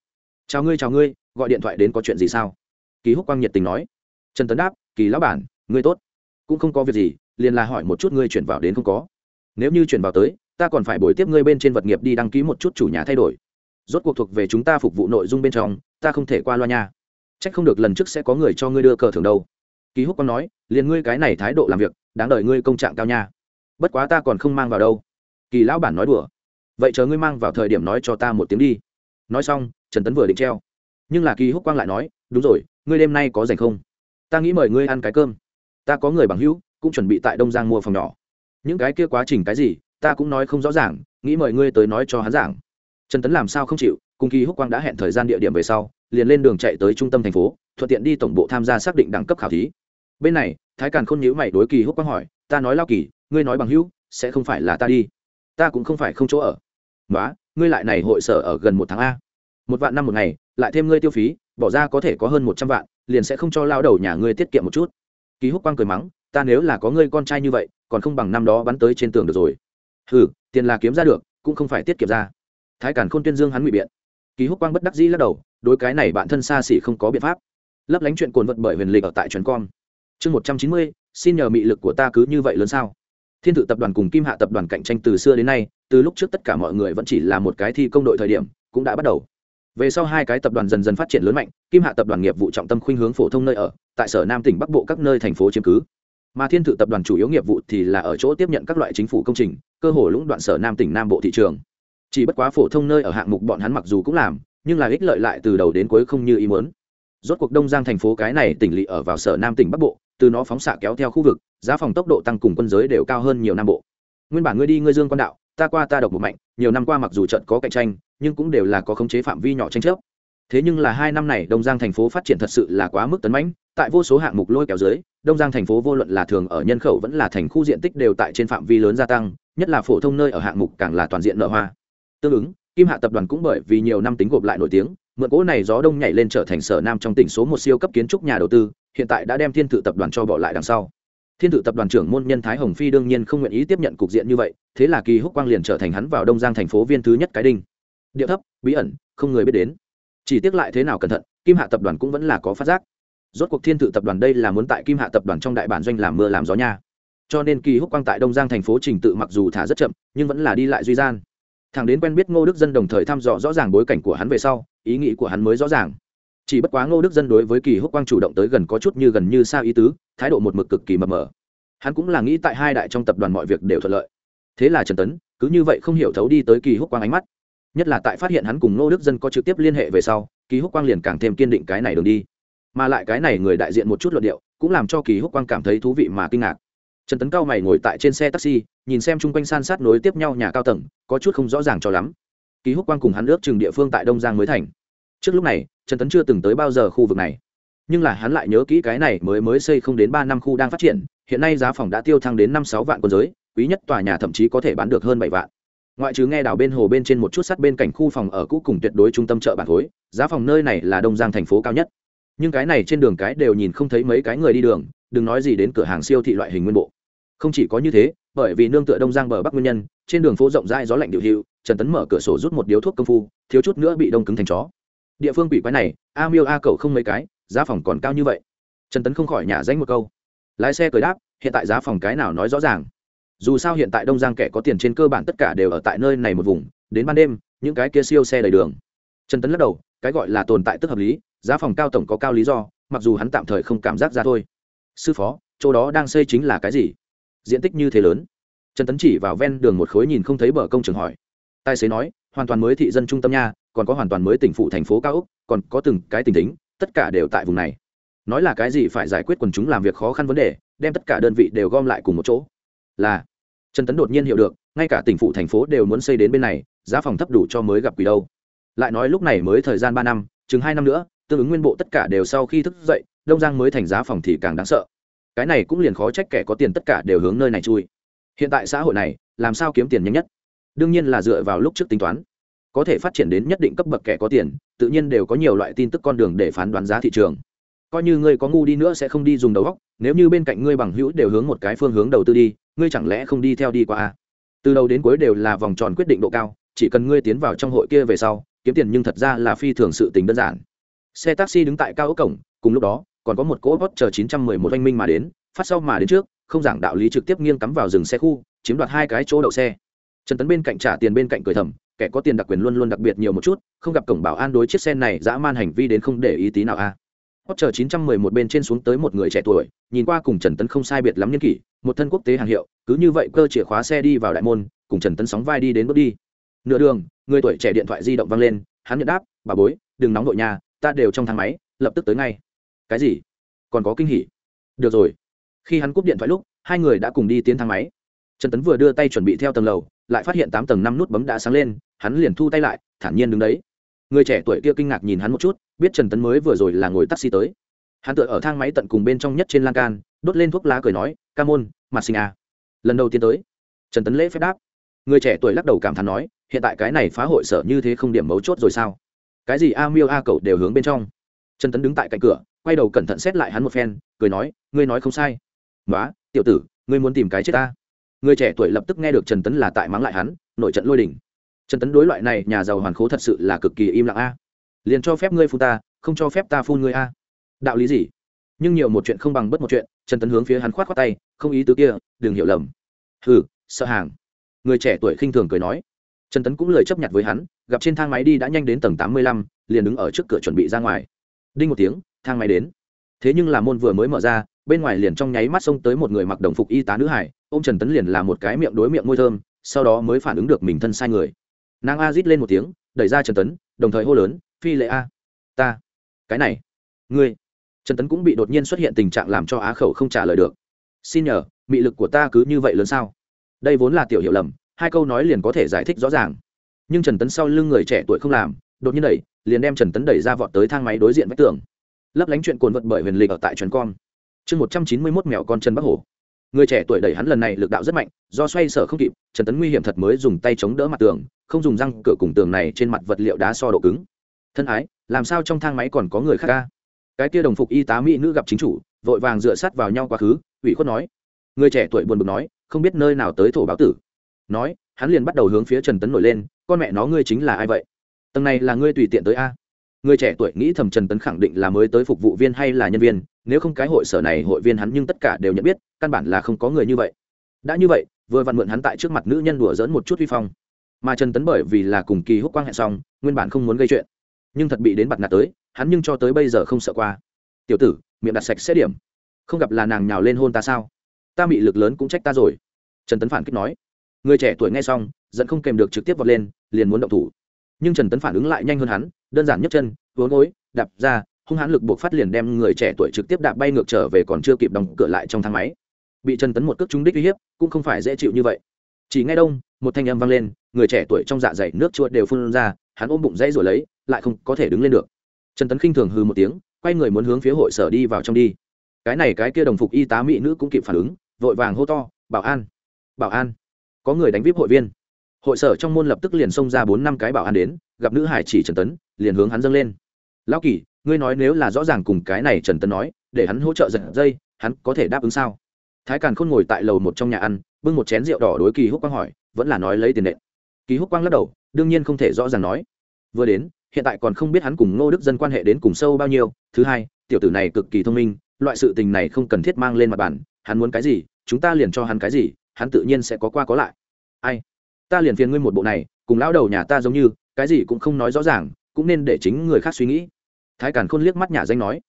chào ngươi chào ngươi gọi điện thoại đến có chuyện gì sao ký húc quang nhiệt tình nói trần tấn đáp kỳ lão bản ngươi tốt cũng không có việc gì liền là hỏi một chút ngươi chuyển vào đến không có nếu như chuyển vào tới ta còn phải bồi tiếp ngươi bên trên vật nghiệp đi đăng ký một chút chủ nhà thay đổi rốt cuộc thuộc về chúng ta phục vụ nội dung bên trong ta không thể qua loa nhà. c không được lần trước sẽ có người cho ngươi đưa cờ thường đâu ký húc quang nói liền ngươi cái này thái độ làm việc đáng đợi ngươi công trạng cao nha bất quá ta còn không mang vào đâu kỳ lão bản nói đùa vậy chờ ngươi mang vào thời điểm nói cho ta một tiếng đi nói xong trần tấn vừa định treo nhưng là kỳ húc quang lại nói đúng rồi ngươi đêm nay có dành không ta nghĩ mời ngươi ăn cái cơm ta có người bằng hữu cũng chuẩn bị tại đông giang mua phòng nhỏ những cái kia quá trình cái gì ta cũng nói không rõ ràng nghĩ mời ngươi tới nói cho hắn giảng trần tấn làm sao không chịu cùng kỳ húc quang đã hẹn thời gian địa điểm về sau liền lên đường chạy tới trung tâm thành phố thuận tiện đi tổng bộ tham gia xác định đẳng cấp khảo thí bên này thái càn khôn nhữ mày đối kỳ húc quang hỏi ta nói lao kỳ ngươi nói bằng hữu sẽ không phải là ta đi ta cũng không phải không chỗ ở nói ngươi lại này hội sở ở gần một tháng a một vạn năm một ngày lại thêm ngươi tiêu phí bỏ ra có thể có hơn một trăm vạn liền sẽ không cho lao đầu nhà ngươi tiết kiệm một chút kỳ húc quang cười mắng ta nếu là có ngươi con trai như vậy còn không bằng năm đó bắn tới trên tường được rồi hừ tiền là kiếm ra được cũng không phải tiết kiệm ra thái càn khôn tuyên dương hắn ngụy biện kỳ húc quang bất đắc dĩ lắc đầu đối cái này bạn thân xa xỉ không có biện pháp lấp lánh chuyện cồn vật bởi huyền lịch ở tại trần com chương một trăm chín mươi xin nhờ mị lực của ta cứ như vậy lớn sao thiên thự tập đoàn cùng kim hạ tập đoàn cạnh tranh từ xưa đến nay từ lúc trước tất cả mọi người vẫn chỉ là một cái thi công đội thời điểm cũng đã bắt đầu về sau hai cái tập đoàn dần dần phát triển lớn mạnh kim hạ tập đoàn nghiệp vụ trọng tâm khuynh hướng phổ thông nơi ở tại sở nam tỉnh bắc bộ các nơi thành phố chiếm cứ mà thiên thự tập đoàn chủ yếu nghiệp vụ thì là ở chỗ tiếp nhận các loại chính phủ công trình cơ hồ lũng đoạn sở nam tỉnh nam bộ thị trường chỉ bất quá phổ thông nơi ở hạng mục bọn hắn mặc dù cũng làm nhưng là ích lợi lại từ đầu đến cuối không như ý muốn rốt cuộc đông giang thành phố cái này tỉnh lỵ ở vào sở nam tỉnh bắc bộ từ nó phóng xạ kéo theo khu vực giá phòng tốc độ tăng cùng quân giới đều cao hơn nhiều nam bộ nguyên bản ngươi đi ngươi dương quan đạo ta qua ta độc bộ mạnh nhiều năm qua mặc dù trận có cạnh tranh nhưng cũng đều là có khống chế phạm vi nhỏ tranh chấp thế nhưng là hai năm này đông giang thành phố phát triển thật sự là quá mức tấn mãnh tại vô số hạng mục lôi kéo dưới đông giang thành phố vô luận là thường ở nhân khẩu vẫn là thành khu diện tích đều tại trên phạm vi lớn gia tăng nhất là phổ thông nơi ở hạng mục càng là toàn diện nợ hoa tương ứng kim hạ tập đoàn cũng bởi vì nhiều năm tính gộp lại nổi tiếng mượn cỗ này gió đông nhảy lên trở thành sở nam trong tỉnh số một siêu cấp kiến trúc nhà đầu tư hiện tại đã đem thiên thự tập đoàn cho bỏ lại đằng sau thiên thự tập đoàn trưởng môn nhân thái hồng phi đương nhiên không nguyện ý tiếp nhận cục diện như vậy thế là kỳ húc quang liền trở thành hắn vào đông giang thành phố viên thứ nhất cái đinh điệu thấp bí ẩn không người biết đến chỉ tiếc lại thế nào cẩn thận kim hạ tập đoàn cũng vẫn là có phát giác rốt cuộc thiên thự tập đoàn đây là muốn tại kim hạ tập đoàn trong đại bản doanh làm mưa làm gió nha cho nên kỳ húc quang tại đông giang thành phố trình tự mặc dù thả rất chậm nhưng vẫn là đi lại duy gian thằng đến quen biết ngô đức dân đồng thời thăm dò rõ ràng bối cảnh của hắn về sau ý nghĩ của hắn mới rõ ràng chỉ bất quá ngô đức dân đối với kỳ húc quang chủ động tới gần có chút như gần như sao ý tứ thái độ một mực cực kỳ mập mờ hắn cũng là nghĩ tại hai đại trong tập đoàn mọi việc đều thuận lợi thế là trần tấn cứ như vậy không hiểu thấu đi tới kỳ húc quang ánh mắt nhất là tại phát hiện hắn cùng ngô đức dân có trực tiếp liên hệ về sau kỳ húc quang liền càng thêm kiên định cái này đường đi mà lại cái này người đại diện một chút luận điệu cũng làm cho kỳ húc quang cảm thấy thú vị mà kinh ngạc trần tấn cao mày ngồi tại trên xe taxi nhìn xem chung quanh san sát nối tiếp nhau nhà cao tầng có chút không rõ ràng cho lắm ký húc quang cùng hắn ước chừng địa phương tại đông giang mới thành trước lúc này trần tấn chưa từng tới bao giờ khu vực này nhưng là hắn lại nhớ kỹ cái này mới mới xây không đến ba năm khu đang phát triển hiện nay giá phòng đã tiêu thăng đến năm sáu vạn con giới quý nhất tòa nhà thậm chí có thể bán được hơn bảy vạn ngoại trừ nghe đảo bên hồ bên trên một chút sắt bên cạnh khu phòng ở cũ cùng tuyệt đối trung tâm chợ bản khối giá phòng nơi này là đông giang thành phố cao nhất nhưng cái này trên đường cái đều nhìn không thấy mấy cái người đi đường đừng nói gì đến cửa hàng siêu thị loại hình nguyên bộ không chỉ có như thế bởi vì nương tựa đông giang bờ bắc nguyên nhân trên đường phố rộng rãi gió lạnh điều hữu trần tấn mở cửa sổ rút một điếu thuốc công phu thiếu chút nữa bị đông cứng thành chó địa phương quỷ quái này a miêu a cầu không mấy cái giá phòng còn cao như vậy trần tấn không khỏi nhả danh một câu lái xe cười đáp hiện tại giá phòng cái nào nói rõ ràng dù sao hiện tại đông giang kẻ có tiền trên cơ bản tất cả đều ở tại nơi này một vùng đến ban đêm những cái kia siêu xe đầy đường trần tấn lắc đầu cái gọi là tồn tại tức hợp lý giá phòng cao tổng có cao lý do mặc dù hắn tạm thời không cảm giác ra thôi sư phó chỗ đó đang xây chính là cái gì diện tích như thế lớn trần tấn chỉ vào ven đường một khối nhìn không thấy bờ công trường hỏi tài xế nói hoàn toàn mới thị dân trung tâm nha còn có hoàn toàn mới tỉnh phụ thành phố cao úc còn có từng cái tình tính tất cả đều tại vùng này nói là cái gì phải giải quyết quần chúng làm việc khó khăn vấn đề đem tất cả đơn vị đều gom lại cùng một chỗ là trần tấn đột nhiên hiểu được ngay cả tỉnh phụ thành phố đều muốn xây đến bên này giá phòng thấp đủ cho mới gặp quỷ đâu lại nói lúc này mới thời gian ba năm chừng hai năm nữa tương ứng nguyên bộ tất cả đều sau khi thức dậy đông giang mới thành giá phòng thì càng đáng sợ cái này cũng liền khó trách kẻ có tiền tất cả đều hướng nơi này chui hiện tại xã hội này làm sao kiếm tiền nhanh nhất đương nhiên là dựa vào lúc trước tính toán có thể phát triển đến nhất định cấp bậc kẻ có tiền tự nhiên đều có nhiều loại tin tức con đường để phán đoán giá thị trường coi như ngươi có ngu đi nữa sẽ không đi dùng đầu góc nếu như bên cạnh ngươi bằng hữu đều hướng một cái phương hướng đầu tư đi ngươi chẳng lẽ không đi theo đi qua à? từ đầu đến cuối đều là vòng tròn quyết định độ cao chỉ cần ngươi tiến vào trong hội kia về sau kiếm tiền nhưng thật ra là phi thường sự tính đơn giản xe taxi đứng tại cao ốc cổng cùng lúc đó còn có một cỗ vót chờ 911 anh minh mà đến phát sau mà đến trước không giảng đạo lý trực tiếp nghiêng cắm vào dừng xe khu chiếm đoạt hai cái chỗ đậu xe trần tấn bên cạnh trả tiền bên cạnh cười thầm kẻ có tiền đặc quyền luôn luôn đặc biệt nhiều một chút không gặp cổng bảo an đối chiếc xe này dã man hành vi đến không để ý tí nào a Hot chờ 911 bên trên xuống tới một người trẻ tuổi, nhìn qua cùng Trần Tấn không sai biệt lắm nhân kỷ, một thân quốc tế hàng hiệu, cứ như vậy cơ chìa khóa xe đi vào đại môn, cùng Trần Tấn sóng vai đi đến bước đi. Nửa đường, người tuổi trẻ điện thoại di động văng lên, hắn nhận đáp, "Bà bối, đừng nóng đội nhà, ta đều trong thang máy, lập tức tới ngay." "Cái gì? Còn có kinh hỉ?" "Được rồi." Khi hắn cúp điện thoại lúc, hai người đã cùng đi tiến thang máy. Trần Tấn vừa đưa tay chuẩn bị theo tầng lầu, lại phát hiện tám tầng năm nút bấm đã sáng lên hắn liền thu tay lại thản nhiên đứng đấy người trẻ tuổi kia kinh ngạc nhìn hắn một chút biết trần tấn mới vừa rồi là ngồi taxi tới hắn tựa ở thang máy tận cùng bên trong nhất trên lan can đốt lên thuốc lá cười nói ca môn mặt sinh à. lần đầu tiên tới trần tấn lễ phép đáp người trẻ tuổi lắc đầu cảm thán nói hiện tại cái này phá hội sở như thế không điểm mấu chốt rồi sao cái gì a miêu a cậu đều hướng bên trong trần tấn đứng tại cạnh cửa quay đầu cẩn thận xét lại hắn một phen cười nói ngươi nói không sai nói tiểu tử ngươi muốn tìm cái chết ta người trẻ tuổi lập tức nghe được trần tấn là tại mắng lại hắn nội trận lôi đỉnh. trần tấn đối loại này nhà giàu hoàn khố thật sự là cực kỳ im lặng a à. liền cho phép ngươi phun ta không cho phép ta phun ngươi a đạo lý gì nhưng nhiều một chuyện không bằng bất một chuyện trần tấn hướng phía hắn khoát khoát tay không ý tứ kia đừng hiểu lầm hừ sợ hàng người trẻ tuổi khinh thường cười nói trần tấn cũng lời chấp nhận với hắn gặp trên thang máy đi đã nhanh đến tầng tám mươi lăm liền đứng ở trước cửa chuẩn bị ra ngoài đinh một tiếng thang máy đến thế nhưng là môn vừa mới mở ra bên ngoài liền trong nháy mắt xông tới một người mặc đồng phục y tá nữ hải ô m trần tấn liền là một cái miệng đối miệng môi thơm sau đó mới phản ứng được mình thân sai người nàng a rít lên một tiếng đẩy ra trần tấn đồng thời hô lớn phi lệ a ta cái này ngươi trần tấn cũng bị đột nhiên xuất hiện tình trạng làm cho á khẩu không trả lời được xin nhờ mị lực của ta cứ như vậy lớn sao đây vốn là tiểu hiểu lầm hai câu nói liền có thể giải thích rõ ràng nhưng trần tấn sau lưng người trẻ tuổi không làm đột nhiên đẩy liền đem trần tấn đẩy ra vọt tới thang máy đối diện vách tường lấp lánh chuyện cồn vật bởi huyền lịch ở tại truyền com chương một trăm chín mươi mốt mèo con chân bắc hổ người trẻ tuổi đẩy hắn lần này lực đạo rất mạnh do xoay sở không kịp trần tấn nguy hiểm thật mới dùng tay chống đỡ mặt tường không dùng răng cửa cùng tường này trên mặt vật liệu đá so độ cứng thân ái làm sao trong thang máy còn có người khác ca cái kia đồng phục y tá mỹ nữ gặp chính chủ vội vàng dựa sát vào nhau quá khứ ủy khuất nói người trẻ tuổi buồn bực nói không biết nơi nào tới thổ báo tử nói hắn liền bắt đầu hướng phía trần tấn nổi lên con mẹ nó ngươi chính là ai vậy tầng này là ngươi tùy tiện tới a người trẻ tuổi nghĩ thầm trần tấn khẳng định là mới tới phục vụ viên hay là nhân viên nếu không cái hội sở này hội viên hắn nhưng tất cả đều nhận biết căn bản là không có người như vậy đã như vậy vừa vặn mượn hắn tại trước mặt nữ nhân đùa dỡn một chút vi phong mà trần tấn bởi vì là cùng kỳ húc quang hẹn xong nguyên bản không muốn gây chuyện nhưng thật bị đến bặt nạt tới hắn nhưng cho tới bây giờ không sợ qua tiểu tử miệng đặt sạch xét điểm không gặp là nàng nhào lên hôn ta sao ta bị lực lớn cũng trách ta rồi trần tấn phản kích nói người trẻ tuổi nghe xong dẫn không kèm được trực tiếp vọt lên liền muốn động thủ nhưng trần tấn phản ứng lại nhanh hơn hắn đơn giản nhấc chân vốn gối đạp ra hung hãn lực buộc phát liền đem người trẻ tuổi trực tiếp đạp bay ngược trở về còn chưa kịp đóng cửa lại trong thang máy bị trần tấn một cước trúng đích uy hiếp cũng không phải dễ chịu như vậy chỉ ngay đông một thanh âm vang lên người trẻ tuổi trong dạ dày nước chuột đều phun ra hắn ôm bụng dãy rồi lấy lại không có thể đứng lên được trần tấn khinh thường hư một tiếng quay người muốn hướng phía hội sở đi vào trong đi cái này cái kia đồng phục y tá mỹ nữ cũng kịp phản ứng vội vàng hô to bảo an bảo an có người đánh vip hội viên hội sở trong môn lập tức liền xông ra bốn năm cái bảo an đến gặp nữ hải chỉ trần tấn liền hướng hắn dâng lên lão kỳ ngươi nói nếu là rõ ràng cùng cái này trần tấn nói để hắn hỗ trợ giật dây hắn có thể đáp ứng sao thái càn khôn ngồi tại lầu một trong nhà ăn bưng một chén rượu đỏ đối kỳ húc quang hỏi vẫn là nói lấy tiền nện kỳ húc quang lắc đầu đương nhiên không thể rõ ràng nói vừa đến hiện tại còn không biết hắn cùng ngô đức dân quan hệ đến cùng sâu bao nhiêu thứ hai tiểu tử này cực kỳ thông minh loại sự tình này không cần thiết mang lên mặt bản hắn muốn cái gì chúng ta liền cho hắn cái gì hắn tự nhiên sẽ có qua có lại ai ta liền phiền ngươi một bộ này cùng lão đầu nhà ta giống như cái gì cũng không nói rõ ràng cũng nên để chính người khác suy nghĩ thái càn khôn liếc mắt nhà danh nói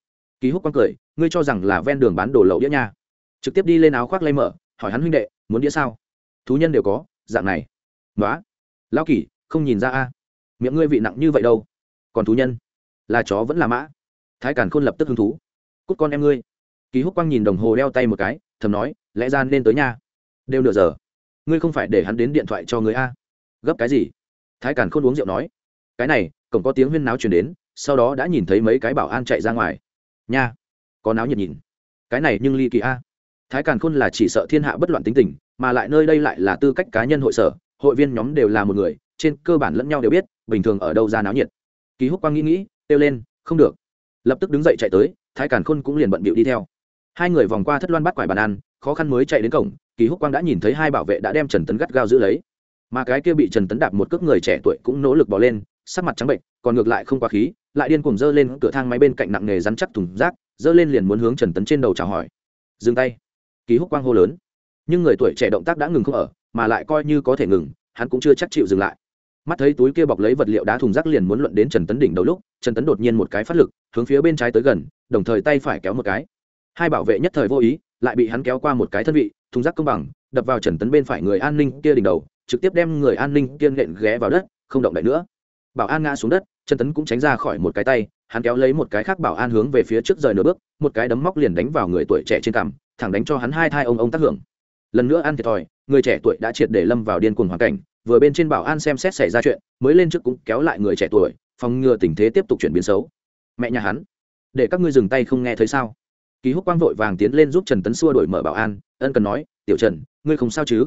ký húc quang cười ngươi cho rằng là ven đường bán đồ lậu đĩa nha trực tiếp đi lên áo khoác lay mở hỏi hắn huynh đệ muốn đĩa sao thú nhân đều có dạng này nói lão kỳ không nhìn ra a miệng ngươi vị nặng như vậy đâu còn thú nhân là chó vẫn là mã thái càn khôn lập tức hứng thú cút con em ngươi ký húc quang nhìn đồng hồ đeo tay một cái thầm nói lẽ ra nên tới nha. đều nửa giờ ngươi không phải để hắn đến điện thoại cho người a gấp cái gì thái càn khôn uống rượu nói cái này cổng có tiếng huyên náo truyền đến sau đó đã nhìn thấy mấy cái bảo an chạy ra ngoài nha có náo nhiệt nhìn cái này nhưng ly kỳ a thái càn khôn là chỉ sợ thiên hạ bất loạn tính tình mà lại nơi đây lại là tư cách cá nhân hội sở hội viên nhóm đều là một người trên cơ bản lẫn nhau đều biết bình thường ở đâu ra náo nhiệt ký húc quang nghĩ nghĩ kêu lên không được lập tức đứng dậy chạy tới thái càn khôn cũng liền bận bịu đi theo hai người vòng qua thất loan bắt quải bàn ăn khó khăn mới chạy đến cổng kỳ húc quang đã nhìn thấy hai bảo vệ đã đem trần tấn gắt gao giữ lấy mà cái kia bị trần tấn đạp một cước người trẻ tuổi cũng nỗ lực bỏ lên sắc mặt trắng bệnh còn ngược lại không quá khí lại điên cuồng dơ lên cửa thang máy bên cạnh nặng nghề rắn chắc thùng rác dơ lên liền muốn hướng trần tấn trên đầu chào hỏi dừng tay ký húc quang hô lớn nhưng người tuổi trẻ động tác đã ngừng không ở mà lại coi như có thể ngừng hắn cũng chưa chắc chịu dừng lại mắt thấy túi kia bọc lấy vật liệu đá thùng rác liền muốn luận đến trần tấn đỉnh đầu lúc trần tấn đột nhiên một cái phát lực hướng phía bên trái tới gần đồng thời tay phải kéo một cái hai bảo vệ nhất thời vô ý lại bị hắn kéo qua một cái thân vị thùng rác công bằng đập vào trần tấn bên phải người an ninh kia đỉnh đầu trực tiếp đem người an ninh kiên nện ghé vào đất không động đậy nữa bảo an ngã xuống đất Trần tấn cũng tránh ra khỏi một cái tay hắn kéo lấy một cái khác bảo an hướng về phía trước rời nửa bước một cái đấm móc liền đánh vào người tuổi trẻ trên cằm thẳng đánh cho hắn hai thai ông ông tác hưởng lần nữa an thiệt thòi người trẻ tuổi đã triệt để lâm vào điên cuồng hoàn cảnh vừa bên trên bảo an xem xét xảy ra chuyện mới lên trước cũng kéo lại người trẻ tuổi phòng ngừa tình thế tiếp tục chuyển biến xấu mẹ nhà hắn để các ngươi dừng tay không nghe thấy sao ký húc quang vội vàng tiến lên giúp trần tấn xua đổi mở bảo an ân cần nói tiểu trần ngươi không sao chứ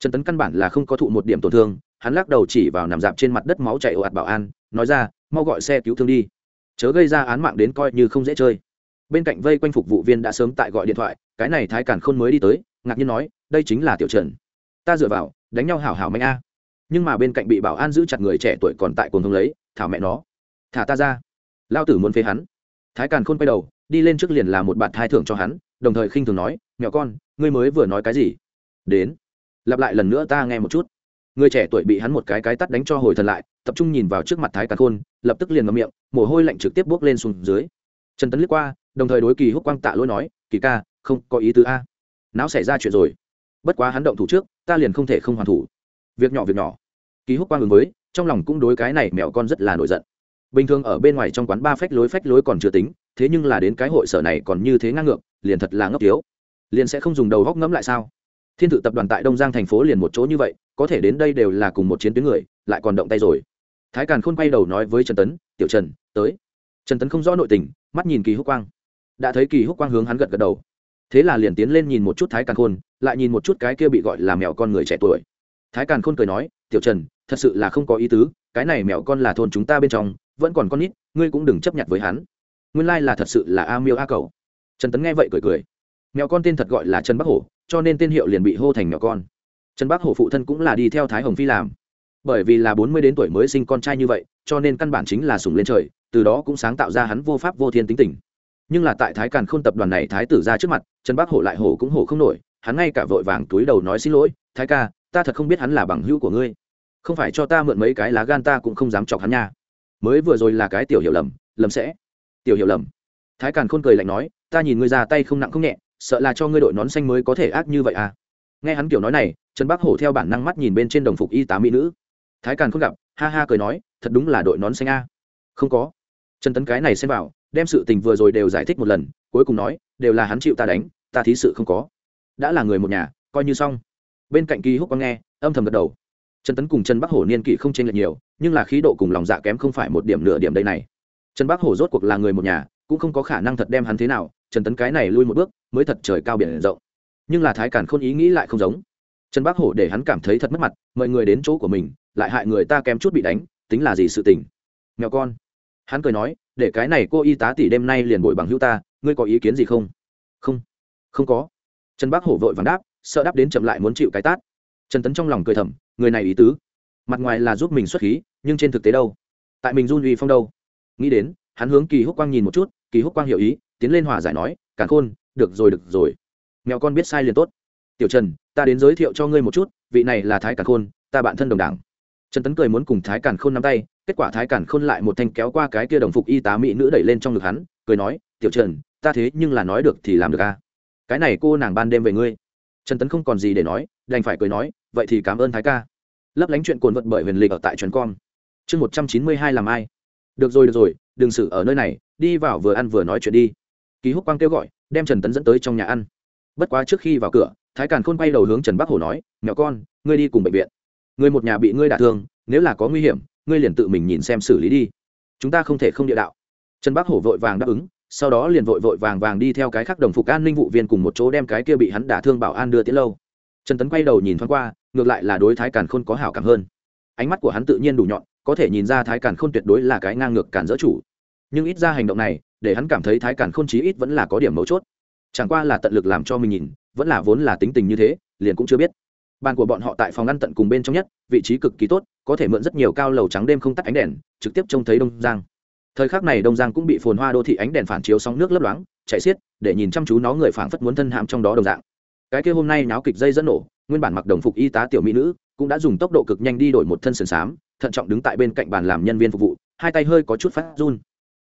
trần tấn căn bản là không có thụ một điểm tổn thương hắn lắc đầu chỉ vào nằm dạp trên mặt đất máu chạy ồ ạt bảo an nói ra mau gọi xe cứu thương đi chớ gây ra án mạng đến coi như không dễ chơi bên cạnh vây quanh phục vụ viên đã sớm tại gọi điện thoại cái này thái cản khôn mới đi tới ngạc nhiên nói đây chính là tiểu trần ta dựa vào đánh nhau hảo hảo mạnh a nhưng mà bên cạnh bị bảo an giữ chặt người trẻ tuổi còn tại cồn thông lấy thảo mẹ nó thả ta ra lao tử muốn phế hắn thái càn khôn quay đầu đi lên trước liền là một bạn thai thưởng cho hắn đồng thời khinh thường nói mẹo con ngươi mới vừa nói cái gì đến lặp lại lần nữa ta nghe một chút người trẻ tuổi bị hắn một cái cái tắt đánh cho hồi thần lại tập trung nhìn vào trước mặt thái càn khôn lập tức liền ngậm miệng mồ hôi lạnh trực tiếp bước lên xuống dưới trần tấn liếc qua đồng thời đối kỳ húc quang tạ lỗi nói kỳ ca không có ý tứ a não xảy ra chuyện rồi bất quá hắn động thủ trước ta liền không thể không hoàn thủ việc nhỏ việc nhỏ kỳ húc quang ứng với trong lòng cũng đối cái này mẹo con rất là nổi giận bình thường ở bên ngoài trong quán ba phách lối phách lối còn chưa tính thế nhưng là đến cái hội sở này còn như thế ngang ngược liền thật là ngốc thiếu liền sẽ không dùng đầu góc ngẫm lại sao thiên tự tập đoàn tại đông giang thành phố liền một chỗ như vậy có thể đến đây đều là cùng một chiến tuyến người lại còn động tay rồi thái càn khôn quay đầu nói với trần tấn tiểu trần tới trần tấn không rõ nội tình mắt nhìn kỳ húc quang đã thấy kỳ húc quang hướng hắn gật gật đầu thế là liền tiến lên nhìn một chút thái càn khôn lại nhìn một chút cái kia bị gọi là mèo con người trẻ tuổi thái càn khôn cười nói tiểu trần thật sự là không có ý tứ cái này mèo con là thôn chúng ta bên trong vẫn còn con nít ngươi cũng đừng chấp nhận với hắn nguyên lai là thật sự là a miêu a cầu trần tấn nghe vậy cười cười mèo con tên thật gọi là trần bắc hổ cho nên tên hiệu liền bị hô thành nhỏ con trần bắc hổ phụ thân cũng là đi theo thái hồng phi làm bởi vì là bốn mươi đến tuổi mới sinh con trai như vậy cho nên căn bản chính là sủng lên trời từ đó cũng sáng tạo ra hắn vô pháp vô thiên tính tình nhưng là tại thái càn khôn tập đoàn này thái tử ra trước mặt trần bắc hổ lại hổ cũng hổ không nổi hắn ngay cả vội vàng túi đầu nói xin lỗi thái ca ta thật không biết hắn là bằng hữu của ngươi không phải cho ta mượn mấy cái lá gan ta cũng không dám chọc hắn nha mới vừa rồi là cái tiểu hiểu lầm lầm sẽ tiểu hiểu lầm thái càn khôn cười lạnh nói ta nhìn ngươi ra tay không nặng không nhẹ sợ là cho ngươi đội nón xanh mới có thể ác như vậy à nghe hắn kiểu nói này trần bác hổ theo bản năng mắt nhìn bên trên đồng phục y tá mỹ nữ thái càn không gặp ha ha cười nói thật đúng là đội nón xanh a không có trần tấn cái này xem vào đem sự tình vừa rồi đều giải thích một lần cuối cùng nói đều là hắn chịu ta đánh ta thí sự không có đã là người một nhà coi như xong bên cạnh kỳ húc có nghe âm thầm gật đầu trần tấn cùng trần bắc hổ niên kỷ không tranh lệch nhiều nhưng là khí độ cùng lòng dạ kém không phải một điểm nửa điểm đây này trần bắc hổ rốt cuộc là người một nhà cũng không có khả năng thật đem hắn thế nào trần tấn cái này lui một bước mới thật trời cao biển rộng nhưng là thái cản khôn ý nghĩ lại không giống trần bác hổ để hắn cảm thấy thật mất mặt mọi người đến chỗ của mình lại hại người ta kém chút bị đánh tính là gì sự tình nghèo con hắn cười nói để cái này cô y tá tỷ đêm nay liền bội bằng hữu ta ngươi có ý kiến gì không không không có trần bác hổ vội vàng đáp sợ đáp đến chậm lại muốn chịu cái tát trần tấn trong lòng cười thầm người này ý tứ mặt ngoài là giúp mình xuất khí nhưng trên thực tế đâu tại mình run uy phong đâu nghĩ đến hắn hướng kỳ húc quang nhìn một chút kỳ húc quang hiểu ý tiến lên hòa giải nói càn khôn được rồi được rồi mèo con biết sai liền tốt tiểu trần ta đến giới thiệu cho ngươi một chút vị này là thái càn khôn ta bạn thân đồng đảng trần tấn cười muốn cùng thái càn khôn nắm tay kết quả thái càn khôn lại một thanh kéo qua cái kia đồng phục y tá mỹ nữ đẩy lên trong ngực hắn cười nói tiểu trần ta thế nhưng là nói được thì làm được à. cái này cô nàng ban đêm về ngươi trần tấn không còn gì để nói đành phải cười nói vậy thì cảm ơn thái ca lấp lánh chuyện cồn vật bởi huyền lịch ở tại trần com chương một trăm chín mươi hai làm ai được rồi được rồi đừng xử ở nơi này đi vào vừa ăn vừa nói chuyện đi Ký húc quang kêu gọi đem trần tấn dẫn tới trong nhà ăn bất quá trước khi vào cửa thái càn khôn quay đầu hướng trần bắc hổ nói nhỏ con ngươi đi cùng bệnh viện người một nhà bị ngươi đả thương nếu là có nguy hiểm ngươi liền tự mình nhìn xem xử lý đi chúng ta không thể không địa đạo trần bắc hổ vội vàng đáp ứng sau đó liền vội vội vàng vàng đi theo cái khác đồng phục an ninh vụ viên cùng một chỗ đem cái kia bị hắn đả thương bảo an đưa tiến lâu trần tấn quay đầu nhìn thoáng qua ngược lại là đối thái càn khôn có hảo cảm hơn ánh mắt của hắn tự nhiên đủ nhọn có thể nhìn ra thái càn khôn tuyệt đối là cái ngang ngược cản dỡ chủ nhưng ít ra hành động này để hắn cảm thấy thái cản khôn chí ít vẫn là có điểm mấu chốt chẳng qua là tận lực làm cho mình nhìn vẫn là vốn là tính tình như thế liền cũng chưa biết bàn của bọn họ tại phòng ngăn tận cùng bên trong nhất vị trí cực kỳ tốt có thể mượn rất nhiều cao lầu trắng đêm không tắt ánh đèn trực tiếp trông thấy đông giang thời khắc này đông giang cũng bị phồn hoa đô thị ánh đèn phản chiếu sóng nước lấp loáng chạy xiết để nhìn chăm chú nó người phảng phất muốn thân hãm trong đó đồng dạng cái kia hôm nay náo kịch dây dẫn nổ nguyên bản mặc đồng phục y tá tiểu mỹ nữ cũng đã dùng tốc độ cực nhanh đi đổi một thân sườn xám thận trọng đứng tại bên cạnh bàn làm nhân viên phục vụ hai tay hơi có chút phát run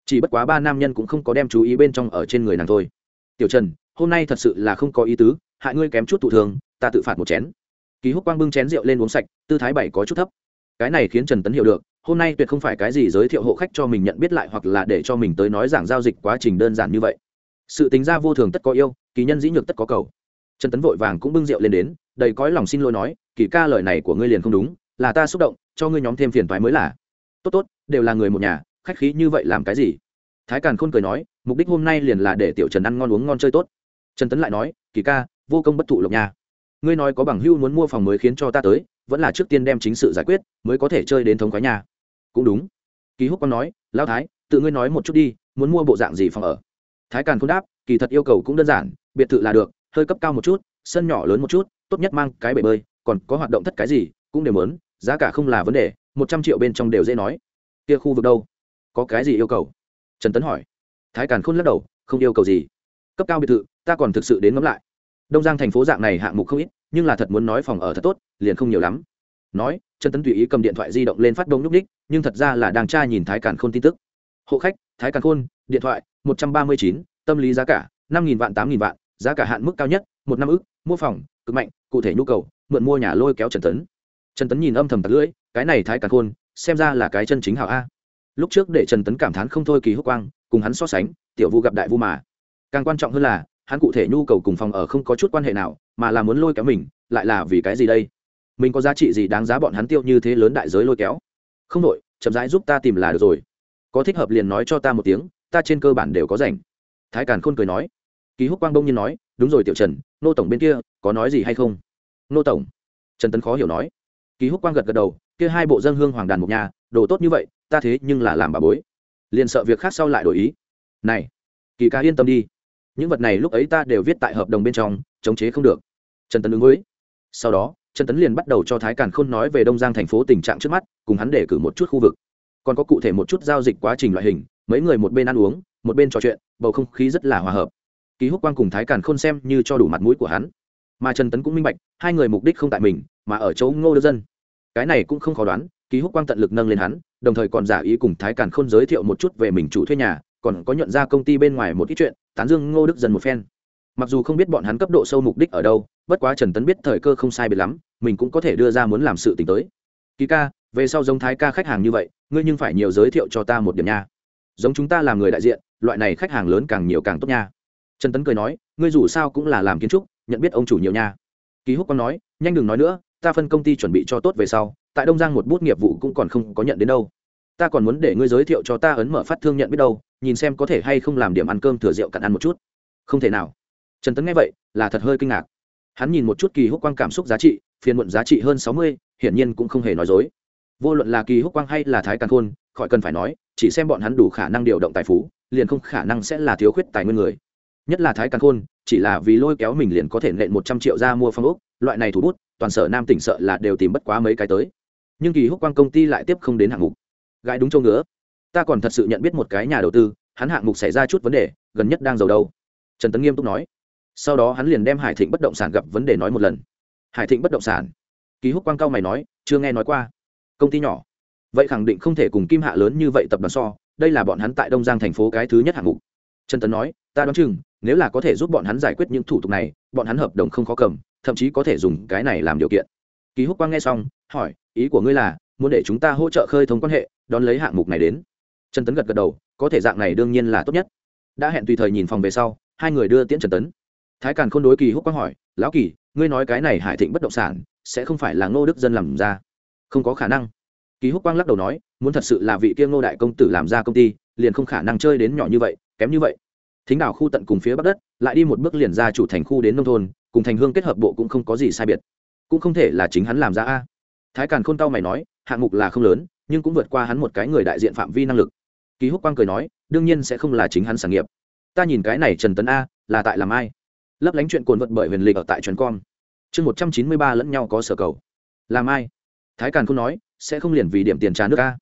chỉ bất quá ba nam nhân cũng không có đem chú ý bên trong ở trên người nàng thôi tiểu trần hôm nay thật sự là không có ý tứ hại ngươi kém chút tụ thường ta tự phạt một chén ký húc quang bưng chén rượu lên uống sạch tư thái bảy có chút thấp cái này khiến trần tấn hiểu được hôm nay tuyệt không phải cái gì giới thiệu hộ khách cho mình nhận biết lại hoặc là để cho mình tới nói giảng giao dịch quá trình đơn giản như vậy sự tính ra vô thường tất có yêu kỳ nhân dĩ nhược tất có cầu trần tấn vội vàng cũng bưng rượu lên đến đầy cõi lòng xin lỗi nói kỳ ca lời này của ngươi liền không đúng là ta xúc động cho ngươi nhóm thêm phiền toái mới là tốt tốt đều là người một nhà khách khí như vậy làm cái gì thái càn khôn cười nói mục đích hôm nay liền là để tiểu trần ăn ngon uống ngon chơi tốt trần tấn lại nói kỳ ca vô công bất thụ lộc nhà ngươi nói có bằng hưu muốn mua phòng mới khiến cho ta tới vẫn là trước tiên đem chính sự giải quyết mới có thể chơi đến thống khoái nhà cũng đúng kỳ húc còn nói lao thái tự ngươi nói một chút đi muốn mua bộ dạng gì phòng ở thái càn khôn đáp kỳ thật yêu cầu cũng đơn giản biệt thự là được hơi cấp cao một chút sân nhỏ lớn một chút tốt nhất mang cái bể bơi còn có hoạt động thất cái gì cũng đều lớn giá cả không là vấn đề một trăm triệu bên trong đều dễ nói kia khu vực đâu có cái gì yêu cầu trần tấn hỏi thái càn khôn lắc đầu không yêu cầu gì cấp cao biệt thự ta còn thực sự đến ngẫm lại đông giang thành phố dạng này hạng mục không ít nhưng là thật muốn nói phòng ở thật tốt liền không nhiều lắm nói trần tấn tùy ý cầm điện thoại di động lên phát đông nhúc ních nhưng thật ra là đang tra nhìn thái càn khôn tin tức hộ khách thái càn khôn điện thoại một trăm ba mươi chín tâm lý giá cả năm nghìn vạn tám nghìn vạn giá cả hạn mức cao nhất một năm ước, mua phòng cực mạnh cụ thể nhu cầu mượn mua nhà lôi kéo trần tấn trần tấn nhìn âm thầm tật lưỡi cái này thái càn khôn xem ra là cái chân chính hảo a lúc trước để trần tấn cảm thán không thôi kỳ húc quang cùng hắn so sánh tiểu vu gặp đại vu mà càng quan trọng hơn là hắn cụ thể nhu cầu cùng phòng ở không có chút quan hệ nào mà là muốn lôi kéo mình lại là vì cái gì đây mình có giá trị gì đáng giá bọn hắn tiêu như thế lớn đại giới lôi kéo không đội chậm rãi giúp ta tìm là được rồi có thích hợp liền nói cho ta một tiếng ta trên cơ bản đều có rảnh thái càn khôn cười nói kỳ húc quang đông nhiên nói đúng rồi tiểu trần nô tổng bên kia có nói gì hay không nô tổng trần tấn khó hiểu nói kỳ húc quang gật gật đầu kia hai bộ dân hương hoàng đàn một nhà đồ tốt như vậy ta thế nhưng là làm bà bối liền sợ việc khác sau lại đổi ý này kỳ ca yên tâm đi những vật này lúc ấy ta đều viết tại hợp đồng bên trong chống chế không được trần tấn ứng với sau đó trần tấn liền bắt đầu cho thái càn khôn nói về đông giang thành phố tình trạng trước mắt cùng hắn để cử một chút khu vực còn có cụ thể một chút giao dịch quá trình loại hình mấy người một bên ăn uống một bên trò chuyện bầu không khí rất là hòa hợp ký húc quang cùng thái càn khôn xem như cho đủ mặt mũi của hắn mà trần tấn cũng minh bạch hai người mục đích không tại mình mà ở chỗ ngô đức dân cái này cũng không khó đoán ký húc quang tận lực nâng lên hắn đồng thời còn giả ý cùng thái càn khôn giới thiệu một chút về mình chủ thuê nhà còn có nhận ra công ty bên ngoài một ít chuyện tán dương ngô đức dần một phen mặc dù không biết bọn hắn cấp độ sâu mục đích ở đâu bất quá trần tấn biết thời cơ không sai biệt lắm mình cũng có thể đưa ra muốn làm sự t ì n h tới Ký ca về sau giống thái ca khách hàng như vậy ngươi nhưng phải nhiều giới thiệu cho ta một điểm nha giống chúng ta làm người đại diện loại này khách hàng lớn càng nhiều càng tốt nha trần tấn cười nói ngươi dù sao cũng là làm kiến trúc nhận biết ông chủ nhiều nha ký húc quang nói nhanh đừng nói nữa ta phân công ty chuẩn bị cho tốt về sau tại đông giang một bút nghiệp vụ cũng còn không có nhận đến đâu ta còn muốn để ngươi giới thiệu cho ta ấn mở phát thương nhận biết đâu nhìn xem có thể hay không làm điểm ăn cơm thừa rượu cặn ăn một chút không thể nào trần tấn nghe vậy là thật hơi kinh ngạc hắn nhìn một chút kỳ húc quang cảm xúc giá trị phiền muộn giá trị hơn sáu mươi hiển nhiên cũng không hề nói dối vô luận là kỳ húc quang hay là thái càn khôn khỏi cần phải nói chỉ xem bọn hắn đủ khả năng điều động tài phú liền không khả năng sẽ là thiếu khuyết tài nguyên người nhất là thái càn khôn chỉ là vì lôi kéo mình liền có thể nện một trăm triệu ra mua phong ốc loại này thủ bút toàn sở nam tỉnh sợ là đều tìm bất quá mấy cái tới nhưng kỳ húc quang công ty lại tiếp không đến hạng mục gãi đúng chỗ nữa ta còn thật sự nhận biết một cái nhà đầu tư hắn hạng mục xảy ra chút vấn đề gần nhất đang giàu đâu trần tấn nghiêm túc nói sau đó hắn liền đem hải thịnh bất động sản gặp vấn đề nói một lần hải thịnh bất động sản kỳ húc quang cao mày nói chưa nghe nói qua công ty nhỏ vậy khẳng định không thể cùng kim hạ lớn như vậy tập đoàn so đây là bọn hắn tại đông giang thành phố cái thứ nhất hạng mục trần tấn nói ta đoán chừng nếu là có thể giúp bọn hắn giải quyết những thủ tục này bọn hắn hợp đồng không khó cầm thậm chí có thể dùng cái này làm điều kiện kỳ húc quang nghe xong hỏi ý của ngươi là muốn để chúng ta hỗ trợ khơi thông quan hệ đón lấy hạng mục này đến trần tấn gật gật đầu có thể dạng này đương nhiên là tốt nhất đã hẹn tùy thời nhìn phòng về sau hai người đưa tiễn trần tấn thái càn khôn đối kỳ húc quang hỏi lão kỳ ngươi nói cái này hải thịnh bất động sản sẽ không phải là ngô đức dân làm ra không có khả năng kỳ húc quang lắc đầu nói muốn thật sự là vị kia ngô đại công tử làm ra công ty liền không khả năng chơi đến nhỏ như vậy kém như vậy thính đảo khu tận cùng phía bắc đất lại đi một bước liền ra chủ thành khu đến nông thôn cùng thành hương kết hợp bộ cũng không có gì sai biệt cũng không thể là chính hắn làm ra a thái càn khôn tao mày nói hạng mục là không lớn nhưng cũng vượt qua hắn một cái người đại diện phạm vi năng lực ký húc quang cười nói đương nhiên sẽ không là chính hắn sản nghiệp ta nhìn cái này trần tấn a là tại làm ai lấp lánh chuyện cồn vật bởi huyền lịch ở tại trần com chương một trăm chín mươi ba lẫn nhau có sở cầu làm ai thái càn không nói sẽ không liền vì điểm tiền trà nước a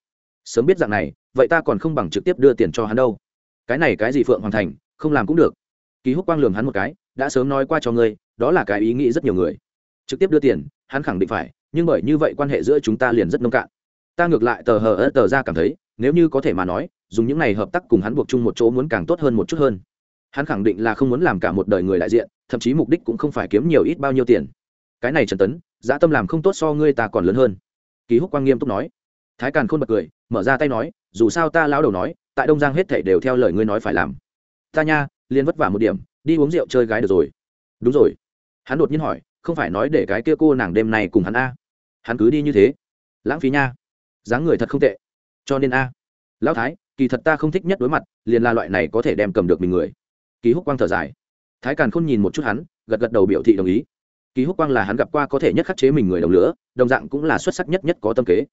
sớm biết dạng này vậy ta còn không bằng trực tiếp đưa tiền cho hắn đâu cái này cái gì phượng hoàn thành không làm cũng được ký húc quang lường hắn một cái đã sớm nói qua cho ngươi đó là cái ý nghĩ rất nhiều người trực tiếp đưa tiền hắn khẳng định phải nhưng bởi như vậy quan hệ giữa chúng ta liền rất nông cạn ta ngược lại tờ hờ ớt tờ ra cảm thấy nếu như có thể mà nói dùng những này hợp tác cùng hắn buộc chung một chỗ muốn càng tốt hơn một chút hơn hắn khẳng định là không muốn làm cả một đời người đại diện thậm chí mục đích cũng không phải kiếm nhiều ít bao nhiêu tiền cái này trần tấn dã tâm làm không tốt so ngươi ta còn lớn hơn ký húc quang nghiêm túc nói thái càn khôn bật cười mở ra tay nói dù sao ta lão đầu nói tại đông giang hết thảy đều theo lời ngươi nói phải làm ta nha liên vất vả một điểm đi uống rượu chơi gái được rồi đúng rồi hắn đột nhiên hỏi không phải nói để cái kia cô nàng đêm này cùng hắn a hắn cứ đi như thế lãng phí nha dáng người thật không tệ cho nên a lão thái kỳ thật ta không thích nhất đối mặt liền là loại này có thể đem cầm được mình người kỳ húc quang thở dài thái càn khôn nhìn một chút hắn gật gật đầu biểu thị đồng ý kỳ húc quang là hắn gặp qua có thể nhất khắc chế mình người đồng lửa đồng dạng cũng là xuất sắc nhất nhất có tâm kế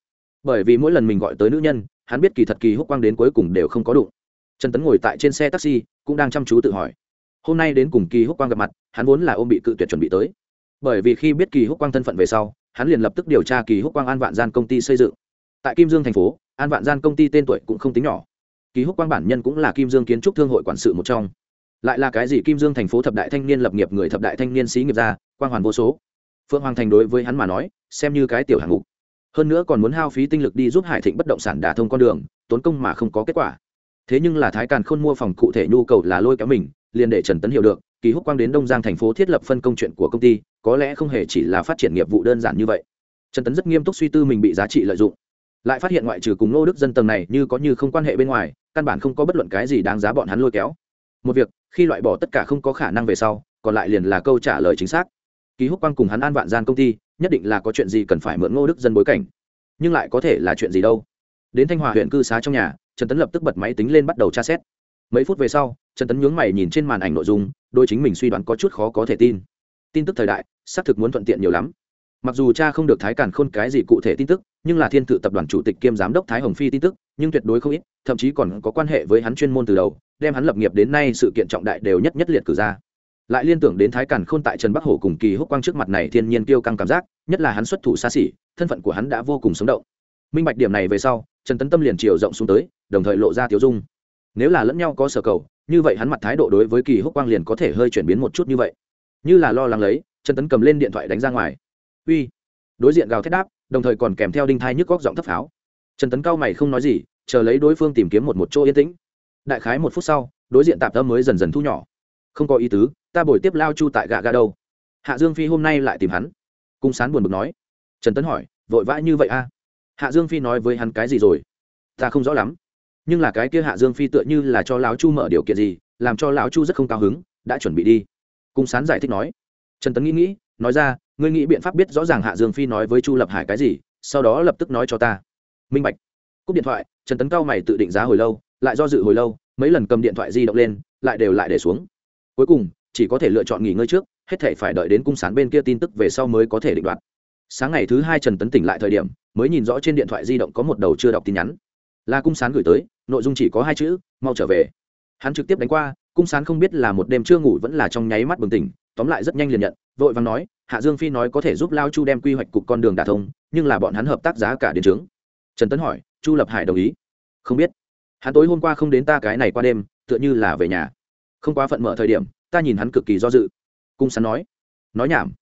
bởi vì mỗi lần mình gọi tới nữ nhân hắn biết kỳ thật kỳ húc quang đến cuối cùng đều không có đụng trần tấn ngồi tại trên xe taxi cũng đang chăm chú tự hỏi hôm nay đến cùng kỳ húc quang gặp mặt hắn vốn là ôm bị cự tuyệt chuẩn bị tới bởi vì khi biết kỳ húc quang thân phận về sau hắn liền lập tức điều tra kỳ húc quang an vạn gian công ty xây dựng tại kim dương thành phố an vạn gian công ty tên tuổi cũng không tính nhỏ kỳ húc quang bản nhân cũng là kim dương kiến trúc thương hội quản sự một trong lại là cái gì kim dương thành phố thập đại thanh niên lập nghiệp người thập đại thanh niên sĩ nghiệp gia quang hoàn vô số phượng hoàng thành đối với hắn mà nói xem như cái tiểu hạng mục hơn nữa còn muốn hao phí tinh lực đi giúp hải thịnh bất động sản đả thông con đường tốn công mà không có kết quả thế nhưng là thái càn khôn mua phòng cụ thể nhu cầu là lôi kéo mình liền để trần tấn hiểu được kỳ húc quang đến đông giang thành phố thiết lập phân công chuyện của công ty có lẽ không hề chỉ là phát triển nghiệp vụ đơn giản như vậy trần tấn rất nghiêm túc suy tư mình bị giá trị lợi dụng lại phát hiện ngoại trừ cùng ngô đức dân tầng này như có như không quan hệ bên ngoài căn bản không có bất luận cái gì đáng giá bọn hắn lôi kéo một việc khi loại bỏ tất cả không có khả năng về sau còn lại liền là câu trả lời chính xác ký húc Quan cùng hắn an vạn gian công ty nhất định là có chuyện gì cần phải mượn ngô đức dân bối cảnh nhưng lại có thể là chuyện gì đâu đến thanh hòa huyện cư xá trong nhà trần tấn lập tức bật máy tính lên bắt đầu tra xét mấy phút về sau trần tấn nhướng mày nhìn trên màn ảnh nội dung đôi chính mình suy đoán có chút khó có thể tin tin tức thời đại xác thực muốn thuận tiện nhiều lắm mặc dù cha không được thái càn khôn cái gì cụ thể tin tức nhưng là thiên tự tập đoàn chủ tịch kiêm giám đốc thái hồng phi tin tức nhưng tuyệt đối không ít thậm chí còn có quan hệ với hắn chuyên môn từ đầu đem hắn lập nghiệp đến nay sự kiện trọng đại đều nhất nhất liệt cử ra lại liên tưởng đến thái càn khôn tại trần bắc Hồ cùng kỳ húc quang trước mặt này thiên nhiên tiêu căng cảm giác nhất là hắn xuất thủ xa xỉ thân phận của hắn đã vô cùng sống động minh bạch điểm này về sau trần tấn tâm liền chiều rộng xuống tới đồng thời lộ ra tiêu dung nếu là lẫn nhau có sở cầu như vậy hắn mặt thái độ đối với kỳ húc quang liền có thể hơi chuyển biến một chút như vậy như là lo lắng lấy trần tấn cầm lên điện thoại đánh ra ngoài uy đối diện gào thét đáp đồng thời còn kèm theo đinh thai nhức góc giọng thấp pháo trần tấn cao mày không nói gì chờ lấy đối phương tìm kiếm một một chỗ yên tĩnh đại khái một phút sau đối diện tạp tâm mới dần dần thu nhỏ không có ý tứ ta bồi tiếp lao chu tại gà gà đâu hạ dương phi hôm nay lại tìm hắn cung sán buồn bực nói trần tấn hỏi vội vã như vậy a à? hạ dương phi nói với hắn cái gì rồi ta không rõ lắm nhưng là cái kia hạ dương phi tựa như là cho lão chu mở điều kiện gì làm cho lão chu rất không cao hứng đã chuẩn bị đi cung sán giải thích nói trần tấn nghĩ nghĩ nói ra ngươi nghĩ biện pháp biết rõ ràng hạ dương phi nói với chu lập hải cái gì sau đó lập tức nói cho ta minh bạch cúp điện thoại trần tấn cao mày tự định giá hồi lâu lại do dự hồi lâu mấy lần cầm điện thoại di động lên lại đều lại để xuống cuối cùng chỉ có thể lựa chọn nghỉ ngơi trước hết thể phải đợi đến cung sán bên kia tin tức về sau mới có thể định đoạt sáng ngày thứ hai trần tấn tỉnh lại thời điểm mới nhìn rõ trên điện thoại di động có một đầu chưa đọc tin nhắn là cung sán gửi tới nội dung chỉ có hai chữ mau trở về hắn trực tiếp đánh qua cung sán không biết là một đêm chưa ngủ vẫn là trong nháy mắt bừng tỉnh tóm lại rất nhanh liền nhận vội vàng nói hạ dương phi nói có thể giúp lao chu đem quy hoạch cục con đường đà thông nhưng là bọn hắn hợp tác giá cả đến trướng trần tấn hỏi chu lập hải đồng ý không biết hắn tối hôm qua không đến ta cái này qua đêm tựa như là về nhà không quá phận mở thời điểm ta nhìn hắn cực kỳ do dự cung sán nói nói nhảm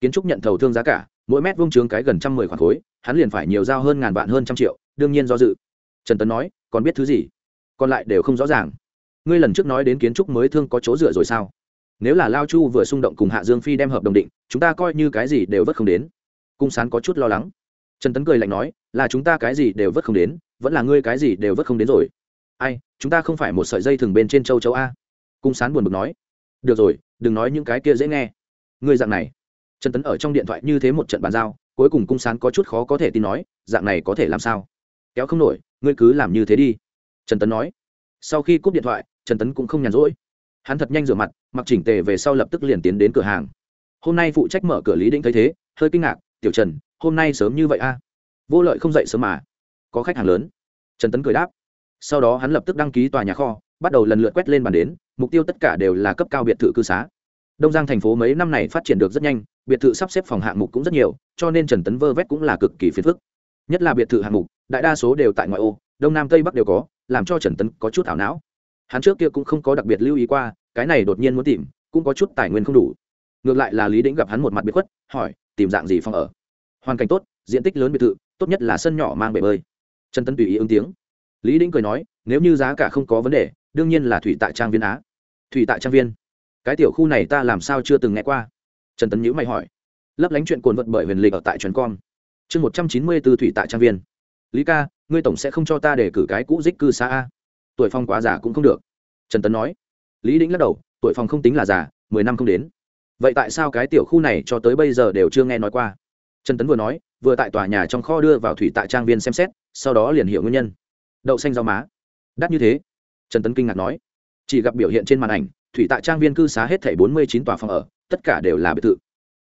kiến trúc nhận thầu thương giá cả mỗi mét vuông trướng cái gần trăm mười khoản khối hắn liền phải nhiều giao hơn ngàn vạn hơn trăm triệu đương nhiên do dự trần tấn nói còn biết thứ gì còn lại đều không rõ ràng ngươi lần trước nói đến kiến trúc mới thương có chỗ dựa rồi sao nếu là lao chu vừa xung động cùng hạ dương phi đem hợp đồng định chúng ta coi như cái gì đều vất không đến cung sán có chút lo lắng trần tấn cười lạnh nói là chúng ta cái gì đều vất không đến vẫn là ngươi cái gì đều vất không đến rồi ai chúng ta không phải một sợi dây thường bên trên châu châu a cung sán buồn bực nói được rồi đừng nói những cái kia dễ nghe ngươi dạng này trần tấn ở trong điện thoại như thế một trận bàn giao cuối cùng cung sán có chút khó có thể tin nói dạng này có thể làm sao kéo không nổi ngươi cứ làm như thế đi trần tấn nói sau khi cúp điện thoại trần tấn cũng không nhàn rỗi hắn thật nhanh rửa mặt mặc chỉnh tề về sau lập tức liền tiến đến cửa hàng hôm nay phụ trách mở cửa lý đĩnh thấy thế hơi kinh ngạc tiểu trần hôm nay sớm như vậy a à? vô lợi không dậy sớm mà có khách hàng lớn trần tấn cười đáp sau đó hắn lập tức đăng ký tòa nhà kho bắt đầu lần lượt quét lên bàn đến mục tiêu tất cả đều là cấp cao biệt thự cư xá đông giang thành phố mấy năm này phát triển được rất nhanh biệt thự sắp xếp phòng hạng mục cũng rất nhiều cho nên trần tấn vơ vét cũng là cực kỳ phiền phức nhất là biệt thự hạng mục đại đa số đều tại ngoại ô đông nam tây bắc đều có làm cho trần tấn có chút ảo não hắn trước kia cũng không có đặc biệt lưu ý qua cái này đột nhiên muốn tìm cũng có chút tài nguyên không đủ ngược lại là lý đĩnh gặp hắn một mặt biệt khuất hỏi tìm dạng gì phòng ở hoàn cảnh tốt diện tích lớn biệt thự tốt nhất là sân nhỏ mang bể bơi trần tấn tùy ý ứng tiếng lý đĩnh cười nói nếu như giá cả không có vấn đề đương nhiên là thủy tại trang viên á thủy tại trang viên cái tiểu khu này ta làm sao chưa từng nghe qua trần tấn nhữ mày hỏi lấp lánh chuyện cuồn vật bởi huyền lịch ở tại trần com chương một trăm chín mươi b ố thủy tại trang viên lý ca ngươi tổng sẽ không cho ta để cử cái cũ dích cư xa a tuổi phong quá già cũng không được trần tấn nói lý đĩnh lắc đầu tuổi phong không tính là già mười năm không đến vậy tại sao cái tiểu khu này cho tới bây giờ đều chưa nghe nói qua trần tấn vừa nói vừa tại tòa nhà trong kho đưa vào thủy tạ trang viên xem xét sau đó liền hiểu nguyên nhân đậu xanh rau má đắt như thế trần tấn kinh ngạc nói chỉ gặp biểu hiện trên màn ảnh thủy tạ trang viên cư xá hết thảy bốn mươi chín tòa phòng ở tất cả đều là biệt thự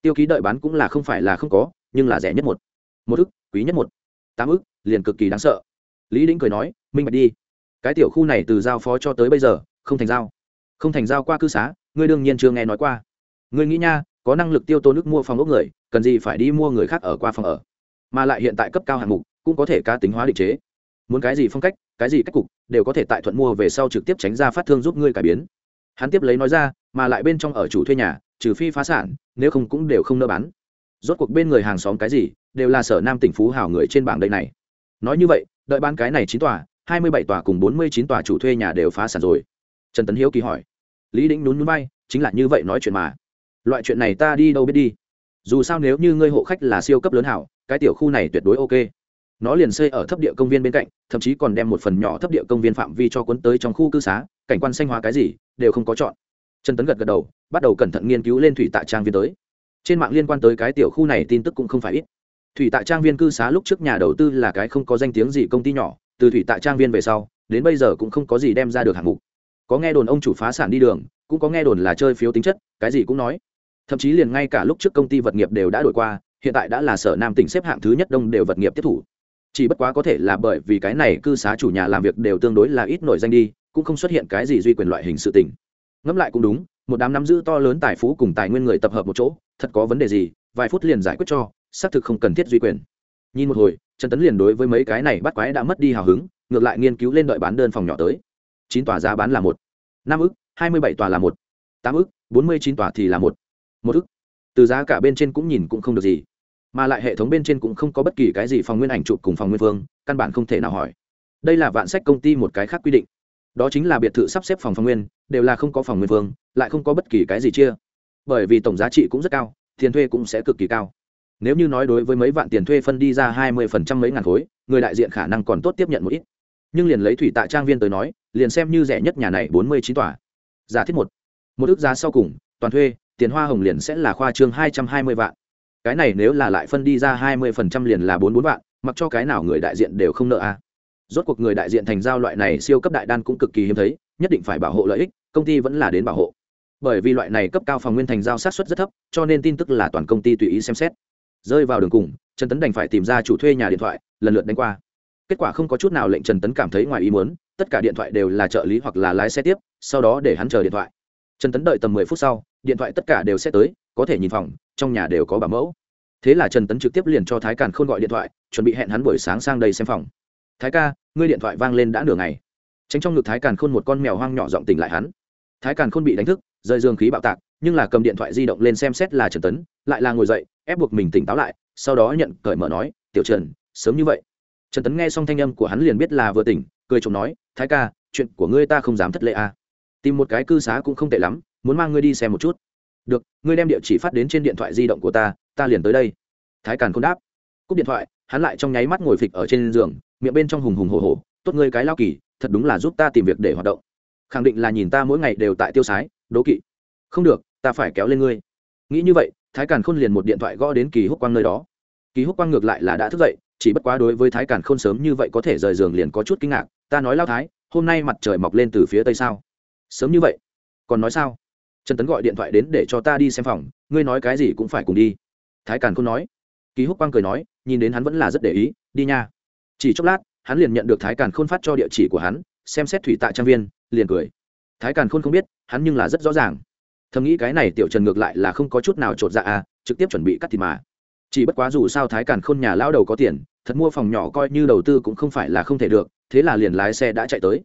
tiêu ký đợi bán cũng là không phải là không có nhưng là rẻ nhất một một ức quý nhất một tám ức liền cực kỳ đáng sợ lý đĩnh cười nói minh bạch đi cái tiểu khu này từ giao phó cho tới bây giờ không thành giao không thành giao qua cư xá ngươi đương nhiên chưa nghe nói qua ngươi nghĩ nha có năng lực tiêu tố nước mua phòng ốc người cần gì phải đi mua người khác ở qua phòng ở mà lại hiện tại cấp cao hạng mục cũng có thể cá tính hóa định chế muốn cái gì phong cách cái gì cách cục đều có thể tại thuận mua về sau trực tiếp tránh ra phát thương giúp ngươi cải biến hắn tiếp lấy nói ra mà lại bên trong ở chủ thuê nhà trừ phi phá sản nếu không cũng đều không nỡ bán rốt cuộc bên người hàng xóm cái gì đều là sở nam tỉnh phú hào người trên bảng đây này nói như vậy đợi bán cái này chín tòa hai mươi bảy tòa cùng bốn mươi chín tòa chủ thuê nhà đều phá sản rồi trần tấn hiếu kỳ hỏi lý đĩnh nhún núi bay chính là như vậy nói chuyện mà loại chuyện này ta đi đâu biết đi dù sao nếu như ngươi hộ khách là siêu cấp lớn hảo cái tiểu khu này tuyệt đối ok nó liền xây ở thấp địa công viên bên cạnh thậm chí còn đem một phần nhỏ thấp địa công viên phạm vi cho cuốn tới trong khu cư xá cảnh quan xanh hóa cái gì đều không có chọn trần tấn gật gật đầu bắt đầu cẩn thận nghiên cứu lên thủy tạ trang viên tới trên mạng liên quan tới cái tiểu khu này tin tức cũng không phải ít thủy tạ trang viên cư xá lúc trước nhà đầu tư là cái không có danh tiếng gì công ty nhỏ từ thủy tại trang viên về sau đến bây giờ cũng không có gì đem ra được hạng mục có nghe đồn ông chủ phá sản đi đường cũng có nghe đồn là chơi phiếu tính chất cái gì cũng nói thậm chí liền ngay cả lúc trước công ty vật nghiệp đều đã đổi qua hiện tại đã là sở nam tỉnh xếp hạng thứ nhất đông đều vật nghiệp tiếp thủ chỉ bất quá có thể là bởi vì cái này cư xá chủ nhà làm việc đều tương đối là ít nổi danh đi cũng không xuất hiện cái gì duy quyền loại hình sự tình ngẫm lại cũng đúng một đám nắm giữ to lớn tài phú cùng tài nguyên người tập hợp một chỗ thật có vấn đề gì vài phút liền giải quyết cho xác thực không cần thiết duy quyền nhìn một hồi trần tấn liền đối với mấy cái này bắt quái đã mất đi hào hứng ngược lại nghiên cứu lên đợi bán đơn phòng nhỏ tới chín tòa giá bán là một năm ức hai mươi bảy tòa là một tám ức bốn mươi chín tòa thì là một một ức từ giá cả bên trên cũng nhìn cũng không được gì mà lại hệ thống bên trên cũng không có bất kỳ cái gì phòng nguyên ảnh chụp cùng phòng nguyên phương căn bản không thể nào hỏi đây là vạn sách công ty một cái khác quy định đó chính là biệt thự sắp xếp phòng phòng nguyên đều là không có phòng nguyên phương lại không có bất kỳ cái gì chia bởi vì tổng giá trị cũng rất cao tiền thuê cũng sẽ cực kỳ cao nếu như nói đối với mấy vạn tiền thuê phân đi ra hai mươi phần trăm mấy ngàn khối người đại diện khả năng còn tốt tiếp nhận một ít nhưng liền lấy thủy tạ trang viên tới nói liền xem như rẻ nhất nhà này bốn mươi chín tòa giả thiết một một ước giá sau cùng toàn thuê tiền hoa hồng liền sẽ là khoa trương hai trăm hai mươi vạn cái này nếu là lại phân đi ra hai mươi phần trăm liền là bốn bốn vạn mặc cho cái nào người đại diện đều không nợ a à. rốt cuộc người đại diện thành giao loại này siêu cấp đại đan cũng cực kỳ hiếm thấy nhất định phải bảo hộ lợi ích công ty vẫn là đến bảo hộ bởi vì loại này cấp cao phòng nguyên thành giao sát xuất rất thấp cho nên tin tức là toàn công ty tùy ý xem xét rơi vào đường cùng trần tấn đành phải tìm ra chủ thuê nhà điện thoại lần lượt đánh qua kết quả không có chút nào lệnh trần tấn cảm thấy ngoài ý muốn tất cả điện thoại đều là trợ lý hoặc là lái xe tiếp sau đó để hắn chờ điện thoại trần tấn đợi tầm mười phút sau điện thoại tất cả đều sẽ tới có thể nhìn phòng trong nhà đều có bà mẫu thế là trần tấn trực tiếp liền cho thái càn khôn gọi điện thoại chuẩn bị hẹn hắn buổi sáng sang đây xem phòng thái ca ngươi điện thoại vang lên đã nửa ngày tránh trong ngực thái càn khôn một con mèo hoang nhỏ giọng tỉnh lại hắn thái càn khôn bị đánh thức rơi dương khí bạo tạc nhưng là cầm điện thoại di động lên xem xét là trần tấn lại là ngồi dậy ép buộc mình tỉnh táo lại sau đó nhận cởi mở nói tiểu trần sớm như vậy trần tấn nghe xong thanh âm của hắn liền biết là vừa tỉnh cười chồng nói thái ca chuyện của ngươi ta không dám thất lệ à. tìm một cái cư xá cũng không tệ lắm muốn mang ngươi đi xem một chút được ngươi đem địa chỉ phát đến trên điện thoại di động của ta ta liền tới đây thái càn không đáp cúp điện thoại hắn lại trong nháy mắt ngồi phịch ở trên giường miệng bên trong hùng hùng hồ hồ tốt ngươi cái lao kỳ thật đúng là giúp ta tìm việc để hoạt động khẳng định là nhìn ta mỗi ngày đều tại tiêu sái đố kỵ không được ta phải kéo lên ngươi nghĩ như vậy thái càn khôn liền một điện thoại gõ đến kỳ húc quang nơi đó kỳ húc quang ngược lại là đã thức dậy chỉ bất quá đối với thái càn khôn sớm như vậy có thể rời giường liền có chút kinh ngạc ta nói lao thái hôm nay mặt trời mọc lên từ phía tây sao sớm như vậy còn nói sao trần tấn gọi điện thoại đến để cho ta đi xem phòng ngươi nói cái gì cũng phải cùng đi thái càn khôn nói kỳ húc quang cười nói nhìn đến hắn vẫn là rất để ý đi nha chỉ chốc lát hắn liền nhận được thái càn khôn phát cho địa chỉ của hắn xem xét thủy tạ trang viên liền cười thái càn khôn không biết hắn nhưng là rất rõ ràng thầm nghĩ cái này tiểu trần ngược lại là không có chút nào trột dạ à trực tiếp chuẩn bị cắt thịt mà chỉ bất quá dù sao thái càn khôn nhà lao đầu có tiền thật mua phòng nhỏ coi như đầu tư cũng không phải là không thể được thế là liền lái xe đã chạy tới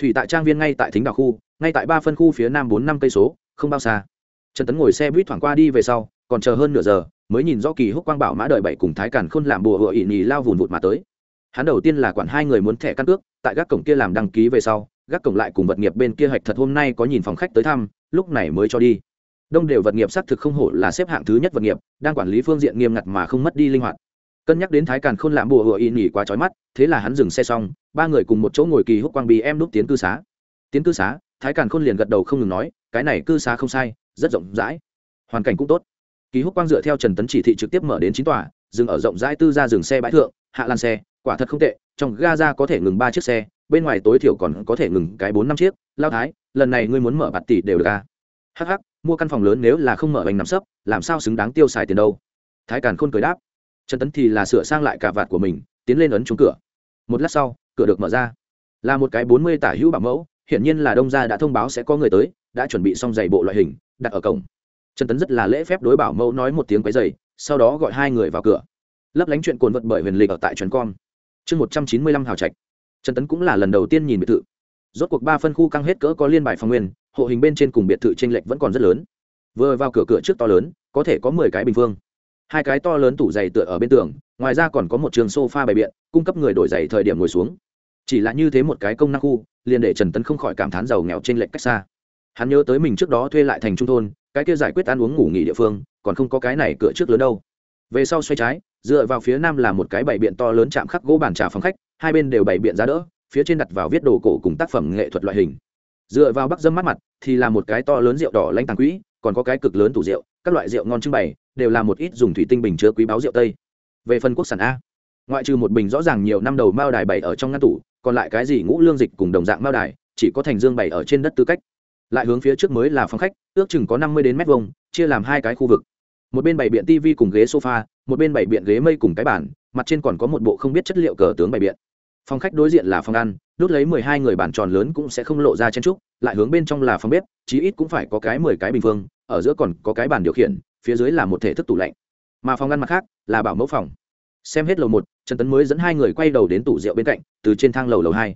thủy tại trang viên ngay tại thính đảo khu ngay tại ba phân khu phía nam bốn năm cây số không bao xa trần tấn ngồi xe buýt thoảng qua đi về sau còn chờ hơn nửa giờ mới nhìn rõ kỳ húc quang bảo mã đợi bảy cùng thái càn khôn làm bùa hựa ỉ nhì lao vùn vụt mà tới hắn đầu tiên là quản hai người muốn thẻ căn cước tại các cổng kia làm đăng ký về sau gác cổng lại cùng vật nghiệp bên kia hạch thật hôm nay có nhìn phòng khách tới thăm lúc này mới cho đi đông đều vật nghiệp xác thực không hổ là xếp hạng thứ nhất vật nghiệp đang quản lý phương diện nghiêm ngặt mà không mất đi linh hoạt cân nhắc đến thái càn khôn làm bùa hựa y nghỉ quá trói mắt thế là hắn dừng xe xong ba người cùng một chỗ ngồi kỳ hút quang bì em đúc tiến cư xá tiến cư xá thái càn khôn liền gật đầu không ngừng nói cái này cư xá không sai rất rộng rãi hoàn cảnh cũng tốt kỳ hút quang dựa theo trần tấn chỉ thị trực tiếp mở đến chín tòa dừng ở rộng rãi tư ra dừng xe bãi thượng hạ lan xe quả thật không tệ trong ga ra có thể ngừng ba chiếc xe bên ngoài tối thiểu còn có thể ngừng cái bốn năm chiếc lao thái lần này ngươi muốn mở bạt tỷ đều được à hắc hắc mua căn phòng lớn nếu là không mở bành nằm sấp làm sao xứng đáng tiêu xài tiền đâu thái càn khôn cười đáp trần tấn thì là sửa sang lại cả vạt của mình tiến lên ấn chuông cửa một lát sau cửa được mở ra là một cái bốn mươi tả hữu bảo mẫu hiển nhiên là đông gia đã thông báo sẽ có người tới đã chuẩn bị xong giày bộ loại hình đặt ở cổng trần tấn rất là lễ phép đối bảo mẫu nói một tiếng quấy giày sau đó gọi hai người vào cửa lấp lánh chuyện cồn vật bởi huyền lịch ở tại chuẩn con chương một trăm chín mươi lăm hào trạch trần tấn cũng là lần đầu tiên nhìn biệt thự rốt cuộc ba phân khu căng hết cỡ có liên bài phòng nguyên hộ hình bên trên cùng biệt thự t r ê n lệch vẫn còn rất lớn vừa vào cửa cửa trước to lớn có thể có mười cái bình phương hai cái to lớn tủ giày tựa ở bên tường ngoài ra còn có một trường sofa bày biện cung cấp người đổi giày thời điểm ngồi xuống chỉ là như thế một cái công năng khu liền để trần tấn không khỏi cảm thán giàu nghèo t r ê n lệch cách xa hắn nhớ tới mình trước đó thuê lại thành trung thôn cái kia giải quyết ăn uống ngủ nghỉ địa phương còn không có cái này cửa trước lớn đâu về sau xoay trái dựa vào phía nam là một cái bày biện to lớn chạm khắc gỗ bàn trà phòng khách hai bên đều bày biện ra đỡ phía trên đặt vào viết đồ cổ cùng tác phẩm nghệ thuật loại hình dựa vào bắc dâm mắt mặt thì là một cái to lớn rượu đỏ lanh tàng quỹ còn có cái cực lớn tủ rượu các loại rượu ngon trưng bày đều là một ít dùng thủy tinh bình chứa quý báo rượu tây về phần quốc sản a ngoại trừ một bình rõ ràng nhiều năm đầu mao đài bày ở trong ngăn tủ còn lại cái gì ngũ lương dịch cùng đồng dạng mao đài chỉ có thành dương bày ở trên đất tư cách lại hướng phía trước mới là phòng khách ước chừng có năm mươi đến mét vuông chia làm hai cái khu vực một bên bày biện tivi cùng ghế sofa một bên bày biện ghế mây cùng cái bàn mặt trên còn có một bộ không biết chất liệu cờ tướng bày biện phòng khách đối diện là phòng ăn đốt lấy mười hai người bàn tròn lớn cũng sẽ không lộ ra chen trúc lại hướng bên trong là phòng bếp chí ít cũng phải có cái mười cái bình phương ở giữa còn có cái bàn điều khiển phía dưới là một thể thức tủ lạnh mà phòng ăn mặt khác là bảo mẫu phòng xem hết lầu một trần tấn mới dẫn hai người quay đầu đến tủ rượu bên cạnh từ trên thang lầu lầu hai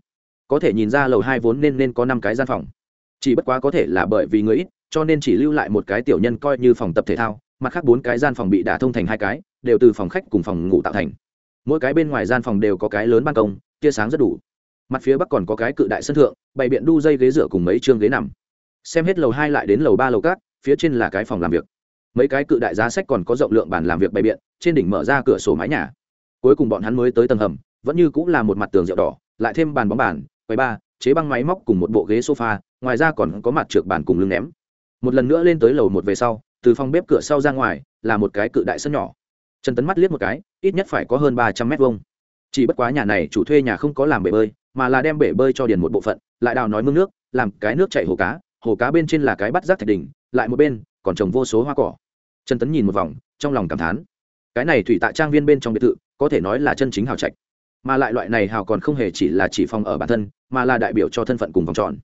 có thể nhìn ra lầu hai vốn nên nên có năm cái gian phòng chỉ bất quá có thể là bởi vì người ít cho nên chỉ lưu lại một cái tiểu nhân coi như phòng tập thể thao mặt khác bốn cái gian phòng bị đả thông thành hai cái đều từ phòng khách cùng phòng ngủ tạo thành mỗi cái bên ngoài gian phòng đều có cái lớn ban công tia sáng rất đủ mặt phía bắc còn có cái cự đại sân thượng bày biện đu dây ghế dựa cùng mấy chương ghế nằm xem hết lầu hai lại đến lầu ba lầu cát phía trên là cái phòng làm việc mấy cái cự đại giá sách còn có rộng lượng bàn làm việc bày biện trên đỉnh mở ra cửa sổ mái nhà cuối cùng bọn hắn mới tới tầng hầm vẫn như cũng là một mặt tường rượu đỏ lại thêm bàn bóng bàn quầy ba chế băng máy móc cùng một bộ ghế sofa ngoài ra còn có mặt trượt bàn cùng lưng ném một lần nữa lên tới lầu một về sau từ phòng bếp cửa sau ra ngoài là một cái cự đại sân nhỏ trần tấn mắt liếc một cái ít nhất phải có hơn ba trăm mét vuông chỉ bất quá nhà này chủ thuê nhà không có làm bể bơi mà là đem bể bơi cho điền một bộ phận lại đào nói mương nước làm cái nước chảy hồ cá hồ cá bên trên là cái bắt rác thạch đỉnh lại một bên còn trồng vô số hoa cỏ trần tấn nhìn một vòng trong lòng cảm thán cái này thủy tại trang viên bên trong biệt thự có thể nói là chân chính hào trạch mà lại loại này hào còn không hề chỉ là chỉ phòng ở bản thân mà là đại biểu cho thân phận cùng vòng tròn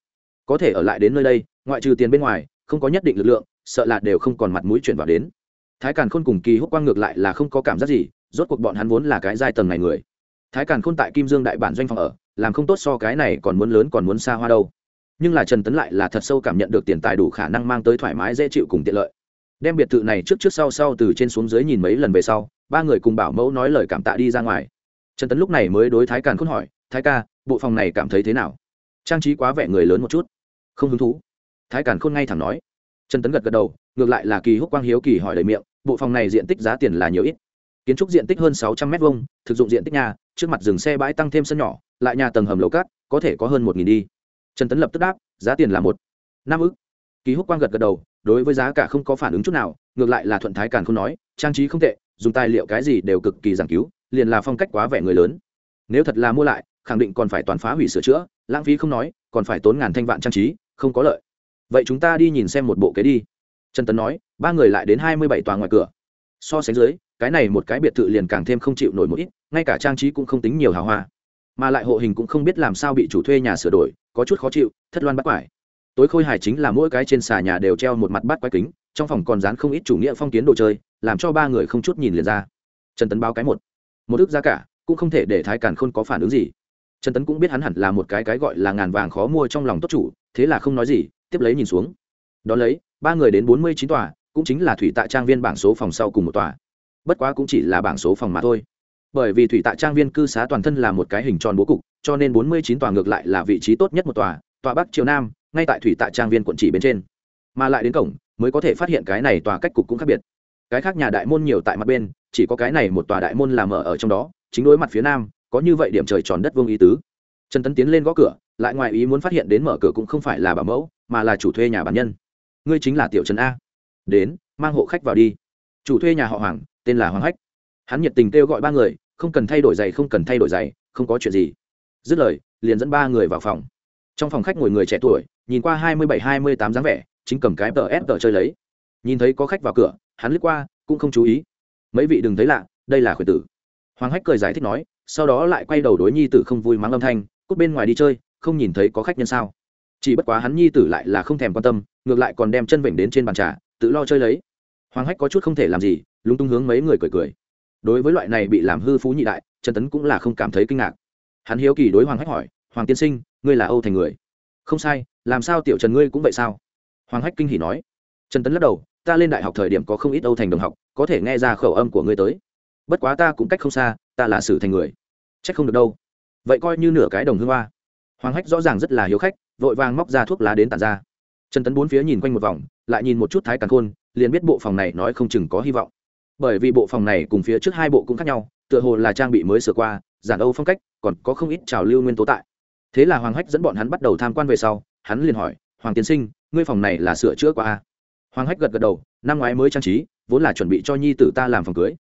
có thể ở lại đến nơi đây ngoại trừ tiền bên ngoài không có nhất định lực lượng sợ là đều không còn mặt mũi chuyển vào đến thái càn khôn cùng kỳ húc quang ngược lại là không có cảm giác gì rốt cuộc bọn hắn vốn là cái giai tầng này người thái càn khôn tại kim dương đại bản doanh phòng ở làm không tốt so cái này còn muốn lớn còn muốn xa hoa đâu nhưng là trần tấn lại là thật sâu cảm nhận được tiền tài đủ khả năng mang tới thoải mái dễ chịu cùng tiện lợi đem biệt thự này trước trước sau sau từ trên xuống dưới nhìn mấy lần về sau ba người cùng bảo mẫu nói lời cảm tạ đi ra ngoài trần tấn lúc này mới đối thái càn khôn hỏi thái ca bộ phòng này cảm thấy thế nào trang trí quá vẻ người lớn một chút không hứng thú thái càn khôn ngay thẳng nói trần tấn gật gật đầu ngược lại là kỳ húc quang hiếu kỳ hỏi lời miệng bộ phòng này diện tích giá tiền là nhiều ít kiến trúc diện tích hơn sáu trăm m hai thực dụng diện tích nhà trước mặt dừng xe bãi tăng thêm sân nhỏ lại nhà tầng hầm lầu cát có thể có hơn một nghìn đi trần tấn lập tức đáp giá tiền là một năm ức ký húc quang gật gật đầu đối với giá cả không có phản ứng chút nào ngược lại là thuận thái càn không nói trang trí không tệ dùng tài liệu cái gì đều cực kỳ giảng cứu liền là phong cách quá vẻ người lớn nếu thật là mua lại khẳng định còn phải toàn phá hủy sửa chữa lãng phí không nói còn phải tốn ngàn thanh vạn trang trí không có lợi vậy chúng ta đi nhìn xem một bộ kế đi trần tấn nói ba người lại đến hai mươi bảy tòa ngoài cửa so sánh dưới cái này một cái biệt thự liền càng thêm không chịu nổi một ít ngay cả trang trí cũng không tính nhiều hào hoa mà lại hộ hình cũng không biết làm sao bị chủ thuê nhà sửa đổi có chút khó chịu thất loan bắt quải tối khôi hài chính là mỗi cái trên xà nhà đều treo một mặt bát quái kính trong phòng còn dán không ít chủ nghĩa phong kiến đồ chơi làm cho ba người không chút nhìn liền ra trần tấn báo cái một một ước giá cả cũng không thể để thái càn khôn có phản ứng gì trần tấn cũng biết hắn hẳn là một cái cái gọi là ngàn vàng khó mua trong lòng tốt chủ thế là không nói gì tiếp lấy nhìn xuống đón lấy ba người đến bốn mươi chín tòa cũng chính là thủy tạ trang viên bảng số phòng sau cùng một tòa bất quá cũng chỉ là bảng số phòng mà thôi bởi vì thủy tạ trang viên cư xá toàn thân là một cái hình tròn bố cục cho nên bốn mươi chín tòa ngược lại là vị trí tốt nhất một tòa tòa bắc triều nam ngay tại thủy tạ trang viên quận chỉ bên trên mà lại đến cổng mới có thể phát hiện cái này tòa cách cục cũng khác biệt cái khác nhà đại môn nhiều tại mặt bên chỉ có cái này một tòa đại môn làm ở ở trong đó chính đối mặt phía nam có như vậy điểm trời tròn đất vương ý tứ trần tấn tiến lên gõ cửa lại ngoài ý muốn phát hiện đến mở cửa cũng không phải là bảo mẫu mà là chủ thuê nhà bản nhân ngươi chính là tiểu trần a đến mang hộ khách vào đi chủ thuê nhà họ hoàng tên là hoàng hách hắn nhiệt tình kêu gọi ba người không cần thay đổi giày không cần thay đổi giày không có chuyện gì dứt lời liền dẫn ba người vào phòng trong phòng khách ngồi người trẻ tuổi nhìn qua hai mươi bảy hai mươi tám dáng vẻ chính cầm cái tờ ép tờ chơi lấy nhìn thấy có khách vào cửa hắn lướt qua cũng không chú ý mấy vị đừng thấy lạ đây là khuyển tử hoàng hách cười giải thích nói sau đó lại quay đầu đối nhi tử không vui mắng âm thanh cút bên ngoài đi chơi không nhìn thấy có khách nhân sao chỉ bất quá hắn nhi tử lại là không thèm quan tâm ngược lại còn đem chân vịnh đến trên bàn trà tự lo chơi lấy hoàng hách có chút không thể làm gì lúng túng hướng mấy người cười cười đối với loại này bị làm hư phú nhị đại trần tấn cũng là không cảm thấy kinh ngạc hắn hiếu kỳ đối hoàng hách hỏi hoàng tiên sinh ngươi là âu thành người không sai làm sao tiểu trần ngươi cũng vậy sao hoàng hách kinh hỉ nói trần tấn lắc đầu ta lên đại học thời điểm có không ít âu thành đồng học có thể nghe ra khẩu âm của ngươi tới bất quá ta cũng cách không xa ta là sử thành người trách không được đâu vậy coi như nửa cái đồng hương hoa hoàng hách rõ ràng rất là hiếu khách vội vàng móc ra thuốc lá đến tàn ra trần tấn bốn phía nhìn quanh một vòng lại nhìn một chút thái càn khôn liền biết bộ phòng này nói không chừng có hy vọng bởi vì bộ phòng này cùng phía trước hai bộ cũng khác nhau tựa hồ là trang bị mới sửa qua giản âu phong cách còn có không ít trào lưu nguyên tố tại thế là hoàng hách dẫn bọn hắn bắt đầu tham quan về sau hắn liền hỏi hoàng tiến sinh ngươi phòng này là sửa chữa qua a à? hoàng hách gật gật đầu năm ngoái mới trang trí vốn là chuẩn bị cho nhi tử ta làm phòng cưới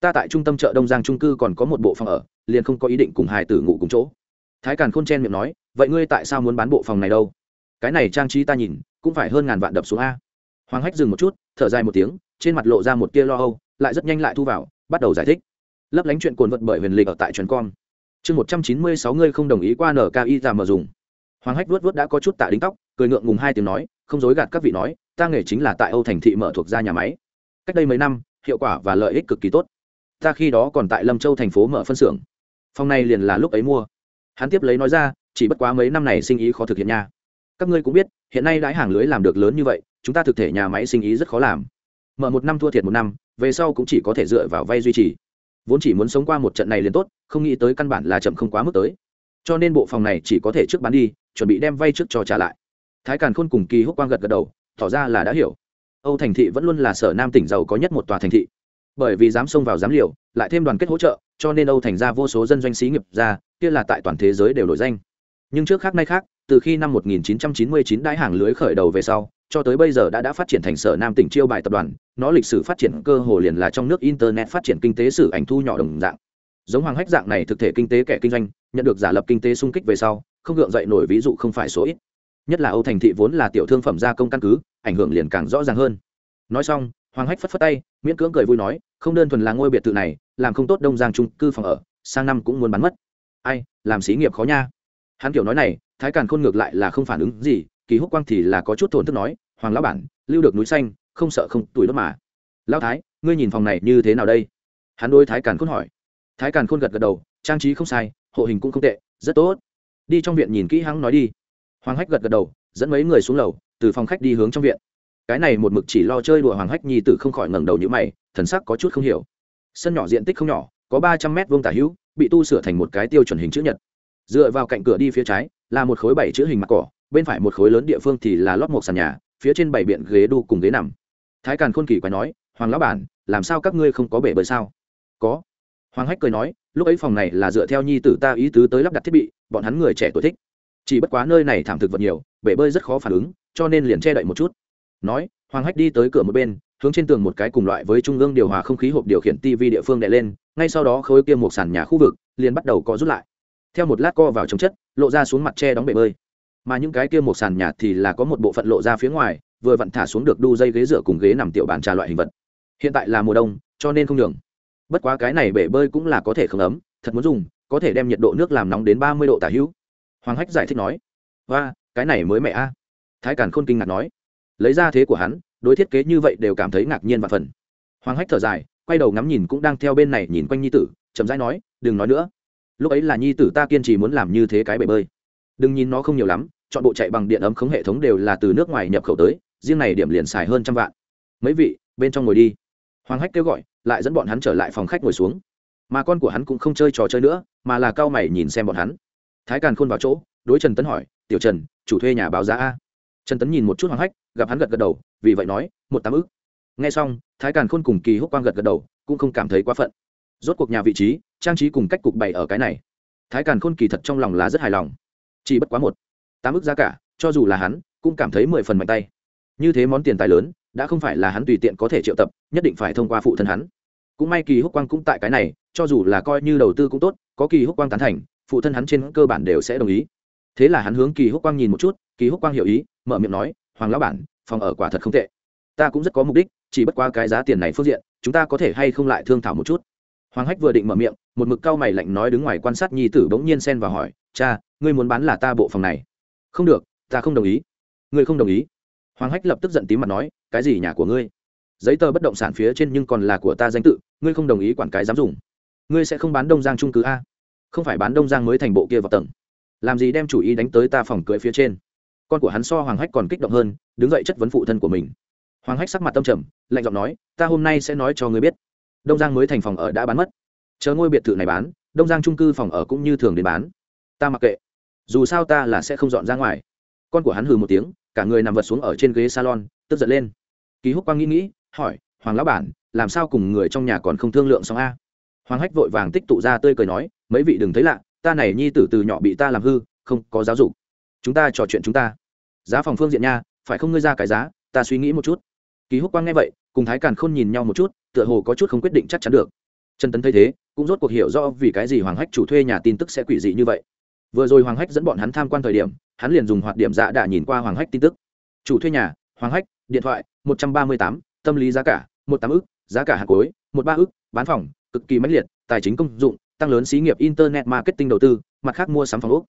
ta tại trung tâm chợ đông giang trung cư còn có một bộ phòng ở liền không có ý định cùng Hải tử ngủ cùng chỗ thái càn khôn chen miệng nói vậy ngươi tại sao muốn bán bộ phòng này đâu cái này trang trí ta nhìn cũng phải hơn ngàn vạn đập xuống a hoàng hách dừng một chút thở dài một tiếng trên mặt lộ ra một tia lo âu lại rất nhanh lại thu vào bắt đầu giải thích lấp lánh chuyện cuồn vật bởi huyền lịch ở tại truyền com chương một trăm chín mươi sáu ngươi không đồng ý qua nki ra mở dùng hoàng hách vuốt vuốt đã có chút tạ đính tóc cười ngượng ngùng hai tiếng nói không dối gạt các vị nói ta nghề chính là tại âu thành thị mở thuộc ra nhà máy cách đây mấy năm hiệu quả và lợi ích cực kỳ tốt ta khi đó còn tại lâm châu thành phố mở phân xưởng phòng này liền là lúc ấy mua hắn tiếp lấy nói ra chỉ bất quá mấy năm này sinh ý khó thực hiện nha các ngươi cũng biết hiện nay đãi hàng lưới làm được lớn như vậy chúng ta thực thể nhà máy sinh ý rất khó làm mở một năm thua thiệt một năm về sau cũng chỉ có thể dựa vào vay duy trì vốn chỉ muốn sống qua một trận này liền tốt không nghĩ tới căn bản là chậm không quá mức tới cho nên bộ phòng này chỉ có thể trước bán đi chuẩn bị đem vay trước cho trả lại thái càn khôn cùng kỳ húc quang gật gật đầu tỏ ra là đã hiểu âu thành thị vẫn luôn là sở nam tỉnh giàu có nhất một tòa thành thị bởi vì dám xông vào dám liều lại thêm đoàn kết hỗ trợ cho nên âu thành ra vô số dân doanh xí nghiệp ra kia là tại toàn thế giới đều đổi danh nhưng trước khác nay khác từ khi năm 1999 đại hàng lưới khởi đầu về sau, cho tới bây giờ đã đã phát triển thành sở Nam tỉnh chiêu bài tập đoàn, nó lịch sử phát triển cơ hồ liền là trong nước internet phát triển kinh tế sử ảnh thu nhỏ đồng dạng. Giống Hoàng Hách dạng này thực thể kinh tế kẻ kinh doanh, nhận được giả lập kinh tế sung kích về sau, không gượng dậy nổi ví dụ không phải số ít. Nhất là Âu thành thị vốn là tiểu thương phẩm gia công căn cứ, ảnh hưởng liền càng rõ ràng hơn. Nói xong, Hoàng Hách phất phất tay, miễn cưỡng cười vui nói, không đơn thuần là ngôi biệt thự này, làm không tốt đông giang chung cư phòng ở, sang năm cũng muốn bán mất. Ai, làm sĩ nghiệp khó nha hắn kiểu nói này thái càn khôn ngược lại là không phản ứng gì kỳ húc quang thì là có chút thổn thức nói hoàng lão bản lưu được núi xanh không sợ không tuổi đốt mà lão thái ngươi nhìn phòng này như thế nào đây hắn đôi thái càn khôn hỏi thái càn khôn gật gật đầu trang trí không sai hộ hình cũng không tệ rất tốt đi trong viện nhìn kỹ hắn nói đi hoàng hách gật gật đầu dẫn mấy người xuống lầu từ phòng khách đi hướng trong viện cái này một mực chỉ lo chơi đùa hoàng hách nhi tử không khỏi ngẩng đầu như mày thần sắc có chút không hiểu sân nhỏ diện tích không nhỏ có ba trăm mét vuông tả hữu bị tu sửa thành một cái tiêu chuẩn hình chữ nhật dựa vào cạnh cửa đi phía trái là một khối bảy chữ hình mặt cỏ bên phải một khối lớn địa phương thì là lót một sàn nhà phía trên bảy biện ghế đu cùng ghế nằm thái càn khôn kỳ quái nói hoàng lão bản làm sao các ngươi không có bể bơi sao có hoàng hách cười nói lúc ấy phòng này là dựa theo nhi tử ta ý tứ tới lắp đặt thiết bị bọn hắn người trẻ tuổi thích chỉ bất quá nơi này thảm thực vật nhiều bể bơi rất khó phản ứng cho nên liền che đậy một chút nói hoàng hách đi tới cửa một bên hướng trên tường một cái cùng loại với trung ương điều hòa không khí hộp điều khiển tv địa phương đè lên ngay sau đó khối kia một sàn nhà khu vực liền bắt đầu có rút lại theo một lát co vào chống chất lộ ra xuống mặt tre đóng bể bơi mà những cái kia một sàn nhà thì là có một bộ phận lộ ra phía ngoài vừa vặn thả xuống được đu dây ghế dựa cùng ghế nằm tiểu bàn trà loại hình vật hiện tại là mùa đông cho nên không đường bất quá cái này bể bơi cũng là có thể không ấm thật muốn dùng có thể đem nhiệt độ nước làm nóng đến ba mươi độ tả hữu hoàng hách giải thích nói và cái này mới mẹ a thái càn khôn kinh ngạc nói lấy ra thế của hắn đối thiết kế như vậy đều cảm thấy ngạc nhiên và phần hoàng hách thở dài quay đầu ngắm nhìn cũng đang theo bên này nhìn quanh nhi tử chậm rãi nói đừng nói nữa lúc ấy là nhi tử ta kiên trì muốn làm như thế cái bể bơi đừng nhìn nó không nhiều lắm chọn bộ chạy bằng điện ấm khống hệ thống đều là từ nước ngoài nhập khẩu tới riêng này điểm liền xài hơn trăm vạn mấy vị bên trong ngồi đi hoàng hách kêu gọi lại dẫn bọn hắn trở lại phòng khách ngồi xuống mà con của hắn cũng không chơi trò chơi nữa mà là cao mày nhìn xem bọn hắn thái càn khôn vào chỗ đối trần tấn hỏi tiểu trần chủ thuê nhà báo giá a trần tấn nhìn một chút hoàng hách gặp hắn gật gật đầu vì vậy nói một tám ức nghe xong thái càn khôn cùng kỳ húc quang gật gật đầu cũng không cảm thấy quá phận rốt cuộc nhà vị trí trang trí cùng cách cục bày ở cái này thái càn khôn kỳ thật trong lòng là rất hài lòng chỉ bất quá một tám ức giá cả cho dù là hắn cũng cảm thấy mười phần mạnh tay như thế món tiền tài lớn đã không phải là hắn tùy tiện có thể triệu tập nhất định phải thông qua phụ thân hắn cũng may kỳ húc quang cũng tại cái này cho dù là coi như đầu tư cũng tốt có kỳ húc quang tán thành phụ thân hắn trên cơ bản đều sẽ đồng ý thế là hắn hướng kỳ húc quang nhìn một chút kỳ húc quang hiểu ý mở miệng nói hoàng lão bản phòng ở quả thật không tệ ta cũng rất có mục đích chỉ bất qua cái giá tiền này phương diện chúng ta có thể hay không lại thương thảo một chút hoàng hách vừa định mở miệng một mực cao mày lạnh nói đứng ngoài quan sát nhi tử bỗng nhiên xen vào hỏi cha ngươi muốn bán là ta bộ phòng này không được ta không đồng ý ngươi không đồng ý hoàng hách lập tức giận tím mặt nói cái gì nhà của ngươi giấy tờ bất động sản phía trên nhưng còn là của ta danh tự ngươi không đồng ý quản cái dám dùng ngươi sẽ không bán đông giang Chung cư a không phải bán đông giang mới thành bộ kia vào tầng làm gì đem chủ ý đánh tới ta phòng cưới phía trên con của hắn so hoàng hách còn kích động hơn đứng dậy chất vấn phụ thân của mình hoàng hách sắc mặt tâm trầm lạnh giọng nói ta hôm nay sẽ nói cho ngươi biết đông giang mới thành phòng ở đã bán mất chờ ngôi biệt thự này bán đông giang trung cư phòng ở cũng như thường đến bán ta mặc kệ dù sao ta là sẽ không dọn ra ngoài con của hắn hừ một tiếng cả người nằm vật xuống ở trên ghế salon tức giận lên ký húc quang nghĩ nghĩ hỏi hoàng lão bản làm sao cùng người trong nhà còn không thương lượng xong a hoàng hách vội vàng tích tụ ra tươi cười nói mấy vị đừng thấy lạ ta này nhi tử từ, nhỏ bị ta làm hư không có giáo dục chúng ta trò chuyện chúng ta giá phòng phương diện nha phải không ngươi ra cái giá ta suy nghĩ một chút ký húc quang nghe vậy cùng thái càn khôn nhìn nhau một chút tựa hồ có chút không quyết định chắc chắn được trần tấn thấy thế cũng rốt cuộc hiểu rõ vì cái gì hoàng hách chủ thuê nhà tin tức sẽ quỷ dị như vậy vừa rồi hoàng hách dẫn bọn hắn tham quan thời điểm hắn liền dùng hoạt điểm dạ đã nhìn qua hoàng hách tin tức chủ thuê nhà hoàng hách điện thoại một trăm ba mươi tám tâm lý giá cả một tám ức giá cả hạt cối một ba ức bán phòng cực kỳ mãnh liệt tài chính công dụng tăng lớn xí nghiệp internet marketing đầu tư mặt khác mua sắm phòng úc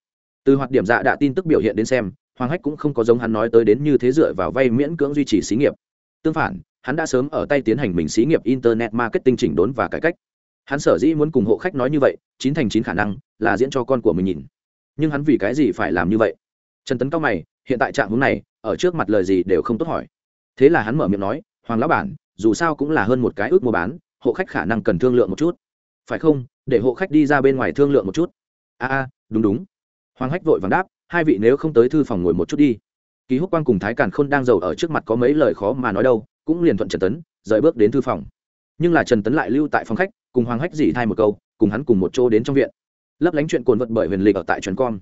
từ hoạt điểm dạ đã tin tức biểu hiện đến xem hoàng hách cũng không có giống hắn nói tới đến như thế dựa vào vay miễn cưỡng duy trì xí nghiệp tương phản hắn đã sớm ở tay tiến hành mình xí nghiệp internet marketing chỉnh đốn và cải cách hắn sở dĩ muốn cùng hộ khách nói như vậy chín thành chín khả năng là diễn cho con của mình nhìn nhưng hắn vì cái gì phải làm như vậy trần tấn cao mày hiện tại trạng hướng này ở trước mặt lời gì đều không tốt hỏi thế là hắn mở miệng nói hoàng lão bản dù sao cũng là hơn một cái ước mua bán hộ khách khả năng cần thương lượng một chút phải không để hộ khách đi ra bên ngoài thương lượng một chút a a đúng đúng hoàng hách vội vàng đáp hai vị nếu không tới thư phòng ngồi một chút đi ký húc quang cùng thái càn khôn đang giàu ở trước mặt có mấy lời khó mà nói đâu cũng liền thuận trần tấn rời bước đến thư phòng nhưng là trần tấn lại lưu tại phòng khách cùng hoàng hách dỉ thay một câu cùng hắn cùng một chỗ đến trong viện lấp lánh chuyện cồn vật bởi huyền lịch ở tại trần com